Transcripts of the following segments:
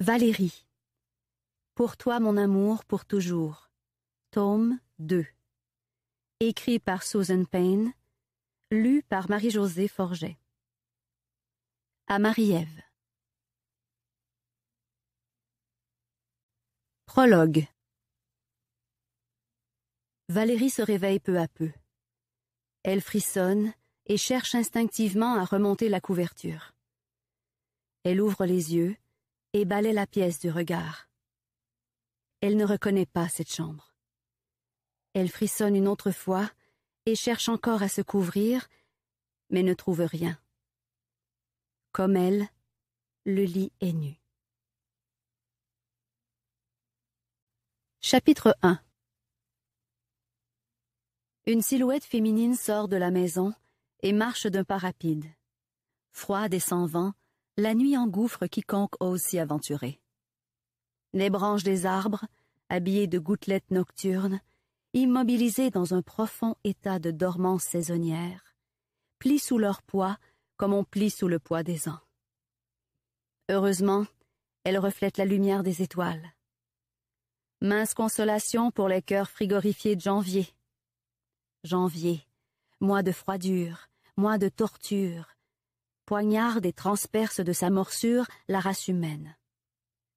Valérie. Pour toi, mon amour, pour toujours. Tome 2. Écrit par Susan Payne. Lu par Marie-Josée Forget. À Marie-Ève. Prologue. Valérie se réveille peu à peu. Elle frissonne et cherche instinctivement à remonter la couverture. Elle ouvre les yeux et balaie la pièce du regard. Elle ne reconnaît pas cette chambre. Elle frissonne une autre fois et cherche encore à se couvrir, mais ne trouve rien. Comme elle, le lit est nu. Chapitre 1 Une silhouette féminine sort de la maison et marche d'un pas rapide. Froide et sans vent, la nuit engouffre quiconque ose s'y aventurer. Les branches des arbres, habillées de gouttelettes nocturnes, immobilisées dans un profond état de dormance saisonnière, plient sous leur poids comme on plie sous le poids des ans. Heureusement, elles reflètent la lumière des étoiles. Mince consolation pour les cœurs frigorifiés de janvier. Janvier, mois de froidure, mois de torture, poignarde et transperce de sa morsure la race humaine.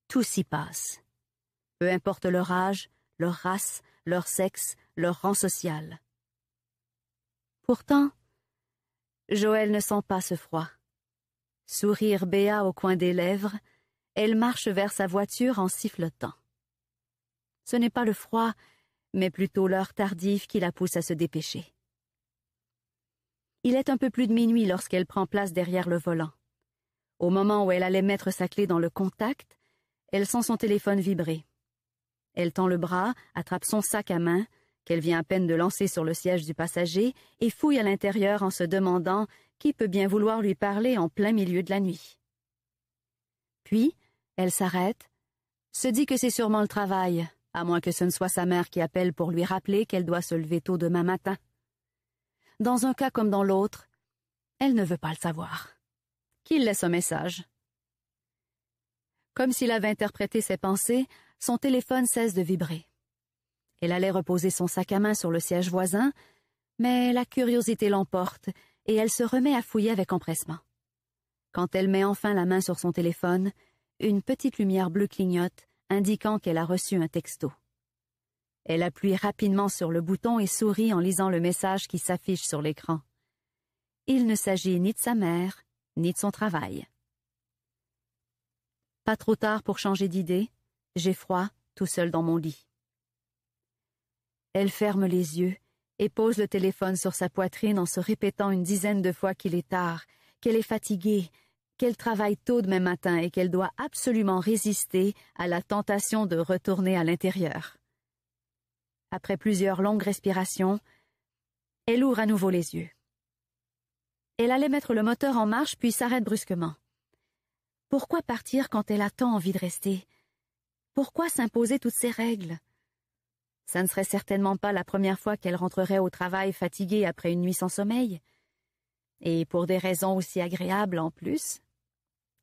Tout s'y passe. Peu importe leur âge, leur race, leur sexe, leur rang social. Pourtant, Joël ne sent pas ce froid. Sourire béat au coin des lèvres, elle marche vers sa voiture en sifflotant. Ce n'est pas le froid, mais plutôt l'heure tardive qui la pousse à se dépêcher. Il est un peu plus de minuit lorsqu'elle prend place derrière le volant. Au moment où elle allait mettre sa clé dans le contact, elle sent son téléphone vibrer. Elle tend le bras, attrape son sac à main, qu'elle vient à peine de lancer sur le siège du passager, et fouille à l'intérieur en se demandant qui peut bien vouloir lui parler en plein milieu de la nuit. Puis, elle s'arrête, se dit que c'est sûrement le travail, à moins que ce ne soit sa mère qui appelle pour lui rappeler qu'elle doit se lever tôt demain matin dans un cas comme dans l'autre, elle ne veut pas le savoir. Qu'il laisse un message. Comme s'il avait interprété ses pensées, son téléphone cesse de vibrer. Elle allait reposer son sac à main sur le siège voisin, mais la curiosité l'emporte et elle se remet à fouiller avec empressement. Quand elle met enfin la main sur son téléphone, une petite lumière bleue clignote, indiquant qu'elle a reçu un texto. Elle appuie rapidement sur le bouton et sourit en lisant le message qui s'affiche sur l'écran. Il ne s'agit ni de sa mère, ni de son travail. Pas trop tard pour changer d'idée, j'ai froid, tout seul dans mon lit. Elle ferme les yeux et pose le téléphone sur sa poitrine en se répétant une dizaine de fois qu'il est tard, qu'elle est fatiguée, qu'elle travaille tôt demain matin et qu'elle doit absolument résister à la tentation de retourner à l'intérieur. Après plusieurs longues respirations, elle ouvre à nouveau les yeux. Elle allait mettre le moteur en marche puis s'arrête brusquement. Pourquoi partir quand elle a tant envie de rester Pourquoi s'imposer toutes ces règles Ça ne serait certainement pas la première fois qu'elle rentrerait au travail fatiguée après une nuit sans sommeil. Et pour des raisons aussi agréables en plus.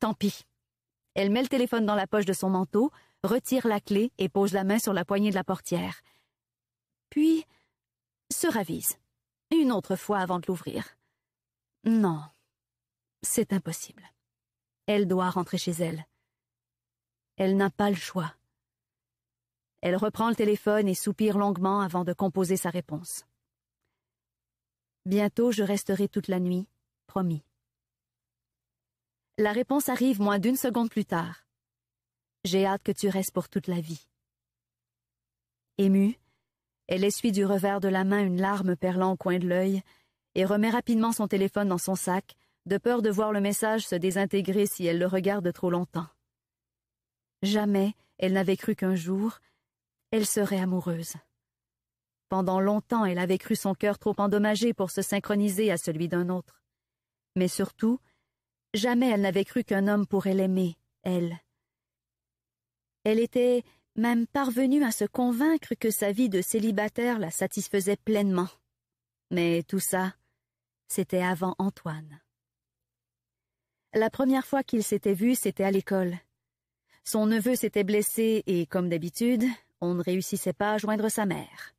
Tant pis. Elle met le téléphone dans la poche de son manteau, retire la clé et pose la main sur la poignée de la portière puis se ravise, une autre fois avant de l'ouvrir. Non, c'est impossible. Elle doit rentrer chez elle. Elle n'a pas le choix. Elle reprend le téléphone et soupire longuement avant de composer sa réponse. Bientôt je resterai toute la nuit, promis. La réponse arrive moins d'une seconde plus tard. J'ai hâte que tu restes pour toute la vie. Émue, elle essuie du revers de la main une larme perlant au coin de l'œil et remet rapidement son téléphone dans son sac, de peur de voir le message se désintégrer si elle le regarde trop longtemps. Jamais elle n'avait cru qu'un jour, elle serait amoureuse. Pendant longtemps, elle avait cru son cœur trop endommagé pour se synchroniser à celui d'un autre. Mais surtout, jamais elle n'avait cru qu'un homme pourrait l'aimer, elle. Elle était même parvenu à se convaincre que sa vie de célibataire la satisfaisait pleinement. Mais tout ça, c'était avant Antoine. La première fois qu'il s'était vu, c'était à l'école. Son neveu s'était blessé et, comme d'habitude, on ne réussissait pas à joindre sa mère.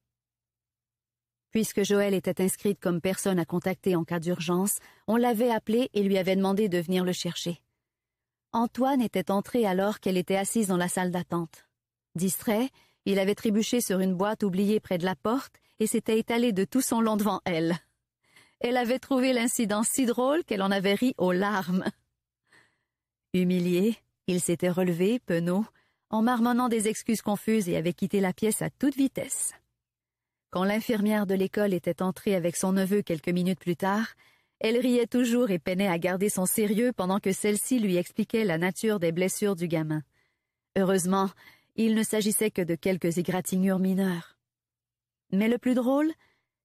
Puisque Joël était inscrite comme personne à contacter en cas d'urgence, on l'avait appelé et lui avait demandé de venir le chercher. Antoine était entré alors qu'elle était assise dans la salle d'attente. Distrait, il avait trébuché sur une boîte oubliée près de la porte et s'était étalé de tout son long devant elle. Elle avait trouvé l'incident si drôle qu'elle en avait ri aux larmes. Humilié, il s'était relevé, penaud, en marmonnant des excuses confuses et avait quitté la pièce à toute vitesse. Quand l'infirmière de l'école était entrée avec son neveu quelques minutes plus tard, elle riait toujours et peinait à garder son sérieux pendant que celle-ci lui expliquait la nature des blessures du gamin. Heureusement, il ne s'agissait que de quelques égratignures mineures. Mais le plus drôle,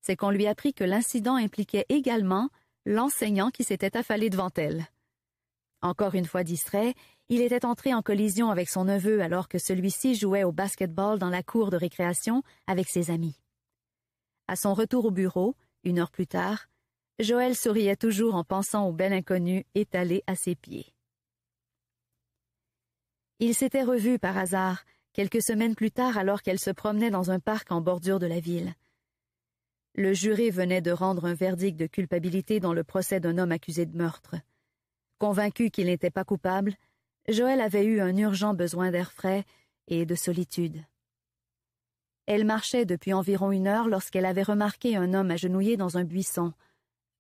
c'est qu'on lui apprit que l'incident impliquait également l'enseignant qui s'était affalé devant elle. Encore une fois distrait, il était entré en collision avec son neveu alors que celui-ci jouait au basketball dans la cour de récréation avec ses amis. À son retour au bureau, une heure plus tard, Joël souriait toujours en pensant au bel inconnu étalé à ses pieds. Il s'était revu par hasard quelques semaines plus tard alors qu'elle se promenait dans un parc en bordure de la ville. Le jury venait de rendre un verdict de culpabilité dans le procès d'un homme accusé de meurtre. Convaincu qu'il n'était pas coupable, Joël avait eu un urgent besoin d'air frais et de solitude. Elle marchait depuis environ une heure lorsqu'elle avait remarqué un homme agenouillé dans un buisson,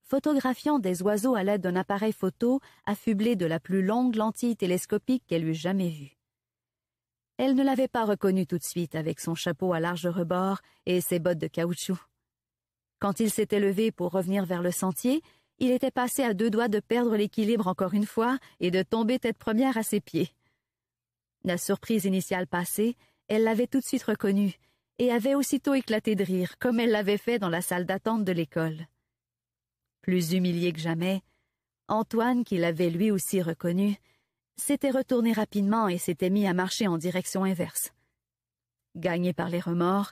photographiant des oiseaux à l'aide d'un appareil photo affublé de la plus longue lentille télescopique qu'elle eût jamais vue. Elle ne l'avait pas reconnu tout de suite avec son chapeau à large rebord et ses bottes de caoutchouc. Quand il s'était levé pour revenir vers le sentier, il était passé à deux doigts de perdre l'équilibre encore une fois et de tomber tête première à ses pieds. La surprise initiale passée, elle l'avait tout de suite reconnue et avait aussitôt éclaté de rire, comme elle l'avait fait dans la salle d'attente de l'école. Plus humilié que jamais, Antoine, qui l'avait lui aussi reconnu, s'était retourné rapidement et s'était mis à marcher en direction inverse. Gagnée par les remords,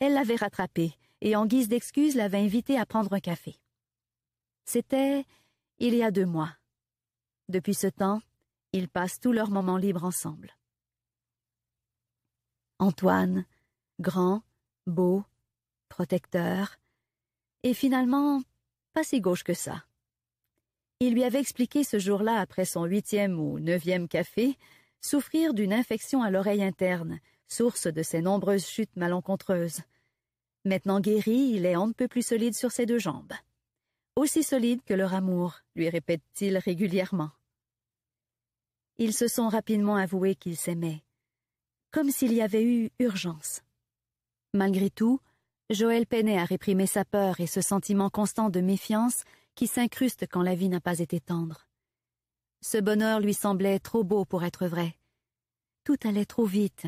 elle l'avait rattrapé et, en guise d'excuse, l'avait invité à prendre un café. C'était il y a deux mois. Depuis ce temps, ils passent tous leurs moments libres ensemble. Antoine, grand, beau, protecteur, et finalement pas si gauche que ça. Il lui avait expliqué ce jour-là, après son huitième ou neuvième café, souffrir d'une infection à l'oreille interne, source de ses nombreuses chutes malencontreuses. Maintenant guéri, il est un peu plus solide sur ses deux jambes. Aussi solide que leur amour, lui répète-t-il régulièrement. Ils se sont rapidement avoués qu'ils s'aimaient, comme s'il y avait eu urgence. Malgré tout, Joël peinait à réprimer sa peur et ce sentiment constant de méfiance qui s'incruste quand la vie n'a pas été tendre. Ce bonheur lui semblait trop beau pour être vrai. Tout allait trop vite.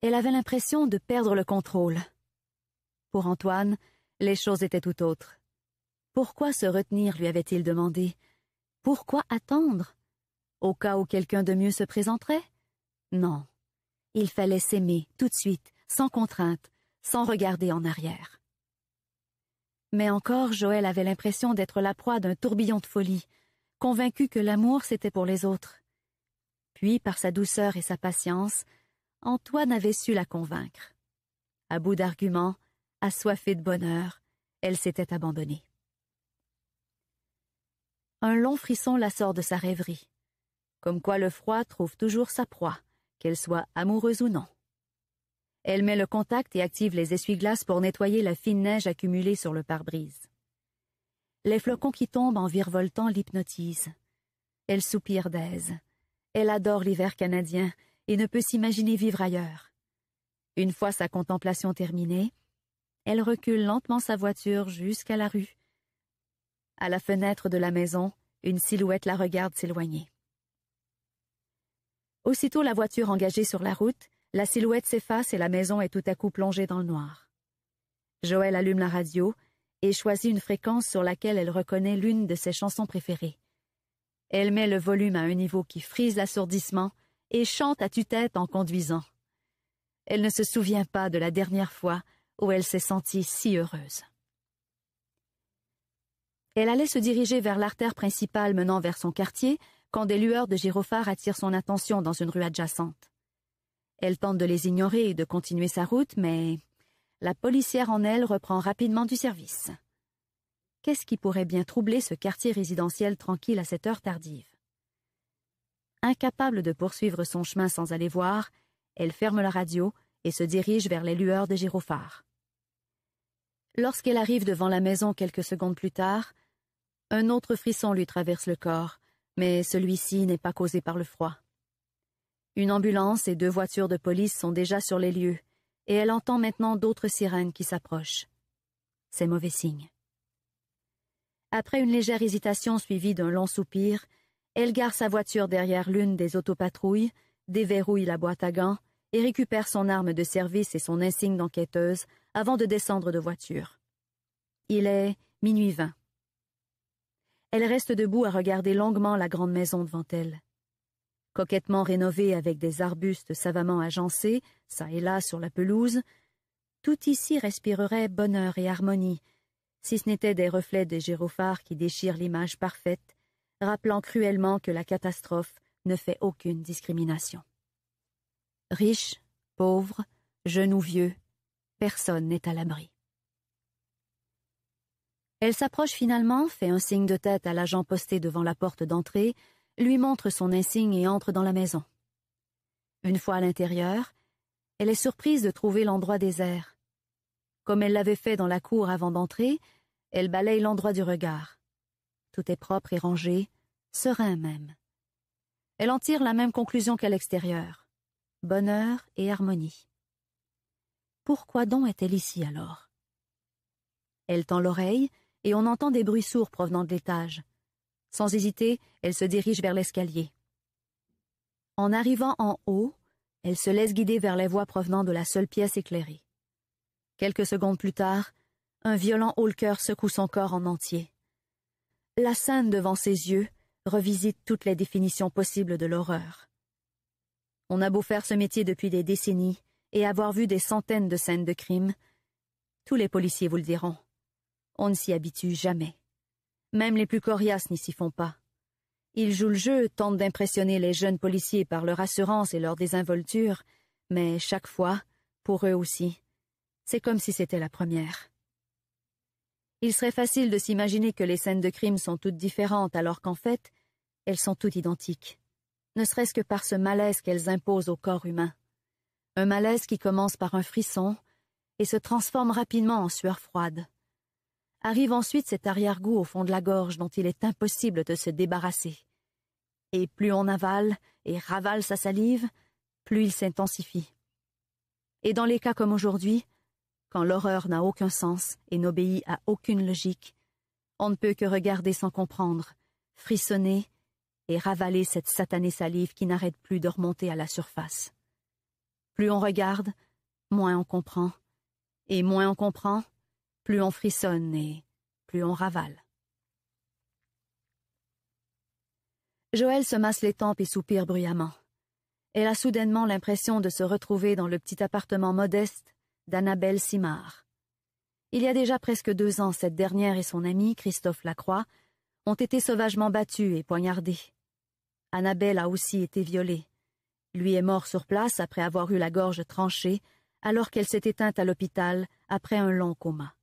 Elle avait l'impression de perdre le contrôle. Pour Antoine, les choses étaient tout autres. Pourquoi se retenir lui avait-il demandé. Pourquoi attendre Au cas où quelqu'un de mieux se présenterait Non. Il fallait s'aimer tout de suite, sans contrainte, sans regarder en arrière. Mais encore, Joël avait l'impression d'être la proie d'un tourbillon de folie, convaincu que l'amour c'était pour les autres. Puis, par sa douceur et sa patience, Antoine avait su la convaincre. À bout d'arguments, assoiffée de bonheur, elle s'était abandonnée. Un long frisson la sort de sa rêverie. Comme quoi le froid trouve toujours sa proie, qu'elle soit amoureuse ou non. Elle met le contact et active les essuie-glaces pour nettoyer la fine neige accumulée sur le pare-brise. Les flocons qui tombent en virevoltant l'hypnotisent. Elle soupire d'aise. Elle adore l'hiver canadien et ne peut s'imaginer vivre ailleurs. Une fois sa contemplation terminée, elle recule lentement sa voiture jusqu'à la rue. À la fenêtre de la maison, une silhouette la regarde s'éloigner. Aussitôt la voiture engagée sur la route, la silhouette s'efface et la maison est tout à coup plongée dans le noir. Joël allume la radio et choisit une fréquence sur laquelle elle reconnaît l'une de ses chansons préférées. Elle met le volume à un niveau qui frise l'assourdissement et chante à tue-tête en conduisant. Elle ne se souvient pas de la dernière fois où elle s'est sentie si heureuse. Elle allait se diriger vers l'artère principale menant vers son quartier quand des lueurs de gyrophares attirent son attention dans une rue adjacente. Elle tente de les ignorer et de continuer sa route, mais la policière en elle reprend rapidement du service. Qu'est-ce qui pourrait bien troubler ce quartier résidentiel tranquille à cette heure tardive Incapable de poursuivre son chemin sans aller voir, elle ferme la radio et se dirige vers les lueurs des gyrophares. Lorsqu'elle arrive devant la maison quelques secondes plus tard, un autre frisson lui traverse le corps, mais celui-ci n'est pas causé par le froid. Une ambulance et deux voitures de police sont déjà sur les lieux, et elle entend maintenant d'autres sirènes qui s'approchent. C'est mauvais signe. Après une légère hésitation suivie d'un long soupir, elle gare sa voiture derrière l'une des autopatrouilles, déverrouille la boîte à gants et récupère son arme de service et son insigne d'enquêteuse avant de descendre de voiture. Il est minuit vingt. Elle reste debout à regarder longuement la grande maison devant elle coquettement rénovée avec des arbustes savamment agencés, ça et là sur la pelouse, tout ici respirerait bonheur et harmonie, si ce n'était des reflets des gérophares qui déchirent l'image parfaite, rappelant cruellement que la catastrophe ne fait aucune discrimination. Riche, pauvre, jeune ou vieux, personne n'est à l'abri. Elle s'approche finalement, fait un signe de tête à l'agent posté devant la porte d'entrée, lui montre son insigne et entre dans la maison. Une fois à l'intérieur, elle est surprise de trouver l'endroit désert. Comme elle l'avait fait dans la cour avant d'entrer, elle balaye l'endroit du regard. Tout est propre et rangé, serein même. Elle en tire la même conclusion qu'à l'extérieur. Bonheur et harmonie. Pourquoi donc est-elle ici alors Elle tend l'oreille et on entend des bruits sourds provenant de l'étage. Sans hésiter, elle se dirige vers l'escalier. En arrivant en haut, elle se laisse guider vers les voies provenant de la seule pièce éclairée. Quelques secondes plus tard, un violent haut-le-cœur secoue son corps en entier. La scène devant ses yeux revisite toutes les définitions possibles de l'horreur. On a beau faire ce métier depuis des décennies et avoir vu des centaines de scènes de crimes, tous les policiers vous le diront, on ne s'y habitue jamais. Même les plus coriaces n'y s'y font pas. Ils jouent le jeu, tentent d'impressionner les jeunes policiers par leur assurance et leur désinvolture, mais chaque fois, pour eux aussi, c'est comme si c'était la première. Il serait facile de s'imaginer que les scènes de crime sont toutes différentes alors qu'en fait, elles sont toutes identiques, ne serait-ce que par ce malaise qu'elles imposent au corps humain. Un malaise qui commence par un frisson et se transforme rapidement en sueur froide arrive ensuite cet arrière-goût au fond de la gorge dont il est impossible de se débarrasser. Et plus on avale et ravale sa salive, plus il s'intensifie. Et dans les cas comme aujourd'hui, quand l'horreur n'a aucun sens et n'obéit à aucune logique, on ne peut que regarder sans comprendre, frissonner et ravaler cette satanée salive qui n'arrête plus de remonter à la surface. Plus on regarde, moins on comprend, et moins on comprend, plus on frissonne et plus on ravale. Joël se masse les tempes et soupire bruyamment. Elle a soudainement l'impression de se retrouver dans le petit appartement modeste d'Annabelle Simard. Il y a déjà presque deux ans, cette dernière et son ami, Christophe Lacroix, ont été sauvagement battus et poignardés. Annabelle a aussi été violée. Lui est mort sur place après avoir eu la gorge tranchée, alors qu'elle s'est éteinte à l'hôpital après un long coma.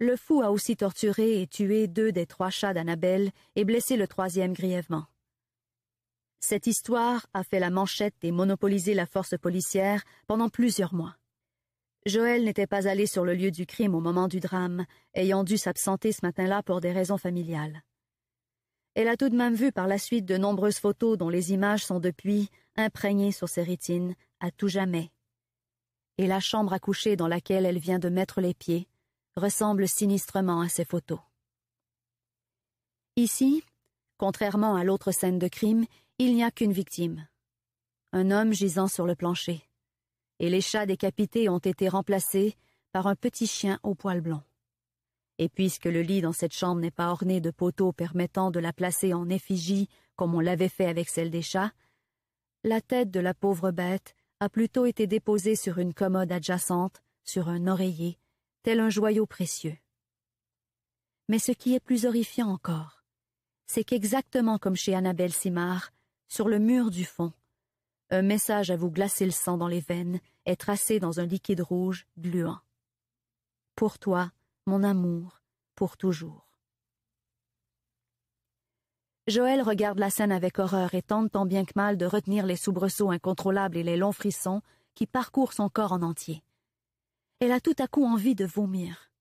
Le fou a aussi torturé et tué deux des trois chats d'Annabelle et blessé le troisième grièvement. Cette histoire a fait la manchette et monopolisé la force policière pendant plusieurs mois. Joël n'était pas allé sur le lieu du crime au moment du drame, ayant dû s'absenter ce matin-là pour des raisons familiales. Elle a tout de même vu par la suite de nombreuses photos dont les images sont depuis imprégnées sur ses rétines à tout jamais. Et la chambre à coucher dans laquelle elle vient de mettre les pieds, ressemble sinistrement à ces photos. Ici, contrairement à l'autre scène de crime, il n'y a qu'une victime. Un homme gisant sur le plancher. Et les chats décapités ont été remplacés par un petit chien au poil blanc. Et puisque le lit dans cette chambre n'est pas orné de poteaux permettant de la placer en effigie comme on l'avait fait avec celle des chats, la tête de la pauvre bête a plutôt été déposée sur une commode adjacente, sur un oreiller, tel un joyau précieux. Mais ce qui est plus horrifiant encore, c'est qu'exactement comme chez Annabelle Simard, sur le mur du fond, un message à vous glacer le sang dans les veines est tracé dans un liquide rouge gluant. Pour toi, mon amour, pour toujours. Joël regarde la scène avec horreur et tente tant bien que mal de retenir les soubresauts incontrôlables et les longs frissons qui parcourent son corps en entier. Elle a tout à coup envie de vomir.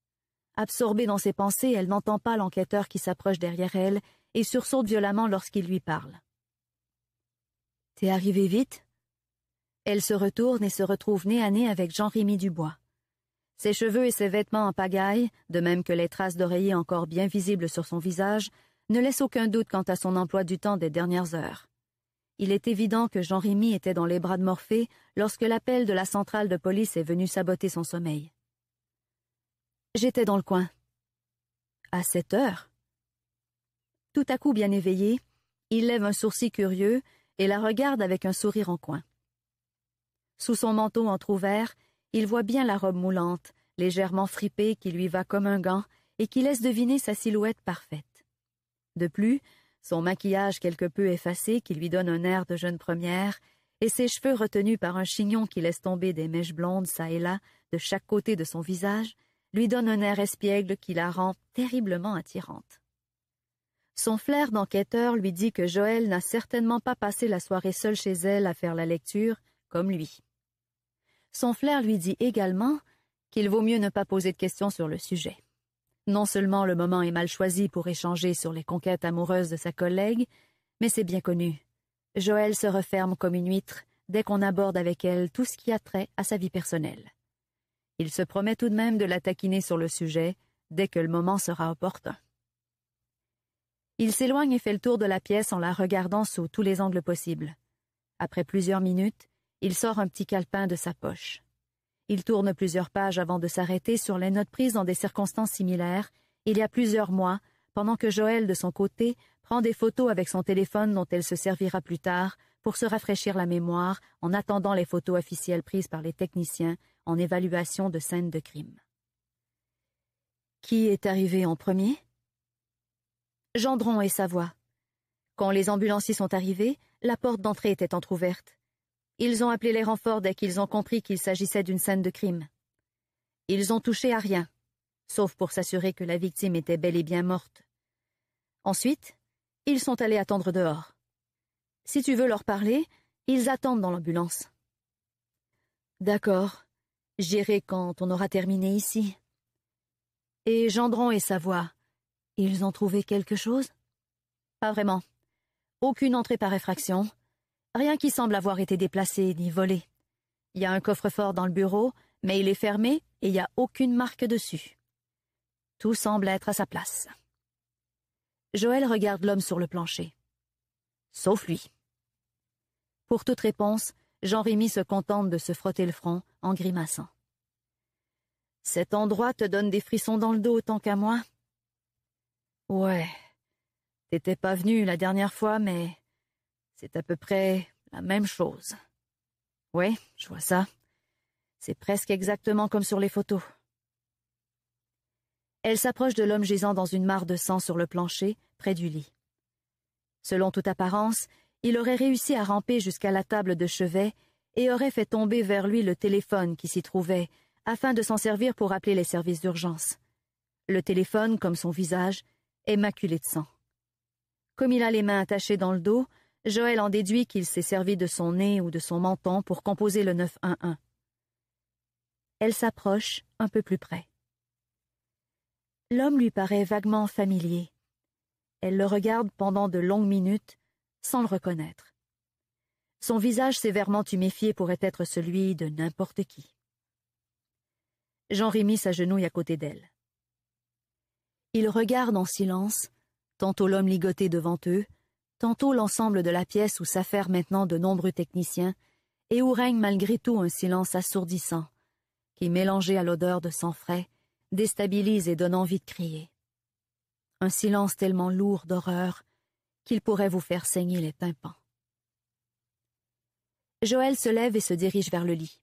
Absorbée dans ses pensées, elle n'entend pas l'enquêteur qui s'approche derrière elle et sursaute violemment lorsqu'il lui parle. T'es arrivé vite Elle se retourne et se retrouve nez à nez avec Jean-Rémy Dubois. Ses cheveux et ses vêtements en pagaille, de même que les traces d'oreiller encore bien visibles sur son visage, ne laissent aucun doute quant à son emploi du temps des dernières heures. Il est évident que Jean-Rémy était dans les bras de Morphée lorsque l'appel de la centrale de police est venu saboter son sommeil. J'étais dans le coin. À cette heure Tout à coup bien éveillé, il lève un sourcil curieux et la regarde avec un sourire en coin. Sous son manteau entr'ouvert, il voit bien la robe moulante, légèrement fripée qui lui va comme un gant et qui laisse deviner sa silhouette parfaite. De plus, son maquillage quelque peu effacé qui lui donne un air de jeune première, et ses cheveux retenus par un chignon qui laisse tomber des mèches blondes çà et là de chaque côté de son visage, lui donne un air espiègle qui la rend terriblement attirante. Son flair d'enquêteur lui dit que Joël n'a certainement pas passé la soirée seule chez elle à faire la lecture, comme lui. Son flair lui dit également qu'il vaut mieux ne pas poser de questions sur le sujet. Non seulement le moment est mal choisi pour échanger sur les conquêtes amoureuses de sa collègue, mais c'est bien connu. Joël se referme comme une huître dès qu'on aborde avec elle tout ce qui a trait à sa vie personnelle. Il se promet tout de même de la taquiner sur le sujet dès que le moment sera opportun. Il s'éloigne et fait le tour de la pièce en la regardant sous tous les angles possibles. Après plusieurs minutes, il sort un petit calepin de sa poche. Il tourne plusieurs pages avant de s'arrêter sur les notes prises dans des circonstances similaires, il y a plusieurs mois, pendant que Joël, de son côté, prend des photos avec son téléphone dont elle se servira plus tard pour se rafraîchir la mémoire en attendant les photos officielles prises par les techniciens en évaluation de scènes de crime. Qui est arrivé en premier Gendron et Savoie. Quand les ambulanciers sont arrivés, la porte d'entrée était entr'ouverte. Ils ont appelé les renforts dès qu'ils ont compris qu'il s'agissait d'une scène de crime. Ils ont touché à rien, sauf pour s'assurer que la victime était bel et bien morte. Ensuite, ils sont allés attendre dehors. Si tu veux leur parler, ils attendent dans l'ambulance. D'accord. J'irai quand on aura terminé ici. Et Gendron et sa voix, ils ont trouvé quelque chose Pas vraiment. Aucune entrée par effraction, Rien qui semble avoir été déplacé ni volé. Il y a un coffre-fort dans le bureau, mais il est fermé et il n'y a aucune marque dessus. Tout semble être à sa place. Joël regarde l'homme sur le plancher. Sauf lui. Pour toute réponse, Jean-Rémy se contente de se frotter le front en grimaçant. Cet endroit te donne des frissons dans le dos autant qu'à moi. Ouais. T'étais pas venu la dernière fois, mais c'est à peu près la même chose. Oui, je vois ça. C'est presque exactement comme sur les photos. Elle s'approche de l'homme gisant dans une mare de sang sur le plancher, près du lit. Selon toute apparence, il aurait réussi à ramper jusqu'à la table de chevet et aurait fait tomber vers lui le téléphone qui s'y trouvait, afin de s'en servir pour appeler les services d'urgence. Le téléphone, comme son visage, est maculé de sang. Comme il a les mains attachées dans le dos, Joël en déduit qu'il s'est servi de son nez ou de son menton pour composer le 911. Elle s'approche un peu plus près. L'homme lui paraît vaguement familier. Elle le regarde pendant de longues minutes, sans le reconnaître. Son visage sévèrement huméfié pourrait être celui de n'importe qui. Jean-Rémy s'agenouille à côté d'elle. Ils regardent en silence, tantôt l'homme ligoté devant eux, tantôt l'ensemble de la pièce où s'affairent maintenant de nombreux techniciens, et où règne malgré tout un silence assourdissant, qui, mélangé à l'odeur de sang frais, déstabilise et donne envie de crier. Un silence tellement lourd d'horreur qu'il pourrait vous faire saigner les tympans. Joël se lève et se dirige vers le lit.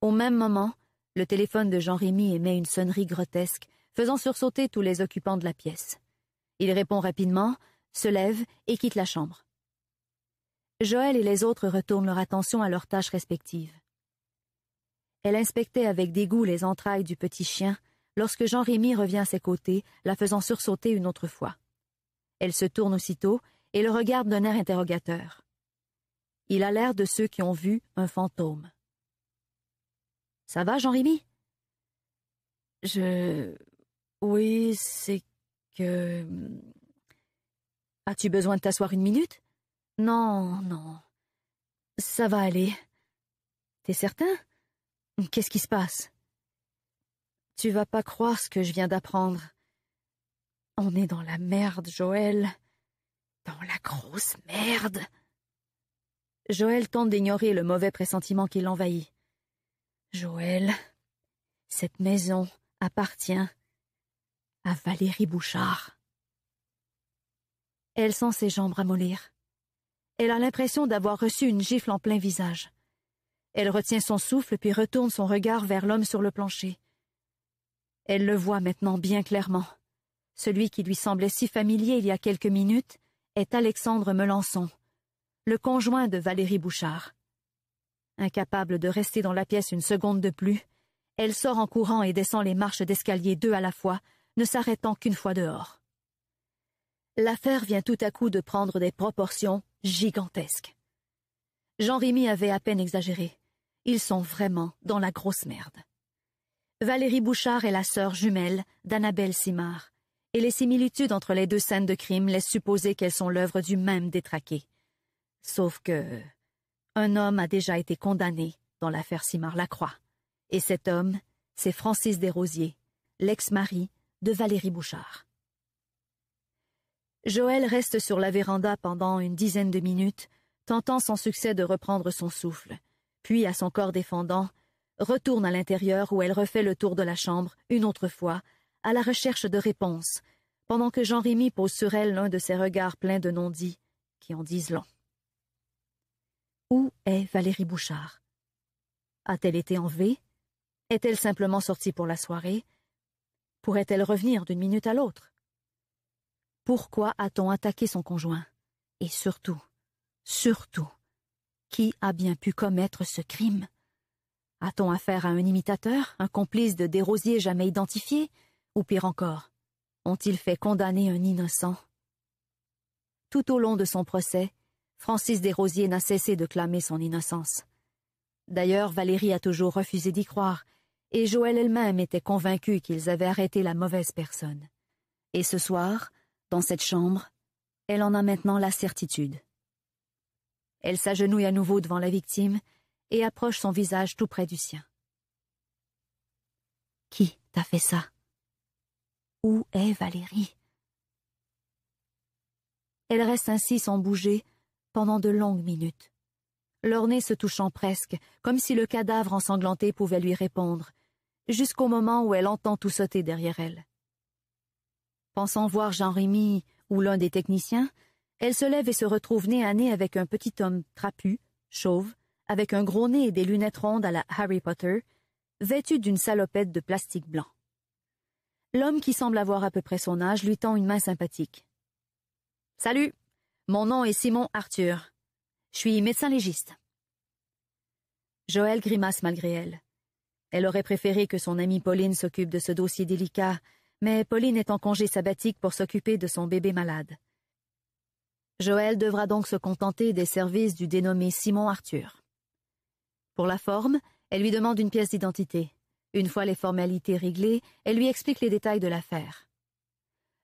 Au même moment, le téléphone de Jean-Rémy émet une sonnerie grotesque, faisant sursauter tous les occupants de la pièce. Il répond rapidement, se lève et quitte la chambre. Joël et les autres retournent leur attention à leurs tâches respectives. Elle inspectait avec dégoût les entrailles du petit chien lorsque Jean-Rémy revient à ses côtés, la faisant sursauter une autre fois. Elle se tourne aussitôt et le regarde d'un air interrogateur. Il a l'air de ceux qui ont vu un fantôme. Ça va, Jean-Rémy Je. Oui, c'est que. As-tu besoin de t'asseoir une minute Non, non. Ça va aller. T'es certain Qu'est-ce qui se passe Tu vas pas croire ce que je viens d'apprendre. On est dans la merde, Joël. Dans la grosse merde. Joël tente d'ignorer le mauvais pressentiment qui l'envahit. Joël, cette maison appartient à Valérie Bouchard. Elle sent ses jambes ramollir. Elle a l'impression d'avoir reçu une gifle en plein visage. Elle retient son souffle puis retourne son regard vers l'homme sur le plancher. Elle le voit maintenant bien clairement. Celui qui lui semblait si familier il y a quelques minutes est Alexandre Melançon, le conjoint de Valérie Bouchard. Incapable de rester dans la pièce une seconde de plus, elle sort en courant et descend les marches d'escalier deux à la fois, ne s'arrêtant qu'une fois dehors l'affaire vient tout à coup de prendre des proportions gigantesques. Jean-Rémy avait à peine exagéré. Ils sont vraiment dans la grosse merde. Valérie Bouchard est la sœur jumelle d'Annabelle Simard, et les similitudes entre les deux scènes de crime laissent supposer qu'elles sont l'œuvre du même détraqué. Sauf que un homme a déjà été condamné dans l'affaire Simard-Lacroix, et cet homme, c'est Francis Desrosiers, l'ex-mari de Valérie Bouchard. Joël reste sur la véranda pendant une dizaine de minutes, tentant sans succès de reprendre son souffle, puis, à son corps défendant, retourne à l'intérieur où elle refait le tour de la chambre, une autre fois, à la recherche de réponses, pendant que Jean-Rémy pose sur elle l'un de ses regards pleins de non-dits qui en disent long. Où est Valérie Bouchard A-t-elle été enlevée Est-elle simplement sortie pour la soirée Pourrait-elle revenir d'une minute à l'autre pourquoi a-t-on attaqué son conjoint Et surtout, surtout, qui a bien pu commettre ce crime A-t-on affaire à un imitateur, un complice de Desrosiers jamais identifié Ou pire encore, ont-ils fait condamner un innocent Tout au long de son procès, Francis Desrosiers n'a cessé de clamer son innocence. D'ailleurs, Valérie a toujours refusé d'y croire, et Joël elle-même était convaincue qu'ils avaient arrêté la mauvaise personne. Et ce soir, dans cette chambre, elle en a maintenant la certitude. Elle s'agenouille à nouveau devant la victime et approche son visage tout près du sien. Qui t'a fait ça Où est Valérie Elle reste ainsi sans bouger pendant de longues minutes, leur nez se touchant presque, comme si le cadavre ensanglanté pouvait lui répondre, jusqu'au moment où elle entend tout sauter derrière elle. Pensant voir Jean-Rémy ou l'un des techniciens, elle se lève et se retrouve nez à nez avec un petit homme trapu, chauve, avec un gros nez et des lunettes rondes à la Harry Potter, vêtu d'une salopette de plastique blanc. L'homme qui semble avoir à peu près son âge lui tend une main sympathique. Salut, mon nom est Simon Arthur. Je suis médecin légiste. Joël grimace malgré elle. Elle aurait préféré que son amie Pauline s'occupe de ce dossier délicat mais Pauline est en congé sabbatique pour s'occuper de son bébé malade. Joël devra donc se contenter des services du dénommé Simon Arthur. Pour la forme, elle lui demande une pièce d'identité. Une fois les formalités réglées, elle lui explique les détails de l'affaire.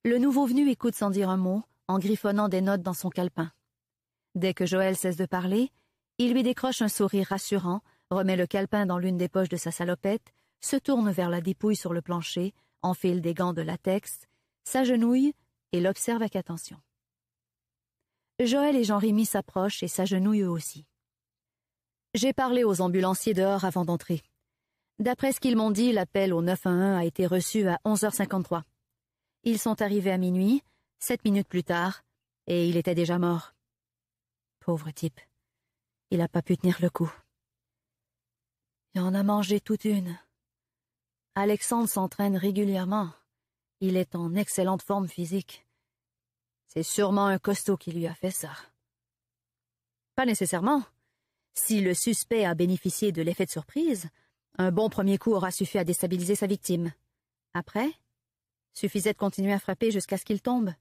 Le nouveau venu écoute sans dire un mot, en griffonnant des notes dans son calepin. Dès que Joël cesse de parler, il lui décroche un sourire rassurant, remet le calepin dans l'une des poches de sa salopette, se tourne vers la dépouille sur le plancher, enfile des gants de latex, s'agenouille et l'observe avec attention. Joël et Jean-Rémy s'approchent et s'agenouillent eux aussi. J'ai parlé aux ambulanciers dehors avant d'entrer. D'après ce qu'ils m'ont dit, l'appel au 911 a été reçu à 11h53. Ils sont arrivés à minuit, sept minutes plus tard, et il était déjà mort. Pauvre type. Il n'a pas pu tenir le coup. Il en a mangé toute une. Alexandre s'entraîne régulièrement. Il est en excellente forme physique. C'est sûrement un costaud qui lui a fait ça. Pas nécessairement. Si le suspect a bénéficié de l'effet de surprise, un bon premier coup aura suffi à déstabiliser sa victime. Après, suffisait de continuer à frapper jusqu'à ce qu'il tombe.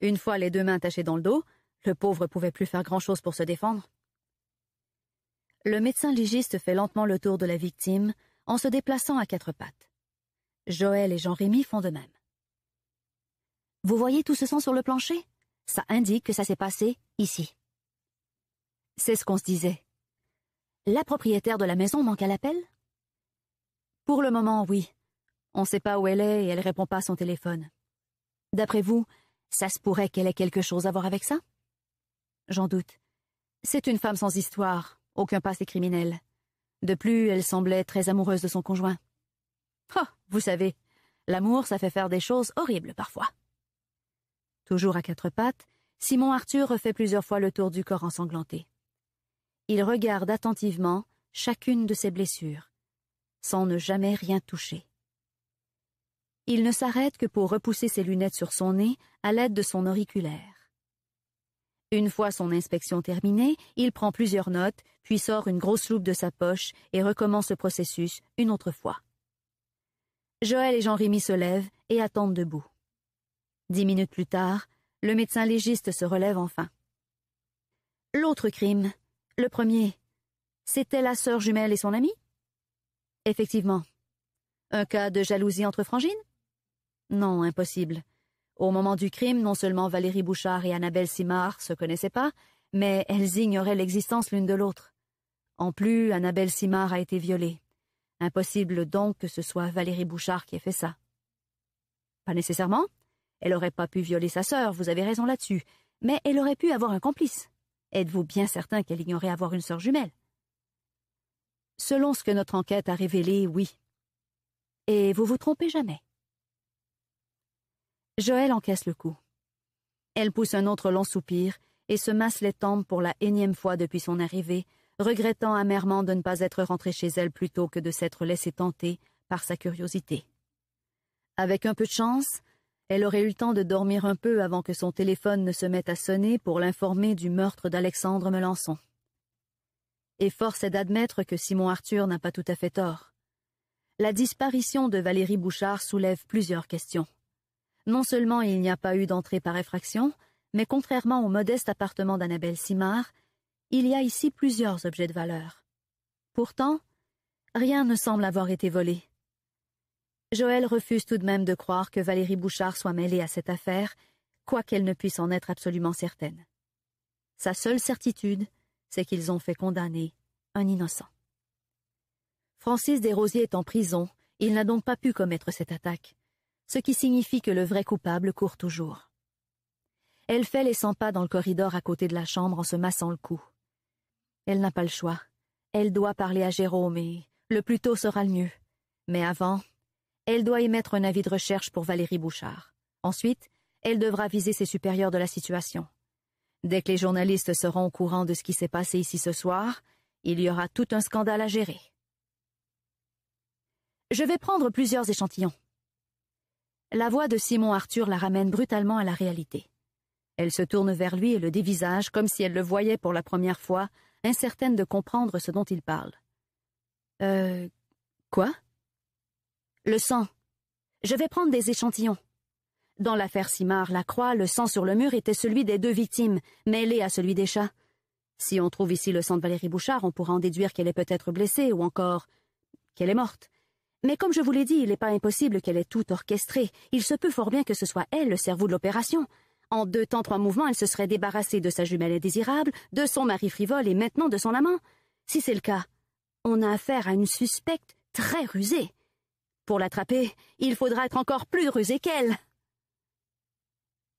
Une fois les deux mains tachées dans le dos, le pauvre pouvait plus faire grand-chose pour se défendre. Le médecin légiste fait lentement le tour de la victime en se déplaçant à quatre pattes. Joël et Jean-Rémy font de même. Vous voyez tout ce sang sur le plancher Ça indique que ça s'est passé ici. C'est ce qu'on se disait. La propriétaire de la maison manque à l'appel Pour le moment, oui. On ne sait pas où elle est et elle répond pas à son téléphone. D'après vous, ça se pourrait qu'elle ait quelque chose à voir avec ça J'en doute. C'est une femme sans histoire, aucun passé criminel. De plus, elle semblait très amoureuse de son conjoint. Ah, vous savez, l'amour, ça fait faire des choses horribles parfois. Toujours à quatre pattes, Simon Arthur refait plusieurs fois le tour du corps ensanglanté. Il regarde attentivement chacune de ses blessures, sans ne jamais rien toucher. Il ne s'arrête que pour repousser ses lunettes sur son nez à l'aide de son auriculaire. Une fois son inspection terminée, il prend plusieurs notes, puis sort une grosse loupe de sa poche et recommence le processus une autre fois. Joël et Jean-Rémy se lèvent et attendent debout. Dix minutes plus tard, le médecin légiste se relève enfin. L'autre crime, le premier, c'était la sœur jumelle et son amie Effectivement. Un cas de jalousie entre frangines Non, impossible. Au moment du crime, non seulement Valérie Bouchard et Annabelle Simard se connaissaient pas, mais elles ignoraient l'existence l'une de l'autre. En plus, Annabelle Simard a été violée. Impossible donc que ce soit Valérie Bouchard qui ait fait ça. Pas nécessairement. Elle n'aurait pas pu violer sa sœur, vous avez raison là-dessus, mais elle aurait pu avoir un complice. Êtes-vous bien certain qu'elle ignorait avoir une sœur jumelle Selon ce que notre enquête a révélé, oui. Et vous vous trompez jamais. Joël encaisse le coup. Elle pousse un autre long soupir et se masse les tempes pour la énième fois depuis son arrivée, regrettant amèrement de ne pas être rentrée chez elle plutôt que de s'être laissée tenter par sa curiosité. Avec un peu de chance, elle aurait eu le temps de dormir un peu avant que son téléphone ne se mette à sonner pour l'informer du meurtre d'Alexandre Melançon. Et force est d'admettre que Simon Arthur n'a pas tout à fait tort. La disparition de Valérie Bouchard soulève plusieurs questions. Non seulement il n'y a pas eu d'entrée par effraction, mais contrairement au modeste appartement d'Annabelle Simard, il y a ici plusieurs objets de valeur. Pourtant, rien ne semble avoir été volé. Joël refuse tout de même de croire que Valérie Bouchard soit mêlée à cette affaire, quoiqu'elle ne puisse en être absolument certaine. Sa seule certitude, c'est qu'ils ont fait condamner un innocent. Francis Desrosiers est en prison, il n'a donc pas pu commettre cette attaque, ce qui signifie que le vrai coupable court toujours. Elle fait les cent pas dans le corridor à côté de la chambre en se massant le cou. Elle n'a pas le choix. Elle doit parler à Jérôme et le plus tôt sera le mieux. Mais avant, elle doit émettre un avis de recherche pour Valérie Bouchard. Ensuite, elle devra viser ses supérieurs de la situation. Dès que les journalistes seront au courant de ce qui s'est passé ici ce soir, il y aura tout un scandale à gérer. Je vais prendre plusieurs échantillons. La voix de Simon Arthur la ramène brutalement à la réalité. Elle se tourne vers lui et le dévisage comme si elle le voyait pour la première fois incertaine de comprendre ce dont il parle. Euh. Quoi? Le sang. Je vais prendre des échantillons. Dans l'affaire Simard croix, le sang sur le mur était celui des deux victimes, mêlé à celui des chats. Si on trouve ici le sang de Valérie Bouchard, on pourra en déduire qu'elle est peut-être blessée ou encore qu'elle est morte. Mais comme je vous l'ai dit, il n'est pas impossible qu'elle ait tout orchestré. Il se peut fort bien que ce soit elle le cerveau de l'opération. En deux temps, trois mouvements, elle se serait débarrassée de sa jumelle indésirable, de son mari frivole et maintenant de son amant. Si c'est le cas, on a affaire à une suspecte très rusée. Pour l'attraper, il faudra être encore plus rusé qu'elle.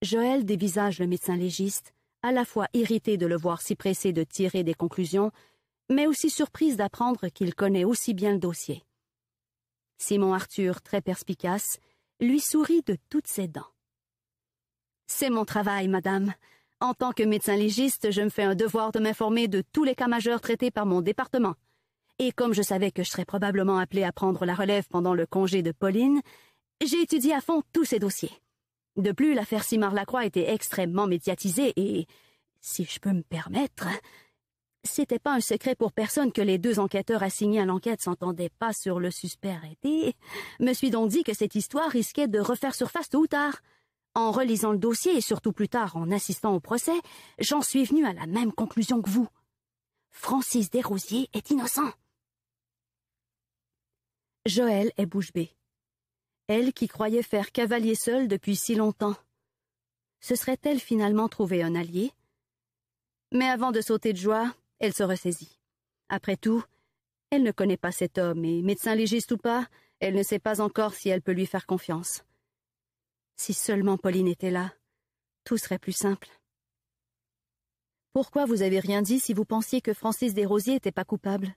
Joël dévisage le médecin légiste, à la fois irrité de le voir si pressé de tirer des conclusions, mais aussi surprise d'apprendre qu'il connaît aussi bien le dossier. Simon Arthur, très perspicace, lui sourit de toutes ses dents. C'est mon travail, madame. En tant que médecin légiste, je me fais un devoir de m'informer de tous les cas majeurs traités par mon département. Et comme je savais que je serais probablement appelé à prendre la relève pendant le congé de Pauline, j'ai étudié à fond tous ces dossiers. De plus, l'affaire Simard-Lacroix était extrêmement médiatisée et, si je peux me permettre, c'était pas un secret pour personne que les deux enquêteurs assignés à l'enquête s'entendaient pas sur le suspect arrêté, me suis donc dit que cette histoire risquait de refaire surface tôt ou tard. En relisant le dossier et surtout plus tard en assistant au procès, j'en suis venu à la même conclusion que vous. Francis Desrosiers est innocent. Joël est bouche bée. Elle qui croyait faire cavalier seul depuis si longtemps. Se serait-elle finalement trouvé un allié Mais avant de sauter de joie, elle se ressaisit. Après tout, elle ne connaît pas cet homme et, médecin légiste ou pas, elle ne sait pas encore si elle peut lui faire confiance. Si seulement Pauline était là, tout serait plus simple. Pourquoi vous avez rien dit si vous pensiez que Francis Desrosiers n'était pas coupable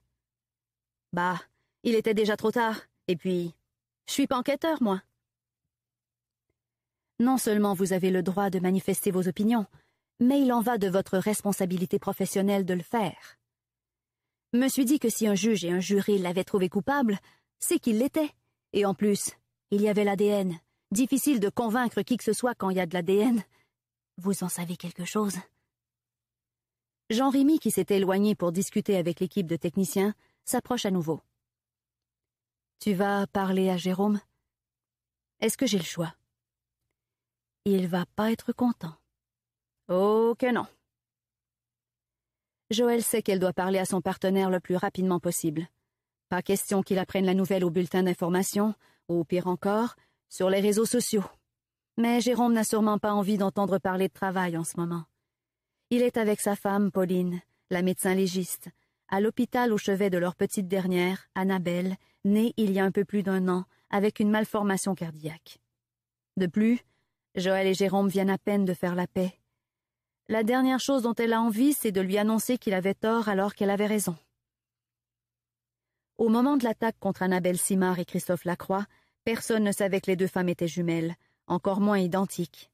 Bah, il était déjà trop tard, et puis. Je suis pas enquêteur, moi. Non seulement vous avez le droit de manifester vos opinions, mais il en va de votre responsabilité professionnelle de le faire. Me suis dit que si un juge et un jury l'avaient trouvé coupable, c'est qu'il l'était. Et en plus, il y avait l'ADN, Difficile de convaincre qui que ce soit quand il y a de l'ADN. Vous en savez quelque chose Jean-Rémy, qui s'était éloigné pour discuter avec l'équipe de techniciens, s'approche à nouveau. Tu vas parler à Jérôme Est-ce que j'ai le choix Il va pas être content. Oh que non Joël sait qu'elle doit parler à son partenaire le plus rapidement possible. Pas question qu'il apprenne la nouvelle au bulletin d'information, ou pire encore, sur les réseaux sociaux. Mais Jérôme n'a sûrement pas envie d'entendre parler de travail en ce moment. Il est avec sa femme, Pauline, la médecin légiste, à l'hôpital au chevet de leur petite dernière, Annabelle, née il y a un peu plus d'un an, avec une malformation cardiaque. De plus, Joël et Jérôme viennent à peine de faire la paix. La dernière chose dont elle a envie, c'est de lui annoncer qu'il avait tort alors qu'elle avait raison. Au moment de l'attaque contre Annabelle Simard et Christophe Lacroix, Personne ne savait que les deux femmes étaient jumelles, encore moins identiques.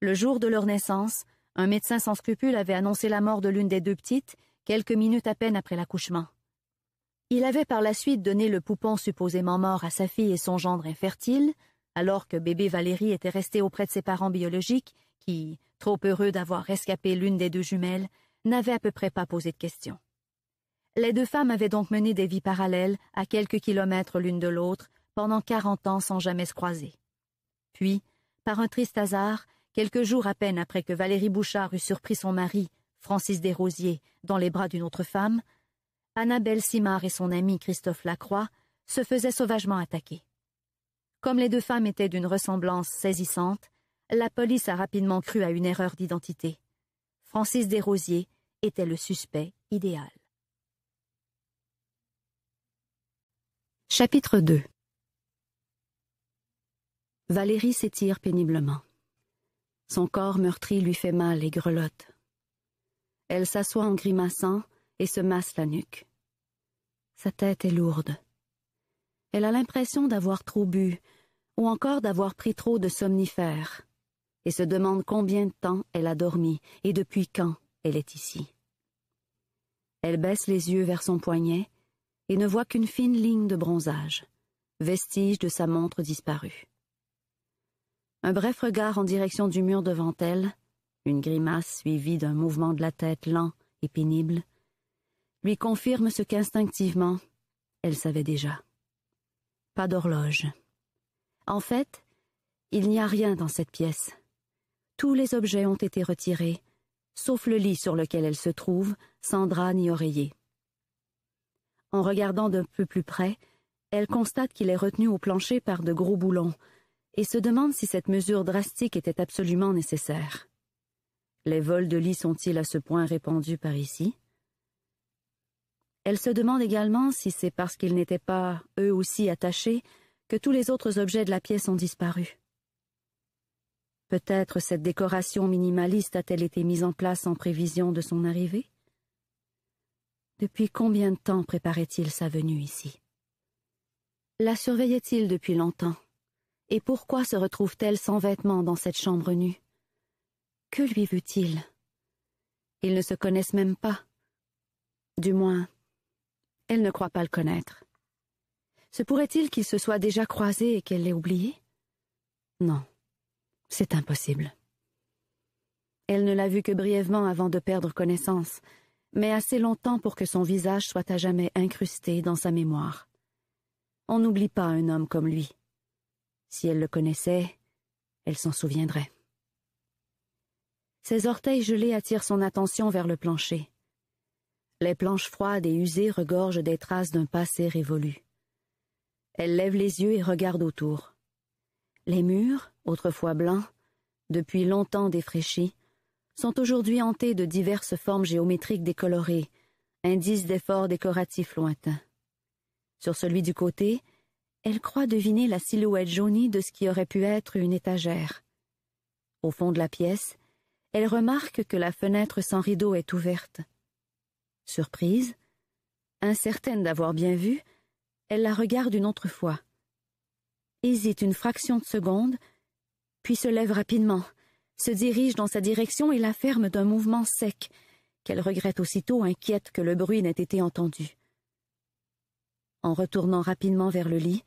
Le jour de leur naissance, un médecin sans scrupules avait annoncé la mort de l'une des deux petites quelques minutes à peine après l'accouchement. Il avait par la suite donné le poupon supposément mort à sa fille et son gendre infertile, alors que bébé Valérie était resté auprès de ses parents biologiques qui, trop heureux d'avoir rescapé l'une des deux jumelles, n'avaient à peu près pas posé de questions. Les deux femmes avaient donc mené des vies parallèles à quelques kilomètres l'une de l'autre, pendant quarante ans sans jamais se croiser. Puis, par un triste hasard, quelques jours à peine après que Valérie Bouchard eut surpris son mari, Francis Desrosiers, dans les bras d'une autre femme, Annabelle Simard et son ami Christophe Lacroix se faisaient sauvagement attaquer. Comme les deux femmes étaient d'une ressemblance saisissante, la police a rapidement cru à une erreur d'identité. Francis Desrosiers était le suspect idéal. Chapitre 2 Valérie s'étire péniblement. Son corps meurtri lui fait mal et grelotte. Elle s'assoit en grimaçant et se masse la nuque. Sa tête est lourde. Elle a l'impression d'avoir trop bu, ou encore d'avoir pris trop de somnifères, et se demande combien de temps elle a dormi et depuis quand elle est ici. Elle baisse les yeux vers son poignet et ne voit qu'une fine ligne de bronzage, vestige de sa montre disparue. Un bref regard en direction du mur devant elle, une grimace suivie d'un mouvement de la tête lent et pénible, lui confirme ce qu'instinctivement elle savait déjà. Pas d'horloge. En fait, il n'y a rien dans cette pièce. Tous les objets ont été retirés, sauf le lit sur lequel elle se trouve, sans drap ni oreiller. En regardant d'un peu plus près, elle constate qu'il est retenu au plancher par de gros boulons, et se demande si cette mesure drastique était absolument nécessaire. Les vols de lit sont-ils à ce point répandus par ici Elle se demande également si c'est parce qu'ils n'étaient pas, eux aussi, attachés que tous les autres objets de la pièce ont disparu. Peut-être cette décoration minimaliste a-t-elle été mise en place en prévision de son arrivée Depuis combien de temps préparait-il sa venue ici La surveillait-il depuis longtemps et pourquoi se retrouve-t-elle sans vêtements dans cette chambre nue Que lui veut-il Ils ne se connaissent même pas. Du moins, elle ne croit pas le connaître. Se pourrait-il qu'ils se soient déjà croisés et qu'elle l'ait oublié Non, c'est impossible. Elle ne l'a vu que brièvement avant de perdre connaissance, mais assez longtemps pour que son visage soit à jamais incrusté dans sa mémoire. On n'oublie pas un homme comme lui. Si elle le connaissait, elle s'en souviendrait. Ses orteils gelés attirent son attention vers le plancher. Les planches froides et usées regorgent des traces d'un passé révolu. Elle lève les yeux et regarde autour. Les murs, autrefois blancs, depuis longtemps défraîchis, sont aujourd'hui hantés de diverses formes géométriques décolorées, indices d'efforts décoratifs lointains. Sur celui du côté, elle croit deviner la silhouette jaunie de ce qui aurait pu être une étagère. Au fond de la pièce, elle remarque que la fenêtre sans rideau est ouverte. Surprise, incertaine d'avoir bien vu, elle la regarde une autre fois. Hésite une fraction de seconde, puis se lève rapidement, se dirige dans sa direction et la ferme d'un mouvement sec, qu'elle regrette aussitôt inquiète que le bruit n'ait été entendu. En retournant rapidement vers le lit,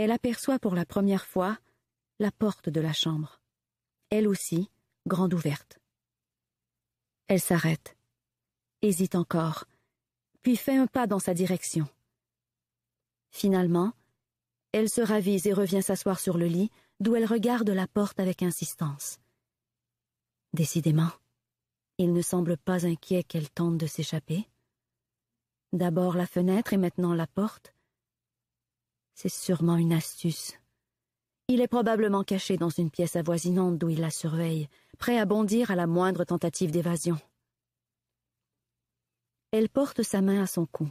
elle aperçoit pour la première fois la porte de la chambre, elle aussi grande ouverte. Elle s'arrête, hésite encore, puis fait un pas dans sa direction. Finalement, elle se ravise et revient s'asseoir sur le lit, d'où elle regarde la porte avec insistance. Décidément, il ne semble pas inquiet qu'elle tente de s'échapper. D'abord la fenêtre et maintenant la porte. C'est sûrement une astuce. Il est probablement caché dans une pièce avoisinante d'où il la surveille, prêt à bondir à la moindre tentative d'évasion. Elle porte sa main à son cou.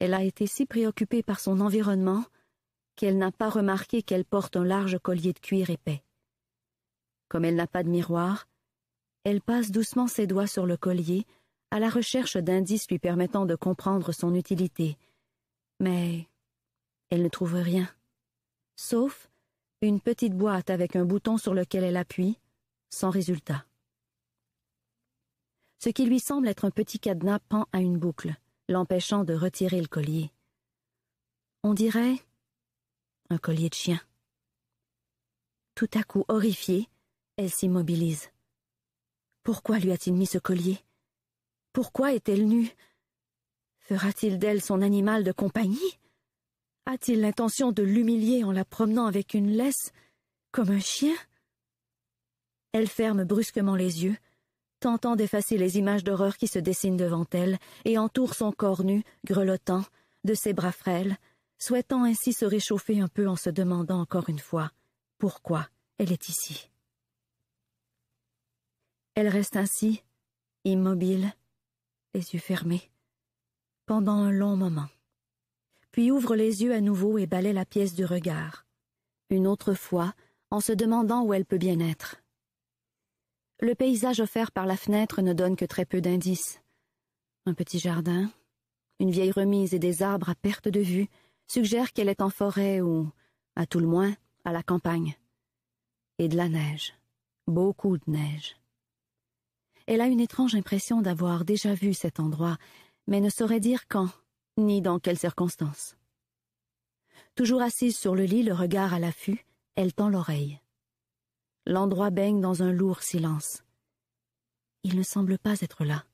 Elle a été si préoccupée par son environnement qu'elle n'a pas remarqué qu'elle porte un large collier de cuir épais. Comme elle n'a pas de miroir, elle passe doucement ses doigts sur le collier à la recherche d'indices lui permettant de comprendre son utilité, mais elle ne trouve rien, sauf une petite boîte avec un bouton sur lequel elle appuie, sans résultat. Ce qui lui semble être un petit cadenas pend à une boucle, l'empêchant de retirer le collier. On dirait un collier de chien. Tout à coup horrifiée, elle s'immobilise. Pourquoi lui a-t-il mis ce collier Pourquoi est-elle nue Fera-t-il d'elle son animal de compagnie A-t-il l'intention de l'humilier en la promenant avec une laisse, comme un chien Elle ferme brusquement les yeux, tentant d'effacer les images d'horreur qui se dessinent devant elle, et entoure son corps nu, grelottant, de ses bras frêles, souhaitant ainsi se réchauffer un peu en se demandant encore une fois pourquoi elle est ici. Elle reste ainsi, immobile, les yeux fermés pendant un long moment, puis ouvre les yeux à nouveau et balaie la pièce du regard, une autre fois en se demandant où elle peut bien être. Le paysage offert par la fenêtre ne donne que très peu d'indices. Un petit jardin, une vieille remise et des arbres à perte de vue suggèrent qu'elle est en forêt ou, à tout le moins, à la campagne. Et de la neige, beaucoup de neige. Elle a une étrange impression d'avoir déjà vu cet endroit mais ne saurait dire quand, ni dans quelles circonstances. Toujours assise sur le lit, le regard à l'affût, elle tend l'oreille. L'endroit baigne dans un lourd silence. Il ne semble pas être là.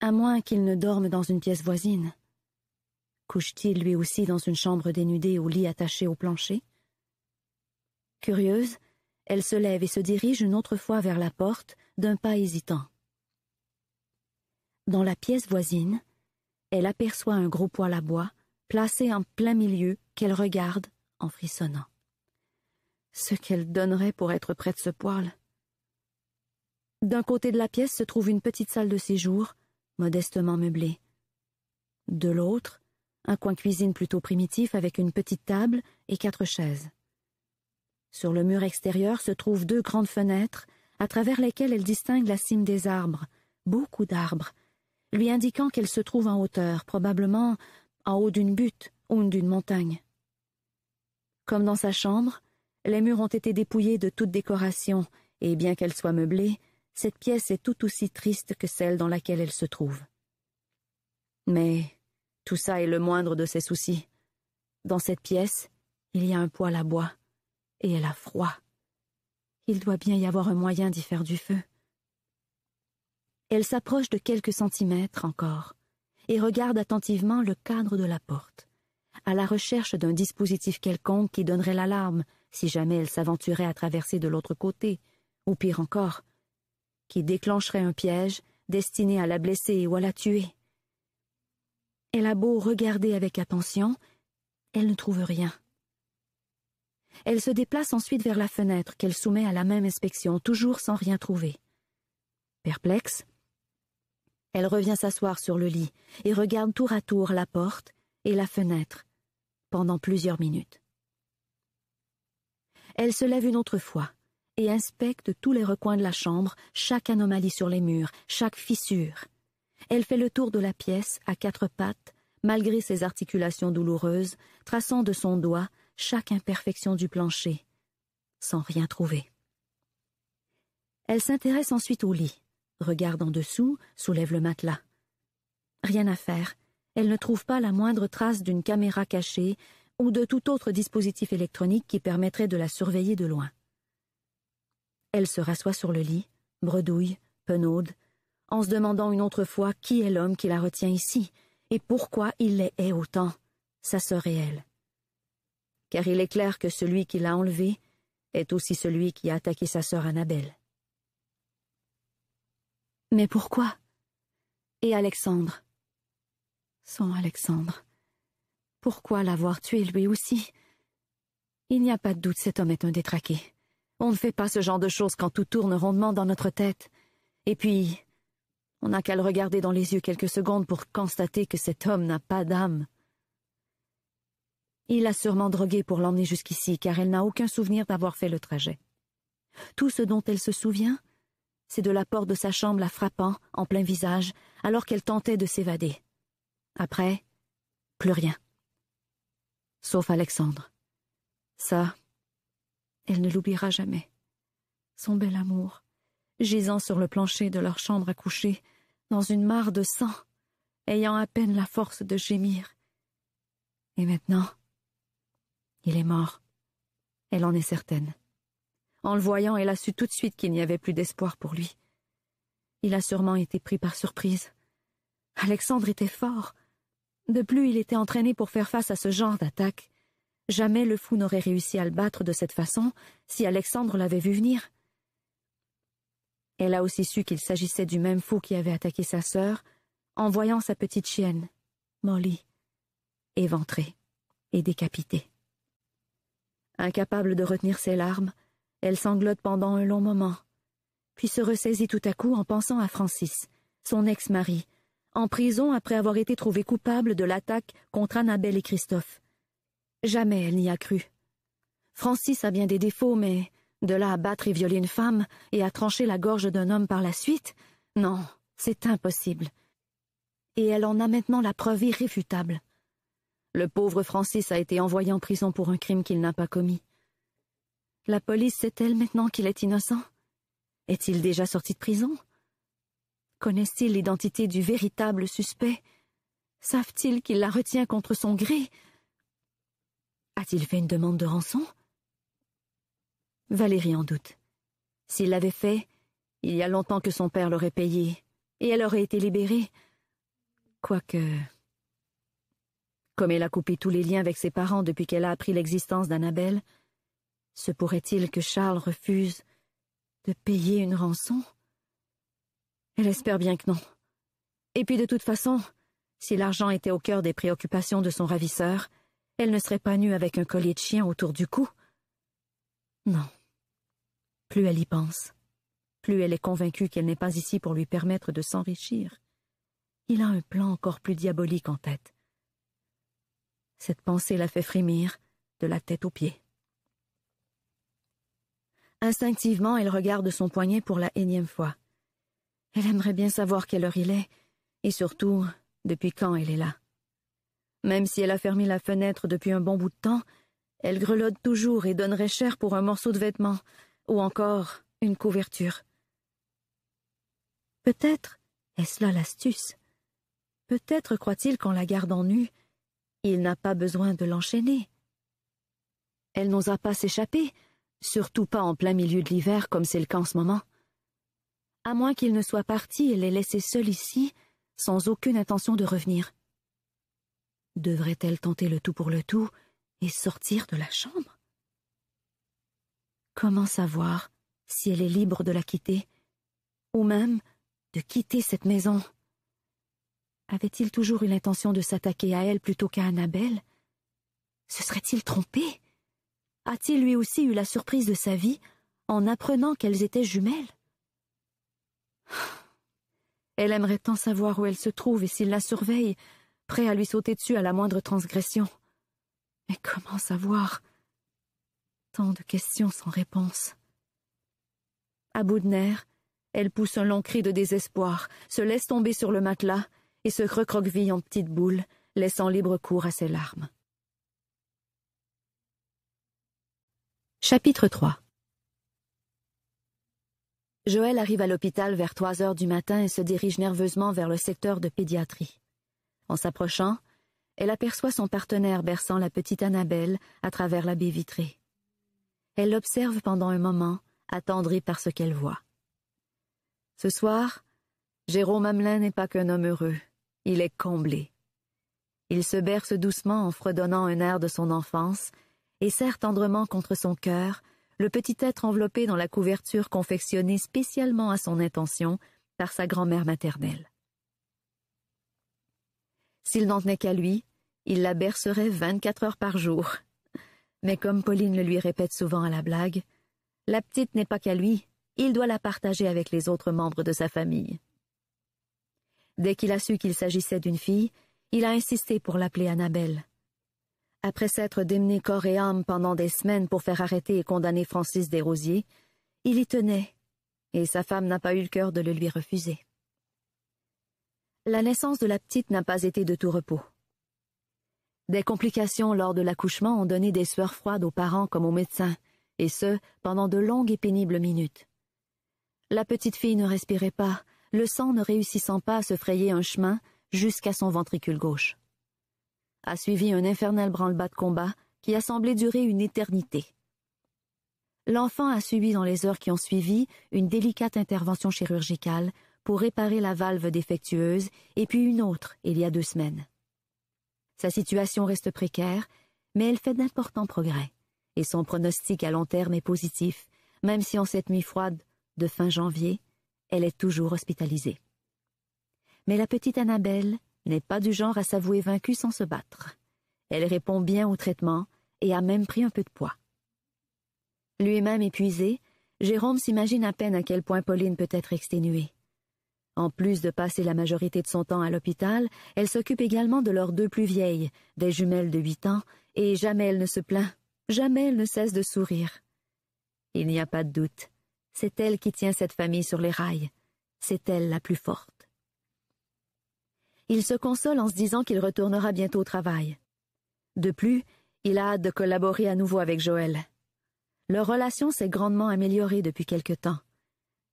À moins qu'il ne dorme dans une pièce voisine. Couche-t-il lui aussi dans une chambre dénudée au lit attaché au plancher Curieuse, elle se lève et se dirige une autre fois vers la porte d'un pas hésitant. Dans la pièce voisine, elle aperçoit un gros poêle à bois placé en plein milieu qu'elle regarde en frissonnant. Ce qu'elle donnerait pour être près de ce poêle. D'un côté de la pièce se trouve une petite salle de séjour, modestement meublée. De l'autre, un coin cuisine plutôt primitif avec une petite table et quatre chaises. Sur le mur extérieur se trouvent deux grandes fenêtres, à travers lesquelles elle distingue la cime des arbres, beaucoup d'arbres, lui indiquant qu'elle se trouve en hauteur, probablement en haut d'une butte ou d'une montagne. Comme dans sa chambre, les murs ont été dépouillés de toute décoration, et bien qu'elle soit meublée, cette pièce est tout aussi triste que celle dans laquelle elle se trouve. Mais tout ça est le moindre de ses soucis. Dans cette pièce, il y a un poêle à bois, et elle a froid. Il doit bien y avoir un moyen d'y faire du feu. Elle s'approche de quelques centimètres encore et regarde attentivement le cadre de la porte, à la recherche d'un dispositif quelconque qui donnerait l'alarme si jamais elle s'aventurait à traverser de l'autre côté, ou pire encore, qui déclencherait un piège destiné à la blesser ou à la tuer. Elle a beau regarder avec attention, elle ne trouve rien. Elle se déplace ensuite vers la fenêtre qu'elle soumet à la même inspection, toujours sans rien trouver. Perplexe, elle revient s'asseoir sur le lit et regarde tour à tour la porte et la fenêtre pendant plusieurs minutes. Elle se lève une autre fois et inspecte tous les recoins de la chambre, chaque anomalie sur les murs, chaque fissure. Elle fait le tour de la pièce à quatre pattes, malgré ses articulations douloureuses, traçant de son doigt chaque imperfection du plancher, sans rien trouver. Elle s'intéresse ensuite au lit, regarde en dessous, soulève le matelas. Rien à faire. Elle ne trouve pas la moindre trace d'une caméra cachée ou de tout autre dispositif électronique qui permettrait de la surveiller de loin. Elle se rassoit sur le lit, bredouille, penaude, en se demandant une autre fois qui est l'homme qui la retient ici et pourquoi il les hait autant, sa sœur et elle. Car il est clair que celui qui l'a enlevée est aussi celui qui a attaqué sa sœur Annabelle. Mais pourquoi Et Alexandre Son Alexandre. Pourquoi l'avoir tué lui aussi Il n'y a pas de doute, cet homme est un détraqué. On ne fait pas ce genre de choses quand tout tourne rondement dans notre tête. Et puis, on n'a qu'à le regarder dans les yeux quelques secondes pour constater que cet homme n'a pas d'âme. Il a sûrement drogué pour l'emmener jusqu'ici, car elle n'a aucun souvenir d'avoir fait le trajet. Tout ce dont elle se souvient, c'est de la porte de sa chambre la frappant en plein visage, alors qu'elle tentait de s'évader. Après, plus rien. Sauf Alexandre. Ça, elle ne l'oubliera jamais. Son bel amour, gisant sur le plancher de leur chambre à coucher, dans une mare de sang, ayant à peine la force de gémir. Et maintenant, il est mort. Elle en est certaine. En le voyant, elle a su tout de suite qu'il n'y avait plus d'espoir pour lui. Il a sûrement été pris par surprise. Alexandre était fort. De plus, il était entraîné pour faire face à ce genre d'attaque. Jamais le fou n'aurait réussi à le battre de cette façon si Alexandre l'avait vu venir. Elle a aussi su qu'il s'agissait du même fou qui avait attaqué sa sœur en voyant sa petite chienne, Molly, éventrée et décapitée. Incapable de retenir ses larmes, elle sanglote pendant un long moment, puis se ressaisit tout à coup en pensant à Francis, son ex-mari, en prison après avoir été trouvé coupable de l'attaque contre Annabelle et Christophe. Jamais elle n'y a cru. Francis a bien des défauts, mais de là à battre et violer une femme et à trancher la gorge d'un homme par la suite, non, c'est impossible. Et elle en a maintenant la preuve irréfutable. Le pauvre Francis a été envoyé en prison pour un crime qu'il n'a pas commis. La police sait-elle maintenant qu'il est innocent Est-il déjà sorti de prison Connaissent-ils l'identité du véritable suspect Savent-ils qu'il la retient contre son gré A-t-il fait une demande de rançon Valérie en doute. S'il l'avait fait, il y a longtemps que son père l'aurait payé, et elle aurait été libérée. Quoique... Comme elle a coupé tous les liens avec ses parents depuis qu'elle a appris l'existence d'Annabelle, se pourrait-il que Charles refuse de payer une rançon Elle espère bien que non. Et puis de toute façon, si l'argent était au cœur des préoccupations de son ravisseur, elle ne serait pas nue avec un collier de chien autour du cou. Non. Plus elle y pense, plus elle est convaincue qu'elle n'est pas ici pour lui permettre de s'enrichir. Il a un plan encore plus diabolique en tête. Cette pensée la fait frémir de la tête aux pieds. Instinctivement, elle regarde son poignet pour la énième fois. Elle aimerait bien savoir quelle heure il est, et surtout, depuis quand elle est là. Même si elle a fermé la fenêtre depuis un bon bout de temps, elle grelotte toujours et donnerait cher pour un morceau de vêtement, ou encore une couverture. Peut-être est-ce là l'astuce. Peut-être croit-il qu'en la gardant nue, il n'a pas besoin de l'enchaîner. Elle n'osa pas s'échapper, surtout pas en plein milieu de l'hiver comme c'est le cas en ce moment. À moins qu'il ne soit parti et les laissée seule ici, sans aucune intention de revenir. Devrait-elle tenter le tout pour le tout et sortir de la chambre Comment savoir si elle est libre de la quitter, ou même de quitter cette maison Avait-il toujours eu l'intention de s'attaquer à elle plutôt qu'à Annabelle Se serait-il trompé a-t-il lui aussi eu la surprise de sa vie en apprenant qu'elles étaient jumelles Elle aimerait tant savoir où elle se trouve et s'il la surveille, prêt à lui sauter dessus à la moindre transgression. Mais comment savoir Tant de questions sans réponse. À bout de nerfs, elle pousse un long cri de désespoir, se laisse tomber sur le matelas et se recroqueville en petites boules, laissant libre cours à ses larmes. Chapitre 3 Joël arrive à l'hôpital vers trois heures du matin et se dirige nerveusement vers le secteur de pédiatrie. En s'approchant, elle aperçoit son partenaire berçant la petite Annabelle à travers la baie vitrée. Elle l'observe pendant un moment, attendrie par ce qu'elle voit. Ce soir, Jérôme Hamelin n'est pas qu'un homme heureux, il est comblé. Il se berce doucement en fredonnant un air de son enfance et serre tendrement contre son cœur le petit être enveloppé dans la couverture confectionnée spécialement à son intention par sa grand-mère maternelle. S'il n'en tenait qu'à lui, il la bercerait vingt-quatre heures par jour. Mais comme Pauline le lui répète souvent à la blague, la petite n'est pas qu'à lui, il doit la partager avec les autres membres de sa famille. Dès qu'il a su qu'il s'agissait d'une fille, il a insisté pour l'appeler Annabelle. Après s'être démené corps et âme pendant des semaines pour faire arrêter et condamner Francis Desrosiers, il y tenait, et sa femme n'a pas eu le cœur de le lui refuser. La naissance de la petite n'a pas été de tout repos. Des complications lors de l'accouchement ont donné des sueurs froides aux parents comme aux médecins, et ce, pendant de longues et pénibles minutes. La petite fille ne respirait pas, le sang ne réussissant pas à se frayer un chemin jusqu'à son ventricule gauche a suivi un infernal branle-bas de combat qui a semblé durer une éternité. L'enfant a subi dans les heures qui ont suivi une délicate intervention chirurgicale pour réparer la valve défectueuse et puis une autre il y a deux semaines. Sa situation reste précaire, mais elle fait d'importants progrès, et son pronostic à long terme est positif, même si en cette nuit froide de fin janvier, elle est toujours hospitalisée. Mais la petite Annabelle n'est pas du genre à s'avouer vaincue sans se battre. Elle répond bien au traitement et a même pris un peu de poids. Lui-même épuisé, Jérôme s'imagine à peine à quel point Pauline peut être exténuée. En plus de passer la majorité de son temps à l'hôpital, elle s'occupe également de leurs deux plus vieilles, des jumelles de huit ans, et jamais elle ne se plaint, jamais elle ne cesse de sourire. Il n'y a pas de doute. C'est elle qui tient cette famille sur les rails. C'est elle la plus forte il se console en se disant qu'il retournera bientôt au travail. De plus, il a hâte de collaborer à nouveau avec Joël. Leur relation s'est grandement améliorée depuis quelque temps.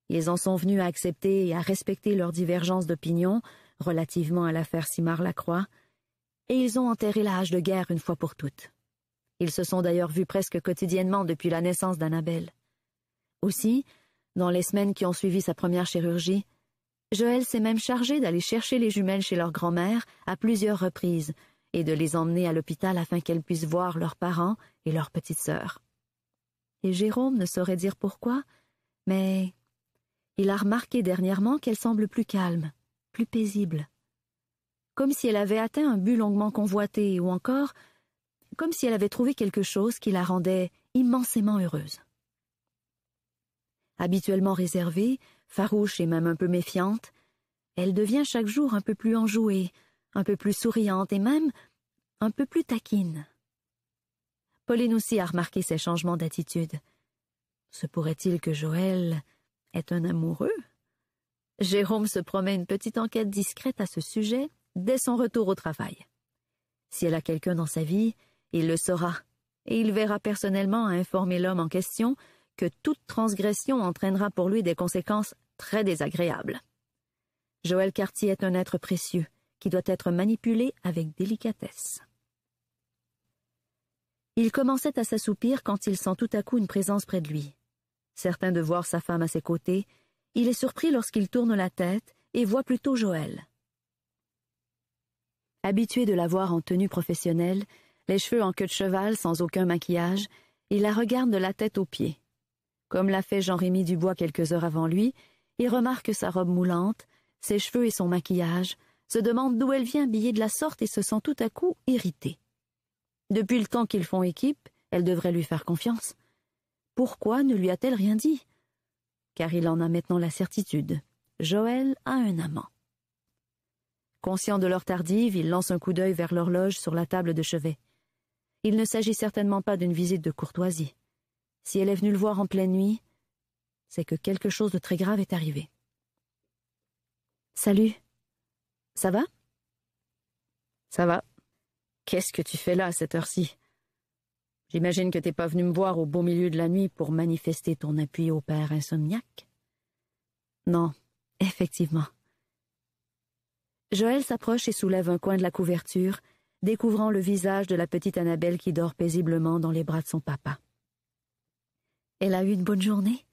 Ils en sont venus à accepter et à respecter leurs divergences d'opinion relativement à l'affaire Simard-Lacroix, et ils ont enterré la hache de guerre une fois pour toutes. Ils se sont d'ailleurs vus presque quotidiennement depuis la naissance d'Annabelle. Aussi, dans les semaines qui ont suivi sa première chirurgie, Joël s'est même chargé d'aller chercher les jumelles chez leur grand-mère à plusieurs reprises et de les emmener à l'hôpital afin qu'elles puissent voir leurs parents et leur petite sœur. Et Jérôme ne saurait dire pourquoi, mais il a remarqué dernièrement qu'elle semble plus calme, plus paisible. Comme si elle avait atteint un but longuement convoité, ou encore comme si elle avait trouvé quelque chose qui la rendait immensément heureuse. Habituellement réservée, farouche et même un peu méfiante, elle devient chaque jour un peu plus enjouée, un peu plus souriante et même un peu plus taquine. Pauline aussi a remarqué ces changements d'attitude. Se pourrait-il que Joël est un amoureux Jérôme se promet une petite enquête discrète à ce sujet dès son retour au travail. Si elle a quelqu'un dans sa vie, il le saura, et il verra personnellement à informer l'homme en question que toute transgression entraînera pour lui des conséquences très désagréable. Joël Cartier est un être précieux qui doit être manipulé avec délicatesse. Il commençait à s'assoupir quand il sent tout à coup une présence près de lui. Certain de voir sa femme à ses côtés, il est surpris lorsqu'il tourne la tête et voit plutôt Joël. Habitué de la voir en tenue professionnelle, les cheveux en queue de cheval sans aucun maquillage, il la regarde de la tête aux pieds. Comme l'a fait Jean-Rémy Dubois quelques heures avant lui, il remarque sa robe moulante, ses cheveux et son maquillage, se demande d'où elle vient habillée de la sorte et se sent tout à coup irritée. Depuis le temps qu'ils font équipe, elle devrait lui faire confiance. Pourquoi ne lui a-t-elle rien dit Car il en a maintenant la certitude. Joël a un amant. Conscient de l'heure tardive, il lance un coup d'œil vers l'horloge sur la table de chevet. Il ne s'agit certainement pas d'une visite de courtoisie. Si elle est venue le voir en pleine nuit, c'est que quelque chose de très grave est arrivé. Salut. Ça va Ça va. Qu'est-ce que tu fais là à cette heure-ci J'imagine que t'es pas venu me voir au beau milieu de la nuit pour manifester ton appui au père insomniaque Non, effectivement. Joël s'approche et soulève un coin de la couverture, découvrant le visage de la petite Annabelle qui dort paisiblement dans les bras de son papa. Elle a eu une bonne journée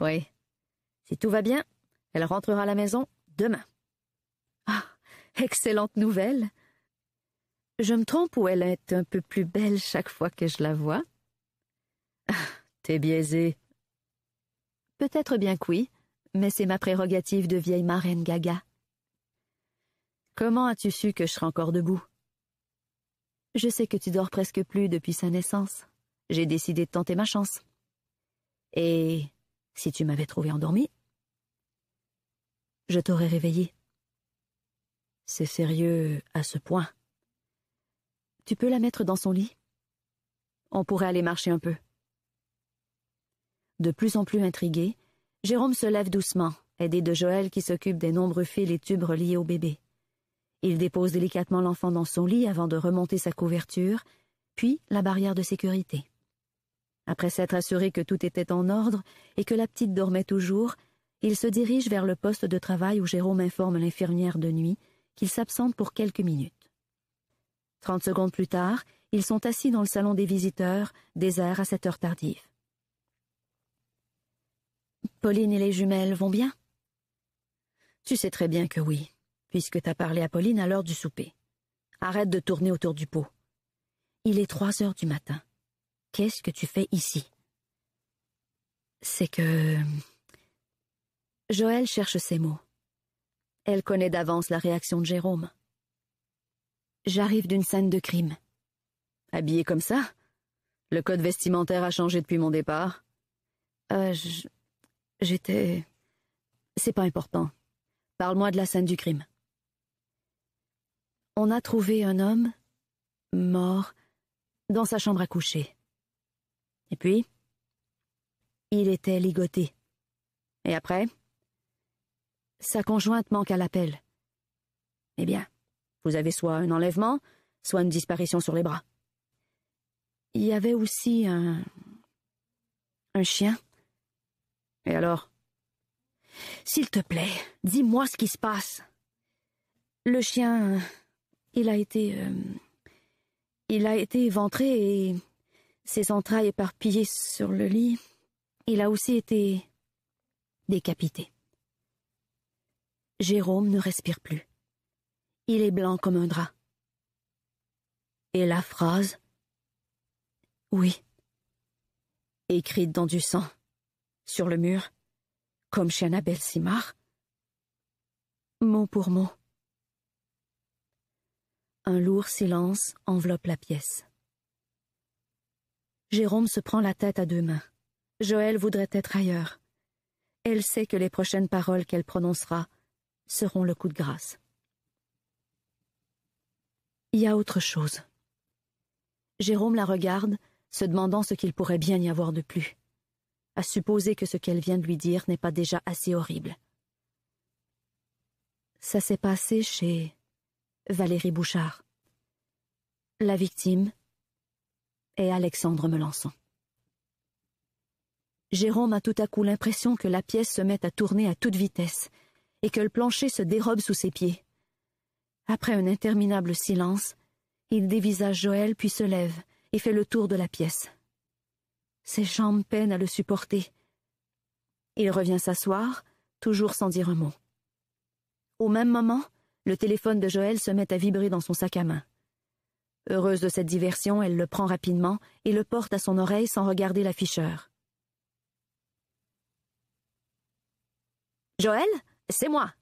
oui. Si tout va bien, elle rentrera à la maison demain. Ah. Excellente nouvelle. Je me trompe ou elle est un peu plus belle chaque fois que je la vois? Ah, T'es biaisée. Peut-être bien que oui, mais c'est ma prérogative de vieille marraine gaga. Comment as-tu su que je serais encore debout? Je sais que tu dors presque plus depuis sa naissance. J'ai décidé de tenter ma chance. Et si tu m'avais trouvé endormi, je t'aurais réveillé. »« C'est sérieux à ce point. Tu peux la mettre dans son lit On pourrait aller marcher un peu. De plus en plus intrigué, Jérôme se lève doucement, aidé de Joël qui s'occupe des nombreux fils et tubes reliés au bébé. Il dépose délicatement l'enfant dans son lit avant de remonter sa couverture, puis la barrière de sécurité. Après s'être assuré que tout était en ordre et que la petite dormait toujours, il se dirige vers le poste de travail où Jérôme informe l'infirmière de nuit qu'il s'absente pour quelques minutes. Trente secondes plus tard, ils sont assis dans le salon des visiteurs, désert à cette heure tardive. Pauline et les jumelles vont bien Tu sais très bien que oui, puisque t'as parlé à Pauline à l'heure du souper. Arrête de tourner autour du pot. Il est trois heures du matin. Qu'est-ce que tu fais ici C'est que... Joël cherche ses mots. Elle connaît d'avance la réaction de Jérôme. J'arrive d'une scène de crime. Habillée comme ça Le code vestimentaire a changé depuis mon départ. Euh, j'étais... C'est pas important. Parle-moi de la scène du crime. On a trouvé un homme mort dans sa chambre à coucher. Et puis Il était ligoté. Et après Sa conjointe manque à l'appel. Eh bien, vous avez soit un enlèvement, soit une disparition sur les bras. Il y avait aussi un. un chien. Et alors S'il te plaît, dis-moi ce qui se passe. Le chien. Il a été. Euh, il a été ventré et ses entrailles éparpillées sur le lit, il a aussi été décapité. Jérôme ne respire plus. Il est blanc comme un drap. Et la phrase Oui, écrite dans du sang, sur le mur, comme chez Annabelle Simard, mot pour mot. Un lourd silence enveloppe la pièce. Jérôme se prend la tête à deux mains. Joël voudrait être ailleurs. Elle sait que les prochaines paroles qu'elle prononcera seront le coup de grâce. Il y a autre chose. Jérôme la regarde, se demandant ce qu'il pourrait bien y avoir de plus, à supposer que ce qu'elle vient de lui dire n'est pas déjà assez horrible. Ça s'est passé chez Valérie Bouchard. La victime, et Alexandre Melançon. Jérôme a tout à coup l'impression que la pièce se met à tourner à toute vitesse et que le plancher se dérobe sous ses pieds. Après un interminable silence, il dévisage Joël puis se lève et fait le tour de la pièce. Ses jambes peinent à le supporter. Il revient s'asseoir, toujours sans dire un mot. Au même moment, le téléphone de Joël se met à vibrer dans son sac à main. Heureuse de cette diversion, elle le prend rapidement et le porte à son oreille sans regarder l'afficheur. Joël, c'est moi.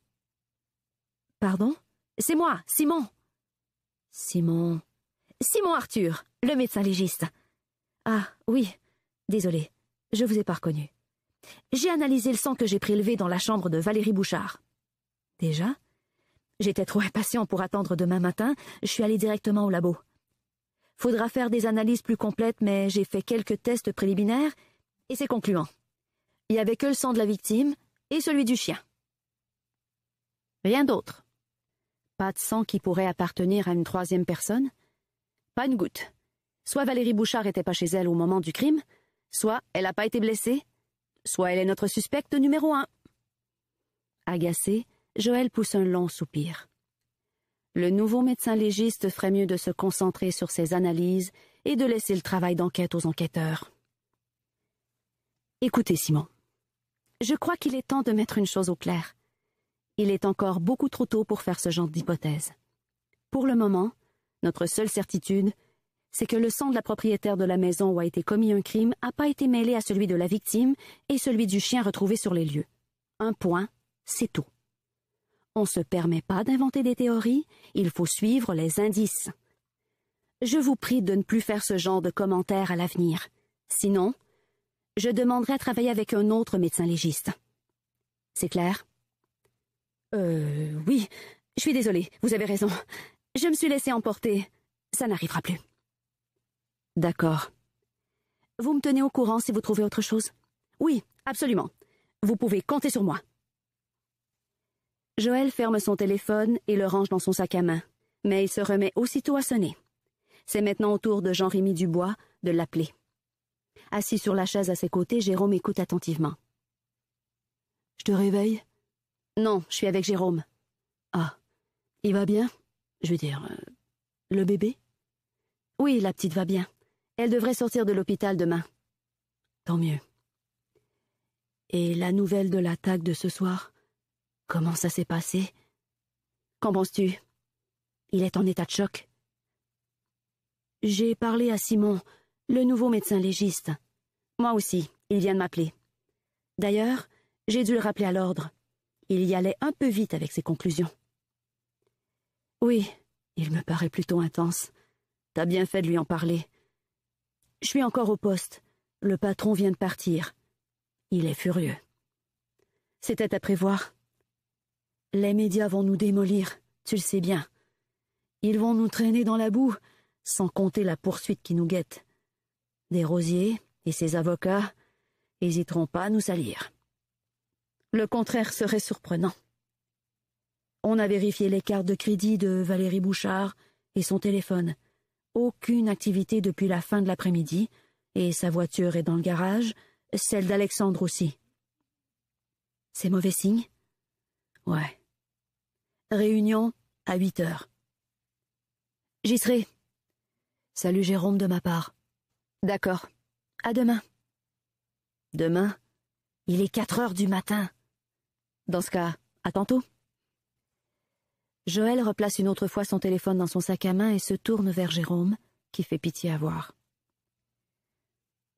Pardon C'est moi, Simon. Simon. Simon Arthur, le médecin légiste. Ah, oui. Désolé, je vous ai pas reconnu. J'ai analysé le sang que j'ai prélevé dans la chambre de Valérie Bouchard. Déjà J'étais trop impatient pour attendre demain matin, je suis allé directement au labo. Faudra faire des analyses plus complètes, mais j'ai fait quelques tests préliminaires et c'est concluant. Il n'y avait que le sang de la victime et celui du chien. Rien d'autre. Pas de sang qui pourrait appartenir à une troisième personne. Pas une goutte. Soit Valérie Bouchard n'était pas chez elle au moment du crime, soit elle n'a pas été blessée, soit elle est notre suspecte numéro un. Agacé, Joël pousse un long soupir le nouveau médecin légiste ferait mieux de se concentrer sur ses analyses et de laisser le travail d'enquête aux enquêteurs. Écoutez, Simon. Je crois qu'il est temps de mettre une chose au clair. Il est encore beaucoup trop tôt pour faire ce genre d'hypothèse. Pour le moment, notre seule certitude, c'est que le sang de la propriétaire de la maison où a été commis un crime n'a pas été mêlé à celui de la victime et celui du chien retrouvé sur les lieux. Un point, c'est tout. On ne se permet pas d'inventer des théories, il faut suivre les indices. Je vous prie de ne plus faire ce genre de commentaires à l'avenir. Sinon, je demanderai à travailler avec un autre médecin légiste. C'est clair Euh, oui. Je suis désolée, vous avez raison. Je me suis laissé emporter. Ça n'arrivera plus. D'accord. Vous me tenez au courant si vous trouvez autre chose Oui, absolument. Vous pouvez compter sur moi. Joël ferme son téléphone et le range dans son sac à main, mais il se remet aussitôt à sonner. C'est maintenant au tour de Jean-Rémy Dubois de l'appeler. Assis sur la chaise à ses côtés, Jérôme écoute attentivement. Je te réveille Non, je suis avec Jérôme. Ah, il va bien Je veux dire, euh, le bébé Oui, la petite va bien. Elle devrait sortir de l'hôpital demain. Tant mieux. Et la nouvelle de l'attaque de ce soir Comment ça s'est passé Qu'en penses-tu Il est en état de choc. J'ai parlé à Simon, le nouveau médecin légiste. Moi aussi, il vient de m'appeler. D'ailleurs, j'ai dû le rappeler à l'ordre. Il y allait un peu vite avec ses conclusions. Oui, il me paraît plutôt intense. T'as bien fait de lui en parler. Je suis encore au poste. Le patron vient de partir. Il est furieux. C'était à prévoir. Les médias vont nous démolir, tu le sais bien. Ils vont nous traîner dans la boue, sans compter la poursuite qui nous guette. Des rosiers et ses avocats hésiteront pas à nous salir. Le contraire serait surprenant. On a vérifié les cartes de crédit de Valérie Bouchard et son téléphone. Aucune activité depuis la fin de l'après-midi, et sa voiture est dans le garage, celle d'Alexandre aussi. C'est mauvais signe Ouais. Réunion à huit heures. J'y serai. Salut Jérôme de ma part. D'accord. À demain. Demain Il est quatre heures du matin. Dans ce cas, à tantôt. Joël replace une autre fois son téléphone dans son sac à main et se tourne vers Jérôme, qui fait pitié à voir.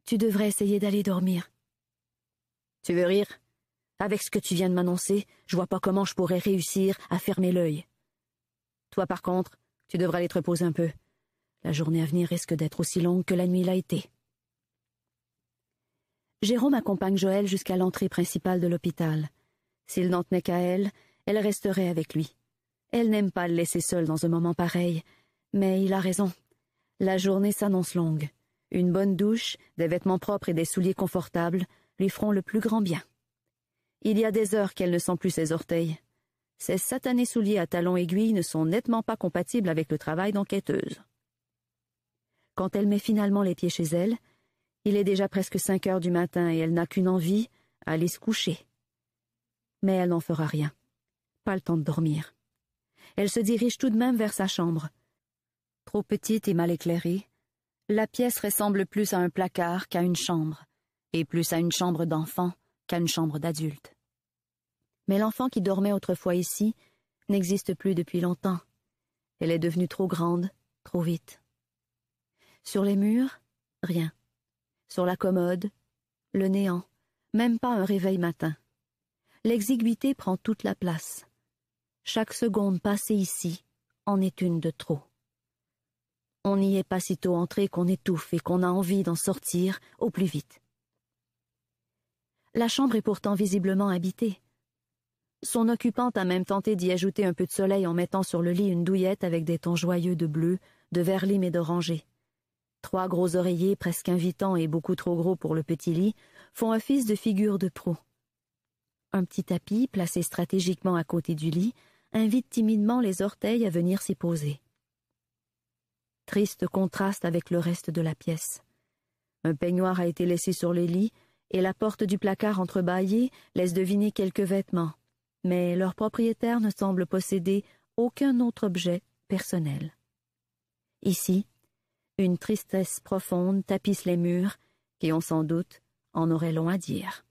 Tu devrais essayer d'aller dormir. Tu veux rire avec ce que tu viens de m'annoncer, je vois pas comment je pourrais réussir à fermer l'œil. Toi, par contre, tu devras aller te reposer un peu. La journée à venir risque d'être aussi longue que la nuit l'a été. Jérôme accompagne Joël jusqu'à l'entrée principale de l'hôpital. S'il n'en tenait qu'à elle, elle resterait avec lui. Elle n'aime pas le laisser seul dans un moment pareil, mais il a raison. La journée s'annonce longue. Une bonne douche, des vêtements propres et des souliers confortables lui feront le plus grand bien. Il y a des heures qu'elle ne sent plus ses orteils. Ses satanés souliers à talons aiguilles ne sont nettement pas compatibles avec le travail d'enquêteuse. Quand elle met finalement les pieds chez elle, il est déjà presque cinq heures du matin et elle n'a qu'une envie, aller se coucher. Mais elle n'en fera rien. Pas le temps de dormir. Elle se dirige tout de même vers sa chambre. Trop petite et mal éclairée, la pièce ressemble plus à un placard qu'à une chambre, et plus à une chambre d'enfant qu'à une chambre d'adulte. Mais l'enfant qui dormait autrefois ici n'existe plus depuis longtemps. Elle est devenue trop grande, trop vite. Sur les murs, rien. Sur la commode, le néant, même pas un réveil matin. L'exiguïté prend toute la place. Chaque seconde passée ici en est une de trop. On n'y est pas si tôt entré qu'on étouffe et qu'on a envie d'en sortir au plus vite. La chambre est pourtant visiblement habitée. Son occupante a même tenté d'y ajouter un peu de soleil en mettant sur le lit une douillette avec des tons joyeux de bleu, de verlim et d'oranger. Trois gros oreillers presque invitants et beaucoup trop gros pour le petit lit font office de figure de proue. Un petit tapis, placé stratégiquement à côté du lit, invite timidement les orteils à venir s'y poser. Triste contraste avec le reste de la pièce. Un peignoir a été laissé sur les lits, et la porte du placard entrebâillée laisse deviner quelques vêtements, mais leur propriétaire ne semble posséder aucun autre objet personnel. Ici, une tristesse profonde tapisse les murs, qui ont sans doute en aurait long à dire.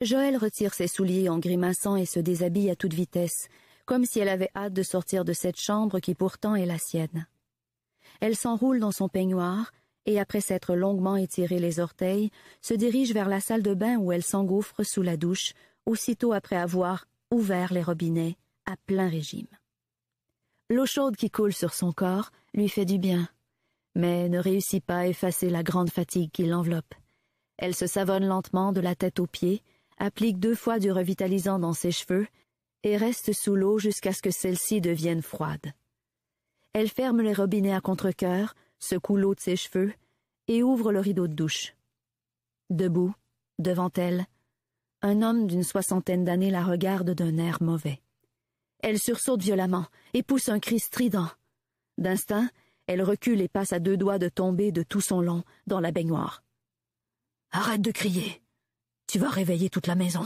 Joël retire ses souliers en grimaçant et se déshabille à toute vitesse, comme si elle avait hâte de sortir de cette chambre qui pourtant est la sienne. Elle s'enroule dans son peignoir, et après s'être longuement étiré les orteils, se dirige vers la salle de bain où elle s'engouffre sous la douche, aussitôt après avoir ouvert les robinets à plein régime. L'eau chaude qui coule sur son corps lui fait du bien, mais ne réussit pas à effacer la grande fatigue qui l'enveloppe. Elle se savonne lentement de la tête aux pieds, applique deux fois du revitalisant dans ses cheveux, et reste sous l'eau jusqu'à ce que celle-ci devienne froide. Elle ferme les robinets à contre secoue l'eau de ses cheveux et ouvre le rideau de douche. Debout, devant elle, un homme d'une soixantaine d'années la regarde d'un air mauvais. Elle sursaute violemment et pousse un cri strident. D'instinct, elle recule et passe à deux doigts de tomber de tout son long dans la baignoire. Arrête de crier. Tu vas réveiller toute la maison.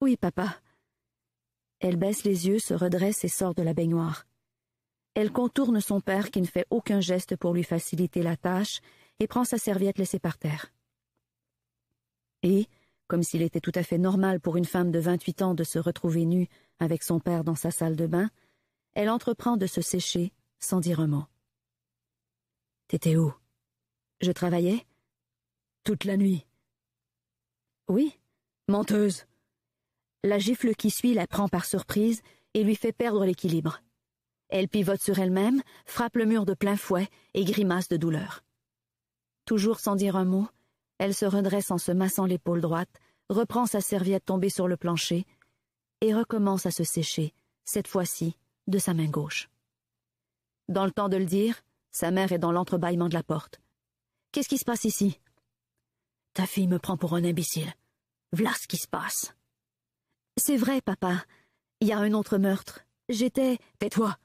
Oui, papa. Elle baisse les yeux, se redresse et sort de la baignoire. Elle contourne son père qui ne fait aucun geste pour lui faciliter la tâche et prend sa serviette laissée par terre. Et, comme s'il était tout à fait normal pour une femme de vingt-huit ans de se retrouver nue avec son père dans sa salle de bain, elle entreprend de se sécher sans dire un mot. T'étais où Je travaillais Toute la nuit. Oui, menteuse. La gifle qui suit la prend par surprise et lui fait perdre l'équilibre. Elle pivote sur elle-même, frappe le mur de plein fouet et grimace de douleur. Toujours sans dire un mot, elle se redresse en se massant l'épaule droite, reprend sa serviette tombée sur le plancher et recommence à se sécher, cette fois-ci, de sa main gauche. Dans le temps de le dire, sa mère est dans l'entrebâillement de la porte. Qu'est-ce qui se passe ici Ta fille me prend pour un imbécile. V'là ce qui se passe. C'est vrai, papa. Il y a un autre meurtre. J'étais. Tais-toi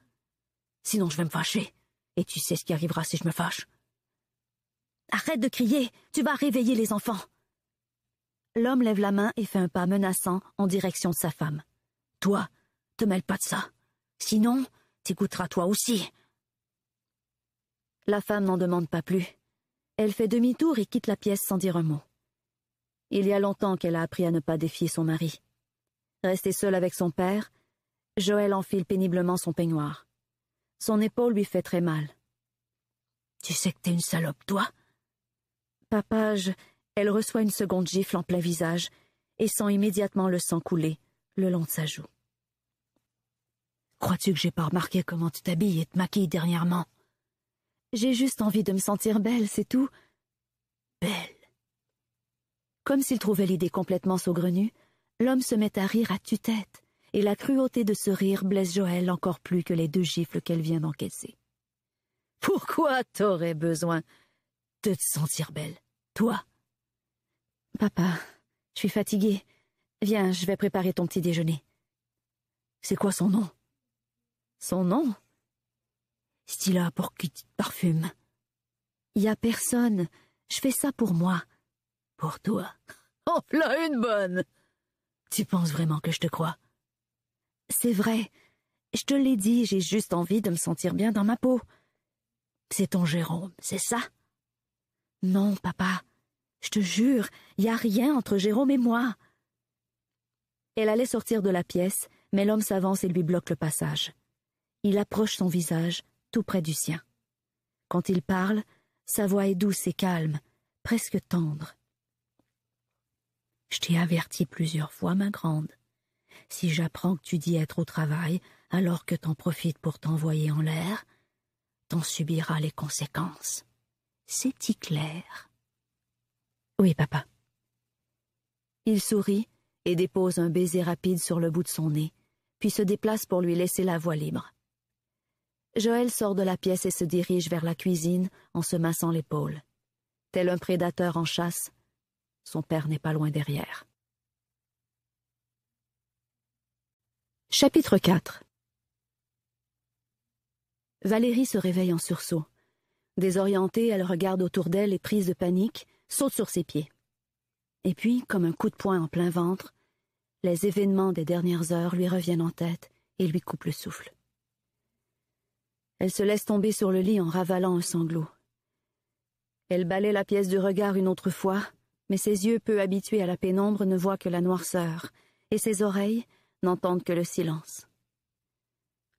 sinon je vais me fâcher. Et tu sais ce qui arrivera si je me fâche. Arrête de crier, tu vas réveiller les enfants. L'homme lève la main et fait un pas menaçant en direction de sa femme. Toi, te mêle pas de ça. Sinon, t'écouteras toi aussi. La femme n'en demande pas plus. Elle fait demi-tour et quitte la pièce sans dire un mot. Il y a longtemps qu'elle a appris à ne pas défier son mari. Restée seule avec son père, Joël enfile péniblement son peignoir. Son épaule lui fait très mal. Tu sais que t'es une salope, toi Papage, Elle reçoit une seconde gifle en plein visage et sent immédiatement le sang couler le long de sa joue. Crois-tu que j'ai pas remarqué comment tu t'habilles et te maquilles dernièrement J'ai juste envie de me sentir belle, c'est tout. Belle. Comme s'il trouvait l'idée complètement saugrenue, l'homme se met à rire à tue-tête, et la cruauté de ce rire blesse Joël encore plus que les deux gifles qu'elle vient d'encaisser. Pourquoi t'aurais besoin de te sentir belle, toi Papa, je suis fatiguée. Viens, je vais préparer ton petit déjeuner. C'est quoi son nom Son nom Stila pour qu'il te parfume. Y a personne. Je fais ça pour moi. Pour toi. Oh, une bonne Tu penses vraiment que je te crois c'est vrai. Je te l'ai dit, j'ai juste envie de me sentir bien dans ma peau. C'est ton Jérôme, c'est ça? Non, papa. Je te jure, il n'y a rien entre Jérôme et moi. Elle allait sortir de la pièce, mais l'homme s'avance et lui bloque le passage. Il approche son visage, tout près du sien. Quand il parle, sa voix est douce et calme, presque tendre. Je t'ai averti plusieurs fois, ma grande si j'apprends que tu dis être au travail alors que t'en profites pour t'envoyer en l'air, t'en subiras les conséquences. C'est-y clair Oui, papa. Il sourit et dépose un baiser rapide sur le bout de son nez, puis se déplace pour lui laisser la voie libre. Joël sort de la pièce et se dirige vers la cuisine en se massant l'épaule. Tel un prédateur en chasse, son père n'est pas loin derrière. Chapitre 4 Valérie se réveille en sursaut. Désorientée, elle regarde autour d'elle et prise de panique, saute sur ses pieds. Et puis, comme un coup de poing en plein ventre, les événements des dernières heures lui reviennent en tête et lui coupent le souffle. Elle se laisse tomber sur le lit en ravalant un sanglot. Elle balaie la pièce du regard une autre fois, mais ses yeux peu habitués à la pénombre ne voient que la noirceur, et ses oreilles, n'entendent que le silence.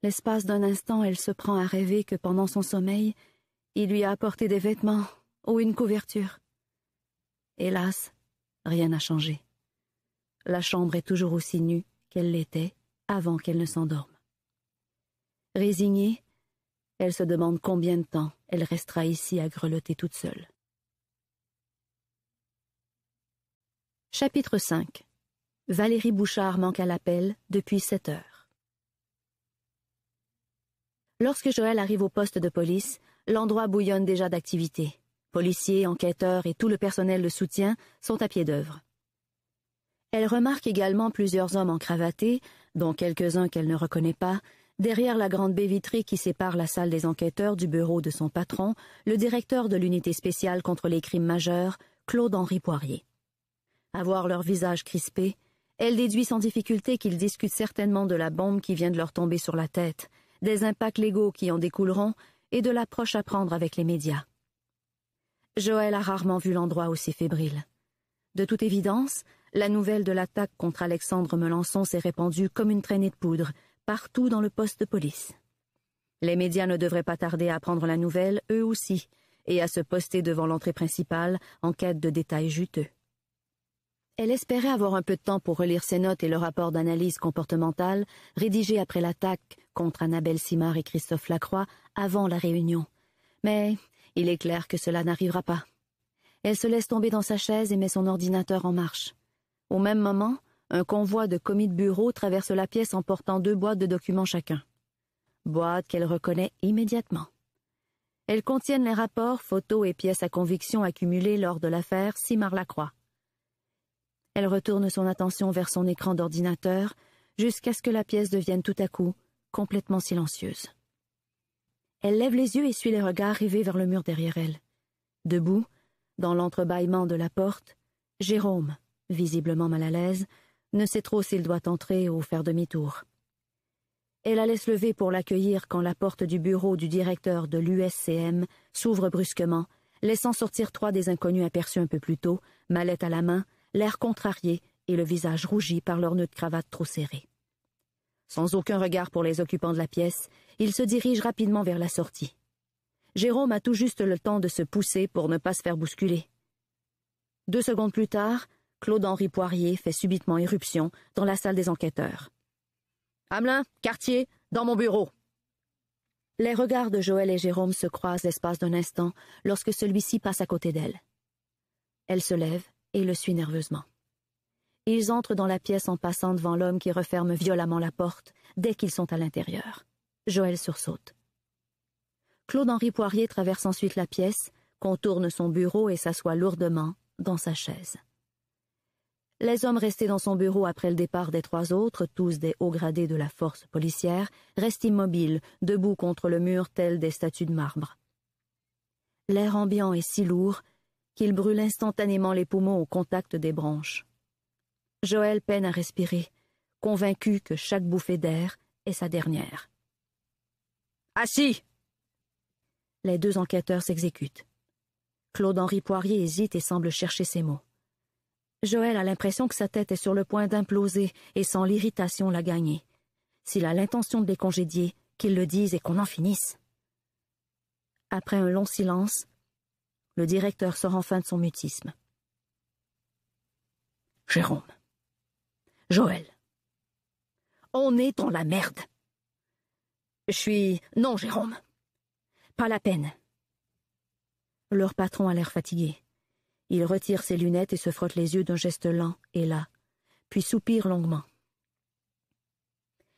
L'espace d'un instant, elle se prend à rêver que pendant son sommeil, il lui a apporté des vêtements ou une couverture. Hélas, rien n'a changé. La chambre est toujours aussi nue qu'elle l'était avant qu'elle ne s'endorme. Résignée, elle se demande combien de temps elle restera ici à grelotter toute seule. Chapitre 5 Valérie Bouchard manque à l'appel depuis sept heures. Lorsque Joël arrive au poste de police, l'endroit bouillonne déjà d'activité. Policiers, enquêteurs et tout le personnel de soutien sont à pied d'œuvre. Elle remarque également plusieurs hommes en cravaté, dont quelques-uns qu'elle ne reconnaît pas, derrière la grande baie vitrée qui sépare la salle des enquêteurs du bureau de son patron, le directeur de l'unité spéciale contre les crimes majeurs, Claude-Henri Poirier. À voir leurs visages crispés, elle déduit sans difficulté qu'ils discutent certainement de la bombe qui vient de leur tomber sur la tête, des impacts légaux qui en découleront et de l'approche à prendre avec les médias. Joël a rarement vu l'endroit aussi fébrile. De toute évidence, la nouvelle de l'attaque contre Alexandre Melançon s'est répandue comme une traînée de poudre, partout dans le poste de police. Les médias ne devraient pas tarder à prendre la nouvelle, eux aussi, et à se poster devant l'entrée principale en quête de détails juteux. Elle espérait avoir un peu de temps pour relire ses notes et le rapport d'analyse comportementale rédigé après l'attaque contre Annabelle Simard et Christophe Lacroix avant la réunion. Mais il est clair que cela n'arrivera pas. Elle se laisse tomber dans sa chaise et met son ordinateur en marche. Au même moment, un convoi de commis de bureau traverse la pièce en portant deux boîtes de documents chacun. Boîtes qu'elle reconnaît immédiatement. Elles contiennent les rapports, photos et pièces à conviction accumulées lors de l'affaire Simard-Lacroix. Elle retourne son attention vers son écran d'ordinateur jusqu'à ce que la pièce devienne tout à coup complètement silencieuse. Elle lève les yeux et suit les regards rivés vers le mur derrière elle. Debout, dans l'entrebâillement de la porte, Jérôme, visiblement mal à l'aise, ne sait trop s'il doit entrer ou faire demi-tour. Elle la laisse lever pour l'accueillir quand la porte du bureau du directeur de l'USCM s'ouvre brusquement, laissant sortir trois des inconnus aperçus un peu plus tôt, mallette à la main, l'air contrarié et le visage rougi par leur nœud de cravate trop serré. Sans aucun regard pour les occupants de la pièce, ils se dirigent rapidement vers la sortie. Jérôme a tout juste le temps de se pousser pour ne pas se faire bousculer. Deux secondes plus tard, Claude-Henri Poirier fait subitement irruption dans la salle des enquêteurs. Hamelin, quartier, dans mon bureau. Les regards de Joël et Jérôme se croisent l'espace d'un instant lorsque celui-ci passe à côté d'elle. Elle se lève, il le suit nerveusement. Ils entrent dans la pièce en passant devant l'homme qui referme violemment la porte dès qu'ils sont à l'intérieur. Joël sursaute. Claude-Henri Poirier traverse ensuite la pièce, contourne son bureau et s'assoit lourdement dans sa chaise. Les hommes restés dans son bureau après le départ des trois autres, tous des hauts gradés de la force policière, restent immobiles, debout contre le mur tel des statues de marbre. L'air ambiant est si lourd qu'il brûle instantanément les poumons au contact des branches. Joël peine à respirer, convaincu que chaque bouffée d'air est sa dernière. Assis Les deux enquêteurs s'exécutent. Claude-Henri Poirier hésite et semble chercher ses mots. Joël a l'impression que sa tête est sur le point d'imploser et sent l'irritation la gagner. S'il a l'intention de les congédier, qu'ils le disent et qu'on en finisse. Après un long silence, le directeur sort enfin de son mutisme. Jérôme. Joël. On est dans la merde. Je suis. Non, Jérôme. Pas la peine. Leur patron a l'air fatigué. Il retire ses lunettes et se frotte les yeux d'un geste lent et là, puis soupire longuement.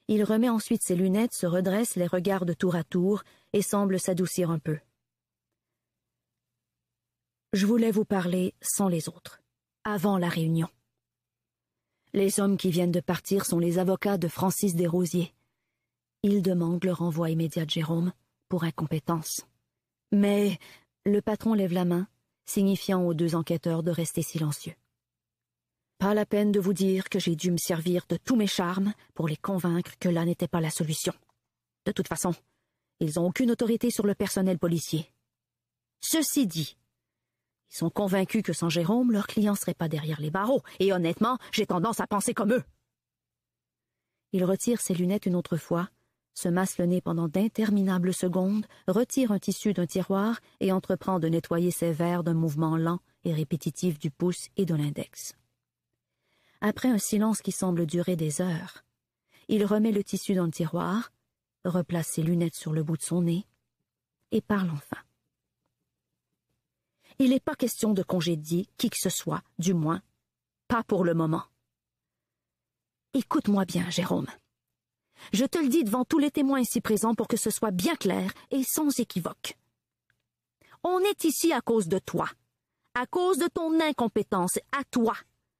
Il remet ensuite ses lunettes, se redresse, les regarde tour à tour et semble s'adoucir un peu je voulais vous parler sans les autres, avant la réunion. Les hommes qui viennent de partir sont les avocats de Francis Desrosiers. Ils demandent le renvoi immédiat de Jérôme pour incompétence. Mais le patron lève la main, signifiant aux deux enquêteurs de rester silencieux. Pas la peine de vous dire que j'ai dû me servir de tous mes charmes pour les convaincre que là n'était pas la solution. De toute façon, ils n'ont aucune autorité sur le personnel policier. Ceci dit, ils sont convaincus que sans Jérôme, leurs clients ne seraient pas derrière les barreaux, et honnêtement, j'ai tendance à penser comme eux. Il retire ses lunettes une autre fois, se masse le nez pendant d'interminables secondes, retire un tissu d'un tiroir et entreprend de nettoyer ses verres d'un mouvement lent et répétitif du pouce et de l'index. Après un silence qui semble durer des heures, il remet le tissu dans le tiroir, replace ses lunettes sur le bout de son nez et parle enfin. Il n'est pas question de congédier qui que ce soit, du moins, pas pour le moment. Écoute-moi bien, Jérôme. Je te le dis devant tous les témoins ici présents pour que ce soit bien clair et sans équivoque. On est ici à cause de toi, à cause de ton incompétence, à toi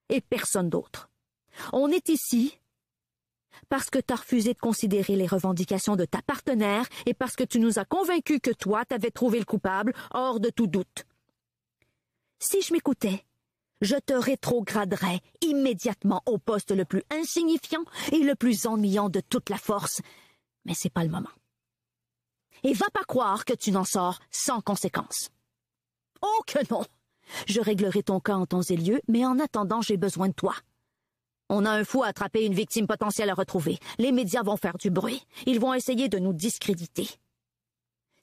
et personne d'autre. On est ici parce que tu as refusé de considérer les revendications de ta partenaire et parce que tu nous as convaincus que toi t'avais trouvé le coupable hors de tout doute si je m'écoutais, je te rétrograderais immédiatement au poste le plus insignifiant et le plus ennuyant de toute la force. Mais c'est pas le moment. Et va pas croire que tu n'en sors sans conséquence. Oh que non! Je réglerai ton cas en temps et lieu, mais en attendant, j'ai besoin de toi. On a un fou à attraper une victime potentielle à retrouver. Les médias vont faire du bruit. Ils vont essayer de nous discréditer.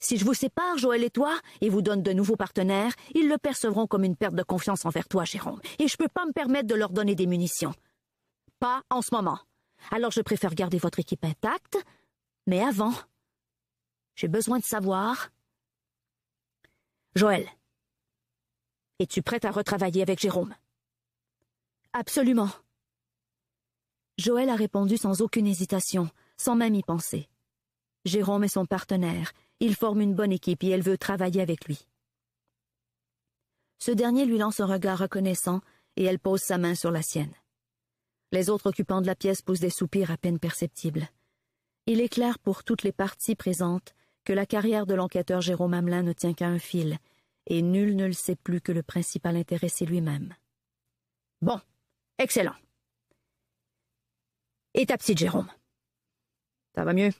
Si je vous sépare, Joël et toi, et vous donne de nouveaux partenaires, ils le percevront comme une perte de confiance envers toi, Jérôme, et je peux pas me permettre de leur donner des munitions. Pas en ce moment. Alors je préfère garder votre équipe intacte, mais avant, j'ai besoin de savoir. Joël, es-tu prête à retravailler avec Jérôme Absolument. Joël a répondu sans aucune hésitation, sans même y penser. Jérôme est son partenaire. il forme une bonne équipe et elle veut travailler avec lui. Ce dernier lui lance un regard reconnaissant et elle pose sa main sur la sienne. Les autres occupants de la pièce poussent des soupirs à peine perceptibles. Il est clair pour toutes les parties présentes que la carrière de l'enquêteur Jérôme Hamelin ne tient qu'à un fil, et nul ne le sait plus que le principal intéressé lui-même. Bon, excellent. Et ta petite Jérôme Ça va mieux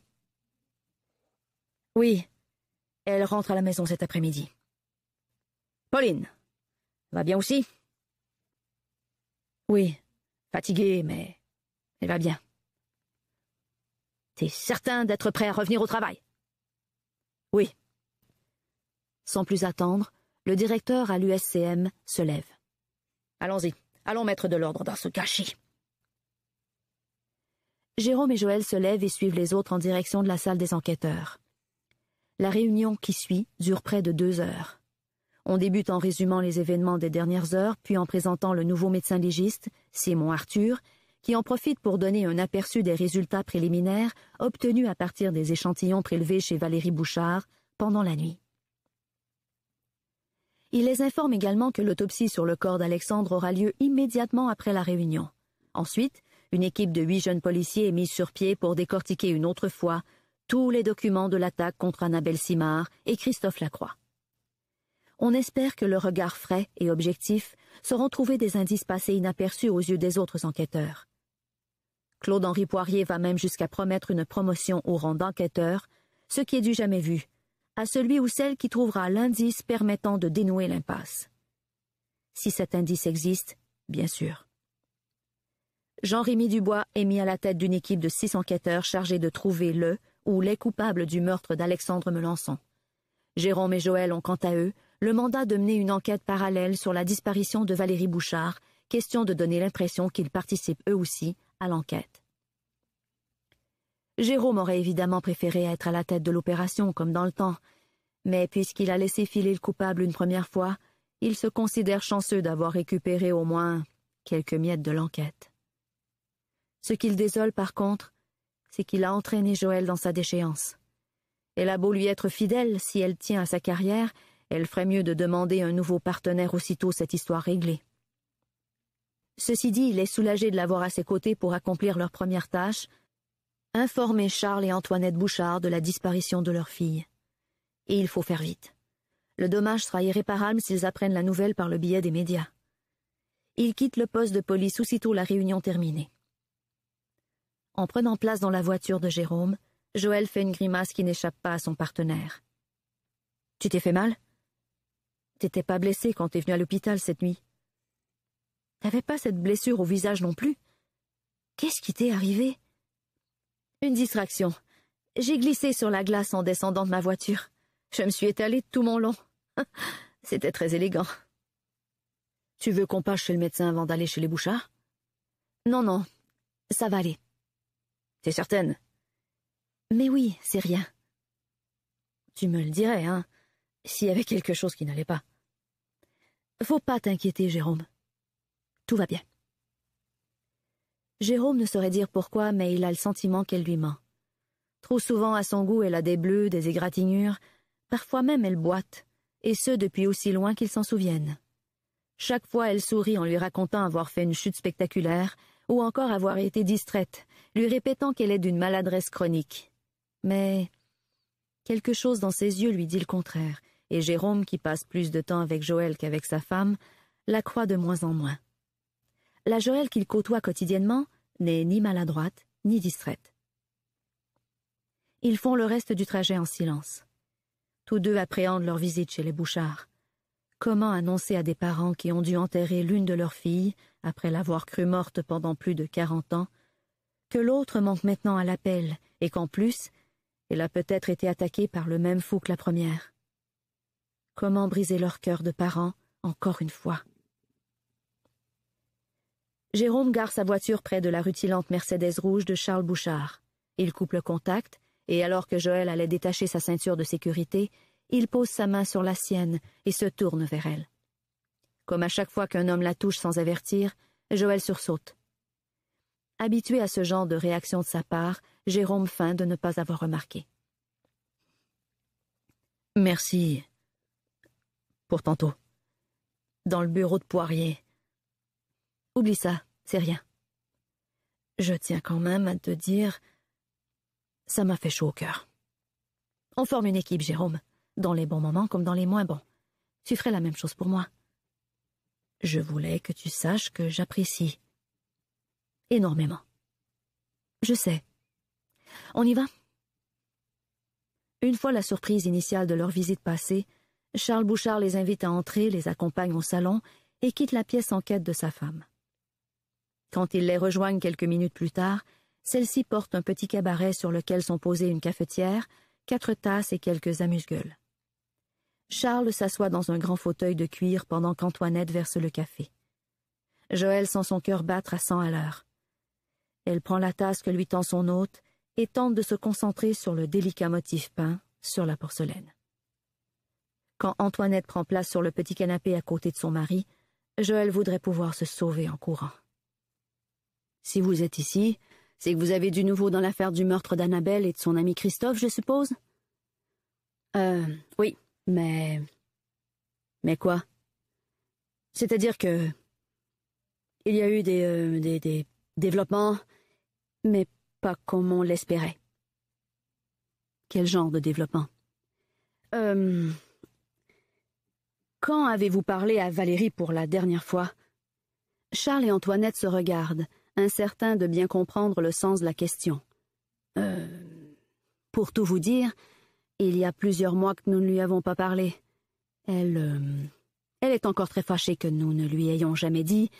oui. Elle rentre à la maison cet après-midi. Pauline. Va bien aussi? Oui. Fatiguée, mais elle va bien. T'es certain d'être prêt à revenir au travail? Oui. Sans plus attendre, le directeur à l'USCM se lève. Allons-y, allons mettre de l'ordre dans ce gâchis. Jérôme et Joël se lèvent et suivent les autres en direction de la salle des enquêteurs. La réunion qui suit dure près de deux heures. On débute en résumant les événements des dernières heures, puis en présentant le nouveau médecin légiste, Simon Arthur, qui en profite pour donner un aperçu des résultats préliminaires obtenus à partir des échantillons prélevés chez Valérie Bouchard pendant la nuit. Il les informe également que l'autopsie sur le corps d'Alexandre aura lieu immédiatement après la réunion. Ensuite, une équipe de huit jeunes policiers est mise sur pied pour décortiquer une autre fois tous les documents de l'attaque contre Annabelle Simard et Christophe Lacroix. On espère que le regard frais et objectif sauront trouver des indices passés inaperçus aux yeux des autres enquêteurs. Claude-Henri Poirier va même jusqu'à promettre une promotion au rang d'enquêteur, ce qui est du jamais vu, à celui ou celle qui trouvera l'indice permettant de dénouer l'impasse. Si cet indice existe, bien sûr. Jean-Rémy Dubois est mis à la tête d'une équipe de six enquêteurs chargés de trouver le ou les coupables du meurtre d'Alexandre Melançon. Jérôme et Joël ont quant à eux le mandat de mener une enquête parallèle sur la disparition de Valérie Bouchard, question de donner l'impression qu'ils participent eux aussi à l'enquête. Jérôme aurait évidemment préféré être à la tête de l'opération comme dans le temps, mais puisqu'il a laissé filer le coupable une première fois, il se considère chanceux d'avoir récupéré au moins quelques miettes de l'enquête. Ce qu'il désole par contre, c'est qu'il a entraîné Joël dans sa déchéance. Elle a beau lui être fidèle, si elle tient à sa carrière, elle ferait mieux de demander un nouveau partenaire aussitôt cette histoire réglée. Ceci dit, il est soulagé de l'avoir à ses côtés pour accomplir leur première tâche, informer Charles et Antoinette Bouchard de la disparition de leur fille. Et il faut faire vite. Le dommage sera irréparable s'ils apprennent la nouvelle par le biais des médias. Il quitte le poste de police aussitôt la réunion terminée. En prenant place dans la voiture de Jérôme, Joël fait une grimace qui n'échappe pas à son partenaire. Tu t'es fait mal T'étais pas blessé quand t'es venu à l'hôpital cette nuit. T'avais pas cette blessure au visage non plus. Qu'est-ce qui t'est arrivé Une distraction. J'ai glissé sur la glace en descendant de ma voiture. Je me suis étalé tout mon long. C'était très élégant. Tu veux qu'on passe chez le médecin avant d'aller chez les Bouchards Non, non, ça va aller. T'es certaine Mais oui, c'est rien. Tu me le dirais, hein, s'il y avait quelque chose qui n'allait pas. Faut pas t'inquiéter, Jérôme. Tout va bien. Jérôme ne saurait dire pourquoi, mais il a le sentiment qu'elle lui ment. Trop souvent, à son goût, elle a des bleus, des égratignures, parfois même elle boite, et ce depuis aussi loin qu'il s'en souvienne. Chaque fois, elle sourit en lui racontant avoir fait une chute spectaculaire, ou encore avoir été distraite, lui répétant qu'elle est d'une maladresse chronique. Mais quelque chose dans ses yeux lui dit le contraire, et Jérôme, qui passe plus de temps avec Joël qu'avec sa femme, la croit de moins en moins. La Joël qu'il côtoie quotidiennement n'est ni maladroite, ni distraite. Ils font le reste du trajet en silence. Tous deux appréhendent leur visite chez les Bouchards. Comment annoncer à des parents qui ont dû enterrer l'une de leurs filles, après l'avoir crue morte pendant plus de quarante ans, que l'autre manque maintenant à l'appel, et qu'en plus, elle a peut-être été attaquée par le même fou que la première. Comment briser leur cœur de parents, encore une fois Jérôme gare sa voiture près de la rutilante Mercedes rouge de Charles Bouchard. Il coupe le contact, et alors que Joël allait détacher sa ceinture de sécurité, il pose sa main sur la sienne et se tourne vers elle. Comme à chaque fois qu'un homme la touche sans avertir, Joël sursaute. Habitué à ce genre de réaction de sa part, Jérôme feint de ne pas avoir remarqué. Merci. Pour tantôt. Dans le bureau de Poirier. Oublie ça, c'est rien. Je tiens quand même à te dire. Ça m'a fait chaud au cœur. On forme une équipe, Jérôme, dans les bons moments comme dans les moins bons. Tu ferais la même chose pour moi. Je voulais que tu saches que j'apprécie énormément. Je sais. On y va Une fois la surprise initiale de leur visite passée, Charles Bouchard les invite à entrer, les accompagne au salon et quitte la pièce en quête de sa femme. Quand ils les rejoignent quelques minutes plus tard, celle-ci porte un petit cabaret sur lequel sont posées une cafetière, quatre tasses et quelques amuse-gueules. Charles s'assoit dans un grand fauteuil de cuir pendant qu'Antoinette verse le café. Joël sent son cœur battre à cent à l'heure. Elle prend la tasse que lui tend son hôte et tente de se concentrer sur le délicat motif peint sur la porcelaine. Quand Antoinette prend place sur le petit canapé à côté de son mari, Joël voudrait pouvoir se sauver en courant. Si vous êtes ici, c'est que vous avez du nouveau dans l'affaire du meurtre d'Annabelle et de son ami Christophe, je suppose Euh, oui, mais. Mais quoi C'est-à-dire que. Il y a eu des. Euh, des, des développements mais pas comme on l'espérait. Quel genre de développement Euh. Quand avez-vous parlé à Valérie pour la dernière fois Charles et Antoinette se regardent, incertains de bien comprendre le sens de la question. Euh. Pour tout vous dire, il y a plusieurs mois que nous ne lui avons pas parlé. Elle. Euh, elle est encore très fâchée que nous ne lui ayons jamais dit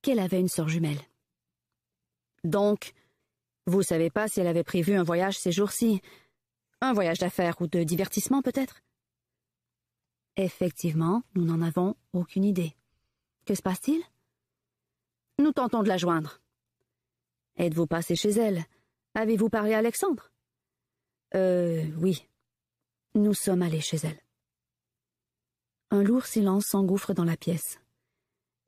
qu'elle avait une sœur jumelle. Donc, vous savez pas si elle avait prévu un voyage ces jours-ci. Un voyage d'affaires ou de divertissement, peut-être Effectivement, nous n'en avons aucune idée. Que se passe-t-il Nous tentons de la joindre. Êtes-vous passé chez elle Avez-vous parlé à Alexandre Euh, oui. Nous sommes allés chez elle. Un lourd silence s'engouffre dans la pièce.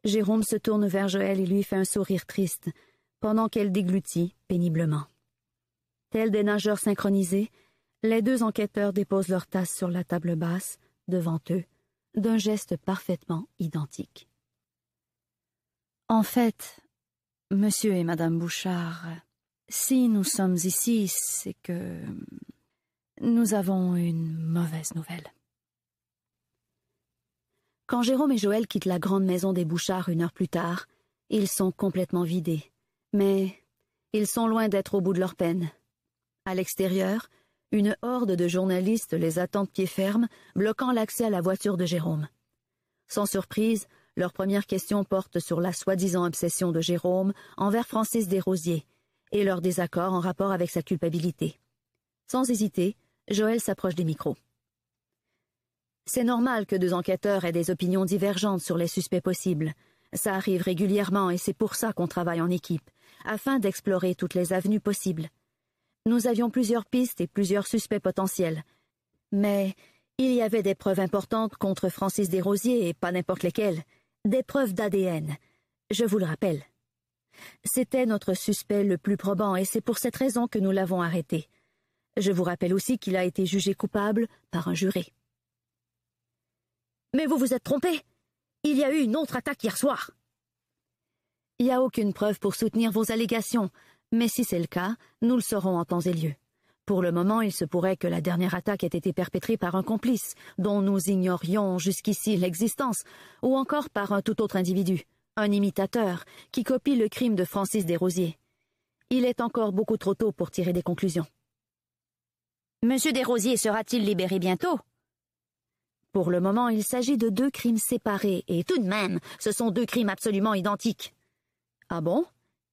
Jérôme se tourne vers Joël et lui fait un sourire triste pendant qu'elle déglutit péniblement. Tels des nageurs synchronisés, les deux enquêteurs déposent leurs tasses sur la table basse, devant eux, d'un geste parfaitement identique. En fait, monsieur et madame Bouchard, si nous sommes ici, c'est que nous avons une mauvaise nouvelle. Quand Jérôme et Joël quittent la grande maison des Bouchard une heure plus tard, ils sont complètement vidés, mais ils sont loin d'être au bout de leur peine. À l'extérieur, une horde de journalistes les attend pied ferme, bloquant l'accès à la voiture de Jérôme. Sans surprise, leur première question porte sur la soi-disant obsession de Jérôme envers Francis Desrosiers et leur désaccord en rapport avec sa culpabilité. Sans hésiter, Joël s'approche des micros. C'est normal que deux enquêteurs aient des opinions divergentes sur les suspects possibles. Ça arrive régulièrement et c'est pour ça qu'on travaille en équipe afin d'explorer toutes les avenues possibles. Nous avions plusieurs pistes et plusieurs suspects potentiels. Mais il y avait des preuves importantes contre Francis Desrosiers et pas n'importe lesquelles. Des preuves d'ADN. Je vous le rappelle. C'était notre suspect le plus probant et c'est pour cette raison que nous l'avons arrêté. Je vous rappelle aussi qu'il a été jugé coupable par un juré. » Mais vous vous êtes trompé. Il y a eu une autre attaque hier soir. Il n'y a aucune preuve pour soutenir vos allégations, mais si c'est le cas, nous le saurons en temps et lieu. Pour le moment, il se pourrait que la dernière attaque ait été perpétrée par un complice, dont nous ignorions jusqu'ici l'existence, ou encore par un tout autre individu, un imitateur, qui copie le crime de Francis Desrosiers. Il est encore beaucoup trop tôt pour tirer des conclusions. Monsieur Desrosiers sera-t-il libéré bientôt Pour le moment, il s'agit de deux crimes séparés, et tout de même, ce sont deux crimes absolument identiques. Ah bon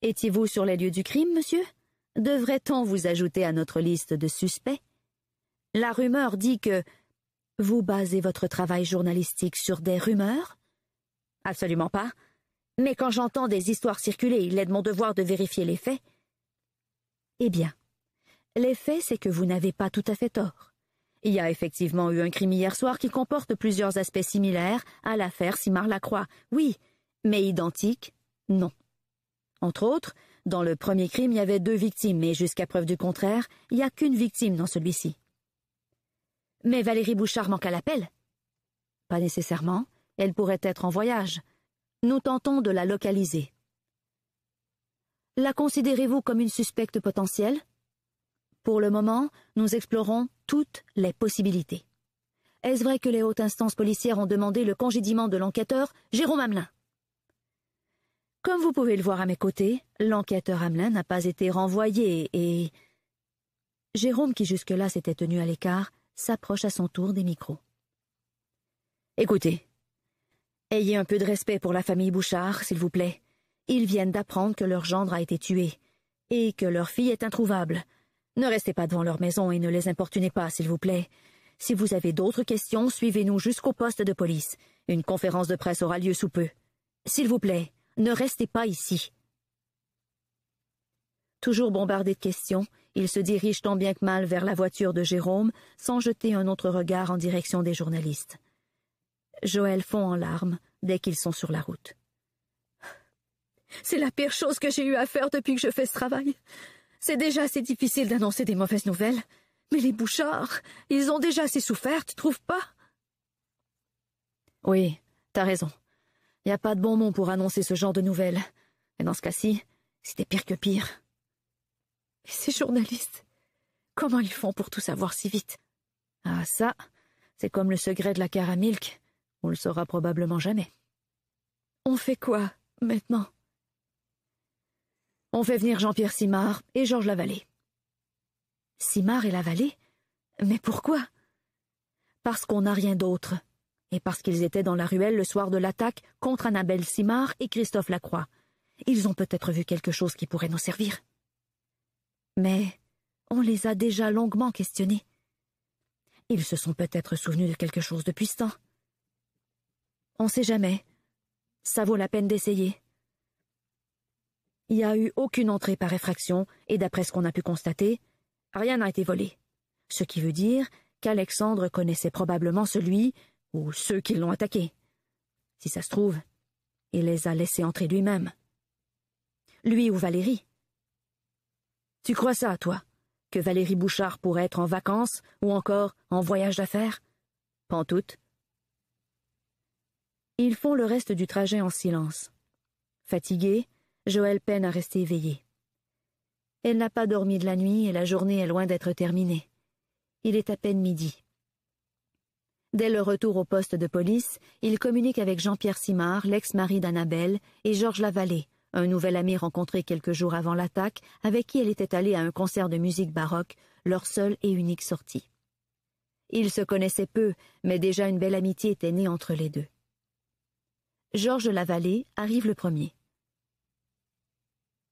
Étiez-vous sur les lieux du crime, monsieur Devrait-on vous ajouter à notre liste de suspects La rumeur dit que... Vous basez votre travail journalistique sur des rumeurs Absolument pas. Mais quand j'entends des histoires circuler, il est de mon devoir de vérifier les faits. Eh bien, les faits, c'est que vous n'avez pas tout à fait tort. Il y a effectivement eu un crime hier soir qui comporte plusieurs aspects similaires à l'affaire Simard-Lacroix, oui, mais identique, non. Entre autres, dans le premier crime, il y avait deux victimes, mais jusqu'à preuve du contraire, il n'y a qu'une victime dans celui-ci. Mais Valérie Bouchard manque à l'appel. Pas nécessairement, elle pourrait être en voyage. Nous tentons de la localiser. La considérez-vous comme une suspecte potentielle Pour le moment, nous explorons toutes les possibilités. Est-ce vrai que les hautes instances policières ont demandé le congédiement de l'enquêteur Jérôme Hamelin comme vous pouvez le voir à mes côtés, l'enquêteur Hamelin n'a pas été renvoyé et. Jérôme, qui jusque-là s'était tenu à l'écart, s'approche à son tour des micros. Écoutez, ayez un peu de respect pour la famille Bouchard, s'il vous plaît. Ils viennent d'apprendre que leur gendre a été tué et que leur fille est introuvable. Ne restez pas devant leur maison et ne les importunez pas, s'il vous plaît. Si vous avez d'autres questions, suivez-nous jusqu'au poste de police. Une conférence de presse aura lieu sous peu. S'il vous plaît, ne restez pas ici. Toujours bombardé de questions, il se dirige tant bien que mal vers la voiture de Jérôme, sans jeter un autre regard en direction des journalistes. Joël fond en larmes dès qu'ils sont sur la route. C'est la pire chose que j'ai eu à faire depuis que je fais ce travail. C'est déjà assez difficile d'annoncer des mauvaises nouvelles. Mais les Bouchards, ils ont déjà assez souffert, tu trouves pas? Oui, tu as raison. Y a pas de bon mot pour annoncer ce genre de nouvelles. Et dans ce cas-ci, c'était pire que pire. Et ces journalistes, comment ils font pour tout savoir si vite Ah, ça, c'est comme le secret de la caramilk. On le saura probablement jamais. On fait quoi, maintenant On fait venir Jean-Pierre Simard et Georges Lavallée. Simard et Lavallée Mais pourquoi Parce qu'on n'a rien d'autre et parce qu'ils étaient dans la ruelle le soir de l'attaque contre Annabelle Simard et Christophe Lacroix. Ils ont peut-être vu quelque chose qui pourrait nous servir. Mais on les a déjà longuement questionnés. Ils se sont peut-être souvenus de quelque chose depuis ce temps. On sait jamais. Ça vaut la peine d'essayer. Il n'y a eu aucune entrée par effraction, et d'après ce qu'on a pu constater, rien n'a été volé. Ce qui veut dire qu'Alexandre connaissait probablement celui ou ceux qui l'ont attaqué. Si ça se trouve, il les a laissés entrer lui-même. Lui ou Valérie. Tu crois ça, toi, que Valérie Bouchard pourrait être en vacances ou encore en voyage d'affaires Pantoute. Ils font le reste du trajet en silence. Fatiguée, Joël peine à rester éveillée. Elle n'a pas dormi de la nuit et la journée est loin d'être terminée. Il est à peine midi. Dès le retour au poste de police, il communique avec Jean-Pierre Simard, l'ex-mari d'Annabelle, et Georges Lavallée, un nouvel ami rencontré quelques jours avant l'attaque, avec qui elle était allée à un concert de musique baroque, leur seule et unique sortie. Ils se connaissaient peu, mais déjà une belle amitié était née entre les deux. Georges Lavallée arrive le premier.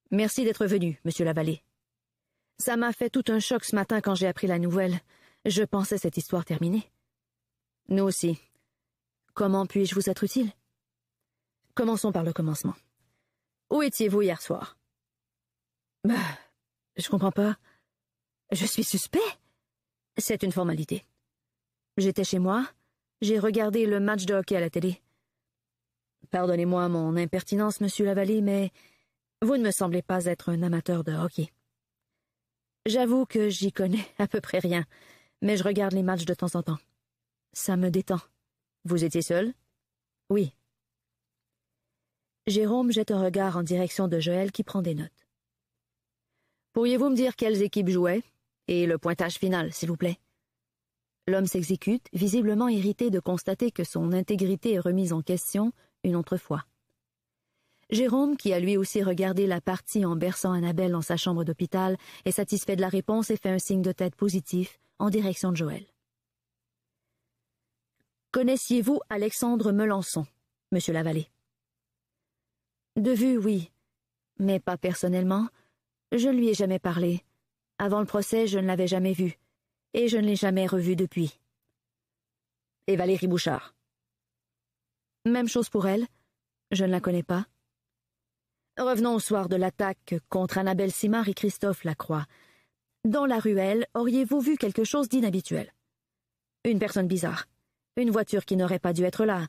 Merci d'être venu, monsieur Lavallée. Ça m'a fait tout un choc ce matin quand j'ai appris la nouvelle. Je pensais cette histoire terminée. Nous aussi. Comment puis-je vous être utile Commençons par le commencement. Où étiez-vous hier soir Bah, je comprends pas. Je suis suspect C'est une formalité. J'étais chez moi, j'ai regardé le match de hockey à la télé. Pardonnez-moi mon impertinence, monsieur Lavallée, mais vous ne me semblez pas être un amateur de hockey. J'avoue que j'y connais à peu près rien, mais je regarde les matchs de temps en temps. Ça me détend. Vous étiez seul Oui. Jérôme jette un regard en direction de Joël qui prend des notes. Pourriez-vous me dire quelles équipes jouaient Et le pointage final, s'il vous plaît. L'homme s'exécute, visiblement irrité de constater que son intégrité est remise en question une autre fois. Jérôme, qui a lui aussi regardé la partie en berçant Annabelle dans sa chambre d'hôpital, est satisfait de la réponse et fait un signe de tête positif en direction de Joël. Connaissiez-vous Alexandre Melançon, monsieur Lavallée De vue, oui, mais pas personnellement. Je ne lui ai jamais parlé. Avant le procès, je ne l'avais jamais vu, et je ne l'ai jamais revu depuis. Et Valérie Bouchard Même chose pour elle. Je ne la connais pas. Revenons au soir de l'attaque contre Annabelle Simard et Christophe Lacroix. Dans la ruelle, auriez-vous vu quelque chose d'inhabituel Une personne bizarre une voiture qui n'aurait pas dû être là,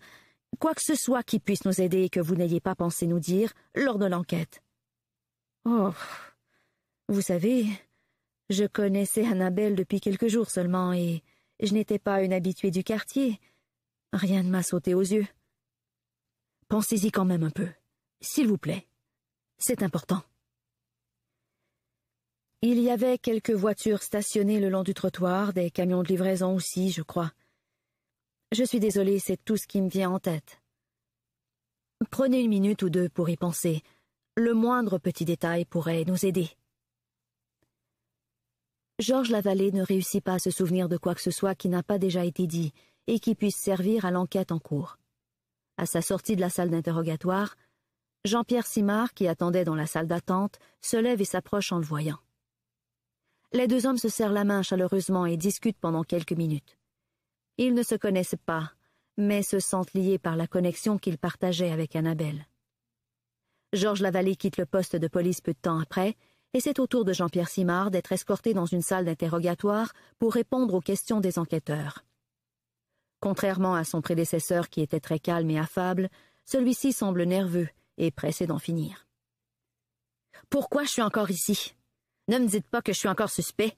quoi que ce soit qui puisse nous aider et que vous n'ayez pas pensé nous dire lors de l'enquête. Oh. Vous savez, je connaissais Annabelle depuis quelques jours seulement et je n'étais pas une habituée du quartier. Rien ne m'a sauté aux yeux. Pensez-y quand même un peu, s'il vous plaît. C'est important. Il y avait quelques voitures stationnées le long du trottoir, des camions de livraison aussi, je crois. Je suis désolé, c'est tout ce qui me vient en tête. Prenez une minute ou deux pour y penser. Le moindre petit détail pourrait nous aider. Georges Lavallée ne réussit pas à se souvenir de quoi que ce soit qui n'a pas déjà été dit et qui puisse servir à l'enquête en cours. À sa sortie de la salle d'interrogatoire, Jean-Pierre Simard, qui attendait dans la salle d'attente, se lève et s'approche en le voyant. Les deux hommes se serrent la main chaleureusement et discutent pendant quelques minutes. Ils ne se connaissent pas, mais se sentent liés par la connexion qu'ils partageaient avec Annabelle. Georges Lavallée quitte le poste de police peu de temps après, et c'est au tour de Jean-Pierre Simard d'être escorté dans une salle d'interrogatoire pour répondre aux questions des enquêteurs. Contrairement à son prédécesseur qui était très calme et affable, celui-ci semble nerveux et pressé d'en finir. Pourquoi je suis encore ici Ne me dites pas que je suis encore suspect.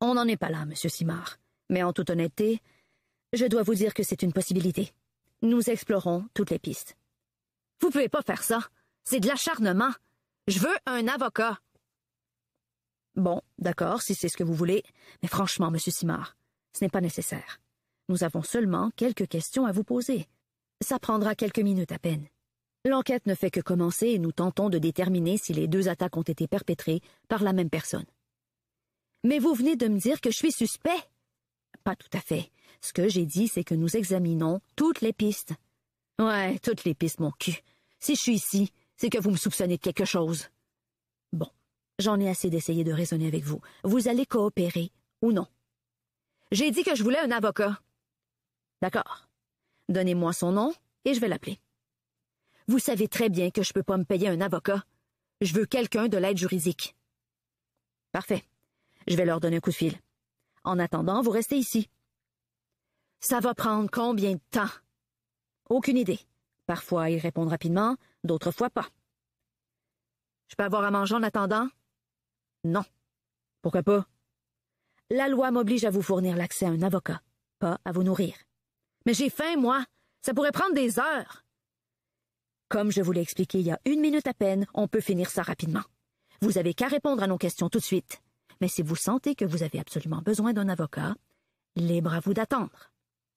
On n'en est pas là, monsieur Simard. Mais en toute honnêteté, je dois vous dire que c'est une possibilité. Nous explorons toutes les pistes. Vous pouvez pas faire ça. C'est de l'acharnement. Je veux un avocat. Bon, d'accord, si c'est ce que vous voulez, mais franchement, monsieur Simard, ce n'est pas nécessaire. Nous avons seulement quelques questions à vous poser. Ça prendra quelques minutes à peine. L'enquête ne fait que commencer et nous tentons de déterminer si les deux attaques ont été perpétrées par la même personne. Mais vous venez de me dire que je suis suspect pas tout à fait. Ce que j'ai dit, c'est que nous examinons toutes les pistes. Ouais, toutes les pistes, mon cul. Si je suis ici, c'est que vous me soupçonnez de quelque chose. Bon, j'en ai assez d'essayer de raisonner avec vous. Vous allez coopérer ou non. J'ai dit que je voulais un avocat. D'accord. Donnez-moi son nom et je vais l'appeler. Vous savez très bien que je ne peux pas me payer un avocat. Je veux quelqu'un de l'aide juridique. Parfait. Je vais leur donner un coup de fil. En attendant, vous restez ici. Ça va prendre combien de temps? Aucune idée. Parfois, ils répondent rapidement, d'autres fois pas. Je peux avoir à manger en attendant? Non. Pourquoi pas? La loi m'oblige à vous fournir l'accès à un avocat, pas à vous nourrir. Mais j'ai faim, moi. Ça pourrait prendre des heures. Comme je vous l'ai expliqué il y a une minute à peine, on peut finir ça rapidement. Vous avez qu'à répondre à nos questions tout de suite mais si vous sentez que vous avez absolument besoin d'un avocat, libre à vous d'attendre.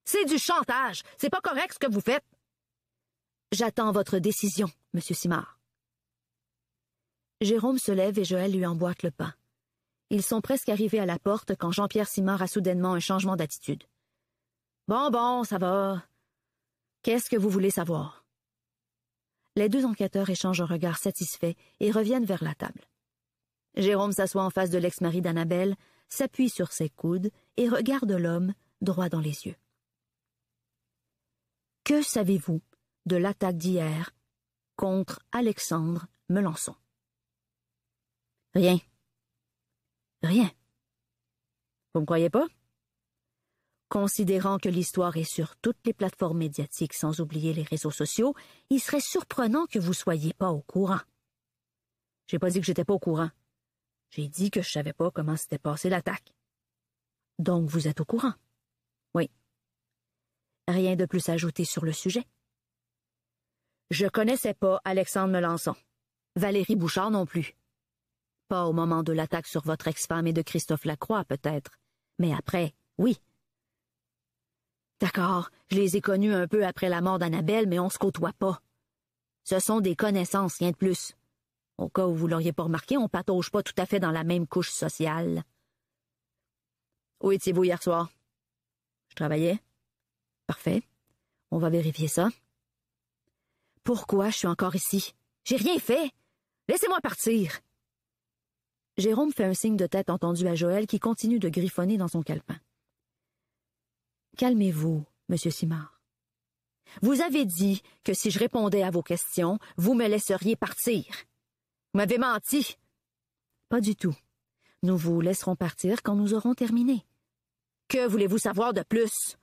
C'est du chantage. C'est pas correct ce que vous faites. J'attends votre décision, monsieur Simard. Jérôme se lève et Joël lui emboîte le pas. Ils sont presque arrivés à la porte quand Jean-Pierre Simard a soudainement un changement d'attitude. Bon, bon, ça va. Qu'est-ce que vous voulez savoir? Les deux enquêteurs échangent un regard satisfait et reviennent vers la table. Jérôme s'assoit en face de l'ex-mari d'Annabelle, s'appuie sur ses coudes et regarde l'homme droit dans les yeux. Que savez-vous de l'attaque d'hier contre Alexandre Melançon Rien. Rien. Vous me croyez pas Considérant que l'histoire est sur toutes les plateformes médiatiques sans oublier les réseaux sociaux, il serait surprenant que vous soyez pas au courant. J'ai pas dit que j'étais pas au courant. J'ai dit que je savais pas comment s'était passée l'attaque. Donc vous êtes au courant? Oui. Rien de plus ajouté sur le sujet? Je connaissais pas Alexandre Melançon. Valérie Bouchard non plus. Pas au moment de l'attaque sur votre ex-femme et de Christophe Lacroix, peut-être. Mais après, oui. D'accord, je les ai connus un peu après la mort d'Annabelle, mais on ne se côtoie pas. Ce sont des connaissances, rien de plus. Au cas où vous l'auriez pas remarqué, on patauge pas tout à fait dans la même couche sociale. Où étiez-vous hier soir? Je travaillais. Parfait. On va vérifier ça. Pourquoi je suis encore ici? J'ai rien fait. Laissez-moi partir. Jérôme fait un signe de tête entendu à Joël qui continue de griffonner dans son calepin. Calmez-vous, monsieur Simard. Vous avez dit que si je répondais à vos questions, vous me laisseriez partir m'avez menti. Pas du tout. Nous vous laisserons partir quand nous aurons terminé. Que voulez-vous savoir de plus?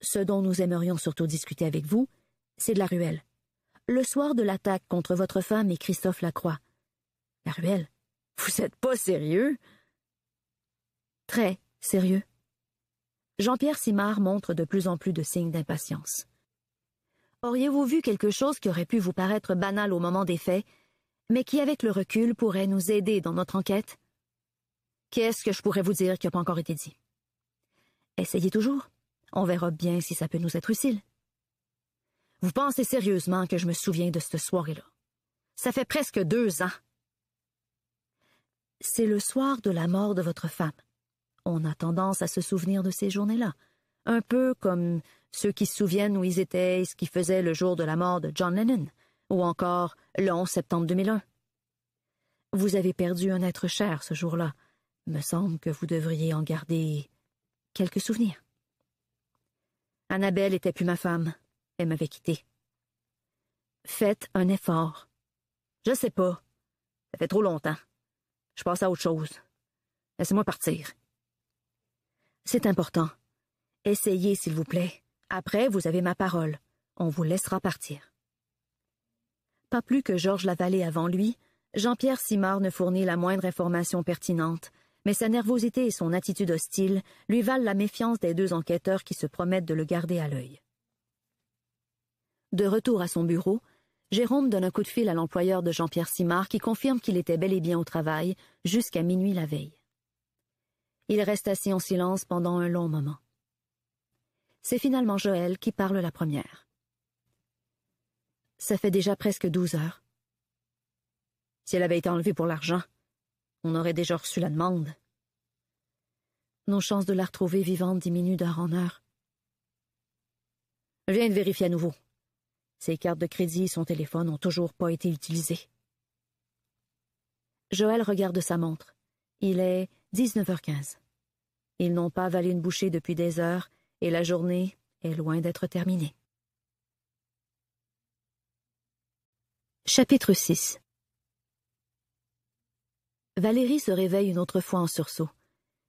Ce dont nous aimerions surtout discuter avec vous, c'est de la ruelle. Le soir de l'attaque contre votre femme et Christophe Lacroix. La ruelle. Vous êtes pas sérieux? Très sérieux. Jean-Pierre Simard montre de plus en plus de signes d'impatience. Auriez-vous vu quelque chose qui aurait pu vous paraître banal au moment des faits, mais qui avec le recul pourrait nous aider dans notre enquête, qu'est-ce que je pourrais vous dire qui n'a pas encore été dit? Essayez toujours. On verra bien si ça peut nous être utile. Vous pensez sérieusement que je me souviens de cette soirée-là? Ça fait presque deux ans. C'est le soir de la mort de votre femme. On a tendance à se souvenir de ces journées-là, un peu comme ceux qui se souviennent où ils étaient et ce qui faisaient le jour de la mort de John Lennon ou encore le 11 septembre 2001. Vous avez perdu un être cher ce jour-là. Me semble que vous devriez en garder quelques souvenirs. Annabelle était plus ma femme. Elle m'avait quitté. « Faites un effort. Je sais pas. Ça fait trop longtemps. Je passe à autre chose. Laissez-moi partir. C'est important. Essayez, s'il vous plaît. Après, vous avez ma parole. On vous laissera partir. Pas plus que Georges Lavallée avant lui, Jean-Pierre Simard ne fournit la moindre information pertinente, mais sa nervosité et son attitude hostile lui valent la méfiance des deux enquêteurs qui se promettent de le garder à l'œil. De retour à son bureau, Jérôme donne un coup de fil à l'employeur de Jean-Pierre Simard qui confirme qu'il était bel et bien au travail jusqu'à minuit la veille. Il reste assis en silence pendant un long moment. C'est finalement Joël qui parle la première. Ça fait déjà presque douze heures. Si elle avait été enlevée pour l'argent, on aurait déjà reçu la demande. Nos chances de la retrouver vivante diminuent d'heure en heure. Je viens de vérifier à nouveau. Ses cartes de crédit et son téléphone n'ont toujours pas été utilisés. Joël regarde sa montre. Il est 19h15. Ils n'ont pas avalé une bouchée depuis des heures et la journée est loin d'être terminée. Chapitre 6 Valérie se réveille une autre fois en sursaut.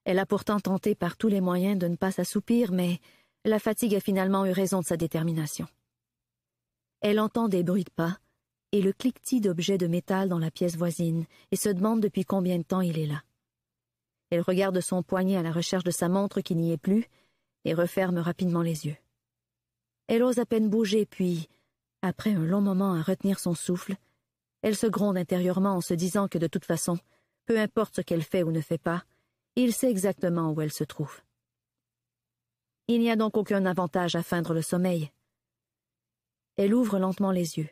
Elle a pourtant tenté par tous les moyens de ne pas s'assoupir, mais la fatigue a finalement eu raison de sa détermination. Elle entend des bruits de pas et le cliquetis d'objets de métal dans la pièce voisine et se demande depuis combien de temps il est là. Elle regarde son poignet à la recherche de sa montre qui n'y est plus et referme rapidement les yeux. Elle ose à peine bouger, puis après un long moment à retenir son souffle, elle se gronde intérieurement en se disant que de toute façon, peu importe ce qu'elle fait ou ne fait pas, il sait exactement où elle se trouve. Il n'y a donc aucun avantage à feindre le sommeil. Elle ouvre lentement les yeux.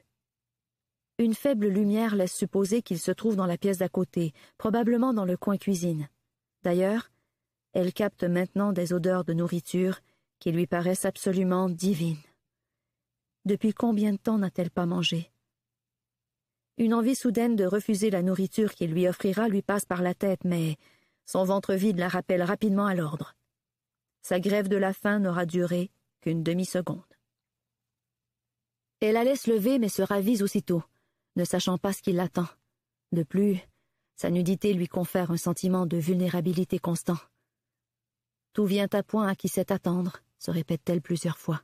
Une faible lumière laisse supposer qu'il se trouve dans la pièce d'à côté, probablement dans le coin cuisine. D'ailleurs, elle capte maintenant des odeurs de nourriture qui lui paraissent absolument divines. Depuis combien de temps n'a-t-elle pas mangé Une envie soudaine de refuser la nourriture qu'il lui offrira lui passe par la tête, mais son ventre vide la rappelle rapidement à l'ordre. Sa grève de la faim n'aura duré qu'une demi-seconde. Elle allait se lever, mais se ravise aussitôt, ne sachant pas ce qui l'attend. De plus, sa nudité lui confère un sentiment de vulnérabilité constant. Tout vient à point à qui sait attendre, se répète-t-elle plusieurs fois.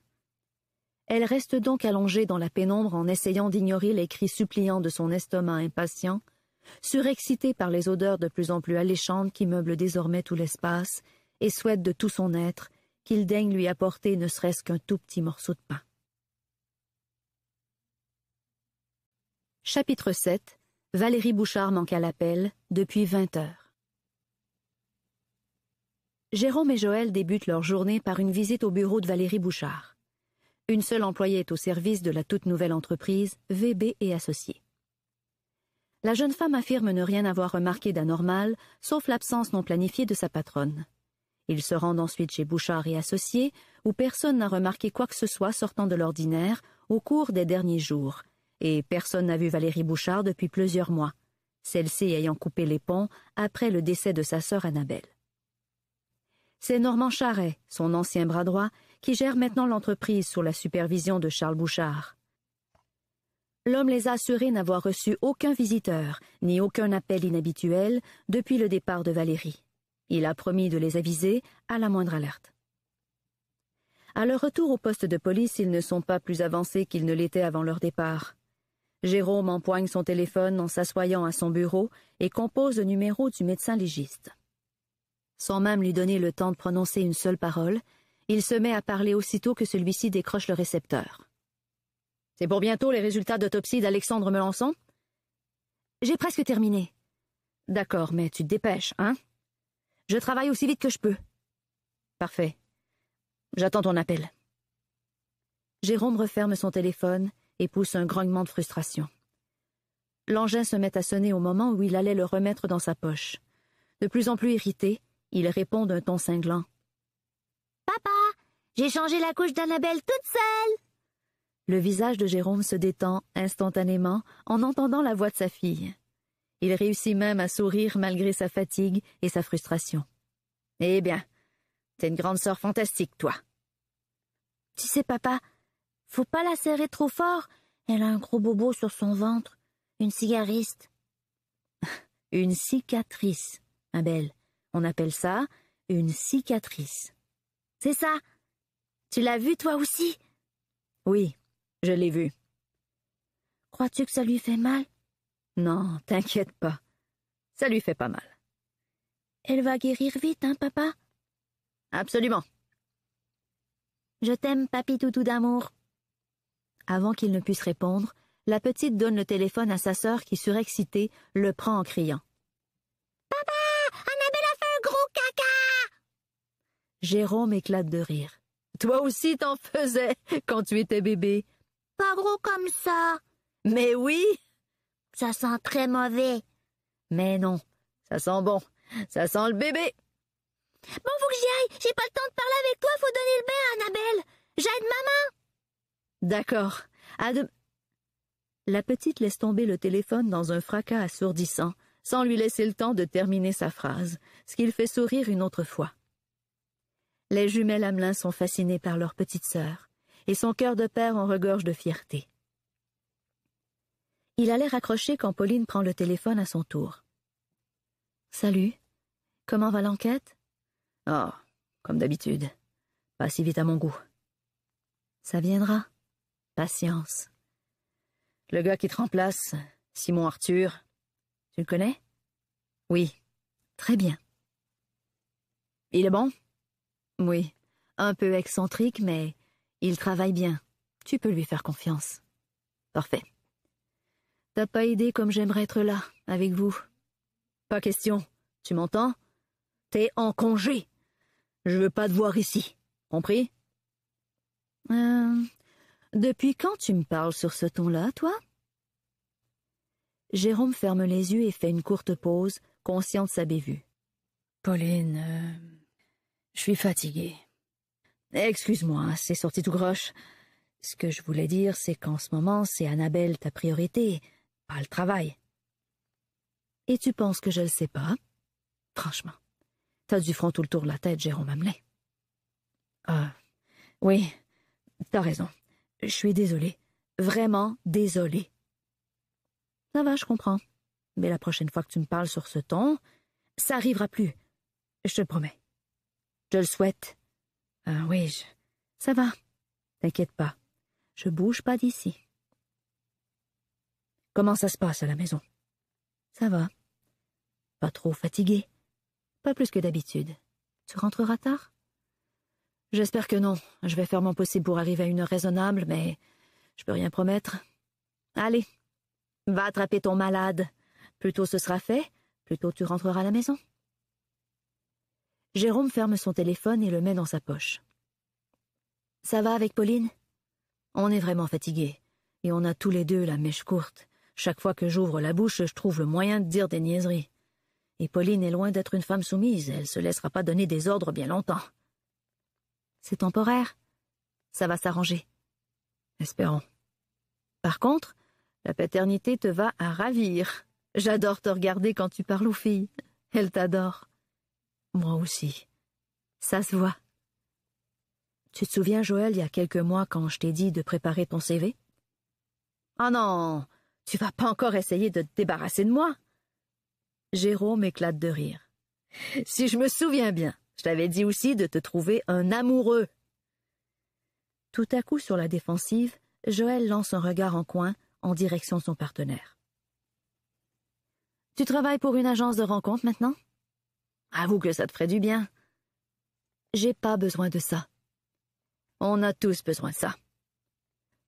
Elle reste donc allongée dans la pénombre en essayant d'ignorer les cris suppliants de son estomac impatient, surexcité par les odeurs de plus en plus alléchantes qui meublent désormais tout l'espace, et souhaite de tout son être qu'il daigne lui apporter ne serait-ce qu'un tout petit morceau de pain. Chapitre 7 Valérie Bouchard manque à l'appel depuis 20 heures. Jérôme et Joël débutent leur journée par une visite au bureau de Valérie Bouchard. Une seule employée est au service de la toute nouvelle entreprise, VB et Associés. La jeune femme affirme ne rien avoir remarqué d'anormal, sauf l'absence non planifiée de sa patronne. Ils se rendent ensuite chez Bouchard et Associés, où personne n'a remarqué quoi que ce soit sortant de l'ordinaire au cours des derniers jours, et personne n'a vu Valérie Bouchard depuis plusieurs mois, celle-ci ayant coupé les ponts après le décès de sa sœur Annabelle. C'est Normand Charret, son ancien bras droit, qui gère maintenant l'entreprise sous la supervision de Charles Bouchard. L'homme les a assurés n'avoir reçu aucun visiteur, ni aucun appel inhabituel depuis le départ de Valérie. Il a promis de les aviser à la moindre alerte. À leur retour au poste de police, ils ne sont pas plus avancés qu'ils ne l'étaient avant leur départ. Jérôme empoigne son téléphone en s'assoyant à son bureau et compose le numéro du médecin légiste. Sans même lui donner le temps de prononcer une seule parole, il se met à parler aussitôt que celui-ci décroche le récepteur. C'est pour bientôt les résultats d'autopsie d'Alexandre Melançon J'ai presque terminé. D'accord, mais tu te dépêches, hein Je travaille aussi vite que je peux. Parfait. J'attends ton appel. Jérôme referme son téléphone et pousse un grognement de frustration. L'engin se met à sonner au moment où il allait le remettre dans sa poche. De plus en plus irrité, il répond d'un ton cinglant. J'ai changé la couche d'Annabelle toute seule. Le visage de Jérôme se détend instantanément en entendant la voix de sa fille. Il réussit même à sourire malgré sa fatigue et sa frustration. Eh bien, t'es une grande sœur fantastique, toi. Tu sais, papa, faut pas la serrer trop fort. Elle a un gros bobo sur son ventre. Une cigariste. une cicatrice, Annabelle. On appelle ça une cicatrice. C'est ça, tu l'as vu, toi aussi Oui, je l'ai vu. Crois-tu que ça lui fait mal Non, t'inquiète pas. Ça lui fait pas mal. Elle va guérir vite, hein, papa Absolument. Je t'aime, papy toutou d'amour. Avant qu'il ne puisse répondre, la petite donne le téléphone à sa sœur qui, surexcitée, le prend en criant. Papa Annabelle a fait un gros caca Jérôme éclate de rire. Toi aussi t'en faisais quand tu étais bébé. Pas gros comme ça. Mais oui. Ça sent très mauvais. Mais non, ça sent bon. Ça sent le bébé. Bon, faut que j'y aille. J'ai pas le temps de parler avec toi. Faut donner le bain à Annabelle. J'aide maman. D'accord. À La petite laisse tomber le téléphone dans un fracas assourdissant, sans lui laisser le temps de terminer sa phrase, ce qui le fait sourire une autre fois les jumelles Hamelin sont fascinées par leur petite sœur, et son cœur de père en regorge de fierté. Il allait raccrocher quand Pauline prend le téléphone à son tour. Salut. Comment va l'enquête? Oh, comme d'habitude. Pas si vite à mon goût. Ça viendra. Patience. Le gars qui te remplace, Simon Arthur, tu le connais? Oui. Très bien. Il est bon? Oui, un peu excentrique, mais il travaille bien. Tu peux lui faire confiance. Parfait. T'as pas idée comme j'aimerais être là, avec vous. Pas question, tu m'entends T'es en congé. Je veux pas te voir ici, compris euh, Depuis quand tu me parles sur ce ton-là, toi Jérôme ferme les yeux et fait une courte pause, conscient de sa bévue. Pauline, euh, je suis fatigué. Excuse-moi, c'est sorti tout groche. Ce que je voulais dire, c'est qu'en ce moment, c'est Annabelle ta priorité, pas le travail. Et tu penses que je le sais pas? Franchement, t'as du front tout le tour de la tête, Jérôme Hamlet. »« Ah, euh, oui, t'as raison. Je suis désolée. Vraiment désolée. Ça va, je comprends. Mais la prochaine fois que tu me parles sur ce ton, ça arrivera plus. Je te promets. Je le souhaite. Ah oui, je... ça va. T'inquiète pas. Je bouge pas d'ici. Comment ça se passe à la maison? Ça va. Pas trop fatigué? Pas plus que d'habitude. Tu rentreras tard? J'espère que non. Je vais faire mon possible pour arriver à une heure raisonnable, mais je peux rien promettre. Allez, va attraper ton malade. Plus tôt ce sera fait, plus tôt tu rentreras à la maison. Jérôme ferme son téléphone et le met dans sa poche. Ça va avec Pauline On est vraiment fatigués, et on a tous les deux la mèche courte. Chaque fois que j'ouvre la bouche, je trouve le moyen de dire des niaiseries. Et Pauline est loin d'être une femme soumise, elle se laissera pas donner des ordres bien longtemps. C'est temporaire. Ça va s'arranger. Espérons. Par contre, la paternité te va à ravir. J'adore te regarder quand tu parles aux filles. Elle t'adore. » Moi aussi. Ça se voit. Tu te souviens, Joël, il y a quelques mois quand je t'ai dit de préparer ton CV? Ah non. Tu vas pas encore essayer de te débarrasser de moi. Jérôme éclate de rire. Si je me souviens bien, je t'avais dit aussi de te trouver un amoureux. Tout à coup sur la défensive, Joël lance un regard en coin, en direction de son partenaire. Tu travailles pour une agence de rencontre maintenant? Avoue que ça te ferait du bien. J'ai pas besoin de ça. On a tous besoin de ça.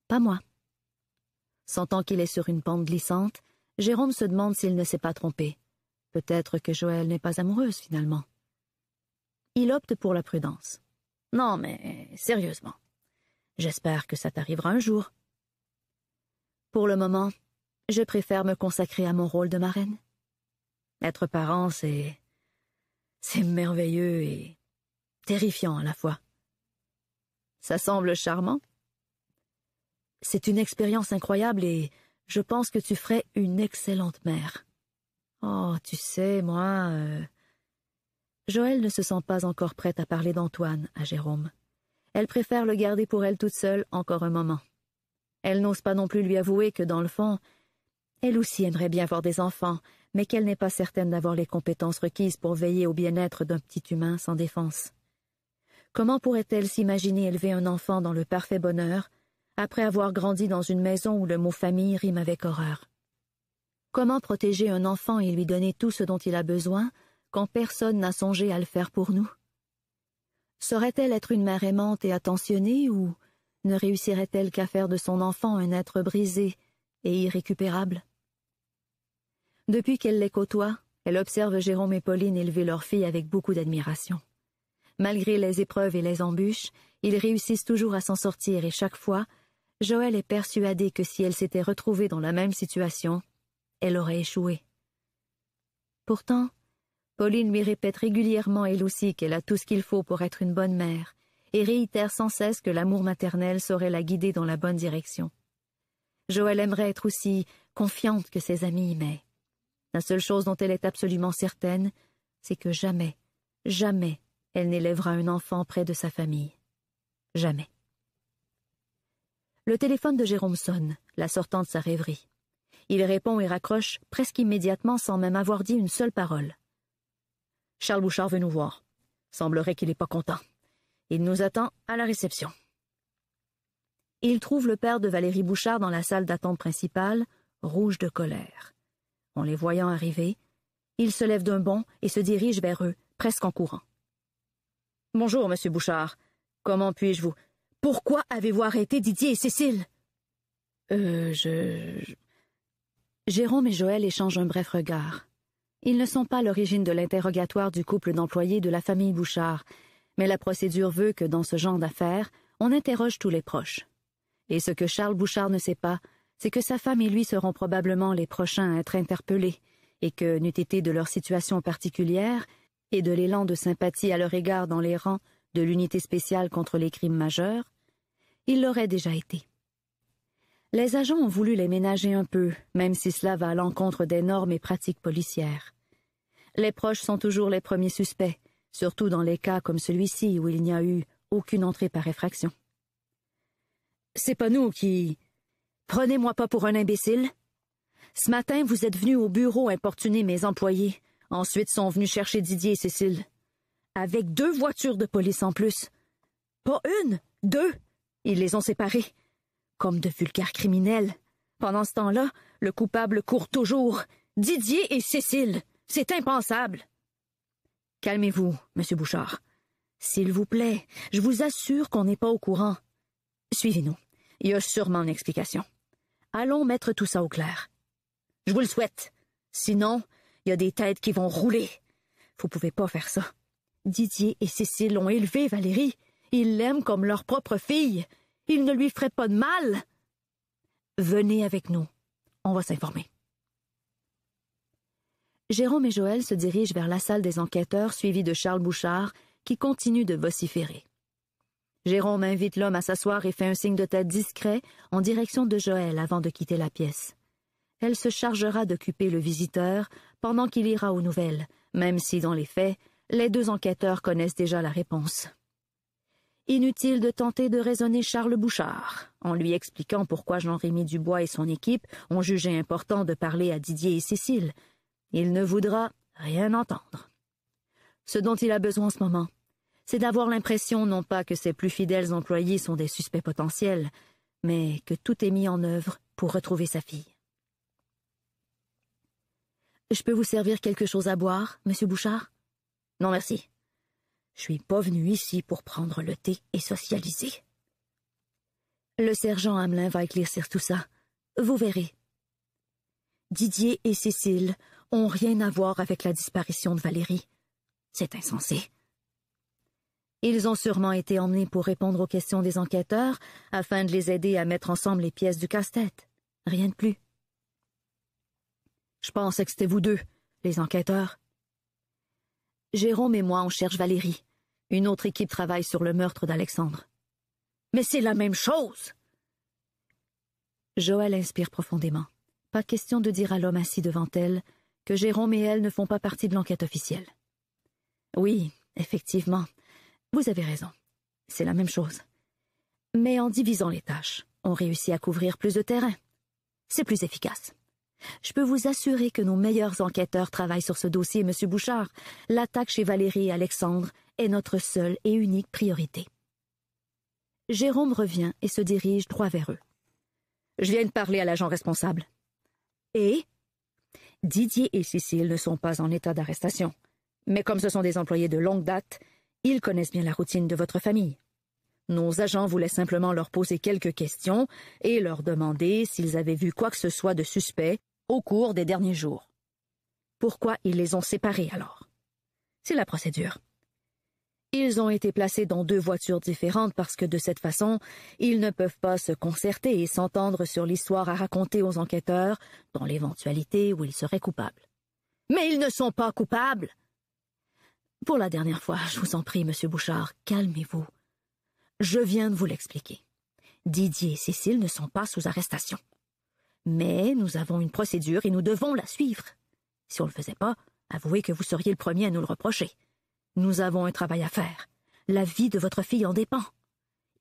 Pas moi. Sentant qu'il est sur une pente glissante, Jérôme se demande s'il ne s'est pas trompé. Peut-être que Joël n'est pas amoureuse finalement. Il opte pour la prudence. Non, mais sérieusement. J'espère que ça t'arrivera un jour. Pour le moment, je préfère me consacrer à mon rôle de marraine. Être parent, c'est c'est merveilleux et terrifiant à la fois. Ça semble charmant. C'est une expérience incroyable et je pense que tu ferais une excellente mère. Oh, tu sais, moi. Euh, Joël ne se sent pas encore prête à parler d'Antoine à Jérôme. Elle préfère le garder pour elle toute seule encore un moment. Elle n'ose pas non plus lui avouer que, dans le fond, elle aussi aimerait bien voir des enfants, mais qu'elle n'est pas certaine d'avoir les compétences requises pour veiller au bien-être d'un petit humain sans défense. Comment pourrait-elle s'imaginer élever un enfant dans le parfait bonheur, après avoir grandi dans une maison où le mot famille rime avec horreur Comment protéger un enfant et lui donner tout ce dont il a besoin quand personne n'a songé à le faire pour nous Saurait-elle être une mère aimante et attentionnée ou ne réussirait-elle qu'à faire de son enfant un être brisé et irrécupérable depuis qu'elle les côtoie, elle observe Jérôme et Pauline élever leur fille avec beaucoup d'admiration. Malgré les épreuves et les embûches, ils réussissent toujours à s'en sortir et chaque fois, Joël est persuadé que si elle s'était retrouvée dans la même situation, elle aurait échoué. Pourtant, Pauline lui répète régulièrement elle aussi qu'elle a tout ce qu'il faut pour être une bonne mère, et réitère sans cesse que l'amour maternel saurait la guider dans la bonne direction. Joël aimerait être aussi confiante que ses amis, mais la seule chose dont elle est absolument certaine, c'est que jamais, jamais elle n'élèvera un enfant près de sa famille. Jamais. Le téléphone de Jérôme sonne, la sortant de sa rêverie. Il répond et raccroche presque immédiatement sans même avoir dit une seule parole. Charles Bouchard veut nous voir. Semblerait qu'il n'est pas content. Il nous attend à la réception. Il trouve le père de Valérie Bouchard dans la salle d'attente principale, rouge de colère. En les voyant arriver, il se lève d'un bond et se dirige vers eux, presque en courant. Bonjour, monsieur Bouchard. Comment puis-je vous Pourquoi avez-vous arrêté Didier et Cécile Euh, je. Jérôme et Joël échangent un bref regard. Ils ne sont pas l'origine de l'interrogatoire du couple d'employés de la famille Bouchard, mais la procédure veut que dans ce genre d'affaires, on interroge tous les proches. Et ce que Charles Bouchard ne sait pas, c'est que sa femme et lui seront probablement les prochains à être interpellés, et que, n'eût été de leur situation particulière, et de l'élan de sympathie à leur égard dans les rangs de l'unité spéciale contre les crimes majeurs, il l'aurait déjà été. Les agents ont voulu les ménager un peu, même si cela va à l'encontre des normes et pratiques policières. Les proches sont toujours les premiers suspects, surtout dans les cas comme celui-ci où il n'y a eu aucune entrée par effraction. C'est pas nous qui. Prenez-moi pas pour un imbécile. Ce matin, vous êtes venu au bureau importuner mes employés. Ensuite, sont venus chercher Didier et Cécile. Avec deux voitures de police en plus. Pas une, deux. Ils les ont séparés. Comme de vulgaires criminels. Pendant ce temps-là, le coupable court toujours. Didier et Cécile. C'est impensable. Calmez-vous, monsieur Bouchard. S'il vous plaît, je vous assure qu'on n'est pas au courant. Suivez-nous. Il y a sûrement une explication. Allons mettre tout ça au clair. Je vous le souhaite. Sinon, il y a des têtes qui vont rouler. Vous pouvez pas faire ça. Didier et Cécile l'ont élevé, Valérie. Ils l'aiment comme leur propre fille. Ils ne lui feraient pas de mal. Venez avec nous. On va s'informer. Jérôme et Joël se dirigent vers la salle des enquêteurs, suivis de Charles Bouchard, qui continue de vociférer. Jérôme invite l'homme à s'asseoir et fait un signe de tête discret en direction de Joël avant de quitter la pièce. Elle se chargera d'occuper le visiteur pendant qu'il ira aux nouvelles, même si, dans les faits, les deux enquêteurs connaissent déjà la réponse. Inutile de tenter de raisonner Charles Bouchard, en lui expliquant pourquoi Jean-Rémy Dubois et son équipe ont jugé important de parler à Didier et Cécile. Il ne voudra rien entendre. Ce dont il a besoin en ce moment, c'est d'avoir l'impression non pas que ses plus fidèles employés sont des suspects potentiels, mais que tout est mis en œuvre pour retrouver sa fille. Je peux vous servir quelque chose à boire, monsieur Bouchard? Non, merci. Je suis pas venu ici pour prendre le thé et socialiser. Le sergent Hamelin va éclaircir tout ça. Vous verrez. Didier et Cécile ont rien à voir avec la disparition de Valérie. C'est insensé. Ils ont sûrement été emmenés pour répondre aux questions des enquêteurs, afin de les aider à mettre ensemble les pièces du casse-tête. Rien de plus. Je pense que c'était vous deux, les enquêteurs. Jérôme et moi, on cherche Valérie. Une autre équipe travaille sur le meurtre d'Alexandre. Mais c'est la même chose! Joël inspire profondément. Pas question de dire à l'homme assis devant elle que Jérôme et elle ne font pas partie de l'enquête officielle. Oui, effectivement, vous avez raison. C'est la même chose. Mais en divisant les tâches, on réussit à couvrir plus de terrain. C'est plus efficace. Je peux vous assurer que nos meilleurs enquêteurs travaillent sur ce dossier, Monsieur Bouchard. L'attaque chez Valérie et Alexandre est notre seule et unique priorité. Jérôme revient et se dirige droit vers eux. Je viens de parler à l'agent responsable. Et Didier et Cécile ne sont pas en état d'arrestation. Mais comme ce sont des employés de longue date, ils connaissent bien la routine de votre famille. Nos agents voulaient simplement leur poser quelques questions et leur demander s'ils avaient vu quoi que ce soit de suspect au cours des derniers jours. Pourquoi ils les ont séparés alors C'est la procédure. Ils ont été placés dans deux voitures différentes parce que de cette façon, ils ne peuvent pas se concerter et s'entendre sur l'histoire à raconter aux enquêteurs dans l'éventualité où ils seraient coupables. Mais ils ne sont pas coupables pour la dernière fois, je vous en prie, monsieur Bouchard, calmez-vous. Je viens de vous l'expliquer. Didier et Cécile ne sont pas sous arrestation. Mais nous avons une procédure et nous devons la suivre. Si on ne le faisait pas, avouez que vous seriez le premier à nous le reprocher. Nous avons un travail à faire. La vie de votre fille en dépend.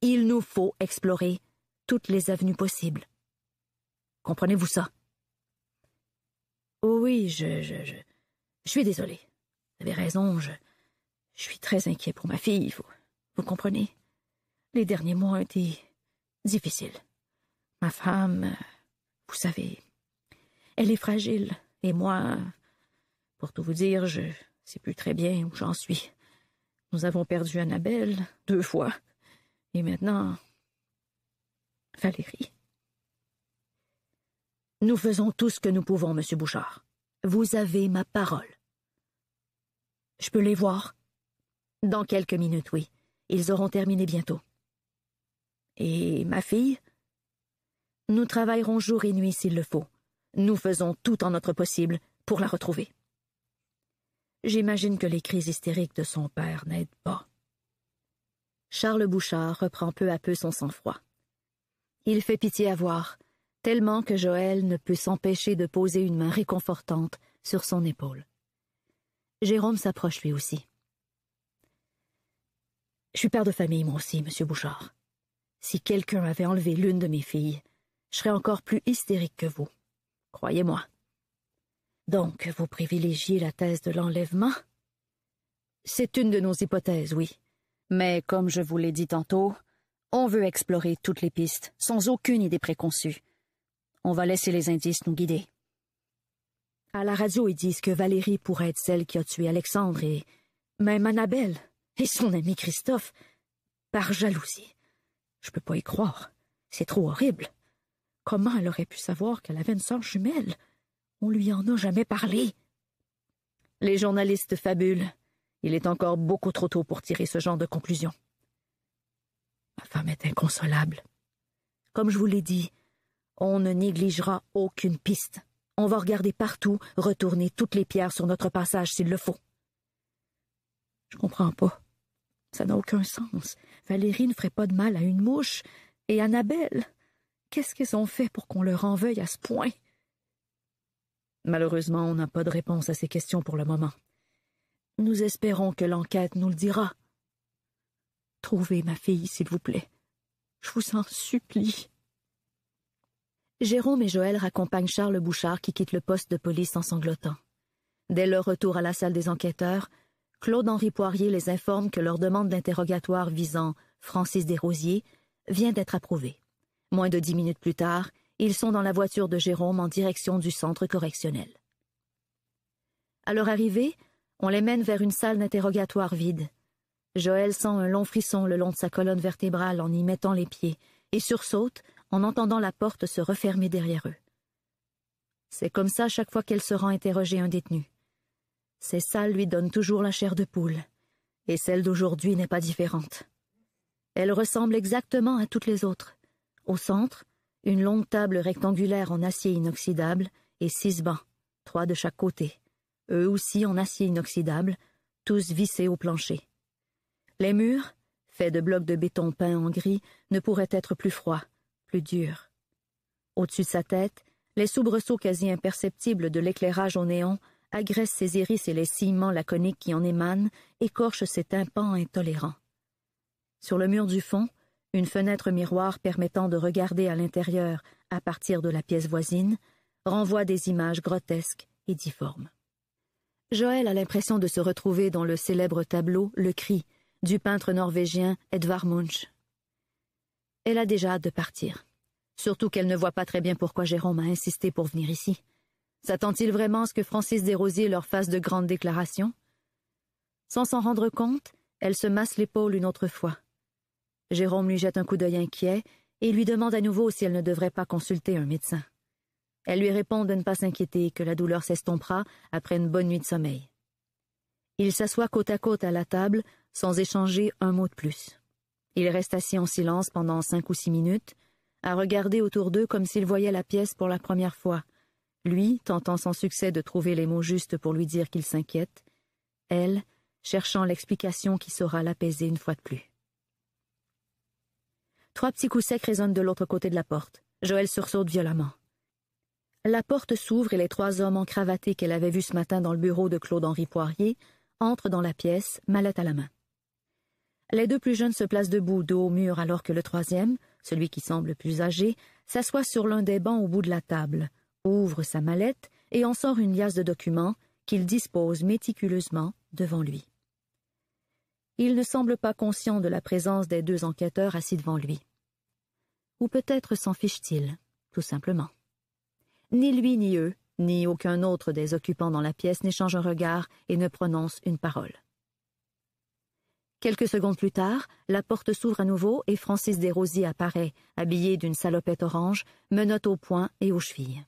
Il nous faut explorer toutes les avenues possibles. Comprenez-vous ça? Oh oui, je, je, je, je suis désolé. Vous avez raison, je, je suis très inquiet pour ma fille, vous, comprenez. Les derniers mois ont été difficiles. Ma femme, vous savez, elle est fragile, et moi, pour tout vous dire, je sais plus très bien où j'en suis. Nous avons perdu Annabelle deux fois, et maintenant Valérie. Nous faisons tout ce que nous pouvons, monsieur Bouchard. Vous avez ma parole. Je peux les voir? Dans quelques minutes, oui. Ils auront terminé bientôt. Et ma fille Nous travaillerons jour et nuit s'il le faut. Nous faisons tout en notre possible pour la retrouver. J'imagine que les crises hystériques de son père n'aident pas. Charles Bouchard reprend peu à peu son sang-froid. Il fait pitié à voir, tellement que Joël ne peut s'empêcher de poser une main réconfortante sur son épaule. Jérôme s'approche lui aussi. Je suis père de famille, moi aussi, monsieur Bouchard. Si quelqu'un avait enlevé l'une de mes filles, je serais encore plus hystérique que vous. Croyez-moi. Donc, vous privilégiez la thèse de l'enlèvement C'est une de nos hypothèses, oui. Mais comme je vous l'ai dit tantôt, on veut explorer toutes les pistes, sans aucune idée préconçue. On va laisser les indices nous guider. À la radio, ils disent que Valérie pourrait être celle qui a tué Alexandre et même Annabelle. Et son ami Christophe, par jalousie. Je peux pas y croire. C'est trop horrible. Comment elle aurait pu savoir qu'elle avait une sœur jumelle? On lui en a jamais parlé. Les journalistes fabulent. Il est encore beaucoup trop tôt pour tirer ce genre de conclusion. Ma femme est inconsolable. Comme je vous l'ai dit, on ne négligera aucune piste. On va regarder partout, retourner toutes les pierres sur notre passage s'il le faut. Je comprends pas. Ça n'a aucun sens. Valérie ne ferait pas de mal à une mouche. Et Annabelle Qu'est-ce qu'elles ont fait pour qu'on leur en veuille à ce point Malheureusement, on n'a pas de réponse à ces questions pour le moment. Nous espérons que l'enquête nous le dira. Trouvez ma fille, s'il vous plaît. Je vous en supplie. Jérôme et Joël raccompagnent Charles Bouchard qui quitte le poste de police en sanglotant. Dès leur retour à la salle des enquêteurs, Claude-Henri Poirier les informe que leur demande d'interrogatoire visant Francis Desrosiers vient d'être approuvée. Moins de dix minutes plus tard, ils sont dans la voiture de Jérôme en direction du centre correctionnel. À leur arrivée, on les mène vers une salle d'interrogatoire vide. Joël sent un long frisson le long de sa colonne vertébrale en y mettant les pieds et sursaute en entendant la porte se refermer derrière eux. C'est comme ça chaque fois qu'elle se rend interroger un détenu. Ces salles lui donnent toujours la chair de poule, et celle d'aujourd'hui n'est pas différente. Elle ressemble exactement à toutes les autres. Au centre, une longue table rectangulaire en acier inoxydable et six bancs, trois de chaque côté, eux aussi en acier inoxydable, tous vissés au plancher. Les murs, faits de blocs de béton peints en gris, ne pourraient être plus froids, plus durs. Au-dessus de sa tête, les soubresauts quasi imperceptibles de l'éclairage au néant agresse ses iris et les ciments laconiques qui en émanent, écorche ses tympans intolérants. Sur le mur du fond, une fenêtre miroir permettant de regarder à l'intérieur à partir de la pièce voisine, renvoie des images grotesques et difformes. Joël a l'impression de se retrouver dans le célèbre tableau Le Cri du peintre norvégien Edvard Munch. Elle a déjà hâte de partir, surtout qu'elle ne voit pas très bien pourquoi Jérôme a insisté pour venir ici. S'attend-il vraiment à ce que Francis Desrosiers leur fasse de grandes déclarations Sans s'en rendre compte, elle se masse l'épaule une autre fois. Jérôme lui jette un coup d'œil inquiet et lui demande à nouveau si elle ne devrait pas consulter un médecin. Elle lui répond de ne pas s'inquiéter que la douleur s'estompera après une bonne nuit de sommeil. Il s'assoit côte à côte à la table sans échanger un mot de plus. Il reste assis en silence pendant cinq ou six minutes, à regarder autour d'eux comme s'ils voyaient la pièce pour la première fois, lui tentant sans succès de trouver les mots justes pour lui dire qu'il s'inquiète, elle cherchant l'explication qui saura l'apaiser une fois de plus. Trois petits coups secs résonnent de l'autre côté de la porte. Joël sursaute violemment. La porte s'ouvre et les trois hommes encravatés qu'elle avait vus ce matin dans le bureau de Claude-Henri Poirier entrent dans la pièce, mallette à la main. Les deux plus jeunes se placent debout, dos au mur, alors que le troisième, celui qui semble plus âgé, s'assoit sur l'un des bancs au bout de la table, ouvre sa mallette et en sort une liasse de documents qu'il dispose méticuleusement devant lui. Il ne semble pas conscient de la présence des deux enquêteurs assis devant lui. Ou peut-être s'en fiche-t-il, tout simplement. Ni lui ni eux, ni aucun autre des occupants dans la pièce n'échange un regard et ne prononce une parole. Quelques secondes plus tard, la porte s'ouvre à nouveau et Francis Desrosiers apparaît, habillé d'une salopette orange, menotte au poing et aux chevilles.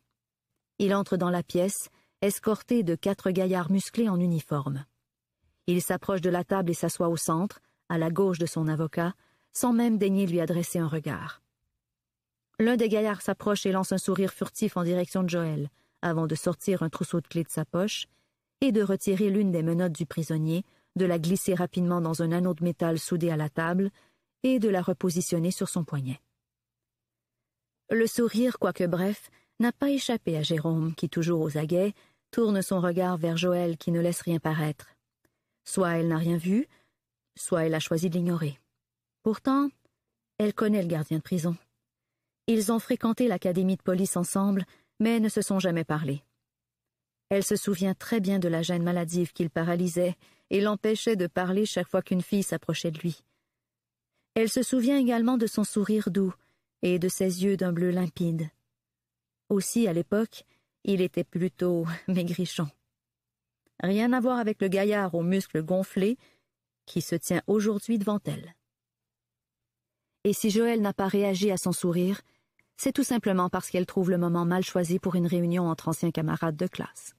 Il entre dans la pièce, escorté de quatre gaillards musclés en uniforme. Il s'approche de la table et s'assoit au centre, à la gauche de son avocat, sans même daigner lui adresser un regard. L'un des gaillards s'approche et lance un sourire furtif en direction de Joël, avant de sortir un trousseau de clés de sa poche et de retirer l'une des menottes du prisonnier, de la glisser rapidement dans un anneau de métal soudé à la table et de la repositionner sur son poignet. Le sourire, quoique bref, n'a pas échappé à Jérôme, qui, toujours aux aguets, tourne son regard vers Joël qui ne laisse rien paraître. Soit elle n'a rien vu, soit elle a choisi de l'ignorer. Pourtant, elle connaît le gardien de prison. Ils ont fréquenté l'académie de police ensemble, mais ne se sont jamais parlé. Elle se souvient très bien de la gêne maladive qu'il paralysait et l'empêchait de parler chaque fois qu'une fille s'approchait de lui. Elle se souvient également de son sourire doux et de ses yeux d'un bleu limpide. Aussi, à l'époque, il était plutôt maigrichon. Rien à voir avec le gaillard aux muscles gonflés qui se tient aujourd'hui devant elle. Et si Joël n'a pas réagi à son sourire, c'est tout simplement parce qu'elle trouve le moment mal choisi pour une réunion entre anciens camarades de classe.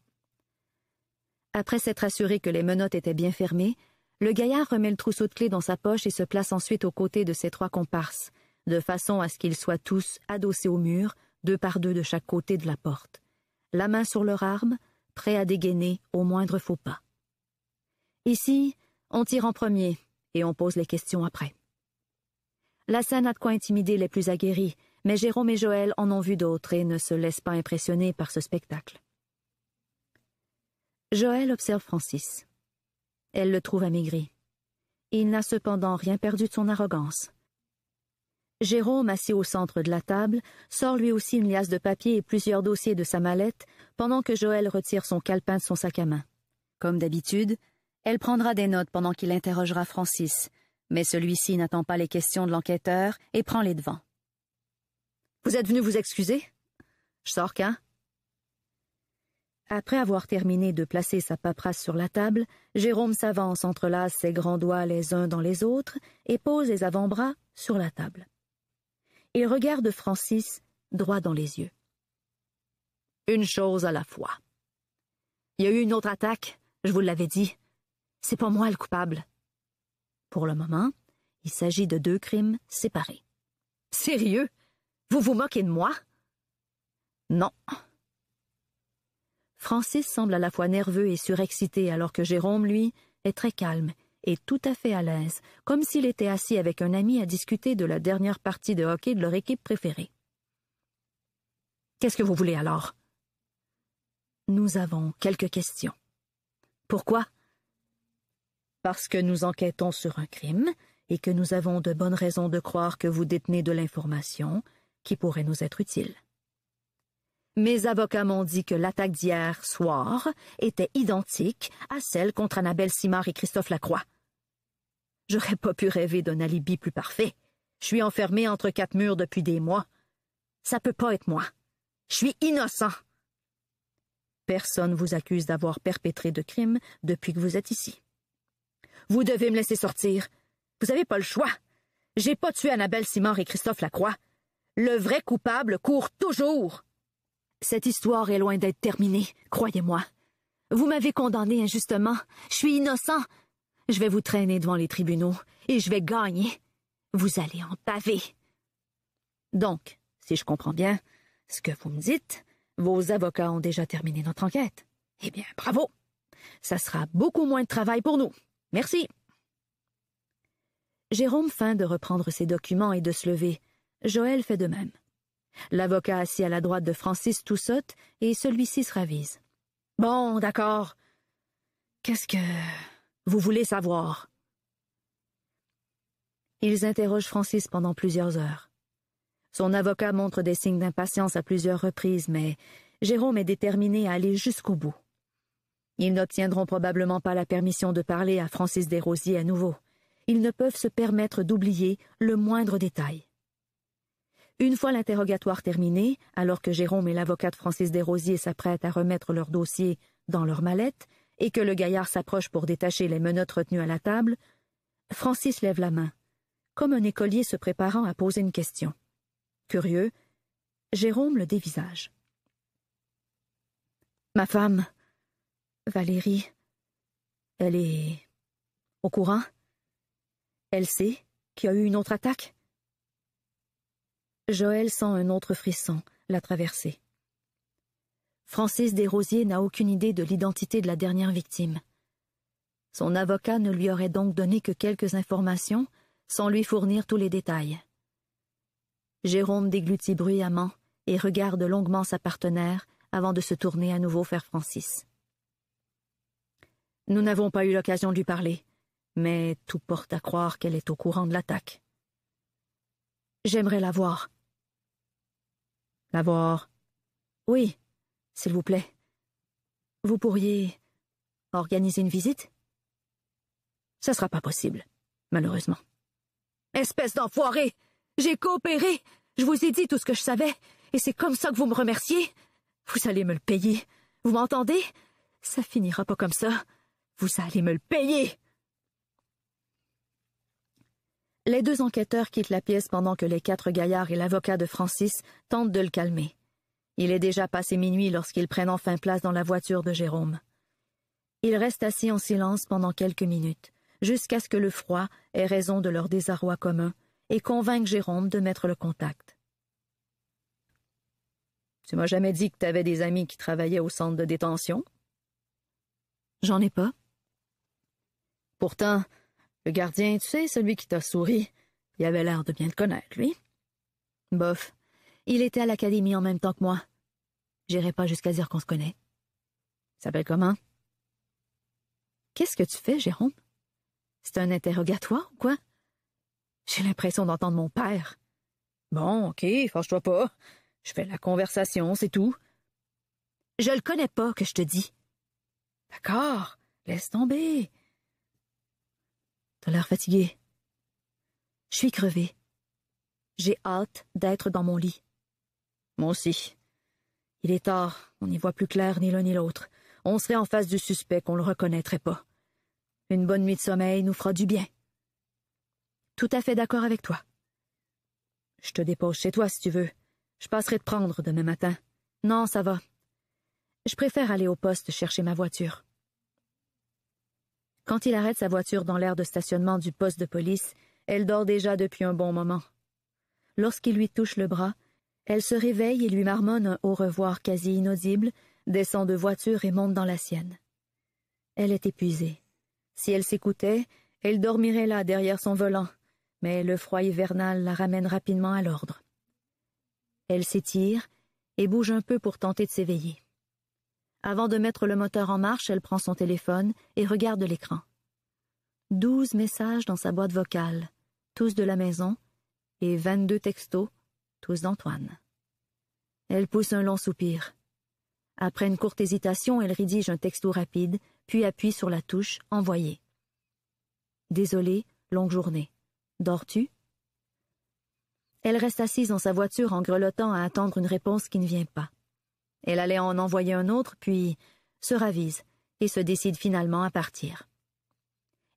Après s'être assuré que les menottes étaient bien fermées, le gaillard remet le trousseau de clés dans sa poche et se place ensuite aux côtés de ses trois comparses, de façon à ce qu'ils soient tous adossés au mur, deux par deux de chaque côté de la porte, la main sur leur arme, prêts à dégainer au moindre faux pas. Ici, on tire en premier et on pose les questions après. La scène a de quoi intimider les plus aguerris, mais Jérôme et Joël en ont vu d'autres et ne se laissent pas impressionner par ce spectacle. Joël observe Francis. Elle le trouve amaigri. Il n'a cependant rien perdu de son arrogance. Jérôme, assis au centre de la table, sort lui aussi une liasse de papier et plusieurs dossiers de sa mallette, pendant que Joël retire son calepin de son sac à main. Comme d'habitude, elle prendra des notes pendant qu'il interrogera Francis, mais celui-ci n'attend pas les questions de l'enquêteur et prend les devants. Vous êtes venu vous excuser Je sors qu'un. » Après avoir terminé de placer sa paperasse sur la table, Jérôme s'avance, entrelace ses grands doigts les uns dans les autres et pose les avant-bras sur la table. Il regarde Francis droit dans les yeux. Une chose à la fois. Il y a eu une autre attaque, je vous l'avais dit. C'est pas moi le coupable. Pour le moment, il s'agit de deux crimes séparés. Sérieux? Vous vous moquez de moi? Non. Francis semble à la fois nerveux et surexcité alors que Jérôme, lui, est très calme et tout à fait à l'aise, comme s'il était assis avec un ami à discuter de la dernière partie de hockey de leur équipe préférée. Qu'est-ce que vous voulez alors? Nous avons quelques questions. Pourquoi? Parce que nous enquêtons sur un crime et que nous avons de bonnes raisons de croire que vous détenez de l'information qui pourrait nous être utile. Mes avocats m'ont dit que l'attaque d'hier soir était identique à celle contre Annabelle Simard et Christophe Lacroix. J'aurais pas pu rêver d'un alibi plus parfait. Je suis enfermé entre quatre murs depuis des mois. Ça peut pas être moi. Je suis innocent. Personne vous accuse d'avoir perpétré de crime depuis que vous êtes ici. Vous devez me laisser sortir. Vous n'avez pas le choix. J'ai pas tué Annabelle Simard et Christophe Lacroix. Le vrai coupable court toujours. Cette histoire est loin d'être terminée, croyez-moi. Vous m'avez condamné injustement. Je suis innocent. Je vais vous traîner devant les tribunaux, et je vais gagner. Vous allez en paver. Donc, si je comprends bien ce que vous me dites, vos avocats ont déjà terminé notre enquête. Eh bien, bravo. Ça sera beaucoup moins de travail pour nous. Merci. Jérôme feint de reprendre ses documents et de se lever. Joël fait de même. L'avocat assis à la droite de Francis tout et celui-ci se ravise. Bon, d'accord. Qu'est-ce que. Vous voulez savoir. Ils interrogent Francis pendant plusieurs heures. Son avocat montre des signes d'impatience à plusieurs reprises, mais Jérôme est déterminé à aller jusqu'au bout. Ils n'obtiendront probablement pas la permission de parler à Francis Desrosiers à nouveau. Ils ne peuvent se permettre d'oublier le moindre détail. Une fois l'interrogatoire terminé, alors que Jérôme et l'avocat de Francis Desrosiers s'apprêtent à remettre leur dossier dans leur mallette, et que le gaillard s'approche pour détacher les menottes retenues à la table, Francis lève la main, comme un écolier se préparant à poser une question. Curieux, Jérôme le dévisage. Ma femme, Valérie, elle est au courant Elle sait qu'il y a eu une autre attaque Joël sent un autre frisson la traverser. Francis Desrosiers n'a aucune idée de l'identité de la dernière victime. Son avocat ne lui aurait donc donné que quelques informations, sans lui fournir tous les détails. Jérôme déglutit bruyamment et regarde longuement sa partenaire avant de se tourner à nouveau vers Francis. Nous n'avons pas eu l'occasion de lui parler, mais tout porte à croire qu'elle est au courant de l'attaque. J'aimerais la voir. La voir Oui, s'il vous plaît. Vous pourriez organiser une visite Ça sera pas possible, malheureusement. Espèce d'enfoiré J'ai coopéré Je vous ai dit tout ce que je savais, et c'est comme ça que vous me remerciez Vous allez me le payer. Vous m'entendez Ça finira pas comme ça. Vous allez me le payer Les deux enquêteurs quittent la pièce pendant que les quatre gaillards et l'avocat de Francis tentent de le calmer. Il est déjà passé minuit lorsqu'ils prennent enfin place dans la voiture de Jérôme. Ils restent assis en silence pendant quelques minutes, jusqu'à ce que le froid ait raison de leur désarroi commun et convainque Jérôme de mettre le contact. Tu m'as jamais dit que t'avais des amis qui travaillaient au centre de détention? J'en ai pas. Pourtant, le gardien, tu sais, celui qui t'a souri, il avait l'air de bien le connaître, lui. Bof, il était à l'académie en même temps que moi. J'irai pas jusqu'à dire qu'on se connaît. S'appelle comment? Qu'est-ce que tu fais, Jérôme? C'est un interrogatoire ou quoi? J'ai l'impression d'entendre mon père. Bon, ok, fâche-toi pas. Je fais la conversation, c'est tout. Je le connais pas, que je te dis. D'accord, laisse tomber. as l'air fatigué. Je suis crevé J'ai hâte d'être dans mon lit. Moi aussi. Il est tard, on n'y voit plus clair ni l'un ni l'autre. On serait en face du suspect qu'on le reconnaîtrait pas. Une bonne nuit de sommeil nous fera du bien. Tout à fait d'accord avec toi. Je te dépose chez toi si tu veux. Je passerai te prendre demain matin. Non, ça va. Je préfère aller au poste chercher ma voiture. Quand il arrête sa voiture dans l'aire de stationnement du poste de police, elle dort déjà depuis un bon moment. Lorsqu'il lui touche le bras, elle se réveille et lui marmonne un au revoir quasi inaudible, descend de voiture et monte dans la sienne. Elle est épuisée. Si elle s'écoutait, elle dormirait là derrière son volant, mais le froid hivernal la ramène rapidement à l'ordre. Elle s'étire et bouge un peu pour tenter de s'éveiller. Avant de mettre le moteur en marche, elle prend son téléphone et regarde l'écran. Douze messages dans sa boîte vocale, tous de la maison, et vingt-deux textos, d'Antoine. Elle pousse un long soupir. Après une courte hésitation, elle rédige un texto rapide, puis appuie sur la touche Envoyer. Désolée, longue journée. Dors-tu Elle reste assise dans sa voiture en grelottant à attendre une réponse qui ne vient pas. Elle allait en envoyer un autre, puis se ravise et se décide finalement à partir.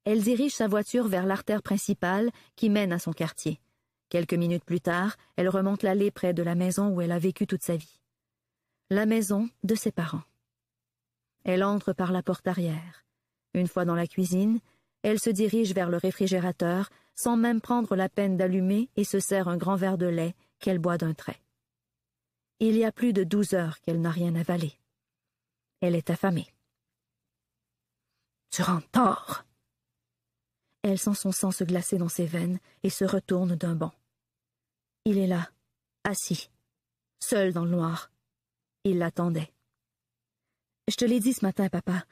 Elle dirige sa voiture vers l'artère principale qui mène à son quartier. Quelques minutes plus tard, elle remonte l'allée près de la maison où elle a vécu toute sa vie. La maison de ses parents. Elle entre par la porte arrière. Une fois dans la cuisine, elle se dirige vers le réfrigérateur sans même prendre la peine d'allumer et se sert un grand verre de lait qu'elle boit d'un trait. Il y a plus de douze heures qu'elle n'a rien avalé. Elle est affamée. Tu rends tort. Elle sent son sang se glacer dans ses veines et se retourne d'un banc. Il est là, assis, seul dans le noir. Il l'attendait. Je te l'ai dit ce matin, papa.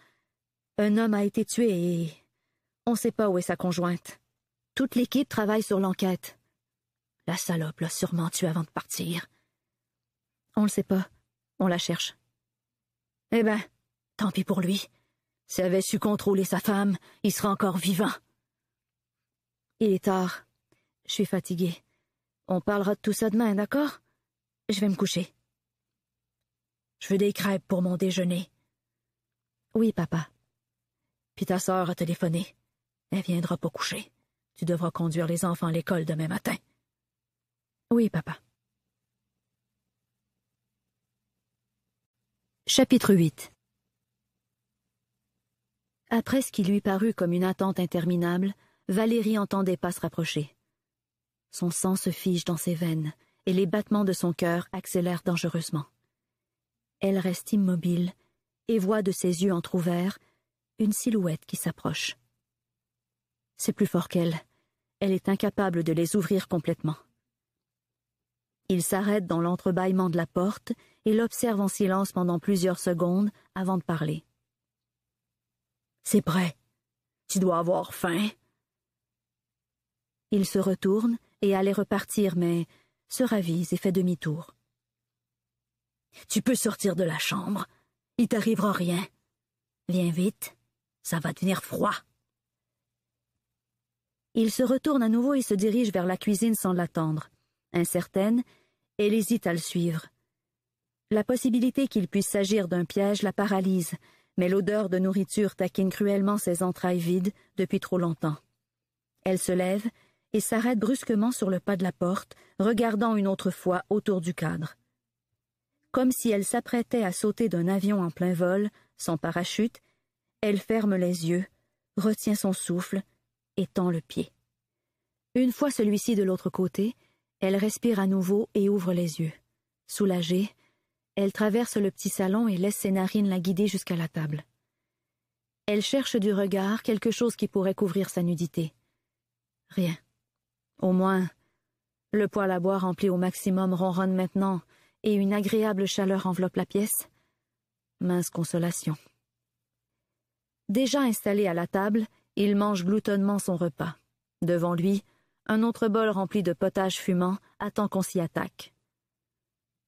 Un homme a été tué et on ne sait pas où est sa conjointe. Toute l'équipe travaille sur l'enquête. La salope l'a sûrement tué avant de partir. On le sait pas. On la cherche. Eh ben, tant pis pour lui. S'il avait su contrôler sa femme, il serait encore vivant. Il est tard. Je suis fatigué. On parlera de tout ça demain, d'accord Je vais me coucher. Je veux des crêpes pour mon déjeuner. Oui, papa. Puis ta sœur a téléphoné. Elle viendra pas coucher. Tu devras conduire les enfants à l'école demain matin. Oui, papa. Chapitre 8 Après ce qui lui parut comme une attente interminable, Valérie entendait pas se rapprocher. Son sang se fige dans ses veines, et les battements de son cœur accélèrent dangereusement. Elle reste immobile, et voit de ses yeux entr'ouverts une silhouette qui s'approche. C'est plus fort qu'elle. Elle est incapable de les ouvrir complètement. Il s'arrête dans l'entrebâillement de la porte et l'observe en silence pendant plusieurs secondes avant de parler. C'est prêt. Tu dois avoir faim. Il se retourne et allait repartir, mais se ravise et fait demi-tour. Tu peux sortir de la chambre. Il t'arrivera rien. Viens vite. Ça va devenir froid. Il se retourne à nouveau et se dirige vers la cuisine sans l'attendre. Incertaine, elle hésite à le suivre. La possibilité qu'il puisse s'agir d'un piège la paralyse, mais l'odeur de nourriture taquine cruellement ses entrailles vides depuis trop longtemps. Elle se lève et s'arrête brusquement sur le pas de la porte, regardant une autre fois autour du cadre. Comme si elle s'apprêtait à sauter d'un avion en plein vol, sans parachute, elle ferme les yeux, retient son souffle et tend le pied. Une fois celui-ci de l'autre côté, elle respire à nouveau et ouvre les yeux. Soulagée, elle traverse le petit salon et laisse ses narines la guider jusqu'à la table. Elle cherche du regard quelque chose qui pourrait couvrir sa nudité. Rien. Au moins, le poêle à bois rempli au maximum ronronne maintenant, et une agréable chaleur enveloppe la pièce. Mince consolation. Déjà installé à la table, il mange gloutonnement son repas. Devant lui, un autre bol rempli de potage fumant attend qu'on s'y attaque.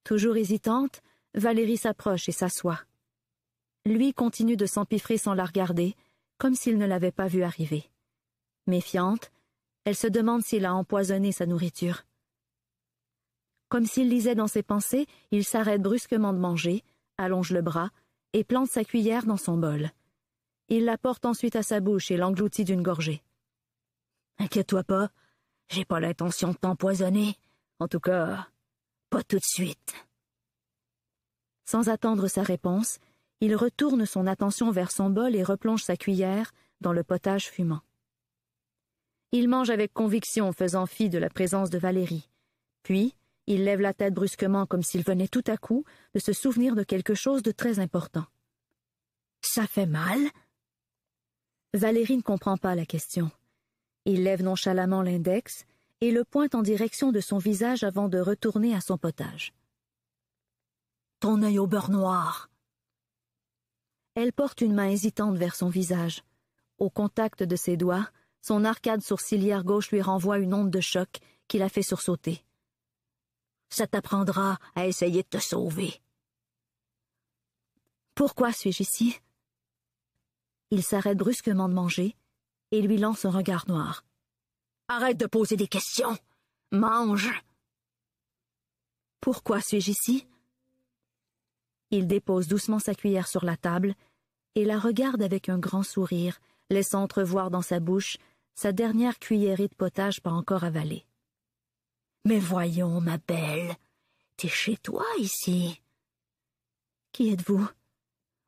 Toujours hésitante, Valérie s'approche et s'assoit. Lui continue de s'empiffrer sans la regarder, comme s'il ne l'avait pas vue arriver. Méfiante, elle se demande s'il a empoisonné sa nourriture. Comme s'il lisait dans ses pensées, il s'arrête brusquement de manger, allonge le bras, et plante sa cuillère dans son bol. Il la porte ensuite à sa bouche et l'engloutit d'une gorgée. Inquiète-toi pas, j'ai pas l'intention de t'empoisonner. En tout cas, pas tout de suite. Sans attendre sa réponse, il retourne son attention vers son bol et replonge sa cuillère dans le potage fumant. Il mange avec conviction, faisant fi de la présence de Valérie. Puis, il lève la tête brusquement comme s'il venait tout à coup de se souvenir de quelque chose de très important. Ça fait mal Valérie ne comprend pas la question. Il lève nonchalamment l'index et le pointe en direction de son visage avant de retourner à son potage. Ton œil au beurre noir. Elle porte une main hésitante vers son visage. Au contact de ses doigts, son arcade sourcilière gauche lui renvoie une onde de choc qui la fait sursauter. Ça t'apprendra à essayer de te sauver. Pourquoi suis-je ici Il s'arrête brusquement de manger et lui lance un regard noir. Arrête de poser des questions. Mange. Pourquoi suis-je ici Il dépose doucement sa cuillère sur la table et la regarde avec un grand sourire, laissant entrevoir dans sa bouche sa dernière cuillerée de potage pas encore avalée. Mais voyons, ma belle, t'es chez toi ici. Qui êtes-vous?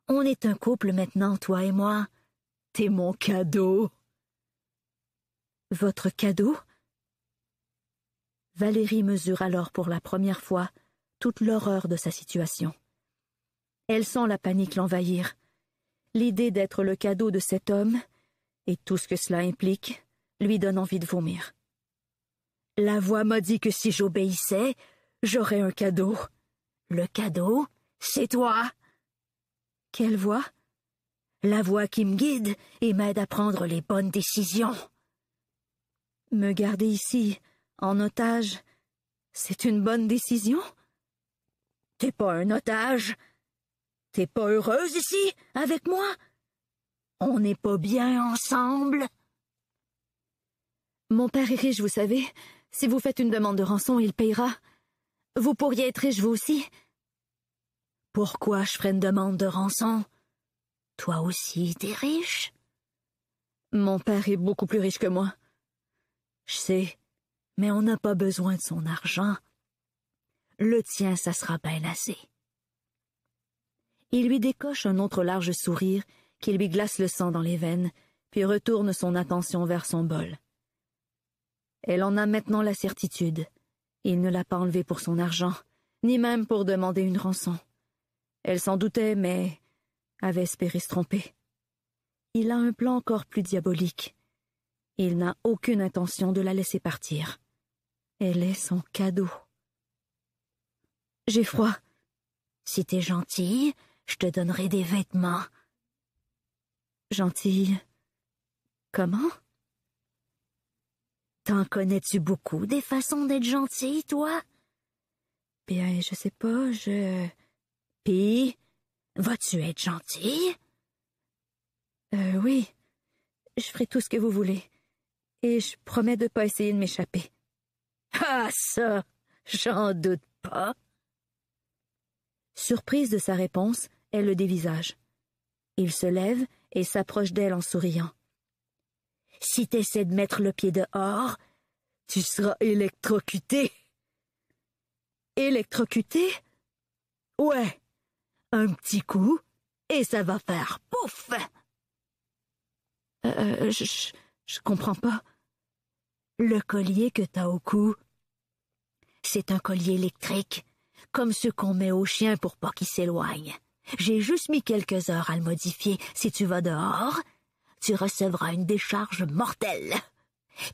On est un couple maintenant, toi et moi. T'es mon cadeau. Votre cadeau? Valérie mesure alors pour la première fois toute l'horreur de sa situation. Elle sent la panique l'envahir. L'idée d'être le cadeau de cet homme, et tout ce que cela implique, lui donne envie de vomir. La voix m'a dit que si j'obéissais, j'aurais un cadeau. Le cadeau, c'est toi. Quelle voix? La voix qui me guide et m'aide à prendre les bonnes décisions. Me garder ici, en otage, c'est une bonne décision? T'es pas un otage? T'es pas heureuse ici, avec moi? On n'est pas bien ensemble Mon père est riche, vous savez. Si vous faites une demande de rançon, il payera. Vous pourriez être riche, vous aussi. Pourquoi je ferais une demande de rançon Toi aussi, t'es riche Mon père est beaucoup plus riche que moi. Je sais, mais on n'a pas besoin de son argent. Le tien, ça sera bien assez. Il lui décoche un autre large sourire qui lui glace le sang dans les veines, puis retourne son attention vers son bol. Elle en a maintenant la certitude. Il ne l'a pas enlevée pour son argent, ni même pour demander une rançon. Elle s'en doutait, mais avait espéré se tromper. Il a un plan encore plus diabolique. Il n'a aucune intention de la laisser partir. Elle est son cadeau. J'ai froid. Si t'es gentille, je te donnerai des vêtements. Gentille. Comment T'en connais-tu beaucoup des façons d'être gentille, toi Bien, je sais pas, je. Pis, vas-tu être gentille Euh, oui. Je ferai tout ce que vous voulez. Et je promets de pas essayer de m'échapper. Ah, ça J'en doute pas. Surprise de sa réponse, elle le dévisage. Il se lève et s'approche d'elle en souriant. Si t'essaies de mettre le pied dehors, tu seras électrocuté. Électrocuté Ouais. Un petit coup, et ça va faire pouf. Euh, euh je, comprends pas. Le collier que t'as au cou, c'est un collier électrique, comme ceux qu'on met aux chiens pour pas qu'ils s'éloignent. J'ai juste mis quelques heures à le modifier. Si tu vas dehors, tu recevras une décharge mortelle.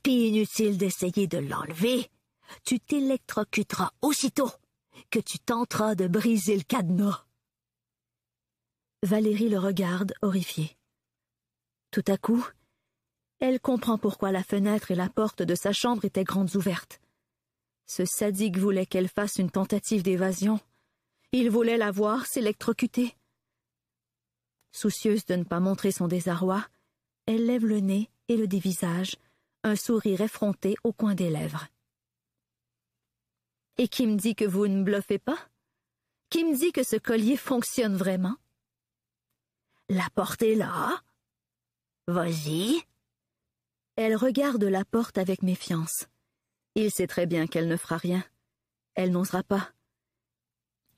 Puis inutile d'essayer de l'enlever. Tu t'électrocuteras aussitôt que tu tenteras de briser le cadenas. Valérie le regarde, horrifiée. Tout à coup, elle comprend pourquoi la fenêtre et la porte de sa chambre étaient grandes ouvertes. Ce sadique voulait qu'elle fasse une tentative d'évasion, il voulait la voir s'électrocuter. Soucieuse de ne pas montrer son désarroi, elle lève le nez et le dévisage, un sourire effronté au coin des lèvres. Et qui me dit que vous ne bluffez pas Qui me dit que ce collier fonctionne vraiment La porte est là. Vas-y. Elle regarde la porte avec méfiance. Il sait très bien qu'elle ne fera rien. Elle n'osera pas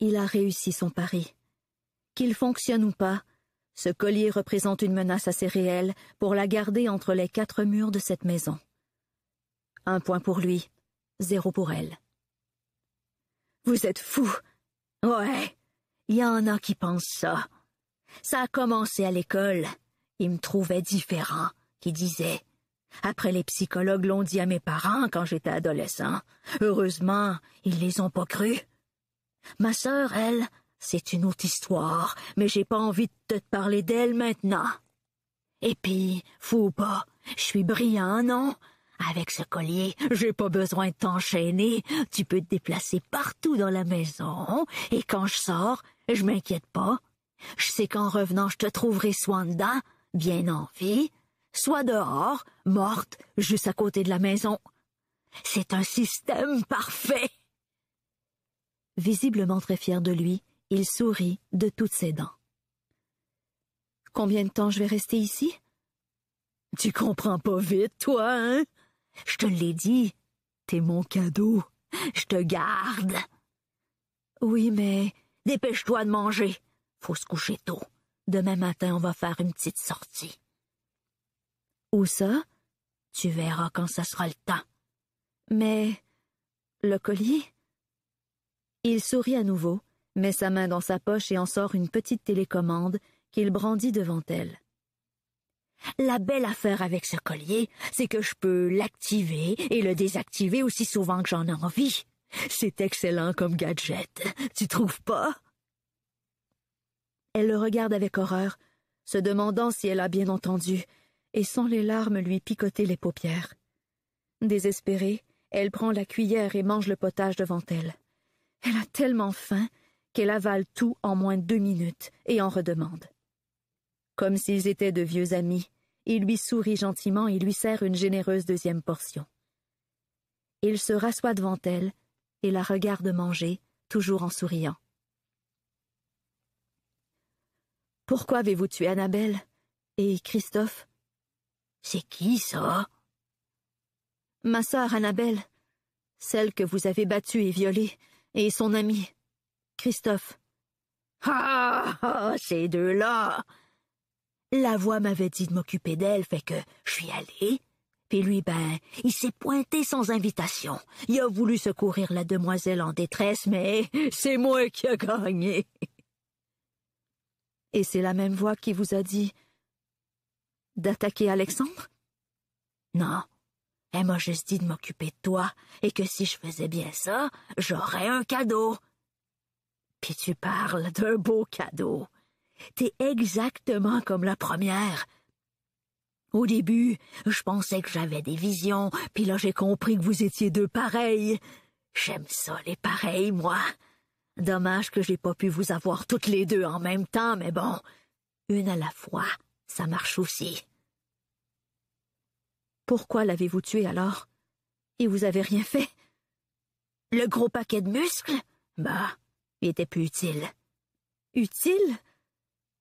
il a réussi son pari. Qu'il fonctionne ou pas, ce collier représente une menace assez réelle pour la garder entre les quatre murs de cette maison. Un point pour lui, zéro pour elle. Vous êtes fou. Ouais. Il y en a qui pensent ça. Ça a commencé à l'école. Ils me trouvaient différent, qui disaient. Après, les psychologues l'ont dit à mes parents quand j'étais adolescent. Heureusement, ils les ont pas crus. Ma sœur, elle, c'est une autre histoire, mais j'ai pas envie de te parler d'elle maintenant. Et puis, fou ou pas, je suis brillant, non? Avec ce collier, j'ai pas besoin de t'enchaîner. Tu peux te déplacer partout dans la maison, et quand je sors, je m'inquiète pas. Je sais qu'en revenant, je te trouverai soit en dedans, bien en vie, soit dehors, morte, juste à côté de la maison. C'est un système parfait. Visiblement très fier de lui, il sourit de toutes ses dents. Combien de temps je vais rester ici? Tu comprends pas vite, toi, hein? Je te l'ai dit. T'es mon cadeau. Je te garde. Oui, mais dépêche-toi de manger. Faut se coucher tôt. Demain matin, on va faire une petite sortie. Où ça? Tu verras quand ça sera le temps. Mais le collier? Il sourit à nouveau, met sa main dans sa poche et en sort une petite télécommande qu'il brandit devant elle. La belle affaire avec ce collier, c'est que je peux l'activer et le désactiver aussi souvent que j'en ai envie. C'est excellent comme gadget, tu trouves pas? Elle le regarde avec horreur, se demandant si elle a bien entendu, et sent les larmes lui picoter les paupières. Désespérée, elle prend la cuillère et mange le potage devant elle. Elle a tellement faim qu'elle avale tout en moins de deux minutes et en redemande. Comme s'ils étaient de vieux amis, il lui sourit gentiment et lui sert une généreuse deuxième portion. Il se rassoit devant elle et la regarde manger, toujours en souriant. Pourquoi avez-vous tué Annabelle Et Christophe C'est qui ça Ma sœur Annabelle, celle que vous avez battue et violée, et son ami, Christophe. Ah, ah ces deux-là La voix m'avait dit de m'occuper d'elle, fait que je suis allée. Puis lui, ben, il s'est pointé sans invitation. Il a voulu secourir la demoiselle en détresse, mais c'est moi qui ai gagné. Et c'est la même voix qui vous a dit d'attaquer Alexandre? Non, elle eh, m'a juste dit de m'occuper de toi et que si je faisais bien ça, j'aurais un cadeau. Puis tu parles d'un beau cadeau. T'es exactement comme la première. Au début, je pensais que j'avais des visions, puis là j'ai compris que vous étiez deux pareils. J'aime ça, les pareils, moi. Dommage que j'ai pas pu vous avoir toutes les deux en même temps, mais bon, une à la fois, ça marche aussi. Pourquoi l'avez-vous tué alors Et vous avez rien fait Le gros paquet de muscles Bah, il était plus utile. Utile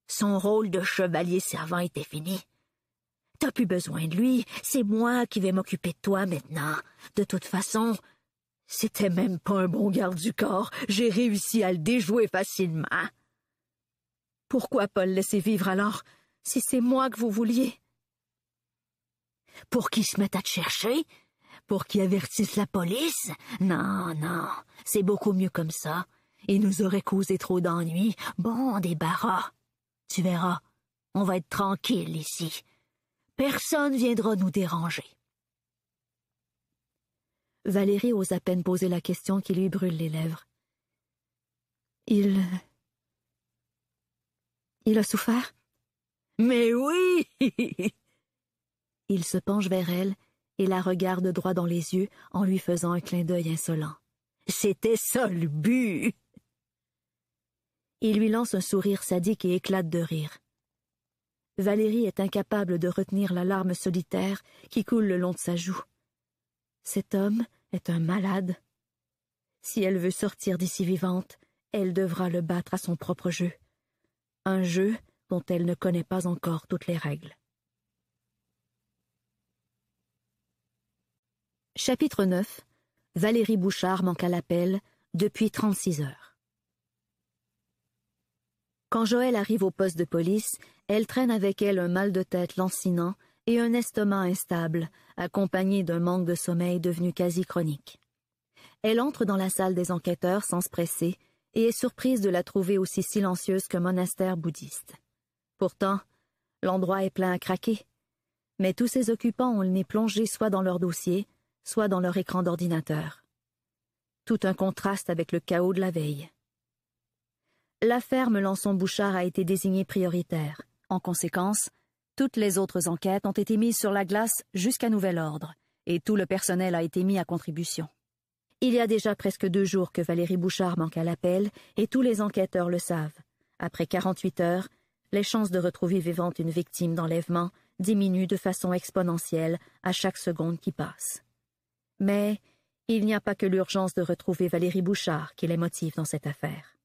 Son rôle de chevalier servant était fini. T'as plus besoin de lui, c'est moi qui vais m'occuper de toi maintenant. De toute façon, c'était même pas un bon garde du corps, j'ai réussi à le déjouer facilement. Pourquoi pas le laisser vivre alors, si c'est moi que vous vouliez? Pour qu'ils se mettent à te chercher Pour qu'ils avertissent la police Non, non, c'est beaucoup mieux comme ça. Ils nous auraient causé trop d'ennuis. Bon débarras. Tu verras, on va être tranquille ici. Personne viendra nous déranger. Valérie ose à peine poser la question qui lui brûle les lèvres. Il. Il a souffert? Mais oui! Il se penche vers elle et la regarde droit dans les yeux en lui faisant un clin d'œil insolent. C'était seul but. Il lui lance un sourire sadique et éclate de rire. Valérie est incapable de retenir la larme solitaire qui coule le long de sa joue. Cet homme est un malade. Si elle veut sortir d'ici vivante, elle devra le battre à son propre jeu. Un jeu dont elle ne connaît pas encore toutes les règles. Chapitre 9 Valérie Bouchard manque à l'appel depuis 36 heures. Quand Joël arrive au poste de police, elle traîne avec elle un mal de tête lancinant et un estomac instable, accompagné d'un manque de sommeil devenu quasi chronique. Elle entre dans la salle des enquêteurs sans se presser et est surprise de la trouver aussi silencieuse qu'un monastère bouddhiste. Pourtant, l'endroit est plein à craquer. Mais tous ses occupants ont le nez plongé soit dans leur dossier, soit dans leur écran d'ordinateur. Tout un contraste avec le chaos de la veille. L'affaire Melançon-Bouchard a été désignée prioritaire. En conséquence, toutes les autres enquêtes ont été mises sur la glace jusqu'à nouvel ordre, et tout le personnel a été mis à contribution. Il y a déjà presque deux jours que Valérie Bouchard manque à l'appel, et tous les enquêteurs le savent. Après 48 heures, les chances de retrouver vivante une victime d'enlèvement diminuent de façon exponentielle à chaque seconde qui passe. Mais il n'y a pas que l'urgence de retrouver Valérie Bouchard qui les motive dans cette affaire.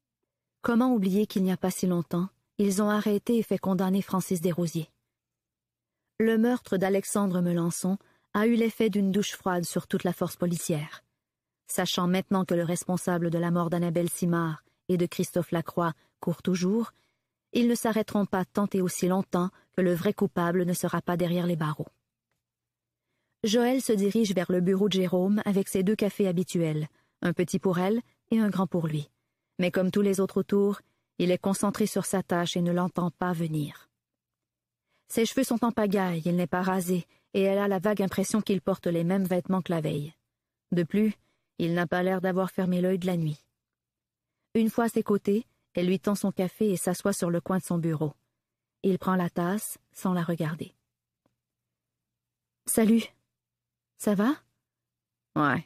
Comment oublier qu'il n'y a pas si longtemps, ils ont arrêté et fait condamner Francis Desrosiers. Le meurtre d'Alexandre Melençon a eu l'effet d'une douche froide sur toute la force policière. Sachant maintenant que le responsable de la mort d'Annabelle Simard et de Christophe Lacroix court toujours, ils ne s'arrêteront pas tant et aussi longtemps que le vrai coupable ne sera pas derrière les barreaux. Joël se dirige vers le bureau de Jérôme avec ses deux cafés habituels, un petit pour elle et un grand pour lui. Mais comme tous les autres autour, il est concentré sur sa tâche et ne l'entend pas venir. Ses cheveux sont en pagaille, il n'est pas rasé, et elle a la vague impression qu'il porte les mêmes vêtements que la veille. De plus, il n'a pas l'air d'avoir fermé l'œil de la nuit. Une fois à ses côtés, elle lui tend son café et s'assoit sur le coin de son bureau. Il prend la tasse sans la regarder. Salut, ça va Ouais.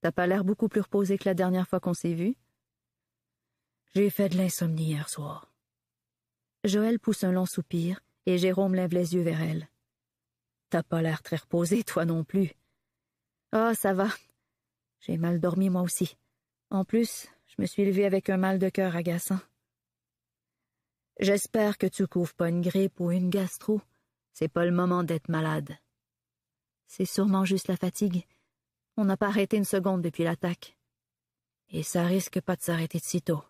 T'as pas l'air beaucoup plus reposé que la dernière fois qu'on s'est vu J'ai fait de l'insomnie hier soir. Joël pousse un long soupir et Jérôme lève les yeux vers elle. T'as pas l'air très reposé, toi non plus. Ah, oh, ça va. J'ai mal dormi moi aussi. En plus, je me suis levée avec un mal de cœur agaçant. J'espère que tu couvres pas une grippe ou une gastro. C'est pas le moment d'être malade. C'est sûrement juste la fatigue. On n'a pas arrêté une seconde depuis l'attaque. Et ça risque pas de s'arrêter de tôt. »«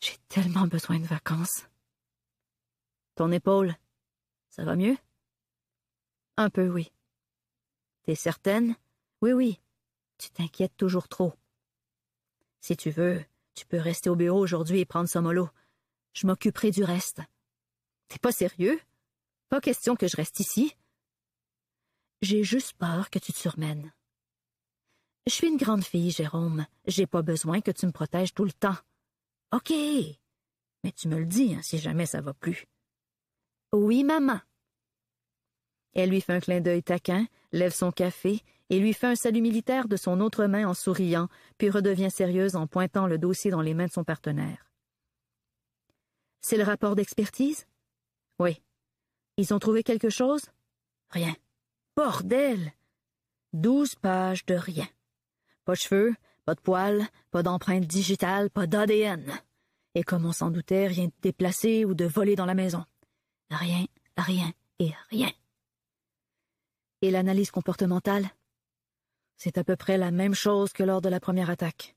J'ai tellement besoin de vacances. Ton épaule, ça va mieux? Un peu, oui. T'es certaine? Oui, oui. Tu t'inquiètes toujours trop. Si tu veux, tu peux rester au bureau aujourd'hui et prendre son mollo. Je m'occuperai du reste. T'es pas sérieux? Pas question que je reste ici. J'ai juste peur que tu te surmènes. Je suis une grande fille, Jérôme. J'ai pas besoin que tu me protèges tout le temps. OK. Mais tu me le dis, hein, si jamais ça va plus. Oui, maman. Elle lui fait un clin d'œil taquin, lève son café et lui fait un salut militaire de son autre main en souriant, puis redevient sérieuse en pointant le dossier dans les mains de son partenaire. C'est le rapport d'expertise? Oui. Ils ont trouvé quelque chose? Rien. Bordel! Douze pages de rien. Pas de cheveux, pas de poils, pas d'empreintes digitales, pas d'ADN. Et comme on s'en doutait, rien de déplacé ou de volé dans la maison. Rien, rien et rien. Et l'analyse comportementale? C'est à peu près la même chose que lors de la première attaque.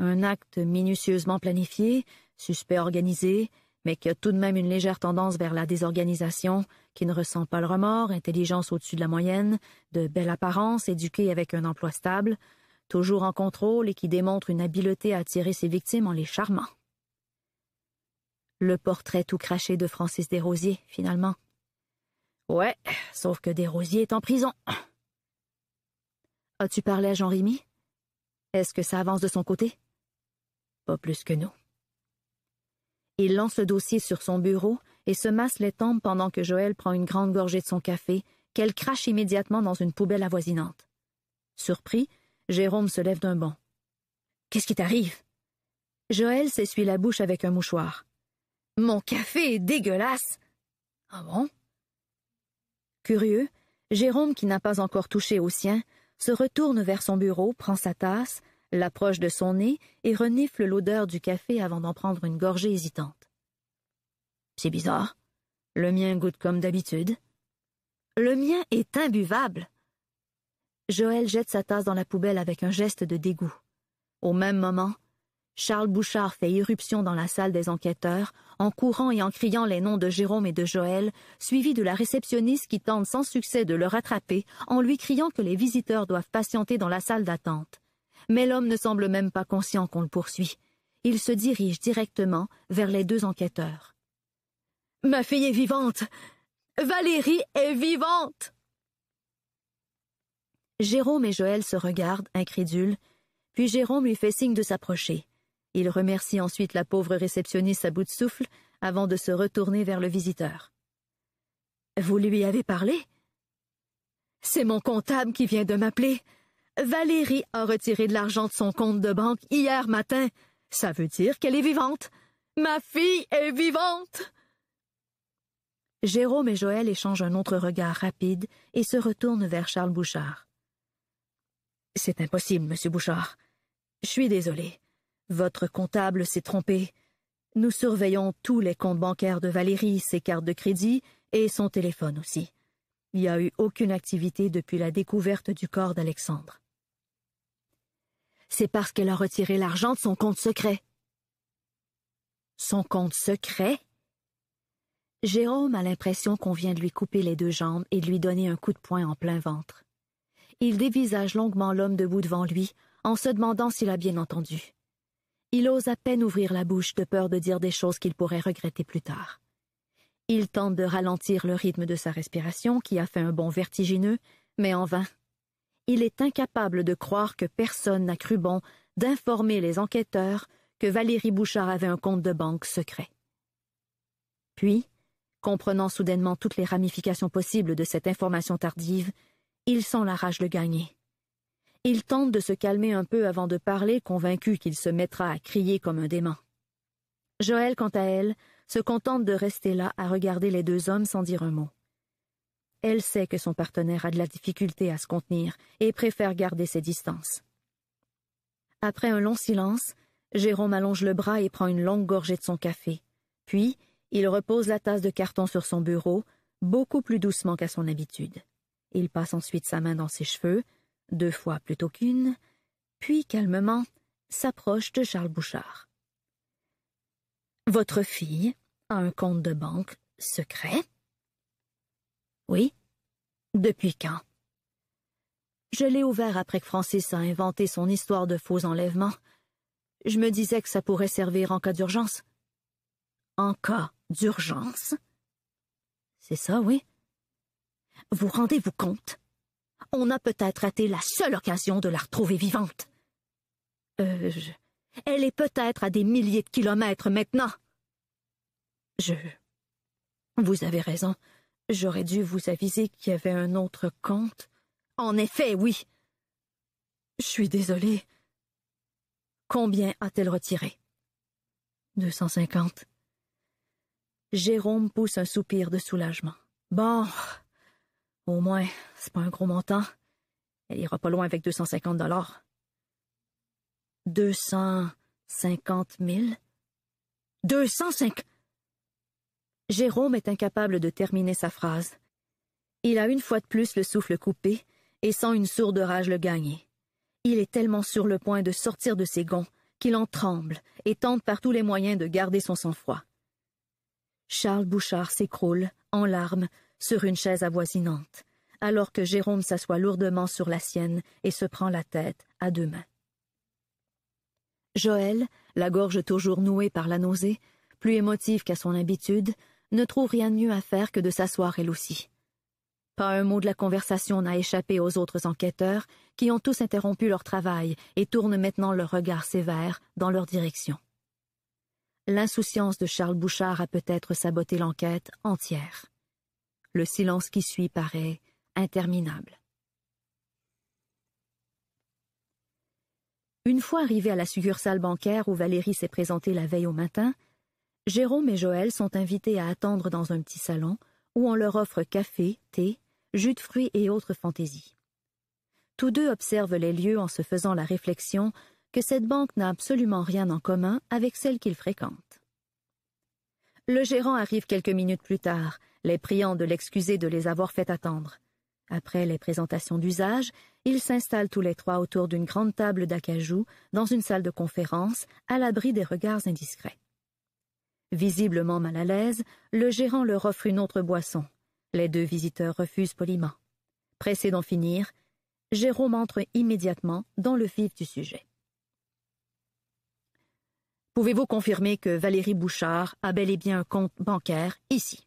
Un acte minutieusement planifié, suspect organisé, mais qui a tout de même une légère tendance vers la désorganisation, qui ne ressent pas le remords, intelligence au-dessus de la moyenne, de belle apparence, éduquée avec un emploi stable, toujours en contrôle et qui démontre une habileté à attirer ses victimes en les charmant. Le portrait tout craché de Francis Desrosiers, finalement. Ouais, sauf que Desrosiers est en prison. As-tu parlé à Jean-Rémy? Est-ce que ça avance de son côté? Pas plus que nous. Il lance le dossier sur son bureau et se masse les tempes pendant que Joël prend une grande gorgée de son café, qu'elle crache immédiatement dans une poubelle avoisinante. Surpris, Jérôme se lève d'un bond. Qu'est-ce qui t'arrive? Joël s'essuie la bouche avec un mouchoir. Mon café est dégueulasse! Ah bon? Curieux, Jérôme, qui n'a pas encore touché au sien, se retourne vers son bureau, prend sa tasse, l'approche de son nez et renifle l'odeur du café avant d'en prendre une gorgée hésitante. C'est bizarre. Le mien goûte comme d'habitude. Le mien est imbuvable. Joël jette sa tasse dans la poubelle avec un geste de dégoût. Au même moment, Charles Bouchard fait irruption dans la salle des enquêteurs, en courant et en criant les noms de Jérôme et de Joël, suivi de la réceptionniste qui tente sans succès de le rattraper, en lui criant que les visiteurs doivent patienter dans la salle d'attente mais l'homme ne semble même pas conscient qu'on le poursuit. Il se dirige directement vers les deux enquêteurs. Ma fille est vivante. Valérie est vivante. Jérôme et Joël se regardent, incrédules, puis Jérôme lui fait signe de s'approcher. Il remercie ensuite la pauvre réceptionniste à bout de souffle avant de se retourner vers le visiteur. Vous lui avez parlé? C'est mon comptable qui vient de m'appeler. Valérie a retiré de l'argent de son compte de banque hier matin. Ça veut dire qu'elle est vivante. Ma fille est vivante. Jérôme et Joël échangent un autre regard rapide et se retournent vers Charles Bouchard. C'est impossible, monsieur Bouchard. Je suis désolé. Votre comptable s'est trompé. Nous surveillons tous les comptes bancaires de Valérie, ses cartes de crédit et son téléphone aussi. Il n'y a eu aucune activité depuis la découverte du corps d'Alexandre c'est parce qu'elle a retiré l'argent de son compte secret. Son compte secret Jérôme a l'impression qu'on vient de lui couper les deux jambes et de lui donner un coup de poing en plein ventre. Il dévisage longuement l'homme debout devant lui, en se demandant s'il a bien entendu. Il ose à peine ouvrir la bouche de peur de dire des choses qu'il pourrait regretter plus tard. Il tente de ralentir le rythme de sa respiration qui a fait un bond vertigineux, mais en vain il est incapable de croire que personne n'a cru bon d'informer les enquêteurs que Valérie Bouchard avait un compte de banque secret. Puis, comprenant soudainement toutes les ramifications possibles de cette information tardive, il sent la rage le gagner. Il tente de se calmer un peu avant de parler, convaincu qu'il se mettra à crier comme un dément. Joël, quant à elle, se contente de rester là à regarder les deux hommes sans dire un mot. Elle sait que son partenaire a de la difficulté à se contenir et préfère garder ses distances. Après un long silence, Jérôme allonge le bras et prend une longue gorgée de son café. Puis, il repose la tasse de carton sur son bureau, beaucoup plus doucement qu'à son habitude. Il passe ensuite sa main dans ses cheveux, deux fois plutôt qu'une, puis calmement s'approche de Charles Bouchard. Votre fille a un compte de banque secret oui. Depuis quand? Je l'ai ouvert après que Francis a inventé son histoire de faux enlèvements. Je me disais que ça pourrait servir en cas d'urgence. En cas d'urgence? C'est ça, oui. Vous rendez-vous compte? On a peut-être raté la seule occasion de la retrouver vivante. Euh, Elle est peut-être à des milliers de kilomètres maintenant. Je... Vous avez raison. J'aurais dû vous aviser qu'il y avait un autre compte. En effet, oui. Je suis désolée. Combien a-t-elle retiré? Deux cent cinquante. Jérôme pousse un soupir de soulagement. Bon. Au moins, c'est pas un gros montant. Elle ira pas loin avec deux cent cinquante dollars. deux cinquante Deux cent 250... Jérôme est incapable de terminer sa phrase. Il a une fois de plus le souffle coupé et sent une sourde rage le gagner. Il est tellement sur le point de sortir de ses gonds qu'il en tremble et tente par tous les moyens de garder son sang-froid. Charles Bouchard s'écroule, en larmes, sur une chaise avoisinante, alors que Jérôme s'assoit lourdement sur la sienne et se prend la tête à deux mains. Joël, la gorge toujours nouée par la nausée, plus émotive qu'à son habitude, ne trouve rien de mieux à faire que de s'asseoir elle aussi. Pas un mot de la conversation n'a échappé aux autres enquêteurs, qui ont tous interrompu leur travail et tournent maintenant leur regard sévère dans leur direction. L'insouciance de Charles Bouchard a peut-être saboté l'enquête entière. Le silence qui suit paraît interminable. Une fois arrivée à la succursale bancaire où Valérie s'est présentée la veille au matin, Jérôme et Joël sont invités à attendre dans un petit salon où on leur offre café, thé, jus de fruits et autres fantaisies. Tous deux observent les lieux en se faisant la réflexion que cette banque n'a absolument rien en commun avec celle qu'ils fréquentent. Le gérant arrive quelques minutes plus tard, les priant de l'excuser de les avoir fait attendre. Après les présentations d'usage, ils s'installent tous les trois autour d'une grande table d'acajou dans une salle de conférence à l'abri des regards indiscrets. Visiblement mal à l'aise, le gérant leur offre une autre boisson. Les deux visiteurs refusent poliment. Pressé d'en finir, Jérôme entre immédiatement dans le vif du sujet. Pouvez-vous confirmer que Valérie Bouchard a bel et bien un compte bancaire ici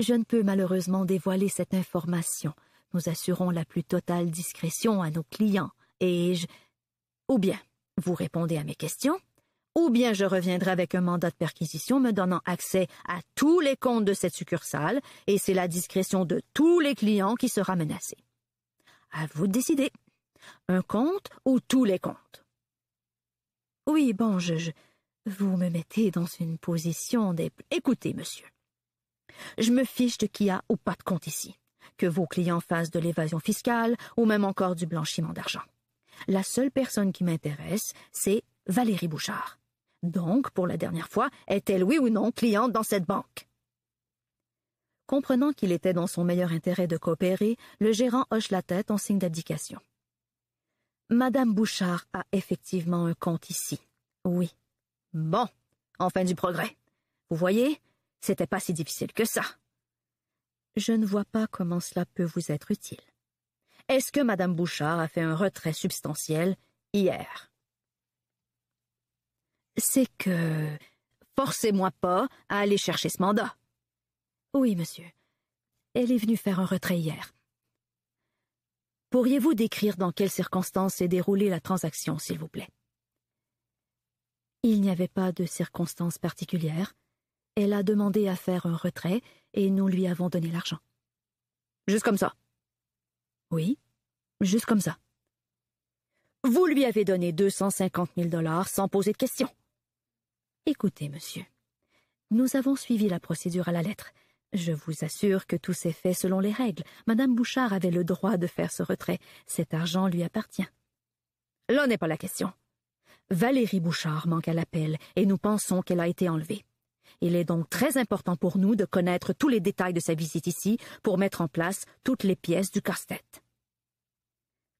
Je ne peux malheureusement dévoiler cette information. Nous assurons la plus totale discrétion à nos clients, et je... Ou bien, vous répondez à mes questions, ou bien je reviendrai avec un mandat de perquisition me donnant accès à tous les comptes de cette succursale, et c'est la discrétion de tous les clients qui sera menacée. À vous de décider. Un compte ou tous les comptes? Oui, bon, je, vous me mettez dans une position des Écoutez, monsieur. Je me fiche de qui a ou pas de compte ici, que vos clients fassent de l'évasion fiscale ou même encore du blanchiment d'argent. La seule personne qui m'intéresse, c'est Valérie Bouchard. Donc, pour la dernière fois, est-elle oui ou non cliente dans cette banque? Comprenant qu'il était dans son meilleur intérêt de coopérer, le gérant hoche la tête en signe d'abdication. Madame Bouchard a effectivement un compte ici. Oui. Bon. Enfin du progrès. Vous voyez, c'était pas si difficile que ça. Je ne vois pas comment cela peut vous être utile. Est-ce que Madame Bouchard a fait un retrait substantiel hier? c'est que. Forcez-moi pas à aller chercher ce mandat. Oui, monsieur. Elle est venue faire un retrait hier. Pourriez-vous décrire dans quelles circonstances s'est déroulée la transaction, s'il vous plaît Il n'y avait pas de circonstances particulières. Elle a demandé à faire un retrait et nous lui avons donné l'argent. Juste comme ça Oui, juste comme ça. Vous lui avez donné 250 000 dollars sans poser de questions. Écoutez, monsieur, nous avons suivi la procédure à la lettre. Je vous assure que tout s'est fait selon les règles. Madame Bouchard avait le droit de faire ce retrait. Cet argent lui appartient. Là n'est pas la question. Valérie Bouchard manque à l'appel, et nous pensons qu'elle a été enlevée. Il est donc très important pour nous de connaître tous les détails de sa visite ici pour mettre en place toutes les pièces du casse-tête.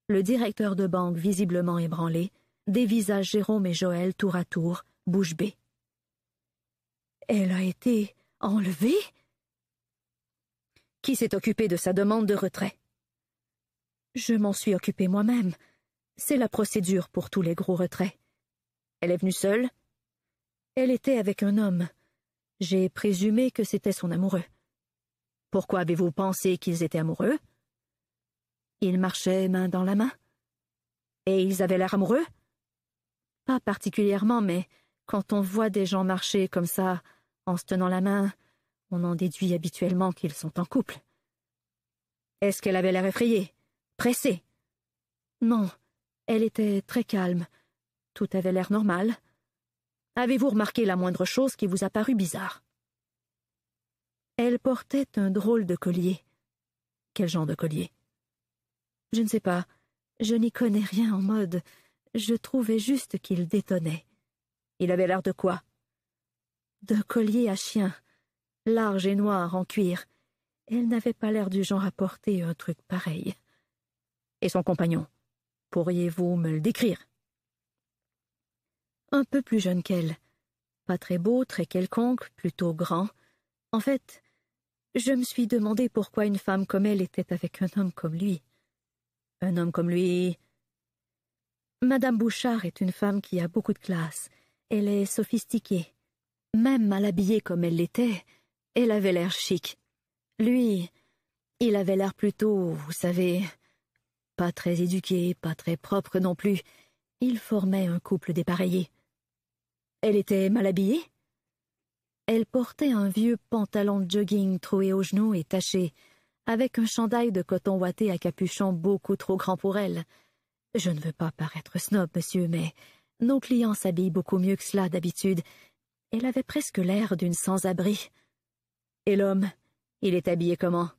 Le directeur de banque, visiblement ébranlé, dévisa Jérôme et Joël tour à tour, bouche bée. Elle a été enlevée Qui s'est occupé de sa demande de retrait Je m'en suis occupé moi-même. C'est la procédure pour tous les gros retraits. Elle est venue seule Elle était avec un homme. J'ai présumé que c'était son amoureux. Pourquoi avez-vous pensé qu'ils étaient amoureux Ils marchaient main dans la main. Et ils avaient l'air amoureux Pas particulièrement, mais quand on voit des gens marcher comme ça, en se tenant la main, on en déduit habituellement qu'ils sont en couple. Est-ce qu'elle avait l'air effrayée Pressée Non, elle était très calme. Tout avait l'air normal. Avez-vous remarqué la moindre chose qui vous a paru bizarre Elle portait un drôle de collier. Quel genre de collier Je ne sais pas. Je n'y connais rien en mode. Je trouvais juste qu'il détonnait. Il avait l'air de quoi d'un collier à chien, large et noir en cuir. Elle n'avait pas l'air du genre à porter un truc pareil. Et son compagnon Pourriez-vous me le décrire Un peu plus jeune qu'elle. Pas très beau, très quelconque, plutôt grand. En fait, je me suis demandé pourquoi une femme comme elle était avec un homme comme lui. Un homme comme lui. Madame Bouchard est une femme qui a beaucoup de classe. Elle est sophistiquée. Même mal habillée comme elle l'était, elle avait l'air chic. Lui, il avait l'air plutôt, vous savez, pas très éduqué, pas très propre non plus. Il formait un couple dépareillé. Elle était mal habillée Elle portait un vieux pantalon de jogging troué aux genoux et taché, avec un chandail de coton ouaté à capuchon beaucoup trop grand pour elle. Je ne veux pas paraître snob, monsieur, mais nos clients s'habillent beaucoup mieux que cela d'habitude, elle avait presque l'air d'une sans-abri. Et l'homme, il est habillé comment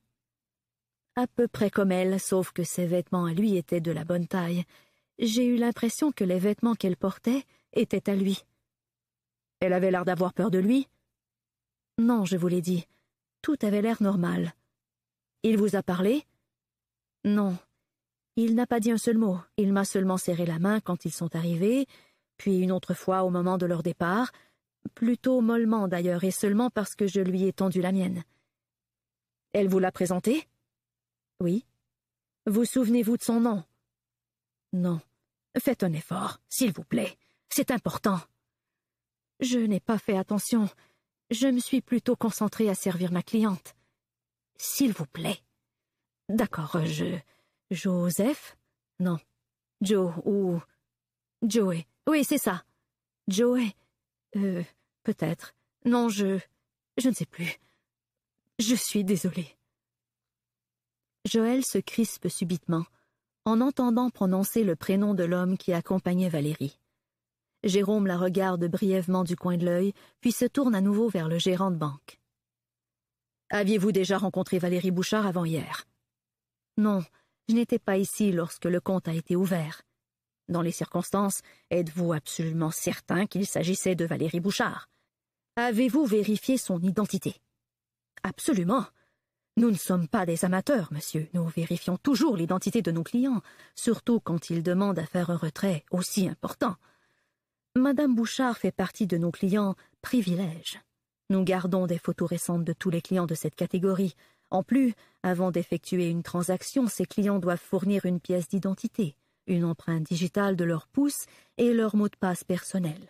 À peu près comme elle, sauf que ses vêtements à lui étaient de la bonne taille. J'ai eu l'impression que les vêtements qu'elle portait étaient à lui. Elle avait l'air d'avoir peur de lui Non, je vous l'ai dit. Tout avait l'air normal. Il vous a parlé Non. Il n'a pas dit un seul mot. Il m'a seulement serré la main quand ils sont arrivés, puis une autre fois au moment de leur départ, plutôt mollement d'ailleurs, et seulement parce que je lui ai tendu la mienne. Elle vous l'a présentée ?»« Oui. Vous souvenez-vous de son nom Non. Faites un effort, s'il vous plaît. C'est important. Je n'ai pas fait attention. Je me suis plutôt concentré à servir ma cliente. S'il vous plaît. D'accord, euh, je. Joseph Non. Joe ou. Joey. Oui, c'est ça. Joey. Euh. Peut-être. Non, je. Je ne sais plus. Je suis désolée. Joël se crispe subitement en entendant prononcer le prénom de l'homme qui accompagnait Valérie. Jérôme la regarde brièvement du coin de l'œil, puis se tourne à nouveau vers le gérant de banque. Aviez-vous déjà rencontré Valérie Bouchard avant hier Non, je n'étais pas ici lorsque le compte a été ouvert. Dans les circonstances, êtes-vous absolument certain qu'il s'agissait de Valérie Bouchard Avez-vous vérifié son identité Absolument. Nous ne sommes pas des amateurs, monsieur. Nous vérifions toujours l'identité de nos clients, surtout quand ils demandent à faire un retrait aussi important. Madame Bouchard fait partie de nos clients privilèges. Nous gardons des photos récentes de tous les clients de cette catégorie. En plus, avant d'effectuer une transaction, ces clients doivent fournir une pièce d'identité, une empreinte digitale de leur pouce et leur mot de passe personnel.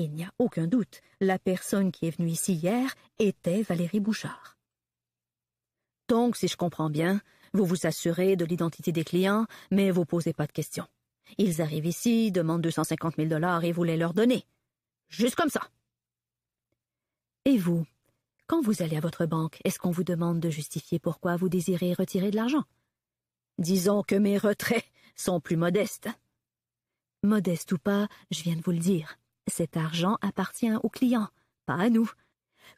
Il n'y a aucun doute, la personne qui est venue ici hier était Valérie Bouchard. Donc, si je comprends bien, vous vous assurez de l'identité des clients, mais vous posez pas de questions. Ils arrivent ici, demandent 250 000 dollars et vous les leur donnez. Juste comme ça. Et vous, quand vous allez à votre banque, est-ce qu'on vous demande de justifier pourquoi vous désirez retirer de l'argent Disons que mes retraits sont plus modestes. Modeste ou pas, je viens de vous le dire. Cet argent appartient au client, pas à nous.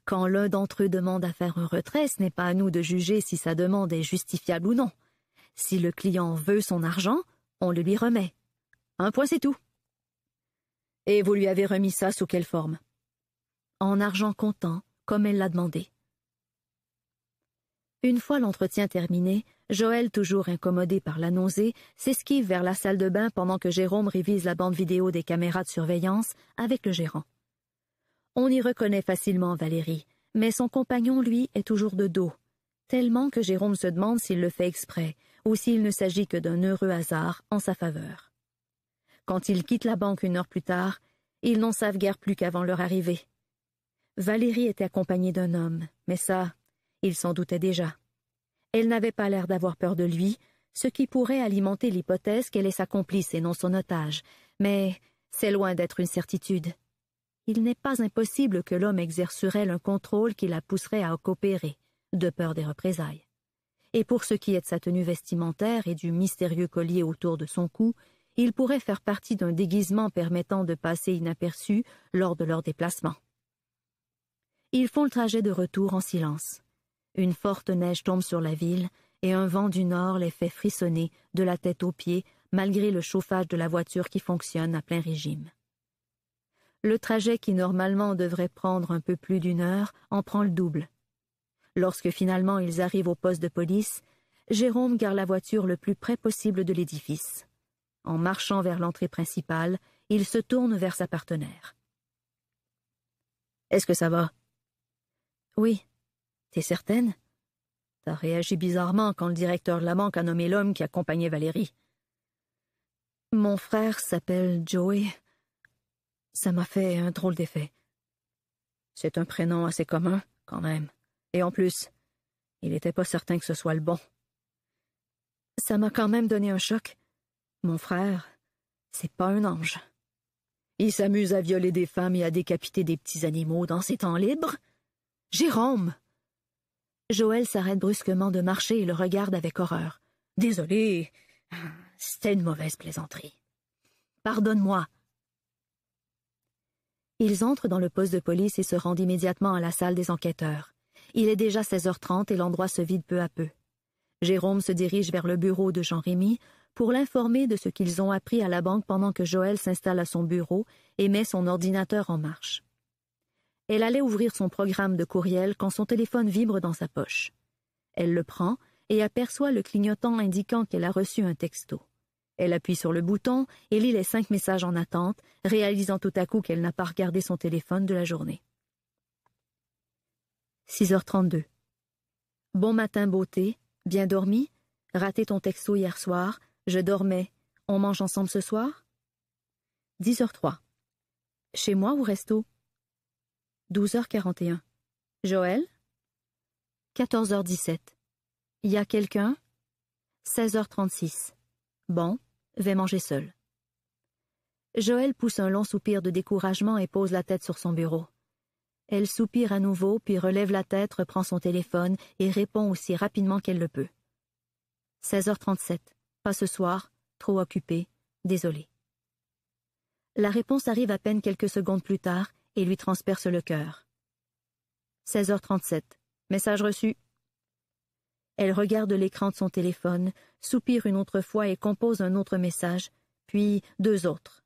Quand l'un d'entre eux demande à faire un retrait, ce n'est pas à nous de juger si sa demande est justifiable ou non. Si le client veut son argent, on le lui remet. Un point, c'est tout. Et vous lui avez remis ça sous quelle forme En argent comptant, comme elle l'a demandé. Une fois l'entretien terminé, Joël, toujours incommodé par l'annoncé, s'esquive vers la salle de bain pendant que Jérôme révise la bande vidéo des caméras de surveillance avec le gérant. On y reconnaît facilement Valérie, mais son compagnon, lui, est toujours de dos, tellement que Jérôme se demande s'il le fait exprès ou s'il ne s'agit que d'un heureux hasard en sa faveur. Quand ils quittent la banque une heure plus tard, ils n'en savent guère plus qu'avant leur arrivée. Valérie était accompagnée d'un homme, mais ça, il s'en doutait déjà. Elle n'avait pas l'air d'avoir peur de lui, ce qui pourrait alimenter l'hypothèse qu'elle est sa complice et non son otage, mais c'est loin d'être une certitude. Il n'est pas impossible que l'homme exercerait un contrôle qui la pousserait à coopérer, de peur des représailles. Et pour ce qui est de sa tenue vestimentaire et du mystérieux collier autour de son cou, il pourrait faire partie d'un déguisement permettant de passer inaperçu lors de leur déplacement. Ils font le trajet de retour en silence. Une forte neige tombe sur la ville, et un vent du nord les fait frissonner, de la tête aux pieds, malgré le chauffage de la voiture qui fonctionne à plein régime. Le trajet qui normalement devrait prendre un peu plus d'une heure en prend le double. Lorsque finalement ils arrivent au poste de police, Jérôme gare la voiture le plus près possible de l'édifice. En marchant vers l'entrée principale, il se tourne vers sa partenaire. Est-ce que ça va Oui, T'es certaine T'as réagi bizarrement quand le directeur de la banque a nommé l'homme qui accompagnait Valérie. Mon frère s'appelle Joey. Ça m'a fait un drôle d'effet. C'est un prénom assez commun, quand même. Et en plus, il n'était pas certain que ce soit le bon. Ça m'a quand même donné un choc. Mon frère, c'est pas un ange. Il s'amuse à violer des femmes et à décapiter des petits animaux dans ses temps libres. Jérôme! Joël s'arrête brusquement de marcher et le regarde avec horreur. Désolé, c'était une mauvaise plaisanterie. Pardonne-moi. Ils entrent dans le poste de police et se rendent immédiatement à la salle des enquêteurs. Il est déjà 16h30 et l'endroit se vide peu à peu. Jérôme se dirige vers le bureau de Jean-Rémy pour l'informer de ce qu'ils ont appris à la banque pendant que Joël s'installe à son bureau et met son ordinateur en marche. Elle allait ouvrir son programme de courriel quand son téléphone vibre dans sa poche. Elle le prend et aperçoit le clignotant indiquant qu'elle a reçu un texto. Elle appuie sur le bouton et lit les cinq messages en attente, réalisant tout à coup qu'elle n'a pas regardé son téléphone de la journée. 6h32. Bon matin, beauté. Bien dormi? Raté ton texto hier soir. Je dormais. On mange ensemble ce soir? 10h03. Chez moi ou resto? 12h41. Joël 14h17. Y a quelqu'un 16h36. Bon, vais manger seul. Joël pousse un long soupir de découragement et pose la tête sur son bureau. Elle soupire à nouveau, puis relève la tête, reprend son téléphone et répond aussi rapidement qu'elle le peut. 16h37. Pas ce soir, trop occupé, désolé. La réponse arrive à peine quelques secondes plus tard et lui transperce le cœur. 16h37. Message reçu. Elle regarde l'écran de son téléphone, soupire une autre fois et compose un autre message, puis deux autres.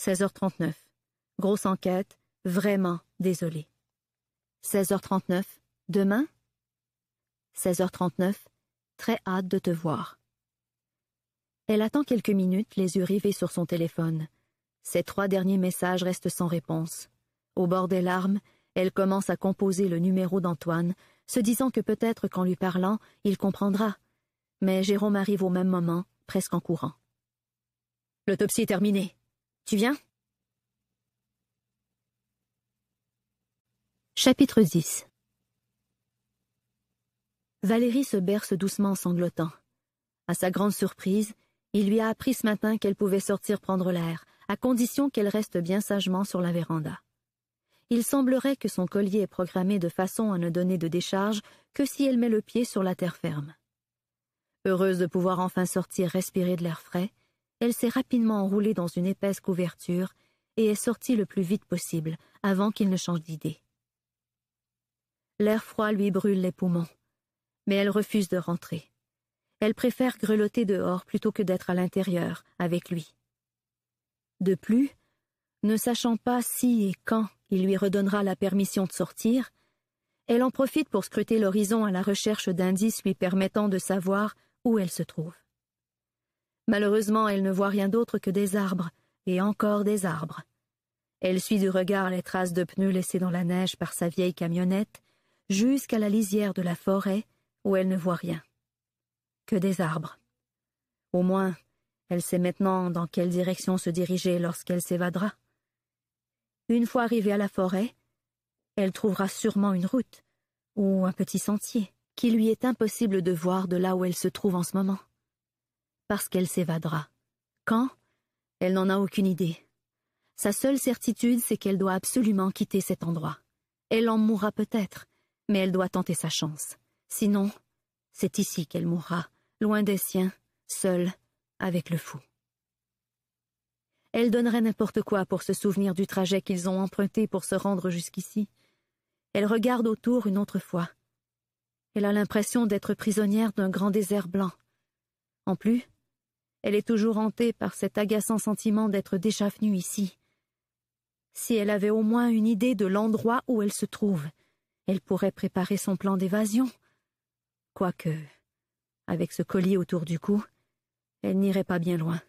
16h39. Grosse enquête, vraiment désolée. 16h39. Demain 16h39. Très hâte de te voir. Elle attend quelques minutes, les yeux rivés sur son téléphone. Ces trois derniers messages restent sans réponse. Au bord des larmes, elle commence à composer le numéro d'Antoine, se disant que peut-être qu'en lui parlant, il comprendra. Mais Jérôme arrive au même moment, presque en courant. L'autopsie est terminée. Tu viens Chapitre 10 Valérie se berce doucement en sanglotant. À sa grande surprise, il lui a appris ce matin qu'elle pouvait sortir prendre l'air, à condition qu'elle reste bien sagement sur la véranda. Il semblerait que son collier est programmé de façon à ne donner de décharge que si elle met le pied sur la terre ferme. Heureuse de pouvoir enfin sortir respirer de l'air frais, elle s'est rapidement enroulée dans une épaisse couverture et est sortie le plus vite possible, avant qu'il ne change d'idée. L'air froid lui brûle les poumons, mais elle refuse de rentrer. Elle préfère grelotter dehors plutôt que d'être à l'intérieur, avec lui. De plus, ne sachant pas si et quand il lui redonnera la permission de sortir, elle en profite pour scruter l'horizon à la recherche d'indices lui permettant de savoir où elle se trouve. Malheureusement, elle ne voit rien d'autre que des arbres, et encore des arbres. Elle suit du regard les traces de pneus laissées dans la neige par sa vieille camionnette, jusqu'à la lisière de la forêt, où elle ne voit rien. Que des arbres. Au moins, elle sait maintenant dans quelle direction se diriger lorsqu'elle s'évadera. Une fois arrivée à la forêt, elle trouvera sûrement une route, ou un petit sentier, qui lui est impossible de voir de là où elle se trouve en ce moment. Parce qu'elle s'évadera. Quand Elle n'en a aucune idée. Sa seule certitude, c'est qu'elle doit absolument quitter cet endroit. Elle en mourra peut-être, mais elle doit tenter sa chance. Sinon, c'est ici qu'elle mourra, loin des siens, seule, avec le fou. Elle donnerait n'importe quoi pour se souvenir du trajet qu'ils ont emprunté pour se rendre jusqu'ici. Elle regarde autour une autre fois. Elle a l'impression d'être prisonnière d'un grand désert blanc. En plus, elle est toujours hantée par cet agaçant sentiment d'être déjà venue ici. Si elle avait au moins une idée de l'endroit où elle se trouve, elle pourrait préparer son plan d'évasion. Quoique, avec ce collier autour du cou, elle n'irait pas bien loin.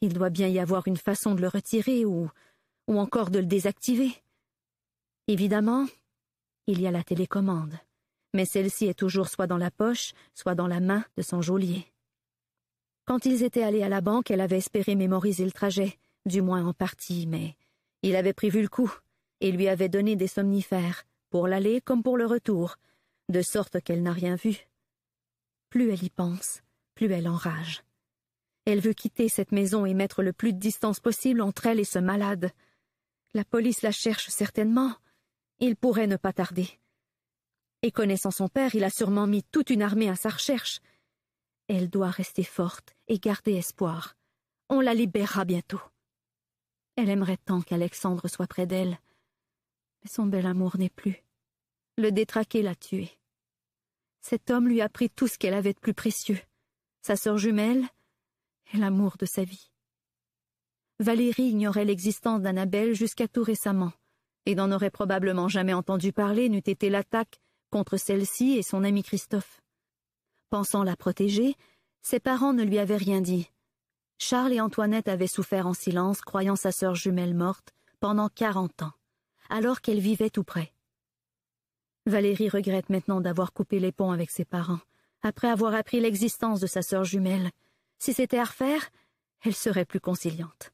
Il doit bien y avoir une façon de le retirer ou, ou encore de le désactiver. Évidemment, il y a la télécommande, mais celle-ci est toujours soit dans la poche, soit dans la main de son geôlier. Quand ils étaient allés à la banque, elle avait espéré mémoriser le trajet, du moins en partie, mais il avait prévu le coup et lui avait donné des somnifères, pour l'aller comme pour le retour, de sorte qu'elle n'a rien vu. Plus elle y pense, plus elle enrage. Elle veut quitter cette maison et mettre le plus de distance possible entre elle et ce malade. La police la cherche certainement. Il pourrait ne pas tarder. Et connaissant son père, il a sûrement mis toute une armée à sa recherche. Elle doit rester forte et garder espoir. On la libérera bientôt. Elle aimerait tant qu'Alexandre soit près d'elle. Mais son bel amour n'est plus. Le détraqué l'a tué. Cet homme lui a pris tout ce qu'elle avait de plus précieux. Sa sœur jumelle, l'amour de sa vie. Valérie ignorait l'existence d'Annabelle jusqu'à tout récemment, et n'en aurait probablement jamais entendu parler n'eût été l'attaque contre celle-ci et son ami Christophe. Pensant la protéger, ses parents ne lui avaient rien dit. Charles et Antoinette avaient souffert en silence, croyant sa sœur jumelle morte, pendant quarante ans, alors qu'elle vivait tout près. Valérie regrette maintenant d'avoir coupé les ponts avec ses parents, après avoir appris l'existence de sa sœur jumelle, si c'était à refaire, elle serait plus conciliante.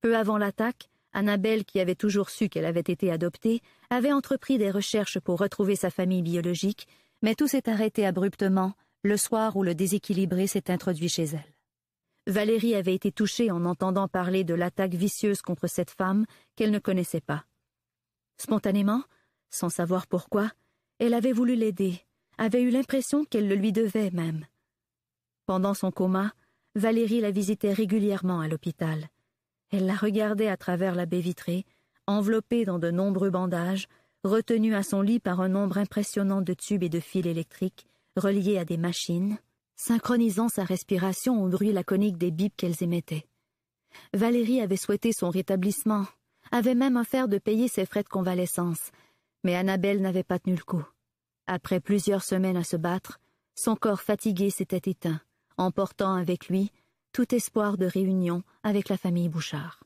Peu avant l'attaque, Annabelle, qui avait toujours su qu'elle avait été adoptée, avait entrepris des recherches pour retrouver sa famille biologique, mais tout s'est arrêté abruptement le soir où le déséquilibré s'est introduit chez elle. Valérie avait été touchée en entendant parler de l'attaque vicieuse contre cette femme qu'elle ne connaissait pas. Spontanément, sans savoir pourquoi, elle avait voulu l'aider, avait eu l'impression qu'elle le lui devait même. Pendant son coma, Valérie la visitait régulièrement à l'hôpital. Elle la regardait à travers la baie vitrée, enveloppée dans de nombreux bandages, retenue à son lit par un nombre impressionnant de tubes et de fils électriques, reliés à des machines, synchronisant sa respiration au bruit laconique des bips qu'elles émettaient. Valérie avait souhaité son rétablissement, avait même offert de payer ses frais de convalescence, mais Annabelle n'avait pas tenu le coup. Après plusieurs semaines à se battre, son corps fatigué s'était éteint emportant avec lui tout espoir de réunion avec la famille Bouchard.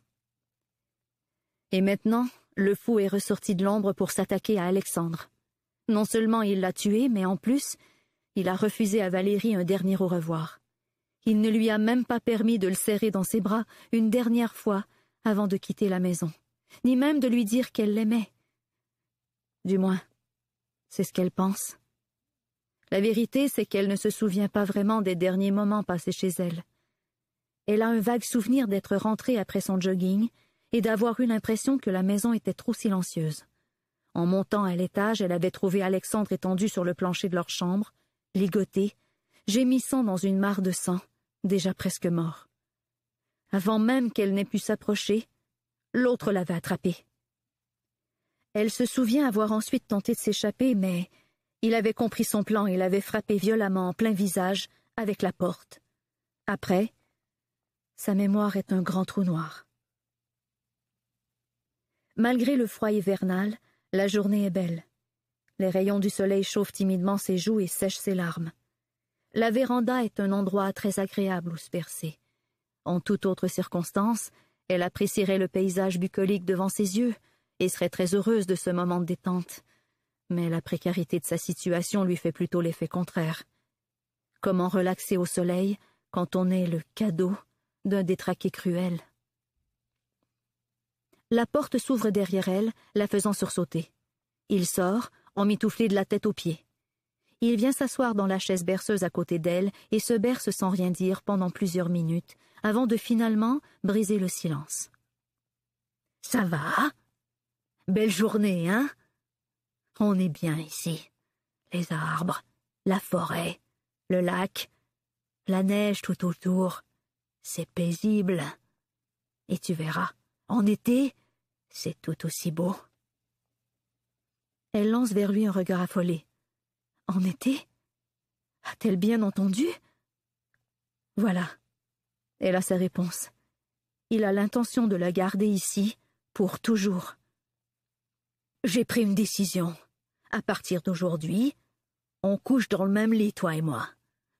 Et maintenant, le fou est ressorti de l'ombre pour s'attaquer à Alexandre. Non seulement il l'a tué, mais en plus, il a refusé à Valérie un dernier au revoir. Il ne lui a même pas permis de le serrer dans ses bras une dernière fois avant de quitter la maison, ni même de lui dire qu'elle l'aimait. Du moins, c'est ce qu'elle pense. La vérité, c'est qu'elle ne se souvient pas vraiment des derniers moments passés chez elle. Elle a un vague souvenir d'être rentrée après son jogging et d'avoir eu l'impression que la maison était trop silencieuse. En montant à l'étage, elle avait trouvé Alexandre étendu sur le plancher de leur chambre, ligoté, gémissant dans une mare de sang, déjà presque mort. Avant même qu'elle n'ait pu s'approcher, l'autre l'avait attrapée. Elle se souvient avoir ensuite tenté de s'échapper, mais il avait compris son plan et l'avait frappé violemment en plein visage avec la porte. Après, sa mémoire est un grand trou noir. Malgré le froid hivernal, la journée est belle. Les rayons du soleil chauffent timidement ses joues et sèchent ses larmes. La véranda est un endroit très agréable où se percer. En toute autre circonstance, elle apprécierait le paysage bucolique devant ses yeux et serait très heureuse de ce moment de détente mais la précarité de sa situation lui fait plutôt l'effet contraire. Comment relaxer au soleil quand on est le cadeau d'un détraqué cruel La porte s'ouvre derrière elle, la faisant sursauter. Il sort, en emmitouflé de la tête aux pieds. Il vient s'asseoir dans la chaise berceuse à côté d'elle et se berce sans rien dire pendant plusieurs minutes, avant de finalement briser le silence. Ça va Belle journée, hein on est bien ici. Les arbres, la forêt, le lac, la neige tout autour. C'est paisible. Et tu verras, en été, c'est tout aussi beau. Elle lance vers lui un regard affolé. En été A-t-elle bien entendu Voilà. Elle a sa réponse. Il a l'intention de la garder ici pour toujours. J'ai pris une décision à partir d'aujourd'hui, on couche dans le même lit, toi et moi.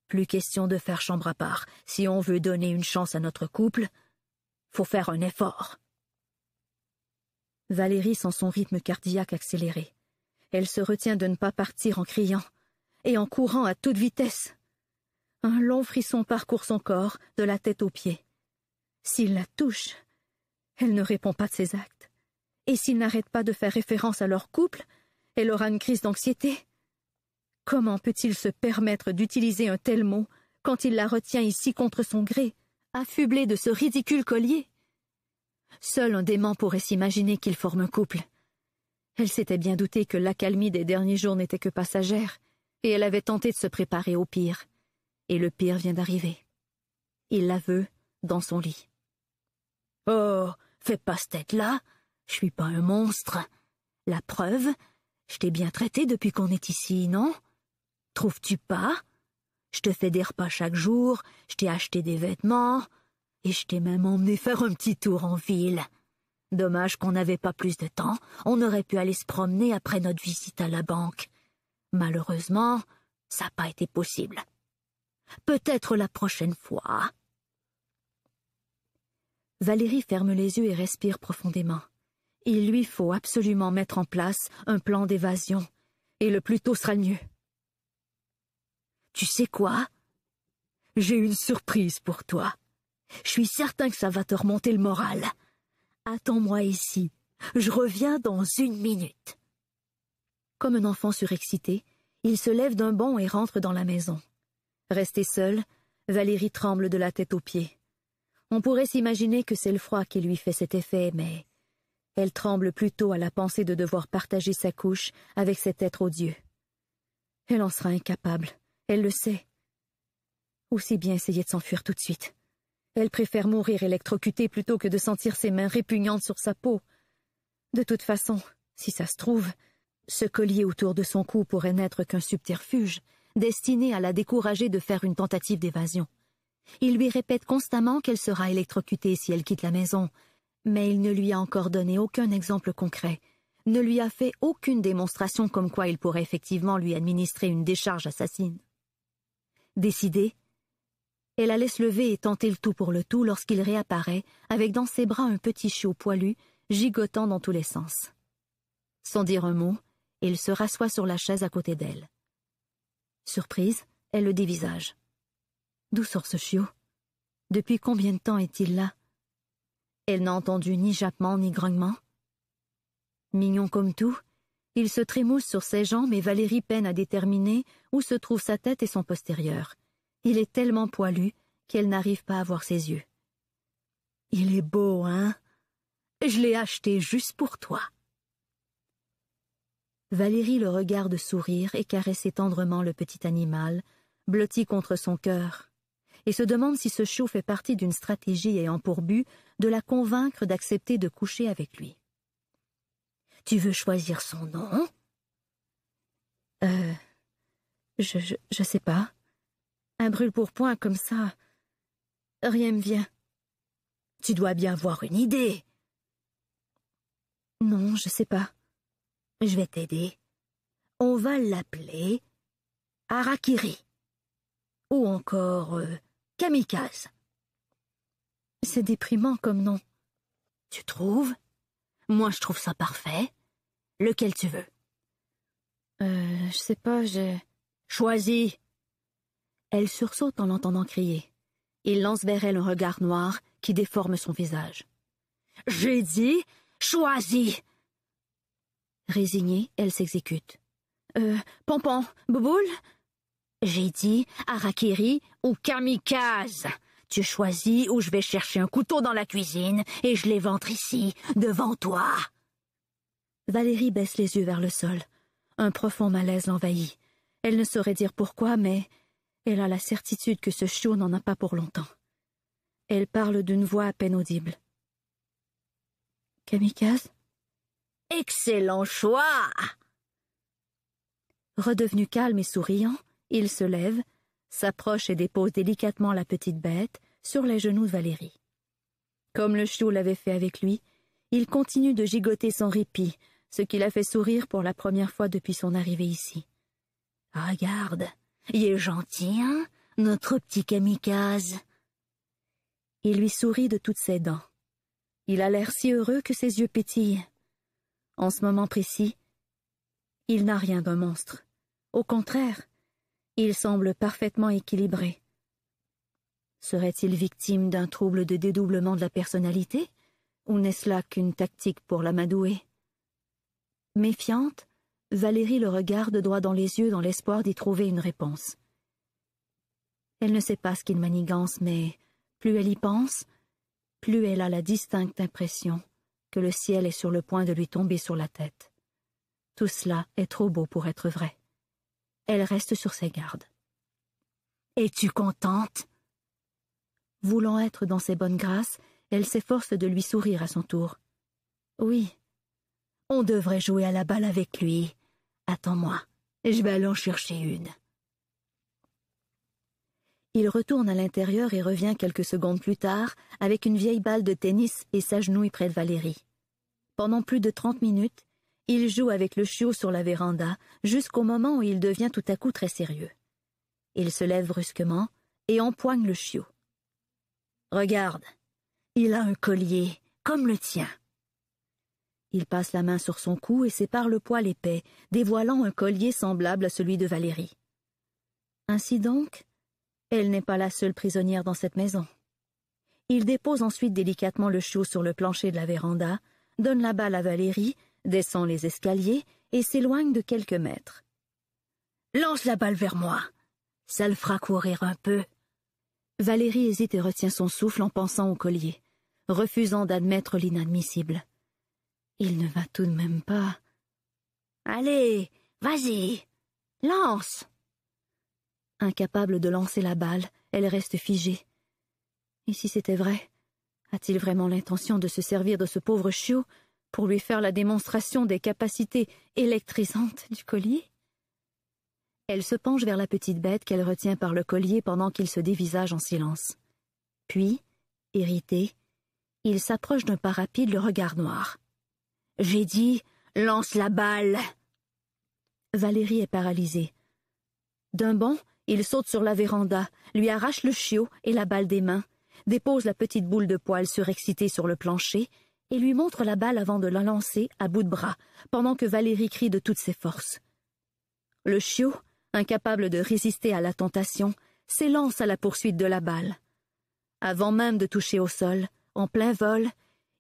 Plus question de faire chambre à part. Si on veut donner une chance à notre couple, faut faire un effort. Valérie sent son rythme cardiaque accéléré. Elle se retient de ne pas partir en criant et en courant à toute vitesse. Un long frisson parcourt son corps, de la tête aux pieds. S'il la touche, elle ne répond pas de ses actes. Et s'il n'arrête pas de faire référence à leur couple, elle aura une crise d'anxiété. Comment peut-il se permettre d'utiliser un tel mot quand il la retient ici contre son gré, affublée de ce ridicule collier Seul un dément pourrait s'imaginer qu'ils forment un couple. Elle s'était bien doutée que l'accalmie des derniers jours n'était que passagère, et elle avait tenté de se préparer au pire. Et le pire vient d'arriver. Il la veut dans son lit. Oh, fais pas cette tête-là. Je suis pas un monstre. La preuve, je t'ai bien traité depuis qu'on est ici, non Trouves-tu pas Je te fais des repas chaque jour, je t'ai acheté des vêtements, et je t'ai même emmené faire un petit tour en ville. Dommage qu'on n'avait pas plus de temps, on aurait pu aller se promener après notre visite à la banque. Malheureusement, ça n'a pas été possible. Peut-être la prochaine fois. Valérie ferme les yeux et respire profondément. Il lui faut absolument mettre en place un plan d'évasion, et le plus tôt sera le mieux. Tu sais quoi J'ai une surprise pour toi. Je suis certain que ça va te remonter le moral. Attends-moi ici. Je reviens dans une minute. Comme un enfant surexcité, il se lève d'un bond et rentre dans la maison. Resté seul, Valérie tremble de la tête aux pieds. On pourrait s'imaginer que c'est le froid qui lui fait cet effet, mais elle tremble plutôt à la pensée de devoir partager sa couche avec cet être odieux. Elle en sera incapable, elle le sait. Aussi bien essayer de s'enfuir tout de suite. Elle préfère mourir électrocutée plutôt que de sentir ses mains répugnantes sur sa peau. De toute façon, si ça se trouve, ce collier autour de son cou pourrait n'être qu'un subterfuge, destiné à la décourager de faire une tentative d'évasion. Il lui répète constamment qu'elle sera électrocutée si elle quitte la maison, mais il ne lui a encore donné aucun exemple concret, ne lui a fait aucune démonstration comme quoi il pourrait effectivement lui administrer une décharge assassine. Décidée, elle allait se lever et tenter le tout pour le tout lorsqu'il réapparaît, avec dans ses bras un petit chiot poilu, gigotant dans tous les sens. Sans dire un mot, il se rassoit sur la chaise à côté d'elle. Surprise, elle le dévisage. D'où sort ce chiot Depuis combien de temps est-il là elle n'a entendu ni jappement ni grognement. Mignon comme tout, il se trémousse sur ses jambes et Valérie peine à déterminer où se trouve sa tête et son postérieur. Il est tellement poilu qu'elle n'arrive pas à voir ses yeux. Il est beau, hein Je l'ai acheté juste pour toi. Valérie le regarde sourire et caresser tendrement le petit animal, blotti contre son cœur, et se demande si ce show fait partie d'une stratégie ayant pour but de la convaincre d'accepter de coucher avec lui. Tu veux choisir son nom Euh. Je, je, sais pas. Un brûle-pourpoint comme ça. Rien me vient. Tu dois bien avoir une idée. Non, je sais pas. Je vais t'aider. On va l'appeler Arakiri. Ou encore euh, c'est déprimant comme nom. Tu trouves Moi, je trouve ça parfait. Lequel tu veux Euh, je sais pas, je. Choisis Elle sursaute en l'entendant crier. Il lance vers elle un regard noir qui déforme son visage. J'ai dit Choisis Résignée, elle s'exécute. Euh, pompon, bouboule j'ai dit Arakiri ou kamikaze. Tu choisis ou je vais chercher un couteau dans la cuisine et je l'éventre ici, devant toi. Valérie baisse les yeux vers le sol. Un profond malaise l'envahit. Elle ne saurait dire pourquoi, mais elle a la certitude que ce chiot n'en a pas pour longtemps. Elle parle d'une voix à peine audible. Kamikaze Excellent choix Redevenu calme et souriant, il se lève, s'approche et dépose délicatement la petite bête sur les genoux de Valérie. Comme le chiot l'avait fait avec lui, il continue de gigoter sans répit, ce qui l'a fait sourire pour la première fois depuis son arrivée ici. Regarde, il est gentil, hein, notre petit kamikaze. Il lui sourit de toutes ses dents. Il a l'air si heureux que ses yeux pétillent. En ce moment précis, il n'a rien d'un monstre. Au contraire, il semble parfaitement équilibré. Serait-il victime d'un trouble de dédoublement de la personnalité Ou n'est-ce là qu'une tactique pour l'amadouer Méfiante, Valérie le regarde droit dans les yeux dans l'espoir d'y trouver une réponse. Elle ne sait pas ce qu'il manigance, mais plus elle y pense, plus elle a la distincte impression que le ciel est sur le point de lui tomber sur la tête. Tout cela est trop beau pour être vrai elle reste sur ses gardes. Es-tu contente Voulant être dans ses bonnes grâces, elle s'efforce de lui sourire à son tour. Oui. On devrait jouer à la balle avec lui. Attends-moi, je vais aller en chercher une. Il retourne à l'intérieur et revient quelques secondes plus tard avec une vieille balle de tennis et s'agenouille près de Valérie. Pendant plus de trente minutes, il joue avec le chiot sur la véranda jusqu'au moment où il devient tout à coup très sérieux. Il se lève brusquement et empoigne le chiot. Regarde, il a un collier comme le tien. Il passe la main sur son cou et sépare le poil épais, dévoilant un collier semblable à celui de Valérie. Ainsi donc, elle n'est pas la seule prisonnière dans cette maison. Il dépose ensuite délicatement le chiot sur le plancher de la véranda, donne la balle à Valérie descend les escaliers et s'éloigne de quelques mètres. Lance la balle vers moi. Ça le fera courir un peu. Valérie hésite et retient son souffle en pensant au collier, refusant d'admettre l'inadmissible. Il ne va tout de même pas. Allez, vas-y, lance. Incapable de lancer la balle, elle reste figée. Et si c'était vrai, a-t-il vraiment l'intention de se servir de ce pauvre chiot pour lui faire la démonstration des capacités électrisantes du collier. Elle se penche vers la petite bête qu'elle retient par le collier pendant qu'il se dévisage en silence. Puis, irrité, il s'approche d'un pas rapide, le regard noir. J'ai dit, lance la balle. Valérie est paralysée. D'un bond, il saute sur la véranda, lui arrache le chiot et la balle des mains, dépose la petite boule de poils surexcitée sur le plancher, et lui montre la balle avant de la lancer à bout de bras, pendant que Valérie crie de toutes ses forces. Le chiot, incapable de résister à la tentation, s'élance à la poursuite de la balle. Avant même de toucher au sol, en plein vol,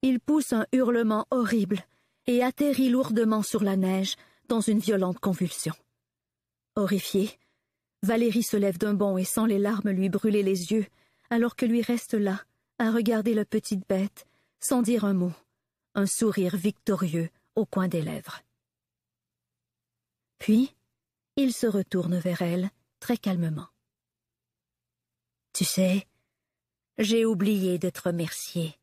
il pousse un hurlement horrible et atterrit lourdement sur la neige dans une violente convulsion. Horrifiée, Valérie se lève d'un bond et sent les larmes lui brûler les yeux, alors que lui reste là, à regarder la petite bête sans dire un mot, un sourire victorieux au coin des lèvres. Puis, il se retourne vers elle très calmement. Tu sais, j'ai oublié de te remercier.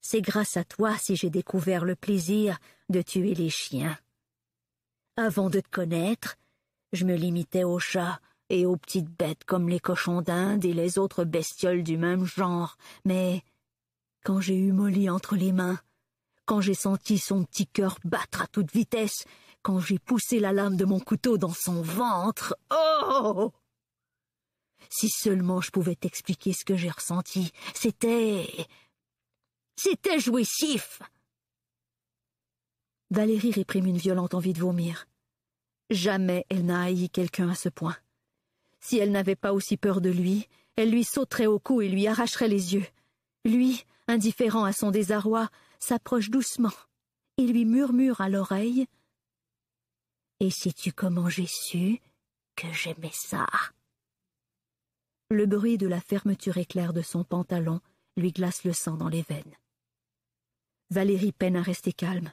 C'est grâce à toi si j'ai découvert le plaisir de tuer les chiens. Avant de te connaître, je me limitais aux chats et aux petites bêtes comme les cochons d'Inde et les autres bestioles du même genre, mais quand j'ai eu Molly entre les mains, quand j'ai senti son petit cœur battre à toute vitesse, quand j'ai poussé la lame de mon couteau dans son ventre. Oh Si seulement je pouvais t'expliquer ce que j'ai ressenti, c'était. C'était jouissif Valérie réprime une violente envie de vomir. Jamais elle n'a haï quelqu'un à ce point. Si elle n'avait pas aussi peur de lui, elle lui sauterait au cou et lui arracherait les yeux. Lui, indifférent à son désarroi, s'approche doucement et lui murmure à l'oreille Et sais-tu comment j'ai su que j'aimais ça Le bruit de la fermeture éclair de son pantalon lui glace le sang dans les veines. Valérie peine à rester calme.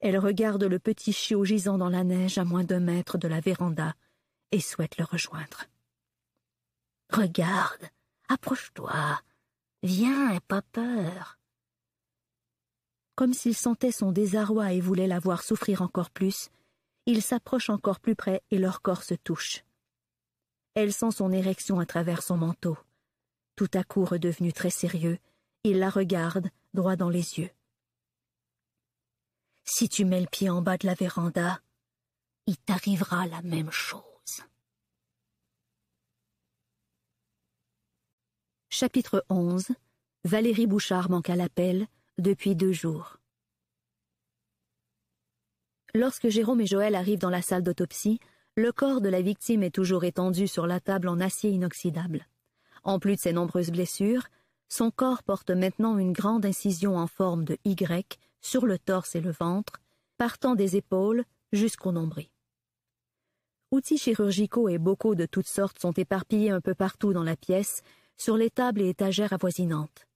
Elle regarde le petit chiot gisant dans la neige à moins d'un mètre de la véranda et souhaite le rejoindre. Regarde, approche-toi, Viens, aie pas peur. Comme s'il sentait son désarroi et voulait la voir souffrir encore plus, il s'approche encore plus près et leur corps se touche. Elle sent son érection à travers son manteau. Tout à coup redevenu très sérieux, il la regarde droit dans les yeux. Si tu mets le pied en bas de la véranda, il t'arrivera la même chose. Chapitre 11 Valérie Bouchard manque à l'appel depuis deux jours. Lorsque Jérôme et Joël arrivent dans la salle d'autopsie, le corps de la victime est toujours étendu sur la table en acier inoxydable. En plus de ses nombreuses blessures, son corps porte maintenant une grande incision en forme de Y sur le torse et le ventre, partant des épaules jusqu'au nombril. Outils chirurgicaux et bocaux de toutes sortes sont éparpillés un peu partout dans la pièce, sur les tables et étagères avoisinantes.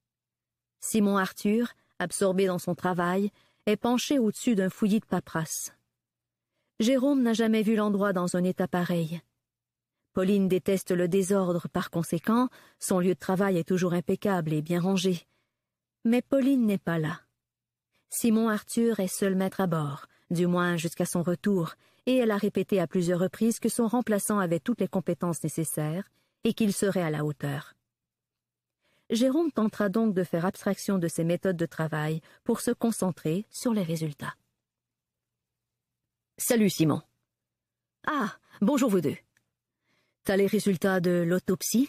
Simon Arthur, absorbé dans son travail, est penché au-dessus d'un fouillis de paperasse. Jérôme n'a jamais vu l'endroit dans un état pareil. Pauline déteste le désordre, par conséquent, son lieu de travail est toujours impeccable et bien rangé. Mais Pauline n'est pas là. Simon Arthur est seul maître à bord, du moins jusqu'à son retour, et elle a répété à plusieurs reprises que son remplaçant avait toutes les compétences nécessaires et qu'il serait à la hauteur. Jérôme tentera donc de faire abstraction de ses méthodes de travail pour se concentrer sur les résultats. Salut Simon. Ah, bonjour vous deux. T'as les résultats de l'autopsie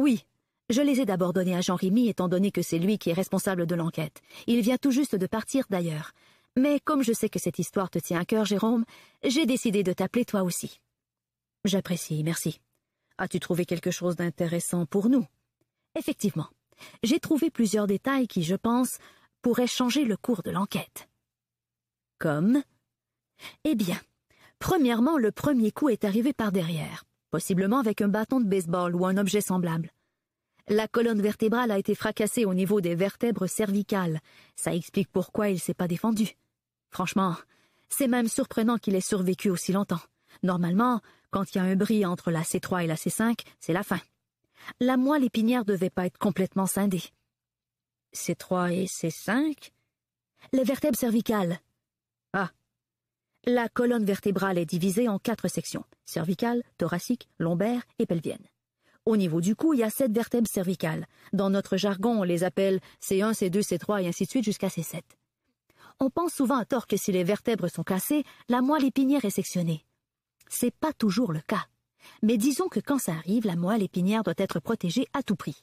Oui. Je les ai d'abord donnés à Jean-Rémy étant donné que c'est lui qui est responsable de l'enquête. Il vient tout juste de partir d'ailleurs. Mais comme je sais que cette histoire te tient à cœur, Jérôme, j'ai décidé de t'appeler toi aussi. J'apprécie, merci. As-tu trouvé quelque chose d'intéressant pour nous Effectivement, j'ai trouvé plusieurs détails qui, je pense, pourraient changer le cours de l'enquête. Comme Eh bien, premièrement, le premier coup est arrivé par derrière, possiblement avec un bâton de baseball ou un objet semblable. La colonne vertébrale a été fracassée au niveau des vertèbres cervicales. Ça explique pourquoi il s'est pas défendu. Franchement, c'est même surprenant qu'il ait survécu aussi longtemps. Normalement, quand il y a un bris entre la C3 et la C5, c'est la fin. La moelle épinière devait pas être complètement scindée. C3 et C5 Les vertèbres cervicales. Ah La colonne vertébrale est divisée en quatre sections cervicale, thoracique, lombaire et pelvienne. Au niveau du cou, il y a sept vertèbres cervicales. Dans notre jargon, on les appelle C1, C2, C3 et ainsi de suite jusqu'à C7. On pense souvent à tort que si les vertèbres sont cassées, la moelle épinière est sectionnée. C'est pas toujours le cas. Mais disons que quand ça arrive, la moelle épinière doit être protégée à tout prix.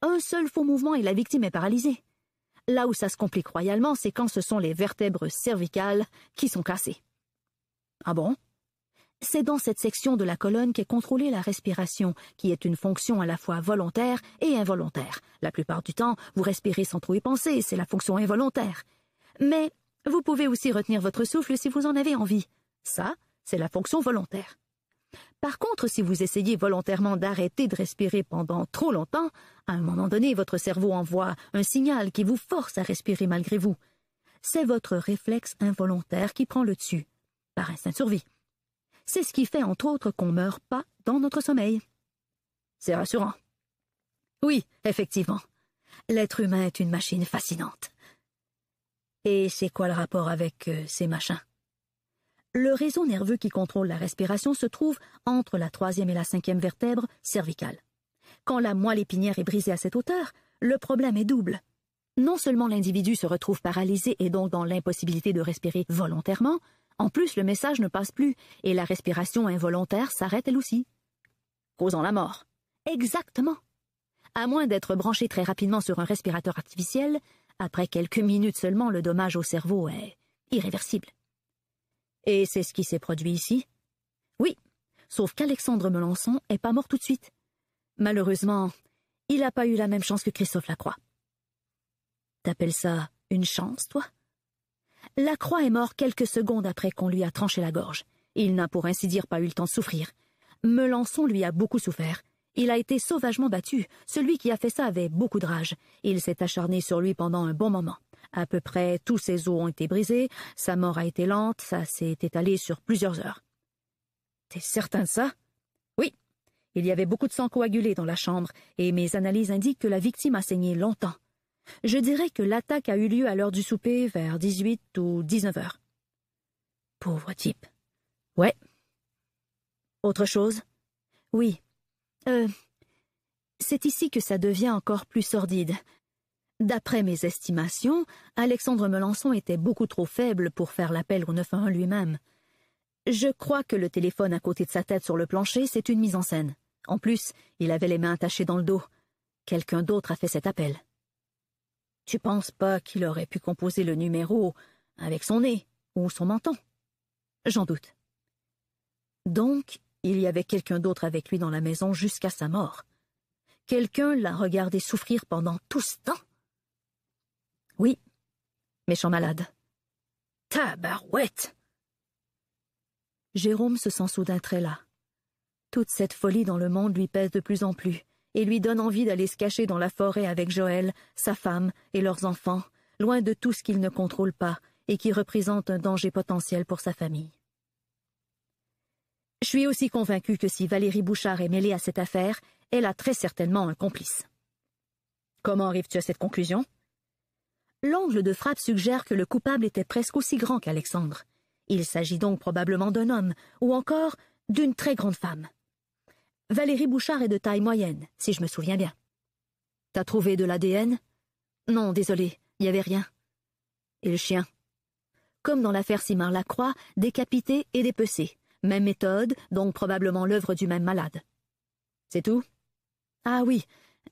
Un seul faux mouvement et la victime est paralysée. Là où ça se complique royalement, c'est quand ce sont les vertèbres cervicales qui sont cassées. Ah bon C'est dans cette section de la colonne qu'est contrôlée la respiration, qui est une fonction à la fois volontaire et involontaire. La plupart du temps, vous respirez sans trop y penser, c'est la fonction involontaire. Mais vous pouvez aussi retenir votre souffle si vous en avez envie. Ça, c'est la fonction volontaire. Par contre, si vous essayez volontairement d'arrêter de respirer pendant trop longtemps, à un moment donné, votre cerveau envoie un signal qui vous force à respirer malgré vous. C'est votre réflexe involontaire qui prend le dessus, par instinct de survie. C'est ce qui fait, entre autres, qu'on ne meurt pas dans notre sommeil. C'est rassurant. Oui, effectivement. L'être humain est une machine fascinante. Et c'est quoi le rapport avec euh, ces machins le réseau nerveux qui contrôle la respiration se trouve entre la troisième et la cinquième vertèbre cervicale. Quand la moelle épinière est brisée à cette hauteur, le problème est double. Non seulement l'individu se retrouve paralysé et donc dans l'impossibilité de respirer volontairement, en plus le message ne passe plus et la respiration involontaire s'arrête elle aussi. Causant la mort. Exactement. À moins d'être branché très rapidement sur un respirateur artificiel, après quelques minutes seulement le dommage au cerveau est irréversible. Et c'est ce qui s'est produit ici. Oui, sauf qu'Alexandre Melançon est pas mort tout de suite. Malheureusement, il n'a pas eu la même chance que Christophe Lacroix. T'appelles ça une chance, toi Lacroix est mort quelques secondes après qu'on lui a tranché la gorge. Il n'a pour ainsi dire pas eu le temps de souffrir. Melançon lui a beaucoup souffert. Il a été sauvagement battu. Celui qui a fait ça avait beaucoup de rage. Il s'est acharné sur lui pendant un bon moment. À peu près tous ses os ont été brisés, sa mort a été lente, ça s'est étalé sur plusieurs heures. T'es certain de ça Oui. Il y avait beaucoup de sang coagulé dans la chambre, et mes analyses indiquent que la victime a saigné longtemps. Je dirais que l'attaque a eu lieu à l'heure du souper, vers dix-huit ou dix-neuf heures. Pauvre type. Ouais. Autre chose Oui. Euh. C'est ici que ça devient encore plus sordide, D'après mes estimations, Alexandre Melançon était beaucoup trop faible pour faire l'appel au 911 lui-même. Je crois que le téléphone à côté de sa tête sur le plancher, c'est une mise en scène. En plus, il avait les mains attachées dans le dos. Quelqu'un d'autre a fait cet appel. Tu penses pas qu'il aurait pu composer le numéro avec son nez ou son menton J'en doute. Donc, il y avait quelqu'un d'autre avec lui dans la maison jusqu'à sa mort. Quelqu'un l'a regardé souffrir pendant tout ce temps oui. Méchant malade. Tabarouette Jérôme se sent soudain très là. Toute cette folie dans le monde lui pèse de plus en plus et lui donne envie d'aller se cacher dans la forêt avec Joël, sa femme et leurs enfants, loin de tout ce qu'il ne contrôle pas et qui représente un danger potentiel pour sa famille. Je suis aussi convaincu que si Valérie Bouchard est mêlée à cette affaire, elle a très certainement un complice. Comment arrives-tu à cette conclusion L'angle de frappe suggère que le coupable était presque aussi grand qu'Alexandre. Il s'agit donc probablement d'un homme, ou encore d'une très grande femme. Valérie Bouchard est de taille moyenne, si je me souviens bien. T'as trouvé de l'ADN Non, désolé, il n'y avait rien. Et le chien Comme dans l'affaire Simard Lacroix, décapité et dépecé. Même méthode, donc probablement l'œuvre du même malade. C'est tout Ah oui,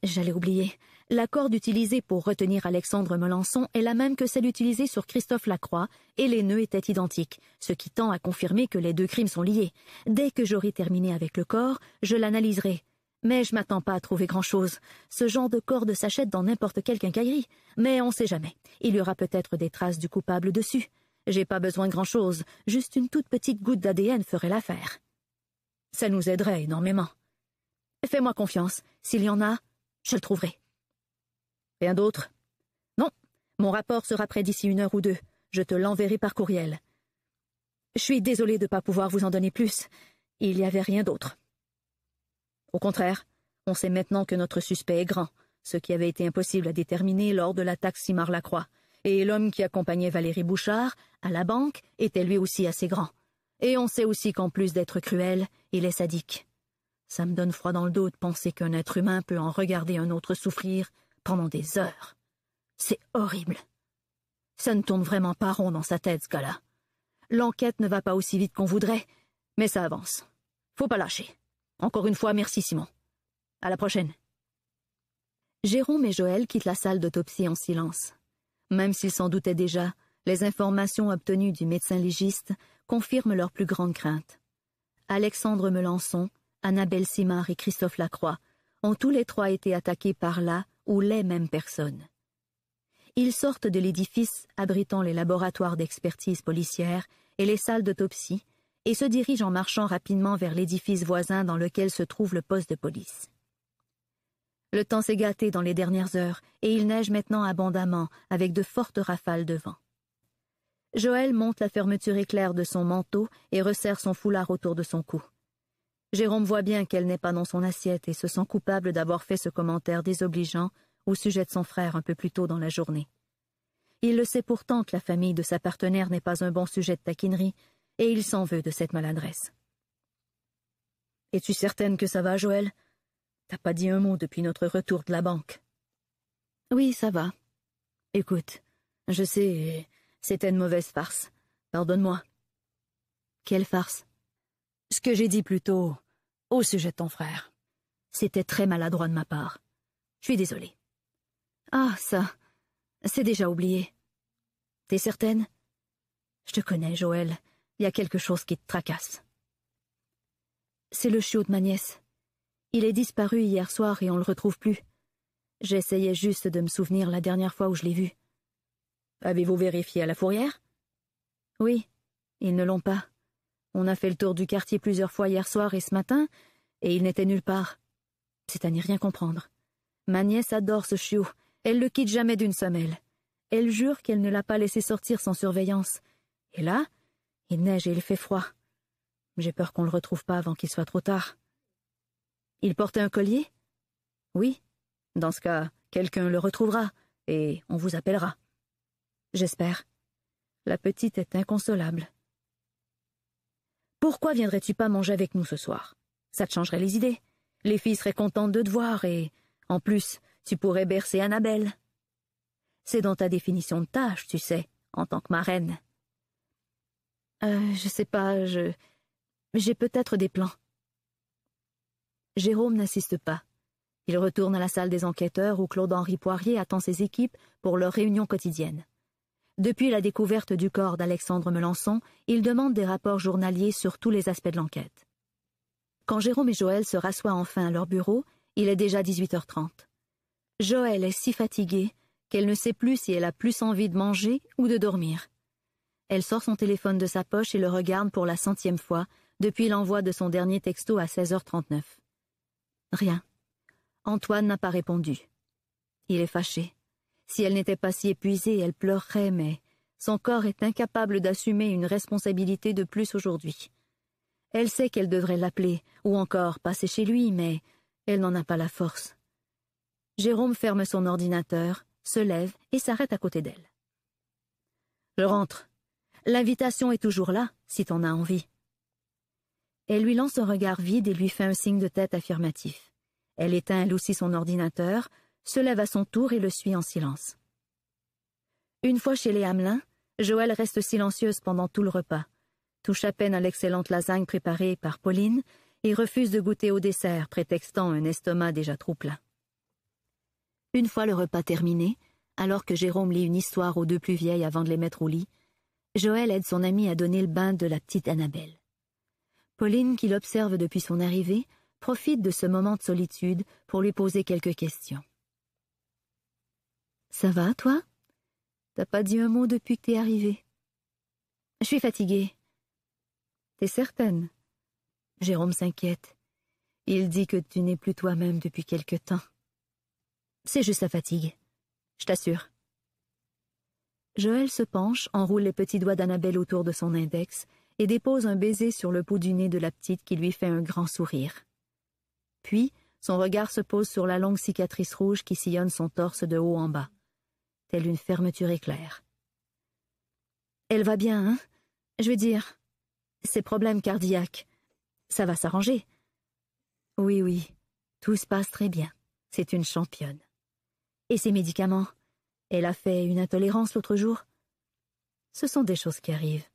j'allais oublier. La corde utilisée pour retenir Alexandre Melançon est la même que celle utilisée sur Christophe Lacroix, et les nœuds étaient identiques, ce qui tend à confirmer que les deux crimes sont liés. Dès que j'aurai terminé avec le corps, je l'analyserai. Mais je m'attends pas à trouver grand-chose. Ce genre de corde s'achète dans n'importe quelle quincaillerie. Mais on sait jamais. Il y aura peut-être des traces du coupable dessus. J'ai pas besoin de grand-chose. Juste une toute petite goutte d'ADN ferait l'affaire. Ça nous aiderait énormément. Fais-moi confiance. S'il y en a, je le trouverai. Rien d'autre Non. Mon rapport sera prêt d'ici une heure ou deux. Je te l'enverrai par courriel. Je suis désolé de ne pas pouvoir vous en donner plus. Il n'y avait rien d'autre. Au contraire, on sait maintenant que notre suspect est grand, ce qui avait été impossible à déterminer lors de l'attaque Simard-Lacroix. Et l'homme qui accompagnait Valérie Bouchard à la banque était lui aussi assez grand. Et on sait aussi qu'en plus d'être cruel, il est sadique. Ça me donne froid dans le dos de penser qu'un être humain peut en regarder un autre souffrir pendant des heures. C'est horrible. Ça ne tourne vraiment pas rond dans sa tête, ce gars-là. L'enquête ne va pas aussi vite qu'on voudrait, mais ça avance. Faut pas lâcher. Encore une fois, merci Simon. À la prochaine. Jérôme et Joël quittent la salle d'autopsie en silence. Même s'ils s'en doutaient déjà, les informations obtenues du médecin légiste confirment leur plus grande crainte. Alexandre Melançon, Annabelle Simard et Christophe Lacroix ont tous les trois été attaqués par la ou les mêmes personnes. Ils sortent de l'édifice abritant les laboratoires d'expertise policière et les salles d'autopsie et se dirigent en marchant rapidement vers l'édifice voisin dans lequel se trouve le poste de police. Le temps s'est gâté dans les dernières heures et il neige maintenant abondamment avec de fortes rafales de vent. Joël monte la fermeture éclair de son manteau et resserre son foulard autour de son cou. Jérôme voit bien qu'elle n'est pas dans son assiette et se sent coupable d'avoir fait ce commentaire désobligeant au sujet de son frère un peu plus tôt dans la journée. Il le sait pourtant que la famille de sa partenaire n'est pas un bon sujet de taquinerie, et il s'en veut de cette maladresse. Es-tu certaine que ça va, Joël T'as pas dit un mot depuis notre retour de la banque. Oui, ça va. Écoute, je sais, c'était une mauvaise farce. Pardonne-moi. Quelle farce ce que j'ai dit plus tôt, au sujet de ton frère. C'était très maladroit de ma part. Je suis désolée. Ah, ça, c'est déjà oublié. T'es certaine Je te connais, Joël. Il y a quelque chose qui te tracasse. C'est le chiot de ma nièce. Il est disparu hier soir et on le retrouve plus. J'essayais juste de me souvenir la dernière fois où je l'ai vu. Avez-vous vérifié à la fourrière Oui, ils ne l'ont pas. On a fait le tour du quartier plusieurs fois hier soir et ce matin, et il n'était nulle part. C'est à n'y rien comprendre. Ma nièce adore ce chiot. Elle le quitte jamais d'une semelle. Elle jure qu'elle ne l'a pas laissé sortir sans surveillance. Et là, il neige et il fait froid. J'ai peur qu'on le retrouve pas avant qu'il soit trop tard. Il portait un collier Oui. Dans ce cas, quelqu'un le retrouvera et on vous appellera. J'espère. La petite est inconsolable. Pourquoi viendrais-tu pas manger avec nous ce soir Ça te changerait les idées. Les filles seraient contentes de te voir et, en plus, tu pourrais bercer Annabelle. C'est dans ta définition de tâche, tu sais, en tant que marraine. Euh, je sais pas, je. J'ai peut-être des plans. Jérôme n'assiste pas. Il retourne à la salle des enquêteurs où Claude-Henri Poirier attend ses équipes pour leur réunion quotidienne. Depuis la découverte du corps d'Alexandre Melançon, il demande des rapports journaliers sur tous les aspects de l'enquête. Quand Jérôme et Joël se rassoient enfin à leur bureau, il est déjà 18h30. Joël est si fatiguée qu'elle ne sait plus si elle a plus envie de manger ou de dormir. Elle sort son téléphone de sa poche et le regarde pour la centième fois depuis l'envoi de son dernier texto à 16h39. Rien. Antoine n'a pas répondu. Il est fâché. Si elle n'était pas si épuisée, elle pleurerait, mais son corps est incapable d'assumer une responsabilité de plus aujourd'hui. Elle sait qu'elle devrait l'appeler, ou encore passer chez lui, mais elle n'en a pas la force. Jérôme ferme son ordinateur, se lève et s'arrête à côté d'elle. Je rentre. L'invitation est toujours là, si t'en as envie. Elle lui lance un regard vide et lui fait un signe de tête affirmatif. Elle éteint elle aussi son ordinateur, se lève à son tour et le suit en silence. Une fois chez les Hamelins, Joël reste silencieuse pendant tout le repas, touche à peine à l'excellente lasagne préparée par Pauline et refuse de goûter au dessert, prétextant un estomac déjà trop plein. Une fois le repas terminé, alors que Jérôme lit une histoire aux deux plus vieilles avant de les mettre au lit, Joël aide son ami à donner le bain de la petite Annabelle. Pauline, qui l'observe depuis son arrivée, profite de ce moment de solitude pour lui poser quelques questions. Ça va, toi T'as pas dit un mot depuis que t'es arrivée. Je suis fatiguée. T'es certaine Jérôme s'inquiète. Il dit que tu n'es plus toi-même depuis quelque temps. C'est juste la fatigue. Je t'assure. Joël se penche, enroule les petits doigts d'Annabelle autour de son index et dépose un baiser sur le bout du nez de la petite qui lui fait un grand sourire. Puis, son regard se pose sur la longue cicatrice rouge qui sillonne son torse de haut en bas telle une fermeture éclair. Elle va bien, hein Je veux dire, ses problèmes cardiaques, ça va s'arranger. Oui, oui, tout se passe très bien. C'est une championne. Et ses médicaments Elle a fait une intolérance l'autre jour Ce sont des choses qui arrivent.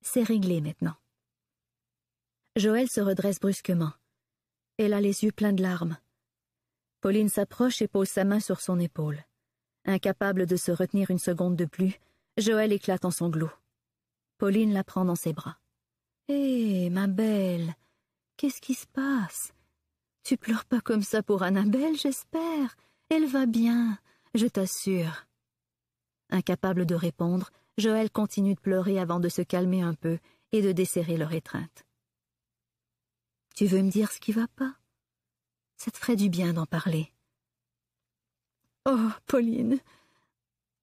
C'est réglé maintenant. Joël se redresse brusquement. Elle a les yeux pleins de larmes. Pauline s'approche et pose sa main sur son épaule. Incapable de se retenir une seconde de plus, Joël éclate en sanglots. Pauline la prend dans ses bras. Hé, eh, ma belle, qu'est-ce qui se passe Tu pleures pas comme ça pour Annabelle, j'espère. Elle va bien, je t'assure. Incapable de répondre, Joël continue de pleurer avant de se calmer un peu et de desserrer leur étreinte. Tu veux me dire ce qui va pas Ça te ferait du bien d'en parler. Oh, Pauline,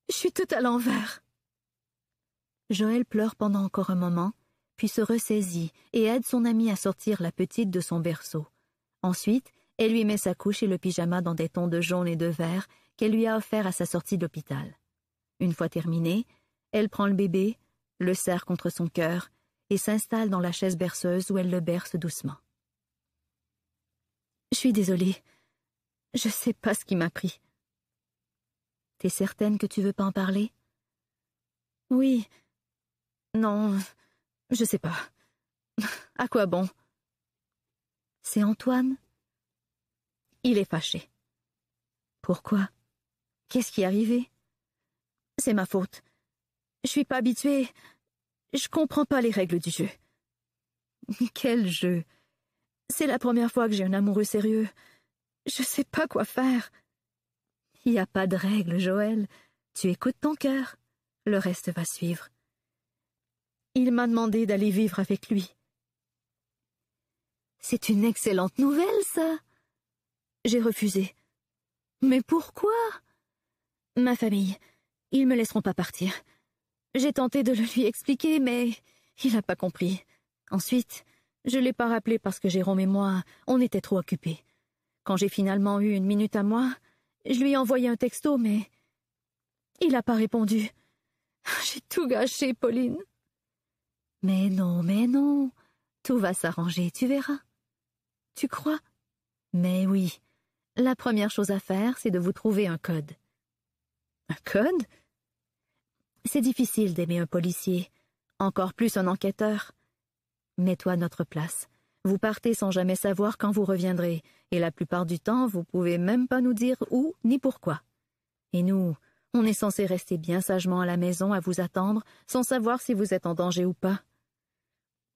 je suis tout à l'envers. Joël pleure pendant encore un moment, puis se ressaisit et aide son amie à sortir la petite de son berceau. Ensuite, elle lui met sa couche et le pyjama dans des tons de jaune et de vert qu'elle lui a offert à sa sortie d'hôpital. Une fois terminée, elle prend le bébé, le serre contre son cœur et s'installe dans la chaise berceuse où elle le berce doucement. Je suis désolée. Je ne sais pas ce qui m'a pris. T'es certaine que tu veux pas en parler Oui. Non, je sais pas. À quoi bon C'est Antoine Il est fâché. Pourquoi Qu'est-ce qui est arrivé C'est ma faute. Je suis pas habituée. Je comprends pas les règles du jeu. Quel jeu C'est la première fois que j'ai un amoureux sérieux. Je sais pas quoi faire. Il n'y a pas de règle, Joël. Tu écoutes ton cœur. Le reste va suivre. Il m'a demandé d'aller vivre avec lui. C'est une excellente nouvelle, ça. J'ai refusé. Mais pourquoi Ma famille. Ils me laisseront pas partir. J'ai tenté de le lui expliquer, mais il n'a pas compris. Ensuite, je l'ai pas rappelé parce que Jérôme et moi, on était trop occupés. Quand j'ai finalement eu une minute à moi, je lui ai envoyé un texto, mais il n'a pas répondu. J'ai tout gâché, Pauline. Mais non, mais non. Tout va s'arranger, tu verras. Tu crois? Mais oui. La première chose à faire, c'est de vous trouver un code. Un code? C'est difficile d'aimer un policier, encore plus un enquêteur. Mets-toi à notre place. Vous partez sans jamais savoir quand vous reviendrez, et la plupart du temps, vous pouvez même pas nous dire où ni pourquoi. Et nous, on est censé rester bien sagement à la maison à vous attendre, sans savoir si vous êtes en danger ou pas.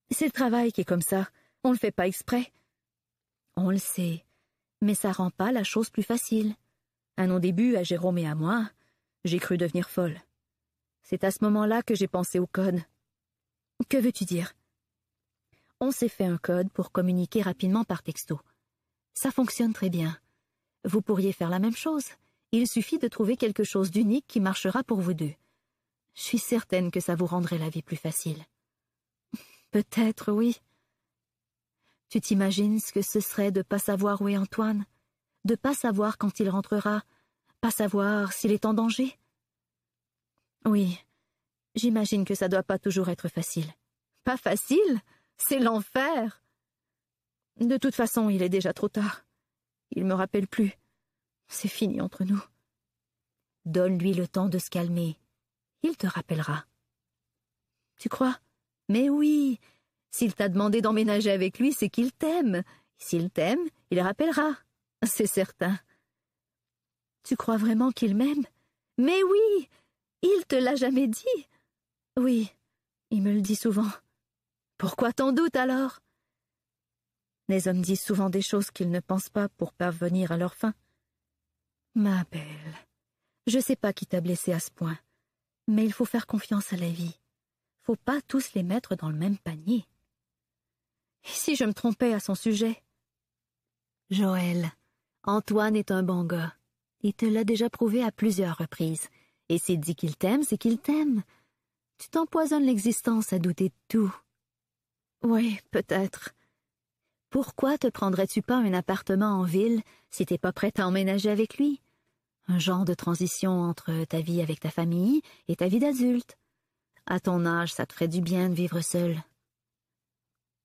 C'est le travail qui est comme ça. On le fait pas exprès. On le sait. Mais ça rend pas la chose plus facile. À nos débuts, à Jérôme et à moi, j'ai cru devenir folle. C'est à ce moment-là que j'ai pensé au code. Que veux-tu dire on s'est fait un code pour communiquer rapidement par texto. Ça fonctionne très bien. Vous pourriez faire la même chose. Il suffit de trouver quelque chose d'unique qui marchera pour vous deux. Je suis certaine que ça vous rendrait la vie plus facile. Peut-être, oui. Tu t'imagines ce que ce serait de pas savoir où est Antoine, de pas savoir quand il rentrera, pas savoir s'il est en danger? Oui. J'imagine que ça doit pas toujours être facile. Pas facile? C'est l'enfer. De toute façon, il est déjà trop tard. Il me rappelle plus. C'est fini entre nous. Donne-lui le temps de se calmer. Il te rappellera. Tu crois Mais oui S'il t'a demandé d'emménager avec lui, c'est qu'il t'aime. S'il t'aime, il rappellera. C'est certain. Tu crois vraiment qu'il m'aime Mais oui Il te l'a jamais dit Oui, il me le dit souvent. Pourquoi t'en doute alors Les hommes disent souvent des choses qu'ils ne pensent pas pour parvenir à leur fin. Ma belle, je sais pas qui t'a blessée à ce point, mais il faut faire confiance à la vie. Faut pas tous les mettre dans le même panier. Et si je me trompais à son sujet Joël, Antoine est un bon gars. Il te l'a déjà prouvé à plusieurs reprises. Et s'il dit qu'il t'aime, c'est qu'il t'aime. Tu t'empoisonnes l'existence à douter de tout. Oui, peut-être. Pourquoi te prendrais-tu pas un appartement en ville si t'es pas prête à emménager avec lui? Un genre de transition entre ta vie avec ta famille et ta vie d'adulte. À ton âge, ça te ferait du bien de vivre seul.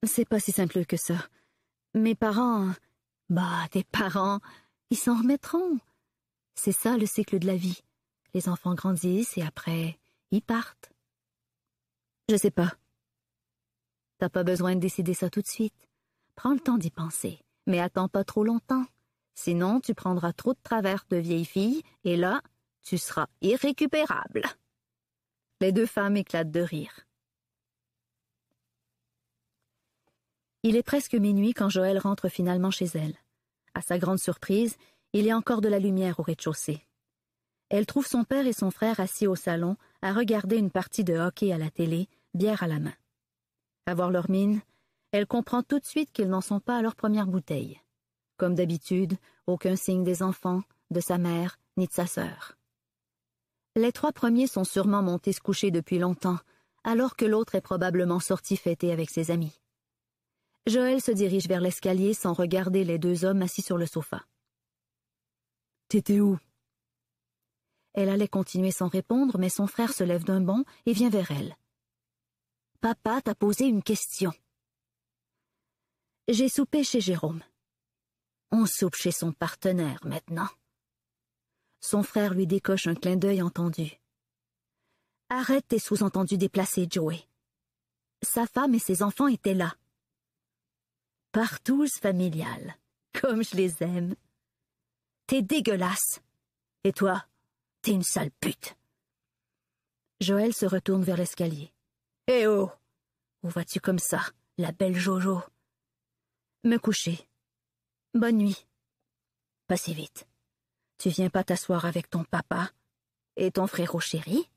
C'est pas si simple que ça. Mes parents. Bah, tes parents, ils s'en remettront. C'est ça le cycle de la vie. Les enfants grandissent et après, ils partent. Je sais pas. T'as pas besoin de décider ça tout de suite. Prends le temps d'y penser, mais attends pas trop longtemps. Sinon, tu prendras trop de travers de vieille fille, et là, tu seras irrécupérable. Les deux femmes éclatent de rire. Il est presque minuit quand Joël rentre finalement chez elle. À sa grande surprise, il y a encore de la lumière au rez-de-chaussée. Elle trouve son père et son frère assis au salon à regarder une partie de hockey à la télé, bière à la main. À voir leur mine, elle comprend tout de suite qu'ils n'en sont pas à leur première bouteille. Comme d'habitude, aucun signe des enfants, de sa mère, ni de sa sœur. Les trois premiers sont sûrement montés se coucher depuis longtemps, alors que l'autre est probablement sorti fêter avec ses amis. Joël se dirige vers l'escalier sans regarder les deux hommes assis sur le sofa. T'étais où Elle allait continuer sans répondre, mais son frère se lève d'un bond et vient vers elle. Papa t'a posé une question. J'ai soupé chez Jérôme. On soupe chez son partenaire maintenant. Son frère lui décoche un clin d'œil entendu. Arrête tes sous-entendus déplacés, Joey. Sa femme et ses enfants étaient là. Partouze familial, comme je les aime. T'es dégueulasse. Et toi, t'es une sale pute. Joël se retourne vers l'escalier. Eh oh Où vas-tu comme ça, la belle Jojo Me coucher. Bonne nuit. Pas vite. Tu viens pas t'asseoir avec ton papa et ton frérot chéri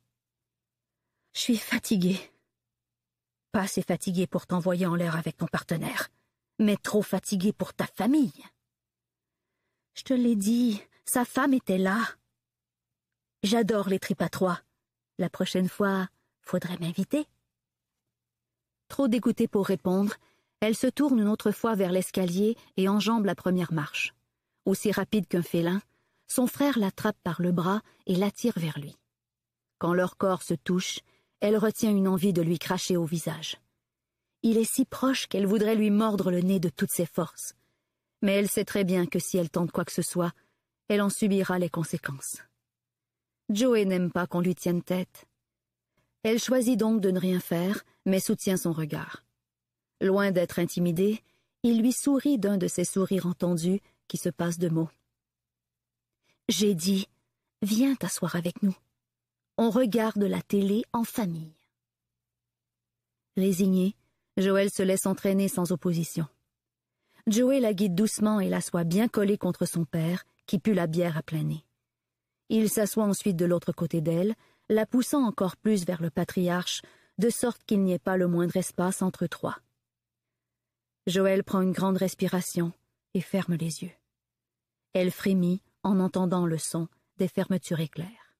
Je suis fatiguée. Pas assez fatiguée pour t'envoyer en l'air avec ton partenaire, mais trop fatiguée pour ta famille. Je te l'ai dit, sa femme était là. J'adore les tripes trois. La prochaine fois, faudrait m'inviter. Trop dégoûtée pour répondre, elle se tourne une autre fois vers l'escalier et enjambe la première marche. Aussi rapide qu'un félin, son frère l'attrape par le bras et l'attire vers lui. Quand leur corps se touche, elle retient une envie de lui cracher au visage. Il est si proche qu'elle voudrait lui mordre le nez de toutes ses forces. Mais elle sait très bien que si elle tente quoi que ce soit, elle en subira les conséquences. Joey n'aime pas qu'on lui tienne tête, elle choisit donc de ne rien faire, mais soutient son regard. Loin d'être intimidé, il lui sourit d'un de ces sourires entendus qui se passent de mots. J'ai dit Viens t'asseoir avec nous. On regarde la télé en famille. Résigné, Joël se laisse entraîner sans opposition. Joël la guide doucement et l'assoit bien collée contre son père, qui pue la bière à plein Il s'assoit ensuite de l'autre côté d'elle, la poussant encore plus vers le patriarche, de sorte qu'il n'y ait pas le moindre espace entre trois. Joël prend une grande respiration et ferme les yeux. Elle frémit en entendant le son des fermetures éclairs.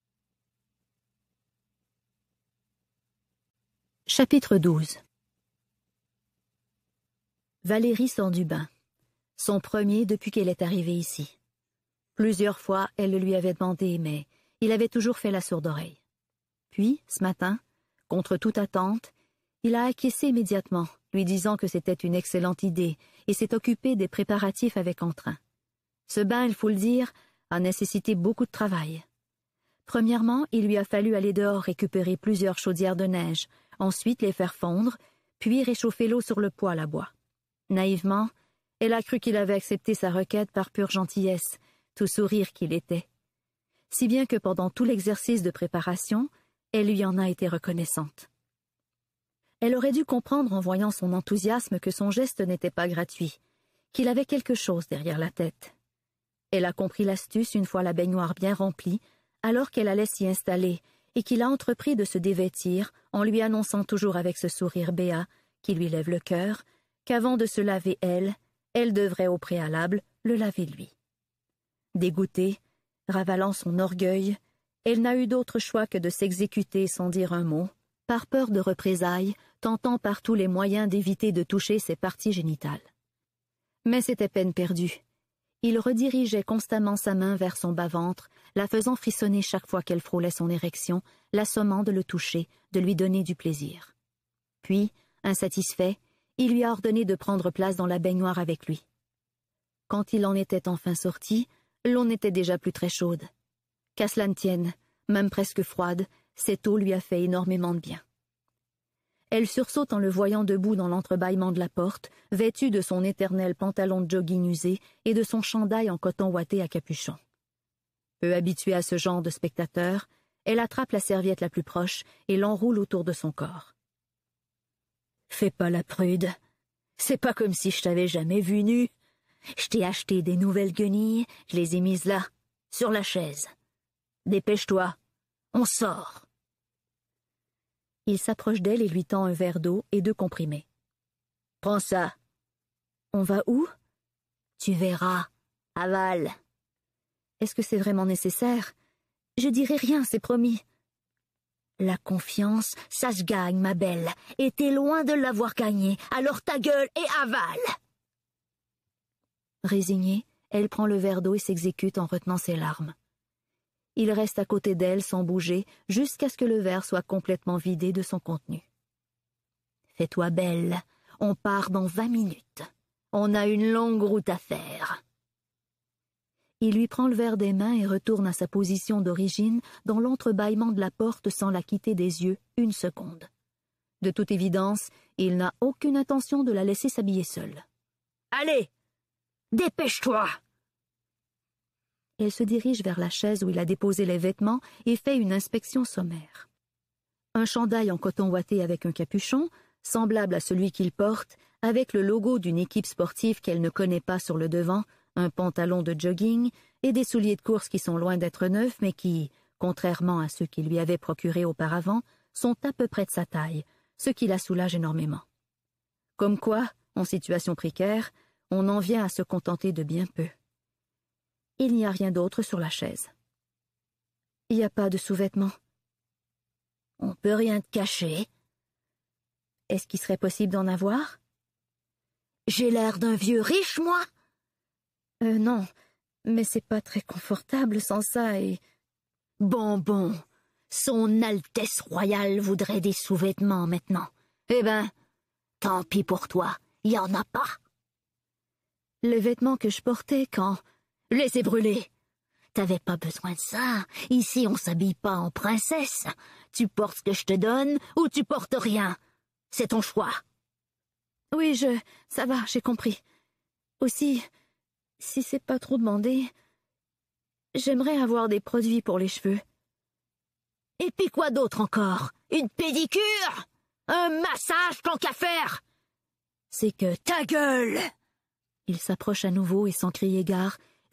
Chapitre 12 Valérie sort du bain, son premier depuis qu'elle est arrivée ici. Plusieurs fois, elle le lui avait demandé, mais il avait toujours fait la sourde oreille. Puis, ce matin, contre toute attente, il a acquiescé immédiatement, lui disant que c'était une excellente idée, et s'est occupé des préparatifs avec entrain. Ce bain, il faut le dire, a nécessité beaucoup de travail. Premièrement, il lui a fallu aller dehors récupérer plusieurs chaudières de neige, ensuite les faire fondre, puis réchauffer l'eau sur le poêle à bois. Naïvement, elle a cru qu'il avait accepté sa requête par pure gentillesse, tout sourire qu'il était. Si bien que pendant tout l'exercice de préparation, elle lui en a été reconnaissante. Elle aurait dû comprendre en voyant son enthousiasme que son geste n'était pas gratuit, qu'il avait quelque chose derrière la tête. Elle a compris l'astuce une fois la baignoire bien remplie, alors qu'elle allait s'y installer, et qu'il a entrepris de se dévêtir en lui annonçant toujours avec ce sourire béat qui lui lève le cœur, qu'avant de se laver elle, elle devrait au préalable le laver lui. Dégoûtée, ravalant son orgueil, elle n'a eu d'autre choix que de s'exécuter sans dire un mot, par peur de représailles, tentant par tous les moyens d'éviter de toucher ses parties génitales. Mais c'était peine perdue. Il redirigeait constamment sa main vers son bas-ventre, la faisant frissonner chaque fois qu'elle frôlait son érection, l'assommant de le toucher, de lui donner du plaisir. Puis, insatisfait, il lui a ordonné de prendre place dans la baignoire avec lui. Quand il en était enfin sorti, l'on n'était déjà plus très chaude. Qu'à cela ne tienne, même presque froide, cette eau lui a fait énormément de bien. Elle sursaute en le voyant debout dans l'entrebâillement de la porte, vêtue de son éternel pantalon de jogging usé et de son chandail en coton ouaté à capuchon. Peu habituée à ce genre de spectateur, elle attrape la serviette la plus proche et l'enroule autour de son corps. Fais pas la prude. C'est pas comme si je t'avais jamais vu nue. Je t'ai acheté des nouvelles guenilles, je les ai mises là, sur la chaise. Dépêche-toi. On sort. Il s'approche d'elle et lui tend un verre d'eau et deux comprimés. Prends ça. On va où Tu verras. Aval. Est-ce que c'est vraiment nécessaire Je dirai rien, c'est promis. La confiance, ça se gagne, ma belle, et t'es loin de l'avoir gagnée, alors ta gueule et avale Résignée, elle prend le verre d'eau et s'exécute en retenant ses larmes. Il reste à côté d'elle sans bouger jusqu'à ce que le verre soit complètement vidé de son contenu. Fais-toi belle, on part dans vingt minutes. On a une longue route à faire. Il lui prend le verre des mains et retourne à sa position d'origine dans l'entrebâillement de la porte sans la quitter des yeux une seconde. De toute évidence, il n'a aucune intention de la laisser s'habiller seule. Allez, dépêche-toi! Elle se dirige vers la chaise où il a déposé les vêtements et fait une inspection sommaire. Un chandail en coton ouaté avec un capuchon, semblable à celui qu'il porte, avec le logo d'une équipe sportive qu'elle ne connaît pas sur le devant, un pantalon de jogging et des souliers de course qui sont loin d'être neufs mais qui, contrairement à ceux qu'il lui avait procurés auparavant, sont à peu près de sa taille, ce qui la soulage énormément. Comme quoi, en situation précaire, on en vient à se contenter de bien peu. Il n'y a rien d'autre sur la chaise. Il n'y a pas de sous-vêtements. On peut rien te cacher. Est-ce qu'il serait possible d'en avoir J'ai l'air d'un vieux riche, moi Euh, non, mais c'est pas très confortable sans ça et. Bon, bon, Son Altesse royale voudrait des sous-vêtements maintenant. Eh ben, tant pis pour toi, il n'y en a pas. Les vêtements que je portais quand Laissez brûler. T'avais pas besoin de ça. Ici, on s'habille pas en princesse. Tu portes ce que je te donne ou tu portes rien. C'est ton choix. Oui, je. Ça va, j'ai compris. Aussi, si c'est pas trop demandé, j'aimerais avoir des produits pour les cheveux. Et puis quoi d'autre encore Une pédicure Un massage tant qu'à faire C'est que ta gueule Il s'approche à nouveau et sans crier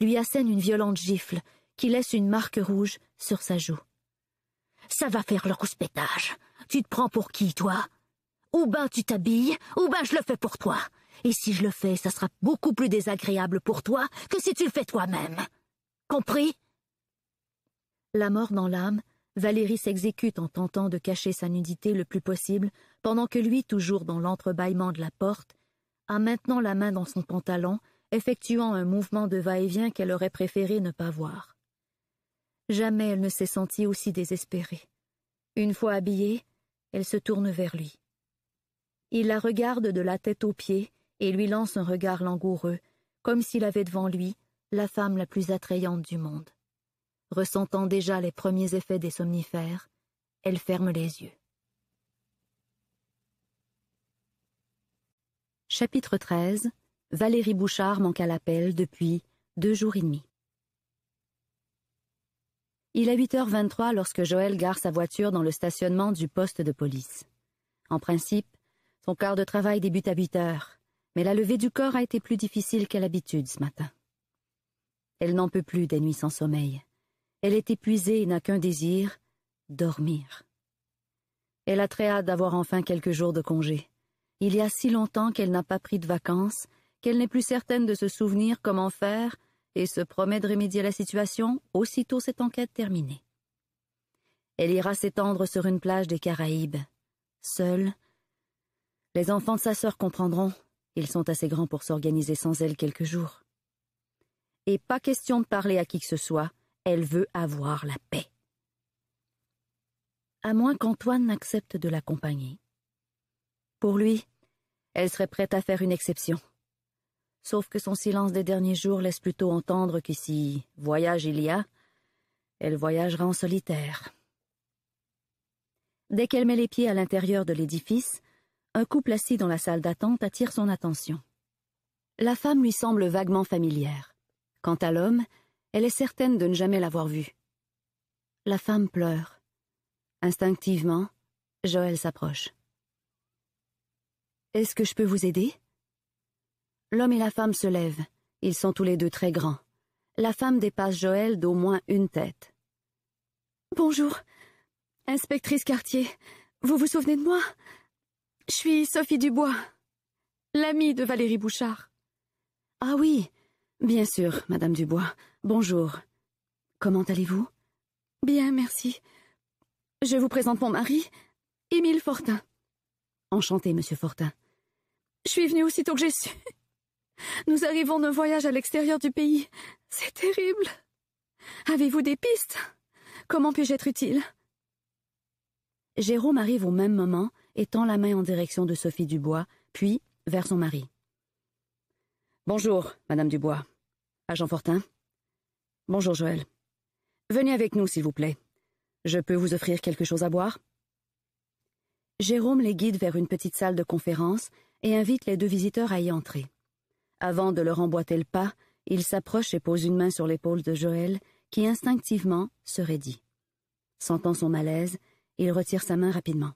lui assène une violente gifle qui laisse une marque rouge sur sa joue. Ça va faire le rouspétage. Tu te prends pour qui, toi Ou ben tu t'habilles, ou ben je le fais pour toi. Et si je le fais, ça sera beaucoup plus désagréable pour toi que si tu le fais toi-même. Compris La mort dans l'âme, Valérie s'exécute en tentant de cacher sa nudité le plus possible, pendant que lui, toujours dans l'entrebâillement de la porte, a maintenant la main dans son pantalon effectuant un mouvement de va-et-vient qu'elle aurait préféré ne pas voir. Jamais elle ne s'est sentie aussi désespérée. Une fois habillée, elle se tourne vers lui. Il la regarde de la tête aux pieds et lui lance un regard langoureux, comme s'il avait devant lui la femme la plus attrayante du monde. Ressentant déjà les premiers effets des somnifères, elle ferme les yeux. Chapitre 13 Valérie Bouchard manqua l'appel depuis deux jours et demi. Il est 8h23 lorsque Joël gare sa voiture dans le stationnement du poste de police. En principe, son quart de travail débute à 8 heures, mais la levée du corps a été plus difficile qu'à l'habitude ce matin. Elle n'en peut plus des nuits sans sommeil. Elle est épuisée et n'a qu'un désir, dormir. Elle a très hâte d'avoir enfin quelques jours de congé. Il y a si longtemps qu'elle n'a pas pris de vacances qu'elle n'est plus certaine de se souvenir comment faire et se promet de remédier à la situation aussitôt cette enquête terminée. Elle ira s'étendre sur une plage des Caraïbes, seule. Les enfants de sa sœur comprendront, ils sont assez grands pour s'organiser sans elle quelques jours. Et pas question de parler à qui que ce soit, elle veut avoir la paix. À moins qu'Antoine n'accepte de l'accompagner. Pour lui, elle serait prête à faire une exception sauf que son silence des derniers jours laisse plutôt entendre qu'ici voyage il y a, elle voyagera en solitaire. Dès qu'elle met les pieds à l'intérieur de l'édifice, un couple assis dans la salle d'attente attire son attention. La femme lui semble vaguement familière. Quant à l'homme, elle est certaine de ne jamais l'avoir vu. La femme pleure. Instinctivement, Joël s'approche. Est-ce que je peux vous aider L'homme et la femme se lèvent. Ils sont tous les deux très grands. La femme dépasse Joël d'au moins une tête. Bonjour. Inspectrice Cartier, vous vous souvenez de moi Je suis Sophie Dubois, l'amie de Valérie Bouchard. Ah oui, bien sûr, Madame Dubois. Bonjour. Comment allez-vous Bien, merci. Je vous présente mon mari, Émile Fortin. Enchanté, Monsieur Fortin. Je suis venue aussitôt que j'ai su. Nous arrivons d'un voyage à l'extérieur du pays. C'est terrible. Avez-vous des pistes Comment puis-je être utile Jérôme arrive au même moment et tend la main en direction de Sophie Dubois, puis vers son mari. Bonjour, Madame Dubois. Agent Fortin. Bonjour, Joël. Venez avec nous, s'il vous plaît. Je peux vous offrir quelque chose à boire Jérôme les guide vers une petite salle de conférence et invite les deux visiteurs à y entrer. Avant de leur emboîter le pas, il s'approche et pose une main sur l'épaule de Joël, qui instinctivement se raidit. Sentant son malaise, il retire sa main rapidement.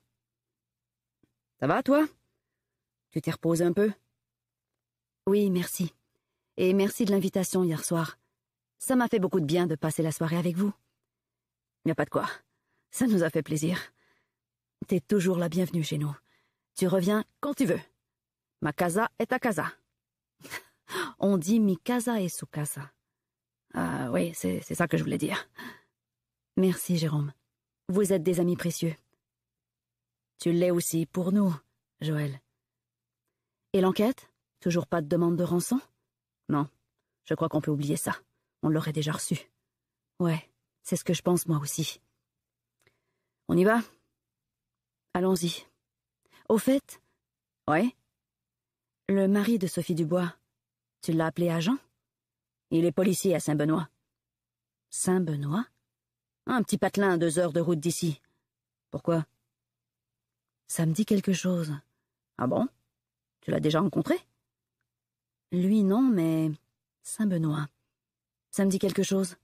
Ça va, toi? Tu t'es reposes un peu? Oui, merci. Et merci de l'invitation hier soir. Ça m'a fait beaucoup de bien de passer la soirée avec vous. Y a pas de quoi. Ça nous a fait plaisir. T'es toujours la bienvenue chez nous. Tu reviens quand tu veux. Ma casa est ta casa. On dit mi casa et casa. Ah oui, c'est ça que je voulais dire. Merci, Jérôme. Vous êtes des amis précieux. Tu l'es aussi pour nous, Joël. Et l'enquête Toujours pas de demande de rançon Non, je crois qu'on peut oublier ça. On l'aurait déjà reçu. Ouais, c'est ce que je pense moi aussi. On y va Allons-y. Au fait Ouais le mari de Sophie Dubois. Tu l'as appelé agent Il est policier à Saint-Benoît. Saint-Benoît Un petit patelin à deux heures de route d'ici. Pourquoi Ça me dit quelque chose. Ah bon Tu l'as déjà rencontré Lui, non, mais. Saint-Benoît. Ça me dit quelque chose.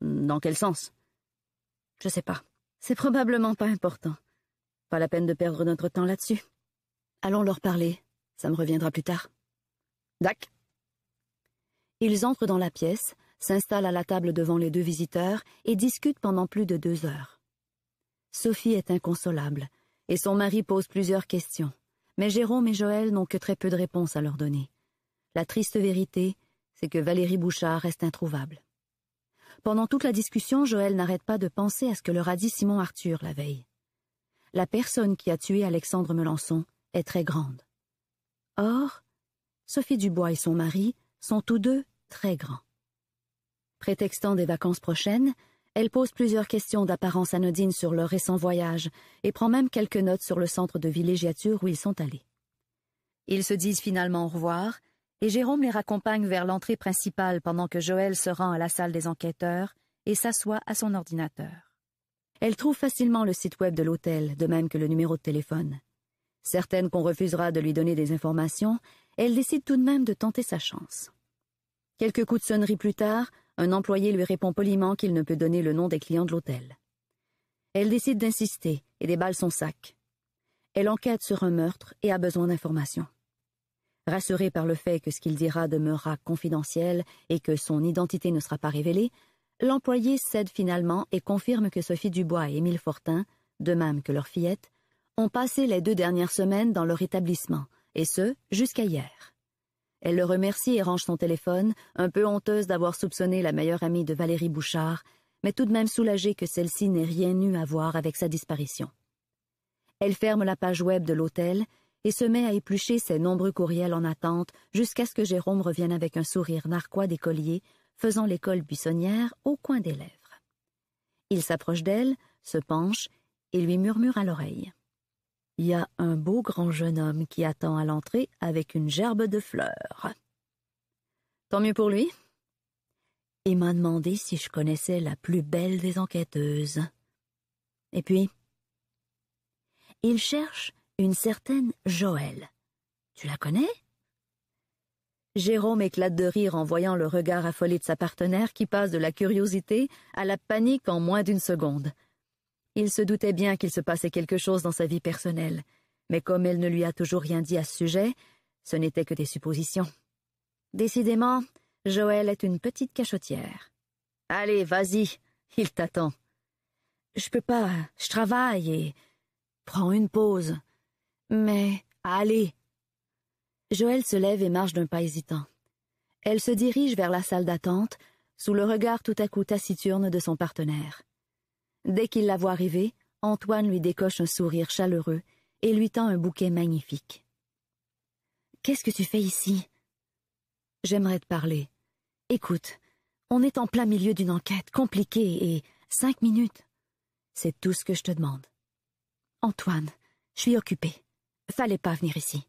Dans quel sens Je sais pas. C'est probablement pas important. Pas la peine de perdre notre temps là-dessus. Allons leur parler. Ça me reviendra plus tard. Dac. Ils entrent dans la pièce, s'installent à la table devant les deux visiteurs et discutent pendant plus de deux heures. Sophie est inconsolable, et son mari pose plusieurs questions, mais Jérôme et Joël n'ont que très peu de réponses à leur donner. La triste vérité, c'est que Valérie Bouchard reste introuvable. Pendant toute la discussion, Joël n'arrête pas de penser à ce que leur a dit Simon Arthur la veille. La personne qui a tué Alexandre Melançon est très grande. Or, Sophie Dubois et son mari sont tous deux très grands. Prétextant des vacances prochaines, elle pose plusieurs questions d'apparence anodine sur leur récent voyage et prend même quelques notes sur le centre de villégiature où ils sont allés. Ils se disent finalement au revoir, et Jérôme les raccompagne vers l'entrée principale pendant que Joël se rend à la salle des enquêteurs et s'assoit à son ordinateur. Elle trouve facilement le site web de l'hôtel, de même que le numéro de téléphone. Certaine qu'on refusera de lui donner des informations, elle décide tout de même de tenter sa chance. Quelques coups de sonnerie plus tard, un employé lui répond poliment qu'il ne peut donner le nom des clients de l'hôtel. Elle décide d'insister et déballe son sac. Elle enquête sur un meurtre et a besoin d'informations. Rassurée par le fait que ce qu'il dira demeurera confidentiel et que son identité ne sera pas révélée, l'employé cède finalement et confirme que Sophie Dubois et Émile Fortin, de même que leur fillette, ont passé les deux dernières semaines dans leur établissement, et ce, jusqu'à hier. Elle le remercie et range son téléphone, un peu honteuse d'avoir soupçonné la meilleure amie de Valérie Bouchard, mais tout de même soulagée que celle-ci n'ait rien eu à voir avec sa disparition. Elle ferme la page web de l'hôtel et se met à éplucher ses nombreux courriels en attente jusqu'à ce que Jérôme revienne avec un sourire narquois d'écolier, faisant l'école buissonnière au coin des lèvres. Il s'approche d'elle, se penche et lui murmure à l'oreille il y a un beau grand jeune homme qui attend à l'entrée avec une gerbe de fleurs. Tant mieux pour lui. Il m'a demandé si je connaissais la plus belle des enquêteuses. Et puis Il cherche une certaine Joël. Tu la connais Jérôme éclate de rire en voyant le regard affolé de sa partenaire qui passe de la curiosité à la panique en moins d'une seconde. Il se doutait bien qu'il se passait quelque chose dans sa vie personnelle, mais comme elle ne lui a toujours rien dit à ce sujet, ce n'était que des suppositions. Décidément, Joël est une petite cachotière. Allez, vas-y, il t'attend. Je peux pas, je travaille et. Prends une pause. Mais. Allez. Joël se lève et marche d'un pas hésitant. Elle se dirige vers la salle d'attente, sous le regard tout à coup taciturne de son partenaire. Dès qu'il la voit arriver, Antoine lui décoche un sourire chaleureux et lui tend un bouquet magnifique. Qu'est-ce que tu fais ici J'aimerais te parler. Écoute, on est en plein milieu d'une enquête compliquée et cinq minutes. C'est tout ce que je te demande. Antoine, je suis occupé. Fallait pas venir ici.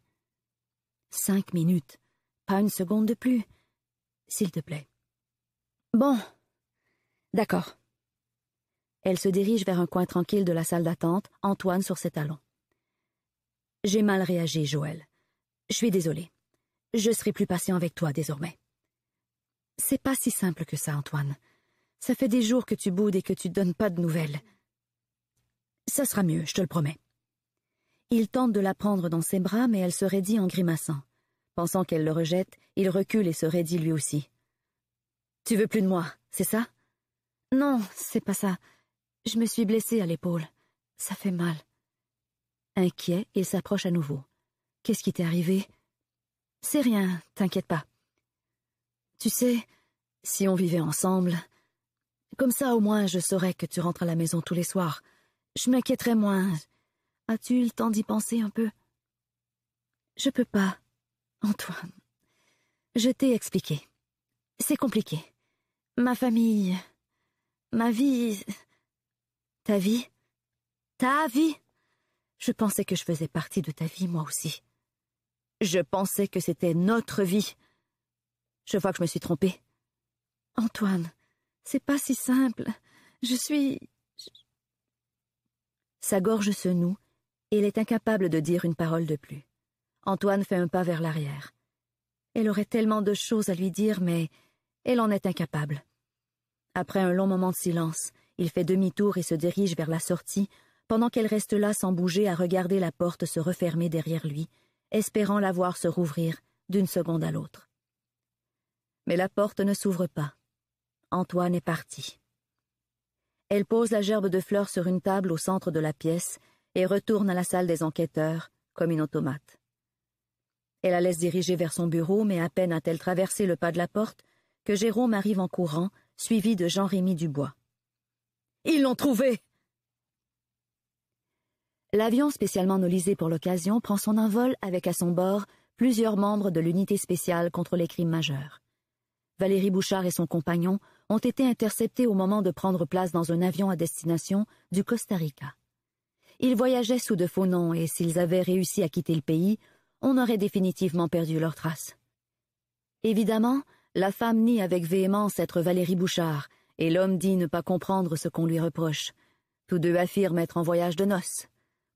Cinq minutes. Pas une seconde de plus. S'il te plaît. Bon. D'accord. Elle se dirige vers un coin tranquille de la salle d'attente, Antoine sur ses talons. J'ai mal réagi, Joël. Je suis désolée. Je serai plus patient avec toi désormais. C'est pas si simple que ça, Antoine. Ça fait des jours que tu boudes et que tu donnes pas de nouvelles. Ça sera mieux, je te le promets. Il tente de la prendre dans ses bras, mais elle se raidit en grimaçant. Pensant qu'elle le rejette, il recule et se raidit lui aussi. Tu veux plus de moi, c'est ça? Non, c'est pas ça. Je me suis blessé à l'épaule. Ça fait mal. Inquiet, il s'approche à nouveau. Qu'est-ce qui t'est arrivé C'est rien, t'inquiète pas. Tu sais, si on vivait ensemble. Comme ça, au moins, je saurais que tu rentres à la maison tous les soirs. Je m'inquiéterais moins. As-tu le temps d'y penser un peu Je peux pas, Antoine. Je t'ai expliqué. C'est compliqué. Ma famille. Ma vie. Ta vie Ta vie Je pensais que je faisais partie de ta vie, moi aussi. Je pensais que c'était notre vie. Je vois que je me suis trompée. Antoine, c'est pas si simple. Je suis. Sa gorge se noue et elle est incapable de dire une parole de plus. Antoine fait un pas vers l'arrière. Elle aurait tellement de choses à lui dire, mais elle en est incapable. Après un long moment de silence, il fait demi-tour et se dirige vers la sortie, pendant qu'elle reste là sans bouger à regarder la porte se refermer derrière lui, espérant la voir se rouvrir d'une seconde à l'autre. Mais la porte ne s'ouvre pas. Antoine est parti. Elle pose la gerbe de fleurs sur une table au centre de la pièce et retourne à la salle des enquêteurs, comme une automate. Elle la laisse diriger vers son bureau, mais à peine a-t-elle traversé le pas de la porte que Jérôme arrive en courant, suivi de Jean-Rémy Dubois. Ils l'ont trouvé L'avion spécialement nolisé pour l'occasion prend son envol avec à son bord plusieurs membres de l'unité spéciale contre les crimes majeurs. Valérie Bouchard et son compagnon ont été interceptés au moment de prendre place dans un avion à destination du Costa Rica. Ils voyageaient sous de faux noms et s'ils avaient réussi à quitter le pays, on aurait définitivement perdu leurs traces. Évidemment, la femme nie avec véhémence être Valérie Bouchard, et l'homme dit ne pas comprendre ce qu'on lui reproche. Tous deux affirment être en voyage de noces.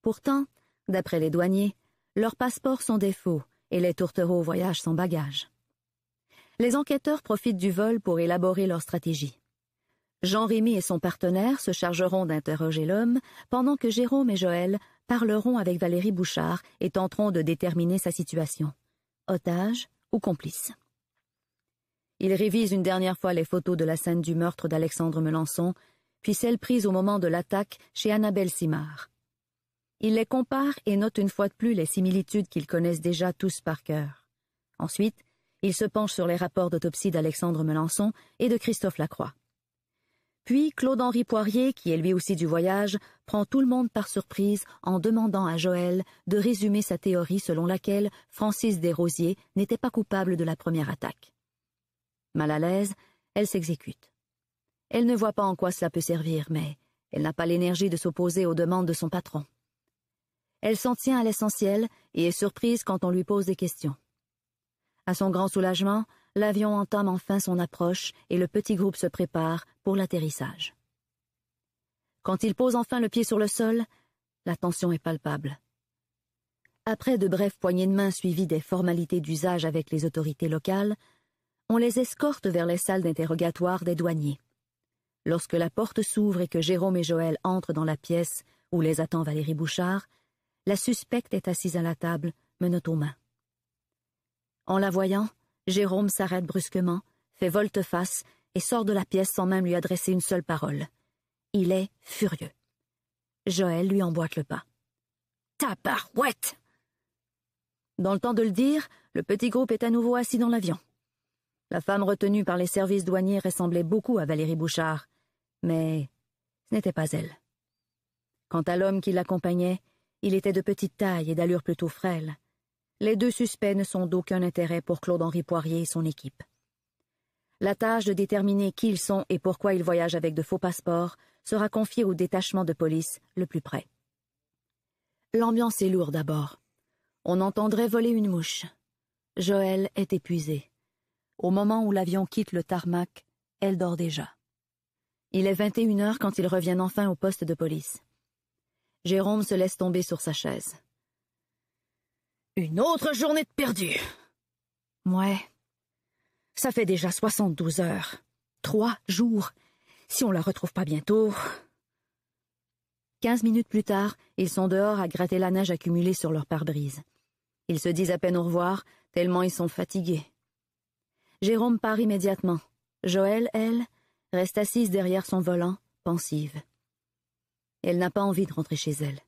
Pourtant, d'après les douaniers, leurs passeports sont défauts et les tourtereaux voyagent sans bagages. Les enquêteurs profitent du vol pour élaborer leur stratégie. Jean-Rémy et son partenaire se chargeront d'interroger l'homme, pendant que Jérôme et Joël parleront avec Valérie Bouchard et tenteront de déterminer sa situation. Otage ou complice. Il révise une dernière fois les photos de la scène du meurtre d'Alexandre Melançon, puis celles prises au moment de l'attaque chez Annabelle Simard. Il les compare et note une fois de plus les similitudes qu'ils connaissent déjà tous par cœur. Ensuite, il se penche sur les rapports d'autopsie d'Alexandre Melançon et de Christophe Lacroix. Puis Claude-Henri Poirier, qui est lui aussi du voyage, prend tout le monde par surprise en demandant à Joël de résumer sa théorie selon laquelle Francis Desrosiers n'était pas coupable de la première attaque. Mal à l'aise, elle s'exécute. Elle ne voit pas en quoi cela peut servir, mais elle n'a pas l'énergie de s'opposer aux demandes de son patron. Elle s'en tient à l'essentiel et est surprise quand on lui pose des questions. À son grand soulagement, l'avion entame enfin son approche et le petit groupe se prépare pour l'atterrissage. Quand il pose enfin le pied sur le sol, la tension est palpable. Après de brefs poignées de main suivies des formalités d'usage avec les autorités locales, on les escorte vers les salles d'interrogatoire des douaniers. Lorsque la porte s'ouvre et que Jérôme et Joël entrent dans la pièce où les attend Valérie Bouchard, la suspecte est assise à la table, menotte aux mains. En la voyant, Jérôme s'arrête brusquement, fait volte-face et sort de la pièce sans même lui adresser une seule parole. Il est furieux. Joël lui emboîte le pas. Tabarouette! Dans le temps de le dire, le petit groupe est à nouveau assis dans l'avion. La femme retenue par les services douaniers ressemblait beaucoup à Valérie Bouchard, mais ce n'était pas elle. Quant à l'homme qui l'accompagnait, il était de petite taille et d'allure plutôt frêle. Les deux suspects ne sont d'aucun intérêt pour Claude-Henri Poirier et son équipe. La tâche de déterminer qui ils sont et pourquoi ils voyagent avec de faux passeports sera confiée au détachement de police le plus près. L'ambiance est lourde d'abord. On entendrait voler une mouche. Joël est épuisé. Au moment où l'avion quitte le tarmac, elle dort déjà. Il est vingt et une heures quand ils reviennent enfin au poste de police. Jérôme se laisse tomber sur sa chaise. Une autre journée de perdue. Ouais. Ça fait déjà soixante douze heures. Trois jours. Si on la retrouve pas bientôt. Quinze minutes plus tard, ils sont dehors à gratter la neige accumulée sur leur pare-brise. Ils se disent à peine au revoir, tellement ils sont fatigués. Jérôme part immédiatement. Joël, elle, reste assise derrière son volant, pensive. Elle n'a pas envie de rentrer chez elle.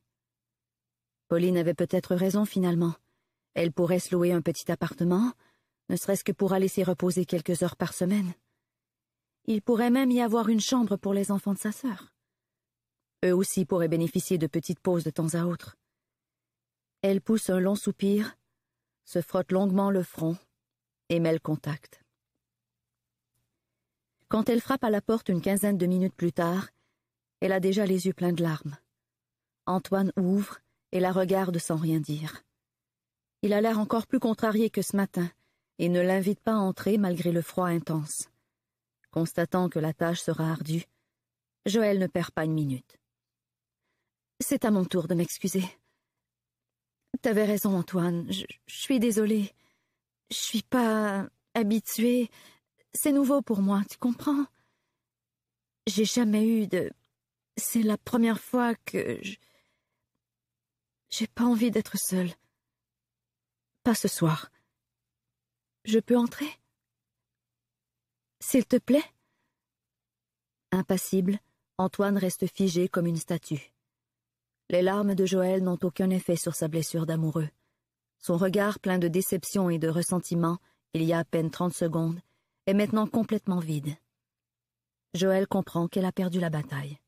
Pauline avait peut-être raison finalement. Elle pourrait se louer un petit appartement, ne serait-ce que pour aller s'y reposer quelques heures par semaine. Il pourrait même y avoir une chambre pour les enfants de sa sœur. Eux aussi pourraient bénéficier de petites pauses de temps à autre. Elle pousse un long soupir, se frotte longuement le front et le contact. Quand elle frappe à la porte une quinzaine de minutes plus tard, elle a déjà les yeux pleins de larmes. Antoine ouvre et la regarde sans rien dire. Il a l'air encore plus contrarié que ce matin, et ne l'invite pas à entrer malgré le froid intense. Constatant que la tâche sera ardue, Joël ne perd pas une minute. C'est à mon tour de m'excuser. T'avais raison, Antoine, je, suis désolée. Je suis pas habituée, c'est nouveau pour moi, tu comprends J'ai jamais eu de... C'est la première fois que je... J'ai pas envie d'être seule. Pas ce soir. Je peux entrer S'il te plaît Impassible, Antoine reste figé comme une statue. Les larmes de Joël n'ont aucun effet sur sa blessure d'amoureux. Son regard plein de déception et de ressentiment, il y a à peine trente secondes, est maintenant complètement vide. Joël comprend qu'elle a perdu la bataille.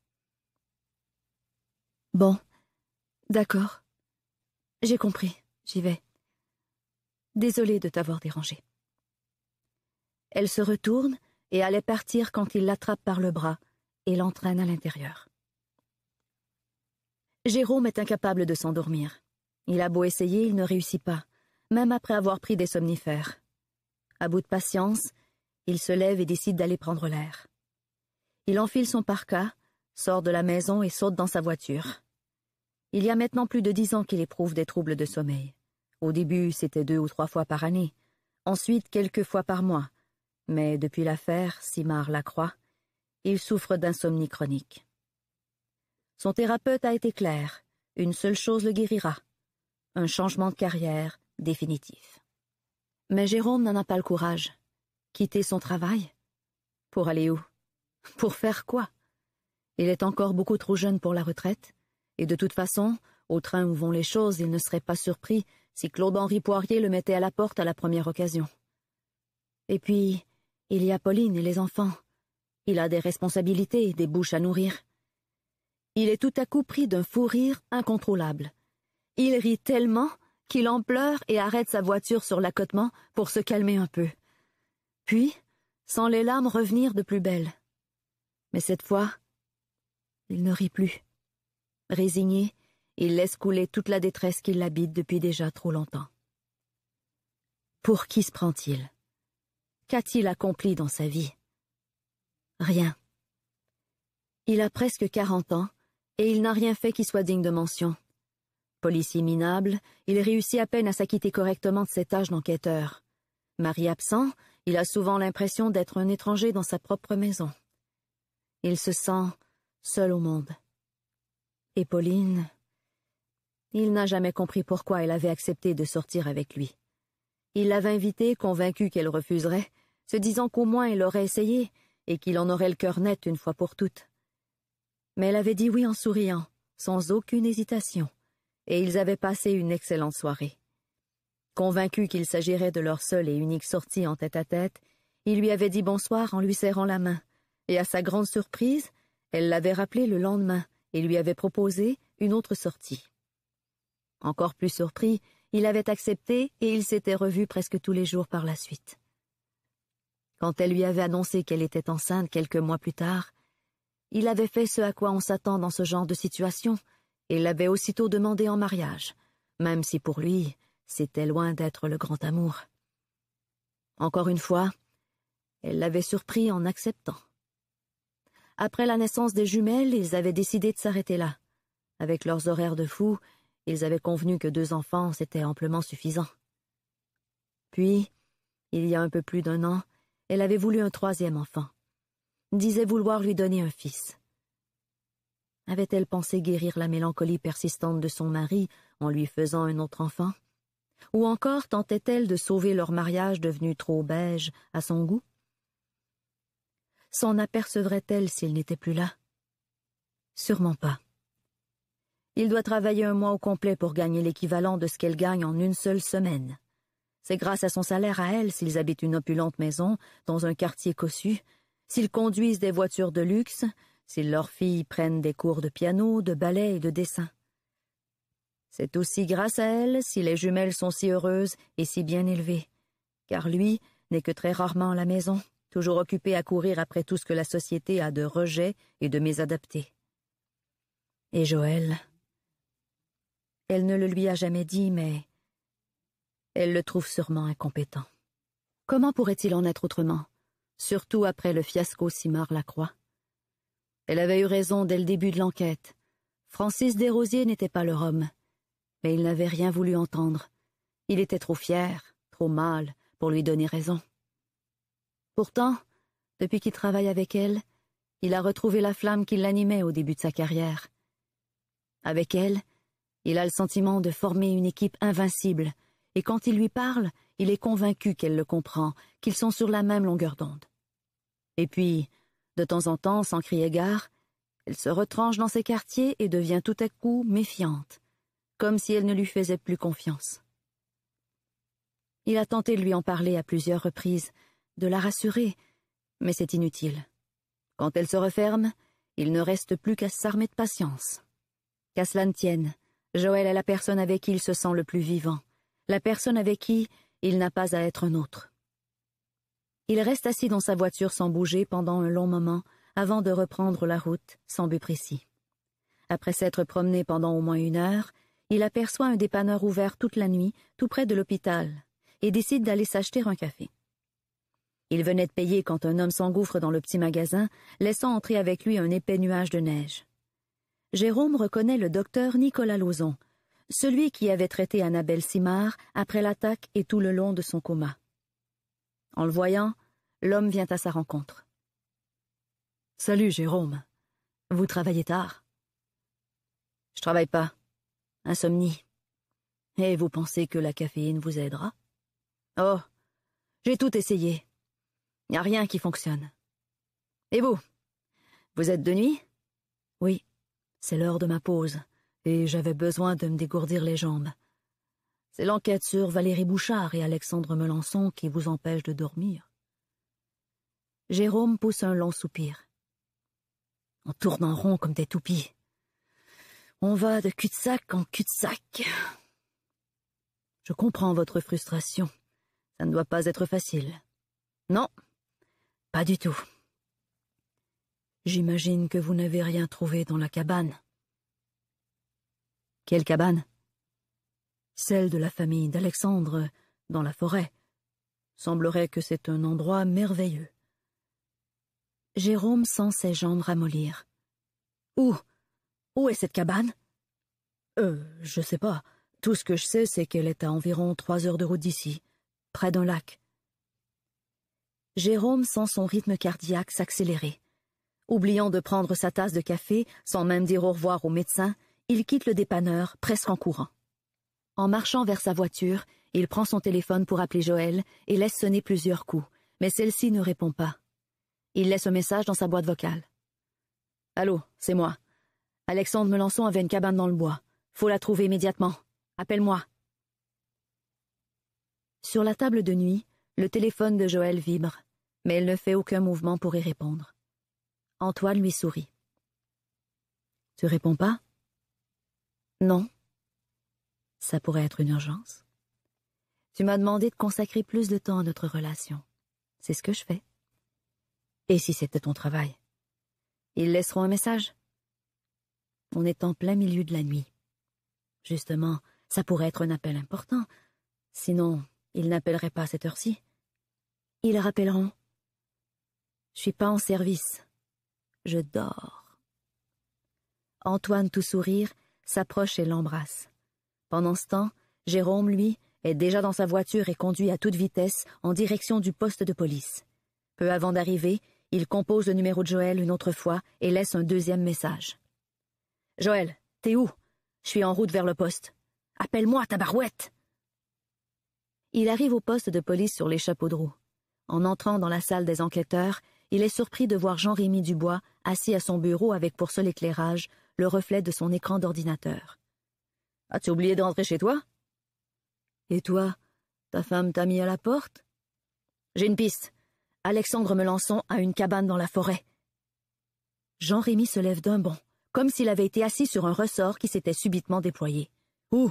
Bon, d'accord. J'ai compris, j'y vais. Désolée de t'avoir dérangé. Elle se retourne et allait partir quand il l'attrape par le bras et l'entraîne à l'intérieur. Jérôme est incapable de s'endormir. Il a beau essayer, il ne réussit pas, même après avoir pris des somnifères. À bout de patience, il se lève et décide d'aller prendre l'air. Il enfile son parka, sort de la maison et saute dans sa voiture. Il y a maintenant plus de dix ans qu'il éprouve des troubles de sommeil. Au début, c'était deux ou trois fois par année, ensuite quelques fois par mois. Mais depuis l'affaire Simard Lacroix, il souffre d'insomnie chronique. Son thérapeute a été clair, une seule chose le guérira, un changement de carrière définitif. Mais Jérôme n'en a pas le courage. Quitter son travail Pour aller où Pour faire quoi Il est encore beaucoup trop jeune pour la retraite, et de toute façon, au train où vont les choses, il ne serait pas surpris si Claude-Henri Poirier le mettait à la porte à la première occasion. Et puis, il y a Pauline et les enfants. Il a des responsabilités, des bouches à nourrir. Il est tout à coup pris d'un fou rire incontrôlable. Il rit tellement qu'il en pleure et arrête sa voiture sur l'accotement pour se calmer un peu. Puis, sans les larmes revenir de plus belle. Mais cette fois, il ne rit plus. Résigné, il laisse couler toute la détresse qui l'habite depuis déjà trop longtemps. Pour qui se prend-il Qu'a-t-il accompli dans sa vie Rien. Il a presque quarante ans, et il n'a rien fait qui soit digne de mention. Policier minable, il réussit à peine à s'acquitter correctement de cet âge d'enquêteur. Marie absent, il a souvent l'impression d'être un étranger dans sa propre maison. Il se sent seul au monde. Et Pauline Il n'a jamais compris pourquoi elle avait accepté de sortir avec lui. Il l'avait invitée, convaincue qu'elle refuserait, se disant qu'au moins elle aurait essayé, et qu'il en aurait le cœur net une fois pour toutes. Mais elle avait dit oui en souriant, sans aucune hésitation, et ils avaient passé une excellente soirée. Convaincu qu'il s'agirait de leur seule et unique sortie en tête-à-tête, il lui avait dit bonsoir en lui serrant la main, et à sa grande surprise, elle l'avait rappelé le lendemain et lui avait proposé une autre sortie. Encore plus surpris, il avait accepté et il s'était revus presque tous les jours par la suite. Quand elle lui avait annoncé qu'elle était enceinte quelques mois plus tard, il avait fait ce à quoi on s'attend dans ce genre de situation, et l'avait aussitôt demandé en mariage, même si pour lui, c'était loin d'être le grand amour. Encore une fois, elle l'avait surpris en acceptant. Après la naissance des jumelles, ils avaient décidé de s'arrêter là. Avec leurs horaires de fous, ils avaient convenu que deux enfants, c'était amplement suffisant. Puis, il y a un peu plus d'un an, elle avait voulu un troisième enfant. Disait vouloir lui donner un fils. Avait-elle pensé guérir la mélancolie persistante de son mari en lui faisant un autre enfant ou encore tentait-elle de sauver leur mariage devenu trop beige à son goût S'en apercevrait-elle s'il n'était plus là Sûrement pas. Il doit travailler un mois au complet pour gagner l'équivalent de ce qu'elle gagne en une seule semaine. C'est grâce à son salaire à elle s'ils habitent une opulente maison dans un quartier cossu, s'ils conduisent des voitures de luxe, si leurs filles prennent des cours de piano, de ballet et de dessin. C'est aussi grâce à elle si les jumelles sont si heureuses et si bien élevées, car lui n'est que très rarement à la maison, toujours occupé à courir après tout ce que la société a de rejet et de mésadapté. Et Joël Elle ne le lui a jamais dit, mais elle le trouve sûrement incompétent. Comment pourrait-il en être autrement, surtout après le fiasco Simard-Lacroix Elle avait eu raison dès le début de l'enquête. Francis Desrosiers n'était pas leur homme mais il n'avait rien voulu entendre. Il était trop fier, trop mâle, pour lui donner raison. Pourtant, depuis qu'il travaille avec elle, il a retrouvé la flamme qui l'animait au début de sa carrière. Avec elle, il a le sentiment de former une équipe invincible, et quand il lui parle, il est convaincu qu'elle le comprend, qu'ils sont sur la même longueur d'onde. Et puis, de temps en temps, sans crier gare, elle se retranche dans ses quartiers et devient tout à coup méfiante comme si elle ne lui faisait plus confiance. Il a tenté de lui en parler à plusieurs reprises, de la rassurer, mais c'est inutile. Quand elle se referme, il ne reste plus qu'à s'armer de patience. Qu'à cela ne tienne, Joël est la personne avec qui il se sent le plus vivant, la personne avec qui il n'a pas à être un autre. Il reste assis dans sa voiture sans bouger pendant un long moment avant de reprendre la route sans but précis. Après s'être promené pendant au moins une heure, il aperçoit un dépanneur ouvert toute la nuit, tout près de l'hôpital, et décide d'aller s'acheter un café. Il venait de payer quand un homme s'engouffre dans le petit magasin, laissant entrer avec lui un épais nuage de neige. Jérôme reconnaît le docteur Nicolas Lauzon, celui qui avait traité Annabelle Simard après l'attaque et tout le long de son coma. En le voyant, l'homme vient à sa rencontre. Salut, Jérôme. Vous travaillez tard? Je travaille pas. Insomnie. Et vous pensez que la caféine vous aidera Oh, j'ai tout essayé. Il n'y a rien qui fonctionne. Et vous Vous êtes de nuit Oui, c'est l'heure de ma pause, et j'avais besoin de me dégourdir les jambes. C'est l'enquête sur Valérie Bouchard et Alexandre Melançon qui vous empêche de dormir. Jérôme pousse un long soupir. En tournant rond comme des toupies. On va de cul-de-sac en cul-de-sac. Je comprends votre frustration. Ça ne doit pas être facile. Non, pas du tout. J'imagine que vous n'avez rien trouvé dans la cabane. Quelle cabane Celle de la famille d'Alexandre, dans la forêt. Semblerait que c'est un endroit merveilleux. Jérôme sent ses jambes ramollir. Où où est cette cabane Euh, je sais pas. Tout ce que je sais, c'est qu'elle est à environ trois heures de route d'ici, près d'un lac. Jérôme sent son rythme cardiaque s'accélérer. Oubliant de prendre sa tasse de café, sans même dire au revoir au médecin, il quitte le dépanneur, presque en courant. En marchant vers sa voiture, il prend son téléphone pour appeler Joël et laisse sonner plusieurs coups, mais celle-ci ne répond pas. Il laisse un message dans sa boîte vocale. Allô, c'est moi. Alexandre Melançon avait une cabane dans le bois. Faut la trouver immédiatement. Appelle-moi. Sur la table de nuit, le téléphone de Joël vibre, mais elle ne fait aucun mouvement pour y répondre. Antoine lui sourit. Tu réponds pas Non. Ça pourrait être une urgence. Tu m'as demandé de consacrer plus de temps à notre relation. C'est ce que je fais. Et si c'était ton travail Ils laisseront un message on est en plein milieu de la nuit. Justement, ça pourrait être un appel important. Sinon, ils n'appelleraient pas à cette heure-ci. Ils rappelleront. Je suis pas en service. Je dors. Antoine, tout sourire, s'approche et l'embrasse. Pendant ce temps, Jérôme, lui, est déjà dans sa voiture et conduit à toute vitesse en direction du poste de police. Peu avant d'arriver, il compose le numéro de Joël une autre fois et laisse un deuxième message. Joël, t'es où Je suis en route vers le poste. Appelle-moi, ta barouette Il arrive au poste de police sur les chapeaux de roue. En entrant dans la salle des enquêteurs, il est surpris de voir Jean-Rémy Dubois assis à son bureau avec pour seul éclairage le reflet de son écran d'ordinateur. As-tu oublié d'entrer chez toi Et toi Ta femme t'a mis à la porte J'ai une piste. Alexandre Melançon a une cabane dans la forêt. Jean-Rémy se lève d'un bond comme s'il avait été assis sur un ressort qui s'était subitement déployé. Où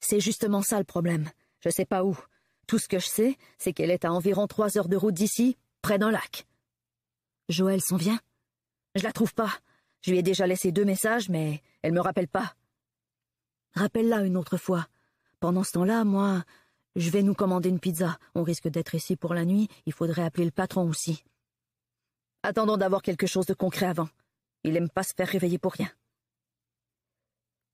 C'est justement ça le problème. Je sais pas où. Tout ce que je sais, c'est qu'elle est à environ trois heures de route d'ici, près d'un lac. Joël s'en vient Je la trouve pas. Je lui ai déjà laissé deux messages, mais elle me rappelle pas. Rappelle-la une autre fois. Pendant ce temps-là, moi, je vais nous commander une pizza. On risque d'être ici pour la nuit. Il faudrait appeler le patron aussi. Attendons d'avoir quelque chose de concret avant. Il aime pas se faire réveiller pour rien.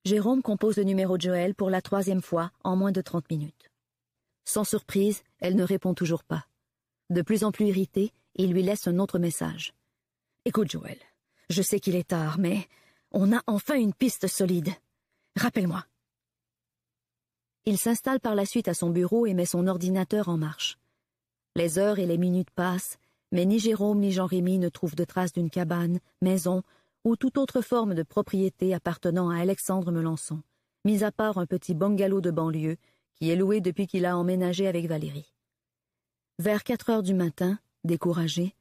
Jérôme compose le numéro de Joël pour la troisième fois en moins de trente minutes. Sans surprise, elle ne répond toujours pas. De plus en plus irrité, il lui laisse un autre message. Écoute, Joël, je sais qu'il est tard, mais on a enfin une piste solide. Rappelle-moi. Il s'installe par la suite à son bureau et met son ordinateur en marche. Les heures et les minutes passent, mais ni Jérôme ni Jean-Rémy ne trouvent de traces d'une cabane, maison ou toute autre forme de propriété appartenant à Alexandre Melençon, mis à part un petit bungalow de banlieue qui est loué depuis qu'il a emménagé avec Valérie. Vers quatre heures du matin, découragé,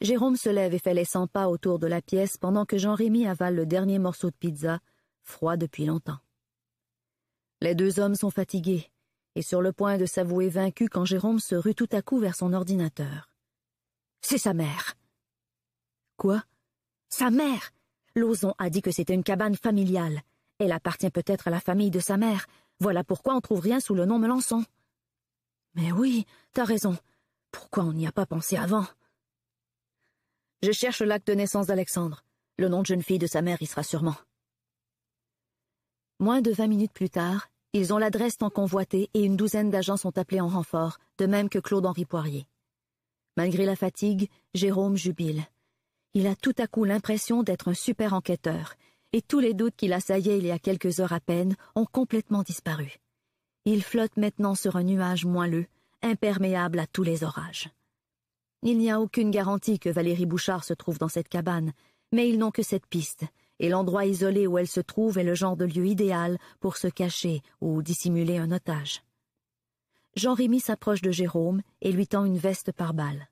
Jérôme se lève et fait les cent pas autour de la pièce pendant que Jean-Rémy avale le dernier morceau de pizza, froid depuis longtemps. Les deux hommes sont fatigués et sur le point de s'avouer vaincus quand Jérôme se rue tout à coup vers son ordinateur. C'est sa mère. Quoi? Sa mère. Lauzon a dit que c'était une cabane familiale. Elle appartient peut-être à la famille de sa mère. Voilà pourquoi on trouve rien sous le nom Melançon. Mais oui, t'as raison. Pourquoi on n'y a pas pensé avant Je cherche l'acte de naissance d'Alexandre. Le nom de jeune fille de sa mère y sera sûrement. Moins de vingt minutes plus tard, ils ont l'adresse tant convoitée et une douzaine d'agents sont appelés en renfort, de même que Claude-Henri Poirier. Malgré la fatigue, Jérôme jubile. Il a tout à coup l'impression d'être un super enquêteur, et tous les doutes qu'il assaillait il y a quelques heures à peine ont complètement disparu. Il flotte maintenant sur un nuage moelleux, imperméable à tous les orages. Il n'y a aucune garantie que Valérie Bouchard se trouve dans cette cabane, mais ils n'ont que cette piste, et l'endroit isolé où elle se trouve est le genre de lieu idéal pour se cacher ou dissimuler un otage. Jean-Rémy s'approche de Jérôme et lui tend une veste par balle.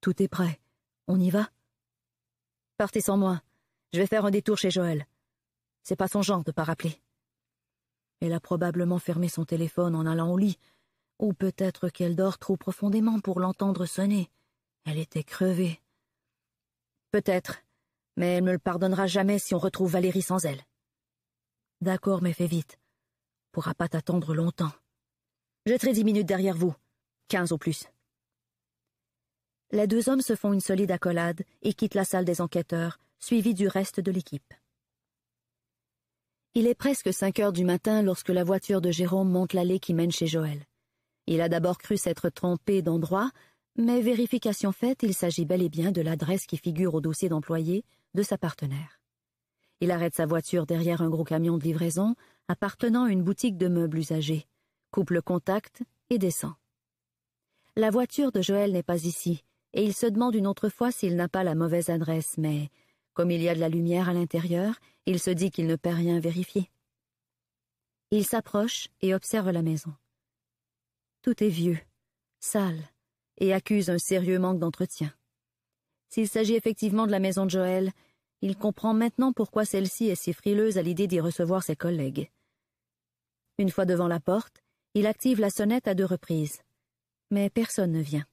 Tout est prêt, on y va Partez sans moi. Je vais faire un détour chez Joël. C'est pas son genre de pas rappeler. Elle a probablement fermé son téléphone en allant au lit, ou peut-être qu'elle dort trop profondément pour l'entendre sonner. Elle était crevée. Peut-être, mais elle ne le pardonnera jamais si on retrouve Valérie sans elle. D'accord, mais fais vite. Pourra pas t'attendre longtemps. Je dix minutes derrière vous, quinze au plus. Les deux hommes se font une solide accolade et quittent la salle des enquêteurs, suivis du reste de l'équipe. Il est presque cinq heures du matin lorsque la voiture de Jérôme monte l'allée qui mène chez Joël. Il a d'abord cru s'être trompé d'endroit, mais vérification faite, il s'agit bel et bien de l'adresse qui figure au dossier d'employé de sa partenaire. Il arrête sa voiture derrière un gros camion de livraison appartenant à une boutique de meubles usagés, coupe le contact et descend. La voiture de Joël n'est pas ici, et il se demande une autre fois s'il n'a pas la mauvaise adresse, mais comme il y a de la lumière à l'intérieur, il se dit qu'il ne perd rien vérifier. Il s'approche et observe la maison. Tout est vieux, sale, et accuse un sérieux manque d'entretien. S'il s'agit effectivement de la maison de Joël, il comprend maintenant pourquoi celle-ci est si frileuse à l'idée d'y recevoir ses collègues. Une fois devant la porte, il active la sonnette à deux reprises. Mais personne ne vient.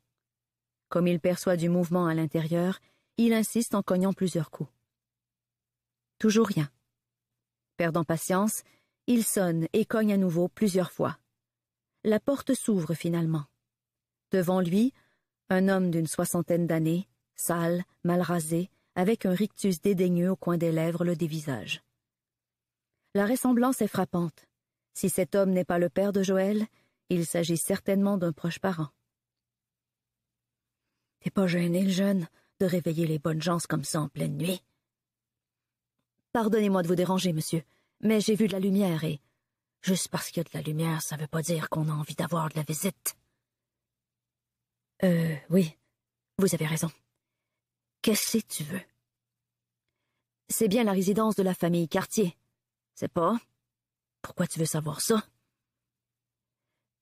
Comme il perçoit du mouvement à l'intérieur, il insiste en cognant plusieurs coups. Toujours rien. Perdant patience, il sonne et cogne à nouveau plusieurs fois. La porte s'ouvre finalement. Devant lui, un homme d'une soixantaine d'années, sale, mal rasé, avec un rictus dédaigneux au coin des lèvres le dévisage. La ressemblance est frappante. Si cet homme n'est pas le père de Joël, il s'agit certainement d'un proche parent. Et pas gêné, le jeune, de réveiller les bonnes gens comme ça en pleine nuit? Pardonnez-moi de vous déranger, monsieur, mais j'ai vu de la lumière et. Juste parce qu'il y a de la lumière, ça veut pas dire qu'on a envie d'avoir de la visite. Euh, oui, vous avez raison. Qu'est-ce que tu veux? C'est bien la résidence de la famille Cartier. C'est pas? Pourquoi tu veux savoir ça?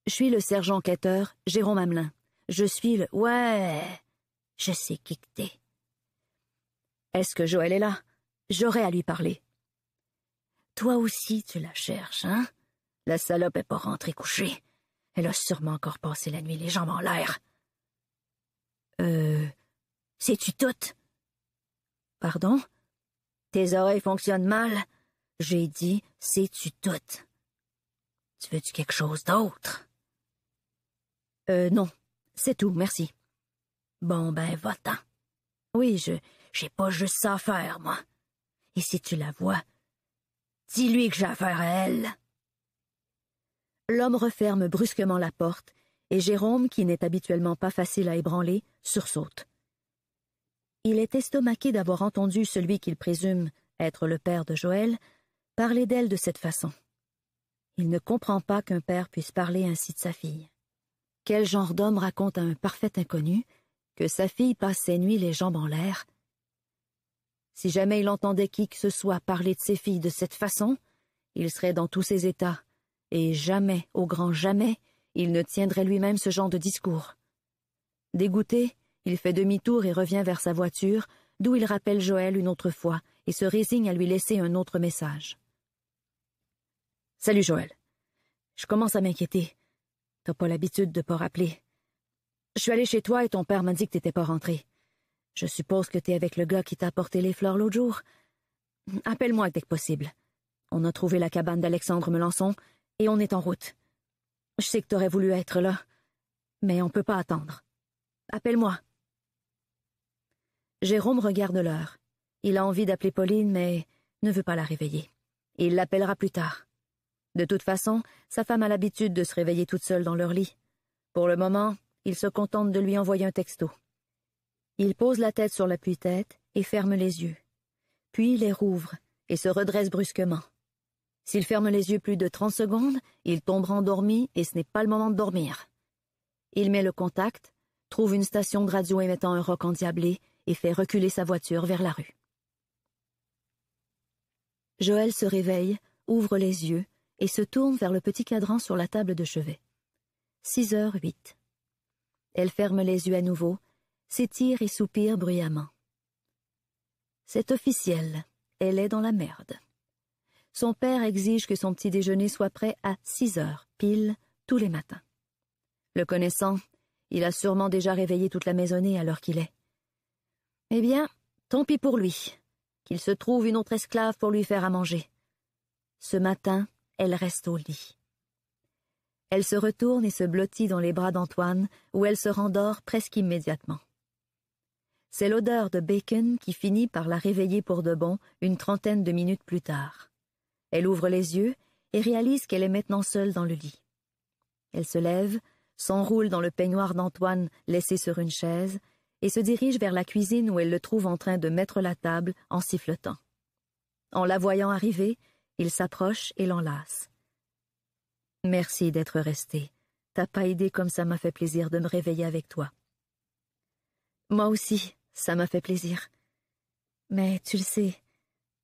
Je suis le sergent enquêteur Jérôme Hamelin. Je suis le. Ouais! « Je sais qui t'es. Est-ce que Joël est là J'aurai à lui parler. Toi aussi, tu la cherches, hein La salope est pas rentrée coucher. Elle a sûrement encore passé la nuit les jambes en l'air. Euh. Sais-tu toute Pardon Tes oreilles fonctionnent mal. J'ai dit, sais-tu toute Tu veux-tu quelque chose d'autre Euh, non. C'est tout, merci. Bon, ben, va-t'en. Oui, je. J'ai pas juste ça à faire, moi. Et si tu la vois, dis-lui que j'ai affaire à elle. L'homme referme brusquement la porte, et Jérôme, qui n'est habituellement pas facile à ébranler, sursaute. Il est estomaqué d'avoir entendu celui qu'il présume être le père de Joël parler d'elle de cette façon. Il ne comprend pas qu'un père puisse parler ainsi de sa fille. Quel genre d'homme raconte à un parfait inconnu que sa fille passe ses nuits les jambes en l'air. Si jamais il entendait qui que ce soit parler de ses filles de cette façon, il serait dans tous ses états, et jamais, au grand jamais, il ne tiendrait lui-même ce genre de discours. Dégoûté, il fait demi-tour et revient vers sa voiture, d'où il rappelle Joël une autre fois et se résigne à lui laisser un autre message. Salut Joël. Je commence à m'inquiéter. T'as pas l'habitude de pas rappeler. Je suis allée chez toi et ton père m'a dit que t'étais pas rentré. Je suppose que t'es avec le gars qui t'a apporté les fleurs l'autre jour. Appelle-moi dès que possible. On a trouvé la cabane d'Alexandre Melançon et on est en route. Je sais que t'aurais voulu être là, mais on peut pas attendre. Appelle-moi. Jérôme regarde l'heure. Il a envie d'appeler Pauline, mais ne veut pas la réveiller. Il l'appellera plus tard. De toute façon, sa femme a l'habitude de se réveiller toute seule dans leur lit. Pour le moment, il se contente de lui envoyer un texto. Il pose la tête sur l'appui-tête et ferme les yeux. Puis il les rouvre et se redresse brusquement. S'il ferme les yeux plus de trente secondes, il tombera endormi et ce n'est pas le moment de dormir. Il met le contact, trouve une station de radio émettant un roc endiablé et fait reculer sa voiture vers la rue. Joël se réveille, ouvre les yeux et se tourne vers le petit cadran sur la table de chevet. 6 heures huit. » Elle ferme les yeux à nouveau, s'étire et soupire bruyamment. C'est officiel, elle est dans la merde. Son père exige que son petit déjeuner soit prêt à six heures, pile, tous les matins. Le connaissant, il a sûrement déjà réveillé toute la maisonnée à l'heure qu'il est. Eh bien, tant pis pour lui, qu'il se trouve une autre esclave pour lui faire à manger. Ce matin, elle reste au lit. Elle se retourne et se blottit dans les bras d'Antoine, où elle se rendort presque immédiatement. C'est l'odeur de bacon qui finit par la réveiller pour de bon une trentaine de minutes plus tard. Elle ouvre les yeux et réalise qu'elle est maintenant seule dans le lit. Elle se lève, s'enroule dans le peignoir d'Antoine laissé sur une chaise, et se dirige vers la cuisine où elle le trouve en train de mettre la table en sifflotant. En la voyant arriver, il s'approche et l'enlace. Merci d'être resté. T'as pas aidé comme ça m'a fait plaisir de me réveiller avec toi. Moi aussi, ça m'a fait plaisir. Mais tu le sais,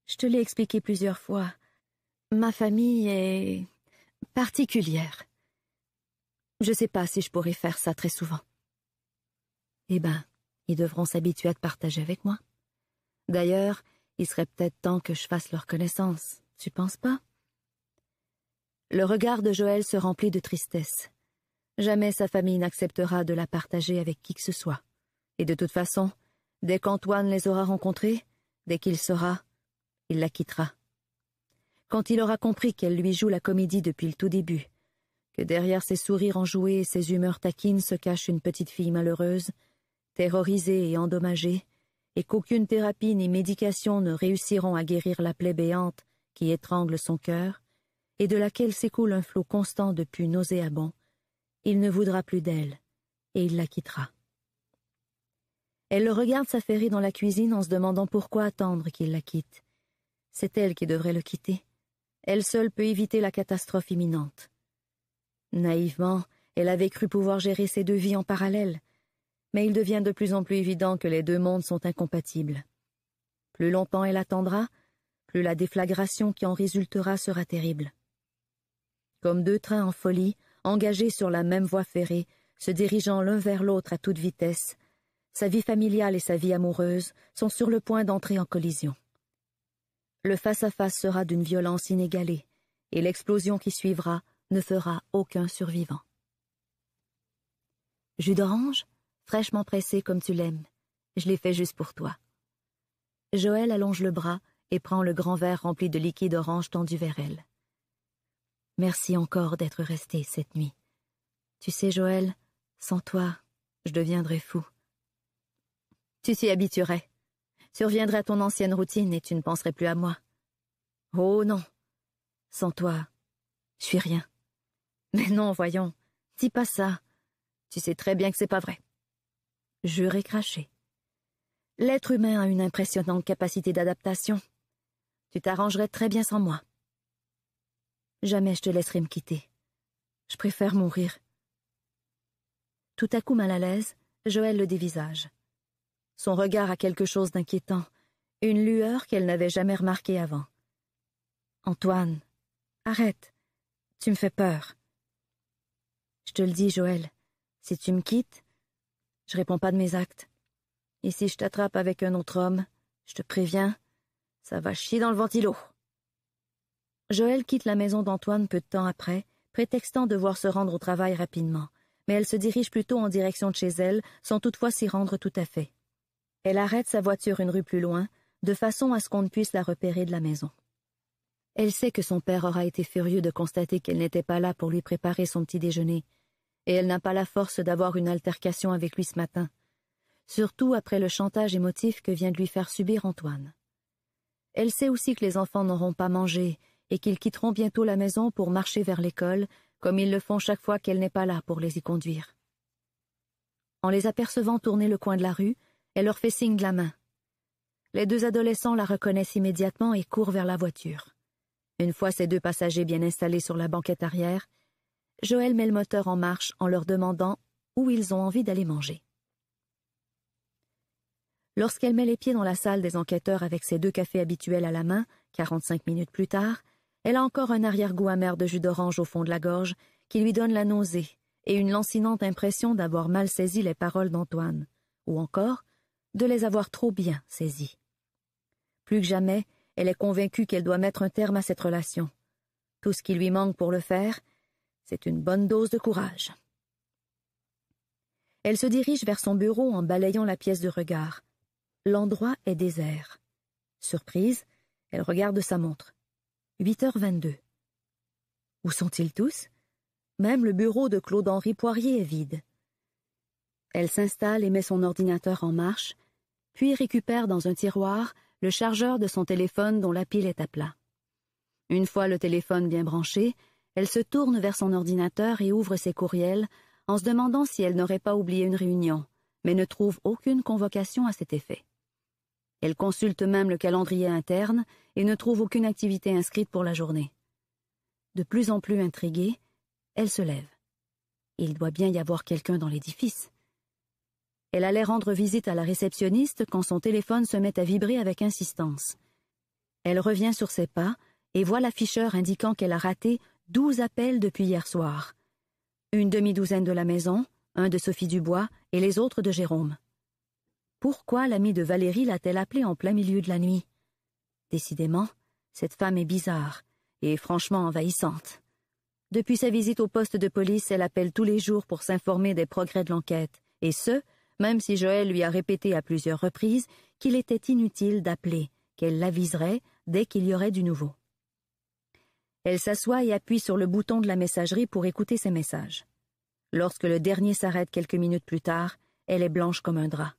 je te l'ai expliqué plusieurs fois. Ma famille est particulière. Je sais pas si je pourrais faire ça très souvent. Eh ben, ils devront s'habituer à te partager avec moi. D'ailleurs, il serait peut-être temps que je fasse leur connaissance, tu penses pas? Le regard de Joël se remplit de tristesse. Jamais sa famille n'acceptera de la partager avec qui que ce soit. Et de toute façon, dès qu'Antoine les aura rencontrés, dès qu'il saura, il la quittera. Quand il aura compris qu'elle lui joue la comédie depuis le tout début, que derrière ses sourires enjoués et ses humeurs taquines se cache une petite fille malheureuse, terrorisée et endommagée, et qu'aucune thérapie ni médication ne réussiront à guérir la plaie béante qui étrangle son cœur, et de laquelle s'écoule un flot constant de pus nauséabond, il ne voudra plus d'elle, et il la quittera. Elle le regarde s'affairer dans la cuisine en se demandant pourquoi attendre qu'il la quitte. C'est elle qui devrait le quitter. Elle seule peut éviter la catastrophe imminente. Naïvement, elle avait cru pouvoir gérer ses deux vies en parallèle, mais il devient de plus en plus évident que les deux mondes sont incompatibles. Plus longtemps elle attendra, plus la déflagration qui en résultera sera terrible. Comme deux trains en folie, engagés sur la même voie ferrée, se dirigeant l'un vers l'autre à toute vitesse, sa vie familiale et sa vie amoureuse sont sur le point d'entrer en collision. Le face-à-face sera d'une violence inégalée, et l'explosion qui suivra ne fera aucun survivant. Jus d'orange, fraîchement pressé comme tu l'aimes, je l'ai fait juste pour toi. Joël allonge le bras et prend le grand verre rempli de liquide orange tendu vers elle. Merci encore d'être resté cette nuit. Tu sais, Joël, sans toi, je deviendrais fou. Tu t'y habituerais. Surviendrais à ton ancienne routine et tu ne penserais plus à moi. Oh non. Sans toi, je suis rien. Mais non, voyons, dis pas ça. Tu sais très bien que c'est pas vrai. et craché. L'être humain a une impressionnante capacité d'adaptation. Tu t'arrangerais très bien sans moi. Jamais je te laisserai me quitter. Je préfère mourir. Tout à coup mal à l'aise, Joël le dévisage. Son regard a quelque chose d'inquiétant, une lueur qu'elle n'avait jamais remarquée avant. Antoine, arrête. Tu me fais peur. Je te le dis, Joël. Si tu me quittes, je réponds pas de mes actes. Et si je t'attrape avec un autre homme, je te préviens, ça va chier dans le ventilo. Joël quitte la maison d'Antoine peu de temps après, prétextant devoir se rendre au travail rapidement, mais elle se dirige plutôt en direction de chez elle, sans toutefois s'y rendre tout à fait. Elle arrête sa voiture une rue plus loin, de façon à ce qu'on ne puisse la repérer de la maison. Elle sait que son père aura été furieux de constater qu'elle n'était pas là pour lui préparer son petit déjeuner, et elle n'a pas la force d'avoir une altercation avec lui ce matin, surtout après le chantage émotif que vient de lui faire subir Antoine. Elle sait aussi que les enfants n'auront pas mangé et qu'ils quitteront bientôt la maison pour marcher vers l'école, comme ils le font chaque fois qu'elle n'est pas là pour les y conduire. En les apercevant tourner le coin de la rue, elle leur fait signe de la main. Les deux adolescents la reconnaissent immédiatement et courent vers la voiture. Une fois ces deux passagers bien installés sur la banquette arrière, Joël met le moteur en marche en leur demandant où ils ont envie d'aller manger. Lorsqu'elle met les pieds dans la salle des enquêteurs avec ses deux cafés habituels à la main, quarante-cinq minutes plus tard, elle a encore un arrière-goût amer de jus d'orange au fond de la gorge qui lui donne la nausée et une lancinante impression d'avoir mal saisi les paroles d'Antoine, ou encore de les avoir trop bien saisies. Plus que jamais, elle est convaincue qu'elle doit mettre un terme à cette relation. Tout ce qui lui manque pour le faire, c'est une bonne dose de courage. Elle se dirige vers son bureau en balayant la pièce de regard. L'endroit est désert. Surprise, elle regarde sa montre. 8h22. Où sont-ils tous Même le bureau de Claude-Henri Poirier est vide. Elle s'installe et met son ordinateur en marche, puis récupère dans un tiroir le chargeur de son téléphone dont la pile est à plat. Une fois le téléphone bien branché, elle se tourne vers son ordinateur et ouvre ses courriels en se demandant si elle n'aurait pas oublié une réunion, mais ne trouve aucune convocation à cet effet. Elle consulte même le calendrier interne et ne trouve aucune activité inscrite pour la journée. De plus en plus intriguée, elle se lève. Il doit bien y avoir quelqu'un dans l'édifice. Elle allait rendre visite à la réceptionniste quand son téléphone se met à vibrer avec insistance. Elle revient sur ses pas et voit l'afficheur indiquant qu'elle a raté douze appels depuis hier soir. Une demi-douzaine de la maison, un de Sophie Dubois et les autres de Jérôme. Pourquoi l'amie de Valérie l'a-t-elle appelée en plein milieu de la nuit Décidément, cette femme est bizarre et franchement envahissante. Depuis sa visite au poste de police, elle appelle tous les jours pour s'informer des progrès de l'enquête, et ce, même si Joël lui a répété à plusieurs reprises qu'il était inutile d'appeler, qu'elle l'aviserait dès qu'il y aurait du nouveau. Elle s'assoit et appuie sur le bouton de la messagerie pour écouter ses messages. Lorsque le dernier s'arrête quelques minutes plus tard, elle est blanche comme un drap.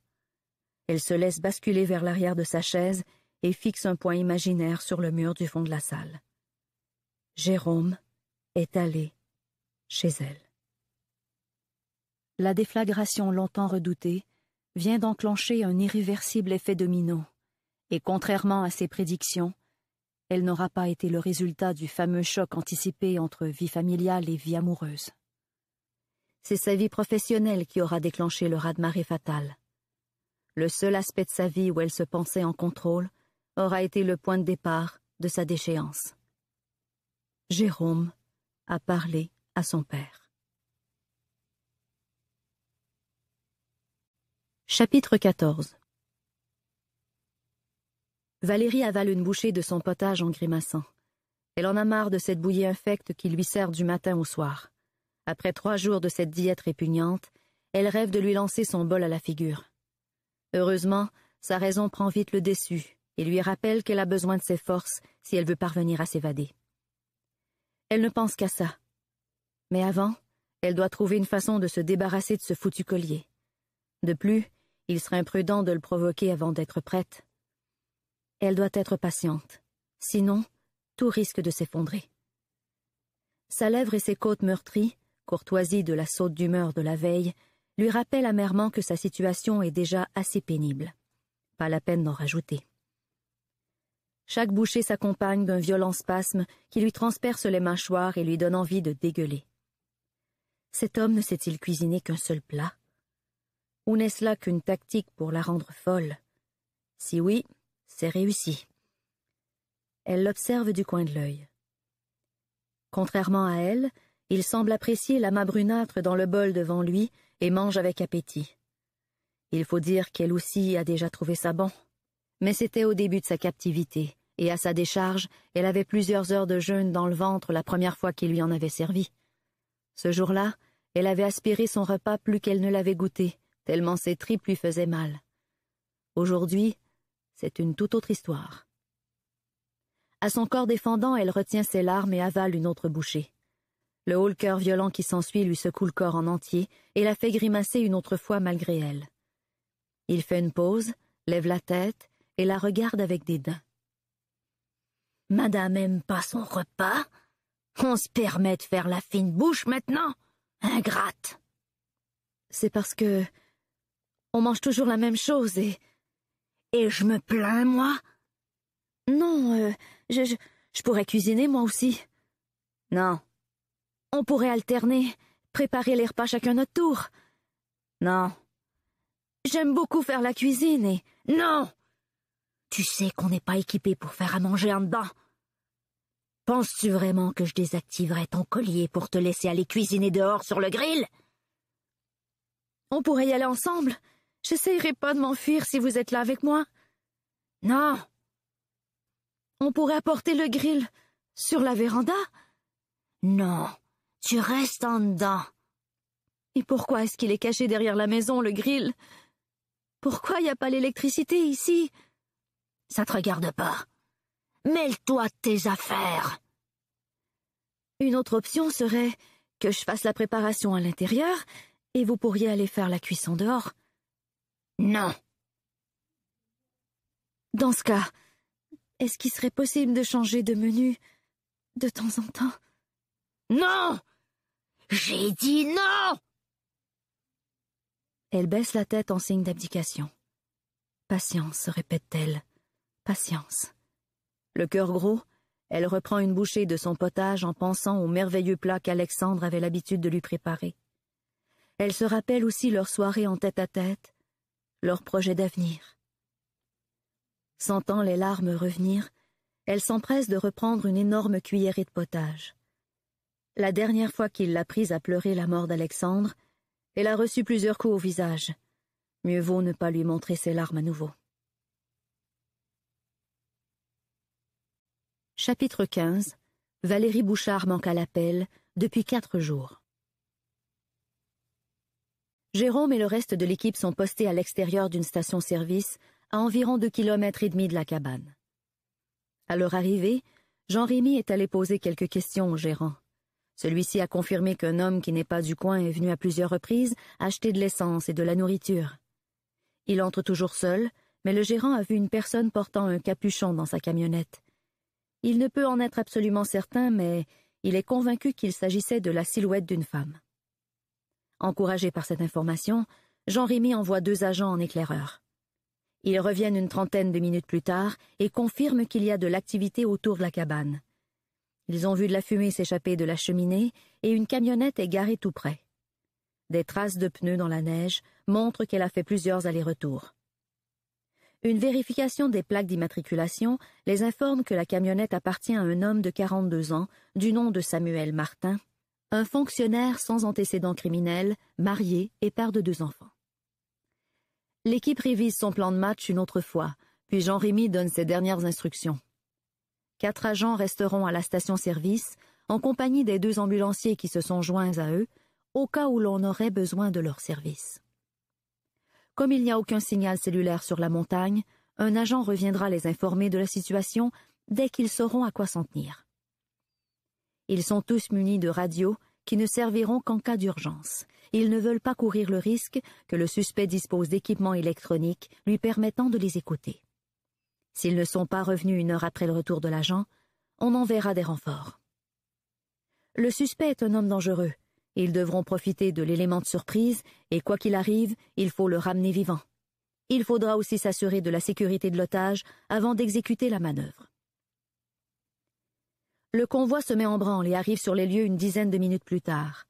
Elle se laisse basculer vers l'arrière de sa chaise et fixe un point imaginaire sur le mur du fond de la salle. Jérôme est allé chez elle. La déflagration longtemps redoutée vient d'enclencher un irréversible effet domino, et contrairement à ses prédictions, elle n'aura pas été le résultat du fameux choc anticipé entre vie familiale et vie amoureuse. C'est sa vie professionnelle qui aura déclenché le raz-de-marée fatal le seul aspect de sa vie où elle se pensait en contrôle, aura été le point de départ de sa déchéance. Jérôme a parlé à son père. Chapitre 14 Valérie avale une bouchée de son potage en grimaçant. Elle en a marre de cette bouillie infecte qui lui sert du matin au soir. Après trois jours de cette diète répugnante, elle rêve de lui lancer son bol à la figure. Heureusement, sa raison prend vite le dessus et lui rappelle qu'elle a besoin de ses forces si elle veut parvenir à s'évader. Elle ne pense qu'à ça. Mais avant, elle doit trouver une façon de se débarrasser de ce foutu collier. De plus, il serait imprudent de le provoquer avant d'être prête. Elle doit être patiente, sinon tout risque de s'effondrer. Sa lèvre et ses côtes meurtries, courtoisie de la saute d'humeur de la veille, lui rappelle amèrement que sa situation est déjà assez pénible. Pas la peine d'en rajouter. Chaque bouchée s'accompagne d'un violent spasme qui lui transperce les mâchoires et lui donne envie de dégueuler. Cet homme ne sait-il cuisiner qu'un seul plat Ou n'est-ce là qu'une tactique pour la rendre folle Si oui, c'est réussi. Elle l'observe du coin de l'œil. Contrairement à elle, il semble apprécier la brunâtre dans le bol devant lui et mange avec appétit. Il faut dire qu'elle aussi a déjà trouvé sa ban. Mais c'était au début de sa captivité, et à sa décharge, elle avait plusieurs heures de jeûne dans le ventre la première fois qu'il lui en avait servi. Ce jour-là, elle avait aspiré son repas plus qu'elle ne l'avait goûté, tellement ses tripes lui faisaient mal. Aujourd'hui, c'est une toute autre histoire. À son corps défendant, elle retient ses larmes et avale une autre bouchée. Le haut cœur violent qui s'ensuit lui secoue le corps en entier et la fait grimacer une autre fois malgré elle. Il fait une pause, lève la tête et la regarde avec dédain. Madame aime pas son repas On se permet de faire la fine bouche maintenant Ingrate C'est parce que. On mange toujours la même chose et. Et je me plains, moi Non, euh, je, je, je pourrais cuisiner, moi aussi. Non, on pourrait alterner, préparer les repas chacun notre tour. Non. J'aime beaucoup faire la cuisine et. Non! Tu sais qu'on n'est pas équipé pour faire à manger en dedans. Penses-tu vraiment que je désactiverais ton collier pour te laisser aller cuisiner dehors sur le grill? On pourrait y aller ensemble. J'essayerai pas de m'enfuir si vous êtes là avec moi. Non. On pourrait apporter le grill sur la véranda? Non. Tu restes en dedans. Et pourquoi est-ce qu'il est caché derrière la maison, le grill Pourquoi il n'y a pas l'électricité ici Ça te regarde pas. Mêle-toi tes affaires. Une autre option serait que je fasse la préparation à l'intérieur et vous pourriez aller faire la cuisson dehors. Non. Dans ce cas, est-ce qu'il serait possible de changer de menu de temps en temps Non j'ai dit non Elle baisse la tête en signe d'abdication. Patience, répète-t-elle. Patience. Le cœur gros, elle reprend une bouchée de son potage en pensant au merveilleux plat qu'Alexandre avait l'habitude de lui préparer. Elle se rappelle aussi leur soirée en tête-à-tête, leur projet d'avenir. Sentant les larmes revenir, elle s'empresse de reprendre une énorme cuillerée de potage. La dernière fois qu'il l'a prise à pleurer la mort d'Alexandre, elle a reçu plusieurs coups au visage. Mieux vaut ne pas lui montrer ses larmes à nouveau. Chapitre XV. Valérie Bouchard manque à l'appel depuis quatre jours. Jérôme et le reste de l'équipe sont postés à l'extérieur d'une station-service à environ deux kilomètres et demi de la cabane. À leur arrivée, Jean-Rémy est allé poser quelques questions au gérant. Celui-ci a confirmé qu'un homme qui n'est pas du coin est venu à plusieurs reprises acheter de l'essence et de la nourriture. Il entre toujours seul, mais le gérant a vu une personne portant un capuchon dans sa camionnette. Il ne peut en être absolument certain, mais il est convaincu qu'il s'agissait de la silhouette d'une femme. Encouragé par cette information, Jean-Rémy envoie deux agents en éclaireur. Ils reviennent une trentaine de minutes plus tard et confirment qu'il y a de l'activité autour de la cabane. Ils ont vu de la fumée s'échapper de la cheminée et une camionnette est garée tout près. Des traces de pneus dans la neige montrent qu'elle a fait plusieurs allers-retours. Une vérification des plaques d'immatriculation les informe que la camionnette appartient à un homme de 42 ans, du nom de Samuel Martin, un fonctionnaire sans antécédent criminel, marié et père de deux enfants. L'équipe révise son plan de match une autre fois, puis Jean-Rémy donne ses dernières instructions. Quatre agents resteront à la station-service, en compagnie des deux ambulanciers qui se sont joints à eux, au cas où l'on aurait besoin de leur service. Comme il n'y a aucun signal cellulaire sur la montagne, un agent reviendra les informer de la situation dès qu'ils sauront à quoi s'en tenir. Ils sont tous munis de radios qui ne serviront qu'en cas d'urgence. Ils ne veulent pas courir le risque que le suspect dispose d'équipements électroniques lui permettant de les écouter. S'ils ne sont pas revenus une heure après le retour de l'agent, on enverra des renforts. Le suspect est un homme dangereux. Ils devront profiter de l'élément de surprise, et quoi qu'il arrive, il faut le ramener vivant. Il faudra aussi s'assurer de la sécurité de l'otage avant d'exécuter la manœuvre. Le convoi se met en branle et arrive sur les lieux une dizaine de minutes plus tard.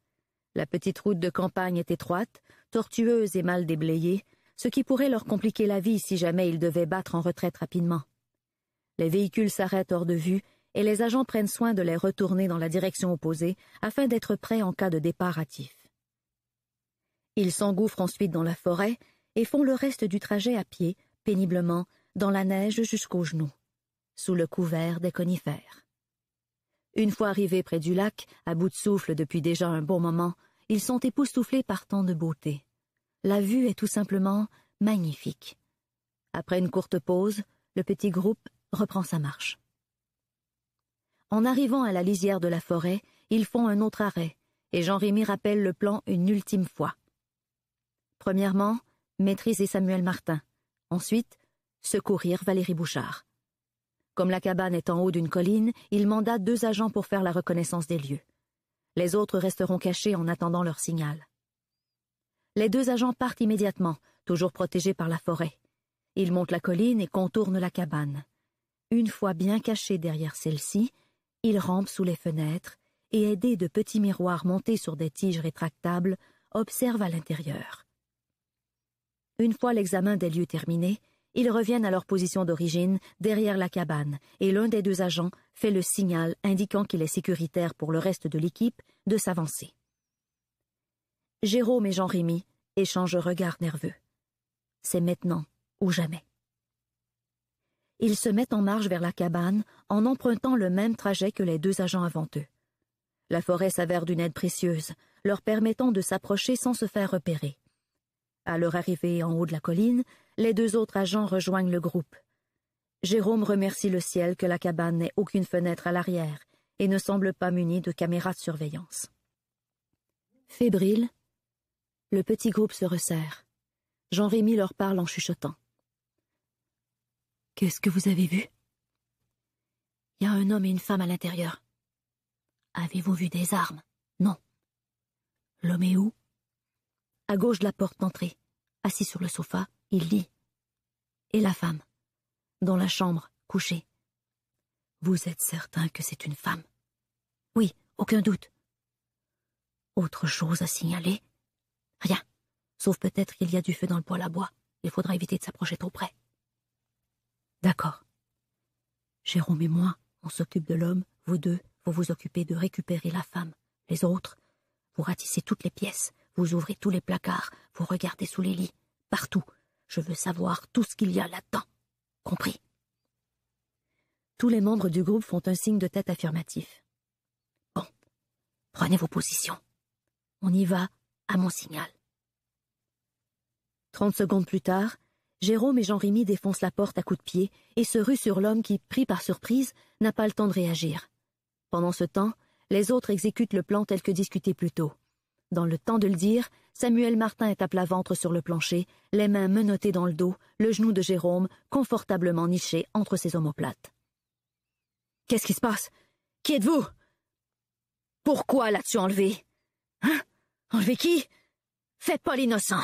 La petite route de campagne est étroite, tortueuse et mal déblayée, ce qui pourrait leur compliquer la vie si jamais ils devaient battre en retraite rapidement. Les véhicules s'arrêtent hors de vue et les agents prennent soin de les retourner dans la direction opposée afin d'être prêts en cas de départ hâtif. Ils s'engouffrent ensuite dans la forêt et font le reste du trajet à pied, péniblement, dans la neige jusqu'aux genoux, sous le couvert des conifères. Une fois arrivés près du lac, à bout de souffle depuis déjà un bon moment, ils sont époustouflés par tant de beauté la vue est tout simplement magnifique. Après une courte pause, le petit groupe reprend sa marche. En arrivant à la lisière de la forêt, ils font un autre arrêt, et Jean-Rémy rappelle le plan une ultime fois. Premièrement, maîtriser Samuel Martin. Ensuite, secourir Valérie Bouchard. Comme la cabane est en haut d'une colline, il manda deux agents pour faire la reconnaissance des lieux. Les autres resteront cachés en attendant leur signal. Les deux agents partent immédiatement, toujours protégés par la forêt. Ils montent la colline et contournent la cabane. Une fois bien cachés derrière celle-ci, ils rampent sous les fenêtres et, aidés de petits miroirs montés sur des tiges rétractables, observent à l'intérieur. Une fois l'examen des lieux terminé, ils reviennent à leur position d'origine, derrière la cabane, et l'un des deux agents fait le signal indiquant qu'il est sécuritaire pour le reste de l'équipe de s'avancer. Jérôme et Jean-Rémy échangent regard nerveux. C'est maintenant ou jamais. Ils se mettent en marche vers la cabane en empruntant le même trajet que les deux agents avant eux. La forêt s'avère d'une aide précieuse, leur permettant de s'approcher sans se faire repérer. À leur arrivée en haut de la colline, les deux autres agents rejoignent le groupe. Jérôme remercie le ciel que la cabane n'ait aucune fenêtre à l'arrière et ne semble pas munie de caméras de surveillance. Fébrile, le petit groupe se resserre. Jean-Rémy leur parle en chuchotant. Qu'est-ce que vous avez vu Il y a un homme et une femme à l'intérieur. Avez-vous vu des armes Non. L'homme est où À gauche de la porte d'entrée, assis sur le sofa, il lit. Et la femme Dans la chambre, couchée. Vous êtes certain que c'est une femme Oui, aucun doute. Autre chose à signaler Rien. Sauf peut-être qu'il y a du feu dans le poêle à bois. Il faudra éviter de s'approcher trop près. D'accord. Jérôme et moi, on s'occupe de l'homme, vous deux, vous vous occupez de récupérer la femme. Les autres, vous ratissez toutes les pièces, vous ouvrez tous les placards, vous regardez sous les lits, partout. Je veux savoir tout ce qu'il y a là-dedans. Compris Tous les membres du groupe font un signe de tête affirmatif. Bon, prenez vos positions. On y va à mon signal. Trente secondes plus tard, Jérôme et Jean-Rémy défoncent la porte à coups de pied et se ruent sur l'homme qui, pris par surprise, n'a pas le temps de réagir. Pendant ce temps, les autres exécutent le plan tel que discuté plus tôt. Dans le temps de le dire, Samuel Martin est à plat ventre sur le plancher, les mains menottées dans le dos, le genou de Jérôme confortablement niché entre ses omoplates. Qu'est-ce qui se passe Qui êtes-vous Pourquoi l'as-tu enlevé Hein Enlever qui Faites pas l'innocent.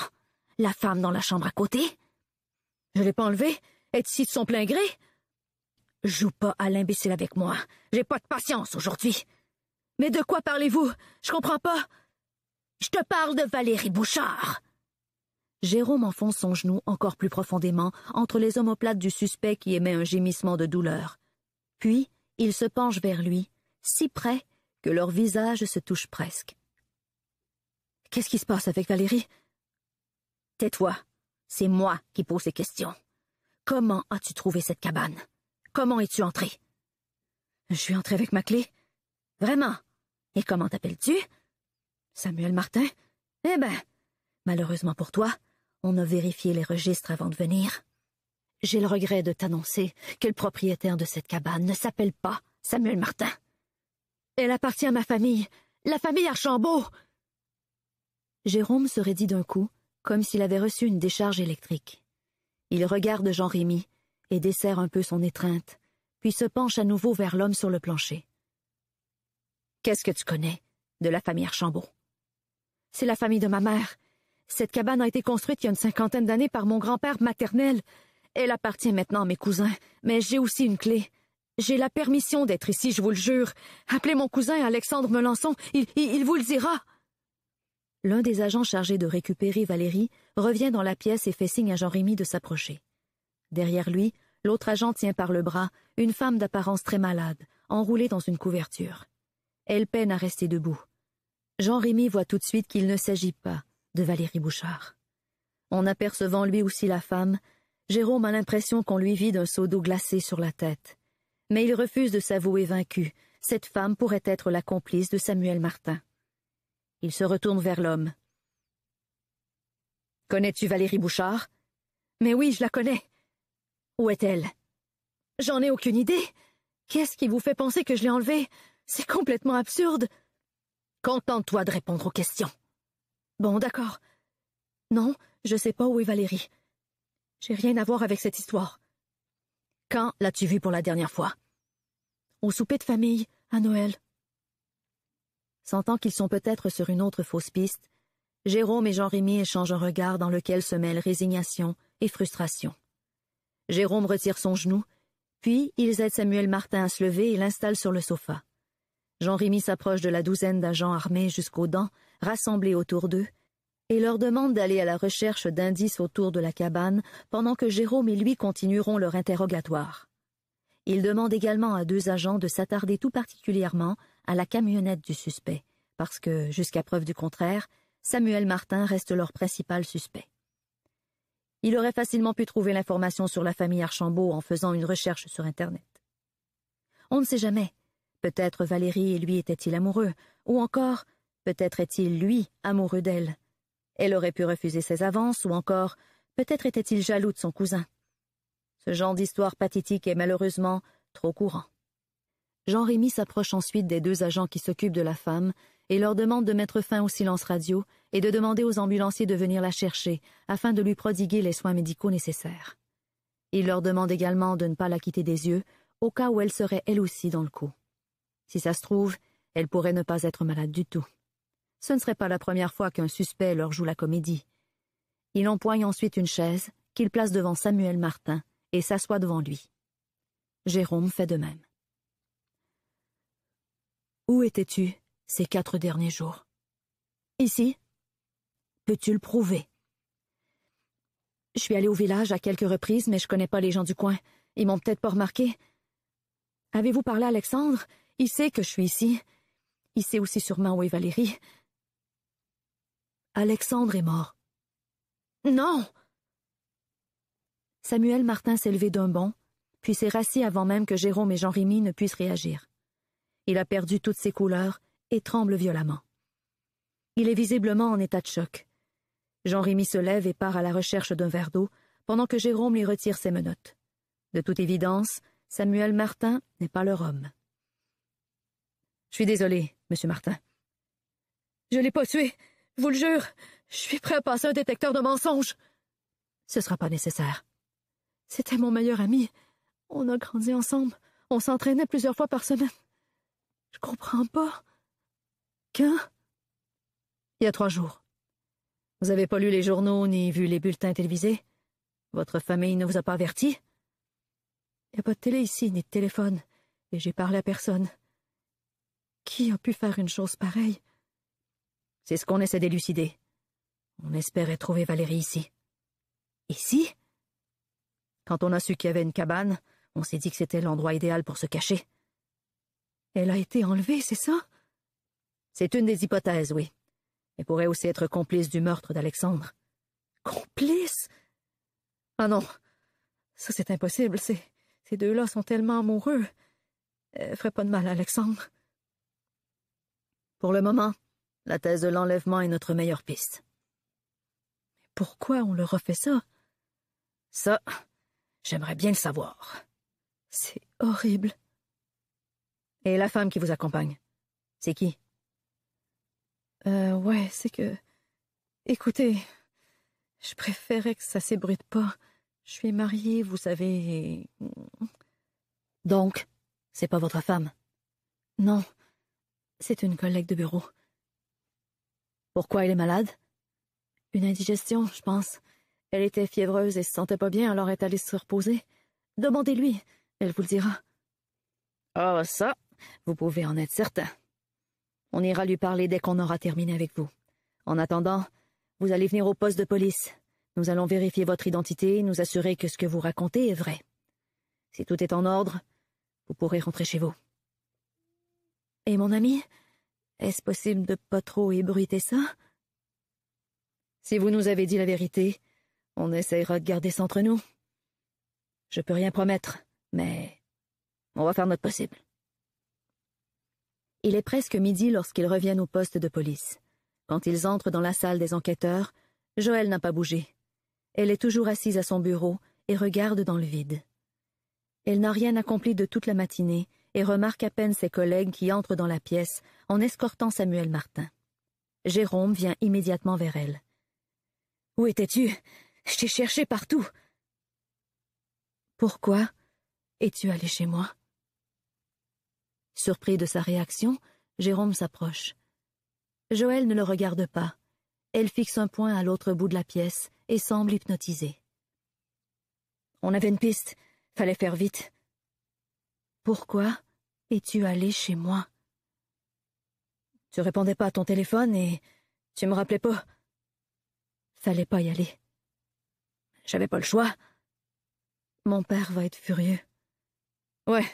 La femme dans la chambre à côté Je l'ai pas enlevée. est si de son plein gré Joue pas à l'imbécile avec moi. J'ai pas de patience aujourd'hui. Mais de quoi parlez-vous Je comprends pas. Je te parle de Valérie Bouchard. Jérôme enfonce son genou encore plus profondément entre les omoplates du suspect qui émet un gémissement de douleur. Puis, il se penche vers lui, si près que leurs visages se touchent presque. Qu'est-ce qui se passe avec Valérie Tais-toi. C'est moi qui pose ces questions. Comment as-tu trouvé cette cabane Comment es-tu entré Je suis entré avec ma clé. Vraiment Et comment t'appelles-tu Samuel Martin Eh ben, malheureusement pour toi, on a vérifié les registres avant de venir. J'ai le regret de t'annoncer que le propriétaire de cette cabane ne s'appelle pas Samuel Martin. Elle appartient à ma famille, la famille Archambault. Jérôme se raidit d'un coup, comme s'il avait reçu une décharge électrique. Il regarde Jean-Rémy et desserre un peu son étreinte, puis se penche à nouveau vers l'homme sur le plancher. Qu'est-ce que tu connais de la famille Archambault C'est la famille de ma mère. Cette cabane a été construite il y a une cinquantaine d'années par mon grand-père maternel. Elle appartient maintenant à mes cousins, mais j'ai aussi une clé. J'ai la permission d'être ici, je vous le jure. Appelez mon cousin Alexandre Melançon, il, il vous le dira. L'un des agents chargés de récupérer Valérie revient dans la pièce et fait signe à Jean-Rémy de s'approcher. Derrière lui, l'autre agent tient par le bras une femme d'apparence très malade, enroulée dans une couverture. Elle peine à rester debout. Jean-Rémy voit tout de suite qu'il ne s'agit pas de Valérie Bouchard. En apercevant lui aussi la femme, Jérôme a l'impression qu'on lui vide un seau d'eau glacée sur la tête. Mais il refuse de s'avouer vaincu. Cette femme pourrait être la complice de Samuel Martin. Il se retourne vers l'homme. Connais-tu Valérie Bouchard Mais oui, je la connais. Où est-elle J'en ai aucune idée. Qu'est-ce qui vous fait penser que je l'ai enlevée C'est complètement absurde. Contente-toi de répondre aux questions. Bon, d'accord. Non, je sais pas où est Valérie. J'ai rien à voir avec cette histoire. Quand l'as-tu vue pour la dernière fois Au souper de famille, à Noël sentant qu'ils sont peut-être sur une autre fausse piste, Jérôme et Jean-Rémy échangent un regard dans lequel se mêlent résignation et frustration. Jérôme retire son genou, puis ils aident Samuel Martin à se lever et l'installent sur le sofa. Jean-Rémy s'approche de la douzaine d'agents armés jusqu'aux dents, rassemblés autour d'eux, et leur demande d'aller à la recherche d'indices autour de la cabane pendant que Jérôme et lui continueront leur interrogatoire. Il demande également à deux agents de s'attarder tout particulièrement à la camionnette du suspect, parce que, jusqu'à preuve du contraire, Samuel Martin reste leur principal suspect. Il aurait facilement pu trouver l'information sur la famille Archambault en faisant une recherche sur Internet. On ne sait jamais. Peut-être Valérie et lui étaient-ils amoureux, ou encore, peut-être est-il lui amoureux d'elle. Elle aurait pu refuser ses avances, ou encore, peut-être était-il jaloux de son cousin. Ce genre d'histoire pathétique est malheureusement trop courant. Jean-Rémy s'approche ensuite des deux agents qui s'occupent de la femme et leur demande de mettre fin au silence radio et de demander aux ambulanciers de venir la chercher afin de lui prodiguer les soins médicaux nécessaires. Il leur demande également de ne pas la quitter des yeux au cas où elle serait elle aussi dans le coup. Si ça se trouve, elle pourrait ne pas être malade du tout. Ce ne serait pas la première fois qu'un suspect leur joue la comédie. Il empoigne ensuite une chaise qu'il place devant Samuel Martin et s'assoit devant lui. Jérôme fait de même. Où étais-tu ces quatre derniers jours Ici. Peux-tu le prouver Je suis allé au village à quelques reprises, mais je connais pas les gens du coin. Ils m'ont peut-être pas remarqué. Avez-vous parlé à Alexandre Il sait que je suis ici. Il sait aussi sûrement où est Valérie. Alexandre est mort. Non Samuel Martin s'est levé d'un bond, puis s'est rassis avant même que Jérôme et Jean-Rémy ne puissent réagir. Il a perdu toutes ses couleurs et tremble violemment. Il est visiblement en état de choc. Jean-Rémy se lève et part à la recherche d'un verre d'eau, pendant que Jérôme lui retire ses menottes. De toute évidence, Samuel Martin n'est pas leur homme. Je suis désolé, monsieur Martin. Je l'ai pas tué, je vous le jure. Je suis prêt à passer un détecteur de mensonges. Ce sera pas nécessaire. C'était mon meilleur ami. On a grandi ensemble. On s'entraînait plusieurs fois par semaine. Je comprends pas. Qu'un ?»« Il y a trois jours. Vous avez pas lu les journaux ni vu les bulletins télévisés Votre famille ne vous a pas averti Il n'y a pas de télé ici, ni de téléphone, et j'ai parlé à personne. Qui a pu faire une chose pareille C'est ce qu'on essaie d'élucider. On espérait trouver Valérie ici. Ici Quand on a su qu'il y avait une cabane, on s'est dit que c'était l'endroit idéal pour se cacher. Elle a été enlevée, c'est ça C'est une des hypothèses, oui. Elle pourrait aussi être complice du meurtre d'Alexandre. Complice Ah non, ça c'est impossible. Ces, ces deux-là sont tellement amoureux. Elle ferait pas de mal à Alexandre. Pour le moment, la thèse de l'enlèvement est notre meilleure piste. Mais pourquoi on leur a fait ça Ça, j'aimerais bien le savoir. C'est horrible. Et la femme qui vous accompagne C'est qui Euh, ouais, c'est que. Écoutez, je préférais que ça s'ébruite pas. Je suis mariée, vous savez, Donc, c'est pas votre femme Non, c'est une collègue de bureau. Pourquoi elle est malade Une indigestion, je pense. Elle était fiévreuse et se sentait pas bien, alors est allée se reposer. Demandez-lui, elle vous le dira. Ah, ça, vous pouvez en être certain. On ira lui parler dès qu'on aura terminé avec vous. En attendant, vous allez venir au poste de police. Nous allons vérifier votre identité et nous assurer que ce que vous racontez est vrai. Si tout est en ordre, vous pourrez rentrer chez vous. Et mon ami Est-ce possible de pas trop ébruiter ça Si vous nous avez dit la vérité, on essaiera de garder ça entre nous. Je peux rien promettre, mais on va faire notre possible. Il est presque midi lorsqu'ils reviennent au poste de police. Quand ils entrent dans la salle des enquêteurs, Joël n'a pas bougé. Elle est toujours assise à son bureau et regarde dans le vide. Elle n'a rien accompli de toute la matinée et remarque à peine ses collègues qui entrent dans la pièce en escortant Samuel Martin. Jérôme vient immédiatement vers elle. Où étais-tu Je t'ai cherché partout. Pourquoi es-tu allé chez moi Surpris de sa réaction, Jérôme s'approche. Joël ne le regarde pas. Elle fixe un point à l'autre bout de la pièce et semble hypnotisée. On avait une piste. Fallait faire vite. Pourquoi es-tu allé chez moi Tu répondais pas à ton téléphone et tu me rappelais pas. Fallait pas y aller. J'avais pas le choix. Mon père va être furieux. Ouais,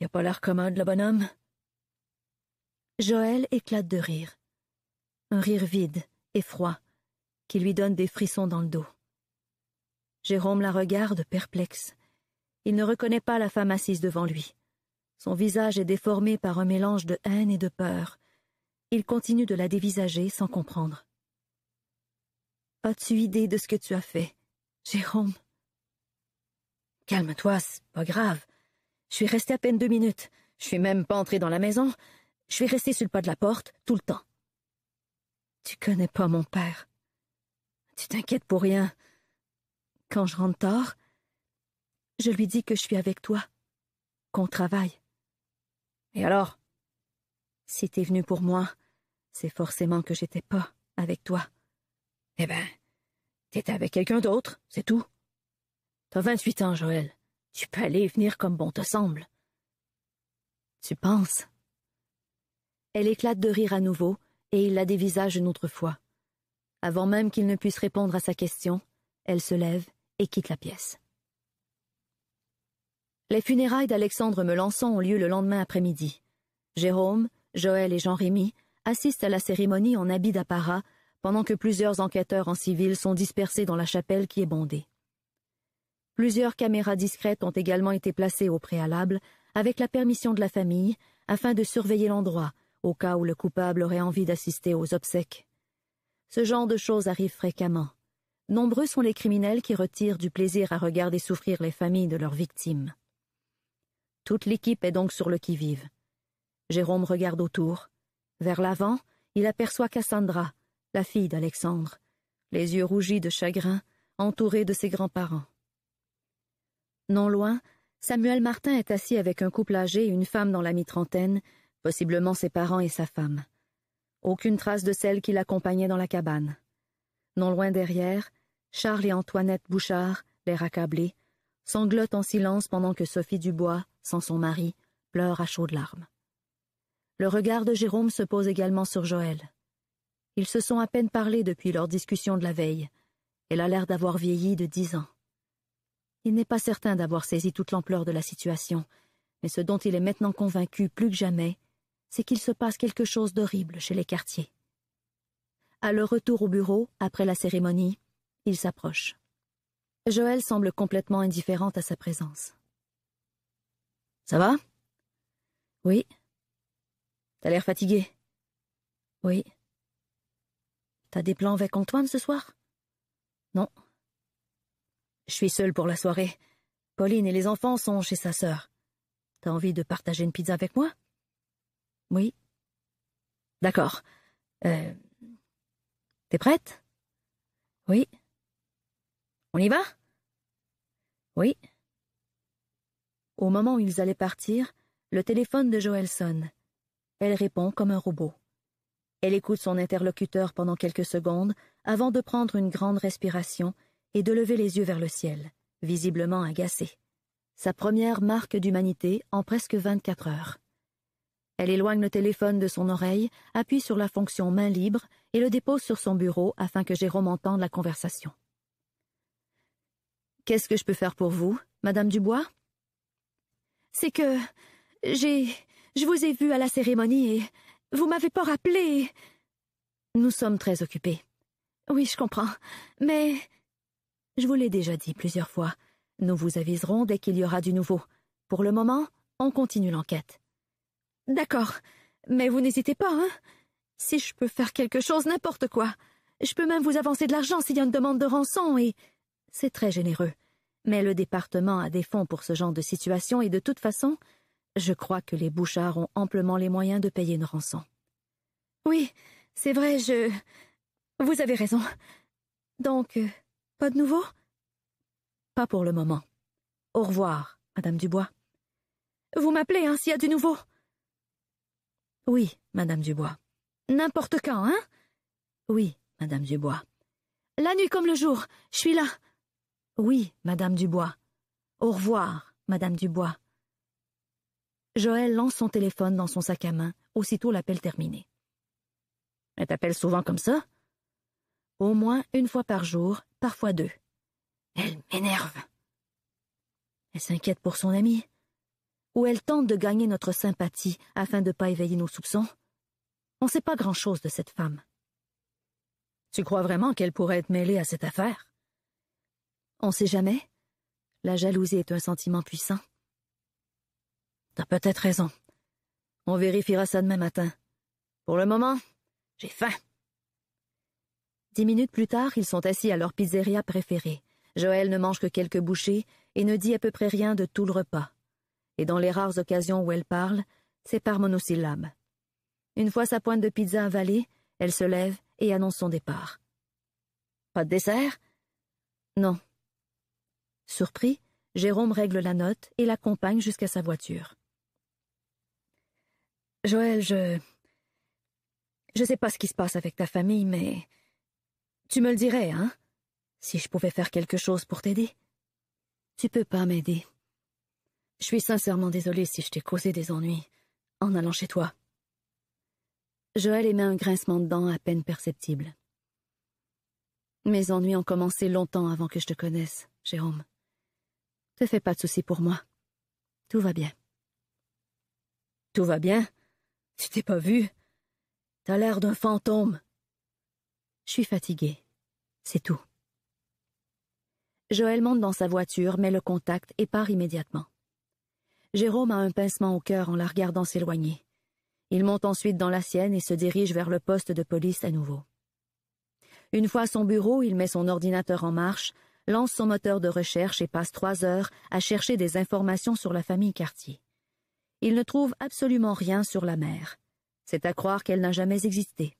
y a pas l'air commode, le bonhomme? Joël éclate de rire. Un rire vide et froid, qui lui donne des frissons dans le dos. Jérôme la regarde, perplexe. Il ne reconnaît pas la femme assise devant lui. Son visage est déformé par un mélange de haine et de peur. Il continue de la dévisager sans comprendre. As-tu idée de ce que tu as fait, Jérôme Calme-toi, c'est pas grave. Je suis resté à peine deux minutes. Je suis même pas entrée dans la maison. Je suis resté sur le pas de la porte tout le temps. Tu connais pas mon père. Tu t'inquiètes pour rien. Quand je rentre tard, je lui dis que je suis avec toi, qu'on travaille. Et alors Si t'es venu pour moi, c'est forcément que j'étais pas avec toi. Eh ben, t'étais avec quelqu'un d'autre, c'est tout. T'as vingt-huit ans, Joël. Tu peux aller et venir comme bon te semble. Tu penses Elle éclate de rire à nouveau, et il la dévisage une autre fois. Avant même qu'il ne puisse répondre à sa question, elle se lève et quitte la pièce. Les funérailles d'Alexandre Melançon ont lieu le lendemain après-midi. Jérôme, Joël et Jean-Rémy assistent à la cérémonie en habit d'apparat pendant que plusieurs enquêteurs en civil sont dispersés dans la chapelle qui est bondée. Plusieurs caméras discrètes ont également été placées au préalable, avec la permission de la famille, afin de surveiller l'endroit, au cas où le coupable aurait envie d'assister aux obsèques. Ce genre de choses arrive fréquemment. Nombreux sont les criminels qui retirent du plaisir à regarder souffrir les familles de leurs victimes. Toute l'équipe est donc sur le qui-vive. Jérôme regarde autour. Vers l'avant, il aperçoit Cassandra, la fille d'Alexandre, les yeux rougis de chagrin, entourée de ses grands-parents. Non loin, Samuel Martin est assis avec un couple âgé et une femme dans la mi-trentaine, possiblement ses parents et sa femme. Aucune trace de celle qui l'accompagnait dans la cabane. Non loin derrière, Charles et Antoinette Bouchard, l'air accablé, sanglotent en silence pendant que Sophie Dubois, sans son mari, pleure à chaudes larmes. Le regard de Jérôme se pose également sur Joël. Ils se sont à peine parlé depuis leur discussion de la veille. Elle a l'air d'avoir vieilli de dix ans. Il n'est pas certain d'avoir saisi toute l'ampleur de la situation, mais ce dont il est maintenant convaincu plus que jamais, c'est qu'il se passe quelque chose d'horrible chez les quartiers. À leur retour au bureau, après la cérémonie, ils s'approchent. Joël semble complètement indifférente à sa présence. Ça va Oui. T'as l'air fatigué Oui. T'as des plans avec Antoine ce soir Non. Je suis seule pour la soirée. Pauline et les enfants sont chez sa sœur. T'as envie de partager une pizza avec moi Oui. D'accord. Euh, T'es prête Oui. On y va Oui. Au moment où ils allaient partir, le téléphone de Joël sonne. Elle répond comme un robot. Elle écoute son interlocuteur pendant quelques secondes avant de prendre une grande respiration et de lever les yeux vers le ciel, visiblement agacée. Sa première marque d'humanité en presque vingt-quatre heures. Elle éloigne le téléphone de son oreille, appuie sur la fonction main libre et le dépose sur son bureau afin que Jérôme entende la conversation. Qu'est-ce que je peux faire pour vous, Madame Dubois C'est que j'ai je vous ai vu à la cérémonie et vous m'avez pas rappelé. Nous sommes très occupés. Oui, je comprends. Mais je vous l'ai déjà dit plusieurs fois. Nous vous aviserons dès qu'il y aura du nouveau. Pour le moment, on continue l'enquête. D'accord, mais vous n'hésitez pas, hein Si je peux faire quelque chose, n'importe quoi. Je peux même vous avancer de l'argent s'il y a une demande de rançon et. C'est très généreux. Mais le département a des fonds pour ce genre de situation et de toute façon, je crois que les Bouchards ont amplement les moyens de payer une rançon. Oui, c'est vrai, je. Vous avez raison. Donc. Euh, pas de nouveau Pas pour le moment. Au revoir, Madame Dubois. Vous m'appelez, hein, s'il y a du nouveau Oui, Madame Dubois. N'importe quand, hein Oui, Madame Dubois. La nuit comme le jour, je suis là. Oui, Madame Dubois. Au revoir, Madame Dubois. Joël lance son téléphone dans son sac à main, aussitôt l'appel terminé. Elle t'appelle souvent comme ça au moins une fois par jour, parfois deux. Elle m'énerve. Elle s'inquiète pour son ami. Ou elle tente de gagner notre sympathie afin de ne pas éveiller nos soupçons. On ne sait pas grand-chose de cette femme. Tu crois vraiment qu'elle pourrait être mêlée à cette affaire On ne sait jamais. La jalousie est un sentiment puissant. T'as peut-être raison. On vérifiera ça demain matin. Pour le moment, j'ai faim. Dix minutes plus tard, ils sont assis à leur pizzeria préférée. Joël ne mange que quelques bouchées et ne dit à peu près rien de tout le repas. Et dans les rares occasions où elle parle, c'est par monosyllabes. Une fois sa pointe de pizza avalée, elle se lève et annonce son départ. Pas de dessert Non. Surpris, Jérôme règle la note et l'accompagne jusqu'à sa voiture. Joël, je. Je sais pas ce qui se passe avec ta famille, mais. Tu me le dirais, hein Si je pouvais faire quelque chose pour t'aider. Tu peux pas m'aider. Je suis sincèrement désolée si je t'ai causé des ennuis en allant chez toi. Joël émet un grincement de dents à peine perceptible. Mes ennuis ont commencé longtemps avant que je te connaisse, Jérôme. Te fais pas de soucis pour moi. Tout va bien. Tout va bien Tu t'es pas vu T'as l'air d'un fantôme. Je suis fatigué, C'est tout. Joël monte dans sa voiture, met le contact et part immédiatement. Jérôme a un pincement au cœur en la regardant s'éloigner. Il monte ensuite dans la sienne et se dirige vers le poste de police à nouveau. Une fois à son bureau, il met son ordinateur en marche, lance son moteur de recherche et passe trois heures à chercher des informations sur la famille Cartier. Il ne trouve absolument rien sur la mère. C'est à croire qu'elle n'a jamais existé.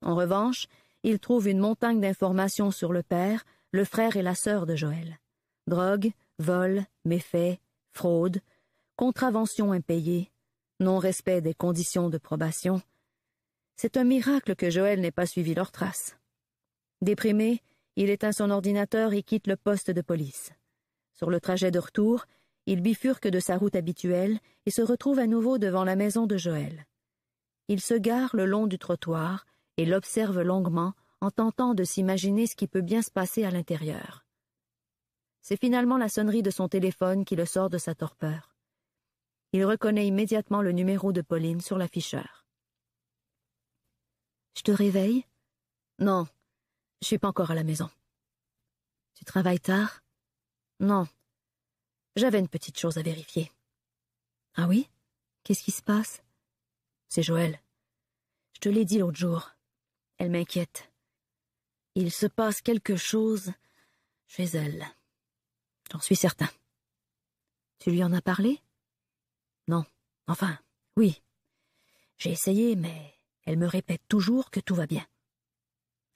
En revanche, il trouve une montagne d'informations sur le père, le frère et la sœur de Joël. Drogue, vol, méfaits, fraude, contravention impayée, non-respect des conditions de probation. C'est un miracle que Joël n'ait pas suivi leurs traces. Déprimé, il éteint son ordinateur et quitte le poste de police. Sur le trajet de retour, il bifurque de sa route habituelle et se retrouve à nouveau devant la maison de Joël. Il se gare le long du trottoir, et l'observe longuement en tentant de s'imaginer ce qui peut bien se passer à l'intérieur. C'est finalement la sonnerie de son téléphone qui le sort de sa torpeur. Il reconnaît immédiatement le numéro de Pauline sur l'afficheur. Je te réveille Non, je suis pas encore à la maison. Tu travailles tard Non. J'avais une petite chose à vérifier. Ah oui Qu'est-ce qui se passe C'est Joël. Je te l'ai dit l'autre jour. Elle m'inquiète. Il se passe quelque chose chez elle. J'en suis certain. Tu lui en as parlé Non. Enfin, oui. J'ai essayé, mais elle me répète toujours que tout va bien.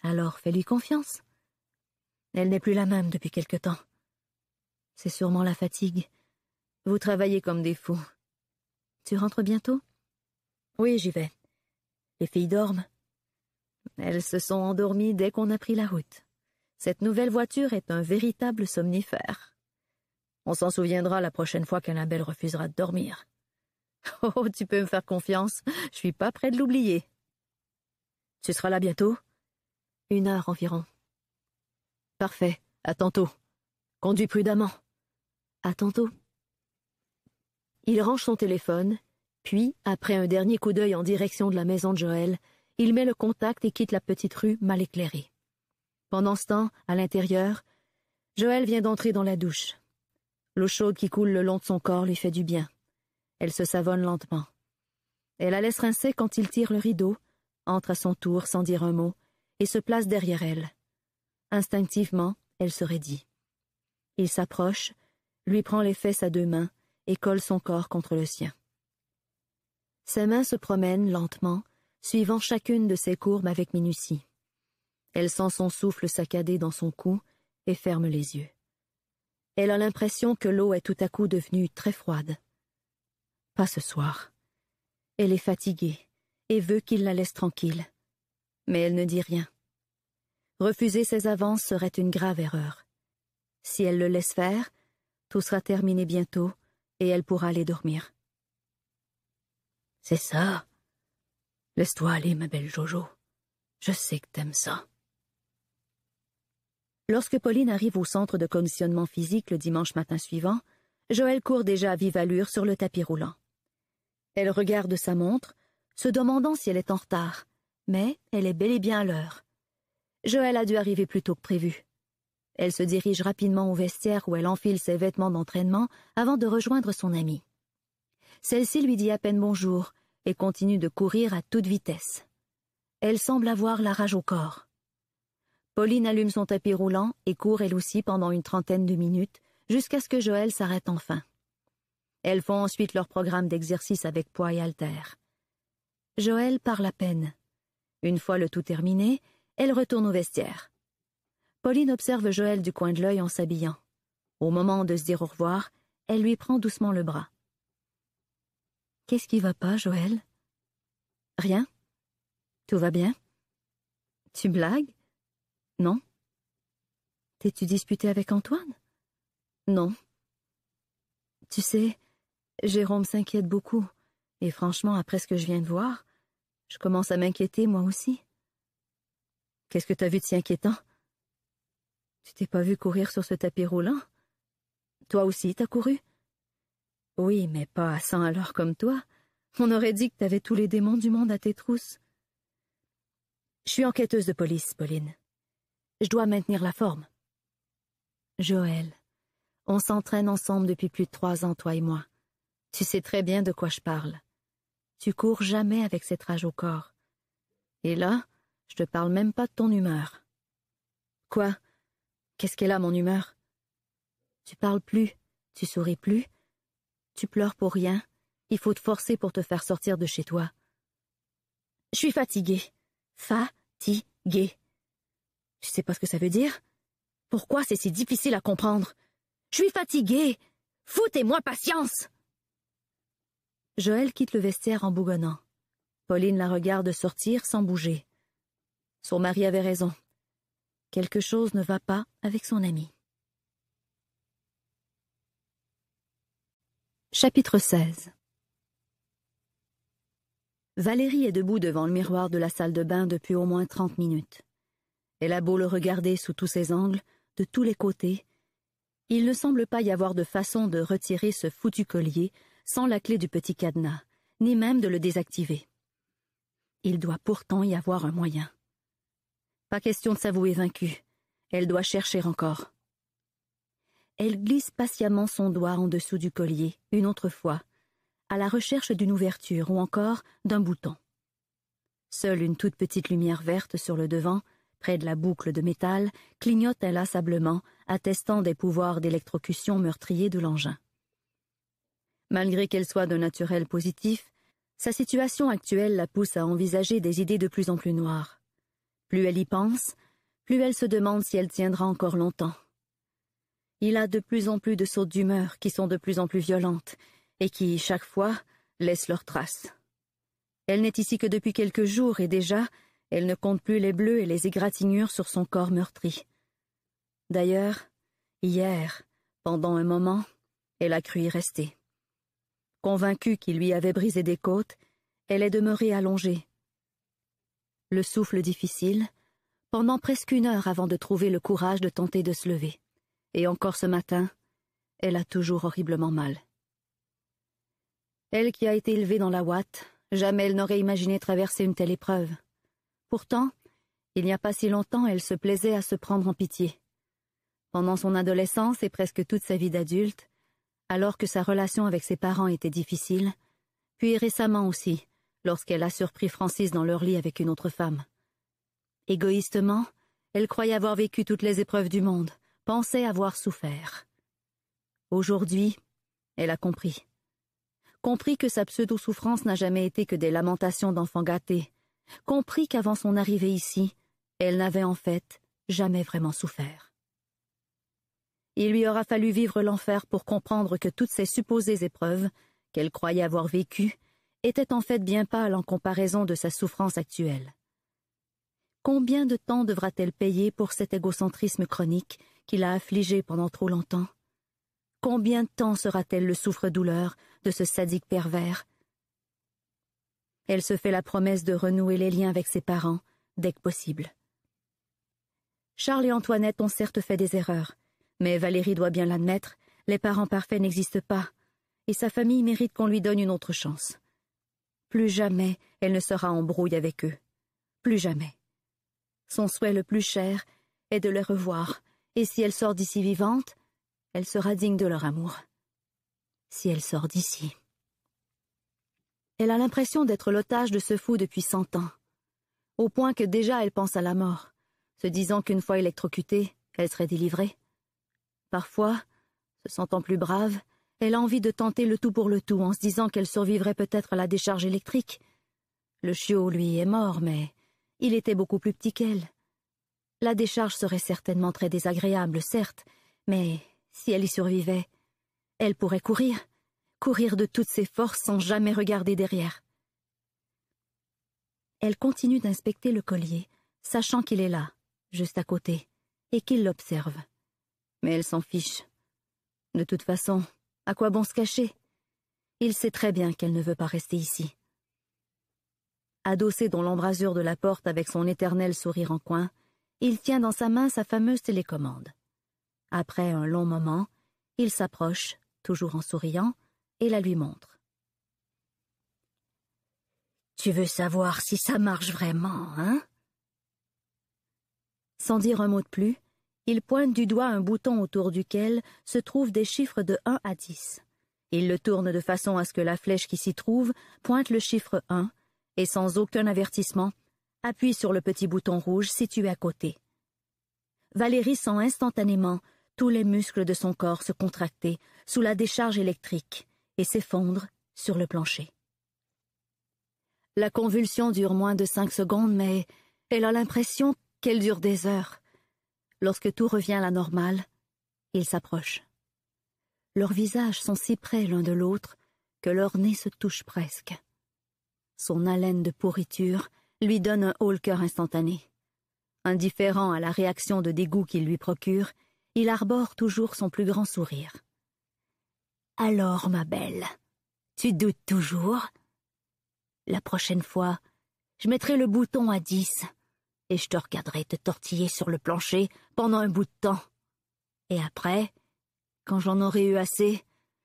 Alors fais-lui confiance. Elle n'est plus la même depuis quelque temps. C'est sûrement la fatigue. Vous travaillez comme des fous. Tu rentres bientôt Oui, j'y vais. Les filles dorment. Elles se sont endormies dès qu'on a pris la route. Cette nouvelle voiture est un véritable somnifère. On s'en souviendra la prochaine fois qu'Annabelle refusera de dormir. Oh, tu peux me faire confiance, je suis pas près de l'oublier. Tu seras là bientôt Une heure environ. Parfait, à tantôt. Conduis prudemment. À tantôt. Il range son téléphone, puis, après un dernier coup d'œil en direction de la maison de Joël, il met le contact et quitte la petite rue mal éclairée. Pendant ce temps, à l'intérieur, Joël vient d'entrer dans la douche. L'eau chaude qui coule le long de son corps lui fait du bien. Elle se savonne lentement. Elle la laisse rincer quand il tire le rideau, entre à son tour sans dire un mot, et se place derrière elle. Instinctivement, elle se raidit. Il s'approche, lui prend les fesses à deux mains et colle son corps contre le sien. Ses mains se promènent lentement, suivant chacune de ses courbes avec minutie. Elle sent son souffle saccader dans son cou et ferme les yeux. Elle a l'impression que l'eau est tout à coup devenue très froide. Pas ce soir. Elle est fatiguée et veut qu'il la laisse tranquille. Mais elle ne dit rien. Refuser ses avances serait une grave erreur. Si elle le laisse faire, tout sera terminé bientôt et elle pourra aller dormir. C'est ça, Laisse-toi aller, ma belle Jojo. Je sais que t'aimes ça. Lorsque Pauline arrive au centre de conditionnement physique le dimanche matin suivant, Joël court déjà à vive allure sur le tapis roulant. Elle regarde sa montre, se demandant si elle est en retard, mais elle est bel et bien à l'heure. Joël a dû arriver plus tôt que prévu. Elle se dirige rapidement au vestiaire où elle enfile ses vêtements d'entraînement avant de rejoindre son amie. Celle-ci lui dit à peine bonjour et continue de courir à toute vitesse. Elle semble avoir la rage au corps. Pauline allume son tapis roulant et court elle aussi pendant une trentaine de minutes, jusqu'à ce que Joël s'arrête enfin. Elles font ensuite leur programme d'exercice avec poids et haltère. Joël parle à peine. Une fois le tout terminé, elle retourne au vestiaire. Pauline observe Joël du coin de l'œil en s'habillant. Au moment de se dire au revoir, elle lui prend doucement le bras. Qu'est-ce qui va pas, Joël Rien Tout va bien Tu blagues Non T'es-tu disputé avec Antoine Non. Tu sais, Jérôme s'inquiète beaucoup, et franchement, après ce que je viens de voir, je commence à m'inquiéter moi aussi. Qu'est-ce que t'as vu de si inquiétant Tu t'es pas vu courir sur ce tapis roulant Toi aussi, t'as couru oui, mais pas à cent à comme toi. On aurait dit que t'avais tous les démons du monde à tes trousses. Je suis enquêteuse de police, Pauline. Je dois maintenir la forme. Joël, on s'entraîne ensemble depuis plus de trois ans, toi et moi. Tu sais très bien de quoi je parle. Tu cours jamais avec cette rage au corps. Et là, je te parle même pas de ton humeur. Quoi Qu'est-ce qu'elle a, mon humeur Tu parles plus, tu souris plus, tu pleures pour rien. Il faut te forcer pour te faire sortir de chez toi. Je suis fatiguée. Fatiguée. Tu sais pas ce que ça veut dire? Pourquoi c'est si difficile à comprendre? Je suis fatiguée. Foutez-moi patience. Joël quitte le vestiaire en bougonnant. Pauline la regarde sortir sans bouger. Son mari avait raison. Quelque chose ne va pas avec son amie. Chapitre 16 Valérie est debout devant le miroir de la salle de bain depuis au moins trente minutes. Elle a beau le regarder sous tous ses angles, de tous les côtés, il ne semble pas y avoir de façon de retirer ce foutu collier sans la clé du petit cadenas, ni même de le désactiver. Il doit pourtant y avoir un moyen. Pas question de s'avouer vaincue. Elle doit chercher encore. Elle glisse patiemment son doigt en dessous du collier, une autre fois, à la recherche d'une ouverture ou encore d'un bouton. Seule une toute petite lumière verte sur le devant, près de la boucle de métal, clignote inlassablement, attestant des pouvoirs d'électrocution meurtriers de l'engin. Malgré qu'elle soit de naturel positif, sa situation actuelle la pousse à envisager des idées de plus en plus noires. Plus elle y pense, plus elle se demande si elle tiendra encore longtemps, il a de plus en plus de sautes d'humeur qui sont de plus en plus violentes, et qui, chaque fois, laissent leurs traces. Elle n'est ici que depuis quelques jours, et déjà, elle ne compte plus les bleus et les égratignures sur son corps meurtri. D'ailleurs, hier, pendant un moment, elle a cru y rester. Convaincue qu'il lui avait brisé des côtes, elle est demeurée allongée. Le souffle difficile, pendant presque une heure avant de trouver le courage de tenter de se lever et encore ce matin, elle a toujours horriblement mal. Elle qui a été élevée dans la ouate, jamais elle n'aurait imaginé traverser une telle épreuve. Pourtant, il n'y a pas si longtemps, elle se plaisait à se prendre en pitié. Pendant son adolescence et presque toute sa vie d'adulte, alors que sa relation avec ses parents était difficile, puis récemment aussi, lorsqu'elle a surpris Francis dans leur lit avec une autre femme. Égoïstement, elle croyait avoir vécu toutes les épreuves du monde, pensait avoir souffert. Aujourd'hui, elle a compris. Compris que sa pseudo-souffrance n'a jamais été que des lamentations d'enfants gâtés. Compris qu'avant son arrivée ici, elle n'avait en fait jamais vraiment souffert. Il lui aura fallu vivre l'enfer pour comprendre que toutes ces supposées épreuves, qu'elle croyait avoir vécues, étaient en fait bien pâles en comparaison de sa souffrance actuelle. Combien de temps devra-t-elle payer pour cet égocentrisme chronique qui l'a affligée pendant trop longtemps Combien de temps sera-t-elle le souffre-douleur de ce sadique pervers Elle se fait la promesse de renouer les liens avec ses parents dès que possible. Charles et Antoinette ont certes fait des erreurs, mais Valérie doit bien l'admettre, les parents parfaits n'existent pas, et sa famille mérite qu'on lui donne une autre chance. Plus jamais elle ne sera en brouille avec eux. Plus jamais. Son souhait le plus cher est de les revoir, et si elle sort d'ici vivante, elle sera digne de leur amour. Si elle sort d'ici. Elle a l'impression d'être l'otage de ce fou depuis cent ans, au point que déjà elle pense à la mort, se disant qu'une fois électrocutée, elle serait délivrée. Parfois, se sentant plus brave, elle a envie de tenter le tout pour le tout en se disant qu'elle survivrait peut-être à la décharge électrique. Le chiot, lui, est mort, mais il était beaucoup plus petit qu'elle. La décharge serait certainement très désagréable, certes, mais si elle y survivait, elle pourrait courir, courir de toutes ses forces sans jamais regarder derrière. Elle continue d'inspecter le collier, sachant qu'il est là, juste à côté, et qu'il l'observe. Mais elle s'en fiche. De toute façon, à quoi bon se cacher Il sait très bien qu'elle ne veut pas rester ici adossé dans l'embrasure de la porte avec son éternel sourire en coin, il tient dans sa main sa fameuse télécommande. Après un long moment, il s'approche, toujours en souriant, et la lui montre. Tu veux savoir si ça marche vraiment, hein Sans dire un mot de plus, il pointe du doigt un bouton autour duquel se trouvent des chiffres de 1 à 10. Il le tourne de façon à ce que la flèche qui s'y trouve pointe le chiffre 1 et sans aucun avertissement, appuie sur le petit bouton rouge situé à côté. Valérie sent instantanément tous les muscles de son corps se contracter sous la décharge électrique et s'effondre sur le plancher. La convulsion dure moins de cinq secondes, mais elle a l'impression qu'elle dure des heures. Lorsque tout revient à la normale, ils s'approchent. Leurs visages sont si près l'un de l'autre que leur nez se touche presque. Son haleine de pourriture lui donne un haut cœur instantané. Indifférent à la réaction de dégoût qu'il lui procure, il arbore toujours son plus grand sourire. Alors, ma belle, tu doutes toujours La prochaine fois, je mettrai le bouton à dix, et je te regarderai te tortiller sur le plancher pendant un bout de temps. Et après, quand j'en aurai eu assez,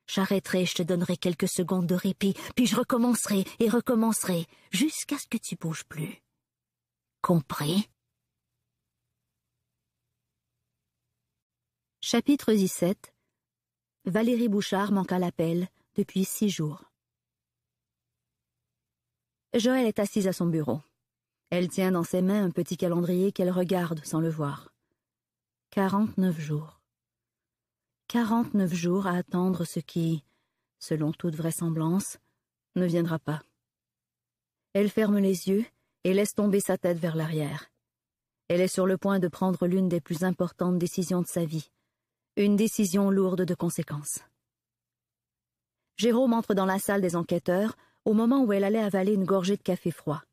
J'arrêterai, je te donnerai quelques secondes de répit, puis je recommencerai et recommencerai, jusqu'à ce que tu bouges plus. Compris Chapitre 17 Valérie Bouchard manqua l'appel depuis six jours. Joël est assise à son bureau. Elle tient dans ses mains un petit calendrier qu'elle regarde sans le voir. Quarante-neuf jours quarante-neuf jours à attendre ce qui, selon toute vraisemblance, ne viendra pas. Elle ferme les yeux et laisse tomber sa tête vers l'arrière. Elle est sur le point de prendre l'une des plus importantes décisions de sa vie, une décision lourde de conséquences. Jérôme entre dans la salle des enquêteurs au moment où elle allait avaler une gorgée de café froid.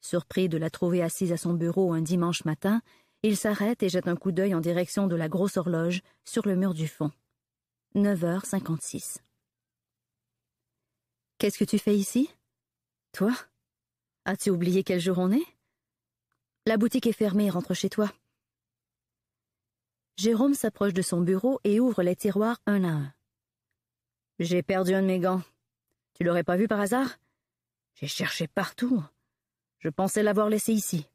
Surpris de la trouver assise à son bureau un dimanche matin, il s'arrête et jette un coup d'œil en direction de la grosse horloge sur le mur du fond. 9h56. Qu'est-ce que tu fais ici Toi As-tu oublié quel jour on est La boutique est fermée, rentre chez toi. Jérôme s'approche de son bureau et ouvre les tiroirs un à un. J'ai perdu un de mes gants. Tu l'aurais pas vu par hasard J'ai cherché partout. Je pensais l'avoir laissé ici.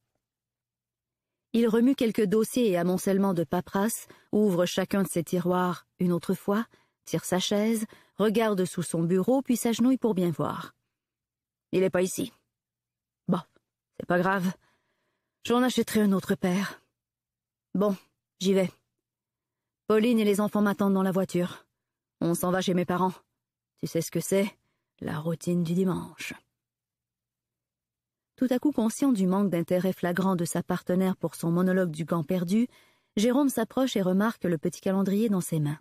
Il remue quelques dossiers et amoncellements de paperasse, ouvre chacun de ses tiroirs une autre fois, tire sa chaise, regarde sous son bureau, puis s'agenouille pour bien voir. Il n'est pas ici. Bon, c'est pas grave. J'en achèterai un autre paire. Bon, j'y vais. Pauline et les enfants m'attendent dans la voiture. On s'en va chez mes parents. Tu sais ce que c'est La routine du dimanche. Tout à coup conscient du manque d'intérêt flagrant de sa partenaire pour son monologue du gant perdu, Jérôme s'approche et remarque le petit calendrier dans ses mains.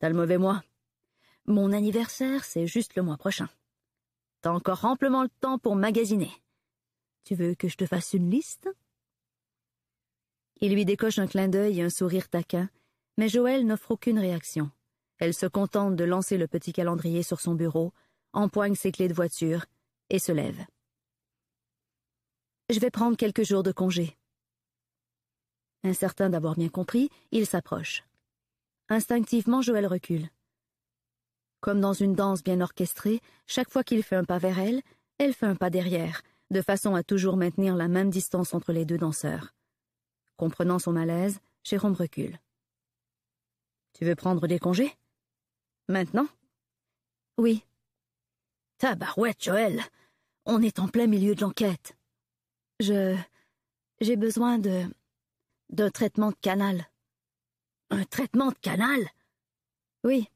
T'as le mauvais mois. Mon anniversaire, c'est juste le mois prochain. T'as encore amplement le temps pour magasiner. Tu veux que je te fasse une liste? Il lui décoche un clin d'œil et un sourire taquin, mais Joël n'offre aucune réaction. Elle se contente de lancer le petit calendrier sur son bureau, empoigne ses clés de voiture et se lève. Je vais prendre quelques jours de congé. Incertain d'avoir bien compris, il s'approche. Instinctivement, Joël recule. Comme dans une danse bien orchestrée, chaque fois qu'il fait un pas vers elle, elle fait un pas derrière, de façon à toujours maintenir la même distance entre les deux danseurs. Comprenant son malaise, Jérôme recule. Tu veux prendre des congés Maintenant Oui. Tabarouette, Joël on est en plein milieu de l'enquête. Je. J'ai besoin de. d'un traitement de canal. Un traitement de canal Oui.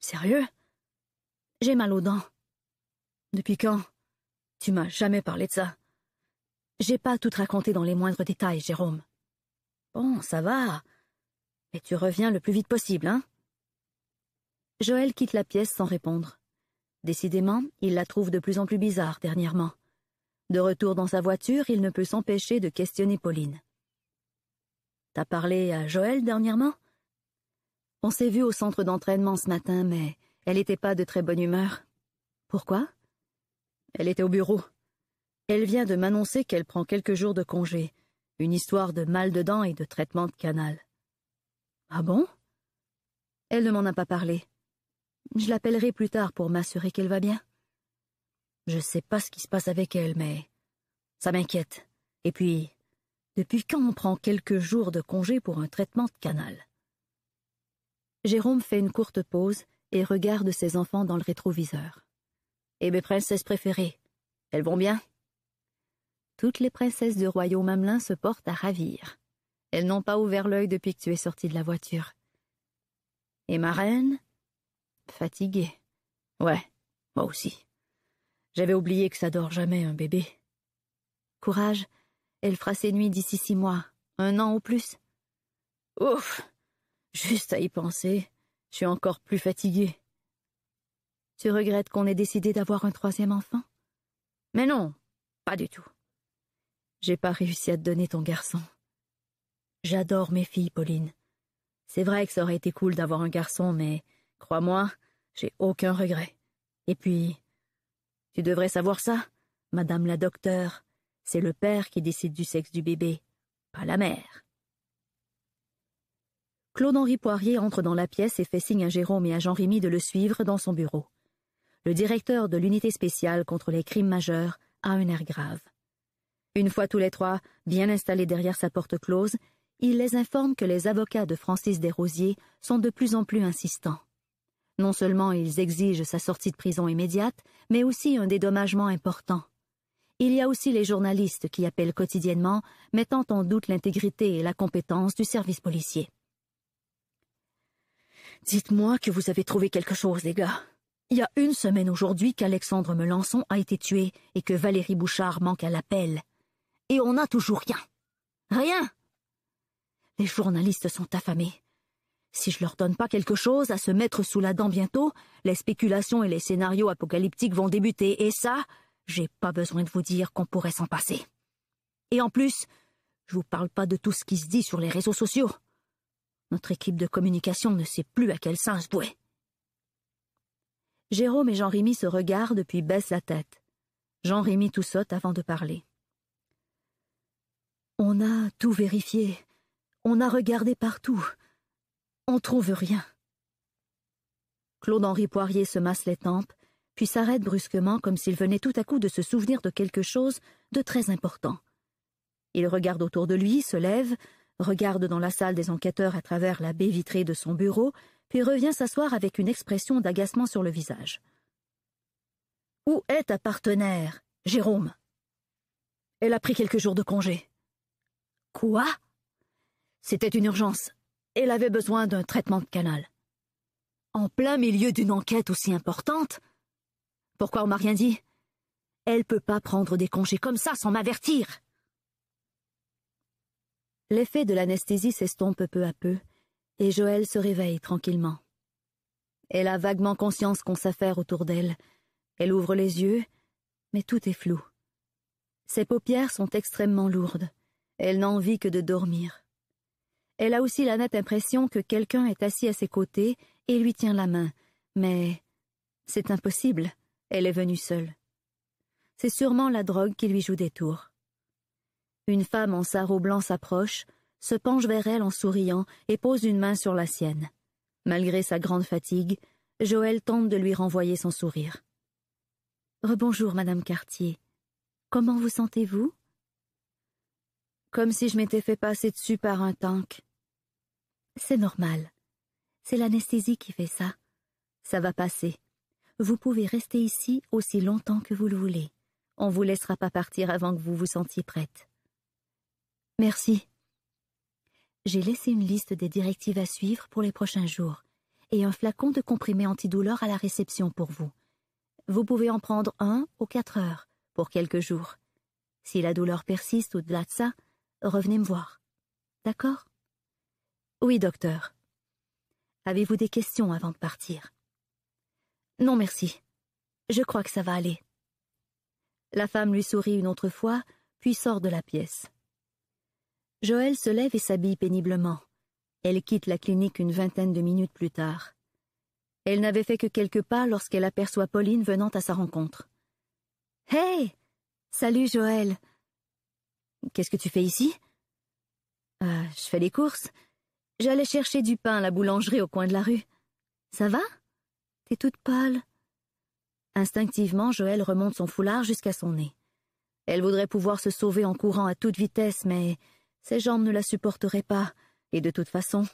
Sérieux J'ai mal aux dents. Depuis quand Tu m'as jamais parlé de ça. J'ai pas tout raconté dans les moindres détails, Jérôme. Bon, ça va. Mais tu reviens le plus vite possible, hein Joël quitte la pièce sans répondre. Décidément, il la trouve de plus en plus bizarre dernièrement. De retour dans sa voiture, il ne peut s'empêcher de questionner Pauline. T'as parlé à Joël dernièrement On s'est vu au centre d'entraînement ce matin, mais elle n'était pas de très bonne humeur. Pourquoi Elle était au bureau. Elle vient de m'annoncer qu'elle prend quelques jours de congé. Une histoire de mal de dents et de traitement de canal. Ah bon Elle ne m'en a pas parlé. Je l'appellerai plus tard pour m'assurer qu'elle va bien. Je ne sais pas ce qui se passe avec elle, mais ça m'inquiète. Et puis, depuis quand on prend quelques jours de congé pour un traitement de canal Jérôme fait une courte pause et regarde ses enfants dans le rétroviseur. Et eh mes princesses préférées, elles vont bien Toutes les princesses du royaume Hamelin se portent à ravir. Elles n'ont pas ouvert l'œil depuis que tu es sorti de la voiture. Et ma reine « Fatiguée Ouais, moi aussi. J'avais oublié que ça dort jamais, un bébé. Courage, elle fera ses nuits d'ici six mois, un an ou plus. Ouf Juste à y penser, je suis encore plus fatiguée. Tu regrettes qu'on ait décidé d'avoir un troisième enfant Mais non, pas du tout. J'ai pas réussi à te donner ton garçon. J'adore mes filles, Pauline. C'est vrai que ça aurait été cool d'avoir un garçon, mais Crois-moi, j'ai aucun regret. Et puis. Tu devrais savoir ça, madame la docteure. C'est le père qui décide du sexe du bébé, pas la mère. Claude-Henri Poirier entre dans la pièce et fait signe à Jérôme et à Jean-Rémy de le suivre dans son bureau. Le directeur de l'unité spéciale contre les crimes majeurs a un air grave. Une fois tous les trois bien installés derrière sa porte close, il les informe que les avocats de Francis Desrosiers sont de plus en plus insistants. Non seulement ils exigent sa sortie de prison immédiate, mais aussi un dédommagement important. Il y a aussi les journalistes qui appellent quotidiennement, mettant en doute l'intégrité et la compétence du service policier. Dites-moi que vous avez trouvé quelque chose, les gars. Il y a une semaine aujourd'hui qu'Alexandre Melançon a été tué et que Valérie Bouchard manque à l'appel. Et on n'a toujours rien. Rien. Les journalistes sont affamés. Si je leur donne pas quelque chose à se mettre sous la dent bientôt, les spéculations et les scénarios apocalyptiques vont débuter, et ça, j'ai pas besoin de vous dire qu'on pourrait s'en passer. Et en plus, je vous parle pas de tout ce qui se dit sur les réseaux sociaux. Notre équipe de communication ne sait plus à quel sens vouer. Jérôme et Jean-Rémy se regardent puis baissent la tête. Jean-Rémy tout avant de parler. On a tout vérifié. On a regardé partout. On trouve rien. Claude-Henri Poirier se masse les tempes, puis s'arrête brusquement comme s'il venait tout à coup de se souvenir de quelque chose de très important. Il regarde autour de lui, se lève, regarde dans la salle des enquêteurs à travers la baie vitrée de son bureau, puis revient s'asseoir avec une expression d'agacement sur le visage. Où est ta partenaire, Jérôme Elle a pris quelques jours de congé. Quoi C'était une urgence elle avait besoin d'un traitement de canal. En plein milieu d'une enquête aussi importante Pourquoi on m'a rien dit Elle peut pas prendre des congés comme ça sans m'avertir L'effet de l'anesthésie s'estompe peu à peu, et Joël se réveille tranquillement. Elle a vaguement conscience qu'on s'affaire autour d'elle. Elle ouvre les yeux, mais tout est flou. Ses paupières sont extrêmement lourdes. Elle n'a envie que de dormir. Elle a aussi la nette impression que quelqu'un est assis à ses côtés et lui tient la main. Mais c'est impossible. Elle est venue seule. C'est sûrement la drogue qui lui joue des tours. Une femme en sarrau blanc s'approche, se penche vers elle en souriant et pose une main sur la sienne. Malgré sa grande fatigue, Joël tente de lui renvoyer son sourire. Rebonjour, Madame Cartier. Comment vous sentez-vous comme si je m'étais fait passer dessus par un tank. C'est normal. C'est l'anesthésie qui fait ça. Ça va passer. Vous pouvez rester ici aussi longtemps que vous le voulez. On vous laissera pas partir avant que vous vous sentiez prête. Merci. J'ai laissé une liste des directives à suivre pour les prochains jours et un flacon de comprimés antidouleur à la réception pour vous. Vous pouvez en prendre un ou quatre heures pour quelques jours. Si la douleur persiste au-delà de ça, revenez me voir. D'accord Oui, docteur. Avez-vous des questions avant de partir Non, merci. Je crois que ça va aller. La femme lui sourit une autre fois, puis sort de la pièce. Joël se lève et s'habille péniblement. Elle quitte la clinique une vingtaine de minutes plus tard. Elle n'avait fait que quelques pas lorsqu'elle aperçoit Pauline venant à sa rencontre. Hey Salut Joël Qu'est-ce que tu fais ici ah, Je fais les courses. J'allais chercher du pain à la boulangerie au coin de la rue. Ça va T'es toute pâle. Instinctivement, Joël remonte son foulard jusqu'à son nez. Elle voudrait pouvoir se sauver en courant à toute vitesse, mais ses jambes ne la supporteraient pas, et de toute façon,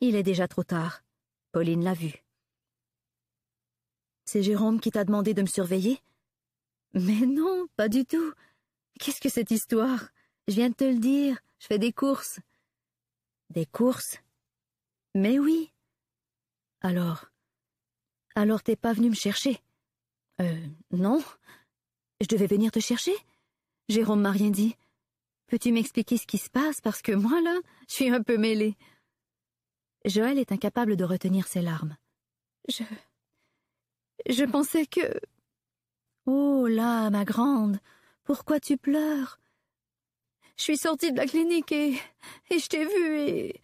il est déjà trop tard. Pauline l'a vu. C'est Jérôme qui t'a demandé de me surveiller Mais non, pas du tout. Qu'est-ce que cette histoire Je viens de te le dire, je fais des courses. Des courses Mais oui. Alors. Alors t'es pas venu me chercher Euh, non. Je devais venir te chercher Jérôme m'a rien dit. Peux-tu m'expliquer ce qui se passe parce que moi, là, je suis un peu mêlée. Joël est incapable de retenir ses larmes. Je. Je pensais que. Oh là, ma grande, pourquoi tu pleures Je suis sortie de la clinique et. et je t'ai vu et.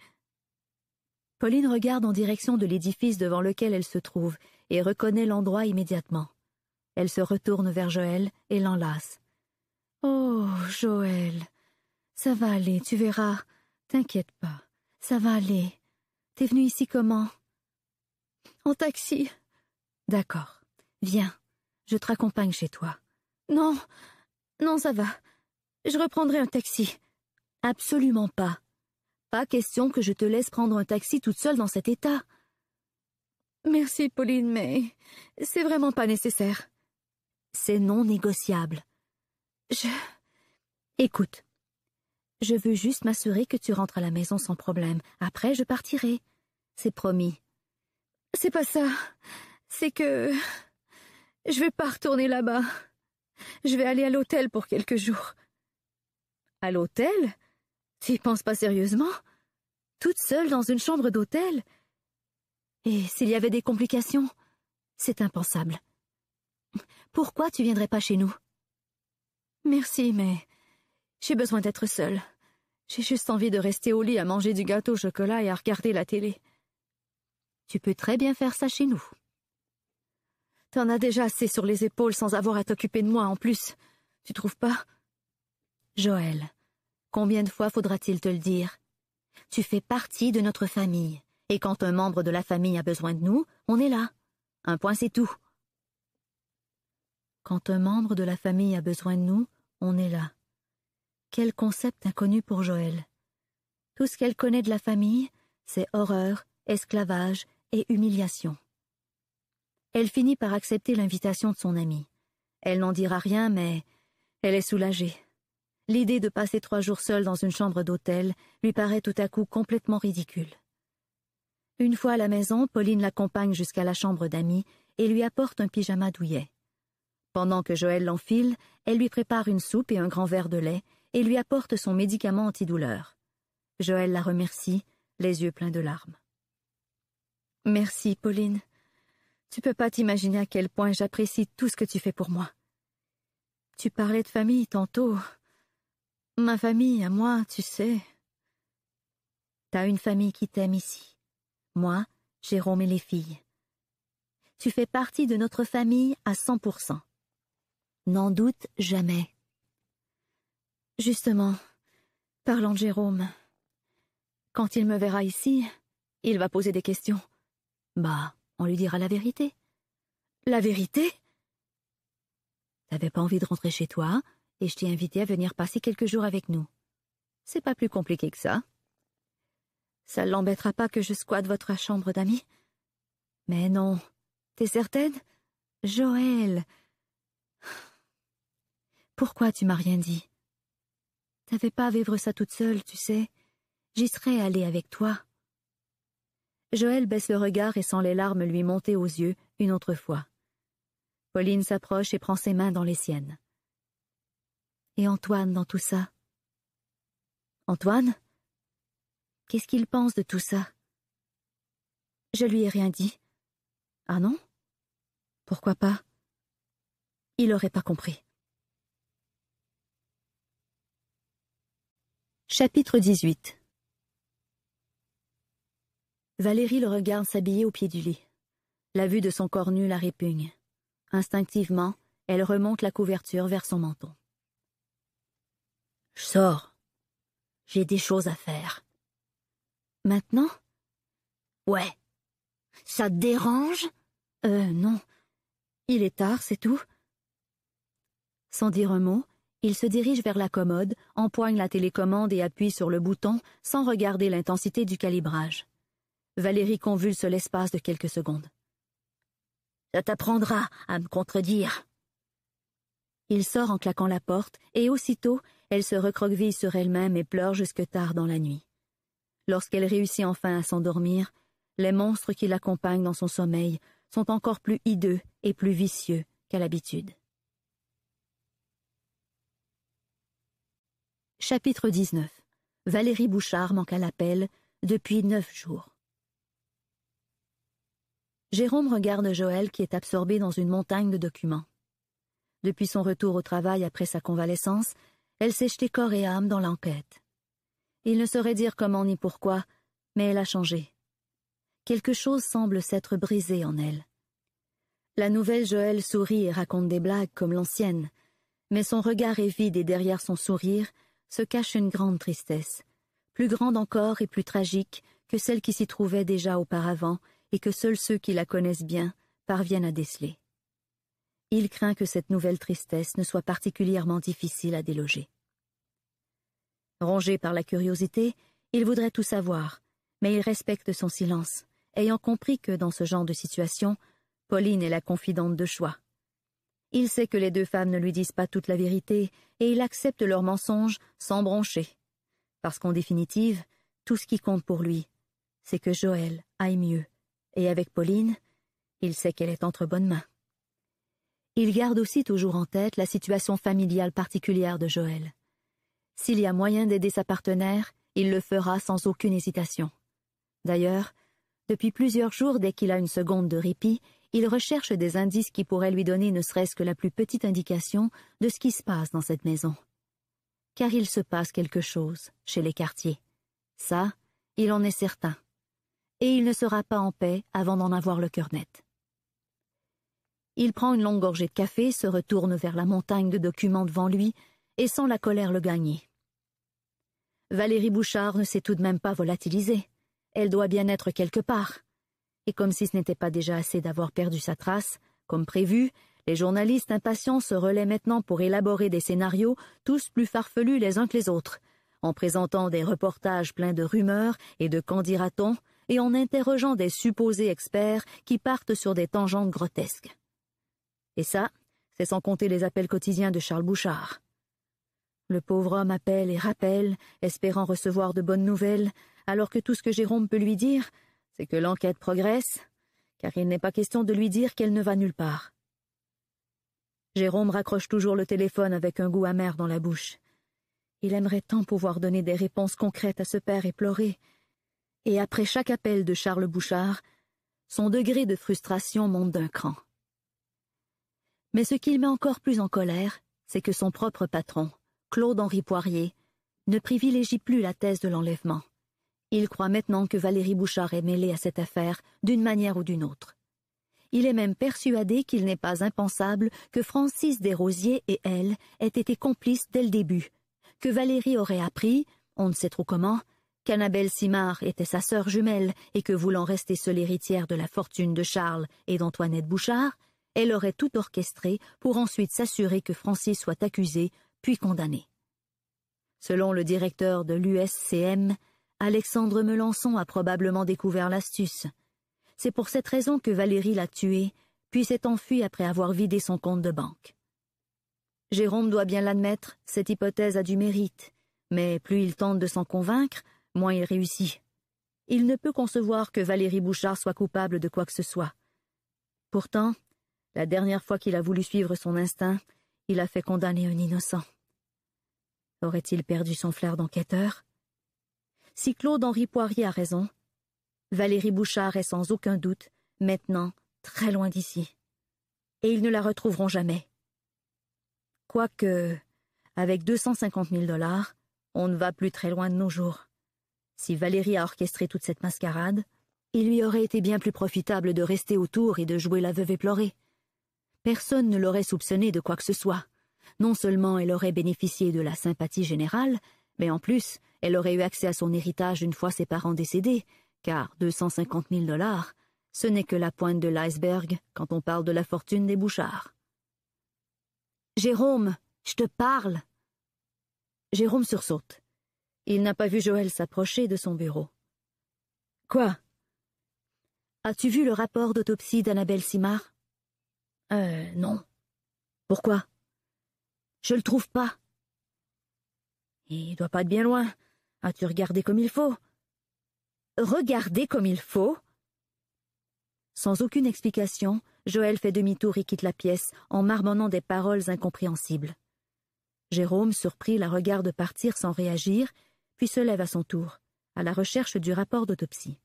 Pauline regarde en direction de l'édifice devant lequel elle se trouve et reconnaît l'endroit immédiatement. Elle se retourne vers Joël et l'enlace. Oh, Joël, ça va aller, tu verras. T'inquiète pas, ça va aller. T'es venu ici comment En taxi. D'accord. Viens, je te raccompagne chez toi. Non, non, ça va. Je reprendrai un taxi. Absolument pas. Pas question que je te laisse prendre un taxi toute seule dans cet état. Merci, Pauline, mais c'est vraiment pas nécessaire. C'est non négociable. Je. Écoute. Je veux juste m'assurer que tu rentres à la maison sans problème. Après, je partirai. C'est promis. C'est pas ça. C'est que. Je vais pas retourner là-bas. Je vais aller à l'hôtel pour quelques jours. À l'hôtel Tu penses pas sérieusement Toute seule dans une chambre d'hôtel Et s'il y avait des complications C'est impensable. Pourquoi tu viendrais pas chez nous Merci, mais j'ai besoin d'être seule. J'ai juste envie de rester au lit à manger du gâteau au chocolat et à regarder la télé. Tu peux très bien faire ça chez nous. T'en as déjà assez sur les épaules sans avoir à t'occuper de moi en plus. Tu trouves pas Joël, combien de fois faudra-t-il te le dire Tu fais partie de notre famille, et quand un membre de la famille a besoin de nous, on est là. Un point, c'est tout. Quand un membre de la famille a besoin de nous, on est là. Quel concept inconnu pour Joël. Tout ce qu'elle connaît de la famille, c'est horreur, esclavage et humiliation elle finit par accepter l'invitation de son amie. Elle n'en dira rien, mais elle est soulagée. L'idée de passer trois jours seule dans une chambre d'hôtel lui paraît tout à coup complètement ridicule. Une fois à la maison, Pauline l'accompagne jusqu'à la chambre d'amis et lui apporte un pyjama douillet. Pendant que Joël l'enfile, elle lui prépare une soupe et un grand verre de lait et lui apporte son médicament antidouleur. Joël la remercie, les yeux pleins de larmes. Merci, Pauline. Tu peux pas t'imaginer à quel point j'apprécie tout ce que tu fais pour moi. Tu parlais de famille tantôt. Ma famille, à moi, tu sais. T'as une famille qui t'aime ici. Moi, Jérôme et les filles. Tu fais partie de notre famille à 100%. N'en doute jamais. Justement, parlons de Jérôme. Quand il me verra ici, il va poser des questions. Bah, on lui dira la vérité. La vérité T'avais pas envie de rentrer chez toi, et je t'ai invité à venir passer quelques jours avec nous. C'est pas plus compliqué que ça. Ça l'embêtera pas que je squatte votre chambre d'amis Mais non. T'es certaine Joël Pourquoi tu m'as rien dit T'avais pas à vivre ça toute seule, tu sais. J'y serais allée avec toi. Joël baisse le regard et sent les larmes lui monter aux yeux une autre fois. Pauline s'approche et prend ses mains dans les siennes. Et Antoine dans tout ça Antoine Qu'est-ce qu'il pense de tout ça Je lui ai rien dit. Ah non Pourquoi pas Il n'aurait pas compris. Chapitre 18 Valérie le regarde s'habiller au pied du lit. La vue de son corps nu la répugne. Instinctivement, elle remonte la couverture vers son menton. Je sors. J'ai des choses à faire. Maintenant Ouais. Ça te dérange Euh, non. Il est tard, c'est tout. Sans dire un mot, il se dirige vers la commode, empoigne la télécommande et appuie sur le bouton sans regarder l'intensité du calibrage. Valérie convulse l'espace de quelques secondes. Ça t'apprendra à me contredire. Il sort en claquant la porte, et aussitôt, elle se recroqueville sur elle-même et pleure jusque tard dans la nuit. Lorsqu'elle réussit enfin à s'endormir, les monstres qui l'accompagnent dans son sommeil sont encore plus hideux et plus vicieux qu'à l'habitude. Chapitre 19 Valérie Bouchard manque à l'appel depuis neuf jours. Jérôme regarde Joël qui est absorbé dans une montagne de documents. Depuis son retour au travail après sa convalescence, elle s'est jetée corps et âme dans l'enquête. Il ne saurait dire comment ni pourquoi, mais elle a changé. Quelque chose semble s'être brisé en elle. La nouvelle Joël sourit et raconte des blagues comme l'ancienne, mais son regard est vide et derrière son sourire se cache une grande tristesse, plus grande encore et plus tragique que celle qui s'y trouvait déjà auparavant et que seuls ceux qui la connaissent bien parviennent à déceler. Il craint que cette nouvelle tristesse ne soit particulièrement difficile à déloger. Rongé par la curiosité, il voudrait tout savoir, mais il respecte son silence, ayant compris que dans ce genre de situation, Pauline est la confidente de choix. Il sait que les deux femmes ne lui disent pas toute la vérité, et il accepte leurs mensonges sans broncher. Parce qu'en définitive, tout ce qui compte pour lui, c'est que Joël aille mieux et avec Pauline, il sait qu'elle est entre bonnes mains. Il garde aussi toujours en tête la situation familiale particulière de Joël. S'il y a moyen d'aider sa partenaire, il le fera sans aucune hésitation. D'ailleurs, depuis plusieurs jours, dès qu'il a une seconde de répit, il recherche des indices qui pourraient lui donner ne serait-ce que la plus petite indication de ce qui se passe dans cette maison. Car il se passe quelque chose chez les quartiers. Ça, il en est certain et il ne sera pas en paix avant d'en avoir le cœur net. Il prend une longue gorgée de café, se retourne vers la montagne de documents devant lui, et sent la colère le gagner. Valérie Bouchard ne s'est tout de même pas volatilisée. Elle doit bien être quelque part. Et comme si ce n'était pas déjà assez d'avoir perdu sa trace, comme prévu, les journalistes impatients se relaient maintenant pour élaborer des scénarios, tous plus farfelus les uns que les autres, en présentant des reportages pleins de rumeurs et de », et en interrogeant des supposés experts qui partent sur des tangentes grotesques. Et ça, c'est sans compter les appels quotidiens de Charles Bouchard. Le pauvre homme appelle et rappelle, espérant recevoir de bonnes nouvelles, alors que tout ce que Jérôme peut lui dire, c'est que l'enquête progresse, car il n'est pas question de lui dire qu'elle ne va nulle part. Jérôme raccroche toujours le téléphone avec un goût amer dans la bouche. Il aimerait tant pouvoir donner des réponses concrètes à ce père éploré, et après chaque appel de Charles Bouchard, son degré de frustration monte d'un cran. Mais ce qui met encore plus en colère, c'est que son propre patron, Claude-Henri Poirier, ne privilégie plus la thèse de l'enlèvement. Il croit maintenant que Valérie Bouchard est mêlée à cette affaire d'une manière ou d'une autre. Il est même persuadé qu'il n'est pas impensable que Francis Desrosiers et elle aient été complices dès le début, que Valérie aurait appris, on ne sait trop comment, qu'Annabelle Simard était sa sœur jumelle et que voulant rester seule héritière de la fortune de Charles et d'Antoinette Bouchard, elle aurait tout orchestré pour ensuite s'assurer que Francis soit accusé, puis condamné. Selon le directeur de l'USCM, Alexandre Melançon a probablement découvert l'astuce. C'est pour cette raison que Valérie l'a tué, puis s'est enfuie après avoir vidé son compte de banque. Jérôme doit bien l'admettre, cette hypothèse a du mérite, mais plus il tente de s'en convaincre, moins il réussit. Il ne peut concevoir que Valérie Bouchard soit coupable de quoi que ce soit. Pourtant, la dernière fois qu'il a voulu suivre son instinct, il a fait condamner un innocent. Aurait-il perdu son flair d'enquêteur Si Claude-Henri Poirier a raison, Valérie Bouchard est sans aucun doute, maintenant, très loin d'ici. Et ils ne la retrouveront jamais. Quoique, avec deux cent cinquante mille dollars, on ne va plus très loin de nos jours. Si Valérie a orchestré toute cette mascarade, il lui aurait été bien plus profitable de rester autour et de jouer la veuve éplorée. Personne ne l'aurait soupçonné de quoi que ce soit. Non seulement elle aurait bénéficié de la sympathie générale, mais en plus, elle aurait eu accès à son héritage une fois ses parents décédés, car 250 000 dollars, ce n'est que la pointe de l'iceberg quand on parle de la fortune des Bouchards. Jérôme, je te parle. Jérôme sursaute. Il n'a pas vu Joël s'approcher de son bureau. Quoi As-tu vu le rapport d'autopsie d'Annabelle Simard Euh, non. Pourquoi Je le trouve pas. Il doit pas être bien loin. As-tu regardé comme il faut Regardé comme il faut Sans aucune explication, Joël fait demi-tour et quitte la pièce en marmonnant des paroles incompréhensibles. Jérôme, surpris, la regarde partir sans réagir puis se lève à son tour, à la recherche du rapport d'autopsie.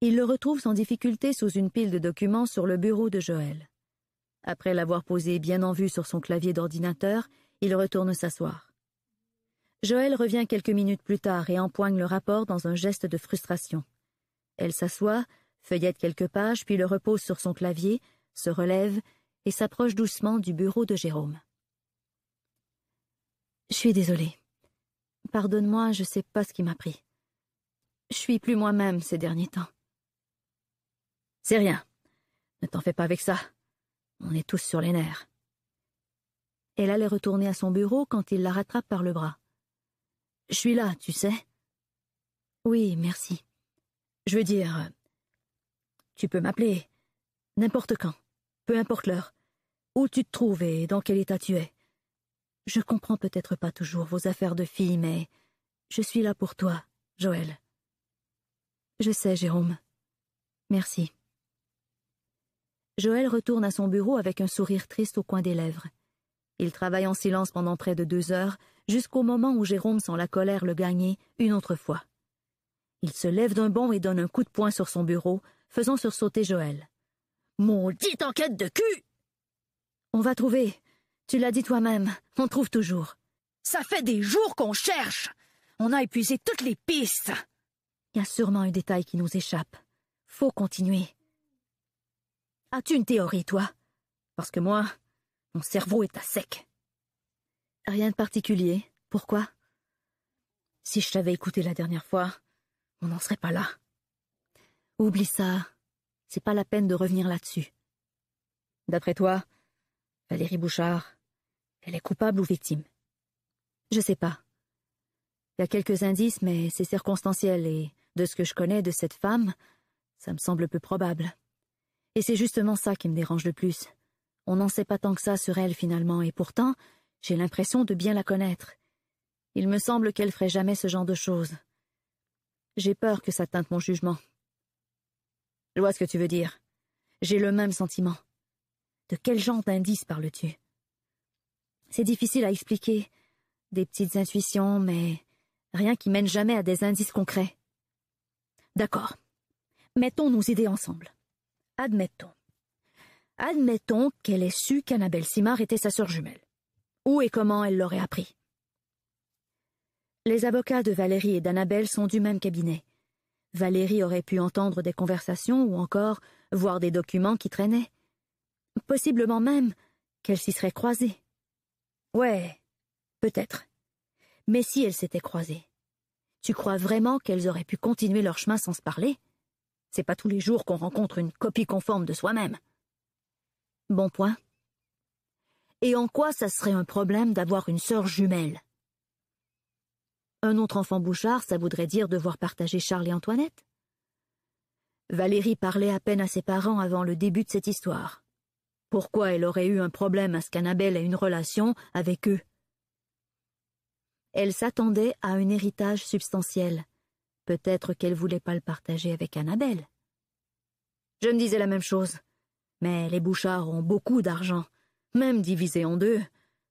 Il le retrouve sans difficulté sous une pile de documents sur le bureau de Joël. Après l'avoir posé bien en vue sur son clavier d'ordinateur, il retourne s'asseoir. Joël revient quelques minutes plus tard et empoigne le rapport dans un geste de frustration. Elle s'assoit, feuillette quelques pages, puis le repose sur son clavier, se relève et s'approche doucement du bureau de Jérôme. Je suis désolée. Pardonne-moi, je sais pas ce qui m'a pris. Je suis plus moi-même ces derniers temps. C'est rien. Ne t'en fais pas avec ça. On est tous sur les nerfs. Elle allait retourner à son bureau quand il la rattrape par le bras. Je suis là, tu sais. Oui, merci. Je veux dire, tu peux m'appeler n'importe quand, peu importe l'heure, où tu te trouves et dans quel état tu es. Je comprends peut-être pas toujours vos affaires de fille, mais je suis là pour toi, Joël. Je sais, Jérôme. Merci. Joël retourne à son bureau avec un sourire triste au coin des lèvres. Il travaille en silence pendant près de deux heures, jusqu'au moment où Jérôme sent la colère le gagner une autre fois. Il se lève d'un bond et donne un coup de poing sur son bureau, faisant sursauter Joël. Mon en enquête de cul! On va trouver, tu l'as dit toi-même, on trouve toujours. Ça fait des jours qu'on cherche. On a épuisé toutes les pistes. Il y a sûrement un détail qui nous échappe. Faut continuer. As-tu une théorie, toi Parce que moi, mon cerveau est à sec. Rien de particulier. Pourquoi Si je t'avais écouté la dernière fois, on n'en serait pas là. Oublie ça. C'est pas la peine de revenir là-dessus. D'après toi, Valérie Bouchard, elle est coupable ou victime Je sais pas. Il y a quelques indices, mais c'est circonstanciel, et de ce que je connais de cette femme, ça me semble peu probable. Et c'est justement ça qui me dérange le plus. On n'en sait pas tant que ça sur elle finalement, et pourtant, j'ai l'impression de bien la connaître. Il me semble qu'elle ferait jamais ce genre de choses. J'ai peur que ça teinte mon jugement. Je vois ce que tu veux dire. J'ai le même sentiment. De quel genre d'indice parles-tu c'est difficile à expliquer. Des petites intuitions, mais rien qui mène jamais à des indices concrets. D'accord. Mettons nos idées ensemble. Admettons. Admettons qu'elle ait su qu'Annabelle Simard était sa sœur jumelle. Où et comment elle l'aurait appris Les avocats de Valérie et d'Annabelle sont du même cabinet. Valérie aurait pu entendre des conversations ou encore voir des documents qui traînaient. Possiblement même qu'elle s'y serait croisée. Ouais, peut-être. Mais si elles s'étaient croisées, tu crois vraiment qu'elles auraient pu continuer leur chemin sans se parler C'est pas tous les jours qu'on rencontre une copie conforme de soi-même. Bon point. Et en quoi ça serait un problème d'avoir une sœur jumelle Un autre enfant Bouchard, ça voudrait dire devoir partager Charles et Antoinette Valérie parlait à peine à ses parents avant le début de cette histoire. Pourquoi elle aurait eu un problème à ce qu'Annabelle ait une relation avec eux Elle s'attendait à un héritage substantiel. Peut-être qu'elle voulait pas le partager avec Annabelle. Je me disais la même chose. Mais les Bouchards ont beaucoup d'argent. Même divisé en deux,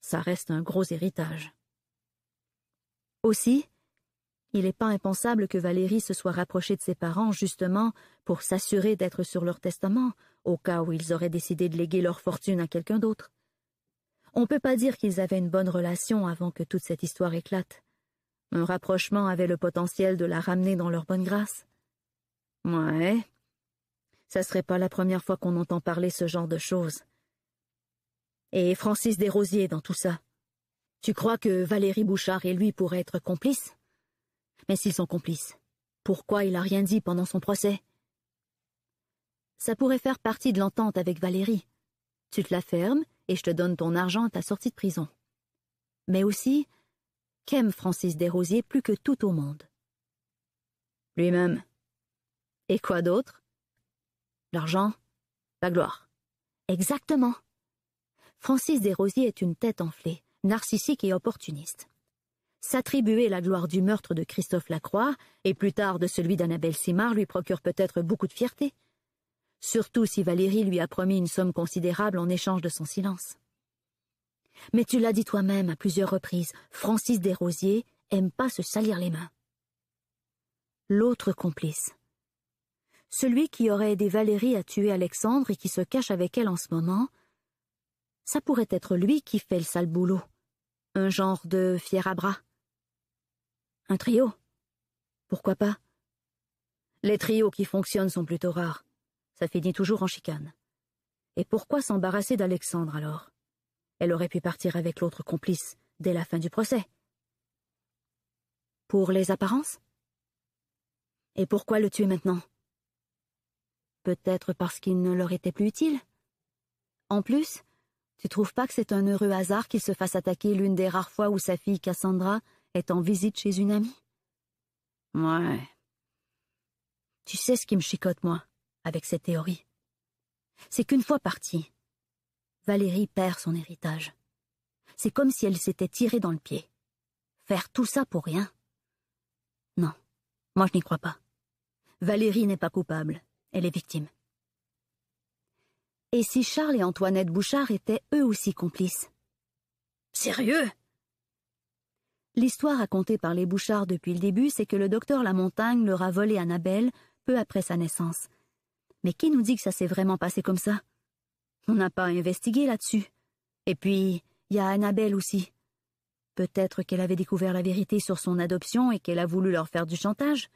ça reste un gros héritage. Aussi, il n'est pas impensable que Valérie se soit rapprochée de ses parents justement pour s'assurer d'être sur leur testament au cas où ils auraient décidé de léguer leur fortune à quelqu'un d'autre. On ne peut pas dire qu'ils avaient une bonne relation avant que toute cette histoire éclate. Un rapprochement avait le potentiel de la ramener dans leur bonne grâce. Ouais. Ça serait pas la première fois qu'on entend parler ce genre de choses. Et Francis Desrosiers dans tout ça. Tu crois que Valérie Bouchard et lui pourraient être complices? Mais s'ils sont complices, pourquoi il a rien dit pendant son procès? Ça pourrait faire partie de l'entente avec Valérie. Tu te la fermes et je te donne ton argent à ta sortie de prison. Mais aussi, qu'aime Francis Desrosiers plus que tout au monde. Lui-même. Et quoi d'autre L'argent, la gloire. Exactement. Francis Desrosiers est une tête enflée, narcissique et opportuniste. S'attribuer la gloire du meurtre de Christophe Lacroix, et plus tard de celui d'Annabelle Simard, lui procure peut-être beaucoup de fierté, surtout si Valérie lui a promis une somme considérable en échange de son silence. Mais tu l'as dit toi-même à plusieurs reprises, Francis Desrosiers aime pas se salir les mains. L'autre complice. Celui qui aurait aidé Valérie à tuer Alexandre et qui se cache avec elle en ce moment, ça pourrait être lui qui fait le sale boulot. Un genre de fier à bras. Un trio. Pourquoi pas Les trios qui fonctionnent sont plutôt rares ça finit toujours en chicane. Et pourquoi s'embarrasser d'Alexandre alors Elle aurait pu partir avec l'autre complice dès la fin du procès. Pour les apparences Et pourquoi le tuer maintenant Peut-être parce qu'il ne leur était plus utile. En plus, tu trouves pas que c'est un heureux hasard qu'il se fasse attaquer l'une des rares fois où sa fille Cassandra est en visite chez une amie Ouais. Tu sais ce qui me chicote, moi avec cette théories. C'est qu'une fois partie, Valérie perd son héritage. C'est comme si elle s'était tirée dans le pied. Faire tout ça pour rien Non, moi je n'y crois pas. Valérie n'est pas coupable, elle est victime. Et si Charles et Antoinette Bouchard étaient eux aussi complices Sérieux L'histoire racontée par les Bouchard depuis le début, c'est que le docteur Lamontagne leur a volé Annabelle peu après sa naissance, mais qui nous dit que ça s'est vraiment passé comme ça? On n'a pas investigué là-dessus. Et puis, il y a Annabelle aussi. Peut-être qu'elle avait découvert la vérité sur son adoption et qu'elle a voulu leur faire du chantage.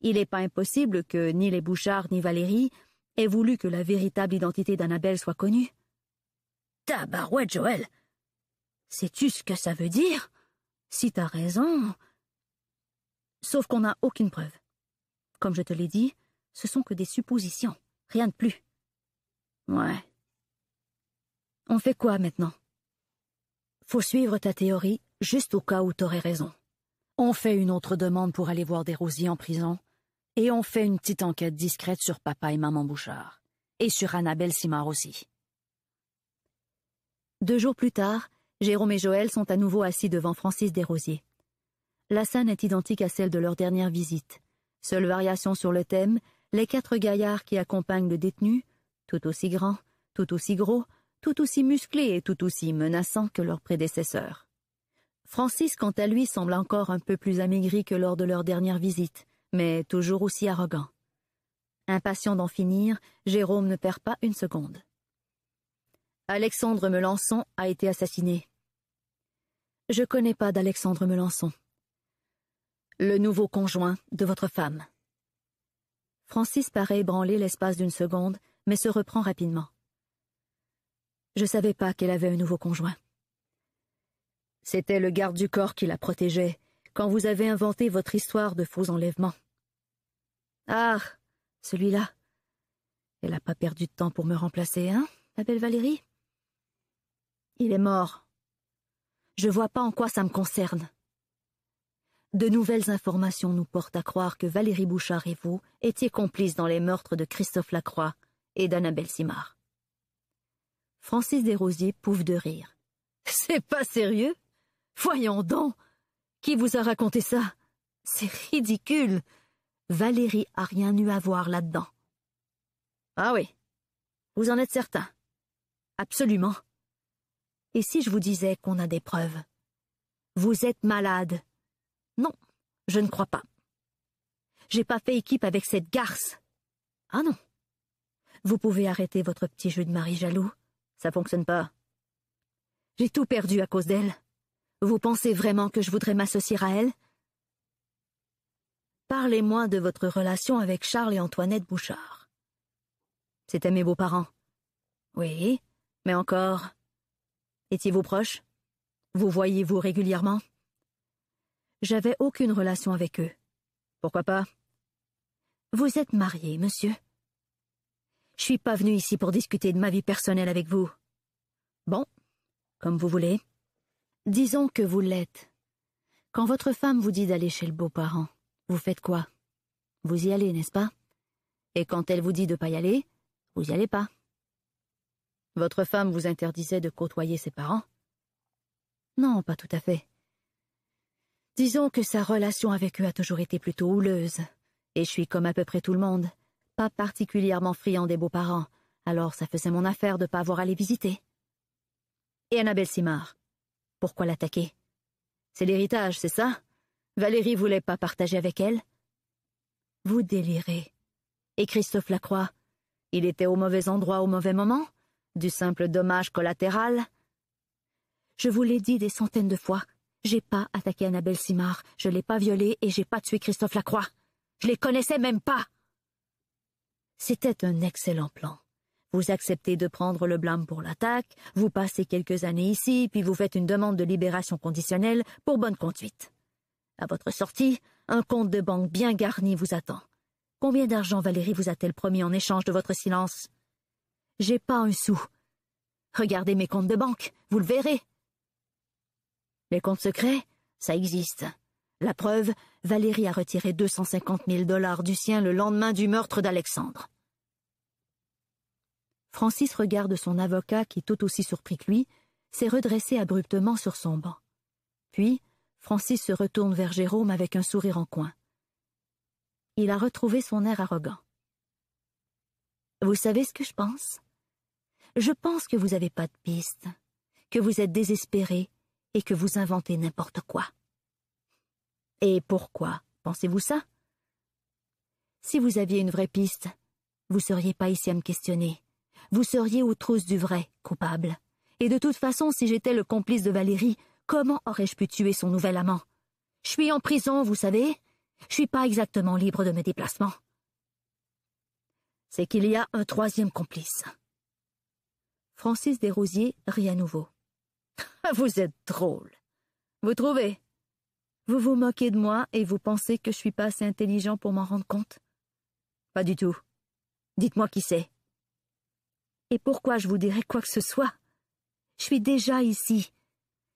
Il n'est pas impossible que ni les Bouchard ni Valérie aient voulu que la véritable identité d'Annabelle soit connue. Tabarouette, Joël Sais-tu ce que ça veut dire Si t'as raison. Sauf qu'on n'a aucune preuve. Comme je te l'ai dit, ce sont que des suppositions, rien de plus. Ouais. On fait quoi maintenant Faut suivre ta théorie, juste au cas où t'aurais raison. On fait une autre demande pour aller voir des rosiers en prison, et on fait une petite enquête discrète sur papa et maman Bouchard, et sur Annabelle Simard aussi. Deux jours plus tard, Jérôme et Joël sont à nouveau assis devant Francis Desrosiers. La scène est identique à celle de leur dernière visite. Seule variation sur le thème, les quatre gaillards qui accompagnent le détenu, tout aussi grands, tout aussi gros, tout aussi musclés et tout aussi menaçants que leurs prédécesseurs. Francis, quant à lui, semble encore un peu plus amaigri que lors de leur dernière visite, mais toujours aussi arrogant. Impatient d'en finir, Jérôme ne perd pas une seconde. Alexandre Melançon a été assassiné. Je ne connais pas d'Alexandre Melançon. Le nouveau conjoint de votre femme. Francis paraît ébranler l'espace d'une seconde, mais se reprend rapidement. Je savais pas qu'elle avait un nouveau conjoint. C'était le garde du corps qui la protégeait quand vous avez inventé votre histoire de faux enlèvements. Ah, celui-là. Elle n'a pas perdu de temps pour me remplacer, hein, ma belle Valérie Il est mort. Je vois pas en quoi ça me concerne de nouvelles informations nous portent à croire que Valérie Bouchard et vous étiez complices dans les meurtres de Christophe Lacroix et d'Annabelle Simard. Francis Desrosiers pouffe de rire. C'est pas sérieux Voyons donc Qui vous a raconté ça C'est ridicule Valérie a rien eu à voir là-dedans. Ah oui. Vous en êtes certain Absolument. Et si je vous disais qu'on a des preuves Vous êtes malade, je ne crois pas. J'ai pas fait équipe avec cette garce. Ah non. Vous pouvez arrêter votre petit jeu de mari jaloux. Ça fonctionne pas. J'ai tout perdu à cause d'elle. Vous pensez vraiment que je voudrais m'associer à elle Parlez-moi de votre relation avec Charles et Antoinette Bouchard. C'étaient mes beaux-parents. Oui, mais encore. Étiez-vous proches Vous voyez-vous régulièrement j'avais aucune relation avec eux. Pourquoi pas Vous êtes marié, monsieur. Je suis pas venu ici pour discuter de ma vie personnelle avec vous. Bon, comme vous voulez. Disons que vous l'êtes. Quand votre femme vous dit d'aller chez le beau-parent, vous faites quoi Vous y allez, n'est-ce pas Et quand elle vous dit de pas y aller, vous y allez pas. Votre femme vous interdisait de côtoyer ses parents Non, pas tout à fait. Disons que sa relation avec eux a toujours été plutôt houleuse, et je suis comme à peu près tout le monde, pas particulièrement friand des beaux-parents, alors ça faisait mon affaire de ne pas avoir à les visiter. Et Annabelle Simard Pourquoi l'attaquer C'est l'héritage, c'est ça Valérie voulait pas partager avec elle Vous délirez. Et Christophe Lacroix Il était au mauvais endroit au mauvais moment Du simple dommage collatéral Je vous l'ai dit des centaines de fois, j'ai pas attaqué Annabelle Simard, je l'ai pas violée et j'ai pas tué Christophe Lacroix. Je les connaissais même pas. C'était un excellent plan. Vous acceptez de prendre le blâme pour l'attaque, vous passez quelques années ici, puis vous faites une demande de libération conditionnelle pour bonne conduite. À votre sortie, un compte de banque bien garni vous attend. Combien d'argent Valérie vous a-t-elle promis en échange de votre silence J'ai pas un sou. Regardez mes comptes de banque, vous le verrez. Les comptes secrets, ça existe. La preuve, Valérie a retiré cinquante mille dollars du sien le lendemain du meurtre d'Alexandre. Francis regarde son avocat qui, tout aussi surpris que lui, s'est redressé abruptement sur son banc. Puis, Francis se retourne vers Jérôme avec un sourire en coin. Il a retrouvé son air arrogant. Vous savez ce que je pense Je pense que vous n'avez pas de piste, que vous êtes désespéré et que vous inventez n'importe quoi. Et pourquoi pensez-vous ça Si vous aviez une vraie piste, vous seriez pas ici à me questionner. Vous seriez aux du vrai, coupable. Et de toute façon, si j'étais le complice de Valérie, comment aurais-je pu tuer son nouvel amant Je suis en prison, vous savez Je suis pas exactement libre de mes déplacements. C'est qu'il y a un troisième complice. Francis Desrosiers rit à nouveau. vous êtes drôle. Vous trouvez Vous vous moquez de moi et vous pensez que je suis pas assez intelligent pour m'en rendre compte Pas du tout. Dites-moi qui c'est. Et pourquoi je vous dirais quoi que ce soit Je suis déjà ici.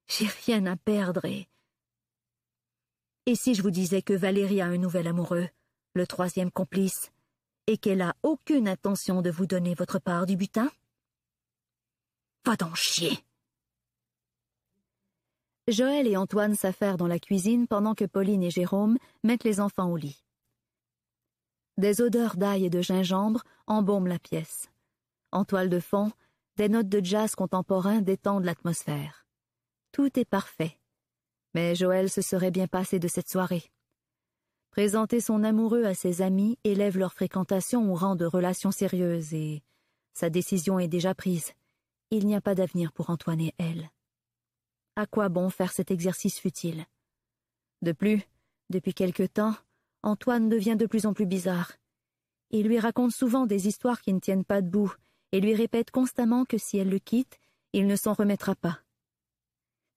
J'ai rien à perdre et. Et si je vous disais que Valérie a un nouvel amoureux, le troisième complice, et qu'elle a aucune intention de vous donner votre part du butin Va donc chier Joël et Antoine s'affairent dans la cuisine pendant que Pauline et Jérôme mettent les enfants au lit. Des odeurs d'ail et de gingembre embaument la pièce. En toile de fond, des notes de jazz contemporain détendent l'atmosphère. Tout est parfait. Mais Joël se serait bien passé de cette soirée. Présenter son amoureux à ses amis élève leur fréquentation au rang de relations sérieuses et sa décision est déjà prise. Il n'y a pas d'avenir pour Antoine et elle à quoi bon faire cet exercice futile De plus, depuis quelque temps, Antoine devient de plus en plus bizarre. Il lui raconte souvent des histoires qui ne tiennent pas debout, et lui répète constamment que si elle le quitte, il ne s'en remettra pas.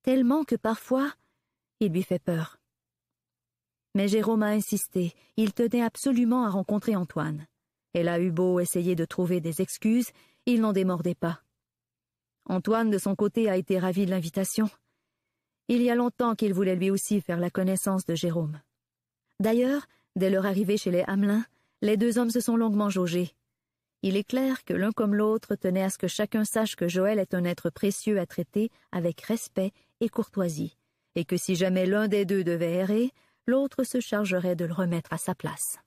Tellement que parfois, il lui fait peur. Mais Jérôme a insisté, il tenait absolument à rencontrer Antoine. Elle a eu beau essayer de trouver des excuses, il n'en démordait pas. Antoine, de son côté, a été ravi de l'invitation. Il y a longtemps qu'il voulait lui aussi faire la connaissance de Jérôme. D'ailleurs, dès leur arrivée chez les Hamelin, les deux hommes se sont longuement jaugés. Il est clair que l'un comme l'autre tenait à ce que chacun sache que Joël est un être précieux à traiter avec respect et courtoisie, et que si jamais l'un des deux devait errer, l'autre se chargerait de le remettre à sa place.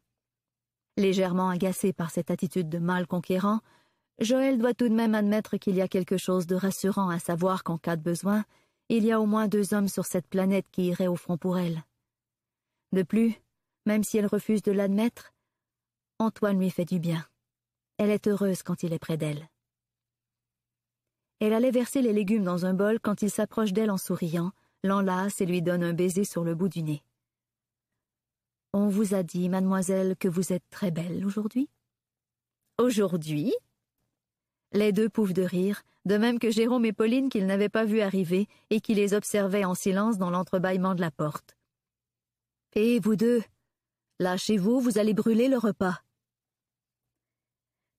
Légèrement agacé par cette attitude de mal conquérant, Joël doit tout de même admettre qu'il y a quelque chose de rassurant à savoir qu'en cas de besoin, il y a au moins deux hommes sur cette planète qui iraient au front pour elle. De plus, même si elle refuse de l'admettre, Antoine lui fait du bien. Elle est heureuse quand il est près d'elle. Elle allait verser les légumes dans un bol quand il s'approche d'elle en souriant, l'enlace et lui donne un baiser sur le bout du nez. On vous a dit, mademoiselle, que vous êtes très belle aujourd'hui Aujourd'hui les deux pouffent de rire, de même que Jérôme et Pauline qu'ils n'avaient pas vu arriver et qui les observaient en silence dans l'entrebâillement de la porte. Et vous deux Lâchez-vous, vous allez brûler le repas.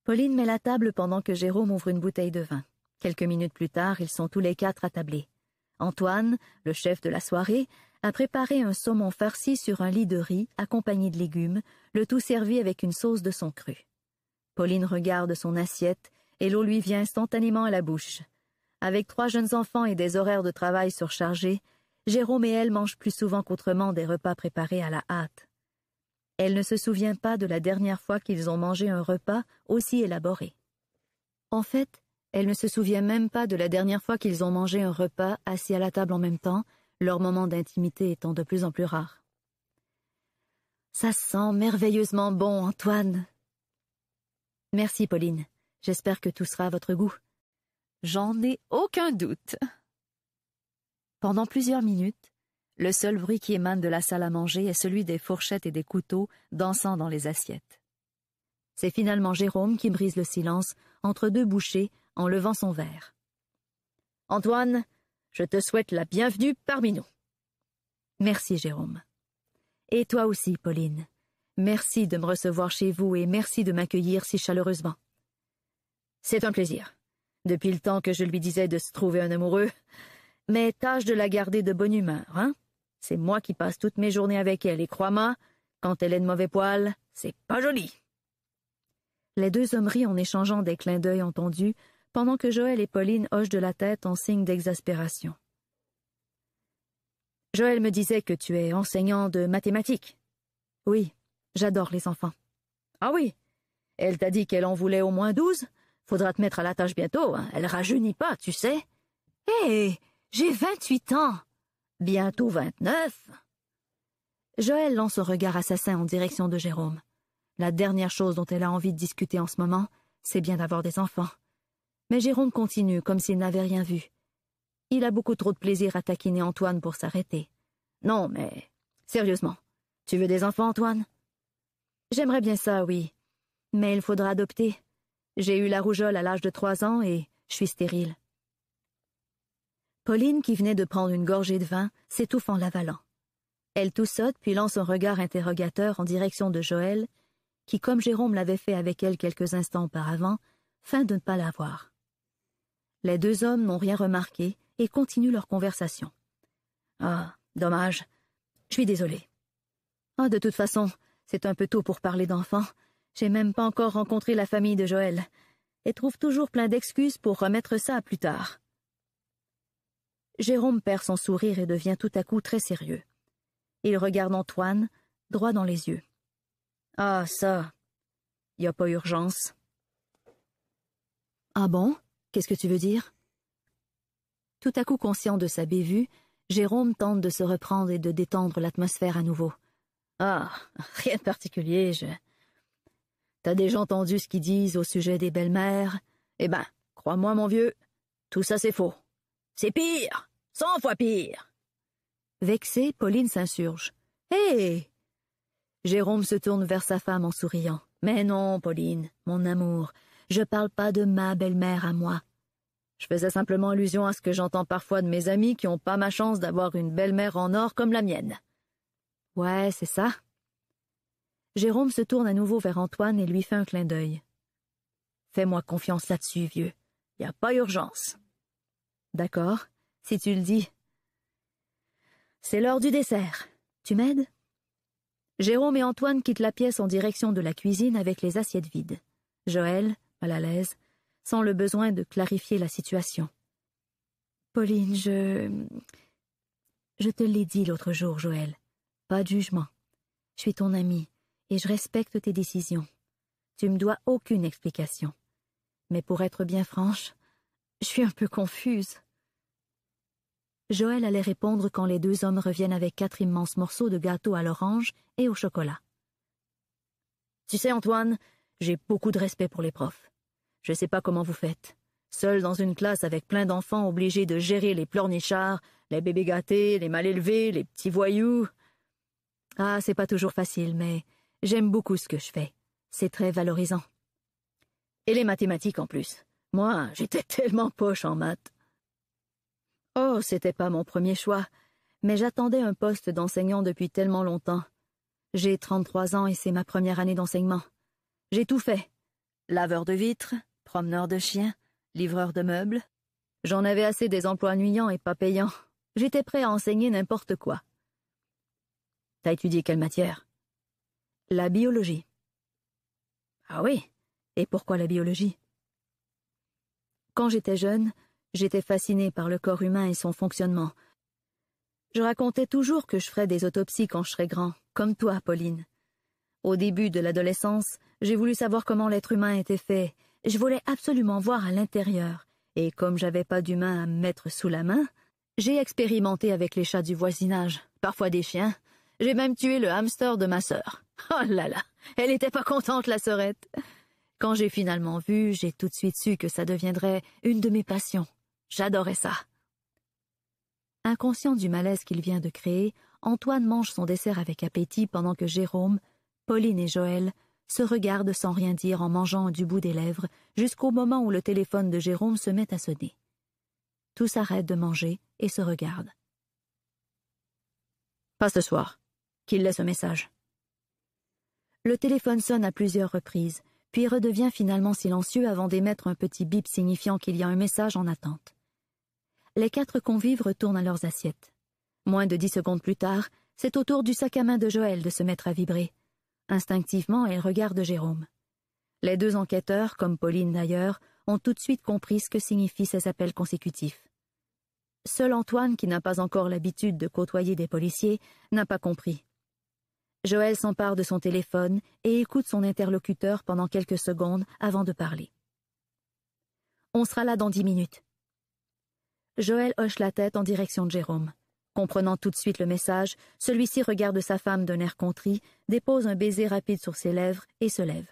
Pauline met la table pendant que Jérôme ouvre une bouteille de vin. Quelques minutes plus tard, ils sont tous les quatre attablés. Antoine, le chef de la soirée, a préparé un saumon farci sur un lit de riz accompagné de légumes, le tout servi avec une sauce de son cru. Pauline regarde son assiette et l'eau lui vient instantanément à la bouche. Avec trois jeunes enfants et des horaires de travail surchargés, Jérôme et elle mangent plus souvent qu'autrement des repas préparés à la hâte. Elle ne se souvient pas de la dernière fois qu'ils ont mangé un repas aussi élaboré. En fait, elle ne se souvient même pas de la dernière fois qu'ils ont mangé un repas assis à la table en même temps, leur moment d'intimité étant de plus en plus rare. Ça sent merveilleusement bon, Antoine. Merci, Pauline. J'espère que tout sera à votre goût. J'en ai aucun doute. Pendant plusieurs minutes, le seul bruit qui émane de la salle à manger est celui des fourchettes et des couteaux dansant dans les assiettes. C'est finalement Jérôme qui brise le silence entre deux bouchées en levant son verre. Antoine, je te souhaite la bienvenue parmi nous. Merci, Jérôme. Et toi aussi, Pauline. Merci de me recevoir chez vous et merci de m'accueillir si chaleureusement. C'est un plaisir. Depuis le temps que je lui disais de se trouver un amoureux. Mais tâche de la garder de bonne humeur, hein. C'est moi qui passe toutes mes journées avec elle, et crois-moi, quand elle est de mauvais poil, c'est pas joli. Les deux hommes rient en échangeant des clins d'œil entendus, pendant que Joël et Pauline hochent de la tête en signe d'exaspération. Joël me disait que tu es enseignant de mathématiques. Oui, j'adore les enfants. Ah oui. Elle t'a dit qu'elle en voulait au moins douze? Faudra te mettre à la tâche bientôt, hein. elle rajeunit pas, tu sais. Hé, j'ai vingt-huit ans. Bientôt vingt-neuf. Joël lance un regard assassin en direction de Jérôme. La dernière chose dont elle a envie de discuter en ce moment, c'est bien d'avoir des enfants. Mais Jérôme continue comme s'il n'avait rien vu. Il a beaucoup trop de plaisir à taquiner Antoine pour s'arrêter. Non, mais sérieusement, tu veux des enfants, Antoine J'aimerais bien ça, oui. Mais il faudra adopter. J'ai eu la rougeole à l'âge de trois ans et je suis stérile. Pauline, qui venait de prendre une gorgée de vin, s'étouffe en l'avalant. Elle toussote puis lance un regard interrogateur en direction de Joël, qui, comme Jérôme l'avait fait avec elle quelques instants auparavant, feint de ne pas la voir. Les deux hommes n'ont rien remarqué et continuent leur conversation. Ah, dommage. Je suis désolée. Ah, de toute façon, c'est un peu tôt pour parler d'enfants. J'ai même pas encore rencontré la famille de Joël, et trouve toujours plein d'excuses pour remettre ça à plus tard. Jérôme perd son sourire et devient tout à coup très sérieux. Il regarde Antoine, droit dans les yeux. Ah, ça. Y a pas urgence. Ah bon? Qu'est-ce que tu veux dire? Tout à coup conscient de sa bévue, Jérôme tente de se reprendre et de détendre l'atmosphère à nouveau. Ah, rien de particulier, je. T'as déjà entendu ce qu'ils disent au sujet des belles-mères Eh ben, crois-moi, mon vieux, tout ça c'est faux. C'est pire Cent fois pire Vexée, Pauline s'insurge. Hé Jérôme se tourne vers sa femme en souriant. Mais non, Pauline, mon amour, je parle pas de ma belle-mère à moi. Je faisais simplement allusion à ce que j'entends parfois de mes amis qui n'ont pas ma chance d'avoir une belle-mère en or comme la mienne. Ouais, c'est ça, Jérôme se tourne à nouveau vers Antoine et lui fait un clin d'œil. Fais-moi confiance là-dessus, vieux. Il n'y a pas urgence. D'accord, si tu le dis. C'est l'heure du dessert. Tu m'aides? Jérôme et Antoine quittent la pièce en direction de la cuisine avec les assiettes vides. Joël, mal à l'aise, sent le besoin de clarifier la situation. Pauline, je. Je te l'ai dit l'autre jour, Joël. Pas de jugement. Je suis ton ami et je respecte tes décisions. Tu me dois aucune explication. Mais pour être bien franche, je suis un peu confuse. Joël allait répondre quand les deux hommes reviennent avec quatre immenses morceaux de gâteau à l'orange et au chocolat. Tu sais, Antoine, j'ai beaucoup de respect pour les profs. Je sais pas comment vous faites. Seul dans une classe avec plein d'enfants obligés de gérer les pleurnichards, les bébés gâtés, les mal élevés, les petits voyous. Ah, c'est pas toujours facile, mais J'aime beaucoup ce que je fais. C'est très valorisant. Et les mathématiques en plus. Moi, j'étais tellement poche en maths. Oh, c'était pas mon premier choix, mais j'attendais un poste d'enseignant depuis tellement longtemps. J'ai trente-trois ans et c'est ma première année d'enseignement. J'ai tout fait. Laveur de vitres, promeneur de chiens, livreur de meubles. J'en avais assez des emplois nuyants et pas payants. J'étais prêt à enseigner n'importe quoi. T'as étudié quelle matière la biologie. Ah oui Et pourquoi la biologie Quand j'étais jeune, j'étais fasciné par le corps humain et son fonctionnement. Je racontais toujours que je ferais des autopsies quand je serais grand, comme toi, Pauline. Au début de l'adolescence, j'ai voulu savoir comment l'être humain était fait. Je voulais absolument voir à l'intérieur, et comme j'avais pas d'humain à me mettre sous la main, j'ai expérimenté avec les chats du voisinage, parfois des chiens. J'ai même tué le hamster de ma sœur. Oh là là, elle n'était pas contente, la sorette. Quand j'ai finalement vu, j'ai tout de suite su que ça deviendrait une de mes passions. J'adorais ça. Inconscient du malaise qu'il vient de créer, Antoine mange son dessert avec appétit pendant que Jérôme, Pauline et Joël se regardent sans rien dire en mangeant du bout des lèvres jusqu'au moment où le téléphone de Jérôme se met à sonner. Tous arrêtent de manger et se regardent. Pas ce soir. Qu'il laisse un message. Le téléphone sonne à plusieurs reprises, puis redevient finalement silencieux avant d'émettre un petit bip signifiant qu'il y a un message en attente. Les quatre convives retournent à leurs assiettes. Moins de dix secondes plus tard, c'est au tour du sac à main de Joël de se mettre à vibrer. Instinctivement, elle regarde Jérôme. Les deux enquêteurs, comme Pauline d'ailleurs, ont tout de suite compris ce que signifient ces appels consécutifs. Seul Antoine, qui n'a pas encore l'habitude de côtoyer des policiers, n'a pas compris. Joël s'empare de son téléphone et écoute son interlocuteur pendant quelques secondes avant de parler. On sera là dans dix minutes. Joël hoche la tête en direction de Jérôme. Comprenant tout de suite le message, celui-ci regarde sa femme d'un air contrit, dépose un baiser rapide sur ses lèvres et se lève.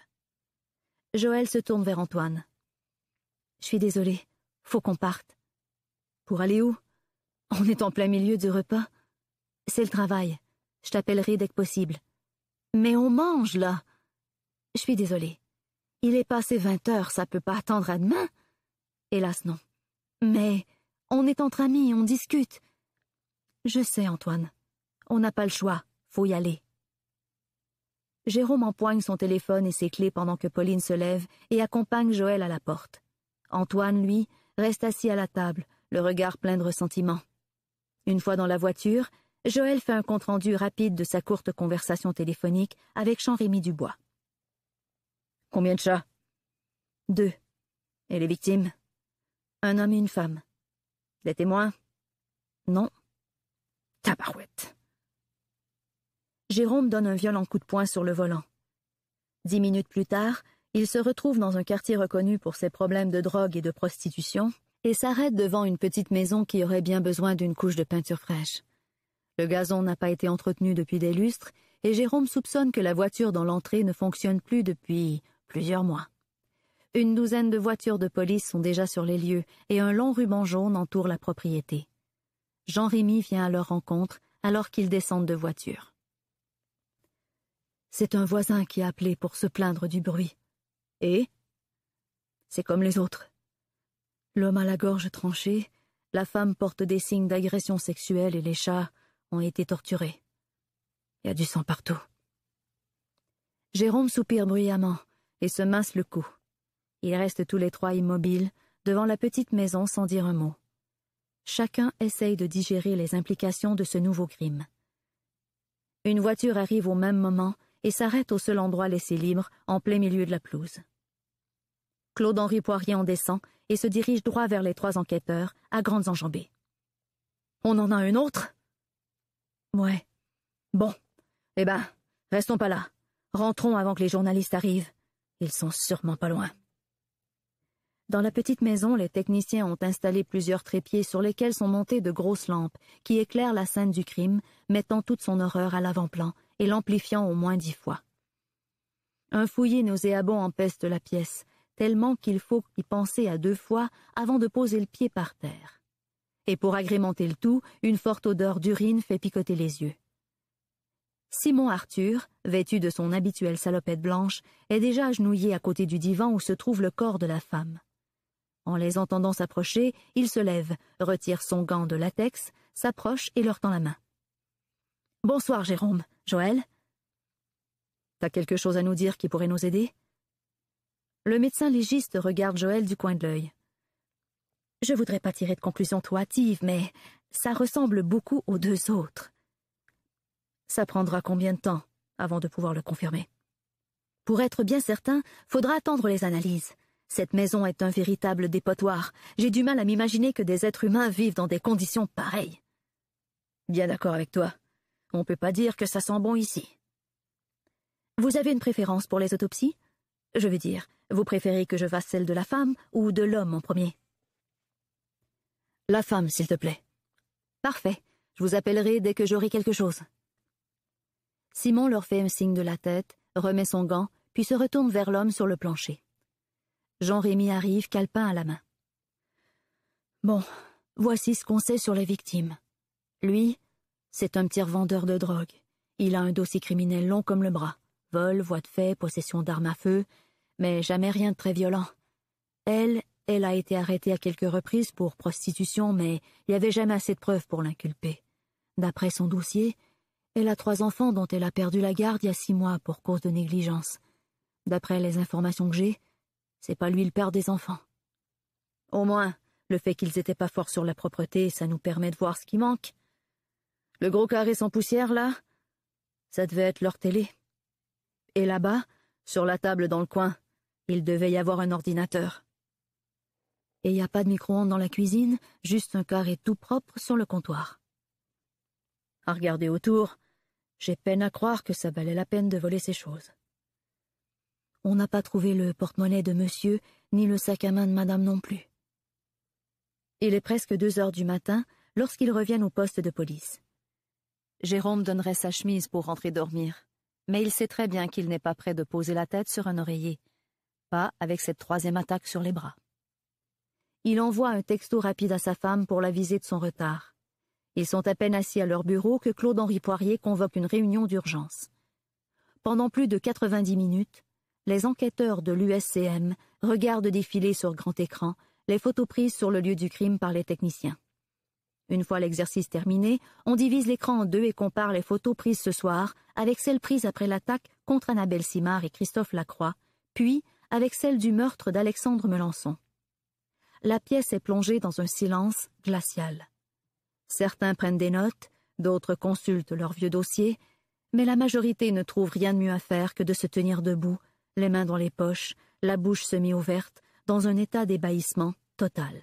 Joël se tourne vers Antoine. Je suis désolé. faut qu'on parte. Pour aller où On est en plein milieu du repas. C'est le travail. Je t'appellerai dès que possible. Mais on mange, là. Je suis désolée. Il est passé vingt heures, ça peut pas attendre à demain. Hélas, non. Mais on est entre amis, on discute. Je sais, Antoine. On n'a pas le choix, faut y aller. Jérôme empoigne son téléphone et ses clés pendant que Pauline se lève et accompagne Joël à la porte. Antoine, lui, reste assis à la table, le regard plein de ressentiment. Une fois dans la voiture, Joël fait un compte-rendu rapide de sa courte conversation téléphonique avec Jean-Rémy Dubois. Combien de chats Deux. Et les victimes Un homme et une femme. Les témoins Non. Tabarouette. Jérôme donne un violent coup de poing sur le volant. Dix minutes plus tard, il se retrouve dans un quartier reconnu pour ses problèmes de drogue et de prostitution et s'arrête devant une petite maison qui aurait bien besoin d'une couche de peinture fraîche. Le gazon n'a pas été entretenu depuis des lustres, et Jérôme soupçonne que la voiture dans l'entrée ne fonctionne plus depuis plusieurs mois. Une douzaine de voitures de police sont déjà sur les lieux, et un long ruban jaune entoure la propriété. Jean-Rémy vient à leur rencontre alors qu'ils descendent de voiture. C'est un voisin qui a appelé pour se plaindre du bruit. Et C'est comme les autres. L'homme a la gorge tranchée, la femme porte des signes d'agression sexuelle et les chats ont été torturés. Il y a du sang partout. Jérôme soupire bruyamment et se mince le cou. Ils restent tous les trois immobiles devant la petite maison sans dire un mot. Chacun essaye de digérer les implications de ce nouveau crime. Une voiture arrive au même moment et s'arrête au seul endroit laissé libre, en plein milieu de la pelouse. Claude-Henri Poirier en descend et se dirige droit vers les trois enquêteurs, à grandes enjambées. On en a une autre Ouais. Bon. Eh ben, restons pas là. Rentrons avant que les journalistes arrivent. Ils sont sûrement pas loin. Dans la petite maison, les techniciens ont installé plusieurs trépieds sur lesquels sont montées de grosses lampes qui éclairent la scène du crime, mettant toute son horreur à l'avant-plan et l'amplifiant au moins dix fois. Un fouillis nauséabond empeste la pièce, tellement qu'il faut y penser à deux fois avant de poser le pied par terre et pour agrémenter le tout, une forte odeur d'urine fait picoter les yeux. Simon Arthur, vêtu de son habituelle salopette blanche, est déjà agenouillé à côté du divan où se trouve le corps de la femme. En les entendant s'approcher, il se lève, retire son gant de latex, s'approche et leur tend la main. Bonsoir, Jérôme. Joël T'as quelque chose à nous dire qui pourrait nous aider Le médecin légiste regarde Joël du coin de l'œil. Je voudrais pas tirer de conclusion trop hâtives, mais ça ressemble beaucoup aux deux autres. Ça prendra combien de temps avant de pouvoir le confirmer Pour être bien certain, faudra attendre les analyses. Cette maison est un véritable dépotoir. J'ai du mal à m'imaginer que des êtres humains vivent dans des conditions pareilles. Bien d'accord avec toi. On peut pas dire que ça sent bon ici. Vous avez une préférence pour les autopsies Je veux dire, vous préférez que je fasse celle de la femme ou de l'homme en premier la femme, s'il te plaît. Parfait. Je vous appellerai dès que j'aurai quelque chose. Simon leur fait un signe de la tête, remet son gant, puis se retourne vers l'homme sur le plancher. Jean-Rémy arrive, calepin à la main. Bon, voici ce qu'on sait sur les victimes. »« Lui, c'est un petit revendeur de drogue. Il a un dossier criminel long comme le bras. Vol, voie de fait, possession d'armes à feu, mais jamais rien de très violent. Elle, elle a été arrêtée à quelques reprises pour prostitution, mais il n'y avait jamais assez de preuves pour l'inculper. D'après son dossier, elle a trois enfants dont elle a perdu la garde il y a six mois pour cause de négligence. D'après les informations que j'ai, c'est pas lui le père des enfants. Au moins, le fait qu'ils étaient pas forts sur la propreté, ça nous permet de voir ce qui manque. Le gros carré sans poussière, là, ça devait être leur télé. Et là-bas, sur la table dans le coin, il devait y avoir un ordinateur. Et n'y a pas de micro-ondes dans la cuisine, juste un carré tout propre sur le comptoir. À regarder autour, j'ai peine à croire que ça valait la peine de voler ces choses. On n'a pas trouvé le porte-monnaie de monsieur, ni le sac à main de madame non plus. Il est presque deux heures du matin lorsqu'ils reviennent au poste de police. Jérôme donnerait sa chemise pour rentrer dormir, mais il sait très bien qu'il n'est pas prêt de poser la tête sur un oreiller, pas avec cette troisième attaque sur les bras il envoie un texto rapide à sa femme pour l'aviser de son retard. Ils sont à peine assis à leur bureau que Claude-Henri Poirier convoque une réunion d'urgence. Pendant plus de 90 minutes, les enquêteurs de l'USCM regardent défiler sur grand écran les photos prises sur le lieu du crime par les techniciens. Une fois l'exercice terminé, on divise l'écran en deux et compare les photos prises ce soir avec celles prises après l'attaque contre Annabelle Simard et Christophe Lacroix, puis avec celles du meurtre d'Alexandre Melançon la pièce est plongée dans un silence glacial. Certains prennent des notes, d'autres consultent leurs vieux dossiers, mais la majorité ne trouve rien de mieux à faire que de se tenir debout, les mains dans les poches, la bouche semi-ouverte, dans un état d'ébahissement total.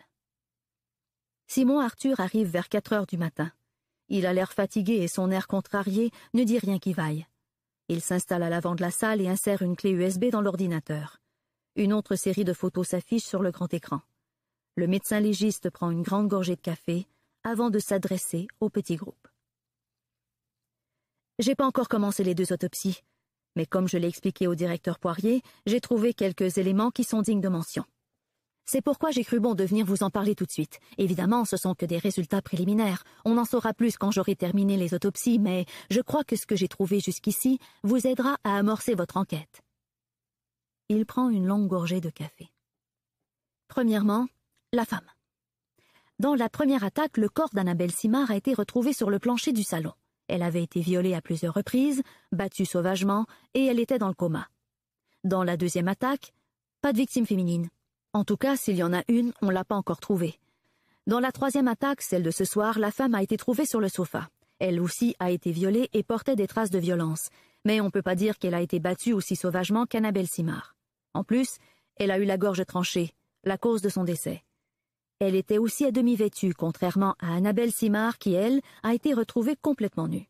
Simon Arthur arrive vers quatre heures du matin. Il a l'air fatigué et son air contrarié ne dit rien qui vaille. Il s'installe à l'avant de la salle et insère une clé USB dans l'ordinateur. Une autre série de photos s'affiche sur le grand écran. Le médecin légiste prend une grande gorgée de café avant de s'adresser au petit groupe. J'ai pas encore commencé les deux autopsies, mais comme je l'ai expliqué au directeur Poirier, j'ai trouvé quelques éléments qui sont dignes de mention. C'est pourquoi j'ai cru bon de venir vous en parler tout de suite. Évidemment, ce sont que des résultats préliminaires. On en saura plus quand j'aurai terminé les autopsies, mais je crois que ce que j'ai trouvé jusqu'ici vous aidera à amorcer votre enquête. Il prend une longue gorgée de café. Premièrement, la femme. Dans la première attaque, le corps d'Annabelle Simard a été retrouvé sur le plancher du salon. Elle avait été violée à plusieurs reprises, battue sauvagement, et elle était dans le coma. Dans la deuxième attaque, pas de victime féminine. En tout cas, s'il y en a une, on l'a pas encore trouvée. Dans la troisième attaque, celle de ce soir, la femme a été trouvée sur le sofa. Elle aussi a été violée et portait des traces de violence. Mais on peut pas dire qu'elle a été battue aussi sauvagement qu'Annabelle Simard. En plus, elle a eu la gorge tranchée, la cause de son décès. Elle était aussi à demi vêtue, contrairement à Annabelle Simard qui, elle, a été retrouvée complètement nue.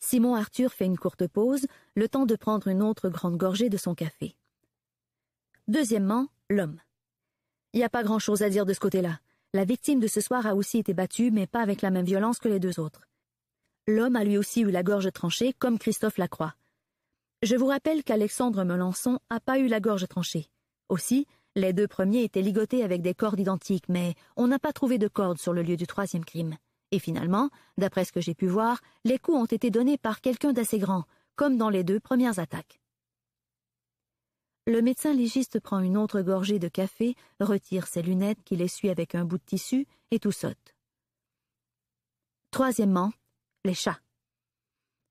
Simon Arthur fait une courte pause, le temps de prendre une autre grande gorgée de son café. Deuxièmement, l'homme. Il n'y a pas grand-chose à dire de ce côté-là. La victime de ce soir a aussi été battue, mais pas avec la même violence que les deux autres. L'homme a lui aussi eu la gorge tranchée, comme Christophe Lacroix. Je vous rappelle qu'Alexandre Melançon n'a pas eu la gorge tranchée. Aussi, les deux premiers étaient ligotés avec des cordes identiques, mais on n'a pas trouvé de cordes sur le lieu du troisième crime. Et finalement, d'après ce que j'ai pu voir, les coups ont été donnés par quelqu'un d'assez grand, comme dans les deux premières attaques. Le médecin légiste prend une autre gorgée de café, retire ses lunettes qu'il essuie avec un bout de tissu et tout saute. Troisièmement, les chats.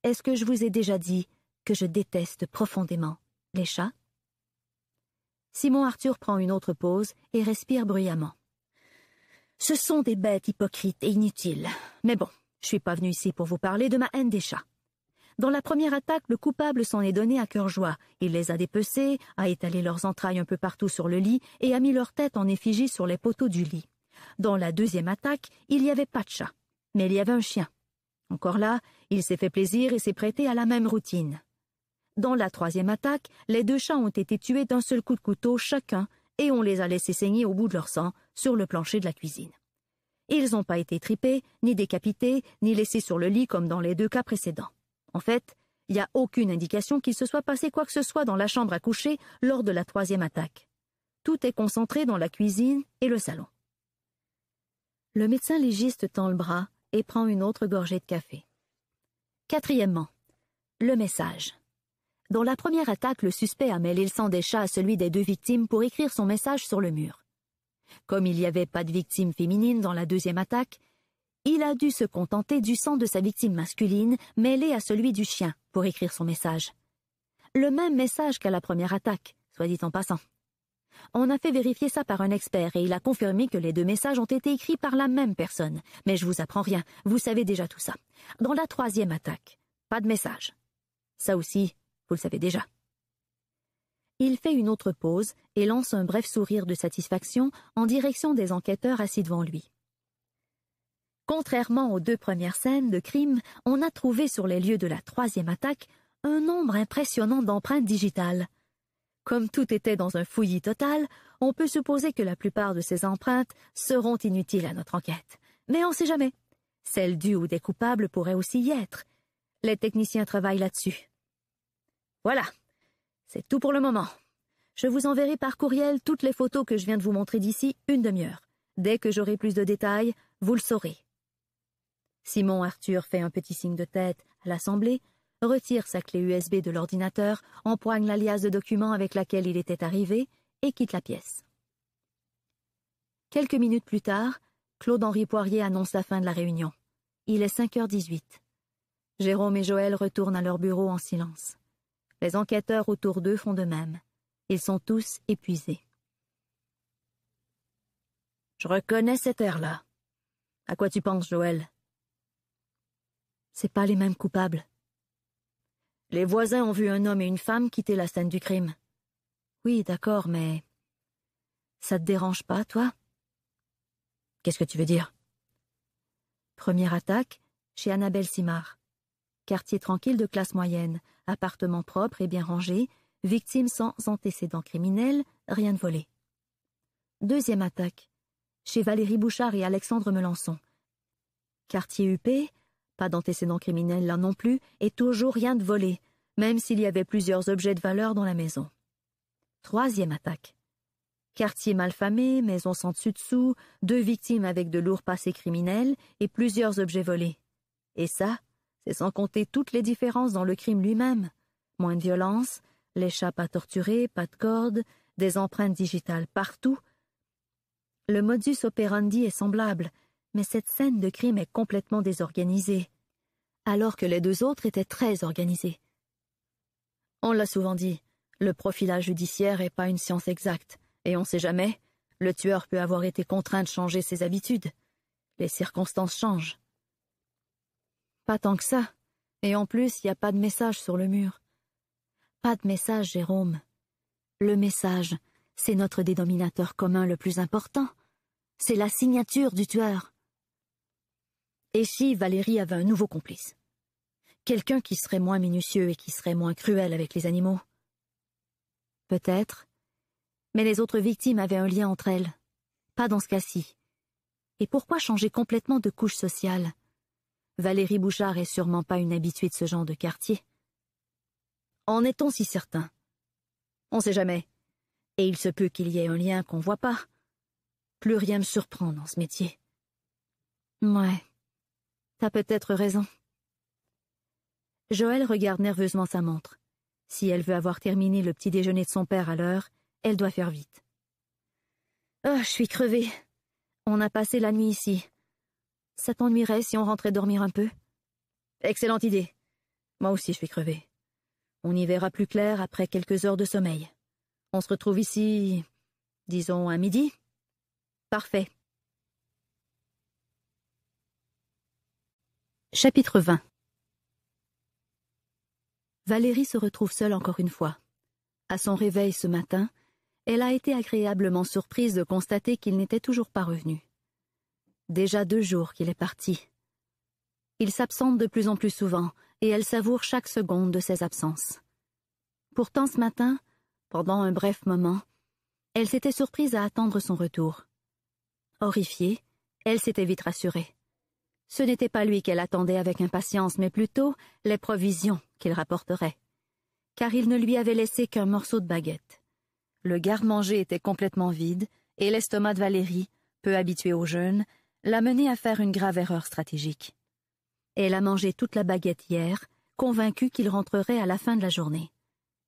Est-ce que je vous ai déjà dit que je déteste profondément les chats Simon Arthur prend une autre pause et respire bruyamment. Ce sont des bêtes hypocrites et inutiles. Mais bon, je suis pas venu ici pour vous parler de ma haine des chats. Dans la première attaque, le coupable s'en est donné à cœur joie. Il les a dépecés, a étalé leurs entrailles un peu partout sur le lit et a mis leur tête en effigie sur les poteaux du lit. Dans la deuxième attaque, il n'y avait pas de chat, mais il y avait un chien. Encore là, il s'est fait plaisir et s'est prêté à la même routine. Dans la troisième attaque, les deux chats ont été tués d'un seul coup de couteau chacun et on les a laissés saigner au bout de leur sang sur le plancher de la cuisine. Ils n'ont pas été tripés, ni décapités, ni laissés sur le lit comme dans les deux cas précédents. En fait, il n'y a aucune indication qu'il se soit passé quoi que ce soit dans la chambre à coucher lors de la troisième attaque. Tout est concentré dans la cuisine et le salon. Le médecin légiste tend le bras et prend une autre gorgée de café. Quatrièmement, le message. Dans la première attaque, le suspect a mêlé le sang des chats à celui des deux victimes pour écrire son message sur le mur. Comme il n'y avait pas de victime féminine dans la deuxième attaque, il a dû se contenter du sang de sa victime masculine mêlé à celui du chien pour écrire son message. Le même message qu'à la première attaque, soit dit en passant. On a fait vérifier ça par un expert et il a confirmé que les deux messages ont été écrits par la même personne. Mais je vous apprends rien, vous savez déjà tout ça. Dans la troisième attaque, pas de message. Ça aussi, vous le savez déjà. Il fait une autre pause et lance un bref sourire de satisfaction en direction des enquêteurs assis devant lui. Contrairement aux deux premières scènes de crime, on a trouvé sur les lieux de la troisième attaque un nombre impressionnant d'empreintes digitales. Comme tout était dans un fouillis total, on peut supposer que la plupart de ces empreintes seront inutiles à notre enquête. Mais on ne sait jamais. Celles dues ou des coupables pourraient aussi y être. Les techniciens travaillent là-dessus. Voilà. C'est tout pour le moment. Je vous enverrai par courriel toutes les photos que je viens de vous montrer d'ici une demi-heure. Dès que j'aurai plus de détails, vous le saurez. Simon Arthur fait un petit signe de tête à l'assemblée, retire sa clé USB de l'ordinateur, empoigne l'alias de documents avec laquelle il était arrivé et quitte la pièce. Quelques minutes plus tard, Claude-Henri Poirier annonce la fin de la réunion. Il est heures h 18 Jérôme et Joël retournent à leur bureau en silence. Les enquêteurs autour d'eux font de même. Ils sont tous épuisés. Je reconnais cet air-là. À quoi tu penses, Joël C'est pas les mêmes coupables. Les voisins ont vu un homme et une femme quitter la scène du crime. Oui, d'accord, mais. Ça te dérange pas, toi Qu'est-ce que tu veux dire Première attaque, chez Annabelle Simard. Quartier tranquille de classe moyenne, appartement propre et bien rangé, victime sans antécédents criminels, rien de volé. Deuxième attaque. Chez Valérie Bouchard et Alexandre Melançon. Quartier Huppé, pas d'antécédents criminels là non plus, et toujours rien de volé, même s'il y avait plusieurs objets de valeur dans la maison. Troisième attaque. Quartier malfamé, maison sans dessus-dessous, deux victimes avec de lourds passés criminels et plusieurs objets volés. Et ça, c'est sans compter toutes les différences dans le crime lui-même. Moins de violence, les à torturer, pas de cordes, des empreintes digitales partout. Le modus operandi est semblable, mais cette scène de crime est complètement désorganisée, alors que les deux autres étaient très organisées. On l'a souvent dit, le profilage judiciaire n'est pas une science exacte, et on ne sait jamais, le tueur peut avoir été contraint de changer ses habitudes. Les circonstances changent. Pas tant que ça. Et en plus, il n'y a pas de message sur le mur. Pas de message, Jérôme. Le message, c'est notre dénominateur commun le plus important. C'est la signature du tueur. Et si Valérie avait un nouveau complice. Quelqu'un qui serait moins minutieux et qui serait moins cruel avec les animaux. Peut-être. Mais les autres victimes avaient un lien entre elles. Pas dans ce cas-ci. Et pourquoi changer complètement de couche sociale Valérie Bouchard est sûrement pas une habituée de ce genre de quartier. En est-on si certain On sait jamais. Et il se peut qu'il y ait un lien qu'on voit pas. Plus rien me surprend dans ce métier. Ouais. T'as peut-être raison. Joël regarde nerveusement sa montre. Si elle veut avoir terminé le petit déjeuner de son père à l'heure, elle doit faire vite. Oh, je suis crevée. On a passé la nuit ici. Ça t'ennuierait si on rentrait dormir un peu Excellente idée. Moi aussi, je suis crevée. On y verra plus clair après quelques heures de sommeil. On se retrouve ici, disons, à midi Parfait. Chapitre 20 Valérie se retrouve seule encore une fois. À son réveil ce matin, elle a été agréablement surprise de constater qu'il n'était toujours pas revenu. Déjà deux jours qu'il est parti. Il s'absente de plus en plus souvent, et elle savoure chaque seconde de ses absences. Pourtant ce matin, pendant un bref moment, elle s'était surprise à attendre son retour. Horrifiée, elle s'était vite rassurée. Ce n'était pas lui qu'elle attendait avec impatience, mais plutôt les provisions qu'il rapporterait. Car il ne lui avait laissé qu'un morceau de baguette. Le garde-manger était complètement vide, et l'estomac de Valérie, peu habitué au jeûne, l'a menée à faire une grave erreur stratégique. Elle a mangé toute la baguette hier, convaincue qu'il rentrerait à la fin de la journée.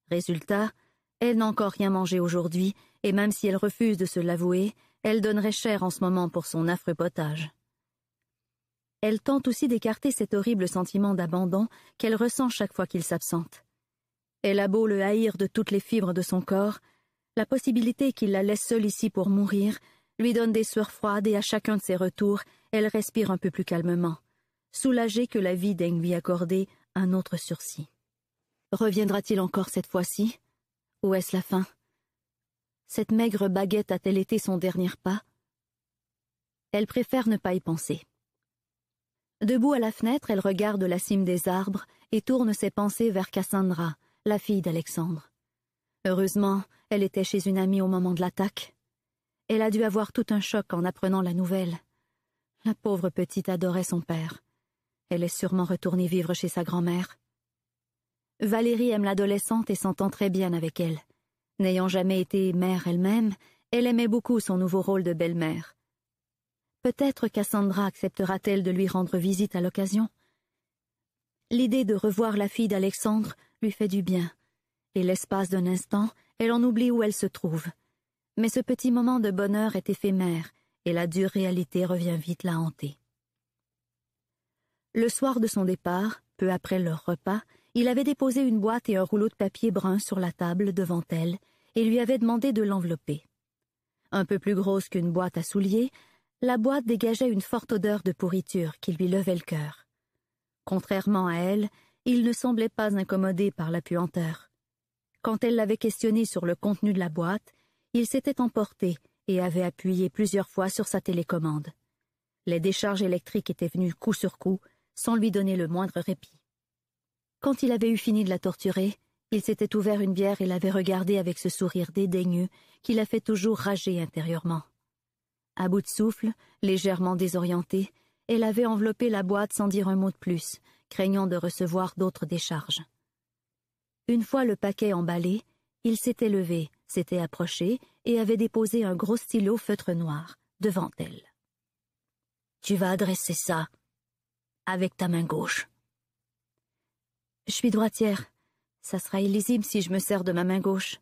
Résultat, elle n'a encore rien mangé aujourd'hui, et même si elle refuse de se l'avouer, elle donnerait cher en ce moment pour son affreux potage. Elle tente aussi d'écarter cet horrible sentiment d'abandon qu'elle ressent chaque fois qu'il s'absente. Elle a beau le haïr de toutes les fibres de son corps, la possibilité qu'il la laisse seule ici pour mourir lui donne des sueurs froides et à chacun de ses retours, elle respire un peu plus calmement, soulagée que la vie daigne lui accorder un autre sursis. Reviendra-t-il encore cette fois-ci Ou est-ce la fin Cette maigre baguette a-t-elle été son dernier pas Elle préfère ne pas y penser. Debout à la fenêtre, elle regarde la cime des arbres et tourne ses pensées vers Cassandra, la fille d'Alexandre. Heureusement, elle était chez une amie au moment de l'attaque. Elle a dû avoir tout un choc en apprenant la nouvelle. La pauvre petite adorait son père. Elle est sûrement retournée vivre chez sa grand-mère. Valérie aime l'adolescente et s'entend très bien avec elle. N'ayant jamais été mère elle-même, elle aimait beaucoup son nouveau rôle de belle-mère. Peut-être Cassandra acceptera-t-elle de lui rendre visite à l'occasion. L'idée de revoir la fille d'Alexandre lui fait du bien, et l'espace d'un instant, elle en oublie où elle se trouve. Mais ce petit moment de bonheur est éphémère, et la dure réalité revient vite la hanter. Le soir de son départ, peu après leur repas, il avait déposé une boîte et un rouleau de papier brun sur la table devant elle, et lui avait demandé de l'envelopper. Un peu plus grosse qu'une boîte à souliers, la boîte dégageait une forte odeur de pourriture qui lui levait le cœur. Contrairement à elle, il ne semblait pas incommodé par la puanteur. Quand elle l'avait questionné sur le contenu de la boîte, il s'était emporté et avait appuyé plusieurs fois sur sa télécommande. Les décharges électriques étaient venues coup sur coup, sans lui donner le moindre répit. Quand il avait eu fini de la torturer, il s'était ouvert une bière et l'avait regardée avec ce sourire dédaigneux qui la fait toujours rager intérieurement. À bout de souffle, légèrement désorientée, elle avait enveloppé la boîte sans dire un mot de plus, craignant de recevoir d'autres décharges. Une fois le paquet emballé, il s'était levé, s'était approché et avait déposé un gros stylo feutre noir devant elle. Tu vas adresser ça avec ta main gauche. Je suis droitière. Ça sera illisible si je me sers de ma main gauche.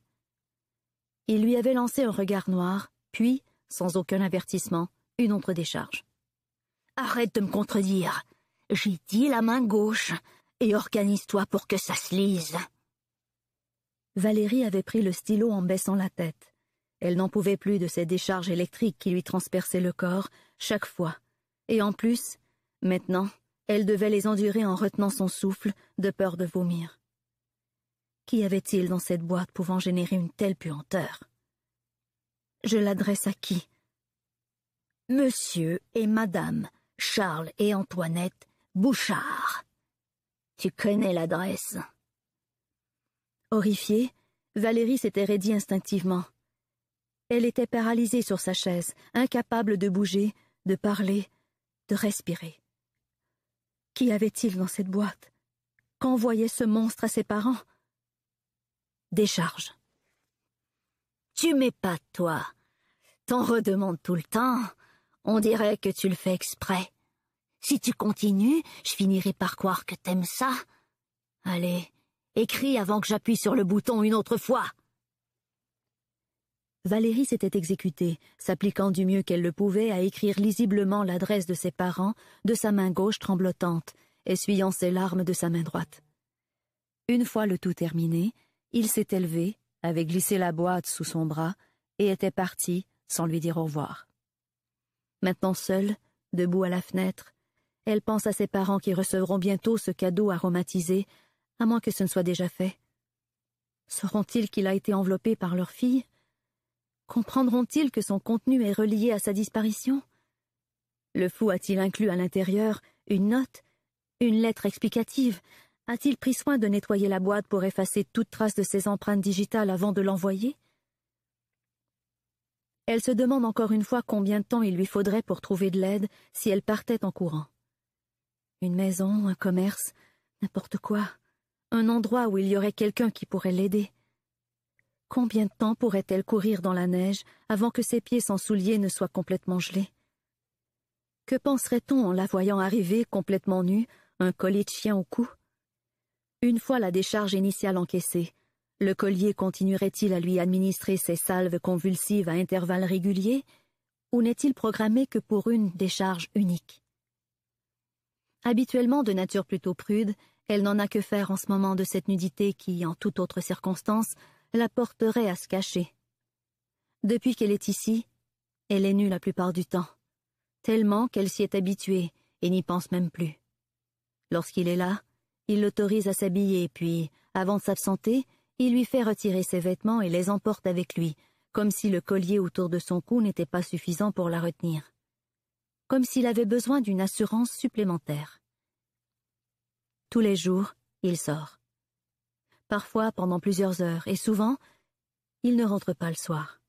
Il lui avait lancé un regard noir, puis, sans aucun avertissement, une autre décharge. Arrête de me contredire. J'ai dit la main gauche, et organise-toi pour que ça se lise. Valérie avait pris le stylo en baissant la tête. Elle n'en pouvait plus de ces décharges électriques qui lui transperçaient le corps, chaque fois. Et en plus, maintenant, elle devait les endurer en retenant son souffle, de peur de vomir. Qu'y avait-il dans cette boîte pouvant générer une telle puanteur Je l'adresse à qui Monsieur et Madame, Charles et Antoinette Bouchard. Tu connais l'adresse. Horrifiée, Valérie s'était raidie instinctivement. Elle était paralysée sur sa chaise, incapable de bouger, de parler, de respirer. Qu'y avait-il dans cette boîte Qu'envoyait ce monstre à ses parents Décharge. Tu pas, toi. T'en redemandes tout le temps. On dirait que tu le fais exprès. Si tu continues, je finirai par croire que t'aimes ça. Allez, Écris avant que j'appuie sur le bouton une autre fois. Valérie s'était exécutée, s'appliquant du mieux qu'elle le pouvait à écrire lisiblement l'adresse de ses parents de sa main gauche tremblotante, essuyant ses larmes de sa main droite. Une fois le tout terminé, il s'est élevé, avait glissé la boîte sous son bras, et était parti sans lui dire au revoir. Maintenant seule, debout à la fenêtre, elle pense à ses parents qui recevront bientôt ce cadeau aromatisé à moins que ce ne soit déjà fait. Sauront-ils qu'il a été enveloppé par leur fille Comprendront-ils que son contenu est relié à sa disparition Le fou a-t-il inclus à l'intérieur une note, une lettre explicative A-t-il pris soin de nettoyer la boîte pour effacer toute trace de ses empreintes digitales avant de l'envoyer Elle se demande encore une fois combien de temps il lui faudrait pour trouver de l'aide si elle partait en courant. Une maison, un commerce, n'importe quoi un endroit où il y aurait quelqu'un qui pourrait l'aider. Combien de temps pourrait-elle courir dans la neige avant que ses pieds sans souliers ne soient complètement gelés Que penserait-on en la voyant arriver complètement nue, un collier de chien au cou Une fois la décharge initiale encaissée, le collier continuerait-il à lui administrer ses salves convulsives à intervalles réguliers, ou n'est-il programmé que pour une décharge unique Habituellement de nature plutôt prude, elle n'en a que faire en ce moment de cette nudité qui, en toute autre circonstance, la porterait à se cacher. Depuis qu'elle est ici, elle est nue la plupart du temps, tellement qu'elle s'y est habituée et n'y pense même plus. Lorsqu'il est là, il l'autorise à s'habiller, puis, avant de s'absenter, il lui fait retirer ses vêtements et les emporte avec lui, comme si le collier autour de son cou n'était pas suffisant pour la retenir. Comme s'il avait besoin d'une assurance supplémentaire. Tous les jours, il sort. Parfois pendant plusieurs heures, et souvent, il ne rentre pas le soir.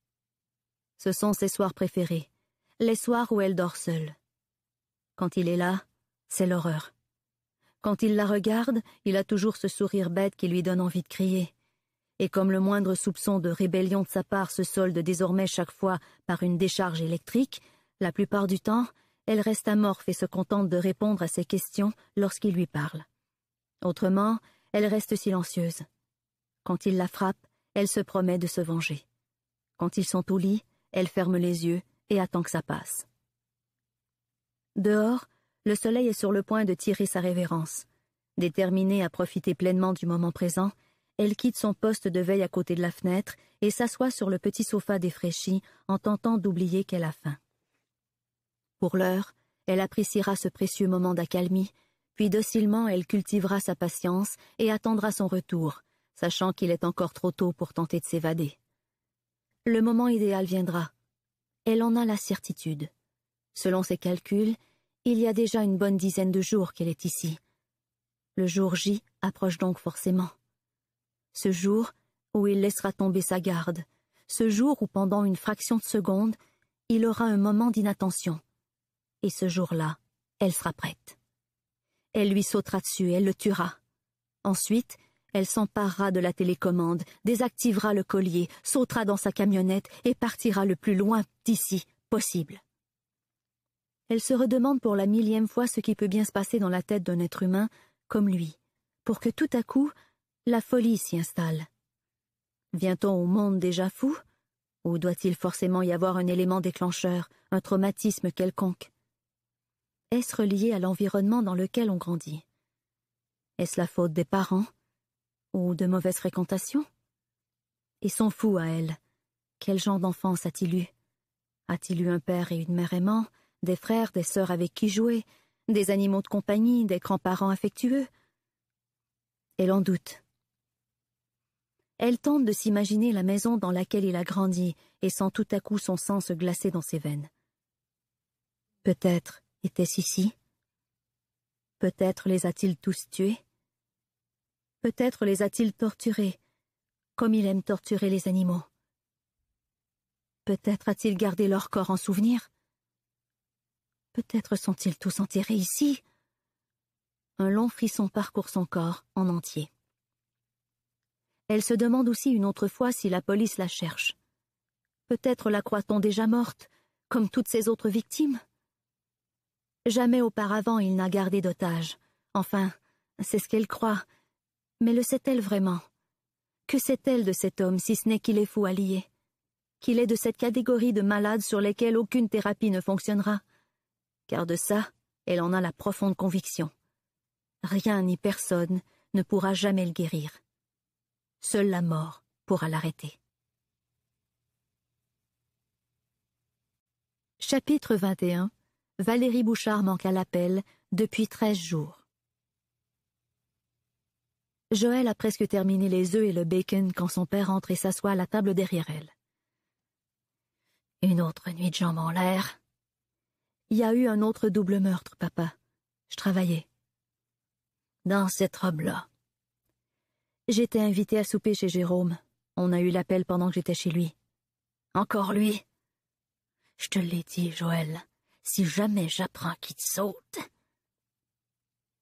Ce sont ses soirs préférés, les soirs où elle dort seule. Quand il est là, c'est l'horreur. Quand il la regarde, il a toujours ce sourire bête qui lui donne envie de crier. Et comme le moindre soupçon de rébellion de sa part se solde désormais chaque fois par une décharge électrique, la plupart du temps, elle reste amorphe et se contente de répondre à ses questions lorsqu'il lui parle. Autrement, elle reste silencieuse. Quand il la frappe, elle se promet de se venger. Quand ils sont au lit, elle ferme les yeux et attend que ça passe. Dehors, le soleil est sur le point de tirer sa révérence. Déterminée à profiter pleinement du moment présent, elle quitte son poste de veille à côté de la fenêtre et s'assoit sur le petit sofa défraîchi en tentant d'oublier qu'elle a faim. Pour l'heure, elle appréciera ce précieux moment d'accalmie puis docilement elle cultivera sa patience et attendra son retour, sachant qu'il est encore trop tôt pour tenter de s'évader. Le moment idéal viendra. Elle en a la certitude. Selon ses calculs, il y a déjà une bonne dizaine de jours qu'elle est ici. Le jour J approche donc forcément. Ce jour où il laissera tomber sa garde, ce jour où pendant une fraction de seconde, il aura un moment d'inattention. Et ce jour-là, elle sera prête. Elle lui sautera dessus, elle le tuera. Ensuite, elle s'emparera de la télécommande, désactivera le collier, sautera dans sa camionnette et partira le plus loin d'ici possible. Elle se redemande pour la millième fois ce qui peut bien se passer dans la tête d'un être humain comme lui, pour que tout à coup la folie s'y installe. Vient-on au monde déjà fou Ou doit-il forcément y avoir un élément déclencheur, un traumatisme quelconque est-ce relié à l'environnement dans lequel on grandit Est-ce la faute des parents Ou de mauvaises fréquentations Et s'en fout à elle. Quel genre d'enfance a-t-il eu A-t-il eu un père et une mère aimants, des frères, des sœurs avec qui jouer, des animaux de compagnie, des grands-parents affectueux Elle en doute. Elle tente de s'imaginer la maison dans laquelle il a grandi et sent tout à coup son sang se glacer dans ses veines. Peut-être était-ce ici Peut-être les a-t-il tous tués Peut-être les a-t-il torturés, comme il aime torturer les animaux. Peut-être a-t-il gardé leur corps en souvenir Peut-être sont-ils tous enterrés ici Un long frisson parcourt son corps en entier. Elle se demande aussi une autre fois si la police la cherche. Peut-être la croit-on déjà morte, comme toutes ses autres victimes Jamais auparavant il n'a gardé d'otage. Enfin, c'est ce qu'elle croit. Mais le sait-elle vraiment Que sait-elle de cet homme si ce n'est qu'il est fou à lier Qu'il est de cette catégorie de malades sur lesquels aucune thérapie ne fonctionnera Car de ça, elle en a la profonde conviction. Rien ni personne ne pourra jamais le guérir. Seule la mort pourra l'arrêter. Chapitre 21 Valérie Bouchard manque à l'appel depuis treize jours. Joël a presque terminé les œufs et le bacon quand son père entre et s'assoit à la table derrière elle. Une autre nuit de jambes en l'air. Il y a eu un autre double meurtre, papa. Je travaillais. Dans cette robe-là. J'étais invité à souper chez Jérôme. On a eu l'appel pendant que j'étais chez lui. Encore lui. Je te l'ai dit, Joël si jamais j'apprends qu'il saute.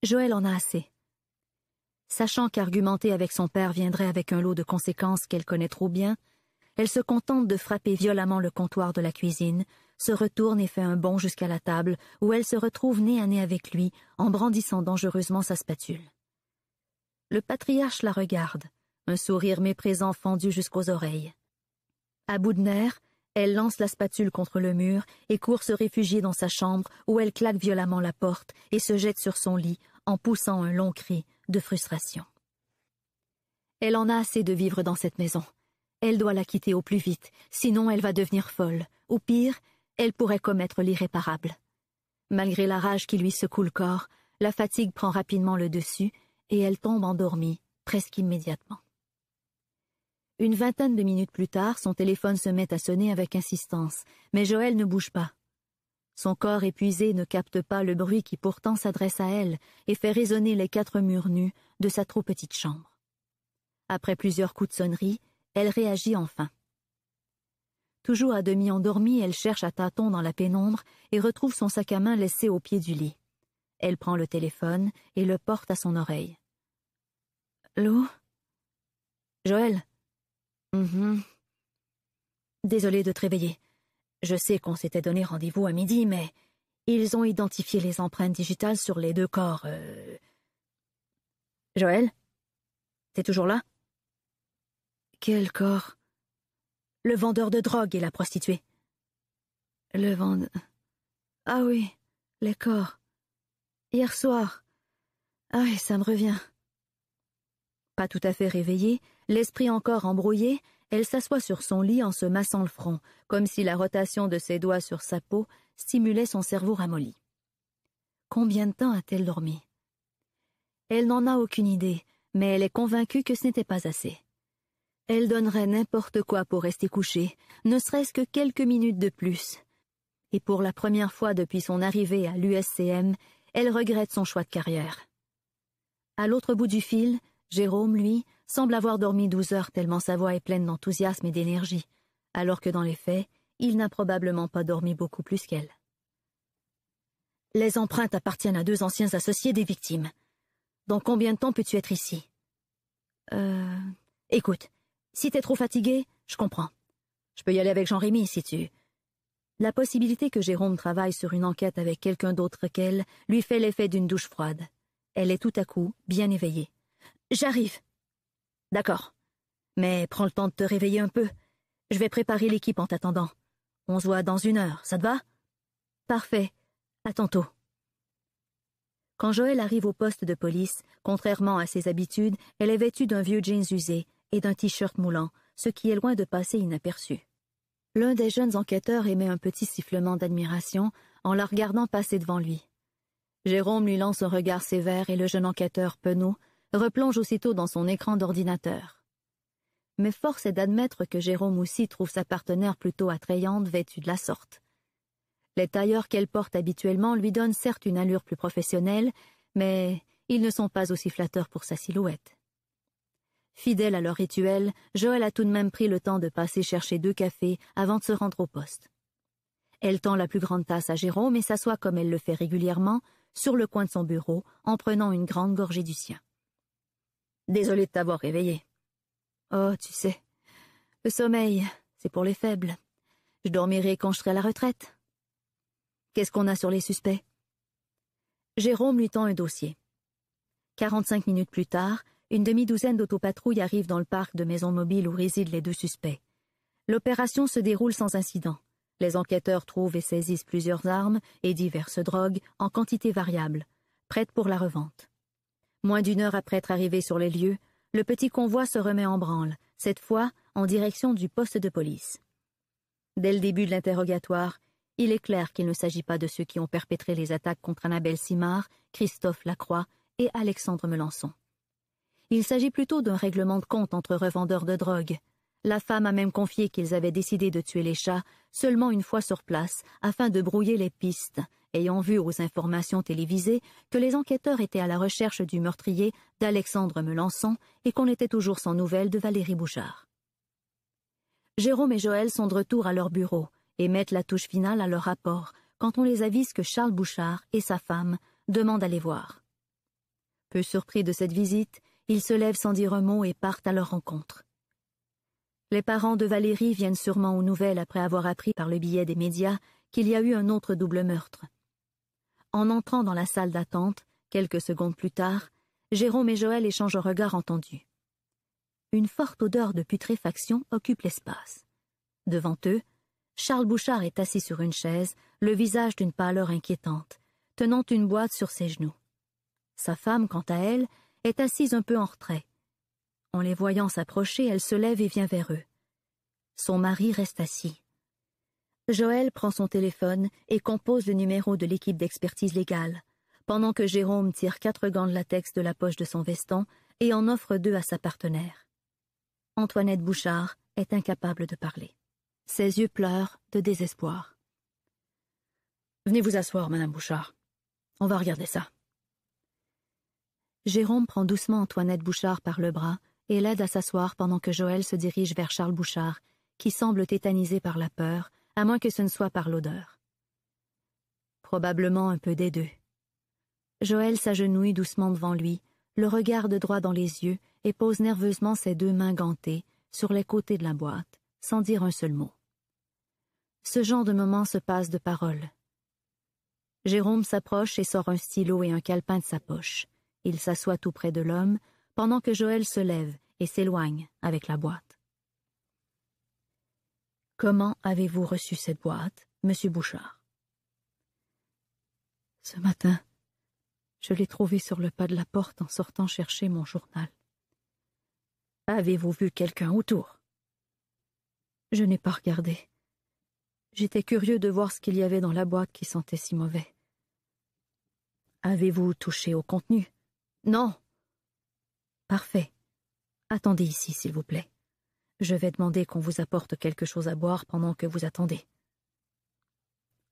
Joël en a assez. Sachant qu'argumenter avec son père viendrait avec un lot de conséquences qu'elle connaît trop bien, elle se contente de frapper violemment le comptoir de la cuisine, se retourne et fait un bond jusqu'à la table, où elle se retrouve nez à nez avec lui, en brandissant dangereusement sa spatule. Le patriarche la regarde, un sourire méprisant fendu jusqu'aux oreilles. À bout de nerfs, elle lance la spatule contre le mur et court se réfugier dans sa chambre où elle claque violemment la porte et se jette sur son lit en poussant un long cri de frustration. Elle en a assez de vivre dans cette maison. Elle doit la quitter au plus vite, sinon elle va devenir folle. Ou pire, elle pourrait commettre l'irréparable. Malgré la rage qui lui secoue le corps, la fatigue prend rapidement le dessus et elle tombe endormie presque immédiatement. Une vingtaine de minutes plus tard, son téléphone se met à sonner avec insistance, mais Joël ne bouge pas. Son corps épuisé ne capte pas le bruit qui pourtant s'adresse à elle et fait résonner les quatre murs nus de sa trop petite chambre. Après plusieurs coups de sonnerie, elle réagit enfin. Toujours à demi endormie, elle cherche à tâtons dans la pénombre et retrouve son sac à main laissé au pied du lit. Elle prend le téléphone et le porte à son oreille. L'eau Joël désolé mm-hmm. Désolée de te réveiller. Je sais qu'on s'était donné rendez-vous à midi, mais ils ont identifié les empreintes digitales sur les deux corps. Euh. Joël T'es toujours là Quel corps Le vendeur de drogue et la prostituée. Le vendeur. Ah oui, les corps. Hier soir. Ah, ça me revient. Pas tout à fait réveillée, l'esprit encore embrouillé, elle s'assoit sur son lit en se massant le front, comme si la rotation de ses doigts sur sa peau stimulait son cerveau ramolli. Combien de temps a-t-elle dormi Elle n'en a aucune idée, mais elle est convaincue que ce n'était pas assez. Elle donnerait n'importe quoi pour rester couchée, ne serait-ce que quelques minutes de plus. Et pour la première fois depuis son arrivée à l'USCM, elle regrette son choix de carrière. À l'autre bout du fil, Jérôme, lui, semble avoir dormi douze heures tellement sa voix est pleine d'enthousiasme et d'énergie, alors que dans les faits, il n'a probablement pas dormi beaucoup plus qu'elle. Les empreintes appartiennent à deux anciens associés des victimes. Dans combien de temps peux-tu être ici Euh. Écoute, si t'es trop fatigué, je comprends. Je peux y aller avec Jean-Rémy si tu. La possibilité que Jérôme travaille sur une enquête avec quelqu'un d'autre qu'elle lui fait l'effet d'une douche froide. Elle est tout à coup bien éveillée. J'arrive. D'accord. Mais prends le temps de te réveiller un peu. Je vais préparer l'équipe en t'attendant. On se voit dans une heure, ça te va Parfait. À tantôt. Quand Joël arrive au poste de police, contrairement à ses habitudes, elle est vêtue d'un vieux jeans usé et d'un t-shirt moulant, ce qui est loin de passer inaperçu. L'un des jeunes enquêteurs émet un petit sifflement d'admiration en la regardant passer devant lui. Jérôme lui lance un regard sévère et le jeune enquêteur penaud replonge aussitôt dans son écran d'ordinateur. Mais force est d'admettre que Jérôme aussi trouve sa partenaire plutôt attrayante vêtue de la sorte. Les tailleurs qu'elle porte habituellement lui donnent certes une allure plus professionnelle, mais ils ne sont pas aussi flatteurs pour sa silhouette. Fidèle à leur rituel, Joël a tout de même pris le temps de passer chercher deux cafés avant de se rendre au poste. Elle tend la plus grande tasse à Jérôme et s'assoit comme elle le fait régulièrement, sur le coin de son bureau, en prenant une grande gorgée du sien. Désolé de t'avoir réveillé. Oh, tu sais, le sommeil, c'est pour les faibles. Je dormirai quand je serai à la retraite. Qu'est-ce qu'on a sur les suspects Jérôme lui tend un dossier. Quarante-cinq minutes plus tard, une demi-douzaine d'autopatrouilles arrivent dans le parc de maison mobile où résident les deux suspects. L'opération se déroule sans incident. Les enquêteurs trouvent et saisissent plusieurs armes et diverses drogues en quantité variable, prêtes pour la revente. Moins d'une heure après être arrivé sur les lieux, le petit convoi se remet en branle, cette fois en direction du poste de police. Dès le début de l'interrogatoire, il est clair qu'il ne s'agit pas de ceux qui ont perpétré les attaques contre Annabelle Simard, Christophe Lacroix et Alexandre Melançon. Il s'agit plutôt d'un règlement de compte entre revendeurs de drogue, la femme a même confié qu'ils avaient décidé de tuer les chats seulement une fois sur place afin de brouiller les pistes, ayant vu aux informations télévisées que les enquêteurs étaient à la recherche du meurtrier d'Alexandre Melançon et qu'on était toujours sans nouvelles de Valérie Bouchard. Jérôme et Joël sont de retour à leur bureau et mettent la touche finale à leur rapport quand on les avise que Charles Bouchard et sa femme demandent à les voir. Peu surpris de cette visite, ils se lèvent sans dire un mot et partent à leur rencontre. Les parents de Valérie viennent sûrement aux nouvelles après avoir appris par le billet des médias qu'il y a eu un autre double meurtre. En entrant dans la salle d'attente, quelques secondes plus tard, Jérôme et Joël échangent un regard entendu. Une forte odeur de putréfaction occupe l'espace. Devant eux, Charles Bouchard est assis sur une chaise, le visage d'une pâleur inquiétante, tenant une boîte sur ses genoux. Sa femme, quant à elle, est assise un peu en retrait, en les voyant s'approcher, elle se lève et vient vers eux. Son mari reste assis. Joël prend son téléphone et compose le numéro de l'équipe d'expertise légale, pendant que Jérôme tire quatre gants de latex de la poche de son veston et en offre deux à sa partenaire. Antoinette Bouchard est incapable de parler. Ses yeux pleurent de désespoir. Venez vous asseoir, Madame Bouchard. On va regarder ça. Jérôme prend doucement Antoinette Bouchard par le bras et l'aide à s'asseoir pendant que Joël se dirige vers Charles Bouchard, qui semble tétanisé par la peur, à moins que ce ne soit par l'odeur. Probablement un peu des deux. Joël s'agenouille doucement devant lui, le regarde droit dans les yeux et pose nerveusement ses deux mains gantées sur les côtés de la boîte, sans dire un seul mot. Ce genre de moment se passe de paroles. Jérôme s'approche et sort un stylo et un calepin de sa poche. Il s'assoit tout près de l'homme pendant que Joël se lève et s'éloigne avec la boîte. Comment avez-vous reçu cette boîte, monsieur Bouchard Ce matin, je l'ai trouvée sur le pas de la porte en sortant chercher mon journal. Avez-vous vu quelqu'un autour Je n'ai pas regardé. J'étais curieux de voir ce qu'il y avait dans la boîte qui sentait si mauvais. Avez-vous touché au contenu Non, Parfait. Attendez ici, s'il vous plaît. Je vais demander qu'on vous apporte quelque chose à boire pendant que vous attendez.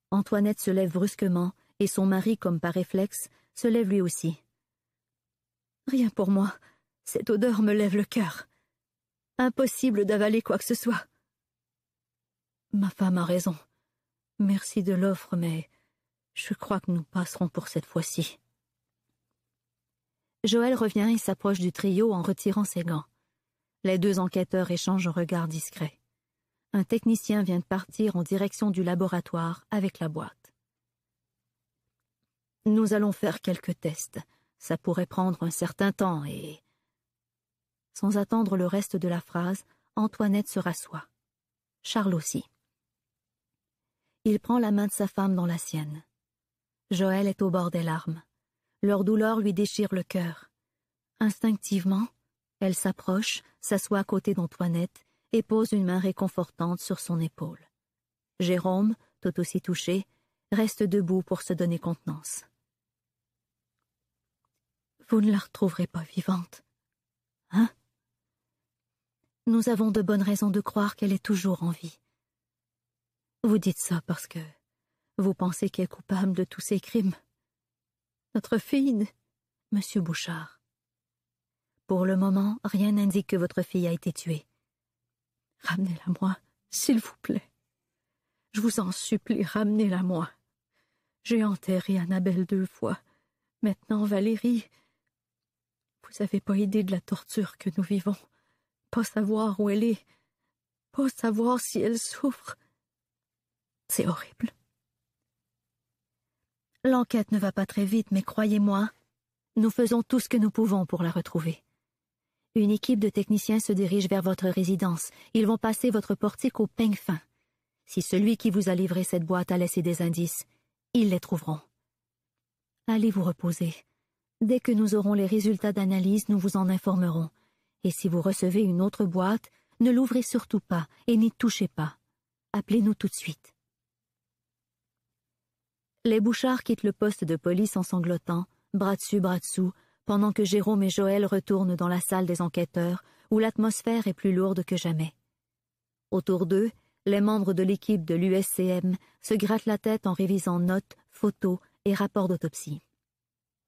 Antoinette se lève brusquement, et son mari, comme par réflexe, se lève lui aussi. Rien pour moi. Cette odeur me lève le cœur. Impossible d'avaler quoi que ce soit. Ma femme a raison. Merci de l'offre, mais je crois que nous passerons pour cette fois-ci. Joël revient et s'approche du trio en retirant ses gants. Les deux enquêteurs échangent un regard discret. Un technicien vient de partir en direction du laboratoire avec la boîte. Nous allons faire quelques tests. Ça pourrait prendre un certain temps et... Sans attendre le reste de la phrase, Antoinette se rassoit. Charles aussi. Il prend la main de sa femme dans la sienne. Joël est au bord des larmes. Leur douleur lui déchire le cœur. Instinctivement, elle s'approche, s'assoit à côté d'Antoinette et pose une main réconfortante sur son épaule. Jérôme, tout aussi touché, reste debout pour se donner contenance. Vous ne la retrouverez pas vivante. Hein? Nous avons de bonnes raisons de croire qu'elle est toujours en vie. Vous dites ça parce que vous pensez qu'elle est coupable de tous ces crimes fille, monsieur Bouchard. Pour le moment, rien n'indique que votre fille a été tuée. Ramenez-la moi, s'il vous plaît. Je vous en supplie, ramenez-la moi. J'ai enterré Annabelle deux fois. Maintenant, Valérie. Vous n'avez pas idée de la torture que nous vivons. Pas savoir où elle est. Pas savoir si elle souffre. C'est horrible. L'enquête ne va pas très vite, mais croyez-moi, nous faisons tout ce que nous pouvons pour la retrouver. Une équipe de techniciens se dirige vers votre résidence. Ils vont passer votre portique au peigne fin. Si celui qui vous a livré cette boîte a laissé des indices, ils les trouveront. Allez vous reposer. Dès que nous aurons les résultats d'analyse, nous vous en informerons. Et si vous recevez une autre boîte, ne l'ouvrez surtout pas et n'y touchez pas. Appelez-nous tout de suite. Les Bouchards quittent le poste de police en sanglotant, bras dessus, bras dessous, pendant que Jérôme et Joël retournent dans la salle des enquêteurs, où l'atmosphère est plus lourde que jamais. Autour d'eux, les membres de l'équipe de l'USCM se grattent la tête en révisant notes, photos et rapports d'autopsie.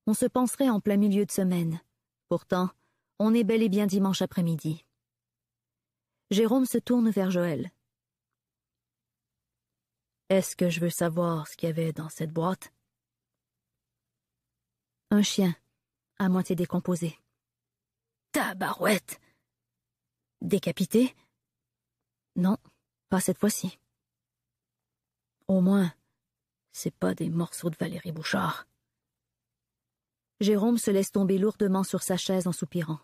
On se penserait en plein milieu de semaine. Pourtant, on est bel et bien dimanche après-midi. Jérôme se tourne vers Joël. Est-ce que je veux savoir ce qu'il y avait dans cette boîte? Un chien, à moitié décomposé. Tabarouette! Décapité? Non, pas cette fois-ci. Au moins, c'est pas des morceaux de Valérie Bouchard. Jérôme se laisse tomber lourdement sur sa chaise en soupirant.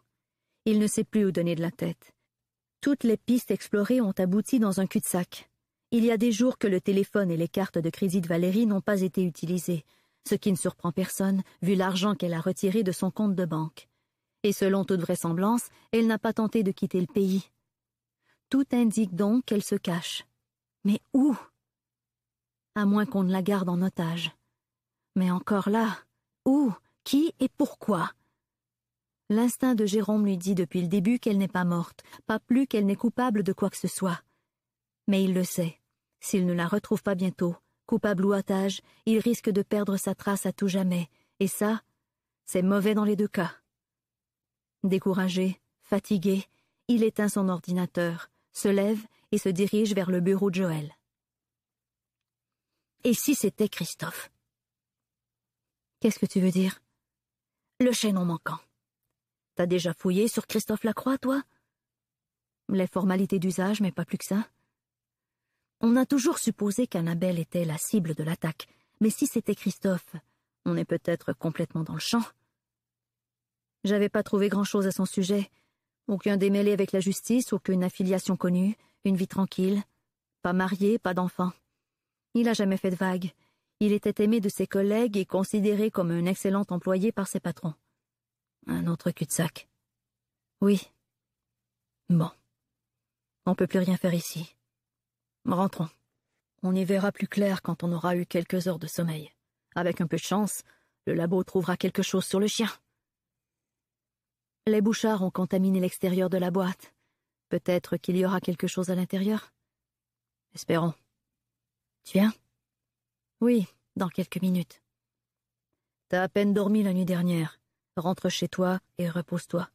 Il ne sait plus où donner de la tête. Toutes les pistes explorées ont abouti dans un cul-de-sac. Il y a des jours que le téléphone et les cartes de crédit de Valérie n'ont pas été utilisées, ce qui ne surprend personne vu l'argent qu'elle a retiré de son compte de banque. Et selon toute vraisemblance, elle n'a pas tenté de quitter le pays. Tout indique donc qu'elle se cache. Mais où À moins qu'on ne la garde en otage. Mais encore là, où, qui et pourquoi L'instinct de Jérôme lui dit depuis le début qu'elle n'est pas morte, pas plus qu'elle n'est coupable de quoi que ce soit. Mais il le sait. S'il ne la retrouve pas bientôt, coupable ou otage, il risque de perdre sa trace à tout jamais, et ça, c'est mauvais dans les deux cas. Découragé, fatigué, il éteint son ordinateur, se lève et se dirige vers le bureau de Joël. Et si c'était Christophe Qu'est-ce que tu veux dire Le chaînon manquant. T'as déjà fouillé sur Christophe Lacroix, toi Les formalités d'usage, mais pas plus que ça. On a toujours supposé qu'Annabelle était la cible de l'attaque, mais si c'était Christophe, on est peut-être complètement dans le champ. J'avais pas trouvé grand-chose à son sujet. Aucun démêlé avec la justice, aucune affiliation connue, une vie tranquille. Pas marié, pas d'enfant. Il a jamais fait de vagues. Il était aimé de ses collègues et considéré comme un excellent employé par ses patrons. Un autre cul-de-sac. Oui. Bon. On peut plus rien faire ici. Rentrons. On y verra plus clair quand on aura eu quelques heures de sommeil. Avec un peu de chance, le labo trouvera quelque chose sur le chien. Les bouchards ont contaminé l'extérieur de la boîte. Peut-être qu'il y aura quelque chose à l'intérieur. Espérons. Tu viens Oui, dans quelques minutes. T'as à peine dormi la nuit dernière. Rentre chez toi et repose-toi.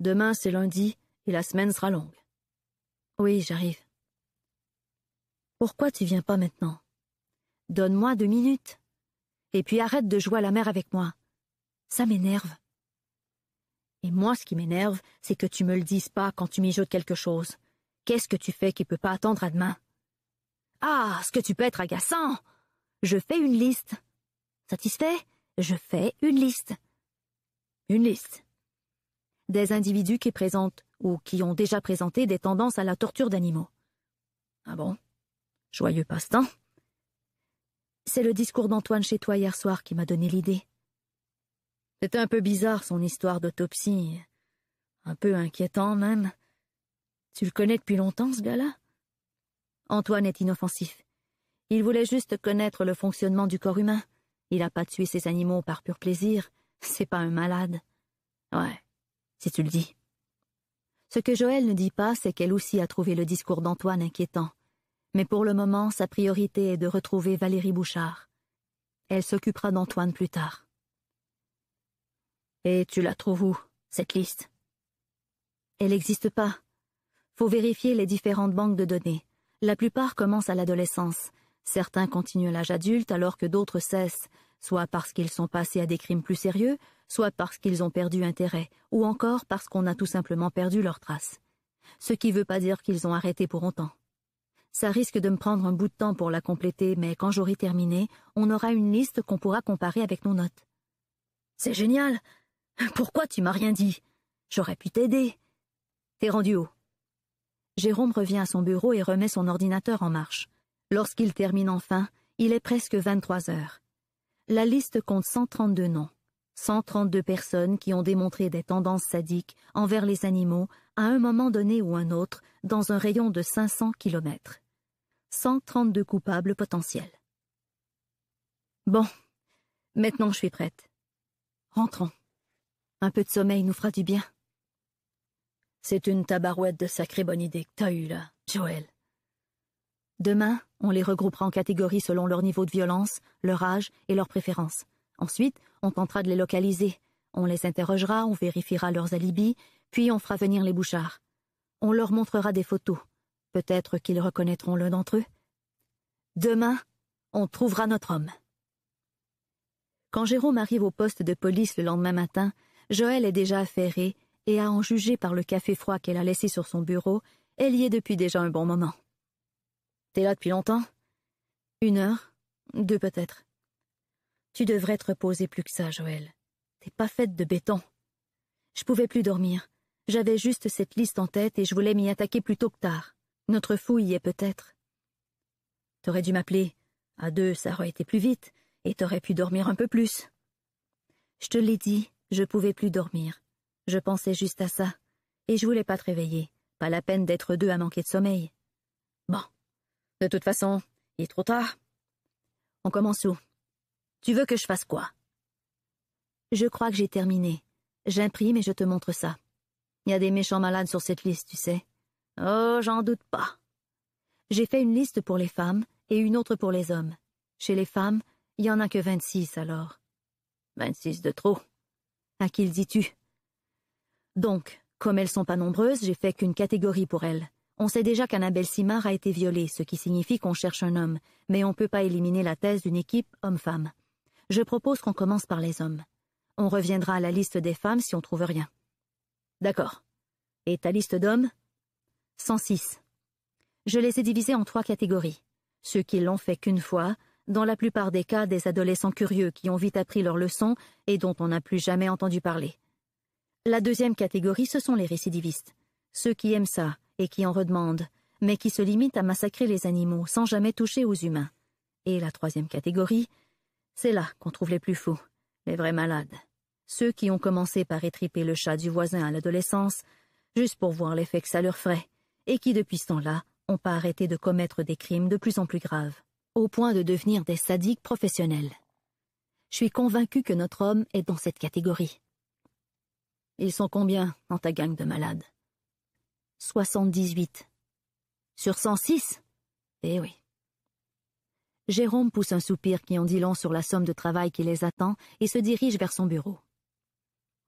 Demain, c'est lundi, et la semaine sera longue. Oui, j'arrive. Pourquoi tu viens pas maintenant Donne-moi deux minutes. Et puis arrête de jouer à la mer avec moi. Ça m'énerve. Et moi, ce qui m'énerve, c'est que tu me le dises pas quand tu mijotes quelque chose. Qu'est-ce que tu fais qui peut pas attendre à demain Ah, ce que tu peux être agaçant Je fais une liste. Satisfait Je fais une liste. Une liste. Des individus qui présentent ou qui ont déjà présenté des tendances à la torture d'animaux. Ah bon Joyeux passe-temps. C'est le discours d'Antoine chez toi hier soir qui m'a donné l'idée. C'était un peu bizarre son histoire d'autopsie. Un peu inquiétant même. Tu le connais depuis longtemps, ce gars-là Antoine est inoffensif. Il voulait juste connaître le fonctionnement du corps humain. Il n'a pas tué ses animaux par pur plaisir. C'est pas un malade. Ouais, si tu le dis. Ce que Joël ne dit pas, c'est qu'elle aussi a trouvé le discours d'Antoine inquiétant mais pour le moment, sa priorité est de retrouver Valérie Bouchard. Elle s'occupera d'Antoine plus tard. Et tu la trouves où, cette liste Elle n'existe pas. Faut vérifier les différentes banques de données. La plupart commencent à l'adolescence. Certains continuent l'âge adulte alors que d'autres cessent, soit parce qu'ils sont passés à des crimes plus sérieux, soit parce qu'ils ont perdu intérêt, ou encore parce qu'on a tout simplement perdu leurs traces. Ce qui ne veut pas dire qu'ils ont arrêté pour longtemps. Ça risque de me prendre un bout de temps pour la compléter, mais quand j'aurai terminé, on aura une liste qu'on pourra comparer avec nos notes. C'est génial. Pourquoi tu m'as rien dit J'aurais pu t'aider. T'es rendu haut. Jérôme revient à son bureau et remet son ordinateur en marche. Lorsqu'il termine enfin, il est presque vingt-trois heures. La liste compte cent trente-deux noms. Cent trente-deux personnes qui ont démontré des tendances sadiques envers les animaux à un moment donné ou un autre dans un rayon de cinq cents kilomètres. 132 coupables potentiels. Bon, maintenant je suis prête. Rentrons. Un peu de sommeil nous fera du bien. C'est une tabarouette de sacrée bonne idée que t'as eue là, Joël. Demain, on les regroupera en catégories selon leur niveau de violence, leur âge et leurs préférences. Ensuite, on tentera de les localiser. On les interrogera, on vérifiera leurs alibis, puis on fera venir les bouchards. On leur montrera des photos, Peut-être qu'ils reconnaîtront l'un d'entre eux. Demain, on trouvera notre homme. Quand Jérôme arrive au poste de police le lendemain matin, Joël est déjà affairé et à en juger par le café froid qu'elle a laissé sur son bureau, elle y est depuis déjà un bon moment. T'es là depuis longtemps Une heure Deux peut-être. Tu devrais te reposer plus que ça, Joël. T'es pas faite de béton. Je pouvais plus dormir. J'avais juste cette liste en tête et je voulais m'y attaquer plus tôt que tard. Notre fouille est peut-être. T'aurais dû m'appeler. À deux, ça aurait été plus vite, et t'aurais pu dormir un peu plus. Je te l'ai dit, je pouvais plus dormir. Je pensais juste à ça, et je voulais pas te réveiller. Pas la peine d'être deux à manquer de sommeil. Bon. De toute façon, il est trop tard. On commence où Tu veux que je fasse quoi Je crois que j'ai terminé. J'imprime et je te montre ça. Il y a des méchants malades sur cette liste, tu sais. Oh, j'en doute pas. J'ai fait une liste pour les femmes et une autre pour les hommes. Chez les femmes, il n'y en a que vingt-six alors. Vingt-six de trop. À qui le dis-tu Donc, comme elles sont pas nombreuses, j'ai fait qu'une catégorie pour elles. On sait déjà qu'Annabelle Simard a été violée, ce qui signifie qu'on cherche un homme, mais on ne peut pas éliminer la thèse d'une équipe homme-femme. Je propose qu'on commence par les hommes. On reviendra à la liste des femmes si on trouve rien. D'accord. Et ta liste d'hommes 106. Je les ai divisés en trois catégories. Ceux qui l'ont fait qu'une fois, dans la plupart des cas des adolescents curieux qui ont vite appris leurs leçons et dont on n'a plus jamais entendu parler. La deuxième catégorie, ce sont les récidivistes, ceux qui aiment ça et qui en redemandent, mais qui se limitent à massacrer les animaux sans jamais toucher aux humains. Et la troisième catégorie, c'est là qu'on trouve les plus fous, les vrais malades, ceux qui ont commencé par étriper le chat du voisin à l'adolescence, juste pour voir l'effet que ça leur ferait, et qui depuis ce temps-là n'ont pas arrêté de commettre des crimes de plus en plus graves, au point de devenir des sadiques professionnels. Je suis convaincu que notre homme est dans cette catégorie. Ils sont combien dans ta gang de malades »« Soixante-dix-huit. »« Sur cent-six Eh oui. Jérôme pousse un soupir qui en dit long sur la somme de travail qui les attend et se dirige vers son bureau.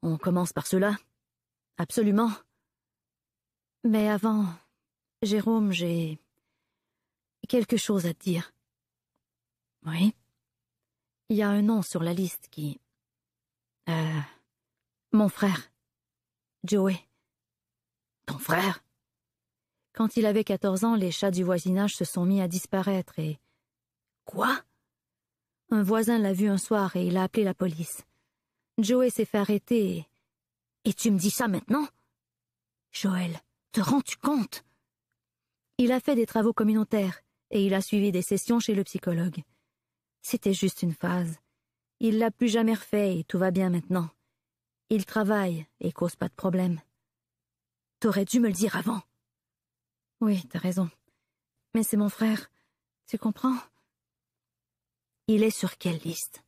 On commence par cela Absolument. Mais avant, Jérôme, j'ai quelque chose à te dire. Oui. Il y a un nom sur la liste qui. Euh. Mon frère. Joey. Ton frère? Quand il avait quatorze ans, les chats du voisinage se sont mis à disparaître et. Quoi? Un voisin l'a vu un soir et il a appelé la police. Joey s'est fait arrêter et. Et tu me dis ça maintenant? Joël, te rends-tu compte? Il a fait des travaux communautaires et il a suivi des sessions chez le psychologue. C'était juste une phase. Il l'a plus jamais refait et tout va bien maintenant. Il travaille et cause pas de problème. T'aurais dû me le dire avant. Oui, t'as raison. Mais c'est mon frère. Tu comprends? Il est sur quelle liste?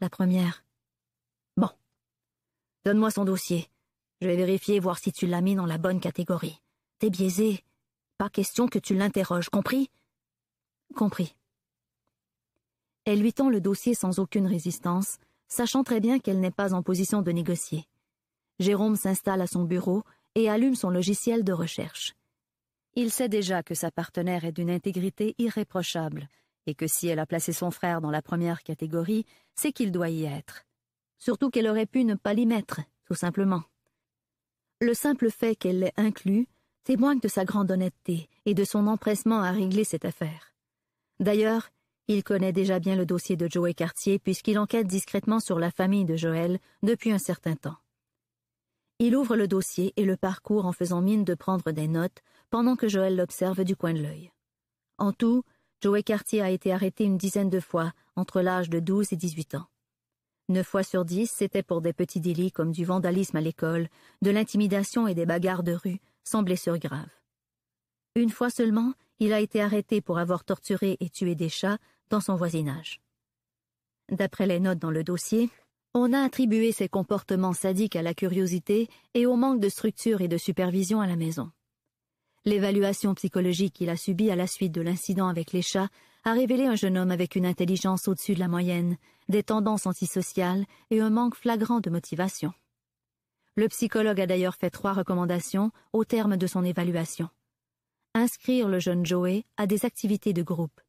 La première. Bon. Donne-moi son dossier. Je vais vérifier voir si tu l'as mis dans la bonne catégorie. T'es biaisé. Pas question que tu l'interroges, compris Compris. Elle lui tend le dossier sans aucune résistance, sachant très bien qu'elle n'est pas en position de négocier. Jérôme s'installe à son bureau et allume son logiciel de recherche. Il sait déjà que sa partenaire est d'une intégrité irréprochable, et que si elle a placé son frère dans la première catégorie, c'est qu'il doit y être. Surtout qu'elle aurait pu ne pas l'y mettre, tout simplement. Le simple fait qu'elle l'ait inclus témoigne de sa grande honnêteté et de son empressement à régler cette affaire. D'ailleurs, il connaît déjà bien le dossier de Joey Cartier puisqu'il enquête discrètement sur la famille de Joël depuis un certain temps. Il ouvre le dossier et le parcourt en faisant mine de prendre des notes pendant que Joël l'observe du coin de l'œil. En tout, Joey Cartier a été arrêté une dizaine de fois entre l'âge de 12 et 18 ans. Neuf fois sur dix, c'était pour des petits délits comme du vandalisme à l'école, de l'intimidation et des bagarres de rue, sans blessure grave. Une fois seulement, il a été arrêté pour avoir torturé et tué des chats dans son voisinage. D'après les notes dans le dossier, on a attribué ses comportements sadiques à la curiosité et au manque de structure et de supervision à la maison. L'évaluation psychologique qu'il a subie à la suite de l'incident avec les chats a révélé un jeune homme avec une intelligence au-dessus de la moyenne, des tendances antisociales et un manque flagrant de motivation. Le psychologue a d'ailleurs fait trois recommandations au terme de son évaluation. Inscrire le jeune Joey à des activités de groupe,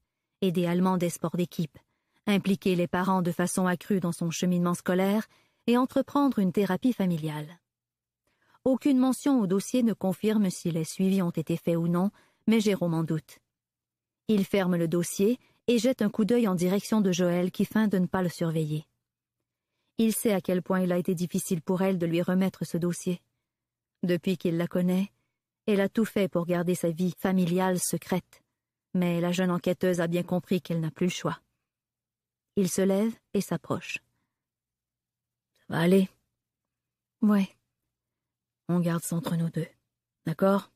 aider idéalement des sports d'équipe, impliquer les parents de façon accrue dans son cheminement scolaire et entreprendre une thérapie familiale. Aucune mention au dossier ne confirme si les suivis ont été faits ou non, mais Jérôme en doute. Il ferme le dossier et jette un coup d'œil en direction de Joël qui feint de ne pas le surveiller. Il sait à quel point il a été difficile pour elle de lui remettre ce dossier. Depuis qu'il la connaît, elle a tout fait pour garder sa vie familiale secrète, mais la jeune enquêteuse a bien compris qu'elle n'a plus le choix. Il se lève et s'approche. Ça va aller. Ouais. On garde ça entre nous deux. D'accord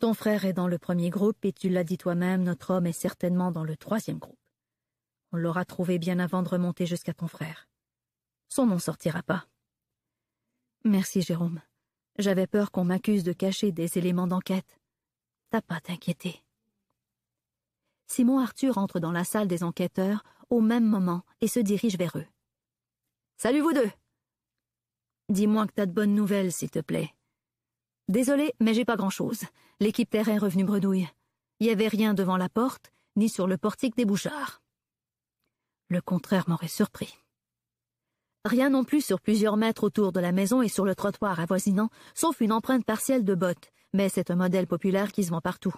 Ton frère est dans le premier groupe et tu l'as dit toi-même, notre homme est certainement dans le troisième groupe. On l'aura trouvé bien avant de remonter jusqu'à ton frère son nom sortira pas. Merci, Jérôme. J'avais peur qu'on m'accuse de cacher des éléments d'enquête. T'as pas t'inquiéter. Simon Arthur entre dans la salle des enquêteurs au même moment et se dirige vers eux. Salut vous deux. Dis-moi que t'as de bonnes nouvelles, s'il te plaît. Désolé, mais j'ai pas grand chose. L'équipe terrain est revenue bredouille. Il y avait rien devant la porte, ni sur le portique des bouchards. Le contraire m'aurait surpris. Rien non plus sur plusieurs mètres autour de la maison et sur le trottoir avoisinant, sauf une empreinte partielle de bottes, mais c'est un modèle populaire qui se vend partout.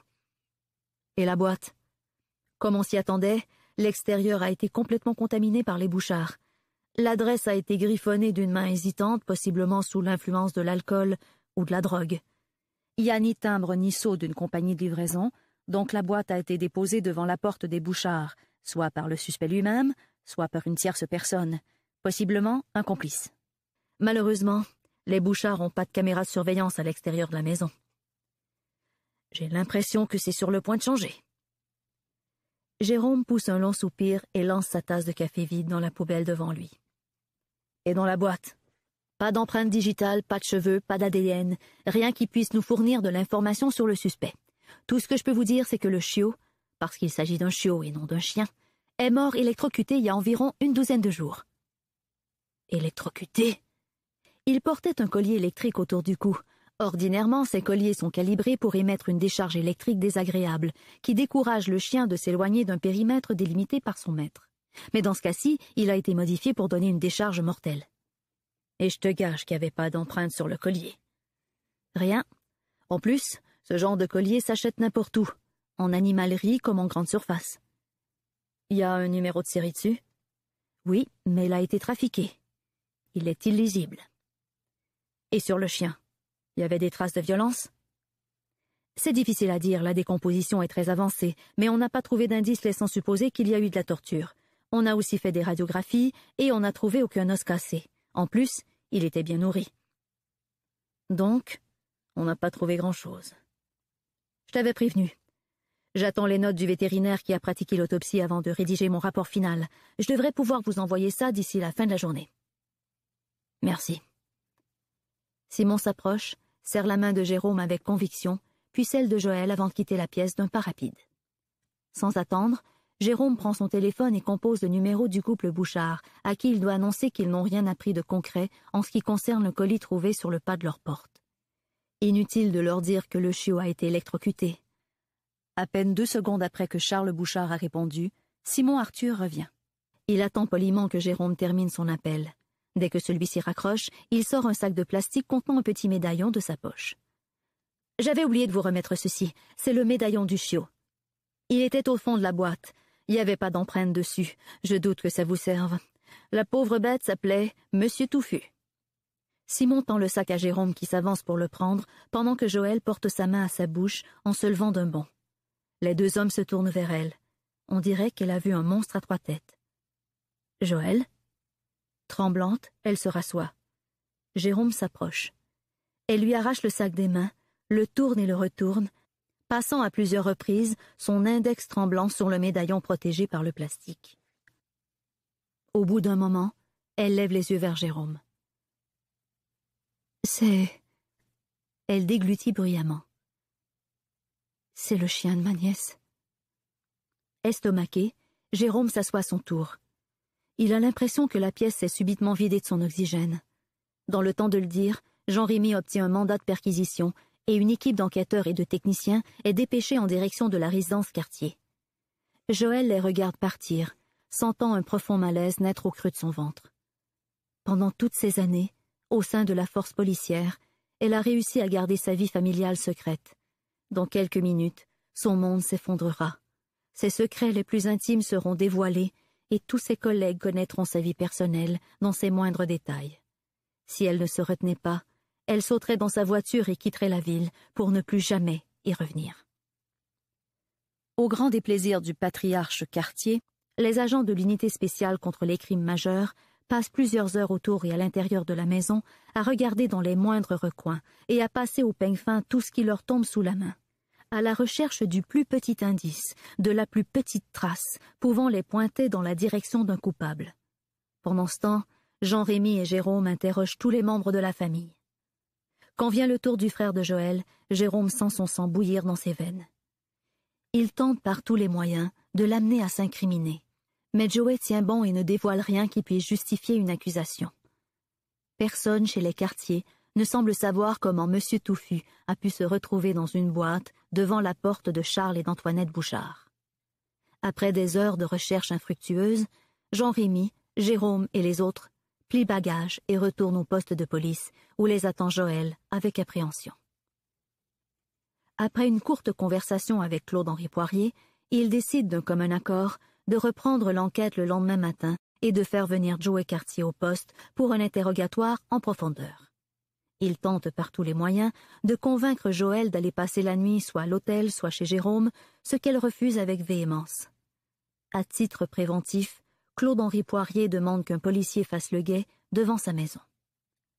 Et la boîte Comme on s'y attendait, l'extérieur a été complètement contaminé par les bouchards. L'adresse a été griffonnée d'une main hésitante, possiblement sous l'influence de l'alcool ou de la drogue. Il n'y a ni timbre ni sceau d'une compagnie de livraison, donc la boîte a été déposée devant la porte des bouchards, soit par le suspect lui-même, soit par une tierce personne possiblement un complice. Malheureusement, les Bouchards n'ont pas de caméra de surveillance à l'extérieur de la maison. J'ai l'impression que c'est sur le point de changer. Jérôme pousse un long soupir et lance sa tasse de café vide dans la poubelle devant lui. Et dans la boîte. Pas d'empreinte digitale, pas de cheveux, pas d'ADN, rien qui puisse nous fournir de l'information sur le suspect. Tout ce que je peux vous dire, c'est que le chiot, parce qu'il s'agit d'un chiot et non d'un chien, est mort électrocuté il y a environ une douzaine de jours. Électrocuté Il portait un collier électrique autour du cou. Ordinairement, ces colliers sont calibrés pour émettre une décharge électrique désagréable, qui décourage le chien de s'éloigner d'un périmètre délimité par son maître. Mais dans ce cas-ci, il a été modifié pour donner une décharge mortelle. Et je te gage qu'il n'y avait pas d'empreinte sur le collier. Rien. En plus, ce genre de collier s'achète n'importe où, en animalerie comme en grande surface. Il y a un numéro de série dessus Oui, mais il a été trafiqué. Il est illisible. Et sur le chien Il y avait des traces de violence C'est difficile à dire, la décomposition est très avancée, mais on n'a pas trouvé d'indice laissant supposer qu'il y a eu de la torture. On a aussi fait des radiographies et on n'a trouvé aucun os cassé. En plus, il était bien nourri. Donc, on n'a pas trouvé grand-chose. Je t'avais prévenu. J'attends les notes du vétérinaire qui a pratiqué l'autopsie avant de rédiger mon rapport final. Je devrais pouvoir vous envoyer ça d'ici la fin de la journée. Merci. Simon s'approche, serre la main de Jérôme avec conviction, puis celle de Joël avant de quitter la pièce d'un pas rapide. Sans attendre, Jérôme prend son téléphone et compose le numéro du couple Bouchard, à qui il doit annoncer qu'ils n'ont rien appris de concret en ce qui concerne le colis trouvé sur le pas de leur porte. Inutile de leur dire que le chiot a été électrocuté. À peine deux secondes après que Charles Bouchard a répondu, Simon Arthur revient. Il attend poliment que Jérôme termine son appel. Dès que celui-ci raccroche, il sort un sac de plastique contenant un petit médaillon de sa poche. J'avais oublié de vous remettre ceci. C'est le médaillon du chiot. Il était au fond de la boîte. Il n'y avait pas d'empreinte dessus. Je doute que ça vous serve. La pauvre bête s'appelait Monsieur Touffu. Simon tend le sac à Jérôme qui s'avance pour le prendre, pendant que Joël porte sa main à sa bouche en se levant d'un bond. Les deux hommes se tournent vers elle. On dirait qu'elle a vu un monstre à trois têtes. Joël Tremblante, elle se rassoit. Jérôme s'approche. Elle lui arrache le sac des mains, le tourne et le retourne, passant à plusieurs reprises son index tremblant sur le médaillon protégé par le plastique. Au bout d'un moment, elle lève les yeux vers Jérôme. C'est. Elle déglutit bruyamment. C'est le chien de ma nièce. Estomaqué, Jérôme s'assoit à son tour. Il a l'impression que la pièce s'est subitement vidée de son oxygène. Dans le temps de le dire, Jean-Rémy obtient un mandat de perquisition et une équipe d'enquêteurs et de techniciens est dépêchée en direction de la résidence quartier. Joël les regarde partir, sentant un profond malaise naître au creux de son ventre. Pendant toutes ces années, au sein de la force policière, elle a réussi à garder sa vie familiale secrète. Dans quelques minutes, son monde s'effondrera. Ses secrets les plus intimes seront dévoilés et tous ses collègues connaîtront sa vie personnelle dans ses moindres détails. Si elle ne se retenait pas, elle sauterait dans sa voiture et quitterait la ville pour ne plus jamais y revenir. Au grand déplaisir du patriarche Cartier, les agents de l'unité spéciale contre les crimes majeurs passent plusieurs heures autour et à l'intérieur de la maison à regarder dans les moindres recoins et à passer au peigne fin tout ce qui leur tombe sous la main à la recherche du plus petit indice, de la plus petite trace, pouvant les pointer dans la direction d'un coupable. Pendant ce temps, Jean-Rémy et Jérôme interrogent tous les membres de la famille. Quand vient le tour du frère de Joël, Jérôme sent son sang bouillir dans ses veines. Il tente par tous les moyens de l'amener à s'incriminer, mais Joël tient bon et ne dévoile rien qui puisse justifier une accusation. Personne chez les quartiers ne semble savoir comment Monsieur Touffu a pu se retrouver dans une boîte devant la porte de Charles et d'Antoinette Bouchard. Après des heures de recherche infructueuse, Jean-Rémy, Jérôme et les autres plient bagages et retournent au poste de police où les attend Joël avec appréhension. Après une courte conversation avec Claude-Henri Poirier, ils décident d'un commun accord de reprendre l'enquête le lendemain matin et de faire venir Joe et Cartier au poste pour un interrogatoire en profondeur. Il tente par tous les moyens de convaincre Joël d'aller passer la nuit soit à l'hôtel, soit chez Jérôme, ce qu'elle refuse avec véhémence. À titre préventif, Claude-Henri Poirier demande qu'un policier fasse le guet devant sa maison.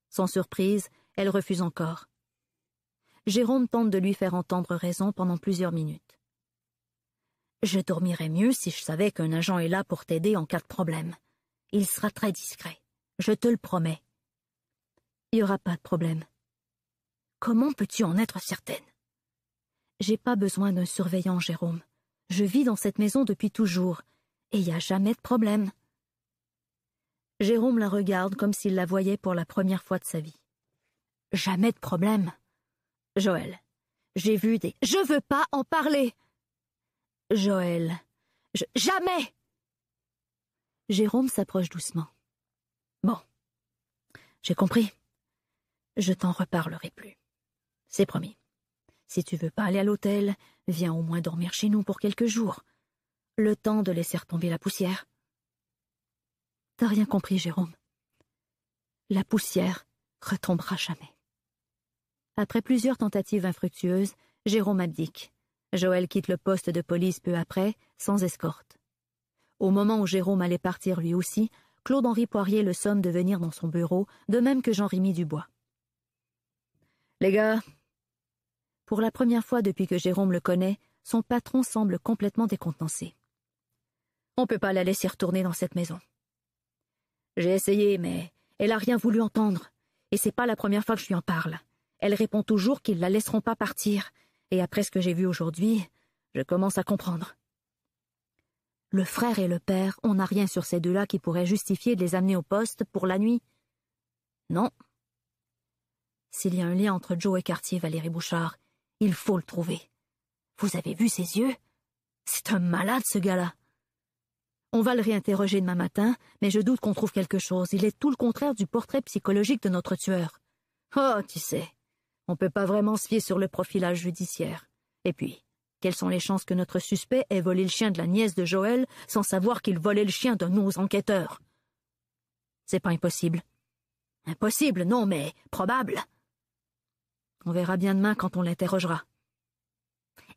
Sans surprise, elle refuse encore. Jérôme tente de lui faire entendre raison pendant plusieurs minutes. Je dormirais mieux si je savais qu'un agent est là pour t'aider en cas de problème. Il sera très discret. Je te le promets. Il n'y aura pas de problème. Comment peux-tu en être certaine J'ai pas besoin d'un surveillant, Jérôme. Je vis dans cette maison depuis toujours, et il n'y a jamais de problème. Jérôme la regarde comme s'il la voyait pour la première fois de sa vie. Jamais de problème. Joël, j'ai vu des. Je veux pas en parler. Joël, je... jamais. Jérôme s'approche doucement. Bon, j'ai compris je t'en reparlerai plus. C'est promis. Si tu veux pas aller à l'hôtel, viens au moins dormir chez nous pour quelques jours. Le temps de laisser tomber la poussière. T'as rien compris, Jérôme. La poussière retombera jamais. Après plusieurs tentatives infructueuses, Jérôme abdique. Joël quitte le poste de police peu après, sans escorte. Au moment où Jérôme allait partir lui aussi, Claude-Henri Poirier le somme de venir dans son bureau, de même que Jean-Rémy Dubois. Les gars Pour la première fois depuis que Jérôme le connaît, son patron semble complètement décontenancé. On ne peut pas la laisser retourner dans cette maison. J'ai essayé, mais elle a rien voulu entendre, et c'est pas la première fois que je lui en parle. Elle répond toujours qu'ils la laisseront pas partir, et après ce que j'ai vu aujourd'hui, je commence à comprendre. Le frère et le père, on n'a rien sur ces deux-là qui pourrait justifier de les amener au poste pour la nuit. Non, s'il y a un lien entre Joe et Cartier, Valérie Bouchard, il faut le trouver. Vous avez vu ses yeux C'est un malade, ce gars-là. On va le réinterroger demain matin, mais je doute qu'on trouve quelque chose. Il est tout le contraire du portrait psychologique de notre tueur. Oh, tu sais, on ne peut pas vraiment se fier sur le profilage judiciaire. Et puis, quelles sont les chances que notre suspect ait volé le chien de la nièce de Joël sans savoir qu'il volait le chien de nos enquêteurs C'est pas impossible. Impossible, non, mais probable. On verra bien demain quand on l'interrogera.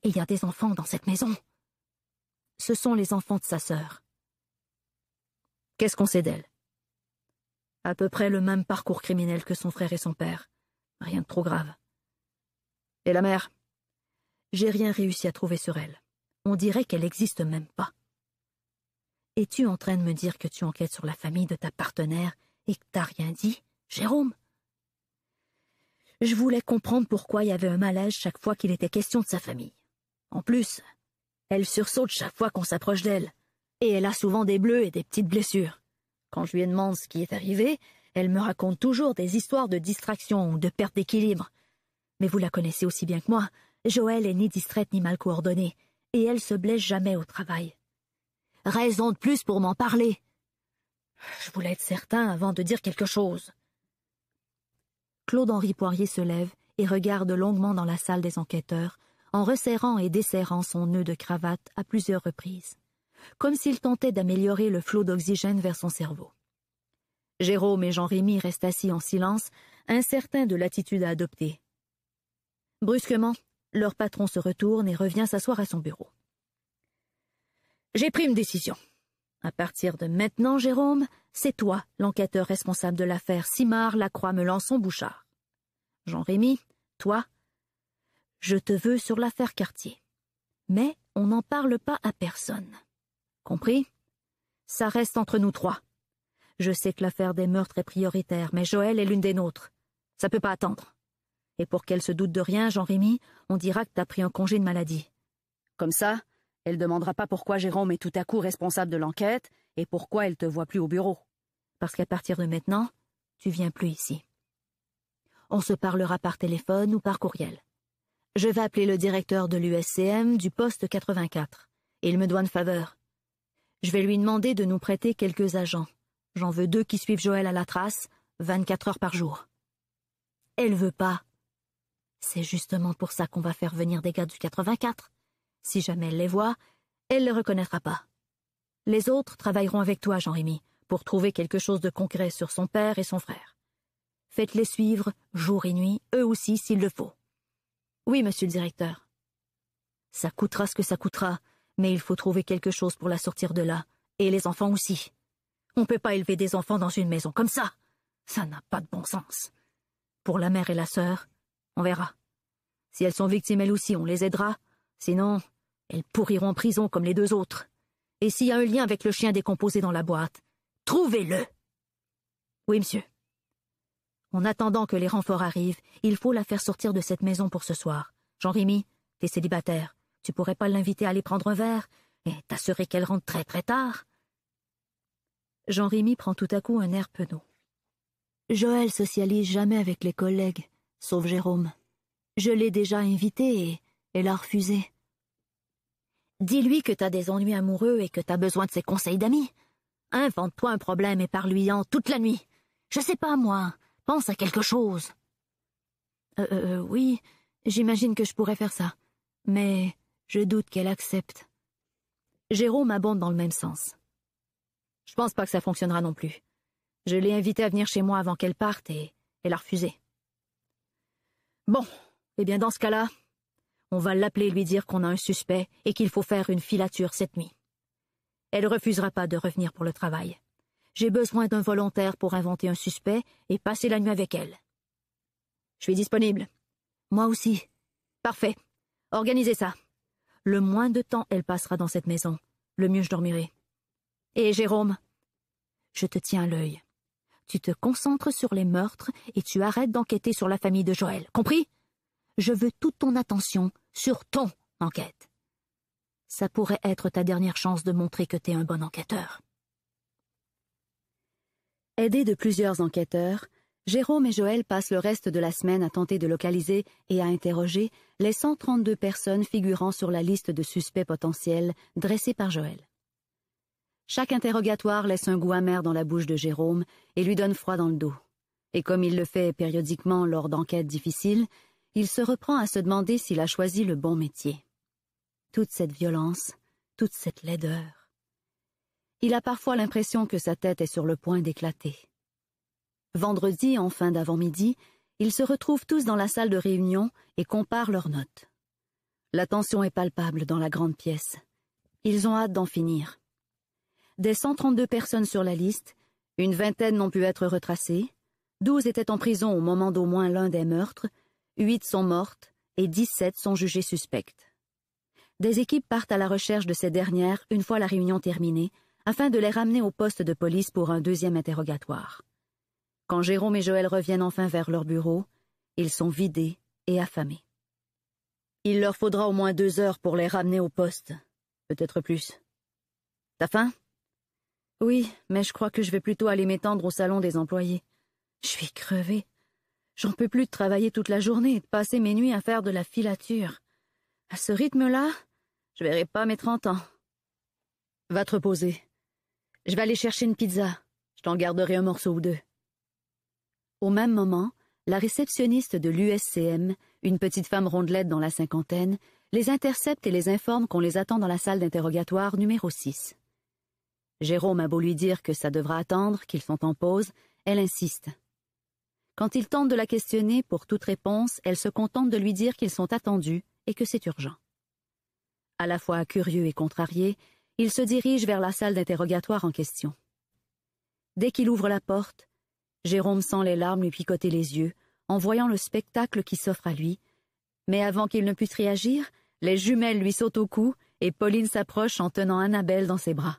il y a des enfants dans cette maison. Ce sont les enfants de sa sœur. Qu'est-ce qu'on sait d'elle À peu près le même parcours criminel que son frère et son père. Rien de trop grave. Et la mère J'ai rien réussi à trouver sur elle. On dirait qu'elle n'existe même pas. Es-tu en train de me dire que tu enquêtes sur la famille de ta partenaire et que t'as rien dit, Jérôme je voulais comprendre pourquoi il y avait un malaise chaque fois qu'il était question de sa famille. En plus, elle sursaute chaque fois qu'on s'approche d'elle, et elle a souvent des bleus et des petites blessures. Quand je lui demande ce qui est arrivé, elle me raconte toujours des histoires de distraction ou de perte d'équilibre. Mais vous la connaissez aussi bien que moi, Joël est ni distraite ni mal coordonnée, et elle se blesse jamais au travail. Raison de plus pour m'en parler. Je voulais être certain avant de dire quelque chose. Claude-Henri Poirier se lève et regarde longuement dans la salle des enquêteurs, en resserrant et desserrant son nœud de cravate à plusieurs reprises, comme s'il tentait d'améliorer le flot d'oxygène vers son cerveau. Jérôme et Jean-Rémy restent assis en silence, incertains de l'attitude à adopter. Brusquement, leur patron se retourne et revient s'asseoir à son bureau. J'ai pris une décision, à partir de maintenant, Jérôme, c'est toi l'enquêteur responsable de l'affaire Simard Lacroix Melançon Bouchard. Jean-Rémy, toi, je te veux sur l'affaire Cartier. Mais on n'en parle pas à personne. Compris Ça reste entre nous trois. Je sais que l'affaire des meurtres est prioritaire, mais Joël est l'une des nôtres. Ça peut pas attendre. Et pour qu'elle se doute de rien, Jean-Rémy, on dira que as pris un congé de maladie. Comme ça, elle demandera pas pourquoi Jérôme est tout à coup responsable de l'enquête et pourquoi elle te voit plus au bureau. Parce qu'à partir de maintenant, tu viens plus ici. On se parlera par téléphone ou par courriel. Je vais appeler le directeur de l'USCM du poste 84. Il me doit une faveur. Je vais lui demander de nous prêter quelques agents. J'en veux deux qui suivent Joël à la trace, 24 heures par jour. Elle veut pas. C'est justement pour ça qu'on va faire venir des gars du 84. Si jamais elle les voit, elle les reconnaîtra pas. Les autres travailleront avec toi, Jean-Rémy, pour trouver quelque chose de concret sur son père et son frère. Faites-les suivre, jour et nuit, eux aussi, s'il le faut. Oui, monsieur le directeur. Ça coûtera ce que ça coûtera, mais il faut trouver quelque chose pour la sortir de là, et les enfants aussi. On ne peut pas élever des enfants dans une maison comme ça. Ça n'a pas de bon sens. Pour la mère et la sœur, on verra. Si elles sont victimes elles aussi, on les aidera. Sinon, elles pourriront en prison comme les deux autres. Et s'il y a un lien avec le chien décomposé dans la boîte, trouvez-le. Oui, monsieur. En attendant que les renforts arrivent, il faut la faire sortir de cette maison pour ce soir. Jean-Rémy, t'es célibataire. Tu pourrais pas l'inviter à aller prendre un verre et t'assurer qu'elle rentre très très tard. Jean-Rémy prend tout à coup un air penaud. Joël socialise jamais avec les collègues, sauf Jérôme. Je l'ai déjà invitée et elle a refusé. Dis-lui que t'as des ennuis amoureux et que t'as besoin de ses conseils d'amis. Invente-toi un problème et parle-lui-en toute la nuit. Je sais pas, moi. Pense à quelque chose. Euh, euh, euh oui, j'imagine que je pourrais faire ça. Mais je doute qu'elle accepte. Jérôme abonde dans le même sens. Je pense pas que ça fonctionnera non plus. Je l'ai invitée à venir chez moi avant qu'elle parte et elle a refusé. Bon, eh bien dans ce cas-là, on va l'appeler lui dire qu'on a un suspect et qu'il faut faire une filature cette nuit. Elle refusera pas de revenir pour le travail. J'ai besoin d'un volontaire pour inventer un suspect et passer la nuit avec elle. Je suis disponible. Moi aussi. Parfait. Organisez ça. Le moins de temps elle passera dans cette maison, le mieux je dormirai. Et Jérôme Je te tiens à l'œil. Tu te concentres sur les meurtres et tu arrêtes d'enquêter sur la famille de Joël, compris je veux toute ton attention sur ton enquête. Ça pourrait être ta dernière chance de montrer que t'es un bon enquêteur. Aidés de plusieurs enquêteurs, Jérôme et Joël passent le reste de la semaine à tenter de localiser et à interroger les 132 personnes figurant sur la liste de suspects potentiels dressée par Joël. Chaque interrogatoire laisse un goût amer dans la bouche de Jérôme et lui donne froid dans le dos. Et comme il le fait périodiquement lors d'enquêtes difficiles, il se reprend à se demander s'il a choisi le bon métier. Toute cette violence, toute cette laideur. Il a parfois l'impression que sa tête est sur le point d'éclater. Vendredi, en fin d'avant-midi, ils se retrouvent tous dans la salle de réunion et comparent leurs notes. La tension est palpable dans la grande pièce. Ils ont hâte d'en finir. Des 132 personnes sur la liste, une vingtaine n'ont pu être retracées, douze étaient en prison au moment d'au moins l'un des meurtres, Huit sont mortes et dix-sept sont jugées suspectes. Des équipes partent à la recherche de ces dernières une fois la réunion terminée, afin de les ramener au poste de police pour un deuxième interrogatoire. Quand Jérôme et Joël reviennent enfin vers leur bureau, ils sont vidés et affamés. Il leur faudra au moins deux heures pour les ramener au poste, peut-être plus. T'as faim Oui, mais je crois que je vais plutôt aller m'étendre au salon des employés. Je suis crevée. J'en peux plus de travailler toute la journée et de passer mes nuits à faire de la filature. À ce rythme-là, je verrai pas mes trente ans. Va te reposer. Je vais aller chercher une pizza. Je t'en garderai un morceau ou deux. Au même moment, la réceptionniste de l'USCM, une petite femme rondelette dans la cinquantaine, les intercepte et les informe qu'on les attend dans la salle d'interrogatoire numéro 6. Jérôme a beau lui dire que ça devra attendre, qu'ils sont en pause, elle insiste. Quand il tente de la questionner pour toute réponse, elle se contente de lui dire qu'ils sont attendus et que c'est urgent. À la fois curieux et contrarié, il se dirige vers la salle d'interrogatoire en question. Dès qu'il ouvre la porte, Jérôme sent les larmes lui picoter les yeux en voyant le spectacle qui s'offre à lui, mais avant qu'il ne puisse réagir, les jumelles lui sautent au cou et Pauline s'approche en tenant Annabelle dans ses bras.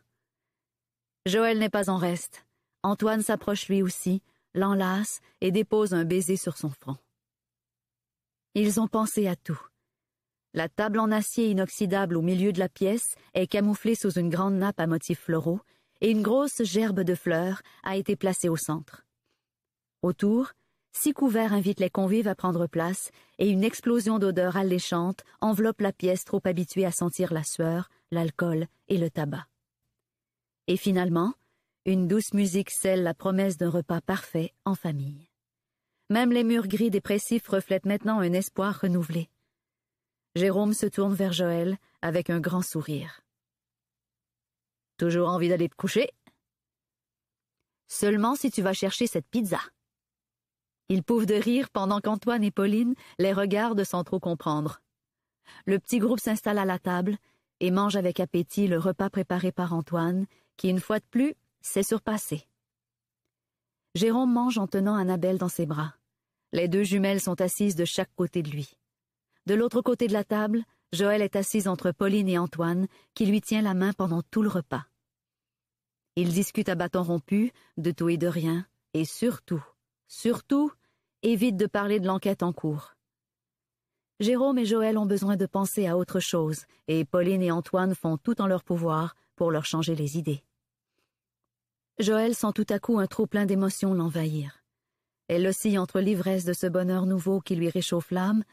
Joël n'est pas en reste. Antoine s'approche lui aussi, l'enlace et dépose un baiser sur son front. Ils ont pensé à tout. La table en acier inoxydable au milieu de la pièce est camouflée sous une grande nappe à motifs floraux, et une grosse gerbe de fleurs a été placée au centre. Autour, six couverts invitent les convives à prendre place, et une explosion d'odeurs alléchantes enveloppe la pièce trop habituée à sentir la sueur, l'alcool et le tabac. Et finalement, une douce musique scelle la promesse d'un repas parfait en famille. Même les murs gris dépressifs reflètent maintenant un espoir renouvelé. Jérôme se tourne vers Joël avec un grand sourire. Toujours envie d'aller te coucher Seulement si tu vas chercher cette pizza. Ils pouffent de rire pendant qu'Antoine et Pauline les regardent sans trop comprendre. Le petit groupe s'installe à la table et mange avec appétit le repas préparé par Antoine, qui une fois de plus « C'est surpassé. Jérôme mange en tenant Annabelle dans ses bras. Les deux jumelles sont assises de chaque côté de lui. De l'autre côté de la table, Joël est assise entre Pauline et Antoine, qui lui tient la main pendant tout le repas. Ils discutent à bâton rompu, de tout et de rien, et surtout, surtout, évite de parler de l'enquête en cours. Jérôme et Joël ont besoin de penser à autre chose, et Pauline et Antoine font tout en leur pouvoir pour leur changer les idées. Joël sent tout à coup un trou plein d'émotions l'envahir. Elle oscille entre l'ivresse de ce bonheur nouveau qui lui réchauffe l'âme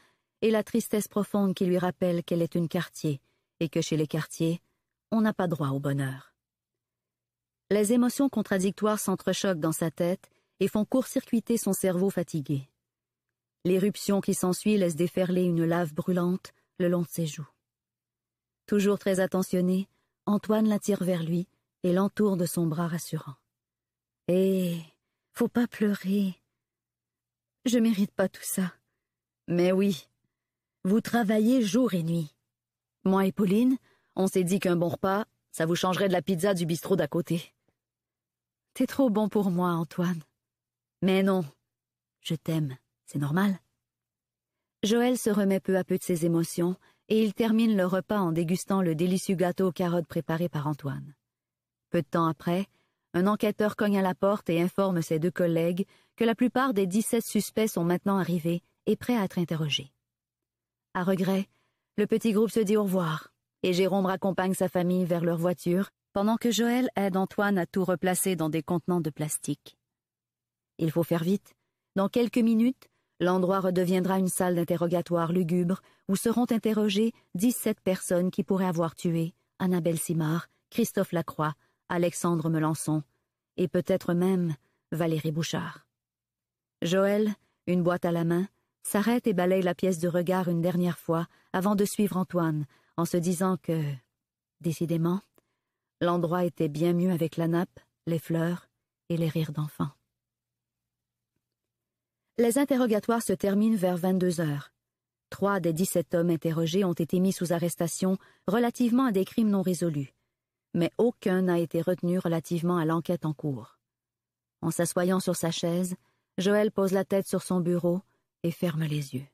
et la tristesse profonde qui lui rappelle qu'elle est une quartier et que chez les quartiers, on n'a pas droit au bonheur. Les émotions contradictoires s'entrechoquent dans sa tête et font court-circuiter son cerveau fatigué. L'éruption qui s'ensuit laisse déferler une lave brûlante le long de ses joues. Toujours très attentionné, Antoine l'attire vers lui et l'entoure de son bras rassurant. Eh, faut pas pleurer. Je mérite pas tout ça. Mais oui, vous travaillez jour et nuit. Moi et Pauline, on s'est dit qu'un bon repas, ça vous changerait de la pizza du bistrot d'à côté. T'es trop bon pour moi, Antoine. Mais non, je t'aime, c'est normal. Joël se remet peu à peu de ses émotions et il termine le repas en dégustant le délicieux gâteau aux carottes préparé par Antoine. Peu de temps après, un enquêteur cogne à la porte et informe ses deux collègues que la plupart des dix-sept suspects sont maintenant arrivés et prêts à être interrogés. À regret, le petit groupe se dit au revoir, et Jérôme raccompagne sa famille vers leur voiture, pendant que Joël aide Antoine à tout replacer dans des contenants de plastique. Il faut faire vite. Dans quelques minutes, l'endroit redeviendra une salle d'interrogatoire lugubre où seront interrogées sept personnes qui pourraient avoir tué Annabelle Simard, Christophe Lacroix, Alexandre Melançon, et peut-être même Valérie Bouchard. Joël, une boîte à la main, s'arrête et balaye la pièce de regard une dernière fois avant de suivre Antoine, en se disant que, décidément, l'endroit était bien mieux avec la nappe, les fleurs et les rires d'enfants. Les interrogatoires se terminent vers 22 heures. Trois des dix-sept hommes interrogés ont été mis sous arrestation relativement à des crimes non résolus mais aucun n'a été retenu relativement à l'enquête en cours. En s'assoyant sur sa chaise, Joël pose la tête sur son bureau et ferme les yeux.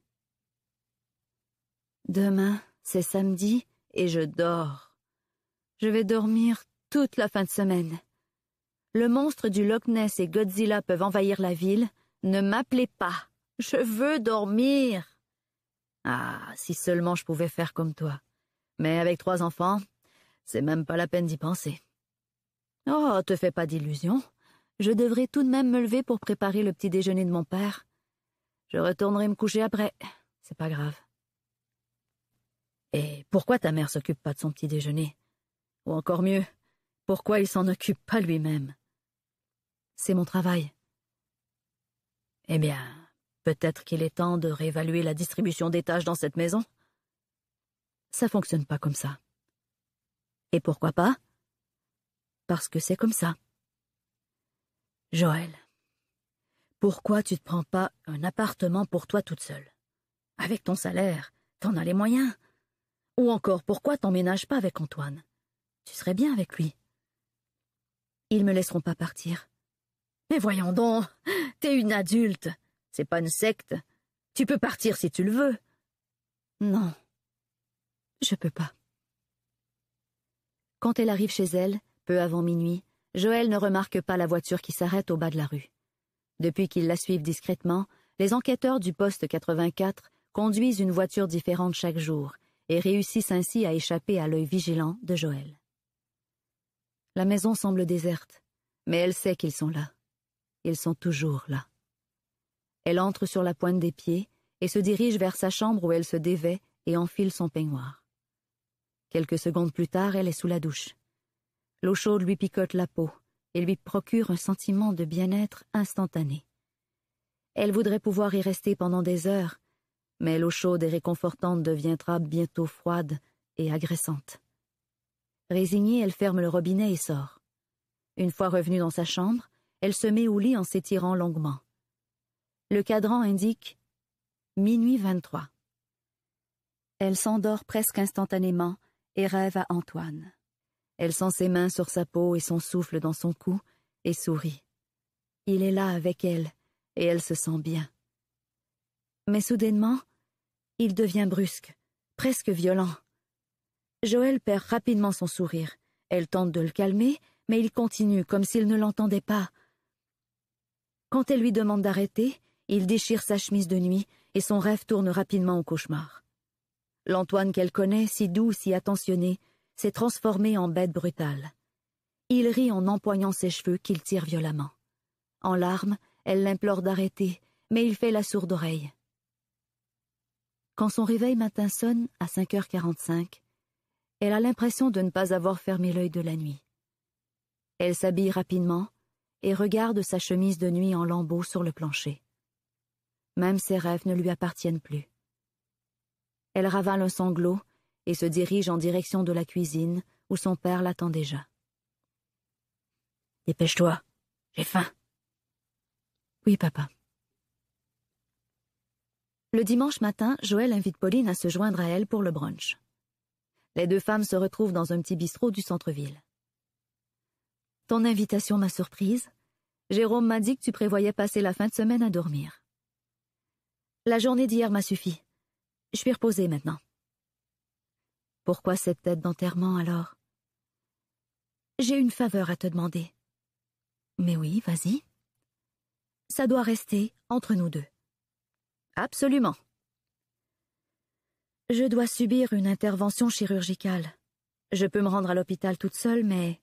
Demain, c'est samedi, et je dors. Je vais dormir toute la fin de semaine. Le monstre du Loch Ness et Godzilla peuvent envahir la ville. Ne m'appelez pas. Je veux dormir. Ah, si seulement je pouvais faire comme toi. Mais avec trois enfants, c'est même pas la peine d'y penser. Oh, te fais pas d'illusions. Je devrais tout de même me lever pour préparer le petit déjeuner de mon père. Je retournerai me coucher après. C'est pas grave. Et pourquoi ta mère s'occupe pas de son petit déjeuner Ou encore mieux, pourquoi il s'en occupe pas lui-même C'est mon travail. Eh bien, peut-être qu'il est temps de réévaluer la distribution des tâches dans cette maison. Ça fonctionne pas comme ça. Et pourquoi pas Parce que c'est comme ça. Joël, pourquoi tu ne prends pas un appartement pour toi toute seule Avec ton salaire, t'en as les moyens. Ou encore, pourquoi t'emménages pas avec Antoine Tu serais bien avec lui. Ils me laisseront pas partir. Mais voyons donc, t'es une adulte, c'est pas une secte. Tu peux partir si tu le veux. Non, je peux pas. Quand elle arrive chez elle, peu avant minuit, Joël ne remarque pas la voiture qui s'arrête au bas de la rue. Depuis qu'ils la suivent discrètement, les enquêteurs du poste 84 conduisent une voiture différente chaque jour et réussissent ainsi à échapper à l'œil vigilant de Joël. La maison semble déserte, mais elle sait qu'ils sont là. Ils sont toujours là. Elle entre sur la pointe des pieds et se dirige vers sa chambre où elle se dévait et enfile son peignoir. Quelques secondes plus tard, elle est sous la douche. L'eau chaude lui picote la peau et lui procure un sentiment de bien-être instantané. Elle voudrait pouvoir y rester pendant des heures, mais l'eau chaude et réconfortante deviendra bientôt froide et agressante. Résignée, elle ferme le robinet et sort. Une fois revenue dans sa chambre, elle se met au lit en s'étirant longuement. Le cadran indique minuit ». Elle s'endort presque instantanément et rêve à Antoine. Elle sent ses mains sur sa peau et son souffle dans son cou, et sourit. Il est là avec elle, et elle se sent bien. Mais soudainement, il devient brusque, presque violent. Joël perd rapidement son sourire. Elle tente de le calmer, mais il continue comme s'il ne l'entendait pas. Quand elle lui demande d'arrêter, il déchire sa chemise de nuit et son rêve tourne rapidement au cauchemar. L'Antoine qu'elle connaît, si doux, si attentionné, s'est transformé en bête brutale. Il rit en empoignant ses cheveux qu'il tire violemment. En larmes, elle l'implore d'arrêter, mais il fait la sourde oreille. Quand son réveil matin sonne, à 5h45, elle a l'impression de ne pas avoir fermé l'œil de la nuit. Elle s'habille rapidement et regarde sa chemise de nuit en lambeaux sur le plancher. Même ses rêves ne lui appartiennent plus. Elle ravale un sanglot et se dirige en direction de la cuisine où son père l'attend déjà. Dépêche-toi, j'ai faim. Oui, papa. Le dimanche matin, Joël invite Pauline à se joindre à elle pour le brunch. Les deux femmes se retrouvent dans un petit bistrot du centre-ville. Ton invitation m'a surprise. Jérôme m'a dit que tu prévoyais passer la fin de semaine à dormir. La journée d'hier m'a suffi. Je suis reposée maintenant. Pourquoi cette tête d'enterrement alors J'ai une faveur à te demander. Mais oui, vas-y. Ça doit rester entre nous deux. Absolument. Je dois subir une intervention chirurgicale. Je peux me rendre à l'hôpital toute seule, mais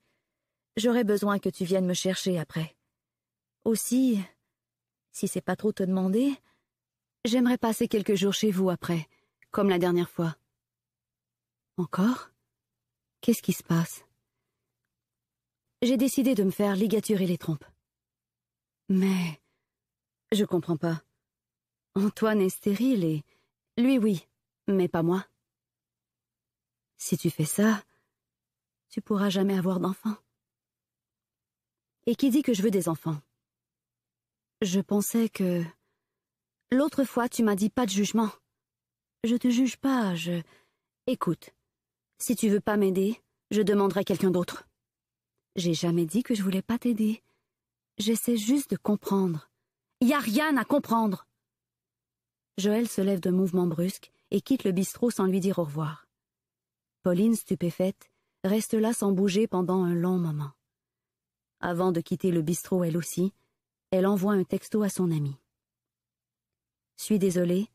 j'aurais besoin que tu viennes me chercher après. Aussi, si c'est pas trop te demander, j'aimerais passer quelques jours chez vous après comme la dernière fois. Encore Qu'est-ce qui se passe J'ai décidé de me faire ligaturer les trompes. Mais... Je comprends pas. Antoine est stérile et... Lui oui, mais pas moi. Si tu fais ça, tu pourras jamais avoir d'enfants. Et qui dit que je veux des enfants Je pensais que... L'autre fois, tu m'as dit pas de jugement. Je te juge pas, je. Écoute, si tu veux pas m'aider, je demanderai quelqu'un d'autre. J'ai jamais dit que je voulais pas t'aider. J'essaie juste de comprendre. Y a rien à comprendre. Joël se lève d'un mouvement brusque et quitte le bistrot sans lui dire au revoir. Pauline, stupéfaite, reste là sans bouger pendant un long moment. Avant de quitter le bistrot elle aussi, elle envoie un texto à son ami. Suis désolée,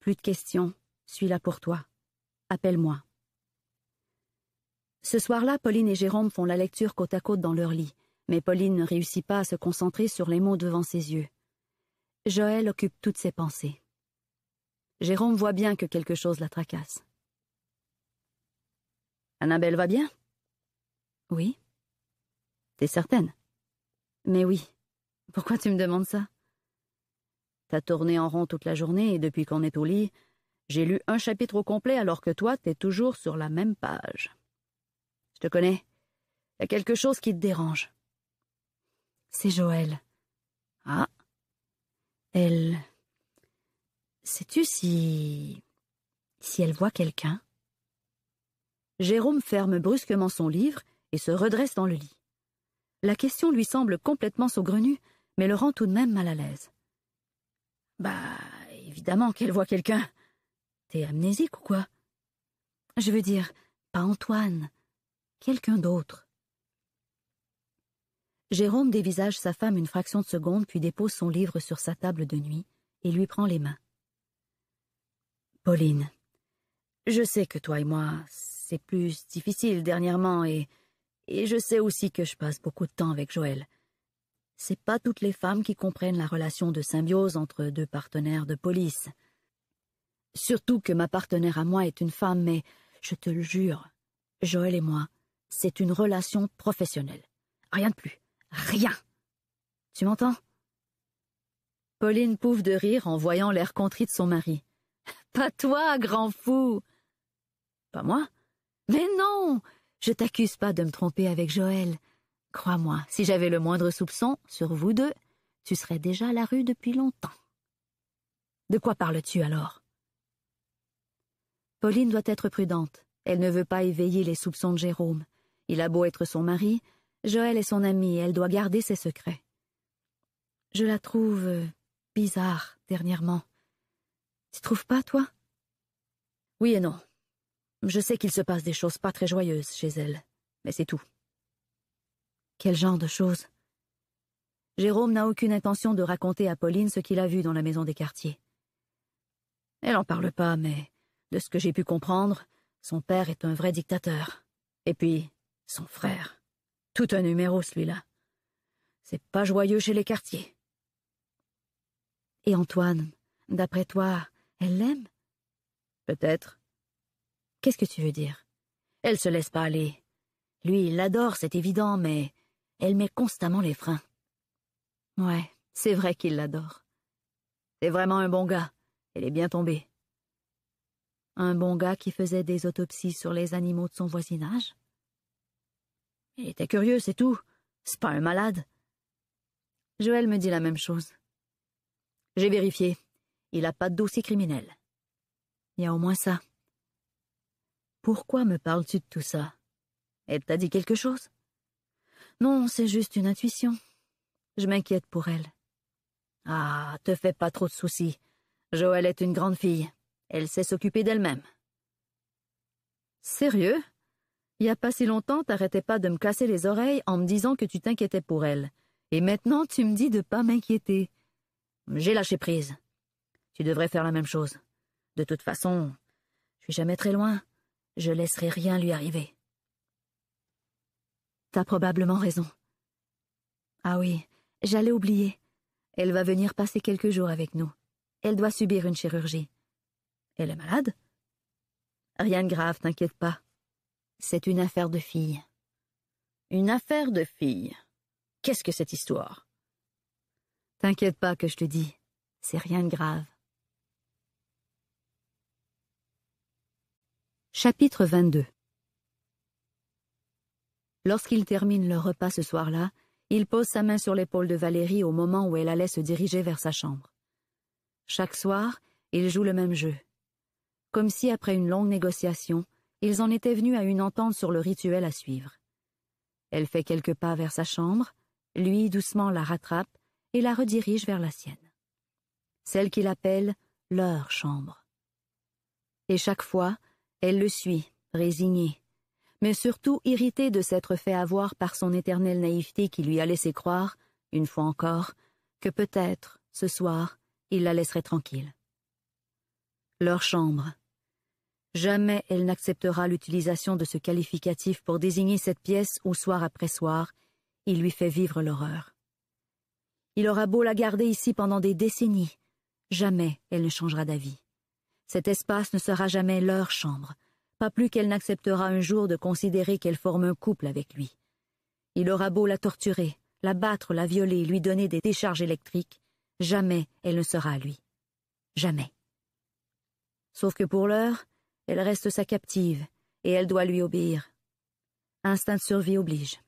plus de questions, suis là pour toi. Appelle-moi. Ce soir-là, Pauline et Jérôme font la lecture côte à côte dans leur lit, mais Pauline ne réussit pas à se concentrer sur les mots devant ses yeux. Joël occupe toutes ses pensées. Jérôme voit bien que quelque chose la tracasse. Annabelle va bien Oui. T'es certaine Mais oui. Pourquoi tu me demandes ça T'as tourné en rond toute la journée et depuis qu'on est au lit, j'ai lu un chapitre au complet alors que toi, t'es toujours sur la même page. Je te connais. Il Y a quelque chose qui te dérange. C'est Joël. Ah. Elle. Sais-tu si. si elle voit quelqu'un Jérôme ferme brusquement son livre et se redresse dans le lit. La question lui semble complètement saugrenue, mais le rend tout de même mal à l'aise. Bah, évidemment qu'elle voit quelqu'un amnésique ou quoi Je veux dire, pas Antoine, quelqu'un d'autre. Jérôme dévisage sa femme une fraction de seconde, puis dépose son livre sur sa table de nuit et lui prend les mains. Pauline, je sais que toi et moi, c'est plus difficile dernièrement et. et je sais aussi que je passe beaucoup de temps avec Joël. C'est pas toutes les femmes qui comprennent la relation de symbiose entre deux partenaires de police. Surtout que ma partenaire à moi est une femme, mais je te le jure, Joël et moi, c'est une relation professionnelle. Rien de plus. Rien. Tu m'entends Pauline pouffe de rire en voyant l'air contrit de son mari. Pas toi, grand fou. Pas moi. Mais non. Je t'accuse pas de me tromper avec Joël. Crois-moi, si j'avais le moindre soupçon sur vous deux, tu serais déjà à la rue depuis longtemps. De quoi parles-tu alors Pauline doit être prudente. Elle ne veut pas éveiller les soupçons de Jérôme. Il a beau être son mari, Joël est son ami, elle doit garder ses secrets. Je la trouve euh, bizarre dernièrement. Tu trouves pas, toi Oui et non. Je sais qu'il se passe des choses pas très joyeuses chez elle, mais c'est tout. Quel genre de choses Jérôme n'a aucune intention de raconter à Pauline ce qu'il a vu dans la maison des quartiers. Elle n'en parle pas, mais de ce que j'ai pu comprendre, son père est un vrai dictateur. Et puis, son frère. Tout un numéro, celui-là. C'est pas joyeux chez les quartiers. Et Antoine, d'après toi, elle l'aime Peut-être. Qu'est-ce que tu veux dire Elle se laisse pas aller. Lui, il l'adore, c'est évident, mais elle met constamment les freins. Ouais, c'est vrai qu'il l'adore. C'est vraiment un bon gars. Elle est bien tombée un bon gars qui faisait des autopsies sur les animaux de son voisinage. Il était curieux, c'est tout. C'est pas un malade. Joël me dit la même chose. J'ai vérifié. Il n'a pas de dossier criminel. Il y a au moins ça. Pourquoi me parles-tu de tout ça Elle t'a dit quelque chose Non, c'est juste une intuition. Je m'inquiète pour elle. Ah, te fais pas trop de soucis. Joël est une grande fille. Elle sait s'occuper d'elle-même. Sérieux Il y a pas si longtemps, t'arrêtais pas de me casser les oreilles en me disant que tu t'inquiétais pour elle. Et maintenant, tu me dis de pas m'inquiéter. J'ai lâché prise. Tu devrais faire la même chose. De toute façon, je suis jamais très loin. Je laisserai rien lui arriver. T'as probablement raison. Ah oui, j'allais oublier. Elle va venir passer quelques jours avec nous. Elle doit subir une chirurgie. Elle est malade Rien de grave, t'inquiète pas. C'est une affaire de fille. Une affaire de fille Qu'est-ce que cette histoire T'inquiète pas que je te dis, c'est rien de grave. Chapitre 22 Lorsqu'ils terminent leur repas ce soir-là, il pose sa main sur l'épaule de Valérie au moment où elle allait se diriger vers sa chambre. Chaque soir, il joue le même jeu comme si, après une longue négociation, ils en étaient venus à une entente sur le rituel à suivre. Elle fait quelques pas vers sa chambre, lui doucement la rattrape et la redirige vers la sienne. Celle qu'il appelle leur chambre. Et chaque fois, elle le suit, résignée, mais surtout irritée de s'être fait avoir par son éternelle naïveté qui lui a laissé croire, une fois encore, que peut-être, ce soir, il la laisserait tranquille. Leur chambre, Jamais elle n'acceptera l'utilisation de ce qualificatif pour désigner cette pièce où, soir après soir. Il lui fait vivre l'horreur. Il aura beau la garder ici pendant des décennies. Jamais elle ne changera d'avis. Cet espace ne sera jamais leur chambre, pas plus qu'elle n'acceptera un jour de considérer qu'elle forme un couple avec lui. Il aura beau la torturer, la battre, la violer, lui donner des décharges électriques, jamais elle ne sera à lui. Jamais. Sauf que pour l'heure, elle reste sa captive, et elle doit lui obéir. Instinct de survie oblige.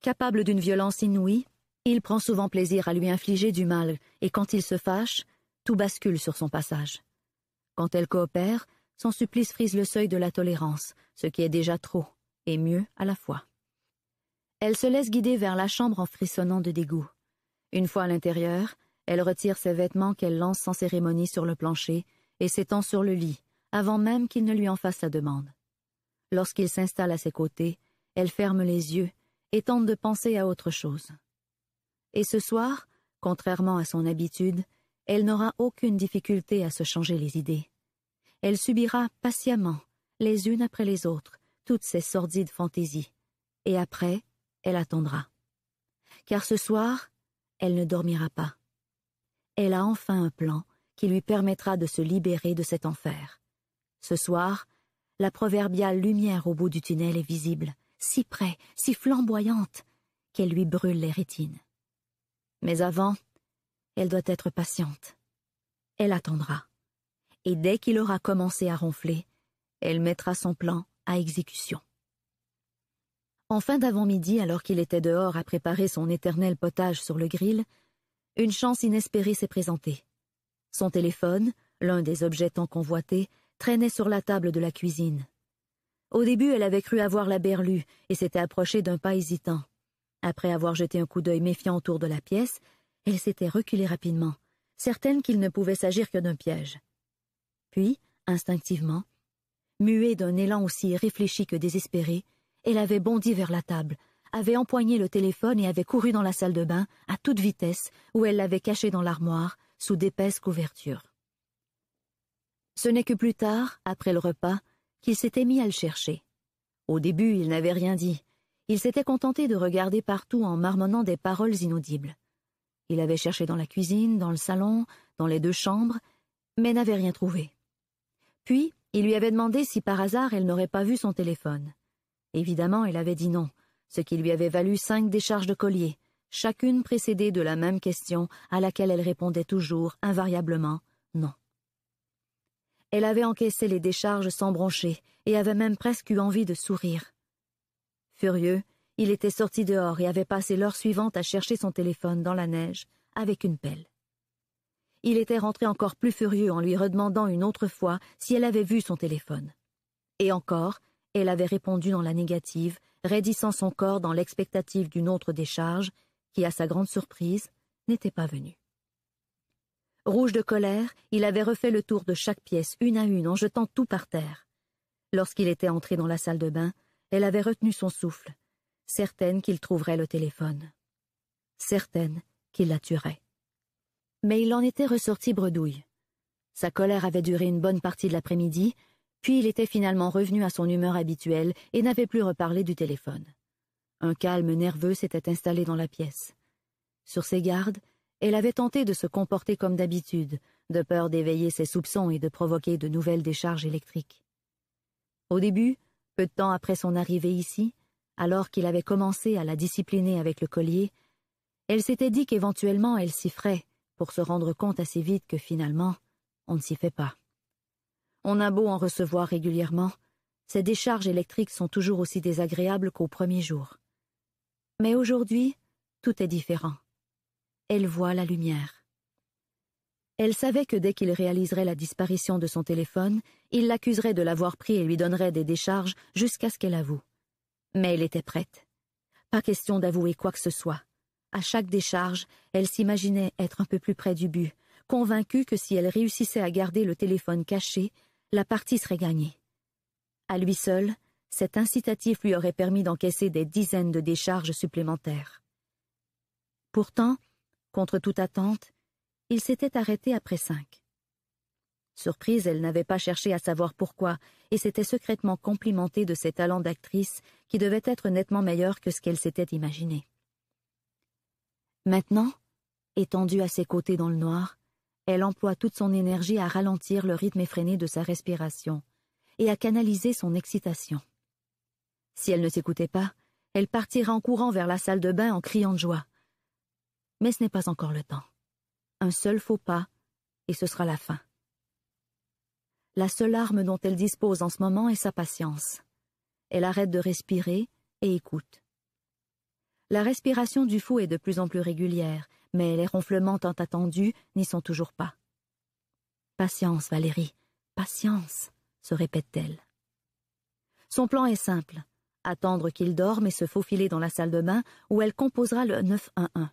Capable d'une violence inouïe, il prend souvent plaisir à lui infliger du mal, et quand il se fâche, tout bascule sur son passage. Quand elle coopère, son supplice frise le seuil de la tolérance, ce qui est déjà trop, et mieux à la fois. Elle se laisse guider vers la chambre en frissonnant de dégoût. Une fois à l'intérieur, elle retire ses vêtements qu'elle lance sans cérémonie sur le plancher et s'étend sur le lit, avant même qu'il ne lui en fasse la demande. Lorsqu'il s'installe à ses côtés, elle ferme les yeux et tente de penser à autre chose. Et ce soir, contrairement à son habitude, elle n'aura aucune difficulté à se changer les idées. Elle subira patiemment, les unes après les autres, toutes ces sordides fantaisies, et après, elle attendra. Car ce soir, elle ne dormira pas. Elle a enfin un plan qui lui permettra de se libérer de cet enfer. Ce soir, la proverbiale lumière au bout du tunnel est visible, si près, si flamboyante, qu'elle lui brûle les rétines. Mais avant, elle doit être patiente. Elle attendra. Et dès qu'il aura commencé à ronfler, elle mettra son plan à exécution. En fin d'avant-midi, alors qu'il était dehors à préparer son éternel potage sur le grill, une chance inespérée s'est présentée. Son téléphone, l'un des objets tant convoités, traînait sur la table de la cuisine. Au début, elle avait cru avoir la berlue et s'était approchée d'un pas hésitant. Après avoir jeté un coup d'œil méfiant autour de la pièce, elle s'était reculée rapidement, certaine qu'il ne pouvait s'agir que d'un piège. Puis, instinctivement, muée d'un élan aussi réfléchi que désespéré, elle avait bondi vers la table, avait empoigné le téléphone et avait couru dans la salle de bain, à toute vitesse, où elle l'avait caché dans l'armoire, sous d'épaisses couvertures. Ce n'est que plus tard, après le repas, qu'il s'était mis à le chercher. Au début, il n'avait rien dit. Il s'était contenté de regarder partout en marmonnant des paroles inaudibles. Il avait cherché dans la cuisine, dans le salon, dans les deux chambres, mais n'avait rien trouvé. Puis, il lui avait demandé si par hasard elle n'aurait pas vu son téléphone. Évidemment, elle avait dit non, ce qui lui avait valu cinq décharges de collier, chacune précédée de la même question à laquelle elle répondait toujours invariablement non. Elle avait encaissé les décharges sans broncher et avait même presque eu envie de sourire. Furieux, il était sorti dehors et avait passé l'heure suivante à chercher son téléphone dans la neige avec une pelle. Il était rentré encore plus furieux en lui redemandant une autre fois si elle avait vu son téléphone. Et encore, elle avait répondu dans la négative, raidissant son corps dans l'expectative d'une autre décharge qui, à sa grande surprise, n'était pas venue. Rouge de colère, il avait refait le tour de chaque pièce, une à une, en jetant tout par terre. Lorsqu'il était entré dans la salle de bain, elle avait retenu son souffle, certaine qu'il trouverait le téléphone, certaine qu'il la tuerait. Mais il en était ressorti bredouille. Sa colère avait duré une bonne partie de l'après-midi, puis il était finalement revenu à son humeur habituelle et n'avait plus reparlé du téléphone. Un calme nerveux s'était installé dans la pièce. Sur ses gardes, elle avait tenté de se comporter comme d'habitude, de peur d'éveiller ses soupçons et de provoquer de nouvelles décharges électriques. Au début, peu de temps après son arrivée ici, alors qu'il avait commencé à la discipliner avec le collier, elle s'était dit qu'éventuellement elle s'y ferait, pour se rendre compte assez vite que finalement, on ne s'y fait pas. On a beau en recevoir régulièrement, ces décharges électriques sont toujours aussi désagréables qu'au premier jour. Mais aujourd'hui, tout est différent elle voit la lumière. Elle savait que dès qu'il réaliserait la disparition de son téléphone, il l'accuserait de l'avoir pris et lui donnerait des décharges jusqu'à ce qu'elle avoue. Mais elle était prête. Pas question d'avouer quoi que ce soit. À chaque décharge, elle s'imaginait être un peu plus près du but, convaincue que si elle réussissait à garder le téléphone caché, la partie serait gagnée. À lui seul, cet incitatif lui aurait permis d'encaisser des dizaines de décharges supplémentaires. Pourtant, Contre toute attente, il s'était arrêté après cinq. Surprise, elle n'avait pas cherché à savoir pourquoi, et s'était secrètement complimentée de ses talents d'actrice qui devaient être nettement meilleurs que ce qu'elle s'était imaginé. Maintenant, étendue à ses côtés dans le noir, elle emploie toute son énergie à ralentir le rythme effréné de sa respiration et à canaliser son excitation. Si elle ne s'écoutait pas, elle partira en courant vers la salle de bain en criant de joie mais ce n'est pas encore le temps. Un seul faux pas, et ce sera la fin. La seule arme dont elle dispose en ce moment est sa patience. Elle arrête de respirer et écoute. La respiration du fou est de plus en plus régulière, mais les ronflements tant attendus n'y sont toujours pas. Patience, Valérie, patience, se répète-t-elle. Son plan est simple attendre qu'il dorme et se faufiler dans la salle de bain où elle composera le 911.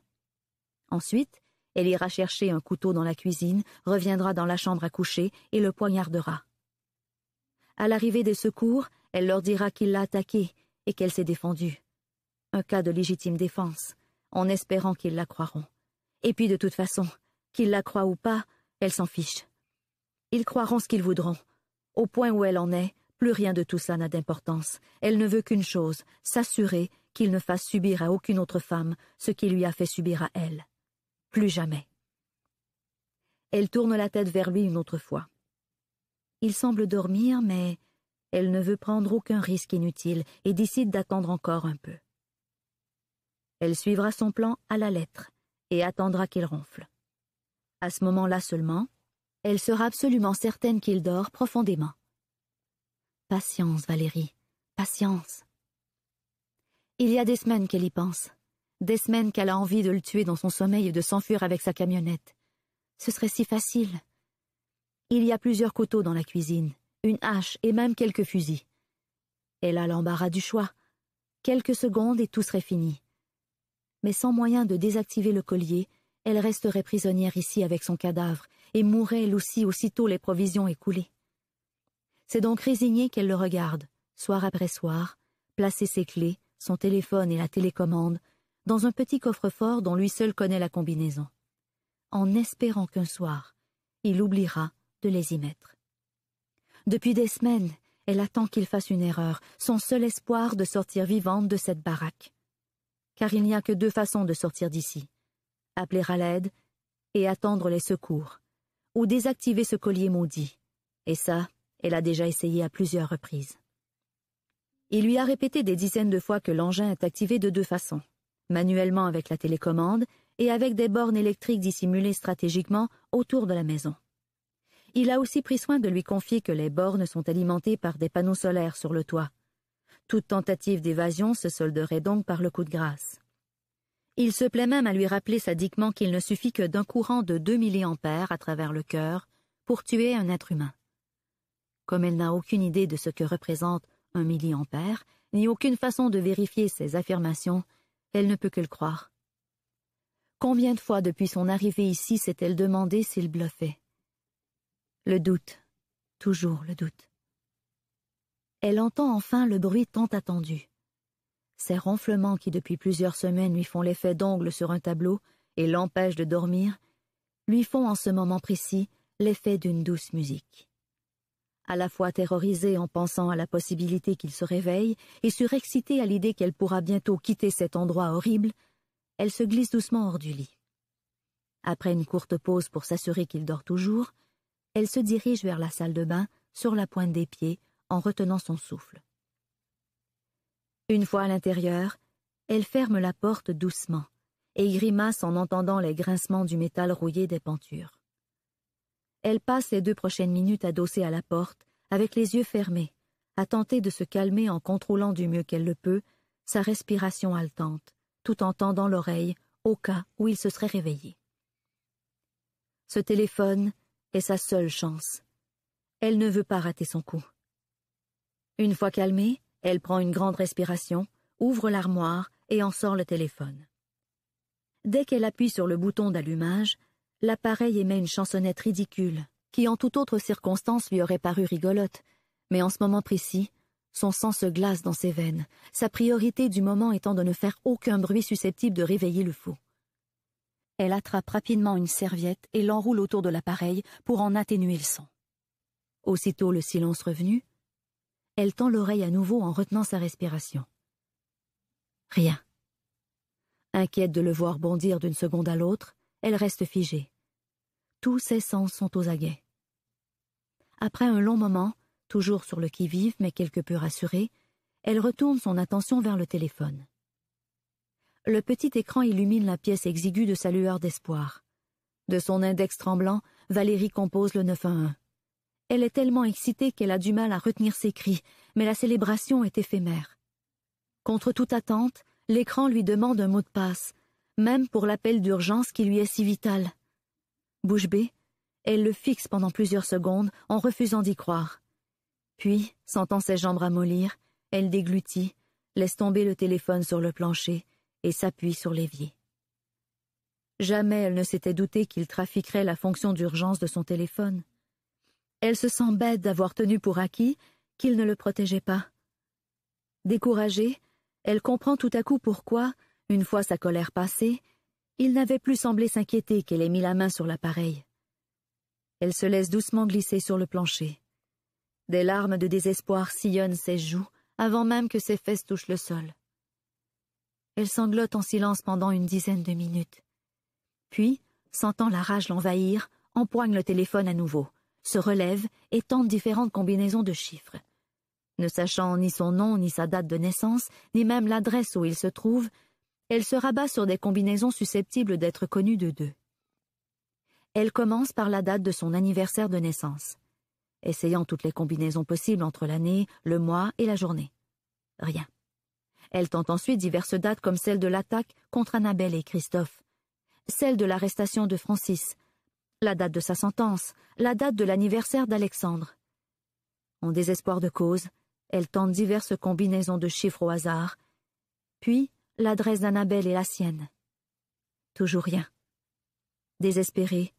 Ensuite, elle ira chercher un couteau dans la cuisine, reviendra dans la chambre à coucher et le poignardera. À l'arrivée des secours, elle leur dira qu'il l'a attaquée et qu'elle s'est défendue. Un cas de légitime défense, en espérant qu'ils la croiront. Et puis de toute façon, qu'ils la croient ou pas, elle s'en fiche. Ils croiront ce qu'ils voudront. Au point où elle en est, plus rien de tout ça n'a d'importance. Elle ne veut qu'une chose, s'assurer qu'il ne fasse subir à aucune autre femme ce qui lui a fait subir à elle. Plus jamais. Elle tourne la tête vers lui une autre fois. Il semble dormir, mais elle ne veut prendre aucun risque inutile et décide d'attendre encore un peu. Elle suivra son plan à la lettre et attendra qu'il ronfle. À ce moment-là seulement, elle sera absolument certaine qu'il dort profondément. Patience, Valérie, patience. Il y a des semaines qu'elle y pense des semaines qu'elle a envie de le tuer dans son sommeil et de s'enfuir avec sa camionnette. Ce serait si facile. Il y a plusieurs couteaux dans la cuisine, une hache et même quelques fusils. Elle a l'embarras du choix. Quelques secondes et tout serait fini. Mais sans moyen de désactiver le collier, elle resterait prisonnière ici avec son cadavre et mourrait elle aussi aussitôt les provisions écoulées. C'est donc résignée qu'elle le regarde, soir après soir, placer ses clés, son téléphone et la télécommande dans un petit coffre-fort dont lui seul connaît la combinaison, en espérant qu'un soir, il oubliera de les y mettre. Depuis des semaines, elle attend qu'il fasse une erreur, son seul espoir de sortir vivante de cette baraque. Car il n'y a que deux façons de sortir d'ici. Appeler à l'aide et attendre les secours, ou désactiver ce collier maudit. Et ça, elle a déjà essayé à plusieurs reprises. Il lui a répété des dizaines de fois que l'engin est activé de deux façons manuellement avec la télécommande et avec des bornes électriques dissimulées stratégiquement autour de la maison. Il a aussi pris soin de lui confier que les bornes sont alimentées par des panneaux solaires sur le toit. Toute tentative d'évasion se solderait donc par le coup de grâce. Il se plaît même à lui rappeler sadiquement qu'il ne suffit que d'un courant de 2 milliampères à travers le cœur pour tuer un être humain. Comme elle n'a aucune idée de ce que représente un milliampère, ni aucune façon de vérifier ses affirmations, elle ne peut que le croire. Combien de fois depuis son arrivée ici s'est-elle demandé s'il bluffait Le doute, toujours le doute. Elle entend enfin le bruit tant attendu. Ces ronflements qui depuis plusieurs semaines lui font l'effet d'ongles sur un tableau et l'empêchent de dormir, lui font en ce moment précis l'effet d'une douce musique à la fois terrorisée en pensant à la possibilité qu'il se réveille et surexcitée à l'idée qu'elle pourra bientôt quitter cet endroit horrible, elle se glisse doucement hors du lit. Après une courte pause pour s'assurer qu'il dort toujours, elle se dirige vers la salle de bain, sur la pointe des pieds, en retenant son souffle. Une fois à l'intérieur, elle ferme la porte doucement et grimace en entendant les grincements du métal rouillé des pentures. Elle passe les deux prochaines minutes adossée à la porte, avec les yeux fermés, à tenter de se calmer en contrôlant du mieux qu'elle le peut sa respiration haletante, tout en tendant l'oreille au cas où il se serait réveillé. Ce téléphone est sa seule chance. Elle ne veut pas rater son coup. Une fois calmée, elle prend une grande respiration, ouvre l'armoire et en sort le téléphone. Dès qu'elle appuie sur le bouton d'allumage, l'appareil émet une chansonnette ridicule, qui en toute autre circonstance lui aurait paru rigolote, mais en ce moment précis, son sang se glace dans ses veines, sa priorité du moment étant de ne faire aucun bruit susceptible de réveiller le fou. Elle attrape rapidement une serviette et l'enroule autour de l'appareil pour en atténuer le son. Aussitôt le silence revenu, elle tend l'oreille à nouveau en retenant sa respiration. Rien. Inquiète de le voir bondir d'une seconde à l'autre, elle reste figée. Tous ses sens sont aux aguets. Après un long moment, toujours sur le qui-vive mais quelque peu rassurée, elle retourne son attention vers le téléphone. Le petit écran illumine la pièce exiguë de sa lueur d'espoir. De son index tremblant, Valérie compose le 911. Elle est tellement excitée qu'elle a du mal à retenir ses cris, mais la célébration est éphémère. Contre toute attente, l'écran lui demande un mot de passe, même pour l'appel d'urgence qui lui est si vital. Bouche bée, elle le fixe pendant plusieurs secondes en refusant d'y croire. Puis, sentant ses jambes ramollir, elle déglutit, laisse tomber le téléphone sur le plancher et s'appuie sur l'évier. Jamais elle ne s'était doutée qu'il trafiquerait la fonction d'urgence de son téléphone. Elle se sent bête d'avoir tenu pour acquis qu'il ne le protégeait pas. Découragée, elle comprend tout à coup pourquoi, une fois sa colère passée, il n'avait plus semblé s'inquiéter qu'elle ait mis la main sur l'appareil. Elle se laisse doucement glisser sur le plancher. Des larmes de désespoir sillonnent ses joues avant même que ses fesses touchent le sol. Elle sanglote en silence pendant une dizaine de minutes. Puis, sentant la rage l'envahir, empoigne le téléphone à nouveau, se relève et tente différentes combinaisons de chiffres. Ne sachant ni son nom, ni sa date de naissance, ni même l'adresse où il se trouve, elle se rabat sur des combinaisons susceptibles d'être connues de deux. Elle commence par la date de son anniversaire de naissance, essayant toutes les combinaisons possibles entre l'année, le mois et la journée. Rien. Elle tente ensuite diverses dates comme celle de l'attaque contre Annabelle et Christophe, celle de l'arrestation de Francis, la date de sa sentence, la date de l'anniversaire d'Alexandre. En désespoir de cause, elle tente diverses combinaisons de chiffres au hasard, puis l'adresse d'Annabelle et la sienne. Toujours rien. Désespérée,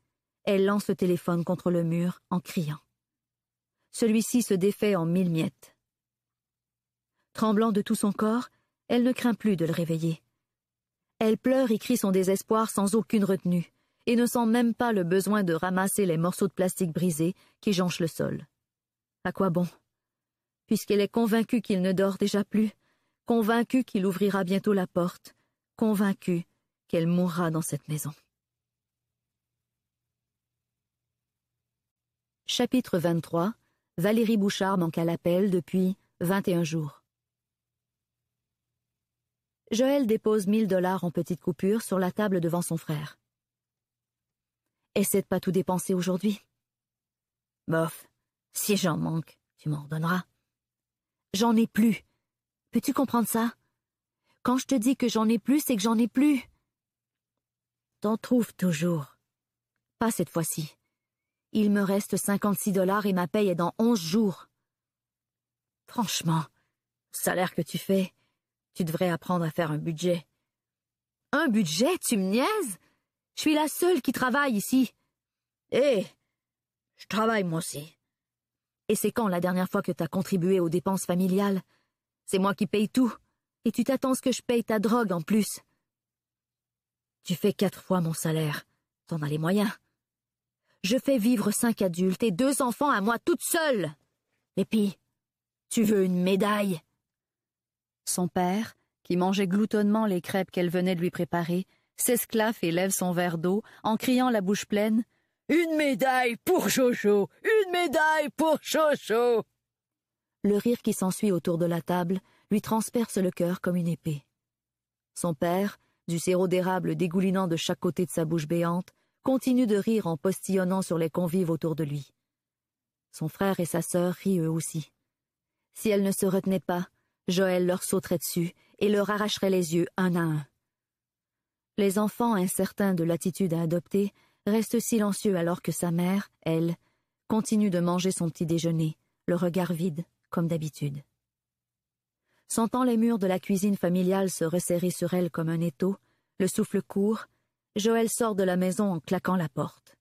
elle lance le téléphone contre le mur en criant. Celui-ci se défait en mille miettes. Tremblant de tout son corps, elle ne craint plus de le réveiller. Elle pleure et crie son désespoir sans aucune retenue, et ne sent même pas le besoin de ramasser les morceaux de plastique brisés qui jonchent le sol. À quoi bon? Puisqu'elle est convaincue qu'il ne dort déjà plus, convaincu qu'il ouvrira bientôt la porte, convaincu qu'elle mourra dans cette maison. Chapitre 23 Valérie Bouchard manque à l'appel depuis 21 jours. Joël dépose mille dollars en petites coupures sur la table devant son frère. Essaie de pas tout dépenser aujourd'hui. Bof, si j'en manque, tu m'en donneras. J'en ai plus, Peux-tu comprendre ça? Quand je te dis que j'en ai plus, c'est que j'en ai plus. T'en trouves toujours. Pas cette fois-ci. Il me reste 56 dollars et ma paye est dans 11 jours. Franchement, salaire que tu fais, tu devrais apprendre à faire un budget. Un budget, tu me niaises? Je suis la seule qui travaille ici. Eh, je travaille moi aussi. Et c'est quand la dernière fois que t'as contribué aux dépenses familiales? C'est moi qui paye tout, et tu t'attends ce que je paye ta drogue en plus. Tu fais quatre fois mon salaire, t'en as les moyens. Je fais vivre cinq adultes et deux enfants à moi toute seule. Et puis, tu veux une médaille Son père, qui mangeait gloutonnement les crêpes qu'elle venait de lui préparer, s'esclaffe et lève son verre d'eau en criant la bouche pleine Une médaille pour Jojo Une médaille pour Jojo le rire qui s'ensuit autour de la table lui transperce le cœur comme une épée. Son père, du sirop d'érable dégoulinant de chaque côté de sa bouche béante, continue de rire en postillonnant sur les convives autour de lui. Son frère et sa sœur rient eux aussi. Si elles ne se retenaient pas, Joël leur sauterait dessus et leur arracherait les yeux un à un. Les enfants, incertains de l'attitude à adopter, restent silencieux alors que sa mère, elle, continue de manger son petit déjeuner, le regard vide, comme d'habitude. Sentant les murs de la cuisine familiale se resserrer sur elle comme un étau, le souffle court, Joël sort de la maison en claquant la porte.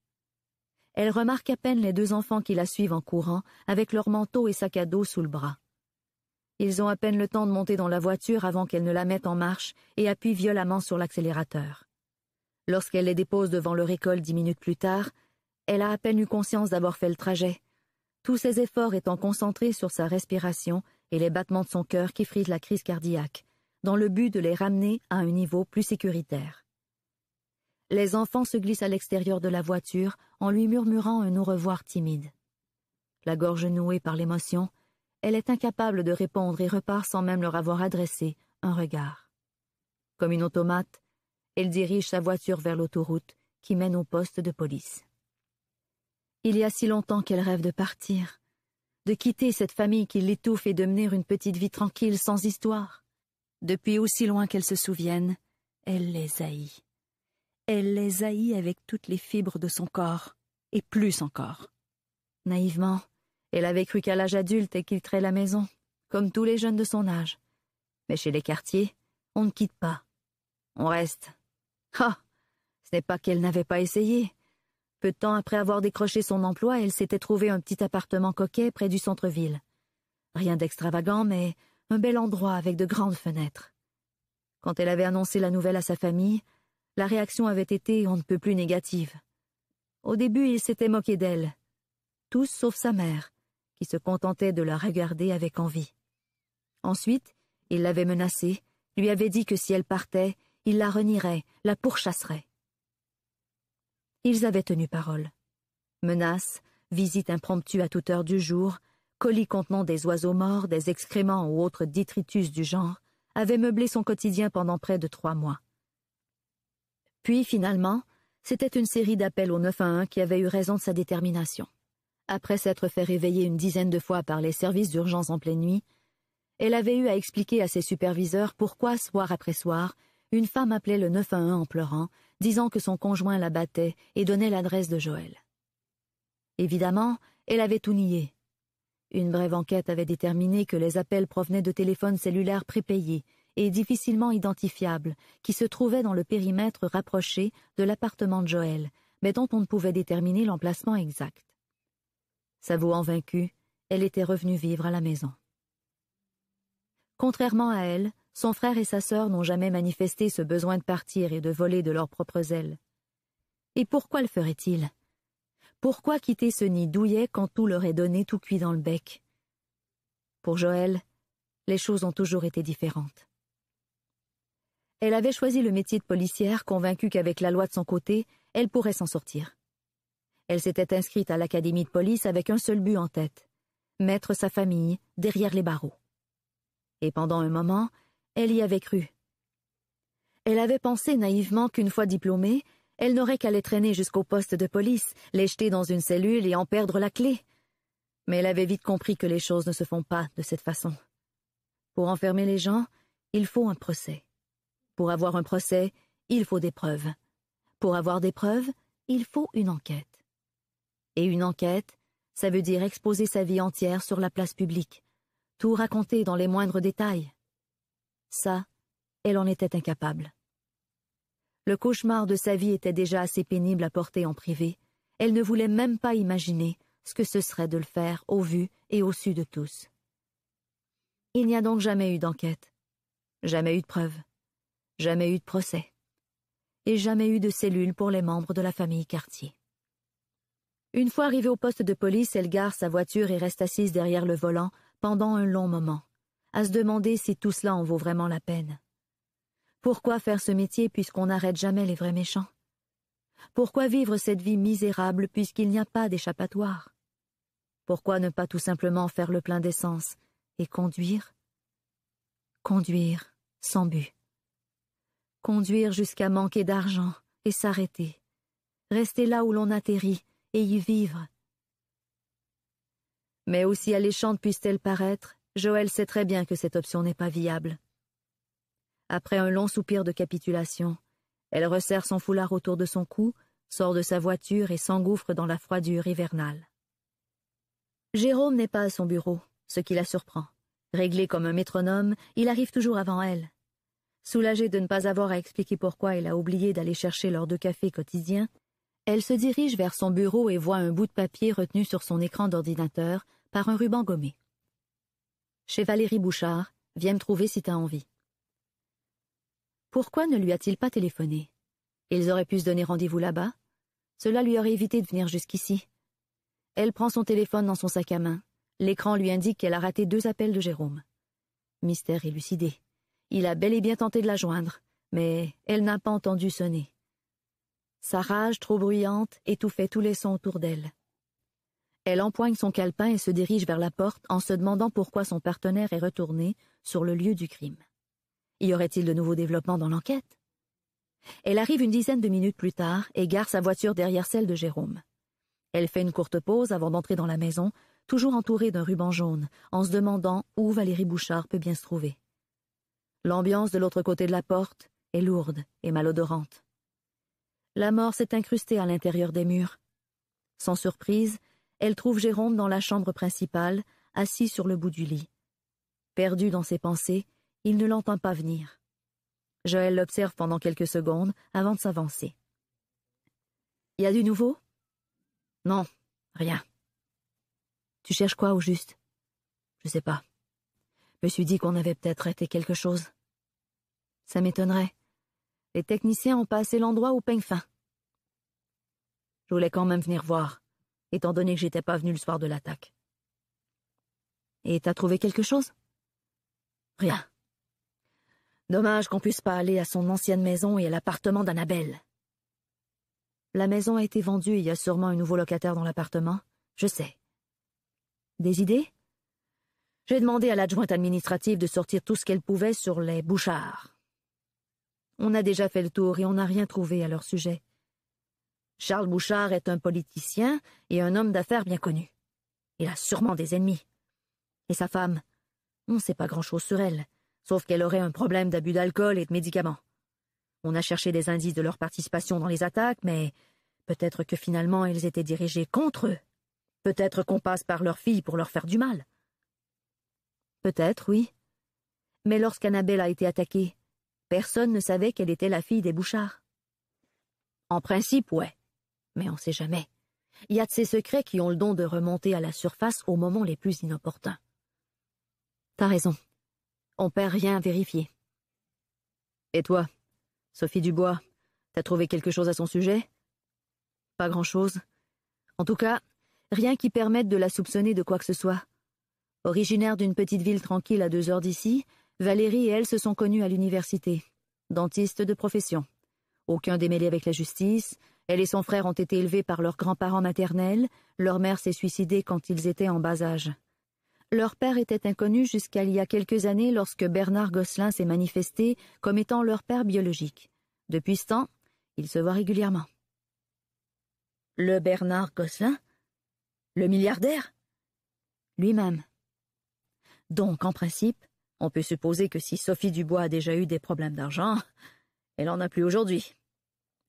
Elle remarque à peine les deux enfants qui la suivent en courant, avec leur manteau et sac à dos sous le bras. Ils ont à peine le temps de monter dans la voiture avant qu'elle ne la mette en marche et appuie violemment sur l'accélérateur. Lorsqu'elle les dépose devant leur école dix minutes plus tard, elle a à peine eu conscience d'avoir fait le trajet, tous ses efforts étant concentrés sur sa respiration et les battements de son cœur qui frisent la crise cardiaque, dans le but de les ramener à un niveau plus sécuritaire. Les enfants se glissent à l'extérieur de la voiture en lui murmurant un au revoir timide. La gorge nouée par l'émotion, elle est incapable de répondre et repart sans même leur avoir adressé un regard. Comme une automate, elle dirige sa voiture vers l'autoroute qui mène au poste de police. Il y a si longtemps qu'elle rêve de partir, de quitter cette famille qui l'étouffe et de mener une petite vie tranquille sans histoire. Depuis aussi loin qu'elle se souvienne, elle les haït. Elle les haït avec toutes les fibres de son corps, et plus encore. Naïvement, elle avait cru qu'à l'âge adulte, elle quitterait la maison, comme tous les jeunes de son âge. Mais chez les quartiers, on ne quitte pas. On reste. Ah ce n'est pas qu'elle n'avait pas essayé. Peu de temps après avoir décroché son emploi, elle s'était trouvé un petit appartement coquet près du centre-ville. Rien d'extravagant, mais un bel endroit avec de grandes fenêtres. Quand elle avait annoncé la nouvelle à sa famille, la réaction avait été on ne peut plus négative. Au début, ils s'étaient moqués d'elle. Tous sauf sa mère, qui se contentait de la regarder avec envie. Ensuite, il l'avait menacée, lui avait dit que si elle partait, il la renierait, la pourchasserait. Ils avaient tenu parole. Menaces, visites impromptues à toute heure du jour, colis contenant des oiseaux morts, des excréments ou autres détritus du genre, avaient meublé son quotidien pendant près de trois mois. Puis, finalement, c'était une série d'appels au 911 qui avait eu raison de sa détermination. Après s'être fait réveiller une dizaine de fois par les services d'urgence en pleine nuit, elle avait eu à expliquer à ses superviseurs pourquoi, soir après soir, une femme appelait le 911 en pleurant, disant que son conjoint la battait et donnait l'adresse de Joël. Évidemment, elle avait tout nié. Une brève enquête avait déterminé que les appels provenaient de téléphones cellulaires prépayés et difficilement identifiables qui se trouvaient dans le périmètre rapproché de l'appartement de Joël, mais dont on ne pouvait déterminer l'emplacement exact. Savouant vaincue, elle était revenue vivre à la maison. Contrairement à elle, son frère et sa sœur n'ont jamais manifesté ce besoin de partir et de voler de leurs propres ailes. Et pourquoi le ferait-il Pourquoi quitter ce nid douillet quand tout leur est donné tout cuit dans le bec Pour Joël, les choses ont toujours été différentes. Elle avait choisi le métier de policière, convaincue qu'avec la loi de son côté, elle pourrait s'en sortir. Elle s'était inscrite à l'académie de police avec un seul but en tête mettre sa famille derrière les barreaux. Et pendant un moment, elle y avait cru. Elle avait pensé naïvement qu'une fois diplômée, elle n'aurait qu'à les traîner jusqu'au poste de police, les jeter dans une cellule et en perdre la clé. Mais elle avait vite compris que les choses ne se font pas de cette façon. Pour enfermer les gens, il faut un procès. Pour avoir un procès, il faut des preuves. Pour avoir des preuves, il faut une enquête. Et une enquête, ça veut dire exposer sa vie entière sur la place publique, tout raconter dans les moindres détails. Ça, elle en était incapable. Le cauchemar de sa vie était déjà assez pénible à porter en privé. Elle ne voulait même pas imaginer ce que ce serait de le faire au vu et au su de tous. Il n'y a donc jamais eu d'enquête, jamais eu de preuve, jamais eu de procès, et jamais eu de cellule pour les membres de la famille Cartier. Une fois arrivée au poste de police, elle gare sa voiture et reste assise derrière le volant pendant un long moment à se demander si tout cela en vaut vraiment la peine. Pourquoi faire ce métier puisqu'on n'arrête jamais les vrais méchants Pourquoi vivre cette vie misérable puisqu'il n'y a pas d'échappatoire Pourquoi ne pas tout simplement faire le plein d'essence et conduire Conduire sans but. Conduire jusqu'à manquer d'argent et s'arrêter. Rester là où l'on atterrit et y vivre. Mais aussi alléchante puisse-t-elle paraître, Joël sait très bien que cette option n'est pas viable. Après un long soupir de capitulation, elle resserre son foulard autour de son cou, sort de sa voiture et s'engouffre dans la froidure hivernale. Jérôme n'est pas à son bureau, ce qui la surprend. Réglé comme un métronome, il arrive toujours avant elle. Soulagée de ne pas avoir à expliquer pourquoi elle a oublié d'aller chercher leurs deux café quotidien, elle se dirige vers son bureau et voit un bout de papier retenu sur son écran d'ordinateur par un ruban gommé. Chez Valérie Bouchard, viens me trouver si t'as envie. Pourquoi ne lui a-t-il pas téléphoné Ils auraient pu se donner rendez-vous là-bas. Cela lui aurait évité de venir jusqu'ici. Elle prend son téléphone dans son sac à main. L'écran lui indique qu'elle a raté deux appels de Jérôme. Mystère élucidé. Il a bel et bien tenté de la joindre, mais elle n'a pas entendu sonner. Sa rage trop bruyante étouffait tous les sons autour d'elle. Elle empoigne son calepin et se dirige vers la porte en se demandant pourquoi son partenaire est retourné sur le lieu du crime. Y aurait-il de nouveaux développements dans l'enquête Elle arrive une dizaine de minutes plus tard et gare sa voiture derrière celle de Jérôme. Elle fait une courte pause avant d'entrer dans la maison, toujours entourée d'un ruban jaune, en se demandant où Valérie Bouchard peut bien se trouver. L'ambiance de l'autre côté de la porte est lourde et malodorante. La mort s'est incrustée à l'intérieur des murs. Sans surprise, elle trouve Jérôme dans la chambre principale, assis sur le bout du lit. Perdu dans ses pensées, il ne l'entend pas venir. Joël l'observe pendant quelques secondes avant de s'avancer. Y a du nouveau Non, rien. Tu cherches quoi au juste Je sais pas. Je me suis dit qu'on avait peut-être raté quelque chose. Ça m'étonnerait. Les techniciens ont passé l'endroit où fin. »« Je voulais quand même venir voir étant donné que j'étais pas venu le soir de l'attaque. Et t'as trouvé quelque chose Rien. Dommage qu'on puisse pas aller à son ancienne maison et à l'appartement d'Annabelle. La maison a été vendue et il y a sûrement un nouveau locataire dans l'appartement. Je sais. Des idées J'ai demandé à l'adjointe administrative de sortir tout ce qu'elle pouvait sur les bouchards. On a déjà fait le tour et on n'a rien trouvé à leur sujet. Charles Bouchard est un politicien et un homme d'affaires bien connu. Il a sûrement des ennemis. Et sa femme On ne sait pas grand-chose sur elle, sauf qu'elle aurait un problème d'abus d'alcool et de médicaments. On a cherché des indices de leur participation dans les attaques, mais peut-être que finalement elles étaient dirigées contre eux. Peut-être qu'on passe par leur fille pour leur faire du mal. Peut-être, oui. Mais lorsqu'Annabelle a été attaquée, personne ne savait qu'elle était la fille des Bouchard. En principe, ouais mais on ne sait jamais. Il y a de ces secrets qui ont le don de remonter à la surface aux moments les plus inopportuns. T'as raison. On perd rien à vérifier. Et toi, Sophie Dubois, t'as trouvé quelque chose à son sujet Pas grand-chose. En tout cas, rien qui permette de la soupçonner de quoi que ce soit. Originaire d'une petite ville tranquille à deux heures d'ici, Valérie et elle se sont connues à l'université. Dentiste de profession. Aucun démêlé avec la justice, elle et son frère ont été élevés par leurs grands-parents maternels, leur mère s'est suicidée quand ils étaient en bas âge. Leur père était inconnu jusqu'à il y a quelques années lorsque Bernard Gosselin s'est manifesté comme étant leur père biologique. Depuis ce temps, il se voit régulièrement. Le Bernard Gosselin Le milliardaire Lui-même. Donc, en principe, on peut supposer que si Sophie Dubois a déjà eu des problèmes d'argent, elle en a plus aujourd'hui.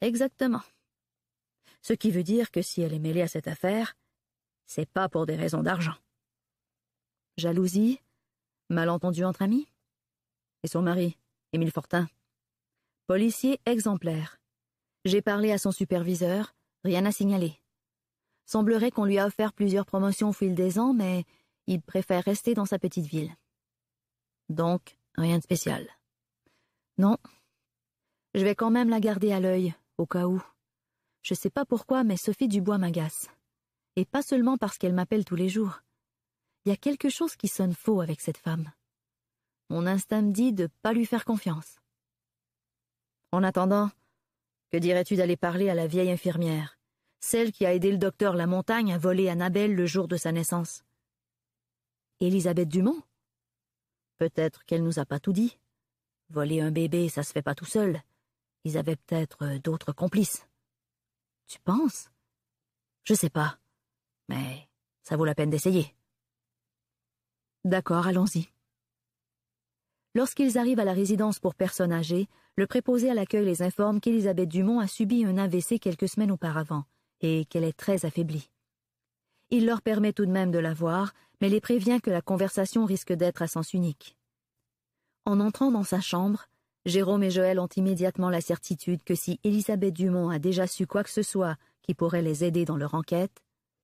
Exactement ce qui veut dire que si elle est mêlée à cette affaire, c'est pas pour des raisons d'argent. Jalousie Malentendu entre amis Et son mari, Émile Fortin Policier exemplaire. J'ai parlé à son superviseur, rien à signaler. Semblerait qu'on lui a offert plusieurs promotions au fil des ans, mais il préfère rester dans sa petite ville. Donc, rien de spécial. Non. Je vais quand même la garder à l'œil, au cas où. Je sais pas pourquoi, mais Sophie Dubois m'agace. Et pas seulement parce qu'elle m'appelle tous les jours. Il y a quelque chose qui sonne faux avec cette femme. Mon instinct me dit de pas lui faire confiance. En attendant, que dirais-tu d'aller parler à la vieille infirmière, celle qui a aidé le docteur Lamontagne à voler Annabelle le jour de sa naissance Élisabeth Dumont Peut-être qu'elle nous a pas tout dit. Voler un bébé, ça se fait pas tout seul. Ils avaient peut-être euh, d'autres complices. Tu penses Je sais pas. Mais ça vaut la peine d'essayer. D'accord, allons-y. Lorsqu'ils arrivent à la résidence pour personnes âgées, le préposé à l'accueil les informe qu'Élisabeth Dumont a subi un AVC quelques semaines auparavant et qu'elle est très affaiblie. Il leur permet tout de même de la voir, mais les prévient que la conversation risque d'être à sens unique. En entrant dans sa chambre, Jérôme et Joël ont immédiatement la certitude que si Élisabeth Dumont a déjà su quoi que ce soit qui pourrait les aider dans leur enquête,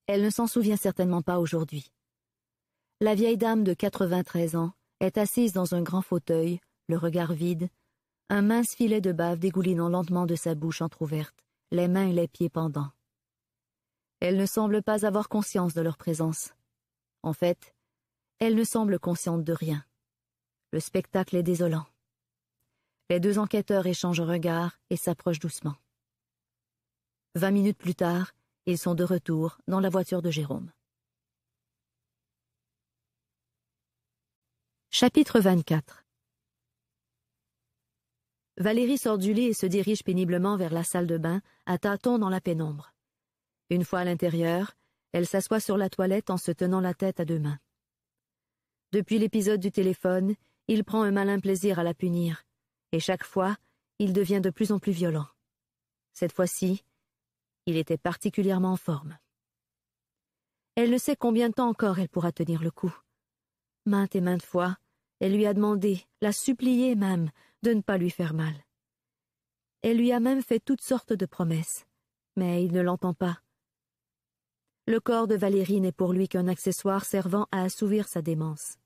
elle ne s'en souvient certainement pas aujourd'hui. La vieille dame de 93 ans est assise dans un grand fauteuil, le regard vide, un mince filet de bave dégoulinant lentement de sa bouche entr'ouverte, les mains et les pieds pendants. Elle ne semble pas avoir conscience de leur présence. En fait, elle ne semble consciente de rien. Le spectacle est désolant. Les deux enquêteurs échangent un regard et s'approchent doucement. Vingt minutes plus tard, ils sont de retour dans la voiture de Jérôme. Chapitre 24 Valérie sort du lit et se dirige péniblement vers la salle de bain, à tâtons dans la pénombre. Une fois à l'intérieur, elle s'assoit sur la toilette en se tenant la tête à deux mains. Depuis l'épisode du téléphone, il prend un malin plaisir à la punir, et chaque fois, il devient de plus en plus violent. Cette fois-ci, il était particulièrement en forme. Elle ne sait combien de temps encore elle pourra tenir le coup. Maintes et maintes fois, elle lui a demandé, l'a supplié même, de ne pas lui faire mal. Elle lui a même fait toutes sortes de promesses, mais il ne l'entend pas. Le corps de Valérie n'est pour lui qu'un accessoire servant à assouvir sa démence.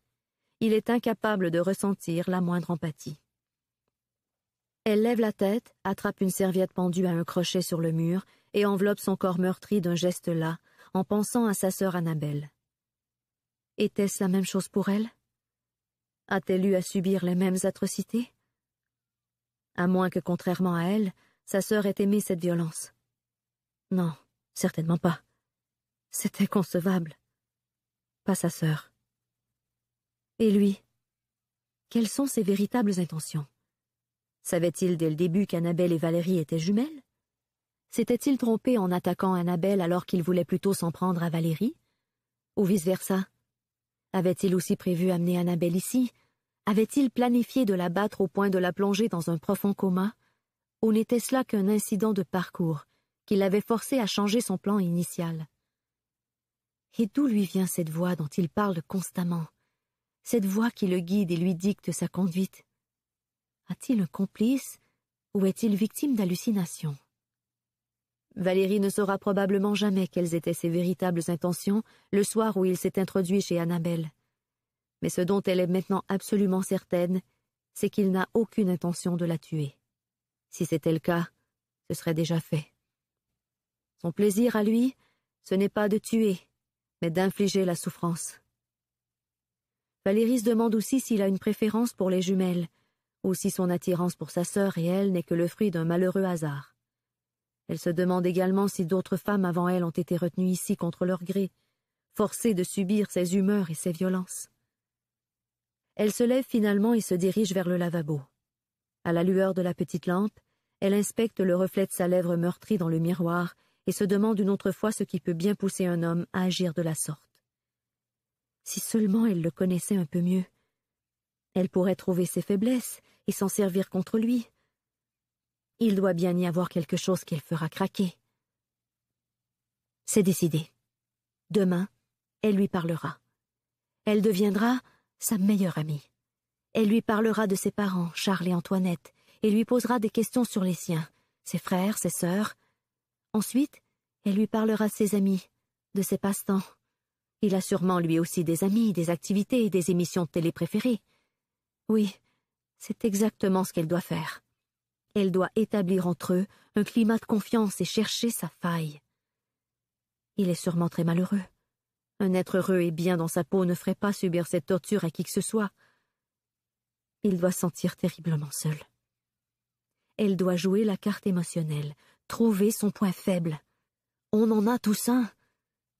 Il est incapable de ressentir la moindre empathie. Elle lève la tête, attrape une serviette pendue à un crochet sur le mur et enveloppe son corps meurtri d'un geste là, en pensant à sa sœur Annabelle. Était-ce la même chose pour elle A-t-elle eu à subir les mêmes atrocités À moins que, contrairement à elle, sa sœur ait aimé cette violence. Non, certainement pas. C'était concevable. Pas sa sœur. Et lui Quelles sont ses véritables intentions Savait-il dès le début qu'Annabelle et Valérie étaient jumelles S'était-il trompé en attaquant Annabelle alors qu'il voulait plutôt s'en prendre à Valérie Ou vice-versa Avait-il aussi prévu amener Annabelle ici Avait-il planifié de la battre au point de la plonger dans un profond coma Ou n'était-ce là qu'un incident de parcours qui l'avait forcé à changer son plan initial Et d'où lui vient cette voix dont il parle constamment Cette voix qui le guide et lui dicte sa conduite a-t-il un complice ou est-il victime d'hallucinations Valérie ne saura probablement jamais quelles étaient ses véritables intentions le soir où il s'est introduit chez Annabelle. Mais ce dont elle est maintenant absolument certaine, c'est qu'il n'a aucune intention de la tuer. Si c'était le cas, ce serait déjà fait. Son plaisir à lui, ce n'est pas de tuer, mais d'infliger la souffrance. Valérie se demande aussi s'il a une préférence pour les jumelles, ou si son attirance pour sa sœur et elle n'est que le fruit d'un malheureux hasard. Elle se demande également si d'autres femmes avant elle ont été retenues ici contre leur gré, forcées de subir ses humeurs et ses violences. Elle se lève finalement et se dirige vers le lavabo. À la lueur de la petite lampe, elle inspecte le reflet de sa lèvre meurtrie dans le miroir et se demande une autre fois ce qui peut bien pousser un homme à agir de la sorte. Si seulement elle le connaissait un peu mieux. Elle pourrait trouver ses faiblesses et s'en servir contre lui. Il doit bien y avoir quelque chose qu'elle fera craquer. C'est décidé. Demain, elle lui parlera. Elle deviendra sa meilleure amie. Elle lui parlera de ses parents, Charles et Antoinette, et lui posera des questions sur les siens, ses frères, ses sœurs. Ensuite, elle lui parlera de ses amis, de ses passe-temps. Il a sûrement lui aussi des amis, des activités et des émissions de télé préférées. Oui, c'est exactement ce qu'elle doit faire. Elle doit établir entre eux un climat de confiance et chercher sa faille. Il est sûrement très malheureux. Un être heureux et bien dans sa peau ne ferait pas subir cette torture à qui que ce soit. Il doit sentir terriblement seul. Elle doit jouer la carte émotionnelle, trouver son point faible. On en a tous un.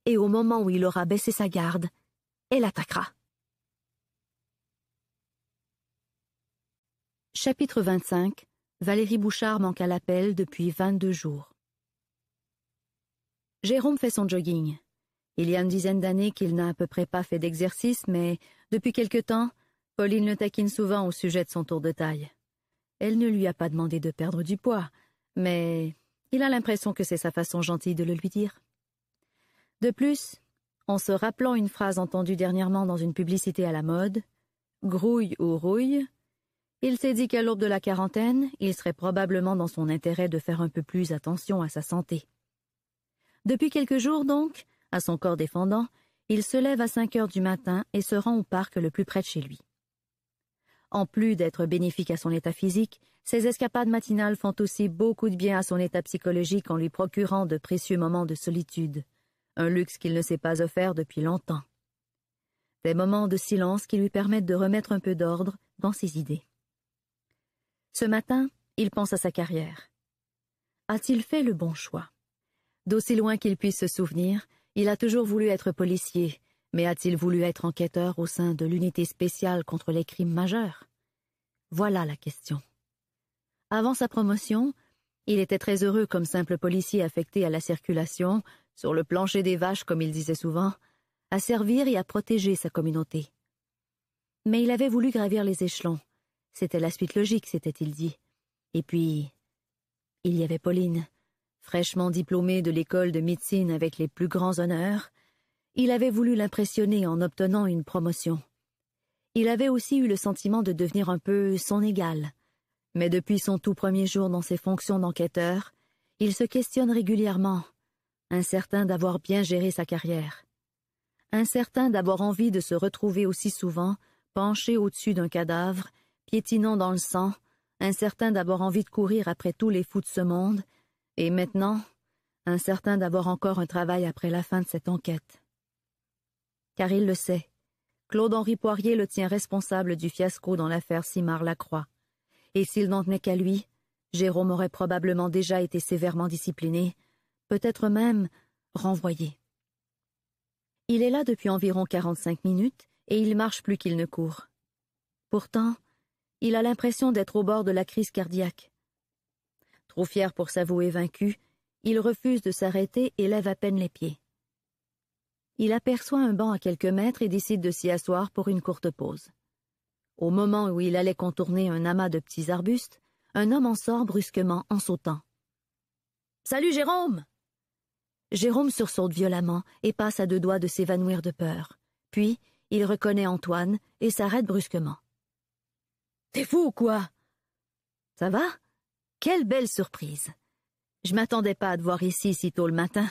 Et au moment où il aura baissé sa garde, elle attaquera. Chapitre 25 Valérie Bouchard manque à l'appel depuis 22 jours. Jérôme fait son jogging. Il y a une dizaine d'années qu'il n'a à peu près pas fait d'exercice, mais depuis quelque temps, Pauline le taquine souvent au sujet de son tour de taille. Elle ne lui a pas demandé de perdre du poids, mais il a l'impression que c'est sa façon gentille de le lui dire. De plus, en se rappelant une phrase entendue dernièrement dans une publicité à la mode, Grouille ou rouille, il s'est dit qu'à l'aube de la quarantaine, il serait probablement dans son intérêt de faire un peu plus attention à sa santé. Depuis quelques jours donc, à son corps défendant, il se lève à 5 heures du matin et se rend au parc le plus près de chez lui. En plus d'être bénéfique à son état physique, ses escapades matinales font aussi beaucoup de bien à son état psychologique en lui procurant de précieux moments de solitude, un luxe qu'il ne s'est pas offert depuis longtemps. Des moments de silence qui lui permettent de remettre un peu d'ordre dans ses idées. Ce matin, il pense à sa carrière. A-t-il fait le bon choix D'aussi loin qu'il puisse se souvenir, il a toujours voulu être policier, mais a-t-il voulu être enquêteur au sein de l'unité spéciale contre les crimes majeurs Voilà la question. Avant sa promotion, il était très heureux comme simple policier affecté à la circulation, sur le plancher des vaches comme il disait souvent, à servir et à protéger sa communauté. Mais il avait voulu gravir les échelons, c'était la suite logique, s'était-il dit. Et puis, il y avait Pauline, fraîchement diplômée de l'école de médecine avec les plus grands honneurs. Il avait voulu l'impressionner en obtenant une promotion. Il avait aussi eu le sentiment de devenir un peu son égal. Mais depuis son tout premier jour dans ses fonctions d'enquêteur, il se questionne régulièrement, incertain d'avoir bien géré sa carrière. Incertain d'avoir envie de se retrouver aussi souvent, penché au-dessus d'un cadavre, piétinant dans le sang, incertain d'avoir envie de courir après tous les fous de ce monde, et maintenant, incertain d'avoir encore un travail après la fin de cette enquête. Car il le sait, Claude-Henri Poirier le tient responsable du fiasco dans l'affaire Simard-Lacroix, et s'il n'en tenait qu'à lui, Jérôme aurait probablement déjà été sévèrement discipliné, peut-être même renvoyé. Il est là depuis environ quarante-cinq minutes, et il marche plus qu'il ne court. Pourtant, il a l'impression d'être au bord de la crise cardiaque. Trop fier pour s'avouer vaincu, il refuse de s'arrêter et lève à peine les pieds. Il aperçoit un banc à quelques mètres et décide de s'y asseoir pour une courte pause. Au moment où il allait contourner un amas de petits arbustes, un homme en sort brusquement en sautant. Salut Jérôme Jérôme sursaute violemment et passe à deux doigts de s'évanouir de peur. Puis, il reconnaît Antoine et s'arrête brusquement. T'es fou ou quoi Ça va Quelle belle surprise. Je m'attendais pas à te voir ici si tôt le matin.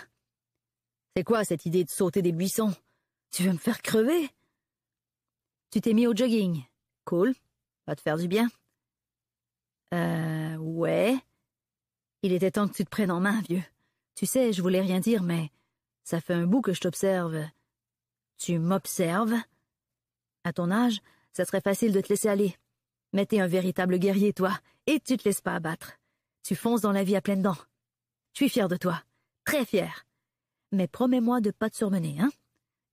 C'est quoi cette idée de sauter des buissons Tu veux me faire crever Tu t'es mis au jogging. Cool. Va te faire du bien. Euh, ouais. Il était temps que tu te prennes en main, vieux. Tu sais, je voulais rien dire, mais ça fait un bout que je t'observe. Tu m'observes. À ton âge, ça serait facile de te laisser aller. Mais un véritable guerrier, toi, et tu te laisses pas abattre. Tu fonces dans la vie à pleines dents. Je suis fier de toi, très fier. Mais promets-moi de pas te surmener, hein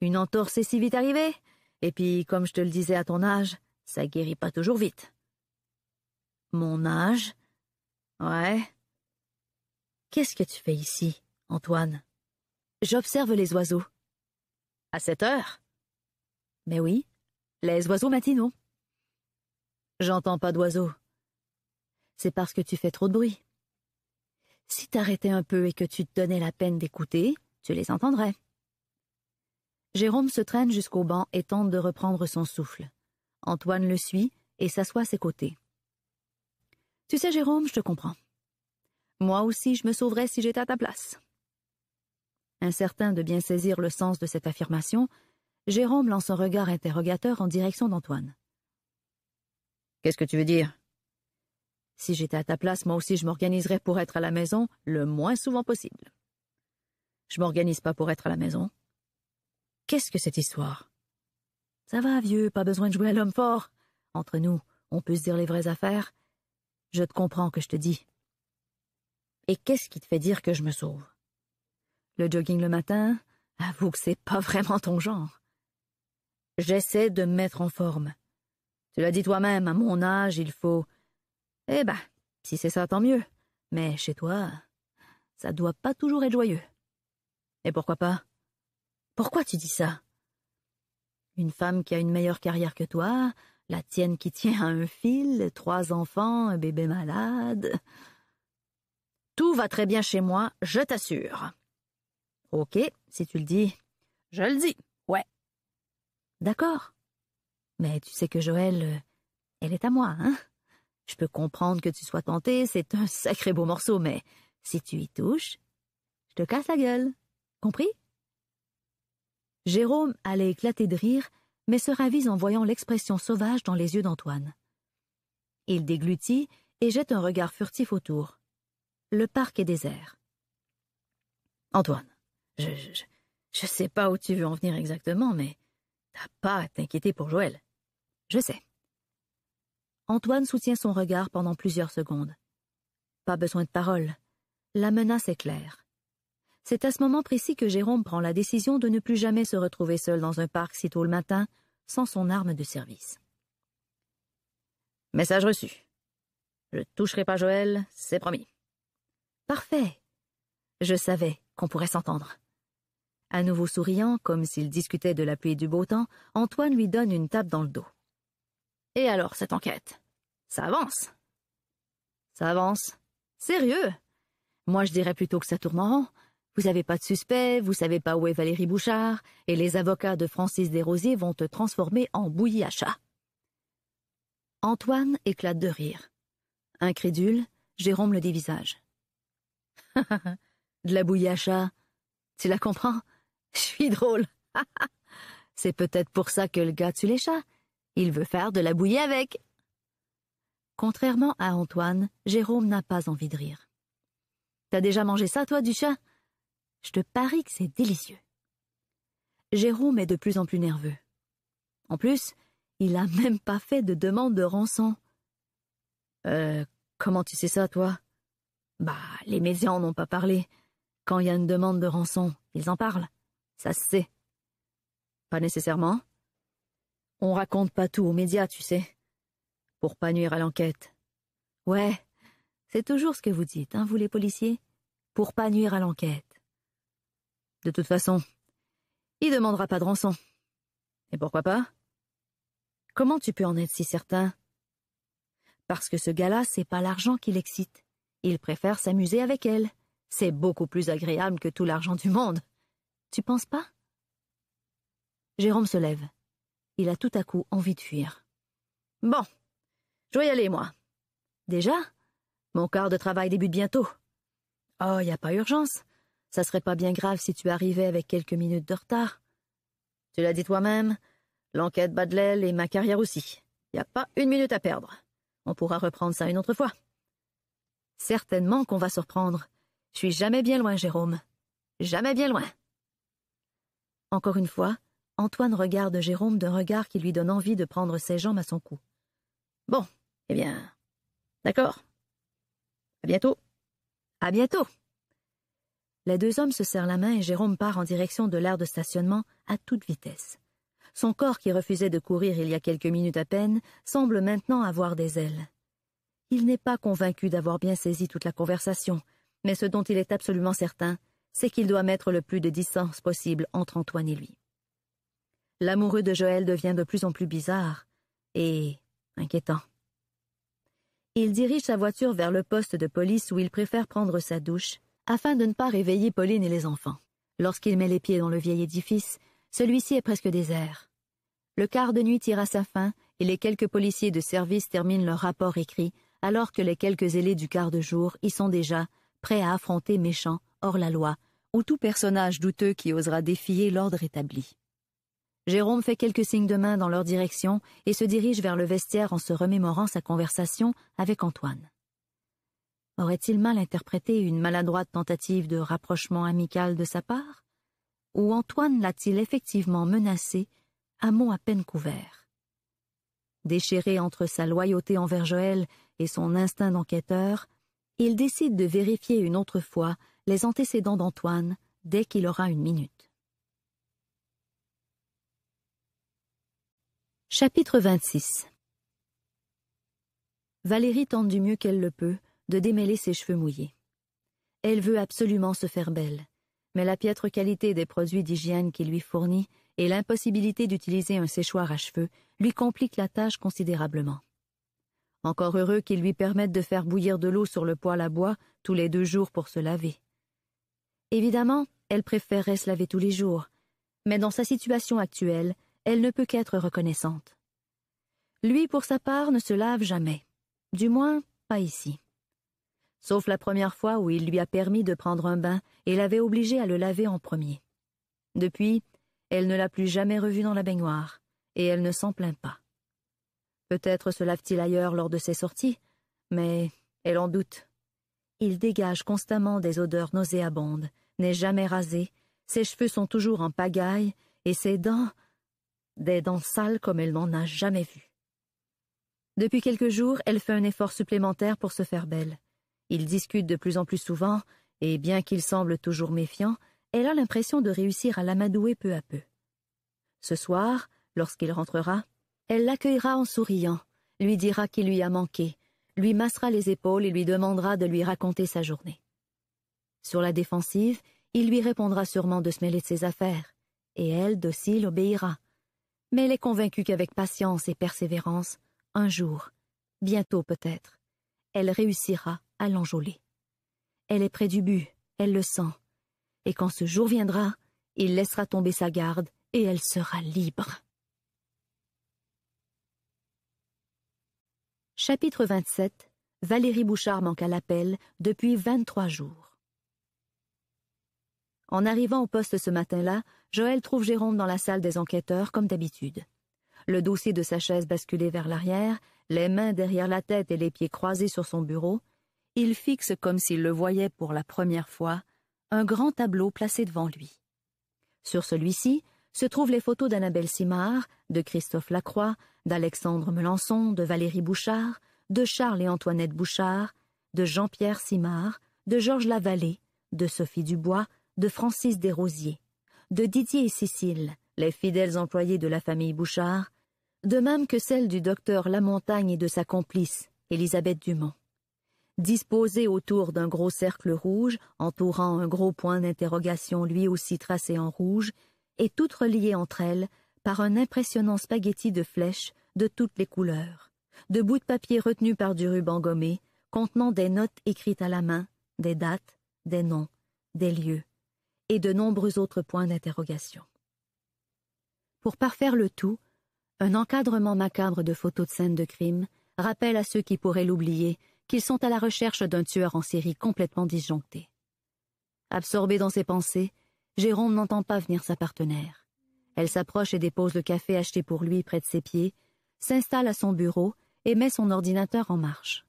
Une entorse est si vite arrivée, et puis, comme je te le disais à ton âge, ça guérit pas toujours vite. Mon âge Ouais. Qu'est-ce que tu fais ici, Antoine J'observe les oiseaux. À cette heure Mais oui, les oiseaux matinaux. J'entends pas d'oiseaux. C'est parce que tu fais trop de bruit. Si t'arrêtais un peu et que tu te donnais la peine d'écouter, tu les entendrais. Jérôme se traîne jusqu'au banc et tente de reprendre son souffle. Antoine le suit et s'assoit à ses côtés. Tu sais, Jérôme, je te comprends. Moi aussi, je me sauverais si j'étais à ta place. Incertain de bien saisir le sens de cette affirmation, Jérôme lance un regard interrogateur en direction d'Antoine. Qu'est-ce que tu veux dire? Si j'étais à ta place, moi aussi je m'organiserais pour être à la maison le moins souvent possible. Je m'organise pas pour être à la maison. Qu'est-ce que cette histoire? Ça va, vieux, pas besoin de jouer à l'homme fort. Entre nous, on peut se dire les vraies affaires. Je te comprends que je te dis. Et qu'est-ce qui te fait dire que je me sauve? Le jogging le matin, avoue que c'est pas vraiment ton genre. J'essaie de me mettre en forme. Tu l'as dit toi-même, à mon âge, il faut. Eh ben, si c'est ça, tant mieux. Mais chez toi, ça doit pas toujours être joyeux. Et pourquoi pas Pourquoi tu dis ça Une femme qui a une meilleure carrière que toi, la tienne qui tient à un fil, trois enfants, un bébé malade. Tout va très bien chez moi, je t'assure. Ok, si tu le dis. Je le dis, ouais. D'accord. Mais tu sais que Joël, euh, elle est à moi, hein Je peux comprendre que tu sois tenté, c'est un sacré beau morceau, mais si tu y touches, je te casse la gueule. Compris Jérôme allait éclater de rire, mais se ravise en voyant l'expression sauvage dans les yeux d'Antoine. Il déglutit et jette un regard furtif autour. Le parc est désert. Antoine, je, je, je sais pas où tu veux en venir exactement, mais t'as pas à t'inquiéter pour Joël. Je sais. Antoine soutient son regard pendant plusieurs secondes. Pas besoin de parole. La menace est claire. C'est à ce moment précis que Jérôme prend la décision de ne plus jamais se retrouver seul dans un parc si tôt le matin, sans son arme de service. Message reçu. Je ne toucherai pas Joël, c'est promis. Parfait. Je savais qu'on pourrait s'entendre. À nouveau souriant, comme s'il discutait de la pluie et du beau temps, Antoine lui donne une tape dans le dos. Et alors, cette enquête Ça avance Ça avance Sérieux Moi, je dirais plutôt que ça tourne Vous n'avez pas de suspect, vous savez pas où est Valérie Bouchard, et les avocats de Francis Desrosiers vont te transformer en bouillie à chat. Antoine éclate de rire. Incrédule, Jérôme le dévisage. de la bouillie à chat. Tu la comprends Je suis drôle. C'est peut-être pour ça que le gars tue les chats. Il veut faire de la bouillie avec. Contrairement à Antoine, Jérôme n'a pas envie de rire. T'as déjà mangé ça, toi, du chat Je te parie que c'est délicieux. Jérôme est de plus en plus nerveux. En plus, il n'a même pas fait de demande de rançon. Euh, comment tu sais ça, toi Bah, les en n'ont pas parlé. Quand il y a une demande de rançon, ils en parlent. Ça se sait. Pas nécessairement. On raconte pas tout aux médias, tu sais. Pour pas nuire à l'enquête. Ouais, c'est toujours ce que vous dites, hein, vous les policiers Pour pas nuire à l'enquête. De toute façon, il demandera pas de rançon. Et pourquoi pas Comment tu peux en être si certain Parce que ce gars-là, c'est pas l'argent qui l'excite. Il préfère s'amuser avec elle. C'est beaucoup plus agréable que tout l'argent du monde. Tu penses pas Jérôme se lève. Il a tout à coup envie de fuir. Bon, je vais y aller, moi. Déjà Mon quart de travail débute bientôt. Oh, y a pas urgence. Ça serait pas bien grave si tu arrivais avec quelques minutes de retard. Tu l'as dit toi-même, l'enquête bat et ma carrière aussi. Y a pas une minute à perdre. On pourra reprendre ça une autre fois. Certainement qu'on va se reprendre. Je suis jamais bien loin, Jérôme. Jamais bien loin. Encore une fois, Antoine regarde Jérôme d'un regard qui lui donne envie de prendre ses jambes à son cou. Bon, eh bien, d'accord. À bientôt. À bientôt. Les deux hommes se serrent la main et Jérôme part en direction de l'aire de stationnement à toute vitesse. Son corps qui refusait de courir il y a quelques minutes à peine semble maintenant avoir des ailes. Il n'est pas convaincu d'avoir bien saisi toute la conversation, mais ce dont il est absolument certain, c'est qu'il doit mettre le plus de distance possible entre Antoine et lui. L'amoureux de Joël devient de plus en plus bizarre et inquiétant. Il dirige sa voiture vers le poste de police où il préfère prendre sa douche afin de ne pas réveiller Pauline et les enfants. Lorsqu'il met les pieds dans le vieil édifice, celui-ci est presque désert. Le quart de nuit tire à sa fin et les quelques policiers de service terminent leur rapport écrit alors que les quelques ailés du quart de jour y sont déjà, prêts à affronter méchants, hors la loi, ou tout personnage douteux qui osera défier l'ordre établi. Jérôme fait quelques signes de main dans leur direction et se dirige vers le vestiaire en se remémorant sa conversation avec Antoine. Aurait-il mal interprété une maladroite tentative de rapprochement amical de sa part Ou Antoine l'a-t-il effectivement menacé, à mots à peine couvert Déchiré entre sa loyauté envers Joël et son instinct d'enquêteur, il décide de vérifier une autre fois les antécédents d'Antoine dès qu'il aura une minute. Chapitre 26 Valérie tente du mieux qu'elle le peut de démêler ses cheveux mouillés. Elle veut absolument se faire belle, mais la piètre qualité des produits d'hygiène qu'il lui fournit et l'impossibilité d'utiliser un séchoir à cheveux lui compliquent la tâche considérablement. Encore heureux qu'il lui permette de faire bouillir de l'eau sur le poêle à bois tous les deux jours pour se laver. Évidemment, elle préférerait se laver tous les jours, mais dans sa situation actuelle, elle ne peut qu'être reconnaissante. Lui, pour sa part, ne se lave jamais. Du moins, pas ici. Sauf la première fois où il lui a permis de prendre un bain et l'avait obligé à le laver en premier. Depuis, elle ne l'a plus jamais revu dans la baignoire, et elle ne s'en plaint pas. Peut-être se lave-t-il ailleurs lors de ses sorties, mais elle en doute. Il dégage constamment des odeurs nauséabondes, n'est jamais rasé, ses cheveux sont toujours en pagaille, et ses dents, des dents sales comme elle n'en a jamais vu. Depuis quelques jours, elle fait un effort supplémentaire pour se faire belle. Ils discutent de plus en plus souvent, et bien qu'il semble toujours méfiant, elle a l'impression de réussir à l'amadouer peu à peu. Ce soir, lorsqu'il rentrera, elle l'accueillera en souriant, lui dira qu'il lui a manqué, lui massera les épaules et lui demandera de lui raconter sa journée. Sur la défensive, il lui répondra sûrement de se mêler de ses affaires, et elle, docile, obéira, mais elle est convaincue qu'avec patience et persévérance, un jour, bientôt peut-être, elle réussira à l'enjôler. Elle est près du but, elle le sent, et quand ce jour viendra, il laissera tomber sa garde et elle sera libre. Chapitre 27 Valérie Bouchard manque à l'appel depuis 23 jours. En arrivant au poste ce matin-là, Joël trouve Jérôme dans la salle des enquêteurs comme d'habitude. Le dossier de sa chaise basculé vers l'arrière, les mains derrière la tête et les pieds croisés sur son bureau, il fixe comme s'il le voyait pour la première fois un grand tableau placé devant lui. Sur celui-ci se trouvent les photos d'Annabelle Simard, de Christophe Lacroix, d'Alexandre Melançon, de Valérie Bouchard, de Charles et Antoinette Bouchard, de Jean-Pierre Simard, de Georges Lavallée, de Sophie Dubois, de Francis Desrosiers de Didier et Cécile, les fidèles employés de la famille Bouchard, de même que celle du docteur Lamontagne et de sa complice, Elisabeth Dumont. Disposés autour d'un gros cercle rouge, entourant un gros point d'interrogation lui aussi tracé en rouge, et toutes reliées entre elles par un impressionnant spaghetti de flèches de toutes les couleurs, de bouts de papier retenus par du ruban gommé, contenant des notes écrites à la main, des dates, des noms, des lieux et de nombreux autres points d'interrogation. Pour parfaire le tout, un encadrement macabre de photos de scènes de crime rappelle à ceux qui pourraient l'oublier qu'ils sont à la recherche d'un tueur en série complètement disjoncté. Absorbé dans ses pensées, Jérôme n'entend pas venir sa partenaire. Elle s'approche et dépose le café acheté pour lui près de ses pieds, s'installe à son bureau et met son ordinateur en marche.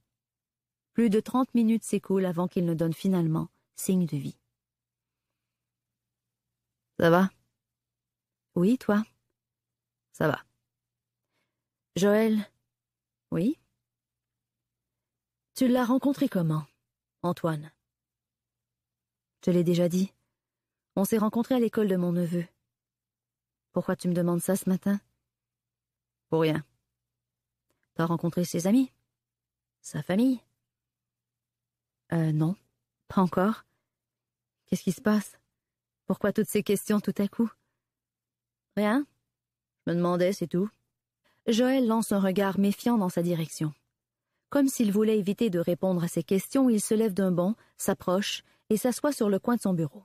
Plus de trente minutes s'écoulent avant qu'il ne donne finalement signe de vie. Ça va Oui, toi Ça va. Joël Oui Tu l'as rencontré comment, Antoine Je l'ai déjà dit. On s'est rencontrés à l'école de mon neveu. Pourquoi tu me demandes ça ce matin Pour rien. T'as rencontré ses amis Sa famille Euh, non, pas encore. Qu'est-ce qui se passe pourquoi toutes ces questions tout à coup Rien. Je me demandais, c'est tout. Joël lance un regard méfiant dans sa direction. Comme s'il voulait éviter de répondre à ses questions, il se lève d'un bond, s'approche et s'assoit sur le coin de son bureau.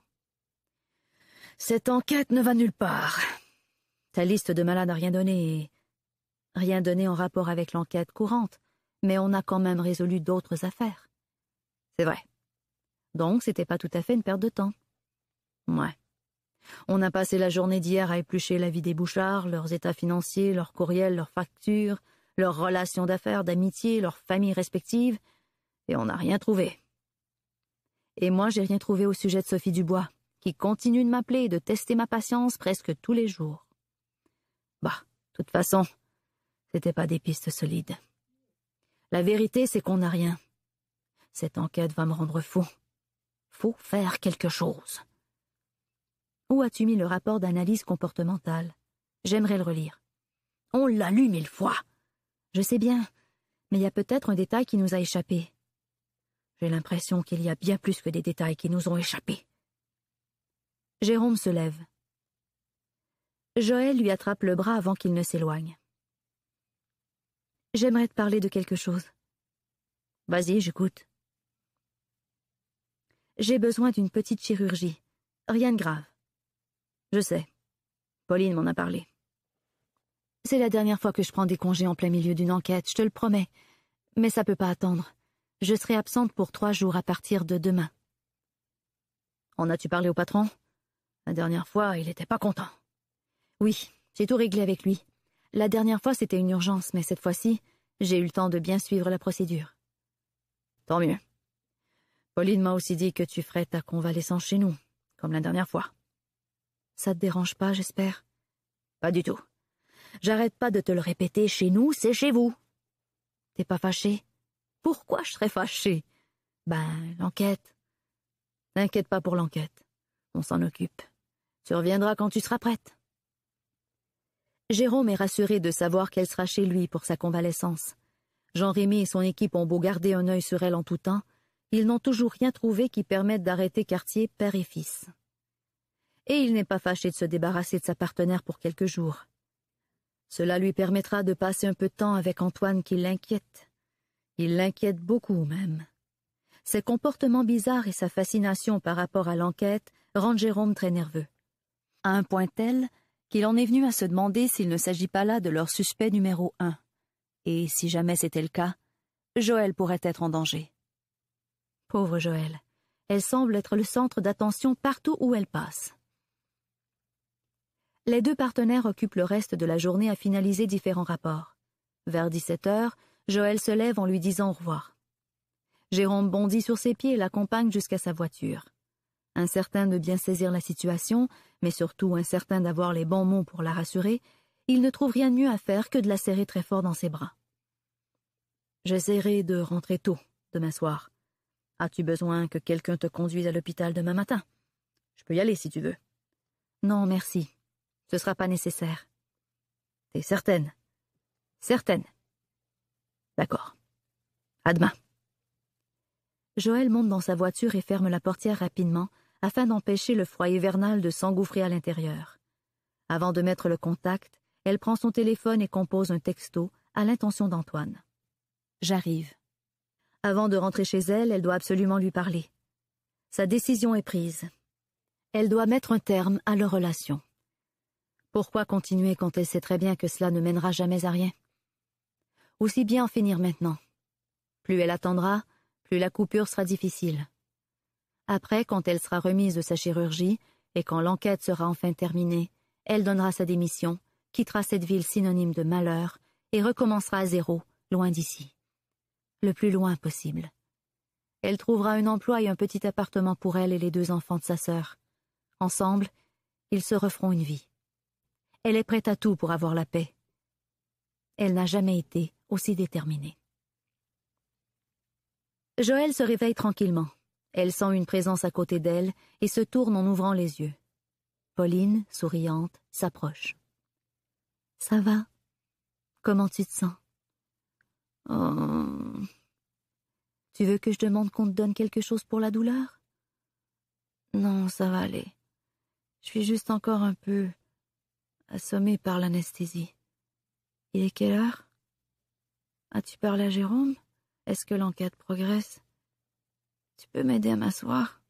Cette enquête ne va nulle part. Ta liste de malades n'a rien donné et... Rien donné en rapport avec l'enquête courante, mais on a quand même résolu d'autres affaires. C'est vrai. Donc, c'était pas tout à fait une perte de temps. Ouais. On a passé la journée d'hier à éplucher la vie des Bouchards, leurs états financiers, leurs courriels, leurs factures, leurs relations d'affaires, d'amitié, leurs familles respectives, et on n'a rien trouvé. Et moi, j'ai rien trouvé au sujet de Sophie Dubois, qui continue de m'appeler et de tester ma patience presque tous les jours. Bah, de toute façon, c'était pas des pistes solides. La vérité, c'est qu'on n'a rien. Cette enquête va me rendre fou. Faut faire quelque chose. Où as-tu mis le rapport d'analyse comportementale J'aimerais le relire. On l'a lu mille fois. Je sais bien, mais il y a peut-être un détail qui nous a échappé. J'ai l'impression qu'il y a bien plus que des détails qui nous ont échappé. Jérôme se lève. Joël lui attrape le bras avant qu'il ne s'éloigne. J'aimerais te parler de quelque chose. Vas-y, j'écoute. J'ai besoin d'une petite chirurgie. Rien de grave. Je sais. Pauline m'en a parlé. C'est la dernière fois que je prends des congés en plein milieu d'une enquête, je te le promets. Mais ça peut pas attendre. Je serai absente pour trois jours à partir de demain. En as-tu parlé au patron La dernière fois, il n'était pas content. Oui, j'ai tout réglé avec lui. La dernière fois, c'était une urgence, mais cette fois-ci, j'ai eu le temps de bien suivre la procédure. Tant mieux. Pauline m'a aussi dit que tu ferais ta convalescence chez nous, comme la dernière fois. Ça te dérange pas, j'espère Pas du tout. J'arrête pas de te le répéter, chez nous, c'est chez vous. T'es pas fâché Pourquoi je serais fâché Ben, l'enquête. N'inquiète pas pour l'enquête. On s'en occupe. Tu reviendras quand tu seras prête. Jérôme est rassuré de savoir qu'elle sera chez lui pour sa convalescence. Jean-Rémy et son équipe ont beau garder un œil sur elle en tout temps, ils n'ont toujours rien trouvé qui permette d'arrêter Cartier père et fils et il n'est pas fâché de se débarrasser de sa partenaire pour quelques jours. Cela lui permettra de passer un peu de temps avec Antoine qui l'inquiète. Il l'inquiète beaucoup même. Ses comportements bizarres et sa fascination par rapport à l'enquête rendent Jérôme très nerveux. À un point tel qu'il en est venu à se demander s'il ne s'agit pas là de leur suspect numéro un. Et si jamais c'était le cas, Joël pourrait être en danger. Pauvre Joël. Elle semble être le centre d'attention partout où elle passe. Les deux partenaires occupent le reste de la journée à finaliser différents rapports. Vers dix-sept heures, Joël se lève en lui disant au revoir. Jérôme bondit sur ses pieds et l'accompagne jusqu'à sa voiture. Incertain de bien saisir la situation, mais surtout incertain d'avoir les bons mots pour la rassurer, il ne trouve rien de mieux à faire que de la serrer très fort dans ses bras. J'essaierai de rentrer tôt, demain soir. As-tu besoin que quelqu'un te conduise à l'hôpital demain matin Je peux y aller si tu veux. Non, merci. Ce sera pas nécessaire. T'es certaine Certaine. D'accord. À demain. Joël monte dans sa voiture et ferme la portière rapidement afin d'empêcher le froid hivernal de s'engouffrer à l'intérieur. Avant de mettre le contact, elle prend son téléphone et compose un texto à l'intention d'Antoine. J'arrive. Avant de rentrer chez elle, elle doit absolument lui parler. Sa décision est prise. Elle doit mettre un terme à leur relation. Pourquoi continuer quand elle sait très bien que cela ne mènera jamais à rien Aussi bien en finir maintenant. Plus elle attendra, plus la coupure sera difficile. Après, quand elle sera remise de sa chirurgie et quand l'enquête sera enfin terminée, elle donnera sa démission, quittera cette ville synonyme de malheur et recommencera à zéro, loin d'ici. Le plus loin possible. Elle trouvera un emploi et un petit appartement pour elle et les deux enfants de sa sœur. Ensemble, ils se referont une vie. Elle est prête à tout pour avoir la paix. Elle n'a jamais été aussi déterminée. Joël se réveille tranquillement. Elle sent une présence à côté d'elle et se tourne en ouvrant les yeux. Pauline, souriante, s'approche. Ça va Comment tu te sens Oh. Tu veux que je demande qu'on te donne quelque chose pour la douleur Non, ça va aller. Je suis juste encore un peu assommé par l'anesthésie. Il est quelle heure As-tu parlé à Jérôme Est-ce que l'enquête progresse Tu peux m'aider à m'asseoir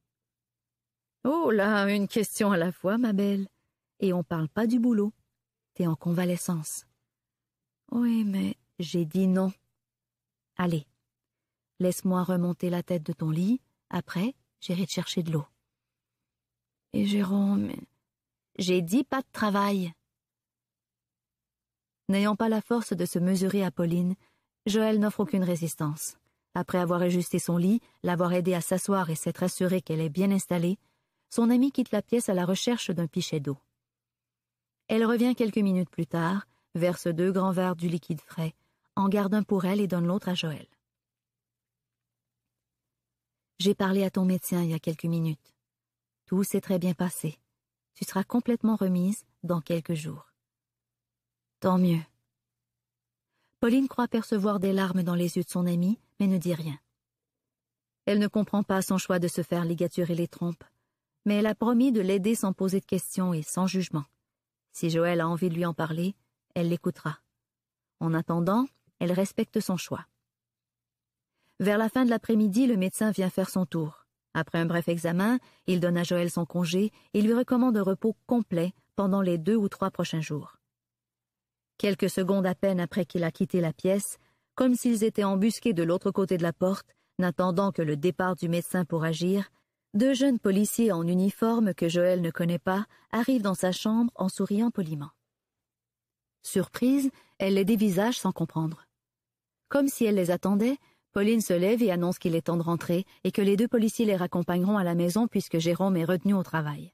Oh là, une question à la fois, ma belle. Et on parle pas du boulot. T'es en convalescence. Oui, mais j'ai dit non. Allez, laisse-moi remonter la tête de ton lit. Après, j'irai te chercher de l'eau. Et Jérôme. J'ai dit pas de travail. N'ayant pas la force de se mesurer à Pauline, Joël n'offre aucune résistance. Après avoir ajusté son lit, l'avoir aidée à s'asseoir et s'être assuré qu'elle est bien installée, son ami quitte la pièce à la recherche d'un pichet d'eau. Elle revient quelques minutes plus tard, verse deux grands verres du liquide frais, en garde un pour elle et donne l'autre à Joël. J'ai parlé à ton médecin il y a quelques minutes. Tout s'est très bien passé. Tu seras complètement remise dans quelques jours. Tant mieux. Pauline croit percevoir des larmes dans les yeux de son amie, mais ne dit rien. Elle ne comprend pas son choix de se faire ligaturer les trompes, mais elle a promis de l'aider sans poser de questions et sans jugement. Si Joël a envie de lui en parler, elle l'écoutera. En attendant, elle respecte son choix. Vers la fin de l'après-midi, le médecin vient faire son tour. Après un bref examen, il donne à Joël son congé et lui recommande un repos complet pendant les deux ou trois prochains jours. Quelques secondes à peine après qu'il a quitté la pièce, comme s'ils étaient embusqués de l'autre côté de la porte, n'attendant que le départ du médecin pour agir, deux jeunes policiers en uniforme que Joël ne connaît pas arrivent dans sa chambre en souriant poliment. Surprise, elle les dévisage sans comprendre. Comme si elle les attendait, Pauline se lève et annonce qu'il est temps de rentrer et que les deux policiers les raccompagneront à la maison puisque Jérôme est retenu au travail.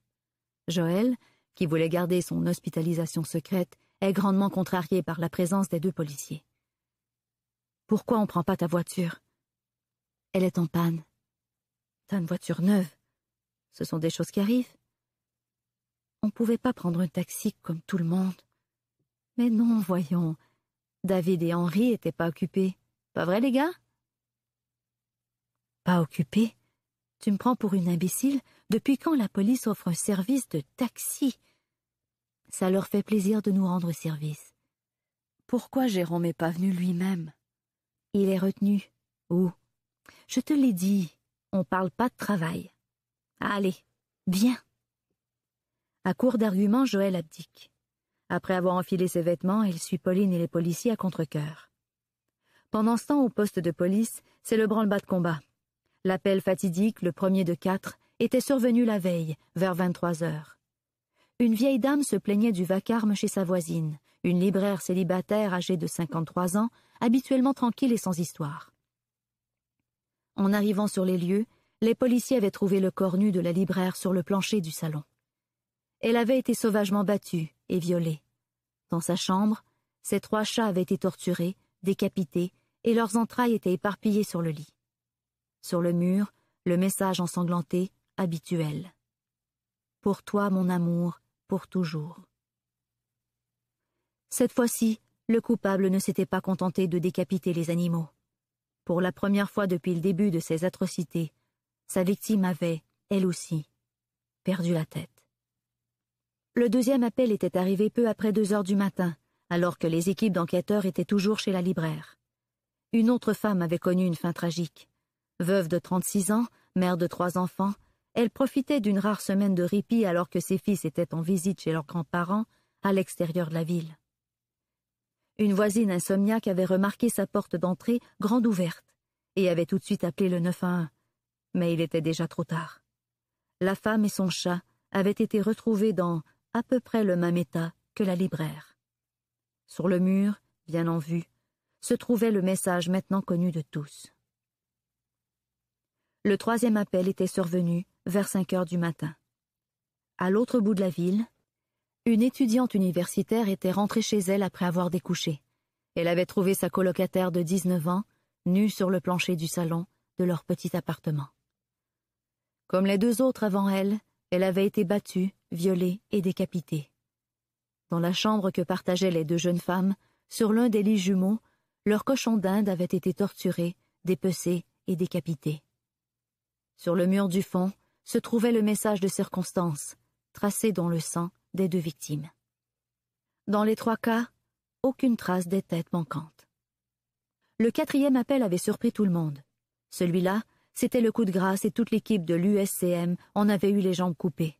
Joël, qui voulait garder son hospitalisation secrète, est grandement contrarié par la présence des deux policiers. Pourquoi on prend pas ta voiture Elle est en panne. T'as une voiture neuve. Ce sont des choses qui arrivent. On ne pouvait pas prendre un taxi comme tout le monde. Mais non, voyons. David et Henri n'étaient pas occupés. Pas vrai, les gars Pas occupés Tu me prends pour une imbécile Depuis quand la police offre un service de taxi ça leur fait plaisir de nous rendre service. Pourquoi Jérôme n'est pas venu lui-même Il est retenu. Oh Je te l'ai dit, on parle pas de travail. Allez, viens. À court d'arguments, Joël abdique. Après avoir enfilé ses vêtements, il suit Pauline et les policiers à contre Pendant ce temps, au poste de police, c'est le branle-bas de combat. L'appel fatidique, le premier de quatre, était survenu la veille, vers vingt-trois heures. Une vieille dame se plaignait du vacarme chez sa voisine, une libraire célibataire âgée de 53 ans, habituellement tranquille et sans histoire. En arrivant sur les lieux, les policiers avaient trouvé le corps nu de la libraire sur le plancher du salon. Elle avait été sauvagement battue et violée. Dans sa chambre, ses trois chats avaient été torturés, décapités, et leurs entrailles étaient éparpillées sur le lit. Sur le mur, le message ensanglanté, habituel. Pour toi, mon amour, pour toujours. Cette fois-ci, le coupable ne s'était pas contenté de décapiter les animaux. Pour la première fois depuis le début de ces atrocités, sa victime avait, elle aussi, perdu la tête. Le deuxième appel était arrivé peu après deux heures du matin, alors que les équipes d'enquêteurs étaient toujours chez la libraire. Une autre femme avait connu une fin tragique. Veuve de 36 ans, mère de trois enfants, elle profitait d'une rare semaine de répit alors que ses fils étaient en visite chez leurs grands-parents à l'extérieur de la ville. Une voisine insomniaque avait remarqué sa porte d'entrée grande ouverte et avait tout de suite appelé le 911, mais il était déjà trop tard. La femme et son chat avaient été retrouvés dans à peu près le même état que la libraire. Sur le mur, bien en vue, se trouvait le message maintenant connu de tous. Le troisième appel était survenu vers cinq heures du matin. À l'autre bout de la ville, une étudiante universitaire était rentrée chez elle après avoir découché. Elle avait trouvé sa colocataire de dix-neuf ans, nue sur le plancher du salon de leur petit appartement. Comme les deux autres avant elle, elle avait été battue, violée et décapitée. Dans la chambre que partageaient les deux jeunes femmes, sur l'un des lits jumeaux, leur cochon d'Inde avait été torturé, dépecé et décapité. Sur le mur du fond, se trouvait le message de circonstance, tracé dans le sang des deux victimes. Dans les trois cas, aucune trace des têtes manquantes. Le quatrième appel avait surpris tout le monde. Celui-là, c'était le coup de grâce et toute l'équipe de l'USCM en avait eu les jambes coupées.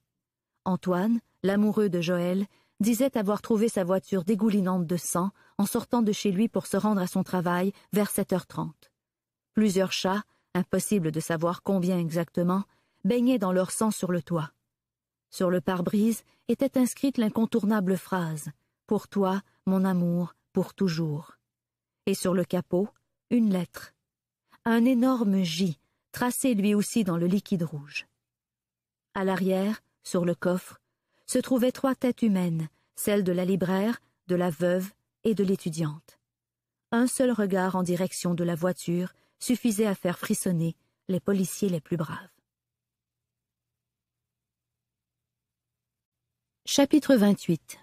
Antoine, l'amoureux de Joël, disait avoir trouvé sa voiture dégoulinante de sang en sortant de chez lui pour se rendre à son travail vers 7h30. Plusieurs chats, impossible de savoir combien exactement, baignaient dans leur sang sur le toit. Sur le pare-brise était inscrite l'incontournable phrase Pour toi, mon amour, pour toujours. Et sur le capot, une lettre. Un énorme J, tracé lui aussi dans le liquide rouge. À l'arrière, sur le coffre, se trouvaient trois têtes humaines, celles de la libraire, de la veuve et de l'étudiante. Un seul regard en direction de la voiture suffisait à faire frissonner les policiers les plus braves. Chapitre 28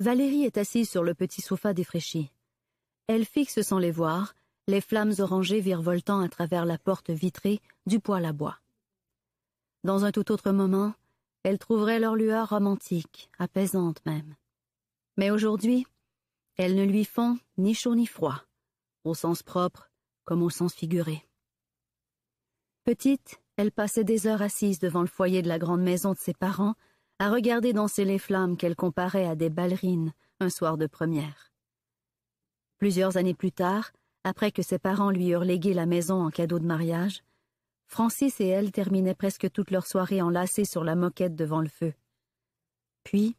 Valérie est assise sur le petit sofa défraîchi. Elle fixe sans les voir, les flammes orangées virevoltant à travers la porte vitrée du poêle à bois. Dans un tout autre moment, elle trouverait leur lueur romantique, apaisante même. Mais aujourd'hui, elles ne lui font ni chaud ni froid, au sens propre comme au sens figuré. Petite, elle passait des heures assise devant le foyer de la grande maison de ses parents, à regarder danser les flammes qu'elle comparait à des ballerines un soir de première. Plusieurs années plus tard, après que ses parents lui eurent légué la maison en cadeau de mariage, Francis et elle terminaient presque toute leur soirée enlacées sur la moquette devant le feu. Puis,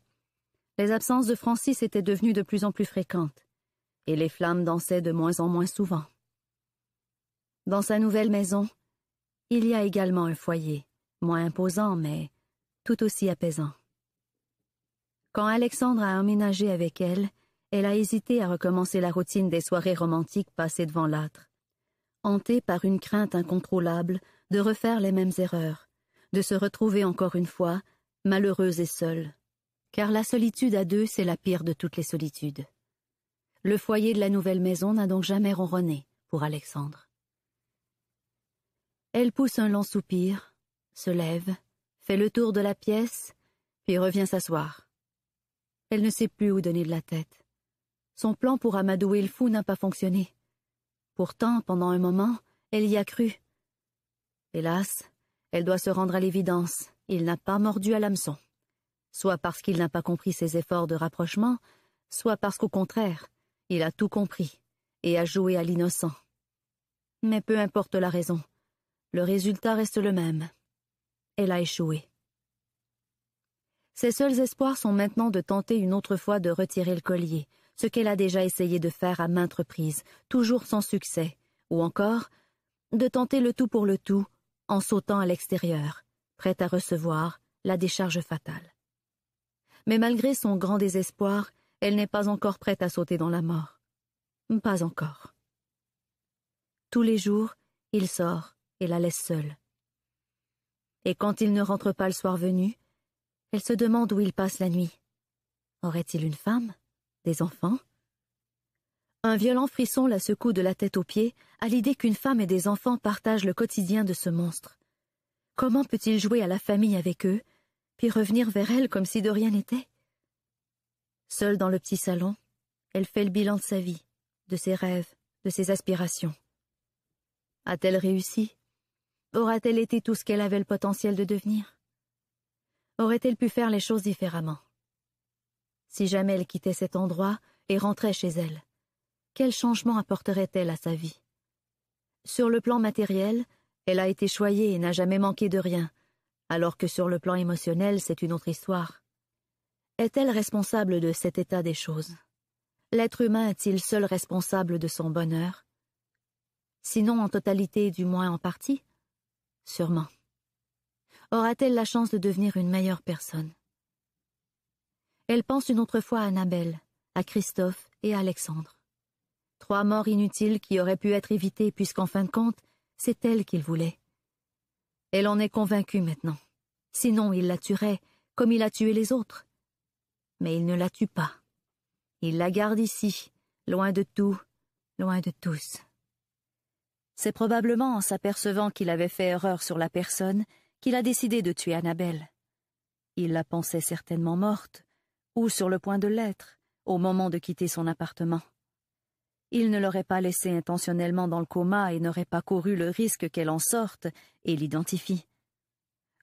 les absences de Francis étaient devenues de plus en plus fréquentes, et les flammes dansaient de moins en moins souvent. Dans sa nouvelle maison, il y a également un foyer, moins imposant, mais tout aussi apaisant. Quand Alexandre a emménagé avec elle, elle a hésité à recommencer la routine des soirées romantiques passées devant l'âtre, hantée par une crainte incontrôlable de refaire les mêmes erreurs, de se retrouver encore une fois, malheureuse et seule. Car la solitude à deux, c'est la pire de toutes les solitudes. Le foyer de la nouvelle maison n'a donc jamais ronronné pour Alexandre. Elle pousse un long soupir, se lève, fait le tour de la pièce, puis revient s'asseoir. Elle ne sait plus où donner de la tête. Son plan pour amadouer le fou n'a pas fonctionné. Pourtant, pendant un moment, elle y a cru. Hélas, elle doit se rendre à l'évidence, il n'a pas mordu à l'hameçon. Soit parce qu'il n'a pas compris ses efforts de rapprochement, soit parce qu'au contraire, il a tout compris et a joué à l'innocent. Mais peu importe la raison, le résultat reste le même. Elle a échoué. Ses seuls espoirs sont maintenant de tenter une autre fois de retirer le collier, ce qu'elle a déjà essayé de faire à maintes reprises, toujours sans succès, ou encore de tenter le tout pour le tout en sautant à l'extérieur, prête à recevoir la décharge fatale. Mais malgré son grand désespoir, elle n'est pas encore prête à sauter dans la mort. Pas encore. Tous les jours, il sort, et la laisse seule. Et quand il ne rentre pas le soir venu, elle se demande où il passe la nuit. Aurait-il une femme Des enfants Un violent frisson la secoue de la tête aux pieds à l'idée qu'une femme et des enfants partagent le quotidien de ce monstre. Comment peut-il jouer à la famille avec eux, puis revenir vers elle comme si de rien n'était Seule dans le petit salon, elle fait le bilan de sa vie, de ses rêves, de ses aspirations. A-t-elle réussi Aura-t-elle été tout ce qu'elle avait le potentiel de devenir Aurait-elle pu faire les choses différemment Si jamais elle quittait cet endroit et rentrait chez elle, quel changement apporterait-elle à sa vie Sur le plan matériel, elle a été choyée et n'a jamais manqué de rien, alors que sur le plan émotionnel, c'est une autre histoire. Est-elle responsable de cet état des choses L'être humain est-il seul responsable de son bonheur Sinon en totalité, du moins en partie Sûrement. Aura-t-elle la chance de devenir une meilleure personne Elle pense une autre fois à Annabelle, à Christophe et à Alexandre. Trois morts inutiles qui auraient pu être évitées puisqu'en fin de compte, c'est elle qu'il voulait. Elle en est convaincue maintenant. Sinon, il la tuerait, comme il a tué les autres. Mais il ne la tue pas. Il la garde ici, loin de tout, loin de tous. C'est probablement en s'apercevant qu'il avait fait erreur sur la personne qu'il a décidé de tuer Annabelle. Il la pensait certainement morte, ou sur le point de l'être, au moment de quitter son appartement. Il ne l'aurait pas laissée intentionnellement dans le coma et n'aurait pas couru le risque qu'elle en sorte et l'identifie.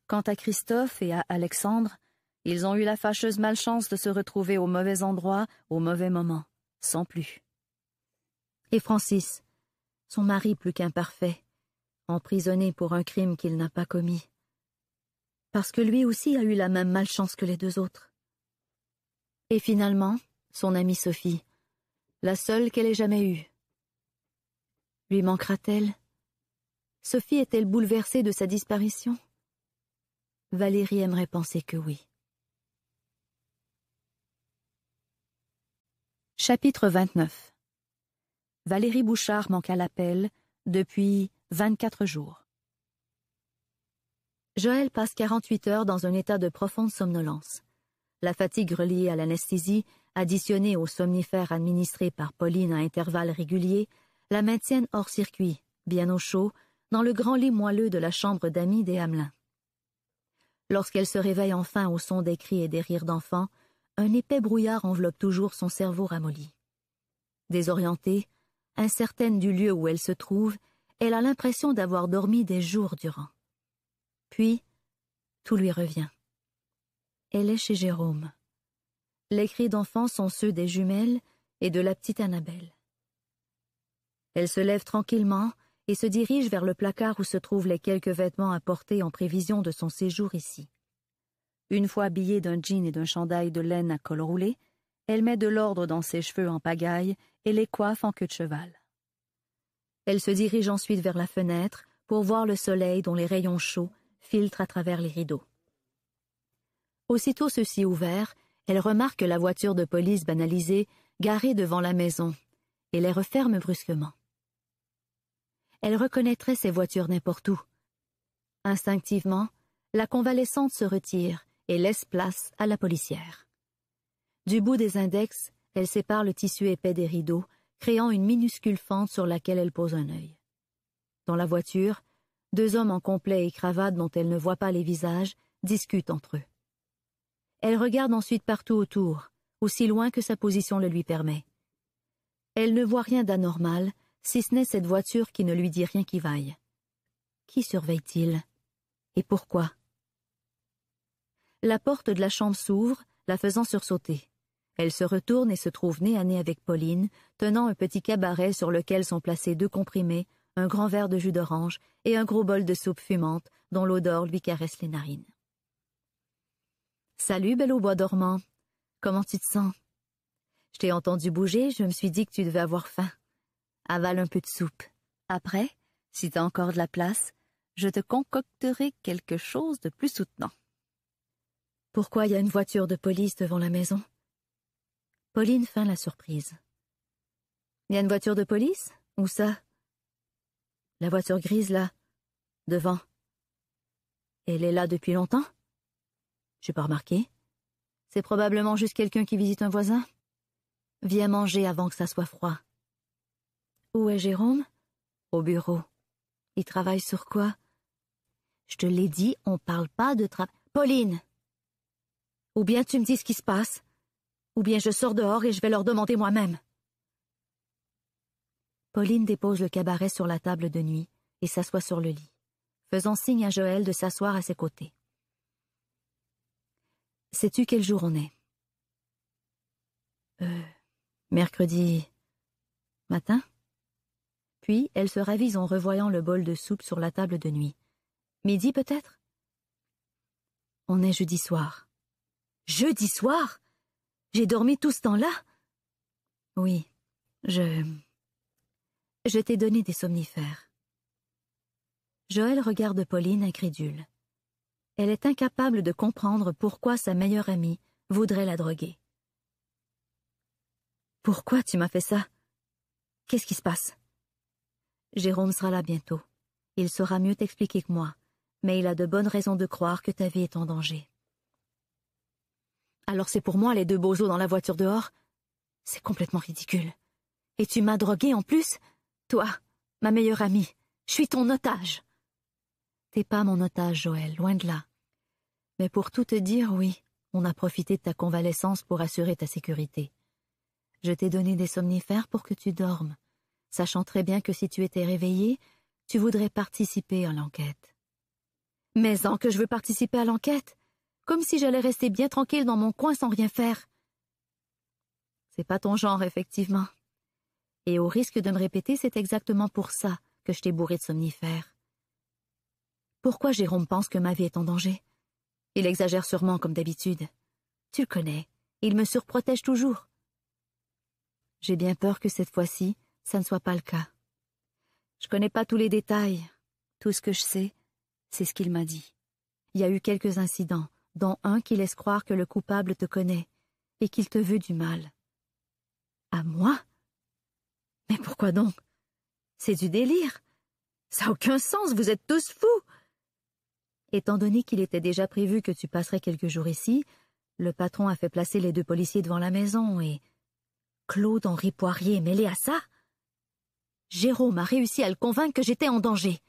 Quant à Christophe et à Alexandre, ils ont eu la fâcheuse malchance de se retrouver au mauvais endroit, au mauvais moment, sans plus. Et Francis, son mari plus qu'imparfait, emprisonné pour un crime qu'il n'a pas commis. Parce que lui aussi a eu la même malchance que les deux autres. Et finalement, son amie Sophie, la seule qu'elle ait jamais eue. Lui manquera-t-elle Sophie est-elle bouleversée de sa disparition Valérie aimerait penser que oui. Chapitre 29 Valérie Bouchard manqua l'appel depuis vingt-quatre jours. Joël passe quarante-huit heures dans un état de profonde somnolence. La fatigue reliée à l'anesthésie, additionnée aux somnifères administrés par Pauline à intervalles réguliers, la maintiennent hors circuit, bien au chaud, dans le grand lit moelleux de la chambre d'amis des Hamelins. Lorsqu'elle se réveille enfin au son des cris et des rires d'enfants, un épais brouillard enveloppe toujours son cerveau ramolli. Désorientée, Incertaine du lieu où elle se trouve, elle a l'impression d'avoir dormi des jours durant. Puis, tout lui revient. Elle est chez Jérôme. Les cris d'enfant sont ceux des jumelles et de la petite Annabelle. Elle se lève tranquillement et se dirige vers le placard où se trouvent les quelques vêtements apportés en prévision de son séjour ici. Une fois habillée d'un jean et d'un chandail de laine à col roulé, elle met de l'ordre dans ses cheveux en pagaille et les coiffe en queue de cheval. Elle se dirige ensuite vers la fenêtre pour voir le soleil dont les rayons chauds filtrent à travers les rideaux. Aussitôt ceux-ci ouverts, elle remarque la voiture de police banalisée garée devant la maison et les referme brusquement. Elle reconnaîtrait ces voitures n'importe où. Instinctivement, la convalescente se retire et laisse place à la policière. Du bout des index, elle sépare le tissu épais des rideaux, créant une minuscule fente sur laquelle elle pose un œil. Dans la voiture, deux hommes en complet et cravate dont elle ne voit pas les visages discutent entre eux. Elle regarde ensuite partout autour, aussi loin que sa position le lui permet. Elle ne voit rien d'anormal, si ce n'est cette voiture qui ne lui dit rien qui vaille. Qui surveille-t-il Et pourquoi La porte de la chambre s'ouvre, la faisant sursauter. Elle se retourne et se trouve nez à nez avec Pauline, tenant un petit cabaret sur lequel sont placés deux comprimés, un grand verre de jus d'orange et un gros bol de soupe fumante dont l'odeur lui caresse les narines. Salut, belle au bois dormant. Comment tu te sens? Je t'ai entendu bouger, je me suis dit que tu devais avoir faim. Avale un peu de soupe. Après, si t'as encore de la place, je te concocterai quelque chose de plus soutenant. Pourquoi y a une voiture de police devant la maison? Pauline feint la surprise. Il y a une voiture de police Où ça La voiture grise, là, devant. Elle est là depuis longtemps J'ai pas remarqué. C'est probablement juste quelqu'un qui visite un voisin. Viens manger avant que ça soit froid. Où est Jérôme Au bureau. Il travaille sur quoi Je te l'ai dit, on parle pas de travail. Pauline Ou bien tu me dis ce qui se passe, ou bien je sors dehors et je vais leur demander moi-même. Pauline dépose le cabaret sur la table de nuit et s'assoit sur le lit, faisant signe à Joël de s'asseoir à ses côtés. Sais-tu quel jour on est Euh. Mercredi. matin Puis elle se ravise en revoyant le bol de soupe sur la table de nuit. Midi peut-être On est jeudi soir. Jeudi soir j'ai dormi tout ce temps-là Oui, je. Je t'ai donné des somnifères. Joël regarde Pauline incrédule. Elle est incapable de comprendre pourquoi sa meilleure amie voudrait la droguer. Pourquoi tu m'as fait ça Qu'est-ce qui se passe Jérôme sera là bientôt. Il saura mieux t'expliquer que moi, mais il a de bonnes raisons de croire que ta vie est en danger. Alors c'est pour moi les deux beaux os dans la voiture dehors. C'est complètement ridicule. Et tu m'as drogué en plus Toi, ma meilleure amie, je suis ton otage. T'es pas mon otage, Joël, loin de là. Mais pour tout te dire, oui, on a profité de ta convalescence pour assurer ta sécurité. Je t'ai donné des somnifères pour que tu dormes, sachant très bien que si tu étais réveillé, tu voudrais participer à l'enquête. Mais en que je veux participer à l'enquête comme si j'allais rester bien tranquille dans mon coin sans rien faire. C'est pas ton genre, effectivement. Et au risque de me répéter, c'est exactement pour ça que je t'ai bourré de somnifères. Pourquoi Jérôme pense que ma vie est en danger Il exagère sûrement comme d'habitude. Tu le connais, il me surprotège toujours. J'ai bien peur que cette fois-ci, ça ne soit pas le cas. Je connais pas tous les détails. Tout ce que je sais, c'est ce qu'il m'a dit. Il y a eu quelques incidents, « Dans un qui laisse croire que le coupable te connaît et qu'il te veut du mal. À moi Mais pourquoi donc C'est du délire. Ça n'a aucun sens, vous êtes tous fous. Étant donné qu'il était déjà prévu que tu passerais quelques jours ici, le patron a fait placer les deux policiers devant la maison et. Claude Henri Poirier est mêlé à ça? Jérôme a réussi à le convaincre que j'étais en danger.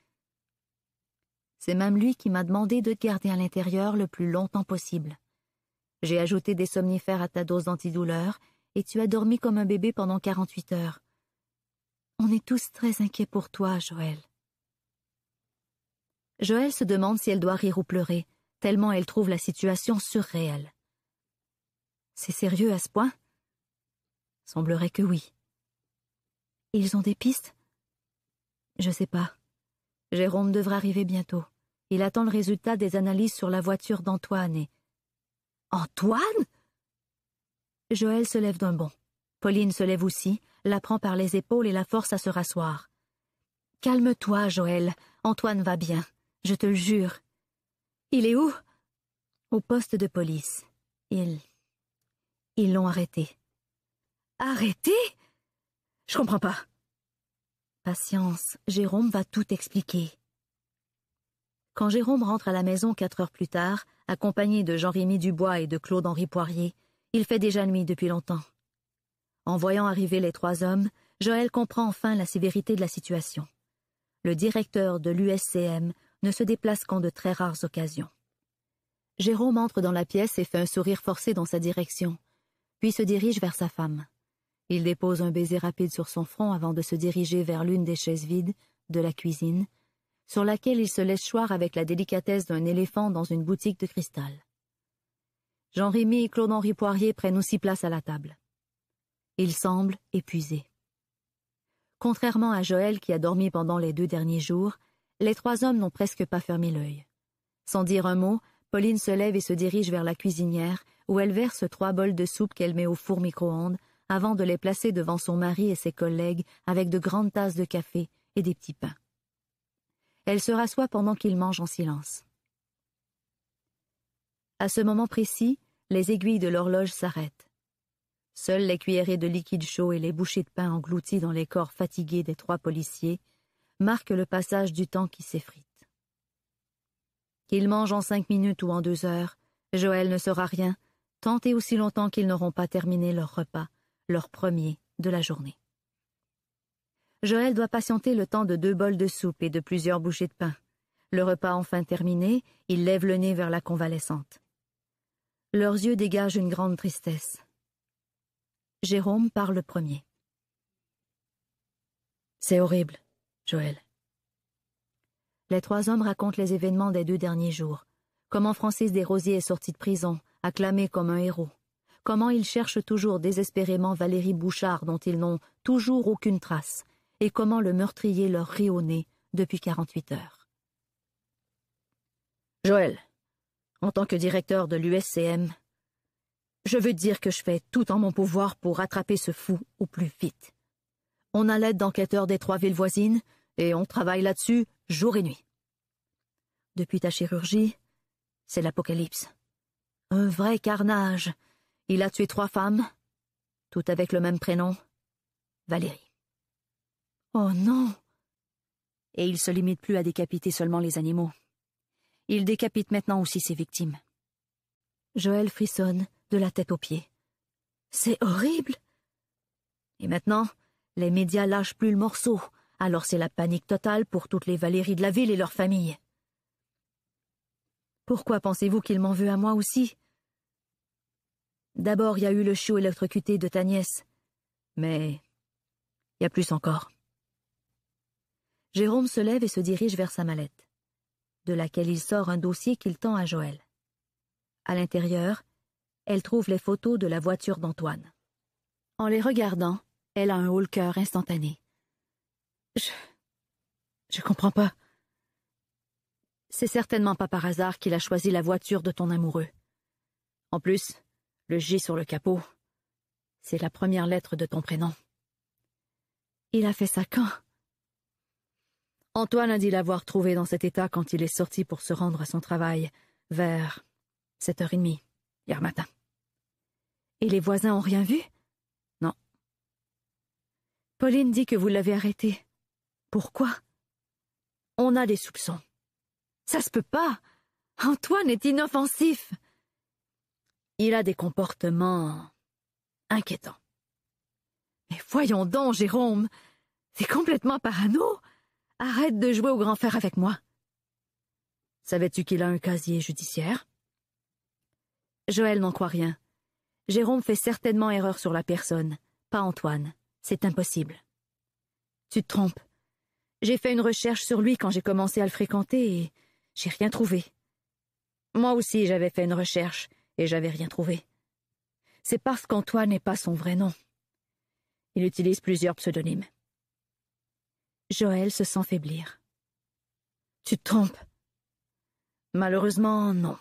C'est même lui qui m'a demandé de te garder à l'intérieur le plus longtemps possible. J'ai ajouté des somnifères à ta dose d'antidouleur et tu as dormi comme un bébé pendant quarante-huit heures. On est tous très inquiets pour toi, Joël. Joël se demande si elle doit rire ou pleurer, tellement elle trouve la situation surréelle. C'est sérieux à ce point Semblerait que oui. Ils ont des pistes Je sais pas. Jérôme devra arriver bientôt. Il attend le résultat des analyses sur la voiture d'Antoine et. Antoine Joël se lève d'un bond. Pauline se lève aussi, la prend par les épaules et la force à se rasseoir. Calme-toi, Joël. Antoine va bien. Je te le jure. Il est où Au poste de police. Ils. Ils l'ont arrêté. Arrêté Je comprends pas. Patience, Jérôme va tout expliquer. Quand Jérôme rentre à la maison quatre heures plus tard, accompagné de Jean-Rémy Dubois et de Claude-Henri Poirier, il fait déjà nuit depuis longtemps. En voyant arriver les trois hommes, Joël comprend enfin la sévérité de la situation. Le directeur de l'USCM ne se déplace qu'en de très rares occasions. Jérôme entre dans la pièce et fait un sourire forcé dans sa direction, puis se dirige vers sa femme. Il dépose un baiser rapide sur son front avant de se diriger vers l'une des chaises vides de la cuisine, sur laquelle il se laisse choir avec la délicatesse d'un éléphant dans une boutique de cristal. Jean-Rémy et Claude-Henri Poirier prennent aussi place à la table. Ils semblent épuisés. Contrairement à Joël qui a dormi pendant les deux derniers jours, les trois hommes n'ont presque pas fermé l'œil. Sans dire un mot, Pauline se lève et se dirige vers la cuisinière, où elle verse trois bols de soupe qu'elle met au four micro-ondes, avant de les placer devant son mari et ses collègues avec de grandes tasses de café et des petits pains. Elle se rassoit pendant qu'il mange en silence. À ce moment précis, les aiguilles de l'horloge s'arrêtent. Seules les cuillerées de liquide chaud et les bouchées de pain englouties dans les corps fatigués des trois policiers marquent le passage du temps qui s'effrite. Qu'ils mangent en cinq minutes ou en deux heures, Joël ne saura rien, tant et aussi longtemps qu'ils n'auront pas terminé leur repas, leur premier de la journée. Joël doit patienter le temps de deux bols de soupe et de plusieurs bouchées de pain. Le repas enfin terminé, il lève le nez vers la convalescente. Leurs yeux dégagent une grande tristesse. Jérôme parle premier. C'est horrible, Joël. Les trois hommes racontent les événements des deux derniers jours. Comment Francis Desrosiers est sorti de prison, acclamé comme un héros. Comment ils cherchent toujours désespérément Valérie Bouchard, dont ils n'ont toujours aucune trace et comment le meurtrier leur rit au nez depuis 48 heures. Joël, en tant que directeur de l'USCM, je veux dire que je fais tout en mon pouvoir pour attraper ce fou au plus vite. On a l'aide d'enquêteurs des trois villes voisines et on travaille là-dessus jour et nuit. Depuis ta chirurgie, c'est l'apocalypse. Un vrai carnage. Il a tué trois femmes, toutes avec le même prénom, Valérie. Oh non Et il se limite plus à décapiter seulement les animaux. Il décapite maintenant aussi ses victimes. Joël frissonne de la tête aux pieds. C'est horrible Et maintenant, les médias lâchent plus le morceau, alors c'est la panique totale pour toutes les Valéries de la ville et leurs familles. Pourquoi pensez-vous qu'il m'en veut à moi aussi D'abord, il y a eu le chiot électrocuté de ta nièce. Mais il y a plus encore. Jérôme se lève et se dirige vers sa mallette, de laquelle il sort un dossier qu'il tend à Joël. À l'intérieur, elle trouve les photos de la voiture d'Antoine. En les regardant, elle a un haut le cœur instantané. Je. Je comprends pas. C'est certainement pas par hasard qu'il a choisi la voiture de ton amoureux. En plus, le J sur le capot, c'est la première lettre de ton prénom. Il a fait ça quand Antoine a dit l'avoir trouvé dans cet état quand il est sorti pour se rendre à son travail, vers sept heures et demie, hier matin. Et les voisins ont rien vu Non. Pauline dit que vous l'avez arrêté. Pourquoi On a des soupçons. Ça se peut pas Antoine est inoffensif Il a des comportements inquiétants. Mais voyons donc, Jérôme C'est complètement parano Arrête de jouer au grand fer avec moi. Savais-tu qu'il a un casier judiciaire? Joël n'en croit rien. Jérôme fait certainement erreur sur la personne, pas Antoine. C'est impossible. Tu te trompes. J'ai fait une recherche sur lui quand j'ai commencé à le fréquenter et j'ai rien trouvé. Moi aussi j'avais fait une recherche et j'avais rien trouvé. C'est parce qu'Antoine n'est pas son vrai nom. Il utilise plusieurs pseudonymes. Joël se sent faiblir. Tu te trompes. Malheureusement, non.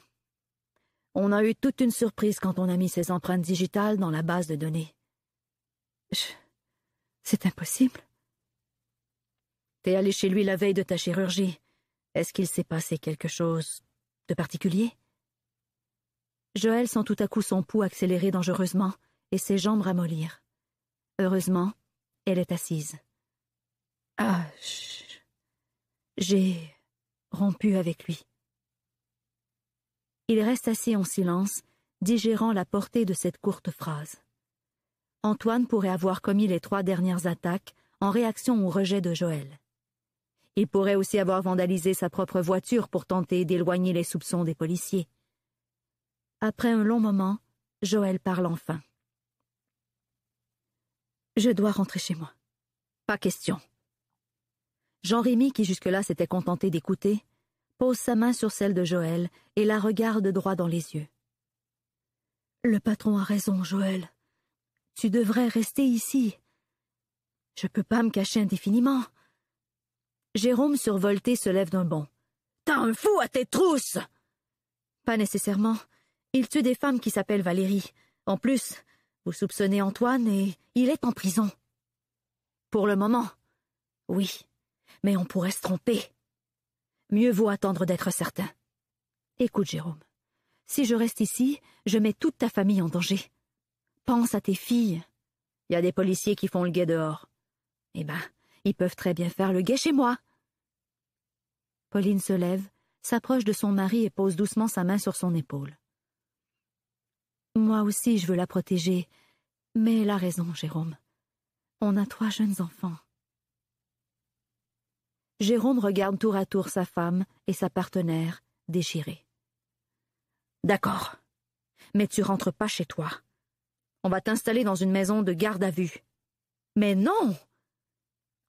On a eu toute une surprise quand on a mis ses empreintes digitales dans la base de données. Je... C'est impossible. T'es allé chez lui la veille de ta chirurgie. Est-ce qu'il s'est passé quelque chose de particulier Joël sent tout à coup son pouls accélérer dangereusement et ses jambes ramollir. Heureusement, elle est assise. Ah, j'ai rompu avec lui. Il reste assis en silence, digérant la portée de cette courte phrase. Antoine pourrait avoir commis les trois dernières attaques en réaction au rejet de Joël. Il pourrait aussi avoir vandalisé sa propre voiture pour tenter d'éloigner les soupçons des policiers. Après un long moment, Joël parle enfin. Je dois rentrer chez moi. Pas question. Jean-Rémy, qui jusque-là s'était contenté d'écouter, pose sa main sur celle de Joël et la regarde droit dans les yeux. Le patron a raison, Joël. Tu devrais rester ici. Je peux pas me cacher indéfiniment. Jérôme survolté se lève d'un bond. T'as un fou à tes trousses. Pas nécessairement. Il tue des femmes qui s'appellent Valérie. En plus, vous soupçonnez Antoine et il est en prison. Pour le moment. Oui. Mais on pourrait se tromper. Mieux vaut attendre d'être certain. Écoute, Jérôme, si je reste ici, je mets toute ta famille en danger. Pense à tes filles. Il y a des policiers qui font le guet dehors. Eh ben, ils peuvent très bien faire le guet chez moi. Pauline se lève, s'approche de son mari et pose doucement sa main sur son épaule. Moi aussi, je veux la protéger. Mais elle a raison, Jérôme. On a trois jeunes enfants. Jérôme regarde tour à tour sa femme et sa partenaire, déchirée. D'accord. Mais tu rentres pas chez toi. On va t'installer dans une maison de garde à vue. Mais non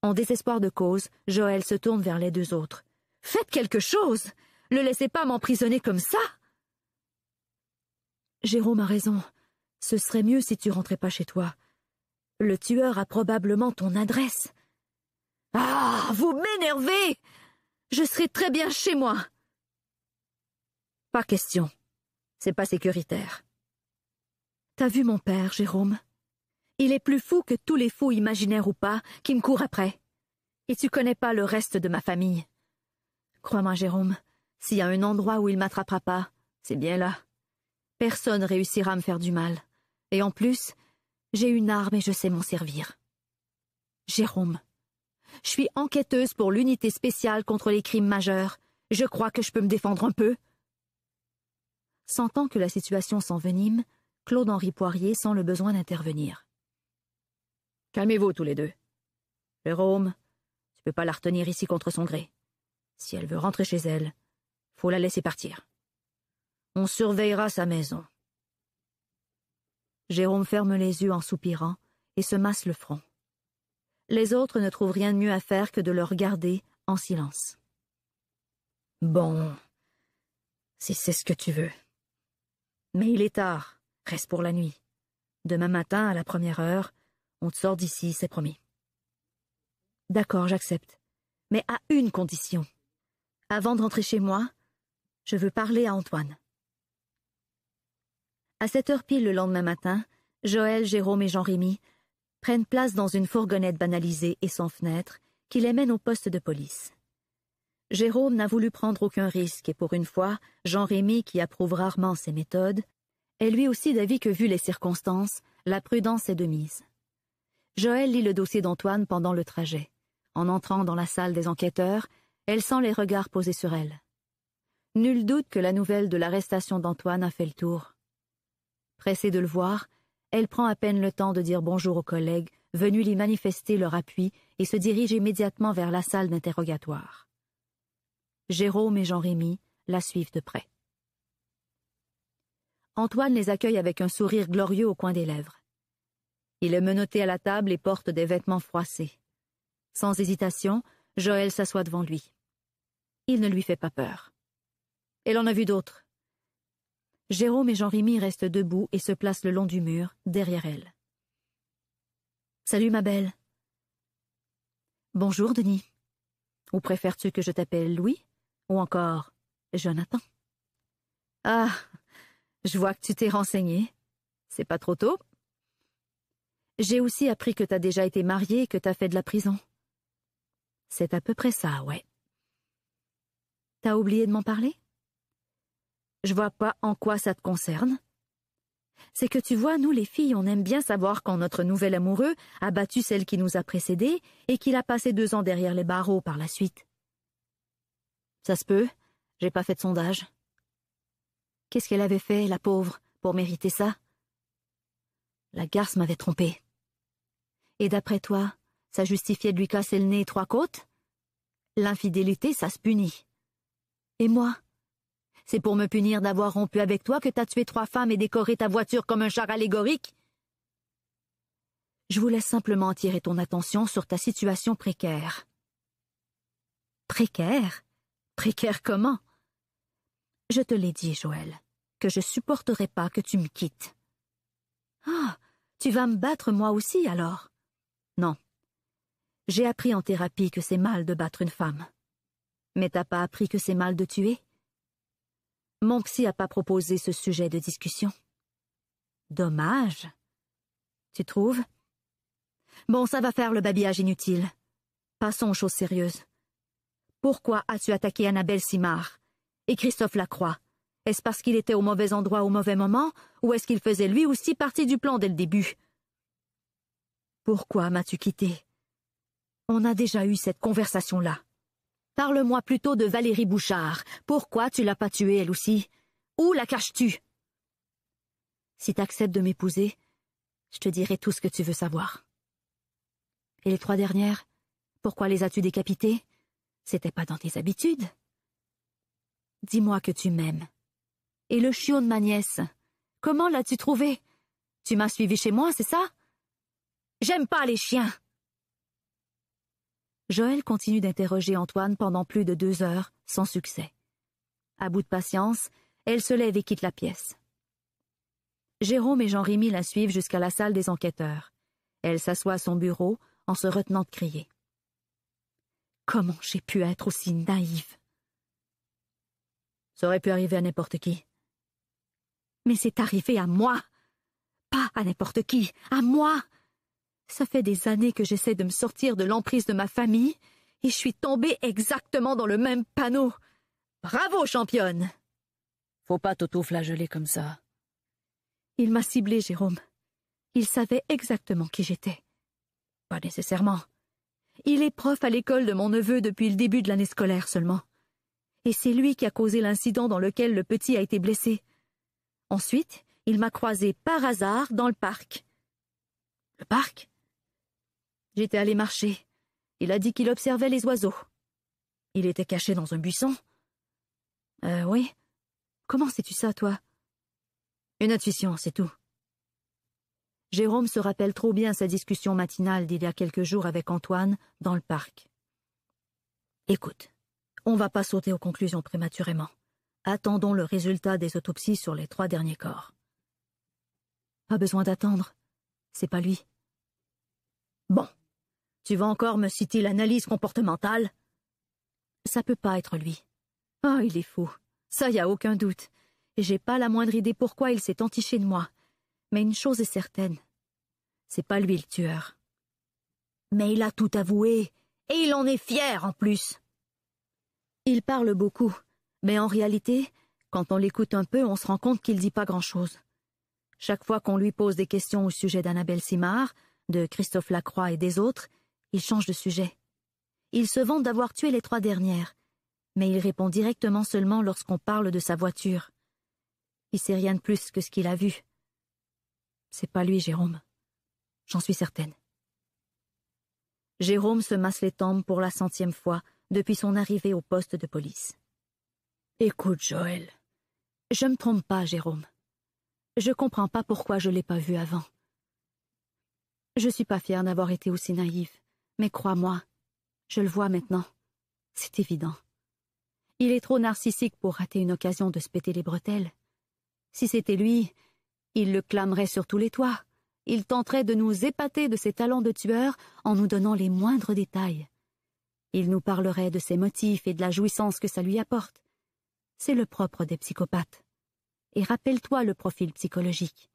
En désespoir de cause, Joël se tourne vers les deux autres. Faites quelque chose Le laissez pas m'emprisonner comme ça Jérôme a raison. Ce serait mieux si tu rentrais pas chez toi. Le tueur a probablement ton adresse. Ah. Vous m'énervez. Je serai très bien chez moi. Pas question. C'est pas sécuritaire. T'as vu mon père, Jérôme? Il est plus fou que tous les fous imaginaires ou pas qui me courent après. Et tu connais pas le reste de ma famille. Crois-moi, Jérôme, s'il y a un endroit où il m'attrapera pas, c'est bien là. Personne réussira à me faire du mal. Et en plus, j'ai une arme et je sais m'en servir. Jérôme, je suis enquêteuse pour l'unité spéciale contre les crimes majeurs. Je crois que je peux me défendre un peu. Sentant que la situation s'envenime, Claude-Henri Poirier sent le besoin d'intervenir. Calmez-vous tous les deux. Jérôme, tu peux pas la retenir ici contre son gré. Si elle veut rentrer chez elle, faut la laisser partir. On surveillera sa maison. Jérôme ferme les yeux en soupirant et se masse le front les autres ne trouvent rien de mieux à faire que de le regarder en silence. Bon, si c'est ce que tu veux. Mais il est tard, reste pour la nuit. Demain matin, à la première heure, on te sort d'ici, c'est promis. D'accord, j'accepte. Mais à une condition. Avant de rentrer chez moi, je veux parler à Antoine. À sept heures pile le lendemain matin, Joël, Jérôme et Jean-Rémy prennent place dans une fourgonnette banalisée et sans fenêtre qui les mène au poste de police. Jérôme n'a voulu prendre aucun risque et pour une fois, Jean-Rémy, qui approuve rarement ses méthodes, est lui aussi d'avis que, vu les circonstances, la prudence est de mise. Joël lit le dossier d'Antoine pendant le trajet. En entrant dans la salle des enquêteurs, elle sent les regards posés sur elle. Nul doute que la nouvelle de l'arrestation d'Antoine a fait le tour. Pressée de le voir, elle prend à peine le temps de dire bonjour aux collègues, venus lui manifester leur appui, et se dirige immédiatement vers la salle d'interrogatoire. Jérôme et Jean-Rémy la suivent de près. Antoine les accueille avec un sourire glorieux au coin des lèvres. Il est menotté à la table et porte des vêtements froissés. Sans hésitation, Joël s'assoit devant lui. Il ne lui fait pas peur. Elle en a vu d'autres, Jérôme et Jean-Rémy restent debout et se placent le long du mur, derrière elle. Salut, ma belle. Bonjour, Denis. Ou préfères-tu que je t'appelle Louis Ou encore Jonathan Ah, je vois que tu t'es renseigné. C'est pas trop tôt. J'ai aussi appris que t'as déjà été marié et que t'as fait de la prison. C'est à peu près ça, ouais. T'as oublié de m'en parler je vois pas en quoi ça te concerne. C'est que tu vois, nous les filles, on aime bien savoir quand notre nouvel amoureux a battu celle qui nous a précédés et qu'il a passé deux ans derrière les barreaux par la suite. Ça se peut, j'ai pas fait de sondage. Qu'est-ce qu'elle avait fait, la pauvre, pour mériter ça La garce m'avait trompée. Et d'après toi, ça justifiait de lui casser le nez trois côtes L'infidélité, ça se punit. Et moi, c'est pour me punir d'avoir rompu avec toi que t'as tué trois femmes et décoré ta voiture comme un char allégorique Je voulais simplement attirer ton attention sur ta situation précaire. Précaire Précaire comment Je te l'ai dit, Joël, que je supporterai pas que tu me quittes. Ah, tu vas me battre moi aussi alors Non. J'ai appris en thérapie que c'est mal de battre une femme. Mais t'as pas appris que c'est mal de tuer mon n'a pas proposé ce sujet de discussion. Dommage. Tu trouves Bon, ça va faire le babillage inutile. Passons aux choses sérieuses. Pourquoi as-tu attaqué Annabelle Simard et Christophe Lacroix Est-ce parce qu'il était au mauvais endroit au mauvais moment, ou est-ce qu'il faisait lui aussi partie du plan dès le début Pourquoi m'as-tu quitté On a déjà eu cette conversation-là. Parle-moi plutôt de Valérie Bouchard. Pourquoi tu l'as pas tuée, elle aussi Où la caches-tu Si t'acceptes de m'épouser, je te dirai tout ce que tu veux savoir. Et les trois dernières Pourquoi les as-tu décapitées C'était pas dans tes habitudes. Dis-moi que tu m'aimes. Et le chiot de ma nièce Comment l'as-tu trouvé Tu m'as suivi chez moi, c'est ça J'aime pas les chiens Joël continue d'interroger Antoine pendant plus de deux heures, sans succès. À bout de patience, elle se lève et quitte la pièce. Jérôme et Jean-Rémy la suivent jusqu'à la salle des enquêteurs. Elle s'assoit à son bureau en se retenant de crier. Comment j'ai pu être aussi naïve Ça aurait pu arriver à n'importe qui. Mais c'est arrivé à moi Pas à n'importe qui, à moi ça fait des années que j'essaie de me sortir de l'emprise de ma famille, et je suis tombée exactement dans le même panneau. Bravo, championne. Faut pas t'auto-flageller comme ça. Il m'a ciblé, Jérôme. Il savait exactement qui j'étais. Pas nécessairement. Il est prof à l'école de mon neveu depuis le début de l'année scolaire seulement. Et c'est lui qui a causé l'incident dans lequel le petit a été blessé. Ensuite, il m'a croisé par hasard dans le parc. Le parc J'étais allé marcher. Il a dit qu'il observait les oiseaux. Il était caché dans un buisson. Euh, oui. Comment sais-tu ça, toi Une intuition, c'est tout. Jérôme se rappelle trop bien sa discussion matinale d'il y a quelques jours avec Antoine dans le parc. Écoute, on va pas sauter aux conclusions prématurément. Attendons le résultat des autopsies sur les trois derniers corps. Pas besoin d'attendre. C'est pas lui. Bon, tu vas encore me citer l'analyse comportementale Ça peut pas être lui. Ah, oh, il est fou. Ça y a aucun doute. Et j'ai pas la moindre idée pourquoi il s'est entiché de moi. Mais une chose est certaine. C'est pas lui le tueur. Mais il a tout avoué. Et il en est fier en plus. Il parle beaucoup. Mais en réalité, quand on l'écoute un peu, on se rend compte qu'il dit pas grand-chose. Chaque fois qu'on lui pose des questions au sujet d'Annabelle Simard, de Christophe Lacroix et des autres, il change de sujet. Il se vante d'avoir tué les trois dernières, mais il répond directement seulement lorsqu'on parle de sa voiture. Il sait rien de plus que ce qu'il a vu. C'est pas lui, Jérôme. J'en suis certaine. Jérôme se masse les tempes pour la centième fois depuis son arrivée au poste de police. Écoute, Joël. Je me trompe pas, Jérôme. Je comprends pas pourquoi je l'ai pas vu avant. Je suis pas fière d'avoir été aussi naïve. Mais crois-moi, je le vois maintenant. C'est évident. Il est trop narcissique pour rater une occasion de se péter les bretelles. Si c'était lui, il le clamerait sur tous les toits. Il tenterait de nous épater de ses talents de tueur en nous donnant les moindres détails. Il nous parlerait de ses motifs et de la jouissance que ça lui apporte. C'est le propre des psychopathes. Et rappelle-toi le profil psychologique.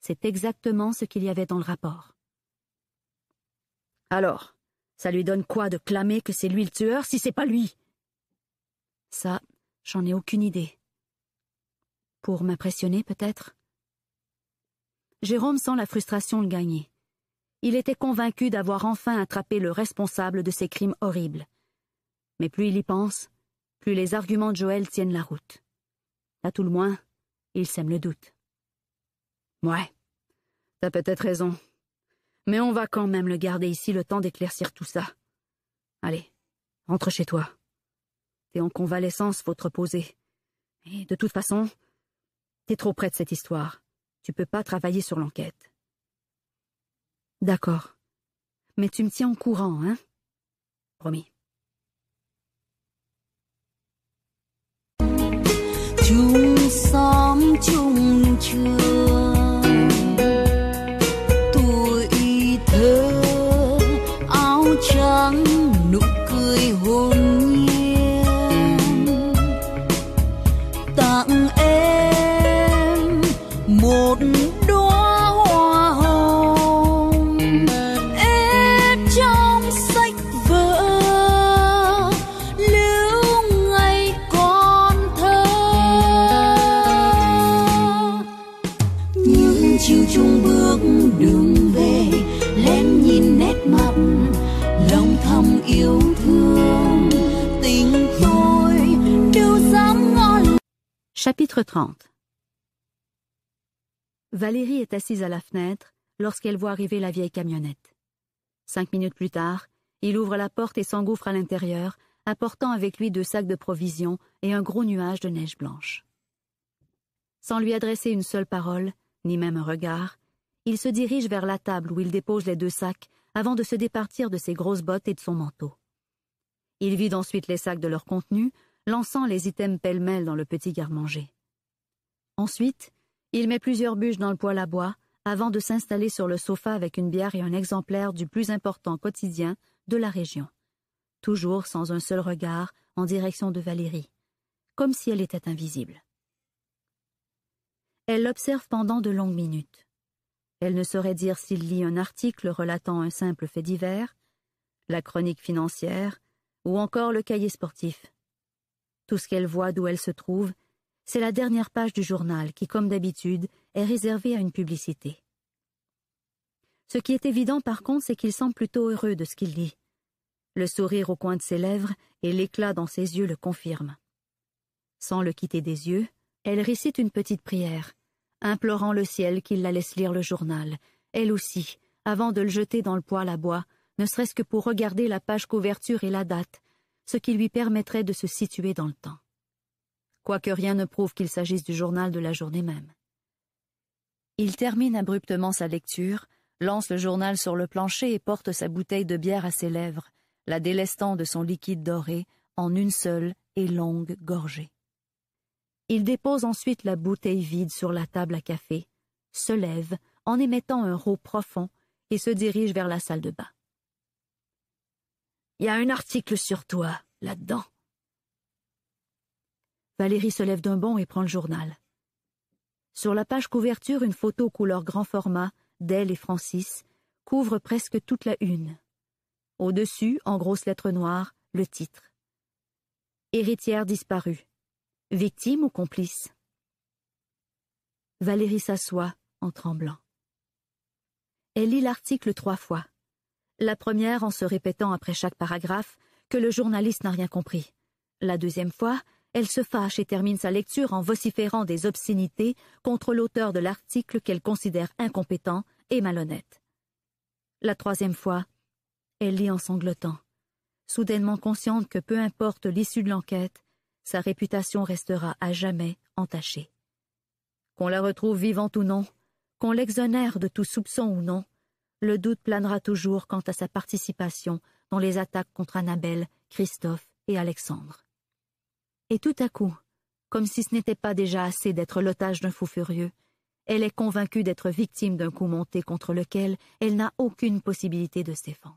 C'est exactement ce qu'il y avait dans le rapport. Alors, ça lui donne quoi de clamer que c'est lui le tueur si c'est pas lui Ça, j'en ai aucune idée. Pour m'impressionner, peut-être Jérôme sent la frustration le gagner. Il était convaincu d'avoir enfin attrapé le responsable de ces crimes horribles. Mais plus il y pense, plus les arguments de Joël tiennent la route. À tout le moins, il sème le doute. Ouais, t'as peut-être raison, mais on va quand même le garder ici le temps d'éclaircir tout ça. Allez, rentre chez toi. T'es en convalescence, faut te reposer. Et de toute façon, t'es trop près de cette histoire. Tu peux pas travailler sur l'enquête. D'accord. Mais tu me tiens au courant, hein Promis. Chapitre 30 Valérie est assise à la fenêtre lorsqu'elle voit arriver la vieille camionnette. Cinq minutes plus tard, il ouvre la porte et s'engouffre à l'intérieur, apportant avec lui deux sacs de provisions et un gros nuage de neige blanche. Sans lui adresser une seule parole, ni même un regard, il se dirige vers la table où il dépose les deux sacs avant de se départir de ses grosses bottes et de son manteau. Il vide ensuite les sacs de leur contenu, lançant les items pêle-mêle dans le petit garde-manger. Ensuite, il met plusieurs bûches dans le poêle à bois avant de s'installer sur le sofa avec une bière et un exemplaire du plus important quotidien de la région. Toujours sans un seul regard en direction de Valérie, comme si elle était invisible. Elle l'observe pendant de longues minutes. Elle ne saurait dire s'il lit un article relatant un simple fait divers, la chronique financière ou encore le cahier sportif. Tout ce qu'elle voit d'où elle se trouve, c'est la dernière page du journal qui, comme d'habitude, est réservée à une publicité. Ce qui est évident par contre, c'est qu'il semble plutôt heureux de ce qu'il lit. Le sourire au coin de ses lèvres et l'éclat dans ses yeux le confirment. Sans le quitter des yeux, elle récite une petite prière, implorant le ciel qu'il la laisse lire le journal, elle aussi, avant de le jeter dans le poêle à bois, ne serait-ce que pour regarder la page couverture et la date, ce qui lui permettrait de se situer dans le temps. Quoique rien ne prouve qu'il s'agisse du journal de la journée même. Il termine abruptement sa lecture, lance le journal sur le plancher et porte sa bouteille de bière à ses lèvres, la délestant de son liquide doré en une seule et longue gorgée. Il dépose ensuite la bouteille vide sur la table à café, se lève en émettant un rot profond et se dirige vers la salle de bain. Il y a un article sur toi, là-dedans. Valérie se lève d'un bond et prend le journal. Sur la page couverture, une photo couleur grand format d'elle et Francis couvre presque toute la une. Au-dessus, en grosses lettres noires, le titre. Héritière disparue. Victime ou complice Valérie s'assoit en tremblant. Elle lit l'article trois fois. La première en se répétant après chaque paragraphe que le journaliste n'a rien compris. La deuxième fois, elle se fâche et termine sa lecture en vociférant des obscénités contre l'auteur de l'article qu'elle considère incompétent et malhonnête. La troisième fois, elle lit en sanglotant, soudainement consciente que peu importe l'issue de l'enquête, sa réputation restera à jamais entachée. Qu'on la retrouve vivante ou non, qu'on l'exonère de tout soupçon ou non, le doute planera toujours quant à sa participation dans les attaques contre Annabelle, Christophe et Alexandre. Et tout à coup, comme si ce n'était pas déjà assez d'être l'otage d'un fou furieux, elle est convaincue d'être victime d'un coup monté contre lequel elle n'a aucune possibilité de s'effondrer.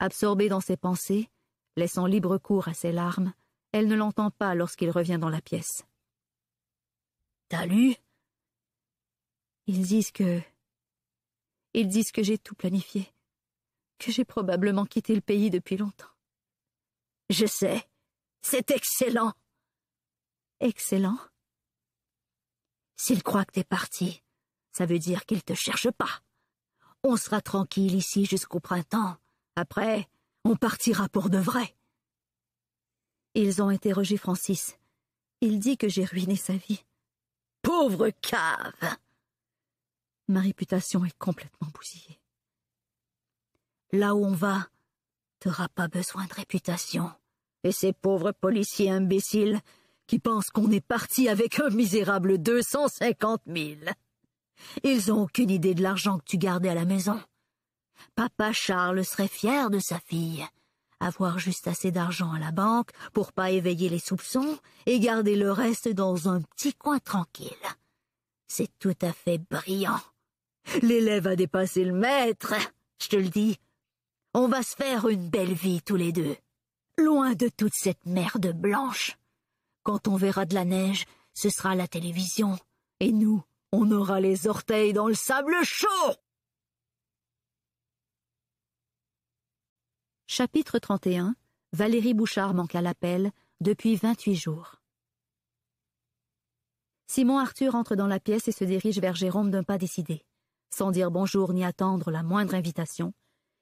Absorbée dans ses pensées, laissant libre cours à ses larmes, elle ne l'entend pas lorsqu'il revient dans la pièce. T'as lu Ils disent que ils disent que j'ai tout planifié, que j'ai probablement quitté le pays depuis longtemps. Je sais. C'est excellent. Excellent. S'ils croient que t'es parti, ça veut dire qu'ils te cherchent pas. On sera tranquille ici jusqu'au printemps. Après, on partira pour de vrai. Ils ont interrogé Francis. Il dit que j'ai ruiné sa vie. Pauvre cave. Ma réputation est complètement bousillée. Là où on va, t'auras pas besoin de réputation. Et ces pauvres policiers imbéciles qui pensent qu'on est parti avec un misérable cinquante mille, Ils ont aucune idée de l'argent que tu gardais à la maison. Papa Charles serait fier de sa fille. Avoir juste assez d'argent à la banque pour pas éveiller les soupçons et garder le reste dans un petit coin tranquille. C'est tout à fait brillant. L'élève a dépassé le maître, je te le dis. On va se faire une belle vie tous les deux. Loin de toute cette merde blanche. Quand on verra de la neige, ce sera la télévision. Et nous, on aura les orteils dans le sable chaud. Chapitre 31 Valérie Bouchard manque à l'appel depuis 28 jours. Simon Arthur entre dans la pièce et se dirige vers Jérôme d'un pas décidé. Sans dire bonjour ni attendre la moindre invitation,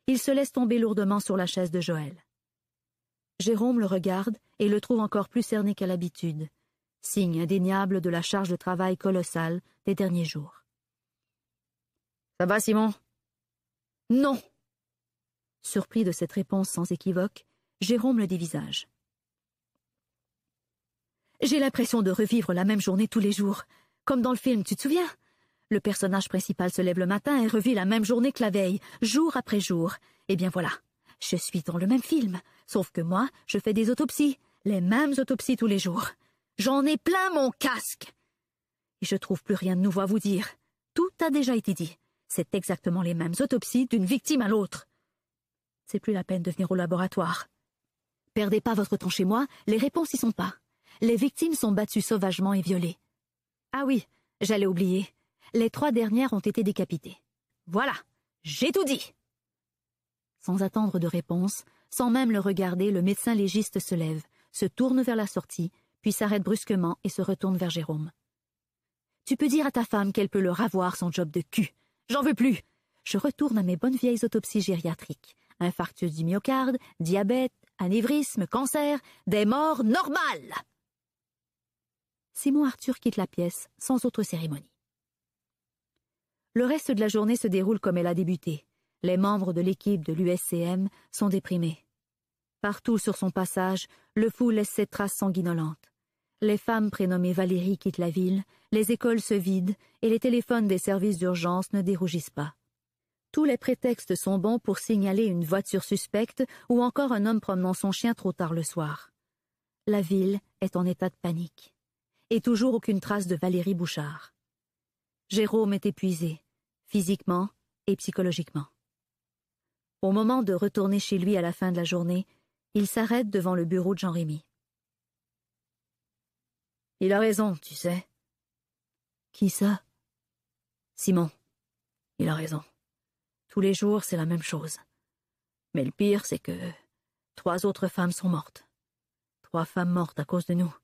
il se laisse tomber lourdement sur la chaise de Joël. Jérôme le regarde et le trouve encore plus cerné qu'à l'habitude, signe indéniable de la charge de travail colossale des derniers jours. Ça va, Simon Non Surpris de cette réponse sans équivoque, Jérôme le dévisage. J'ai l'impression de revivre la même journée tous les jours, comme dans le film, tu te souviens le personnage principal se lève le matin et revit la même journée que la veille, jour après jour. Eh bien voilà, je suis dans le même film, sauf que moi, je fais des autopsies, les mêmes autopsies tous les jours. J'en ai plein mon casque. Et je trouve plus rien de nouveau à vous dire. Tout a déjà été dit. C'est exactement les mêmes autopsies d'une victime à l'autre. C'est plus la peine de venir au laboratoire. Perdez pas votre temps chez moi, les réponses y sont pas. Les victimes sont battues sauvagement et violées. Ah oui, j'allais oublier. Les trois dernières ont été décapitées. Voilà, j'ai tout dit. Sans attendre de réponse, sans même le regarder, le médecin légiste se lève, se tourne vers la sortie, puis s'arrête brusquement et se retourne vers Jérôme. Tu peux dire à ta femme qu'elle peut le ravoir son job de cul. J'en veux plus. Je retourne à mes bonnes vieilles autopsies gériatriques. Infarctus du myocarde, diabète, anévrisme, cancer, des morts normales. Simon Arthur quitte la pièce sans autre cérémonie. Le reste de la journée se déroule comme elle a débuté. Les membres de l'équipe de l'USCM sont déprimés. Partout sur son passage, le fou laisse ses traces sanguinolentes. Les femmes prénommées Valérie quittent la ville, les écoles se vident et les téléphones des services d'urgence ne dérougissent pas. Tous les prétextes sont bons pour signaler une voiture suspecte ou encore un homme promenant son chien trop tard le soir. La ville est en état de panique. Et toujours aucune trace de Valérie Bouchard. Jérôme est épuisé physiquement et psychologiquement. Au moment de retourner chez lui à la fin de la journée, il s'arrête devant le bureau de Jean-Rémy. Il a raison, tu sais. Qui ça Simon. Il a raison. Tous les jours, c'est la même chose. Mais le pire, c'est que trois autres femmes sont mortes. Trois femmes mortes à cause de nous.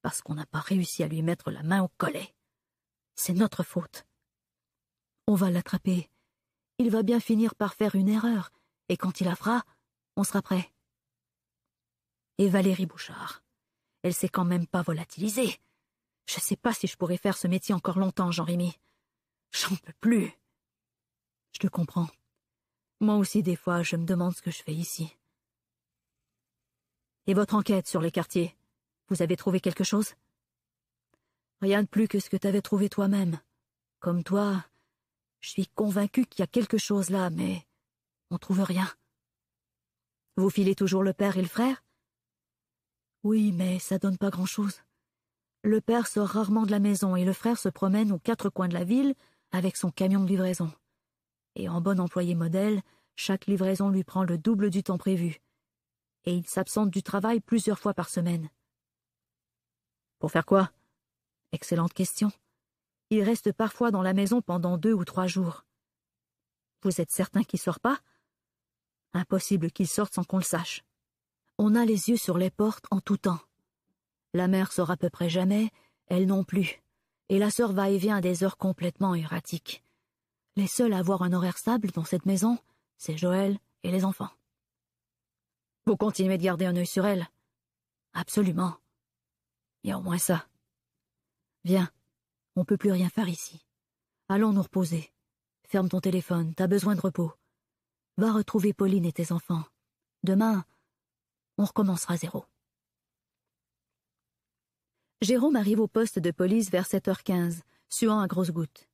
Parce qu'on n'a pas réussi à lui mettre la main au collet. C'est notre faute. On va l'attraper. Il va bien finir par faire une erreur, et quand il la fera, on sera prêt. Et Valérie Bouchard. Elle s'est quand même pas volatilisée. Je sais pas si je pourrais faire ce métier encore longtemps, Jean-Rémy. J'en peux plus. Je te comprends. Moi aussi, des fois, je me demande ce que je fais ici. Et votre enquête sur les quartiers Vous avez trouvé quelque chose Rien de plus que ce que t'avais trouvé toi-même. Comme toi, je suis convaincu qu'il y a quelque chose là, mais on trouve rien. Vous filez toujours le père et le frère Oui, mais ça donne pas grand-chose. Le père sort rarement de la maison et le frère se promène aux quatre coins de la ville avec son camion de livraison. Et en bon employé modèle, chaque livraison lui prend le double du temps prévu. Et il s'absente du travail plusieurs fois par semaine. Pour faire quoi Excellente question. Il reste parfois dans la maison pendant deux ou trois jours. Vous êtes certain qu'il sort pas Impossible qu'il sorte sans qu'on le sache. On a les yeux sur les portes en tout temps. La mère sort à peu près jamais, elle non plus, et la sœur va et vient à des heures complètement erratiques. Les seuls à avoir un horaire stable dans cette maison, c'est Joël et les enfants. Vous continuez de garder un œil sur elle Absolument. Il y a au moins ça. Viens, on peut plus rien faire ici. Allons nous reposer. Ferme ton téléphone, t'as besoin de repos. Va retrouver Pauline et tes enfants. Demain, on recommencera zéro. Jérôme arrive au poste de police vers 7h15, suant à grosses gouttes.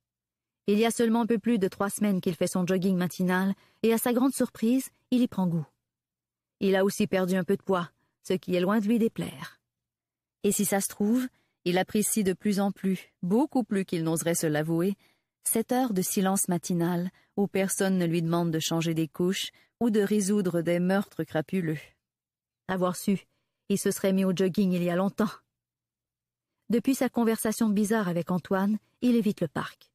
Il y a seulement un peu plus de trois semaines qu'il fait son jogging matinal, et à sa grande surprise, il y prend goût. Il a aussi perdu un peu de poids, ce qui est loin de lui déplaire. Et si ça se trouve, il apprécie de plus en plus, beaucoup plus qu'il n'oserait se l'avouer, cette heure de silence matinal où personne ne lui demande de changer des couches ou de résoudre des meurtres crapuleux. Avoir su, il se serait mis au jogging il y a longtemps. Depuis sa conversation bizarre avec Antoine, il évite le parc.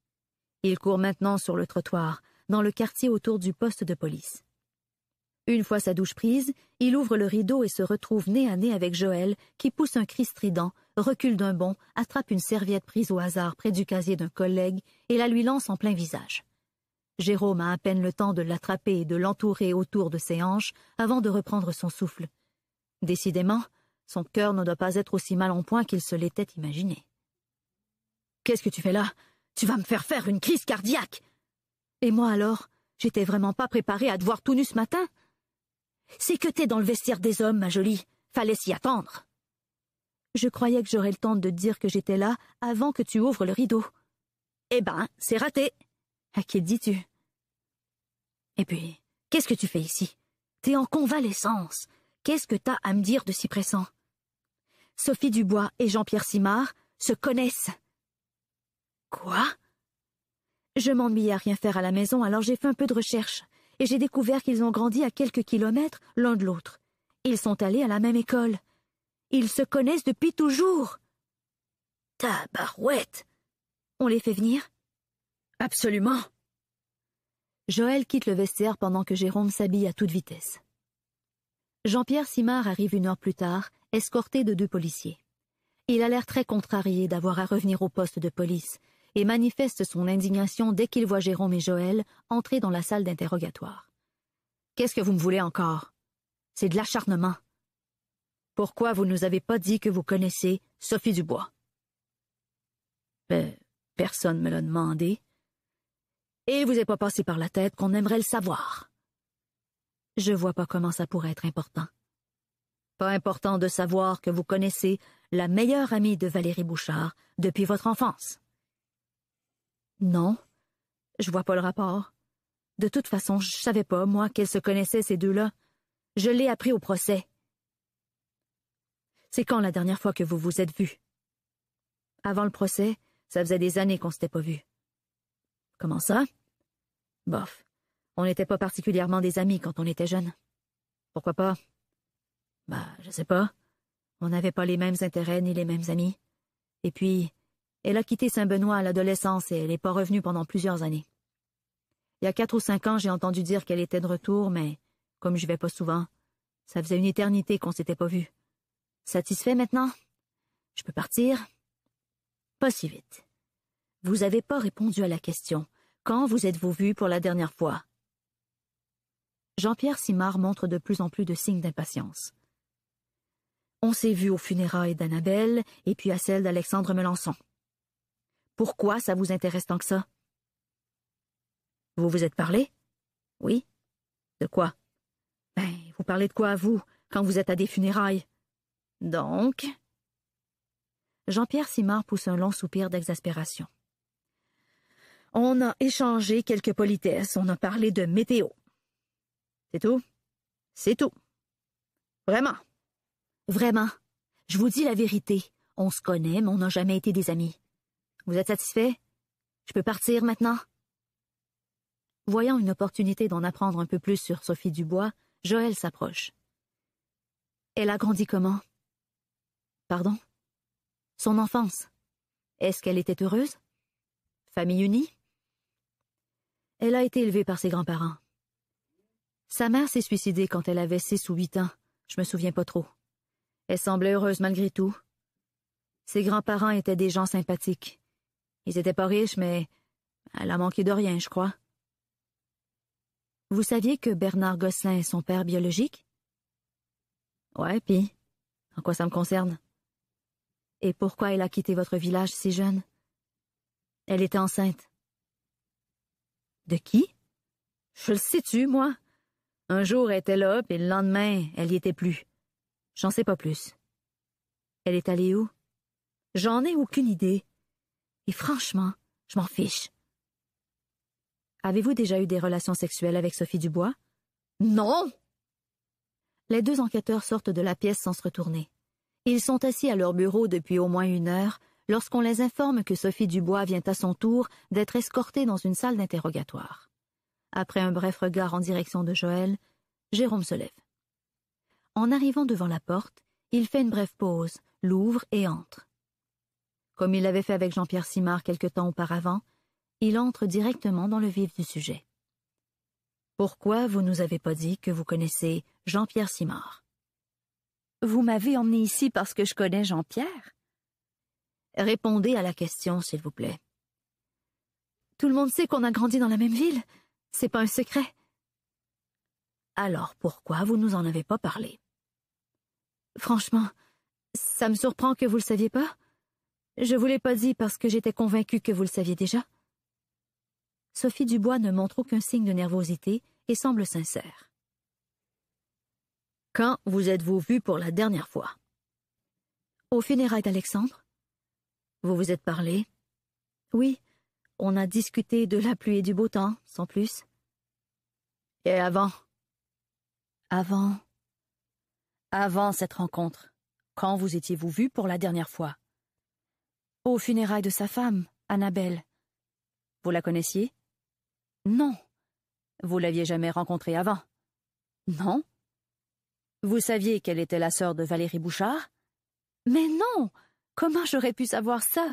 Il court maintenant sur le trottoir, dans le quartier autour du poste de police. Une fois sa douche prise, il ouvre le rideau et se retrouve nez à nez avec Joël, qui pousse un cri strident, recule d'un bond, attrape une serviette prise au hasard près du casier d'un collègue et la lui lance en plein visage. Jérôme a à peine le temps de l'attraper et de l'entourer autour de ses hanches avant de reprendre son souffle. Décidément, son cœur ne doit pas être aussi mal en point qu'il se l'était imaginé. Qu'est-ce que tu fais là Tu vas me faire faire une crise cardiaque Et moi alors J'étais vraiment pas préparée à te voir tout nu ce matin C'est que t'es dans le vestiaire des hommes, ma jolie. Fallait s'y attendre. Je croyais que j'aurais le temps de dire que j'étais là avant que tu ouvres le rideau. Eh ben, c'est raté. À qui dis-tu Et eh puis, ben, qu'est-ce que tu fais ici T'es en convalescence. Qu'est-ce que t'as à me dire de si pressant Sophie Dubois et Jean-Pierre Simard se connaissent. Quoi Je m'ennuie à rien faire à la maison, alors j'ai fait un peu de recherche et j'ai découvert qu'ils ont grandi à quelques kilomètres l'un de l'autre. Ils sont allés à la même école. Ils se connaissent depuis toujours. Ta barouette, On les fait venir? Absolument. Joël quitte le vestiaire pendant que Jérôme s'habille à toute vitesse. Jean-Pierre Simard arrive une heure plus tard, escorté de deux policiers. Il a l'air très contrarié d'avoir à revenir au poste de police et manifeste son indignation dès qu'il voit Jérôme et Joël entrer dans la salle d'interrogatoire. Qu'est-ce que vous me voulez encore? C'est de l'acharnement. Pourquoi vous ne nous avez pas dit que vous connaissez Sophie Dubois? Euh, personne ne me l'a demandé. Et il vous est pas passé par la tête qu'on aimerait le savoir. Je vois pas comment ça pourrait être important. Pas important de savoir que vous connaissez la meilleure amie de Valérie Bouchard depuis votre enfance. Non, je vois pas le rapport. De toute façon, je savais pas, moi, qu'elle se connaissait ces deux-là. Je l'ai appris au procès. C'est quand la dernière fois que vous vous êtes vus Avant le procès, ça faisait des années qu'on s'était pas vus. Comment ça Bof. On n'était pas particulièrement des amis quand on était jeunes. Pourquoi pas Bah, je sais pas. On n'avait pas les mêmes intérêts ni les mêmes amis. Et puis, elle a quitté Saint-Benoît à l'adolescence et elle n'est pas revenue pendant plusieurs années. Il y a quatre ou cinq ans, j'ai entendu dire qu'elle était de retour, mais comme je vais pas souvent, ça faisait une éternité qu'on s'était pas vus. » Satisfait maintenant Je peux partir Pas si vite. Vous n'avez pas répondu à la question. Quand vous êtes-vous vu pour la dernière fois Jean-Pierre Simard montre de plus en plus de signes d'impatience. On s'est vu aux funérailles d'Annabelle et puis à celle d'Alexandre Melançon. Pourquoi ça vous intéresse tant que ça Vous vous êtes parlé Oui. De quoi Ben, vous parlez de quoi à vous, quand vous êtes à des funérailles donc Jean-Pierre Simard pousse un long soupir d'exaspération. On a échangé quelques politesses, on a parlé de météo. C'est tout? C'est tout. Vraiment. Vraiment. Je vous dis la vérité. On se connaît, mais on n'a jamais été des amis. Vous êtes satisfait? Je peux partir maintenant? Voyant une opportunité d'en apprendre un peu plus sur Sophie Dubois, Joël s'approche. Elle a grandi comment? Pardon Son enfance Est-ce qu'elle était heureuse Famille unie Elle a été élevée par ses grands-parents. Sa mère s'est suicidée quand elle avait six ou huit ans, je me souviens pas trop. Elle semblait heureuse malgré tout. Ses grands-parents étaient des gens sympathiques. Ils étaient pas riches, mais elle a manqué de rien, je crois. Vous saviez que Bernard Gosselin est son père biologique? Ouais, puis, en quoi ça me concerne? Et pourquoi elle a quitté votre village si jeune Elle était enceinte. De qui Je le sais-tu, moi. Un jour, elle était là, puis le lendemain, elle n'y était plus. J'en sais pas plus. Elle est allée où J'en ai aucune idée. Et franchement, je m'en fiche. Avez-vous déjà eu des relations sexuelles avec Sophie Dubois Non Les deux enquêteurs sortent de la pièce sans se retourner. Ils sont assis à leur bureau depuis au moins une heure lorsqu'on les informe que Sophie Dubois vient à son tour d'être escortée dans une salle d'interrogatoire. Après un bref regard en direction de Joël, Jérôme se lève. En arrivant devant la porte, il fait une brève pause, l'ouvre et entre. Comme il l'avait fait avec Jean-Pierre Simard quelque temps auparavant, il entre directement dans le vif du sujet. Pourquoi vous nous avez pas dit que vous connaissez Jean-Pierre Simard vous m'avez emmené ici parce que je connais Jean-Pierre Répondez à la question, s'il vous plaît. Tout le monde sait qu'on a grandi dans la même ville. C'est pas un secret. Alors pourquoi vous nous en avez pas parlé Franchement, ça me surprend que vous le saviez pas. Je vous l'ai pas dit parce que j'étais convaincue que vous le saviez déjà. Sophie Dubois ne montre aucun signe de nervosité et semble sincère. Quand vous êtes-vous vu pour la dernière fois Au funérailles d'Alexandre. Vous vous êtes parlé Oui, on a discuté de la pluie et du beau temps, sans plus. Et avant Avant. Avant cette rencontre. Quand vous étiez-vous vue pour la dernière fois Au funérailles de sa femme, Annabelle. Vous la connaissiez Non. Vous l'aviez jamais rencontrée avant Non vous saviez qu'elle était la sœur de Valérie Bouchard Mais non Comment j'aurais pu savoir ça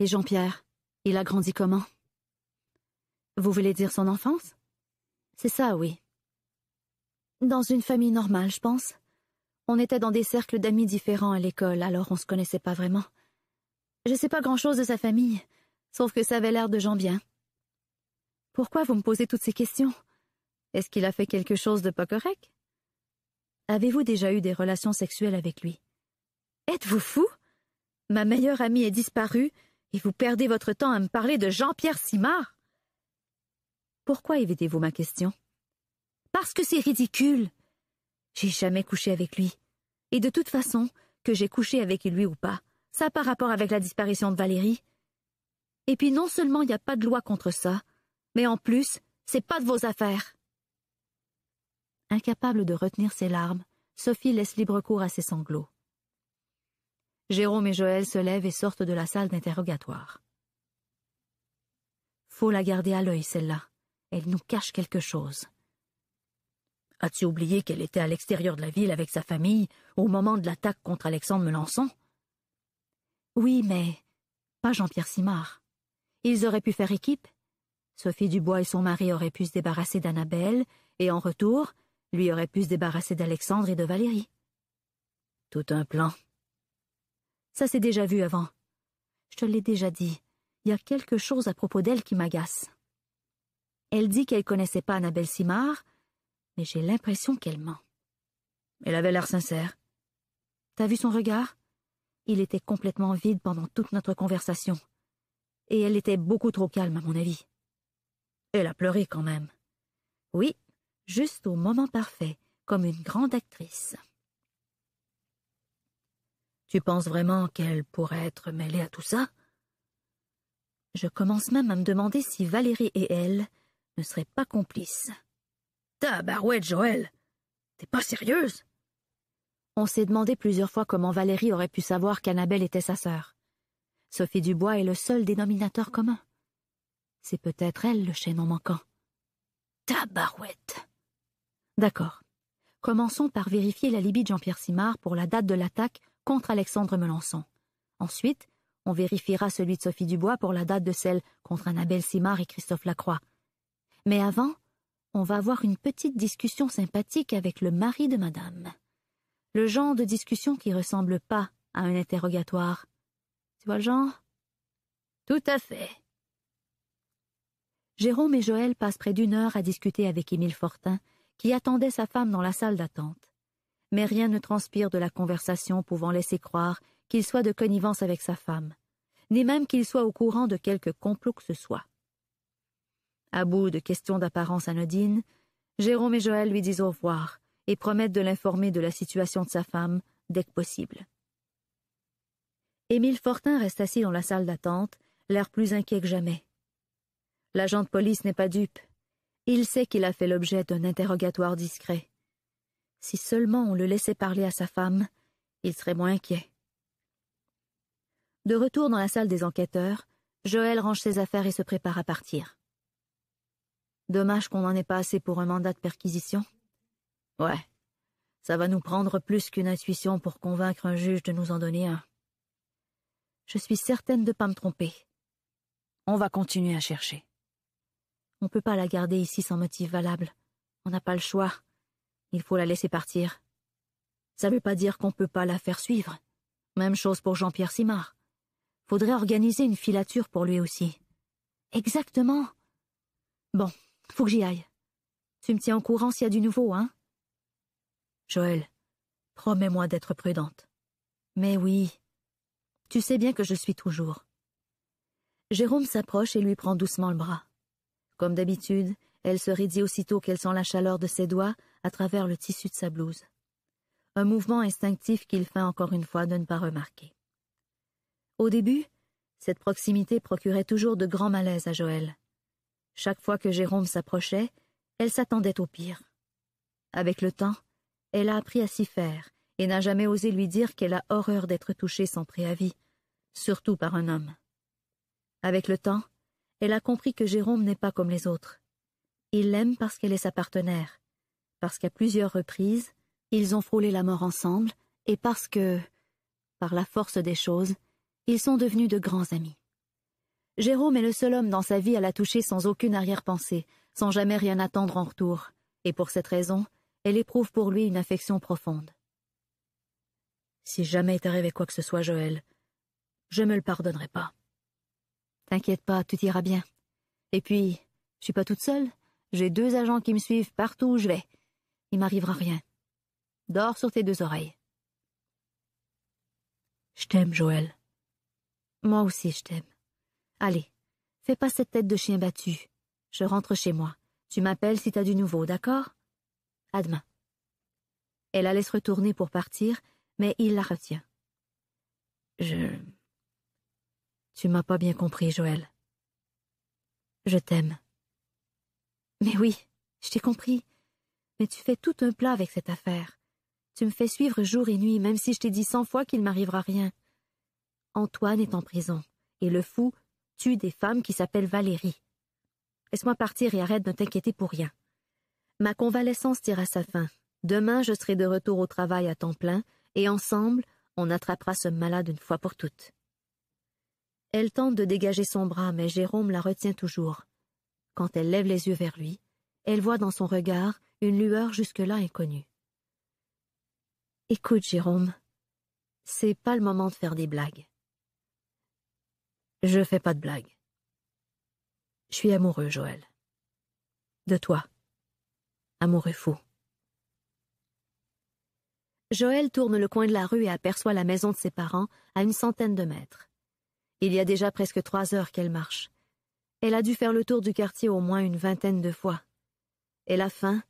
Et Jean-Pierre, il a grandi comment Vous voulez dire son enfance C'est ça, oui. Dans une famille normale, je pense. On était dans des cercles d'amis différents à l'école, alors on se connaissait pas vraiment. Je sais pas grand-chose de sa famille, sauf que ça avait l'air de gens bien. Pourquoi vous me posez toutes ces questions Est-ce qu'il a fait quelque chose de pas correct Avez-vous déjà eu des relations sexuelles avec lui Êtes-vous fou Ma meilleure amie est disparue et vous perdez votre temps à me parler de Jean-Pierre Simard Pourquoi évitez-vous ma question Parce que c'est ridicule. J'ai jamais couché avec lui. Et de toute façon, que j'ai couché avec lui ou pas, ça par rapport avec la disparition de Valérie. Et puis non seulement il n'y a pas de loi contre ça, mais en plus, c'est pas de vos affaires. Incapable de retenir ses larmes, Sophie laisse libre cours à ses sanglots. Jérôme et Joël se lèvent et sortent de la salle d'interrogatoire. Faut la garder à l'œil, celle-là. Elle nous cache quelque chose. As-tu oublié qu'elle était à l'extérieur de la ville avec sa famille au moment de l'attaque contre Alexandre Melançon Oui, mais pas Jean-Pierre Simard. Ils auraient pu faire équipe. Sophie Dubois et son mari auraient pu se débarrasser d'Annabelle, et en retour, lui aurait pu se débarrasser d'Alexandre et de Valérie. Tout un plan. Ça s'est déjà vu avant. Je te l'ai déjà dit. Il y a quelque chose à propos d'elle qui m'agace. Elle dit qu'elle connaissait pas Annabelle Simard, mais j'ai l'impression qu'elle ment. Elle avait l'air sincère. T'as vu son regard? Il était complètement vide pendant toute notre conversation. Et elle était beaucoup trop calme, à mon avis. Elle a pleuré quand même. Oui, juste au moment parfait, comme une grande actrice. Tu penses vraiment qu'elle pourrait être mêlée à tout ça Je commence même à me demander si Valérie et elle ne seraient pas complices. Tabarouette, Joël T'es pas sérieuse On s'est demandé plusieurs fois comment Valérie aurait pu savoir qu'Annabelle était sa sœur. Sophie Dubois est le seul dénominateur commun. C'est peut-être elle le chaînon manquant. Tabarouette D'accord. Commençons par vérifier l'alibi de Jean-Pierre Simard pour la date de l'attaque contre Alexandre Melançon. Ensuite, on vérifiera celui de Sophie Dubois pour la date de celle contre Annabelle Simard et Christophe Lacroix. Mais avant, on va avoir une petite discussion sympathique avec le mari de madame. Le genre de discussion qui ressemble pas à un interrogatoire. Tu vois le genre? Tout à fait. Jérôme et Joël passent près d'une heure à discuter avec Émile Fortin, qui attendait sa femme dans la salle d'attente. Mais rien ne transpire de la conversation pouvant laisser croire qu'il soit de connivence avec sa femme, ni même qu'il soit au courant de quelque complot que ce soit. À bout de questions d'apparence anodine, Jérôme et Joël lui disent au revoir et promettent de l'informer de la situation de sa femme dès que possible. Émile Fortin reste assis dans la salle d'attente, l'air plus inquiet que jamais. L'agent de police n'est pas dupe. Il sait qu'il a fait l'objet d'un interrogatoire discret. Si seulement on le laissait parler à sa femme, il serait moins inquiet. De retour dans la salle des enquêteurs, Joël range ses affaires et se prépare à partir. Dommage qu'on n'en ait pas assez pour un mandat de perquisition. Ouais. Ça va nous prendre plus qu'une intuition pour convaincre un juge de nous en donner un. Je suis certaine de ne pas me tromper. On va continuer à chercher. On ne peut pas la garder ici sans motif valable. On n'a pas le choix. Il faut la laisser partir. Ça ne veut pas dire qu'on ne peut pas la faire suivre. Même chose pour Jean-Pierre Simard. Faudrait organiser une filature pour lui aussi. Exactement. Bon, faut que j'y aille. Tu me tiens au courant s'il y a du nouveau, hein? Joël, promets-moi d'être prudente. Mais oui. Tu sais bien que je suis toujours. Jérôme s'approche et lui prend doucement le bras. Comme d'habitude, elle se raidit aussitôt qu'elle sent la chaleur de ses doigts à travers le tissu de sa blouse. Un mouvement instinctif qu'il fait encore une fois de ne pas remarquer. Au début, cette proximité procurait toujours de grands malaises à Joël. Chaque fois que Jérôme s'approchait, elle s'attendait au pire. Avec le temps, elle a appris à s'y faire et n'a jamais osé lui dire qu'elle a horreur d'être touchée sans préavis, surtout par un homme. Avec le temps, elle a compris que Jérôme n'est pas comme les autres. Il l'aime parce qu'elle est sa partenaire, parce qu'à plusieurs reprises, ils ont frôlé la mort ensemble, et parce que, par la force des choses, ils sont devenus de grands amis. Jérôme est le seul homme dans sa vie à la toucher sans aucune arrière-pensée, sans jamais rien attendre en retour, et pour cette raison, elle éprouve pour lui une affection profonde. Si jamais est arrivé quoi que ce soit, Joël, je me le pardonnerai pas. T'inquiète pas, tout ira bien. Et puis, je suis pas toute seule. J'ai deux agents qui me suivent partout où je vais. Il m'arrivera rien. Dors sur tes deux oreilles. Je t'aime, Joël. Moi aussi, je t'aime. Allez, fais pas cette tête de chien battu. Je rentre chez moi. Tu m'appelles si t'as du nouveau, d'accord À demain. Elle allait se retourner pour partir, mais il la retient. Je. Tu m'as pas bien compris, Joël. Je t'aime. Mais oui, je t'ai compris. Mais tu fais tout un plat avec cette affaire. Tu me fais suivre jour et nuit, même si je t'ai dit cent fois qu'il m'arrivera rien. Antoine est en prison, et le fou tue des femmes qui s'appellent Valérie. Laisse-moi partir et arrête de t'inquiéter pour rien. Ma convalescence tira sa fin. Demain, je serai de retour au travail à temps plein, et ensemble, on attrapera ce malade une fois pour toutes. Elle tente de dégager son bras, mais Jérôme la retient toujours. Quand elle lève les yeux vers lui, elle voit dans son regard une lueur jusque-là inconnue. Écoute, Jérôme, c'est pas le moment de faire des blagues. Je fais pas de blagues. Je suis amoureux, Joël. De toi. Amoureux fou. Joël tourne le coin de la rue et aperçoit la maison de ses parents à une centaine de mètres. Il y a déjà presque trois heures qu'elle marche. Elle a dû faire le tour du quartier au moins une vingtaine de fois. Elle a faim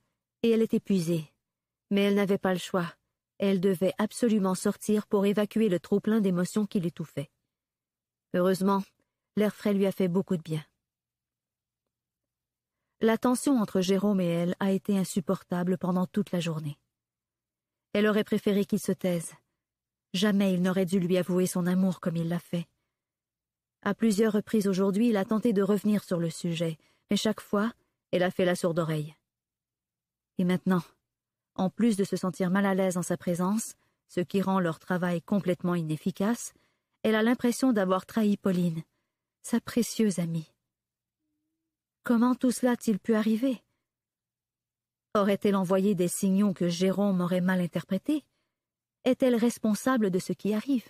et elle est épuisée. Mais elle n'avait pas le choix. Elle devait absolument sortir pour évacuer le trop-plein d'émotions qui l'étouffait. Heureusement, l'air frais lui a fait beaucoup de bien. La tension entre Jérôme et elle a été insupportable pendant toute la journée. Elle aurait préféré qu'il se taise. Jamais il n'aurait dû lui avouer son amour comme il l'a fait. À plusieurs reprises aujourd'hui, il a tenté de revenir sur le sujet, mais chaque fois, elle a fait la sourde oreille. Et maintenant, en plus de se sentir mal à l'aise en sa présence, ce qui rend leur travail complètement inefficace, elle a l'impression d'avoir trahi Pauline, sa précieuse amie. Comment tout cela a-t-il pu arriver Aurait-elle envoyé des signaux que Jérôme aurait mal interprétés Est-elle responsable de ce qui arrive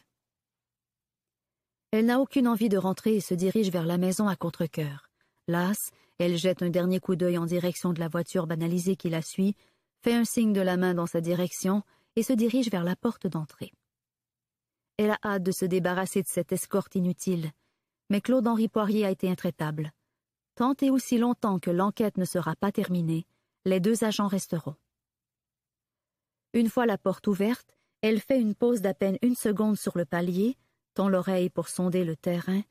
elle n'a aucune envie de rentrer et se dirige vers la maison à contre-cœur. Lasse, elle jette un dernier coup d'œil en direction de la voiture banalisée qui la suit, fait un signe de la main dans sa direction et se dirige vers la porte d'entrée. Elle a hâte de se débarrasser de cette escorte inutile, mais Claude-Henri Poirier a été intraitable. Tant et aussi longtemps que l'enquête ne sera pas terminée, les deux agents resteront. Une fois la porte ouverte, elle fait une pause d'à peine une seconde sur le palier, tend l'oreille pour sonder le terrain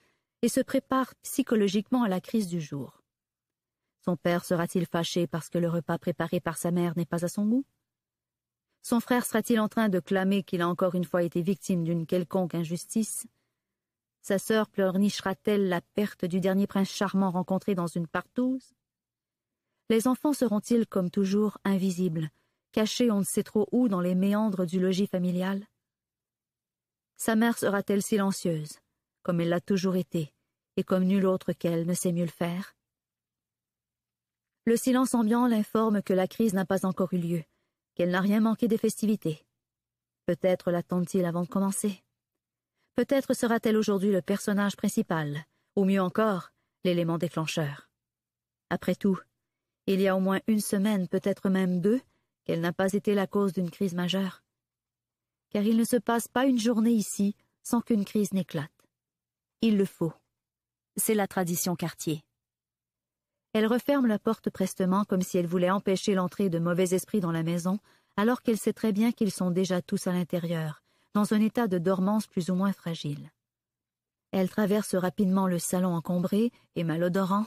et se prépare psychologiquement à la crise du jour. Son père sera-t-il fâché parce que le repas préparé par sa mère n'est pas à son goût Son frère sera-t-il en train de clamer qu'il a encore une fois été victime d'une quelconque injustice Sa sœur pleurnichera-t-elle la perte du dernier prince charmant rencontré dans une partouse Les enfants seront-ils, comme toujours, invisibles, cachés on ne sait trop où dans les méandres du logis familial sa mère sera-t-elle silencieuse, comme elle l'a toujours été, et comme nul autre qu'elle ne sait mieux le faire Le silence ambiant l'informe que la crise n'a pas encore eu lieu, qu'elle n'a rien manqué des festivités. Peut-être l'attend-il avant de commencer. Peut-être sera-t-elle aujourd'hui le personnage principal, ou mieux encore, l'élément déclencheur. Après tout, il y a au moins une semaine, peut-être même deux, qu'elle n'a pas été la cause d'une crise majeure car il ne se passe pas une journée ici sans qu'une crise n'éclate. Il le faut. C'est la tradition quartier. Elle referme la porte prestement comme si elle voulait empêcher l'entrée de mauvais esprits dans la maison, alors qu'elle sait très bien qu'ils sont déjà tous à l'intérieur, dans un état de dormance plus ou moins fragile. Elle traverse rapidement le salon encombré et malodorant,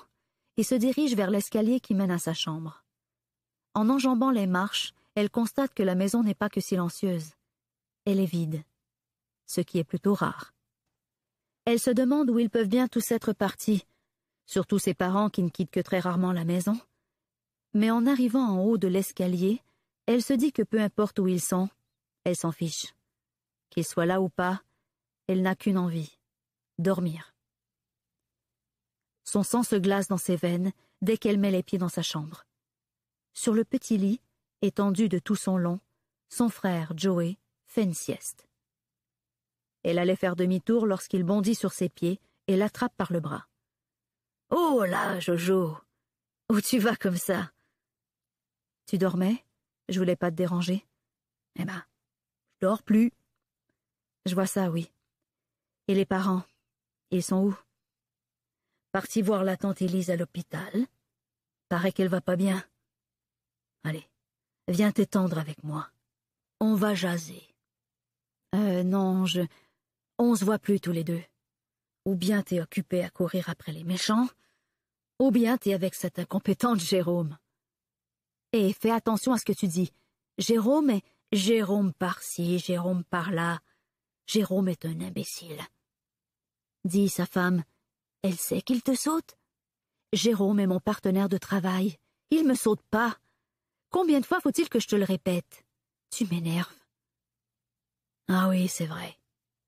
et se dirige vers l'escalier qui mène à sa chambre. En enjambant les marches, elle constate que la maison n'est pas que silencieuse elle est vide, ce qui est plutôt rare. Elle se demande où ils peuvent bien tous être partis, surtout ses parents qui ne quittent que très rarement la maison. Mais en arrivant en haut de l'escalier, elle se dit que peu importe où ils sont, elle s'en fiche. Qu'ils soient là ou pas, elle n'a qu'une envie dormir. Son sang se glace dans ses veines dès qu'elle met les pieds dans sa chambre. Sur le petit lit, étendu de tout son long, son frère, Joey, fait une sieste. Elle allait faire demi-tour lorsqu'il bondit sur ses pieds et l'attrape par le bras. Oh là, Jojo Où tu vas comme ça Tu dormais Je voulais pas te déranger. Eh ben, je dors plus. Je vois ça, oui. Et les parents Ils sont où Partis voir la tante Élise à l'hôpital. Paraît qu'elle va pas bien. Allez, viens t'étendre avec moi. On va jaser. Euh, non, je. On se voit plus tous les deux. Ou bien t'es occupé à courir après les méchants, ou bien t'es avec cette incompétente Jérôme. Et fais attention à ce que tu dis. Jérôme est Jérôme par-ci, Jérôme par-là. Jérôme est un imbécile. Dis sa femme. Elle sait qu'il te saute. Jérôme est mon partenaire de travail. Il me saute pas. Combien de fois faut-il que je te le répète Tu m'énerves. Ah oui, c'est vrai.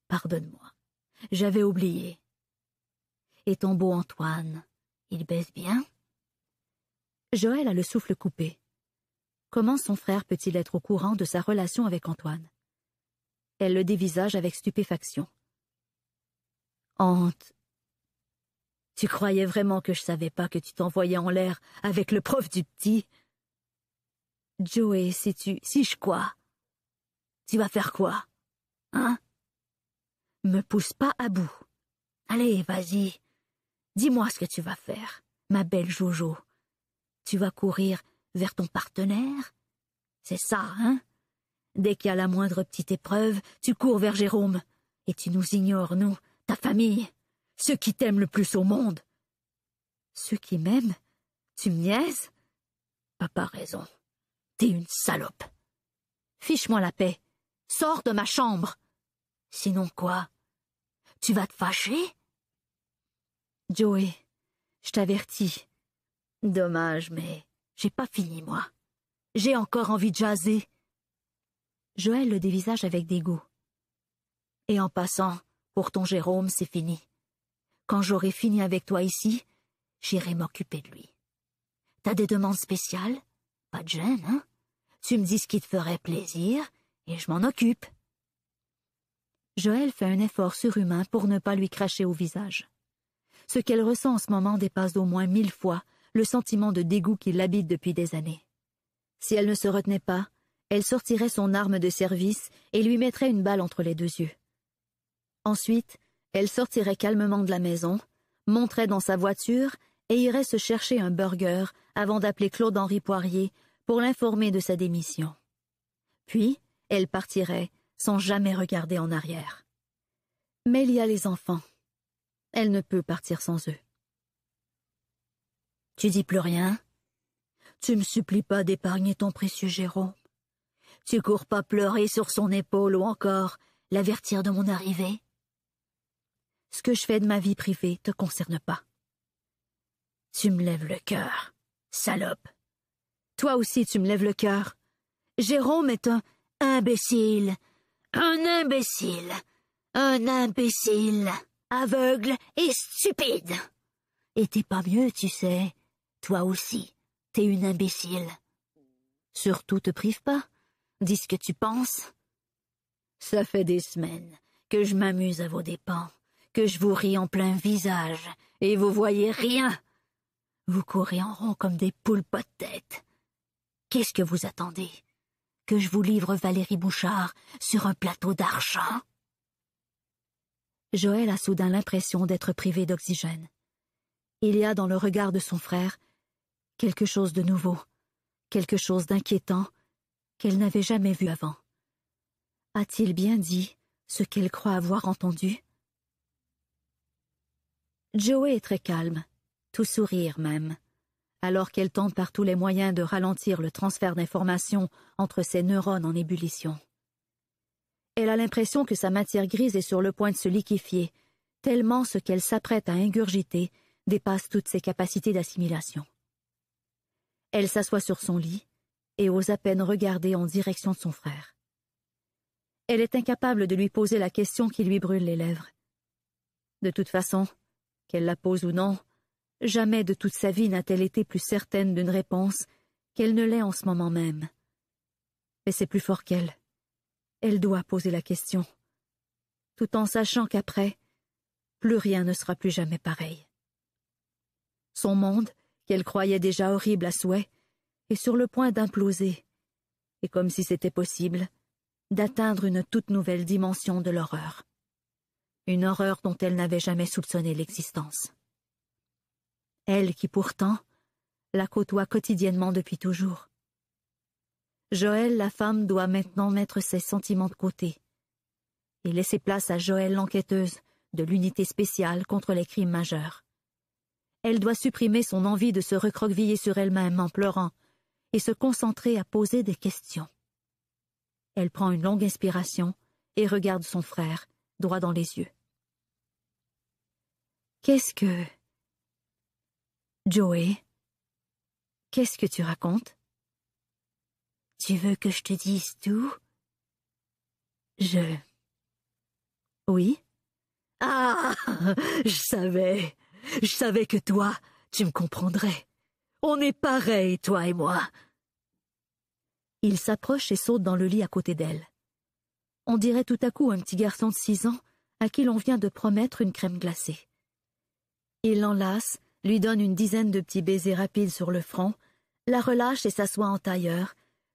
Pardonne-moi. J'avais oublié. Et ton beau Antoine, il baisse bien Joël a le souffle coupé. Comment son frère peut-il être au courant de sa relation avec Antoine Elle le dévisage avec stupéfaction. honte Tu croyais vraiment que je savais pas que tu t'envoyais en l'air avec le prof du petit Joey, si tu. si je quoi Tu vas faire quoi Hein? Me pousse pas à bout. Allez, vas-y. Dis-moi ce que tu vas faire, ma belle Jojo. Tu vas courir vers ton partenaire C'est ça, hein Dès qu'il y a la moindre petite épreuve, tu cours vers Jérôme. Et tu nous ignores, nous, ta famille, ceux qui t'aiment le plus au monde. Ceux qui m'aiment Tu me niaises Papa raison. T'es une salope. Fiche-moi la paix. Sors de ma chambre. Sinon quoi Tu vas te fâcher Joey, je t'avertis. Dommage, mais j'ai pas fini, moi. J'ai encore envie de jaser. Joël le dévisage avec dégoût. Et en passant, pour ton Jérôme, c'est fini. Quand j'aurai fini avec toi ici, j'irai m'occuper de lui. T'as des demandes spéciales Pas de gêne, hein Tu me dis ce qui te ferait plaisir, et je m'en occupe. Joël fait un effort surhumain pour ne pas lui cracher au visage. Ce qu'elle ressent en ce moment dépasse d'au moins mille fois le sentiment de dégoût qui l'habite depuis des années. Si elle ne se retenait pas, elle sortirait son arme de service et lui mettrait une balle entre les deux yeux. Ensuite, elle sortirait calmement de la maison, monterait dans sa voiture et irait se chercher un burger avant d'appeler Claude-Henri Poirier pour l'informer de sa démission. Puis, elle partirait sans jamais regarder en arrière. Mais il y a les enfants. Elle ne peut partir sans eux. Tu dis plus rien Tu me supplies pas d'épargner ton précieux Jérôme. Tu cours pas pleurer sur son épaule ou encore l'avertir de mon arrivée. Ce que je fais de ma vie privée te concerne pas. Tu me lèves le cœur, salope. Toi aussi tu me lèves le cœur. Jérôme est un imbécile, un imbécile. Un imbécile. Aveugle et stupide. Et t'es pas mieux, tu sais. Toi aussi, t'es une imbécile. Surtout te prive pas. Dis ce que tu penses. Ça fait des semaines que je m'amuse à vos dépens, que je vous ris en plein visage, et vous voyez rien. Vous courez en rond comme des poules pas de tête. Qu'est-ce que vous attendez que je vous livre Valérie Bouchard sur un plateau d'argent. Joël a soudain l'impression d'être privé d'oxygène. Il y a dans le regard de son frère quelque chose de nouveau, quelque chose d'inquiétant qu'elle n'avait jamais vu avant. A-t-il bien dit ce qu'elle croit avoir entendu Joey est très calme, tout sourire même alors qu'elle tente par tous les moyens de ralentir le transfert d'informations entre ses neurones en ébullition. Elle a l'impression que sa matière grise est sur le point de se liquéfier, tellement ce qu'elle s'apprête à ingurgiter dépasse toutes ses capacités d'assimilation. Elle s'assoit sur son lit et ose à peine regarder en direction de son frère. Elle est incapable de lui poser la question qui lui brûle les lèvres. De toute façon, qu'elle la pose ou non, Jamais de toute sa vie n'a-t-elle été plus certaine d'une réponse qu'elle ne l'est en ce moment même. Mais c'est plus fort qu'elle. Elle doit poser la question, tout en sachant qu'après, plus rien ne sera plus jamais pareil. Son monde, qu'elle croyait déjà horrible à souhait, est sur le point d'imploser, et comme si c'était possible, d'atteindre une toute nouvelle dimension de l'horreur. Une horreur dont elle n'avait jamais soupçonné l'existence elle qui pourtant la côtoie quotidiennement depuis toujours. Joël, la femme, doit maintenant mettre ses sentiments de côté et laisser place à Joël l'enquêteuse de l'unité spéciale contre les crimes majeurs. Elle doit supprimer son envie de se recroqueviller sur elle-même en pleurant et se concentrer à poser des questions. Elle prend une longue inspiration et regarde son frère droit dans les yeux. Qu'est-ce que... Joey, qu'est-ce que tu racontes Tu veux que je te dise tout Je. Oui Ah Je savais Je savais que toi, tu me comprendrais. On est pareil, toi et moi. Il s'approche et saute dans le lit à côté d'elle. On dirait tout à coup un petit garçon de six ans à qui l'on vient de promettre une crème glacée. Il l'enlace lui donne une dizaine de petits baisers rapides sur le front, la relâche et s'assoit en tailleur,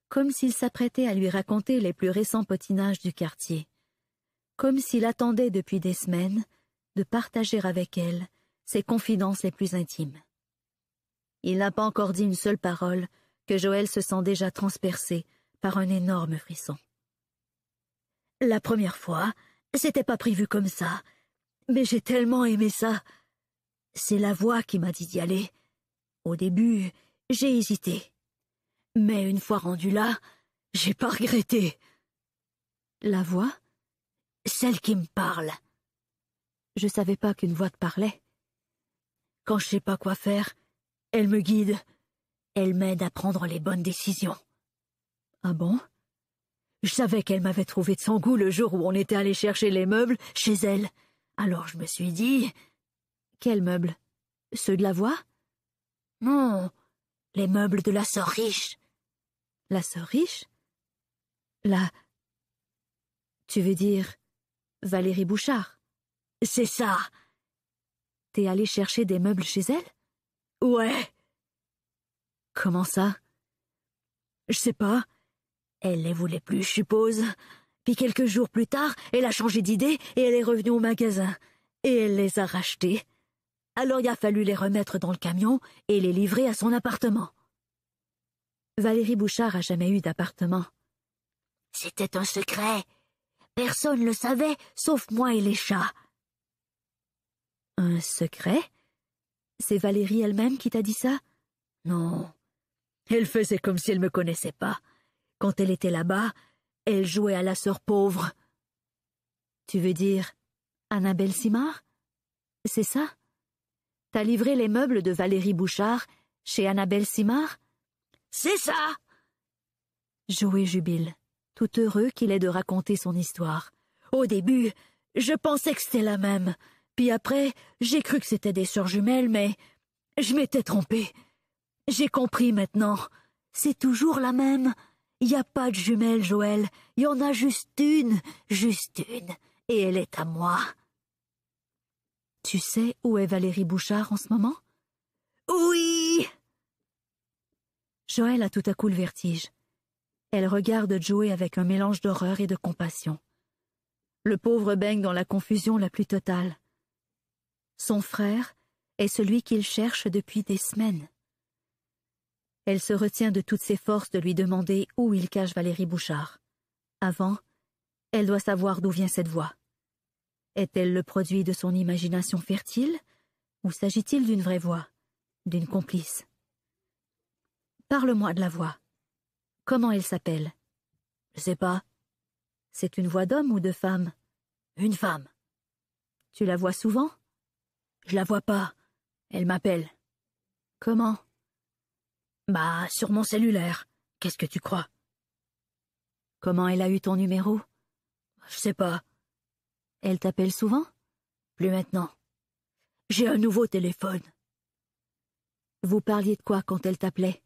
comme s'il s'apprêtait à lui raconter les plus récents potinages du quartier, comme s'il attendait depuis des semaines de partager avec elle ses confidences les plus intimes. Il n'a pas encore dit une seule parole que Joël se sent déjà transpercé par un énorme frisson. La première fois, c'était pas prévu comme ça, mais j'ai tellement aimé ça. C'est la voix qui m'a dit d'y aller. Au début, j'ai hésité. Mais une fois rendu là, j'ai pas regretté. La voix Celle qui me parle. Je savais pas qu'une voix te parlait. Quand je sais pas quoi faire, elle me guide. Elle m'aide à prendre les bonnes décisions. Ah bon Je savais qu'elle m'avait trouvé de son goût le jour où on était allé chercher les meubles chez elle. Alors je me suis dit, quels meubles Ceux de la voix Non, les meubles de la sœur riche. La sœur riche La. Tu veux dire Valérie Bouchard C'est ça. T'es allé chercher des meubles chez elle Ouais. Comment ça Je sais pas. Elle les voulait plus, je suppose. Puis quelques jours plus tard, elle a changé d'idée et elle est revenue au magasin. Et elle les a rachetés alors il a fallu les remettre dans le camion et les livrer à son appartement. Valérie Bouchard a jamais eu d'appartement. C'était un secret. Personne le savait, sauf moi et les chats. Un secret? C'est Valérie elle-même qui t'a dit ça? Non. Elle faisait comme si elle ne me connaissait pas. Quand elle était là-bas, elle jouait à la sœur pauvre. Tu veux dire Annabelle Simard? C'est ça? T'as livré les meubles de Valérie Bouchard chez Annabelle Simard C'est ça Joé jubile, tout heureux qu'il ait de raconter son histoire. Au début, je pensais que c'était la même. Puis après, j'ai cru que c'était des sœurs jumelles, mais je m'étais trompée. J'ai compris maintenant. C'est toujours la même. il Y a pas de jumelles, Joël. Y en a juste une, juste une. Et elle est à moi. Tu sais où est Valérie Bouchard en ce moment Oui Joël a tout à coup le vertige. Elle regarde Joey avec un mélange d'horreur et de compassion. Le pauvre baigne dans la confusion la plus totale. Son frère est celui qu'il cherche depuis des semaines. Elle se retient de toutes ses forces de lui demander où il cache Valérie Bouchard. Avant, elle doit savoir d'où vient cette voix. Est-elle le produit de son imagination fertile ou s'agit-il d'une vraie voix, d'une complice Parle-moi de la voix. Comment elle s'appelle Je sais pas. C'est une voix d'homme ou de femme Une femme. Tu la vois souvent Je la vois pas. Elle m'appelle. Comment Bah, sur mon cellulaire. Qu'est-ce que tu crois Comment elle a eu ton numéro Je sais pas. Elle t'appelle souvent Plus maintenant. J'ai un nouveau téléphone. Vous parliez de quoi quand elle t'appelait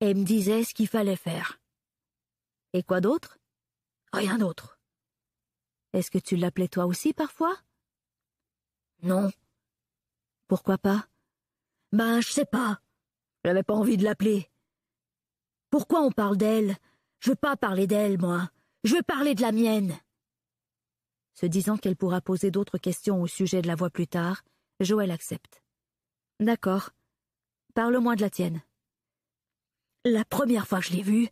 Elle me disait ce qu'il fallait faire. Et quoi d'autre Rien d'autre. Est-ce que tu l'appelais toi aussi parfois Non. Pourquoi pas Ben, je sais pas. J'avais pas envie de l'appeler. Pourquoi on parle d'elle Je veux pas parler d'elle, moi. Je veux parler de la mienne. Se disant qu'elle pourra poser d'autres questions au sujet de la voix plus tard, Joël accepte. D'accord. Parle-moi de la tienne. La première fois que je l'ai vue,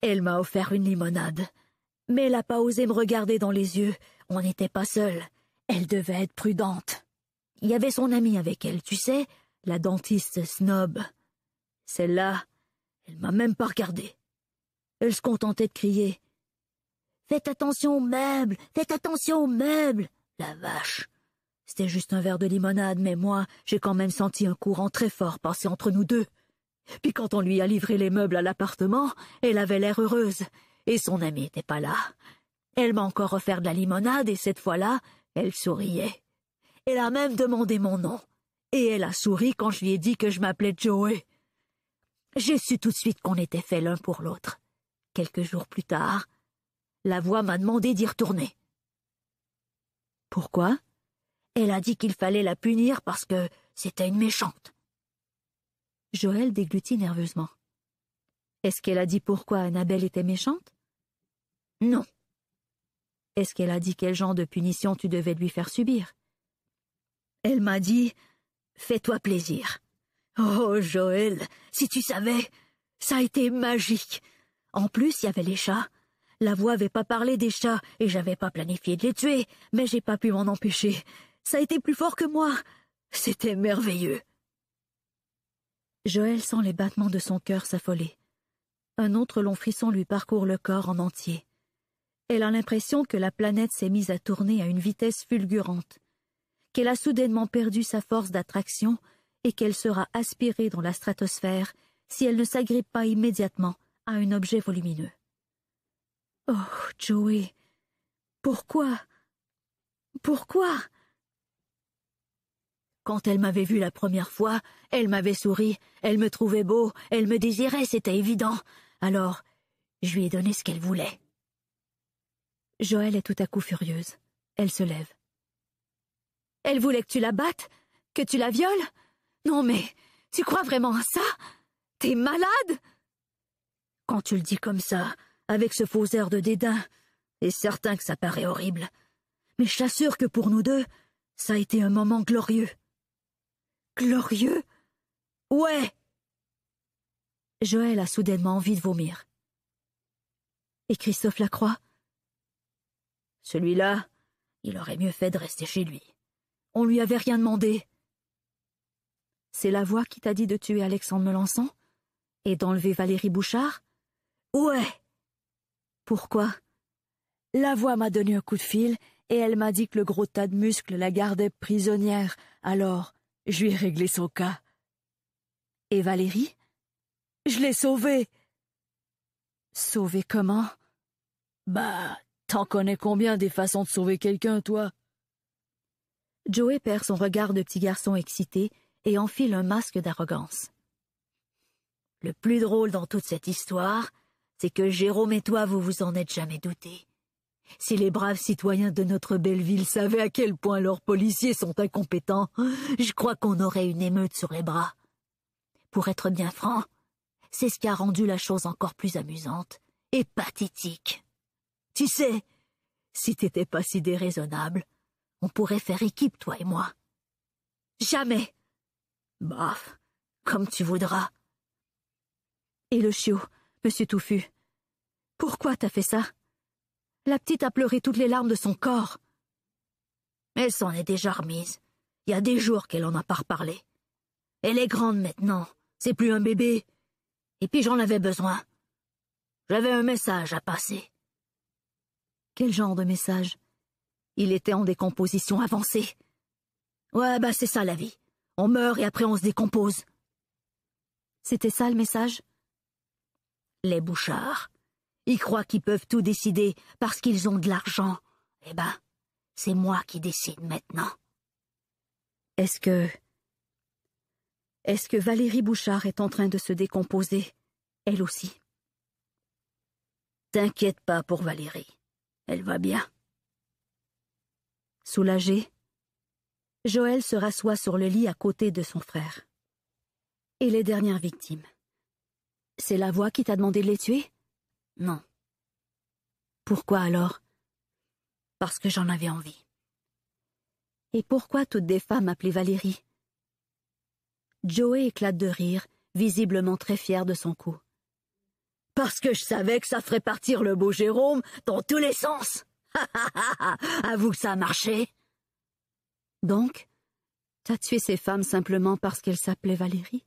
elle m'a offert une limonade. Mais elle n'a pas osé me regarder dans les yeux. On n'était pas seuls. Elle devait être prudente. Il y avait son amie avec elle, tu sais, la dentiste snob. Celle-là, elle m'a même pas regardée. Elle se contentait de crier Faites attention aux meubles, faites attention aux meubles. La vache. C'était juste un verre de limonade, mais moi, j'ai quand même senti un courant très fort passer entre nous deux. Puis quand on lui a livré les meubles à l'appartement, elle avait l'air heureuse. Et son amie n'était pas là. Elle m'a encore offert de la limonade et cette fois-là, elle souriait. Elle a même demandé mon nom. Et elle a souri quand je lui ai dit que je m'appelais Joey. J'ai su tout de suite qu'on était fait l'un pour l'autre. Quelques jours plus tard, la voix m'a demandé d'y retourner. Pourquoi Elle a dit qu'il fallait la punir parce que c'était une méchante. Joël déglutit nerveusement. Est-ce qu'elle a dit pourquoi Annabelle était méchante Non. Est-ce qu'elle a dit quel genre de punition tu devais lui faire subir Elle m'a dit Fais-toi plaisir. Oh, Joël, si tu savais, ça a été magique. En plus, il y avait les chats, la voix avait pas parlé des chats et j'avais pas planifié de les tuer, mais j'ai pas pu m'en empêcher. Ça a été plus fort que moi. C'était merveilleux. Joël sent les battements de son cœur s'affoler. Un autre long frisson lui parcourt le corps en entier. Elle a l'impression que la planète s'est mise à tourner à une vitesse fulgurante, qu'elle a soudainement perdu sa force d'attraction et qu'elle sera aspirée dans la stratosphère si elle ne s'agrippe pas immédiatement à un objet volumineux. Oh, Joey. Pourquoi Pourquoi Quand elle m'avait vue la première fois, elle m'avait souri, elle me trouvait beau, elle me désirait, c'était évident. Alors, je lui ai donné ce qu'elle voulait. Joël est tout à coup furieuse. Elle se lève. Elle voulait que tu la battes Que tu la violes Non mais, tu crois vraiment à ça T'es malade Quand tu le dis comme ça, avec ce faux air de dédain, et certain que ça paraît horrible. Mais je t'assure que pour nous deux, ça a été un moment glorieux. Glorieux Ouais Joël a soudainement envie de vomir. Et Christophe Lacroix Celui-là, il aurait mieux fait de rester chez lui. On lui avait rien demandé. C'est la voix qui t'a dit de tuer Alexandre Melançon Et d'enlever Valérie Bouchard Ouais pourquoi La voix m'a donné un coup de fil et elle m'a dit que le gros tas de muscles la gardait prisonnière. Alors, je lui ai réglé son cas. Et Valérie Je l'ai sauvée. Sauvée comment Bah, t'en connais combien des façons de sauver quelqu'un, toi Joey perd son regard de petit garçon excité et enfile un masque d'arrogance. Le plus drôle dans toute cette histoire, c'est que Jérôme et toi vous vous en êtes jamais doutés. Si les braves citoyens de notre belle ville savaient à quel point leurs policiers sont incompétents, je crois qu'on aurait une émeute sur les bras. Pour être bien franc, c'est ce qui a rendu la chose encore plus amusante et pathétique. Tu sais, si t'étais pas si déraisonnable, on pourrait faire équipe, toi et moi. Jamais. Bah, comme tu voudras. Et le chiot Monsieur Touffu. Pourquoi t'as fait ça La petite a pleuré toutes les larmes de son corps. Elle s'en est déjà remise. Il y a des jours qu'elle en a pas reparlé. Elle est grande maintenant. C'est plus un bébé. Et puis j'en avais besoin. J'avais un message à passer. Quel genre de message Il était en décomposition avancée. Ouais, bah c'est ça la vie. On meurt et après on se décompose. C'était ça le message les Bouchard. Ils croient qu'ils peuvent tout décider parce qu'ils ont de l'argent. Eh ben, c'est moi qui décide maintenant. Est-ce que. Est-ce que Valérie Bouchard est en train de se décomposer, elle aussi T'inquiète pas pour Valérie. Elle va bien. Soulagé, Joël se rassoit sur le lit à côté de son frère. Et les dernières victimes. C'est la voix qui t'a demandé de les tuer Non. Pourquoi alors Parce que j'en avais envie. Et pourquoi toutes des femmes appelées Valérie Joe éclate de rire, visiblement très fier de son coup. Parce que je savais que ça ferait partir le beau Jérôme dans tous les sens. Avoue que ça a marché. Donc, t'as tué ces femmes simplement parce qu'elles s'appelaient Valérie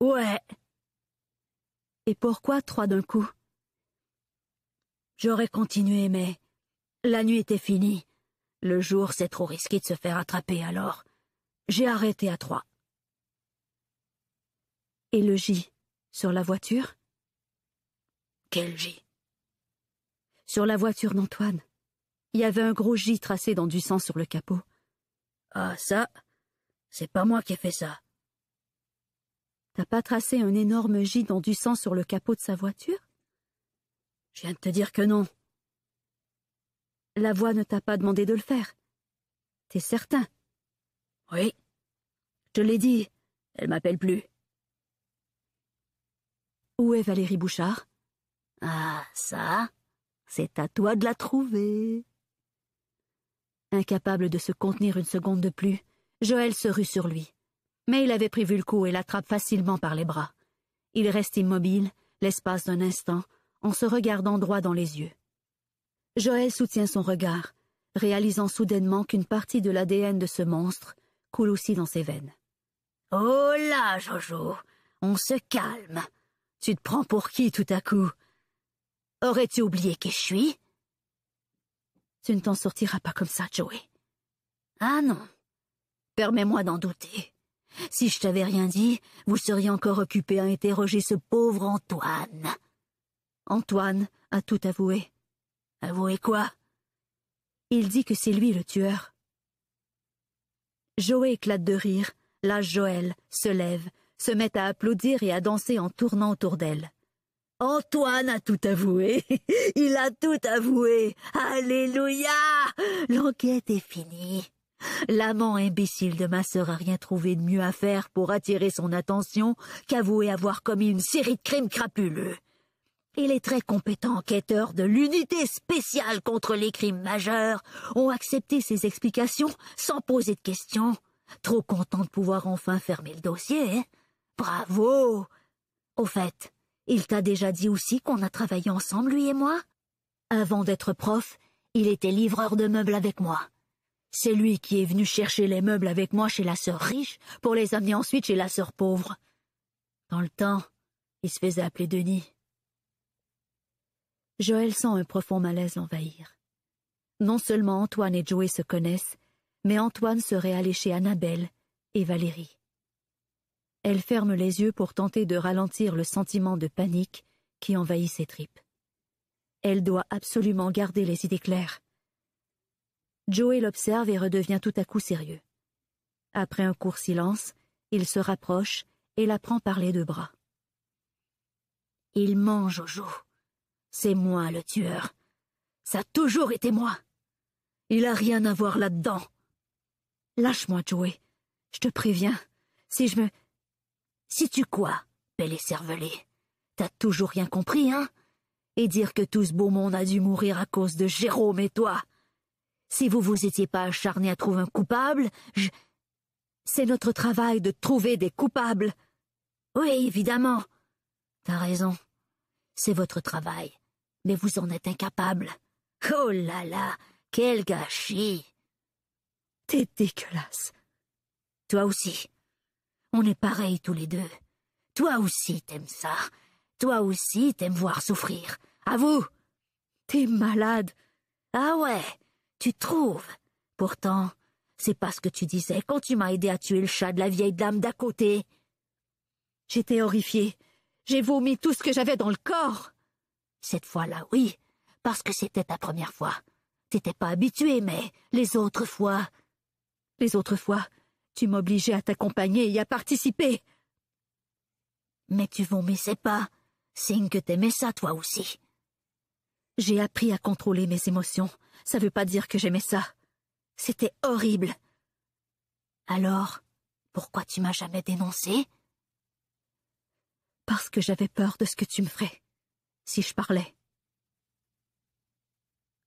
Ouais, et pourquoi trois d'un coup J'aurais continué, mais la nuit était finie. Le jour, c'est trop risqué de se faire attraper alors. J'ai arrêté à trois. Et le J sur la voiture Quel J Sur la voiture d'Antoine. Il y avait un gros J tracé dans du sang sur le capot. Ah, ça, c'est pas moi qui ai fait ça. T'as pas tracé un énorme J dans du sang sur le capot de sa voiture Je viens de te dire que non. La voix ne t'a pas demandé de le faire. T'es certain Oui. Je l'ai dit, elle m'appelle plus. Où est Valérie Bouchard Ah, ça, c'est à toi de la trouver. Incapable de se contenir une seconde de plus, Joël se rue sur lui. Mais il avait prévu le coup et l'attrape facilement par les bras. Il reste immobile, l'espace d'un instant, en se regardant droit dans les yeux. Joël soutient son regard, réalisant soudainement qu'une partie de l'ADN de ce monstre coule aussi dans ses veines. Oh là, Jojo, on se calme. Tu te prends pour qui tout à coup Aurais-tu oublié qui je suis Tu ne t'en sortiras pas comme ça, Joey. Ah non. Permets-moi d'en douter. Si je t'avais rien dit, vous seriez encore occupé à interroger ce pauvre Antoine. Antoine a tout avoué. Avoué quoi? Il dit que c'est lui le tueur. Joé éclate de rire. Là, Joël se lève, se met à applaudir et à danser en tournant autour d'elle. Antoine a tout avoué. Il a tout avoué. Alléluia. L'enquête est finie. L'amant imbécile de ma sœur a rien trouvé de mieux à faire pour attirer son attention qu'avouer avoir commis une série de crimes crapuleux. Et les très compétents enquêteurs de l'unité spéciale contre les crimes majeurs ont accepté ses explications sans poser de questions. Trop contents de pouvoir enfin fermer le dossier, hein. Bravo Au fait, il t'a déjà dit aussi qu'on a travaillé ensemble, lui et moi Avant d'être prof, il était livreur de meubles avec moi. C'est lui qui est venu chercher les meubles avec moi chez la sœur riche pour les amener ensuite chez la sœur pauvre. Dans le temps, il se faisait appeler Denis. Joël sent un profond malaise l'envahir. Non seulement Antoine et Joey se connaissent, mais Antoine serait allé chez Annabelle et Valérie. Elle ferme les yeux pour tenter de ralentir le sentiment de panique qui envahit ses tripes. Elle doit absolument garder les idées claires. Joey l'observe et redevient tout à coup sérieux. Après un court silence, il se rapproche et la prend par les deux bras. Il mange, Jojo. C'est moi le tueur. Ça a toujours été moi. Il a rien à voir là-dedans. Lâche-moi, Joey. Je te préviens. Si je me. Si tu quoi, bel et cervelé T'as toujours rien compris, hein Et dire que tout ce beau monde a dû mourir à cause de Jérôme et toi si vous vous étiez pas acharné à trouver un coupable, je... C'est notre travail de trouver des coupables. Oui, évidemment. T'as raison. C'est votre travail. Mais vous en êtes incapable. Oh là là, quel gâchis. T'es dégueulasse. Toi aussi. On est pareils tous les deux. Toi aussi t'aimes ça. Toi aussi t'aimes voir souffrir. À vous. T'es malade. Ah ouais. Tu trouves Pourtant, c'est pas ce que tu disais quand tu m'as aidé à tuer le chat de la vieille dame d'à côté. J'étais horrifiée. J'ai vomi tout ce que j'avais dans le corps. Cette fois-là, oui, parce que c'était ta première fois. T'étais pas habituée, mais les autres fois. Les autres fois, tu m'obligeais à t'accompagner et à participer. Mais tu vomissais pas, signe que t'aimais ça toi aussi. J'ai appris à contrôler mes émotions. Ça veut pas dire que j'aimais ça. C'était horrible. Alors, pourquoi tu m'as jamais dénoncé Parce que j'avais peur de ce que tu me ferais, si je parlais.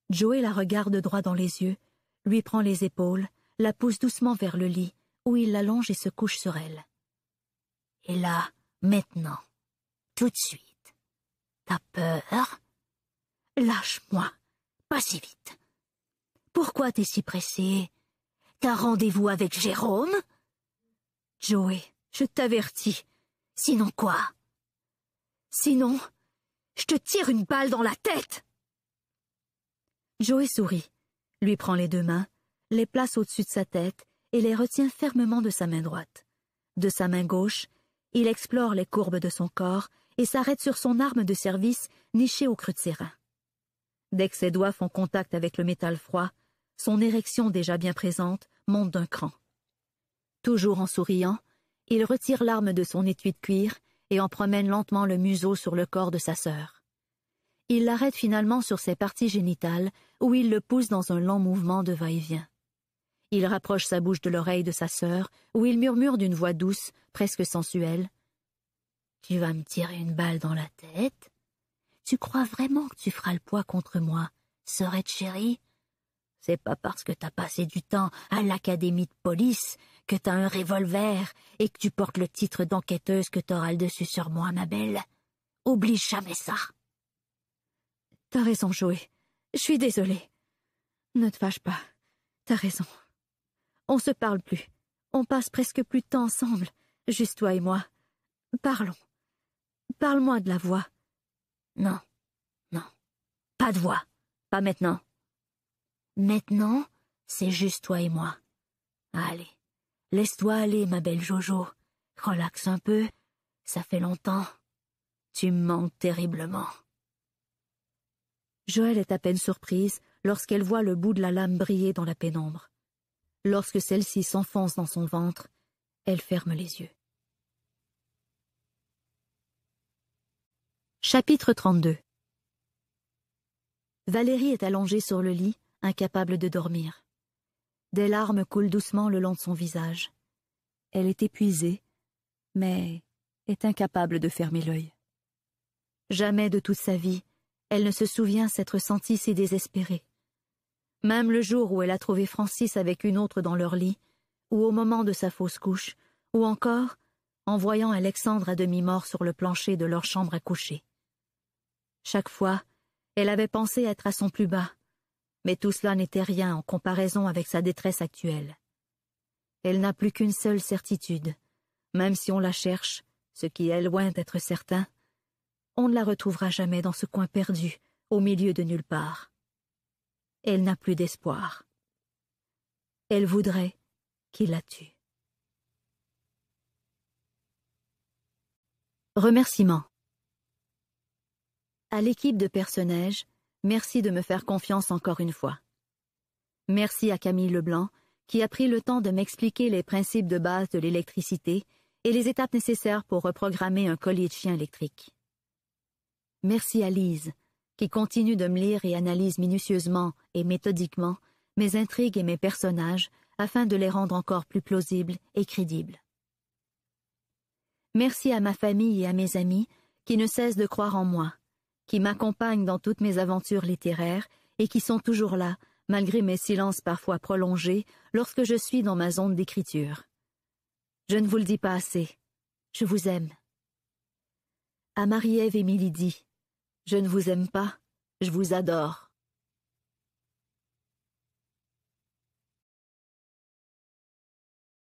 Joey la regarde droit dans les yeux, lui prend les épaules, la pousse doucement vers le lit, où il l'allonge et se couche sur elle. Et là, maintenant, tout de suite, t'as peur Lâche-moi. Pas si vite. Pourquoi t'es si pressé T'as rendez-vous avec Jérôme Joey, je t'avertis. Sinon quoi Sinon, je te tire une balle dans la tête Joey sourit, lui prend les deux mains, les place au-dessus de sa tête et les retient fermement de sa main droite. De sa main gauche, il explore les courbes de son corps et s'arrête sur son arme de service nichée au cru de ses reins. Dès que ses doigts font contact avec le métal froid, son érection déjà bien présente monte d'un cran. Toujours en souriant, il retire l'arme de son étui de cuir et en promène lentement le museau sur le corps de sa sœur. Il l'arrête finalement sur ses parties génitales, où il le pousse dans un lent mouvement de va-et-vient. Il rapproche sa bouche de l'oreille de sa sœur, où il murmure d'une voix douce, presque sensuelle. Tu vas me tirer une balle dans la tête tu crois vraiment que tu feras le poids contre moi, sœurette chérie C'est pas parce que t'as passé du temps à l'académie de police que t'as un revolver et que tu portes le titre d'enquêteuse que t'auras le dessus sur moi, ma belle. Oublie jamais ça. T'as raison, Joey. Je suis désolée. Ne te fâche pas. T'as raison. On se parle plus. On passe presque plus de temps ensemble, juste toi et moi. Parlons. Parle-moi de la voix. Non, non. Pas de voix. Pas maintenant. Maintenant, c'est juste toi et moi. Allez, laisse-toi aller, ma belle Jojo. Relaxe un peu. Ça fait longtemps. Tu me manques terriblement. Joël est à peine surprise lorsqu'elle voit le bout de la lame briller dans la pénombre. Lorsque celle-ci s'enfonce dans son ventre, elle ferme les yeux. Chapitre 32 Valérie est allongée sur le lit, incapable de dormir. Des larmes coulent doucement le long de son visage. Elle est épuisée, mais est incapable de fermer l'œil. Jamais de toute sa vie, elle ne se souvient s'être sentie si désespérée. Même le jour où elle a trouvé Francis avec une autre dans leur lit, ou au moment de sa fausse couche, ou encore en voyant Alexandre à demi-mort sur le plancher de leur chambre à coucher. Chaque fois, elle avait pensé être à son plus bas, mais tout cela n'était rien en comparaison avec sa détresse actuelle. Elle n'a plus qu'une seule certitude, même si on la cherche, ce qui est loin d'être certain, on ne la retrouvera jamais dans ce coin perdu, au milieu de nulle part. Elle n'a plus d'espoir. Elle voudrait qu'il la tue. Remerciements. À l'équipe de personnages, merci de me faire confiance encore une fois. Merci à Camille Leblanc, qui a pris le temps de m'expliquer les principes de base de l'électricité et les étapes nécessaires pour reprogrammer un collier de chien électrique. Merci à Lise, qui continue de me lire et analyse minutieusement et méthodiquement mes intrigues et mes personnages afin de les rendre encore plus plausibles et crédibles. Merci à ma famille et à mes amis qui ne cessent de croire en moi, qui m'accompagnent dans toutes mes aventures littéraires et qui sont toujours là, malgré mes silences parfois prolongés, lorsque je suis dans ma zone d'écriture. Je ne vous le dis pas assez. Je vous aime. À Marie-Ève et Milady, je ne vous aime pas, je vous adore.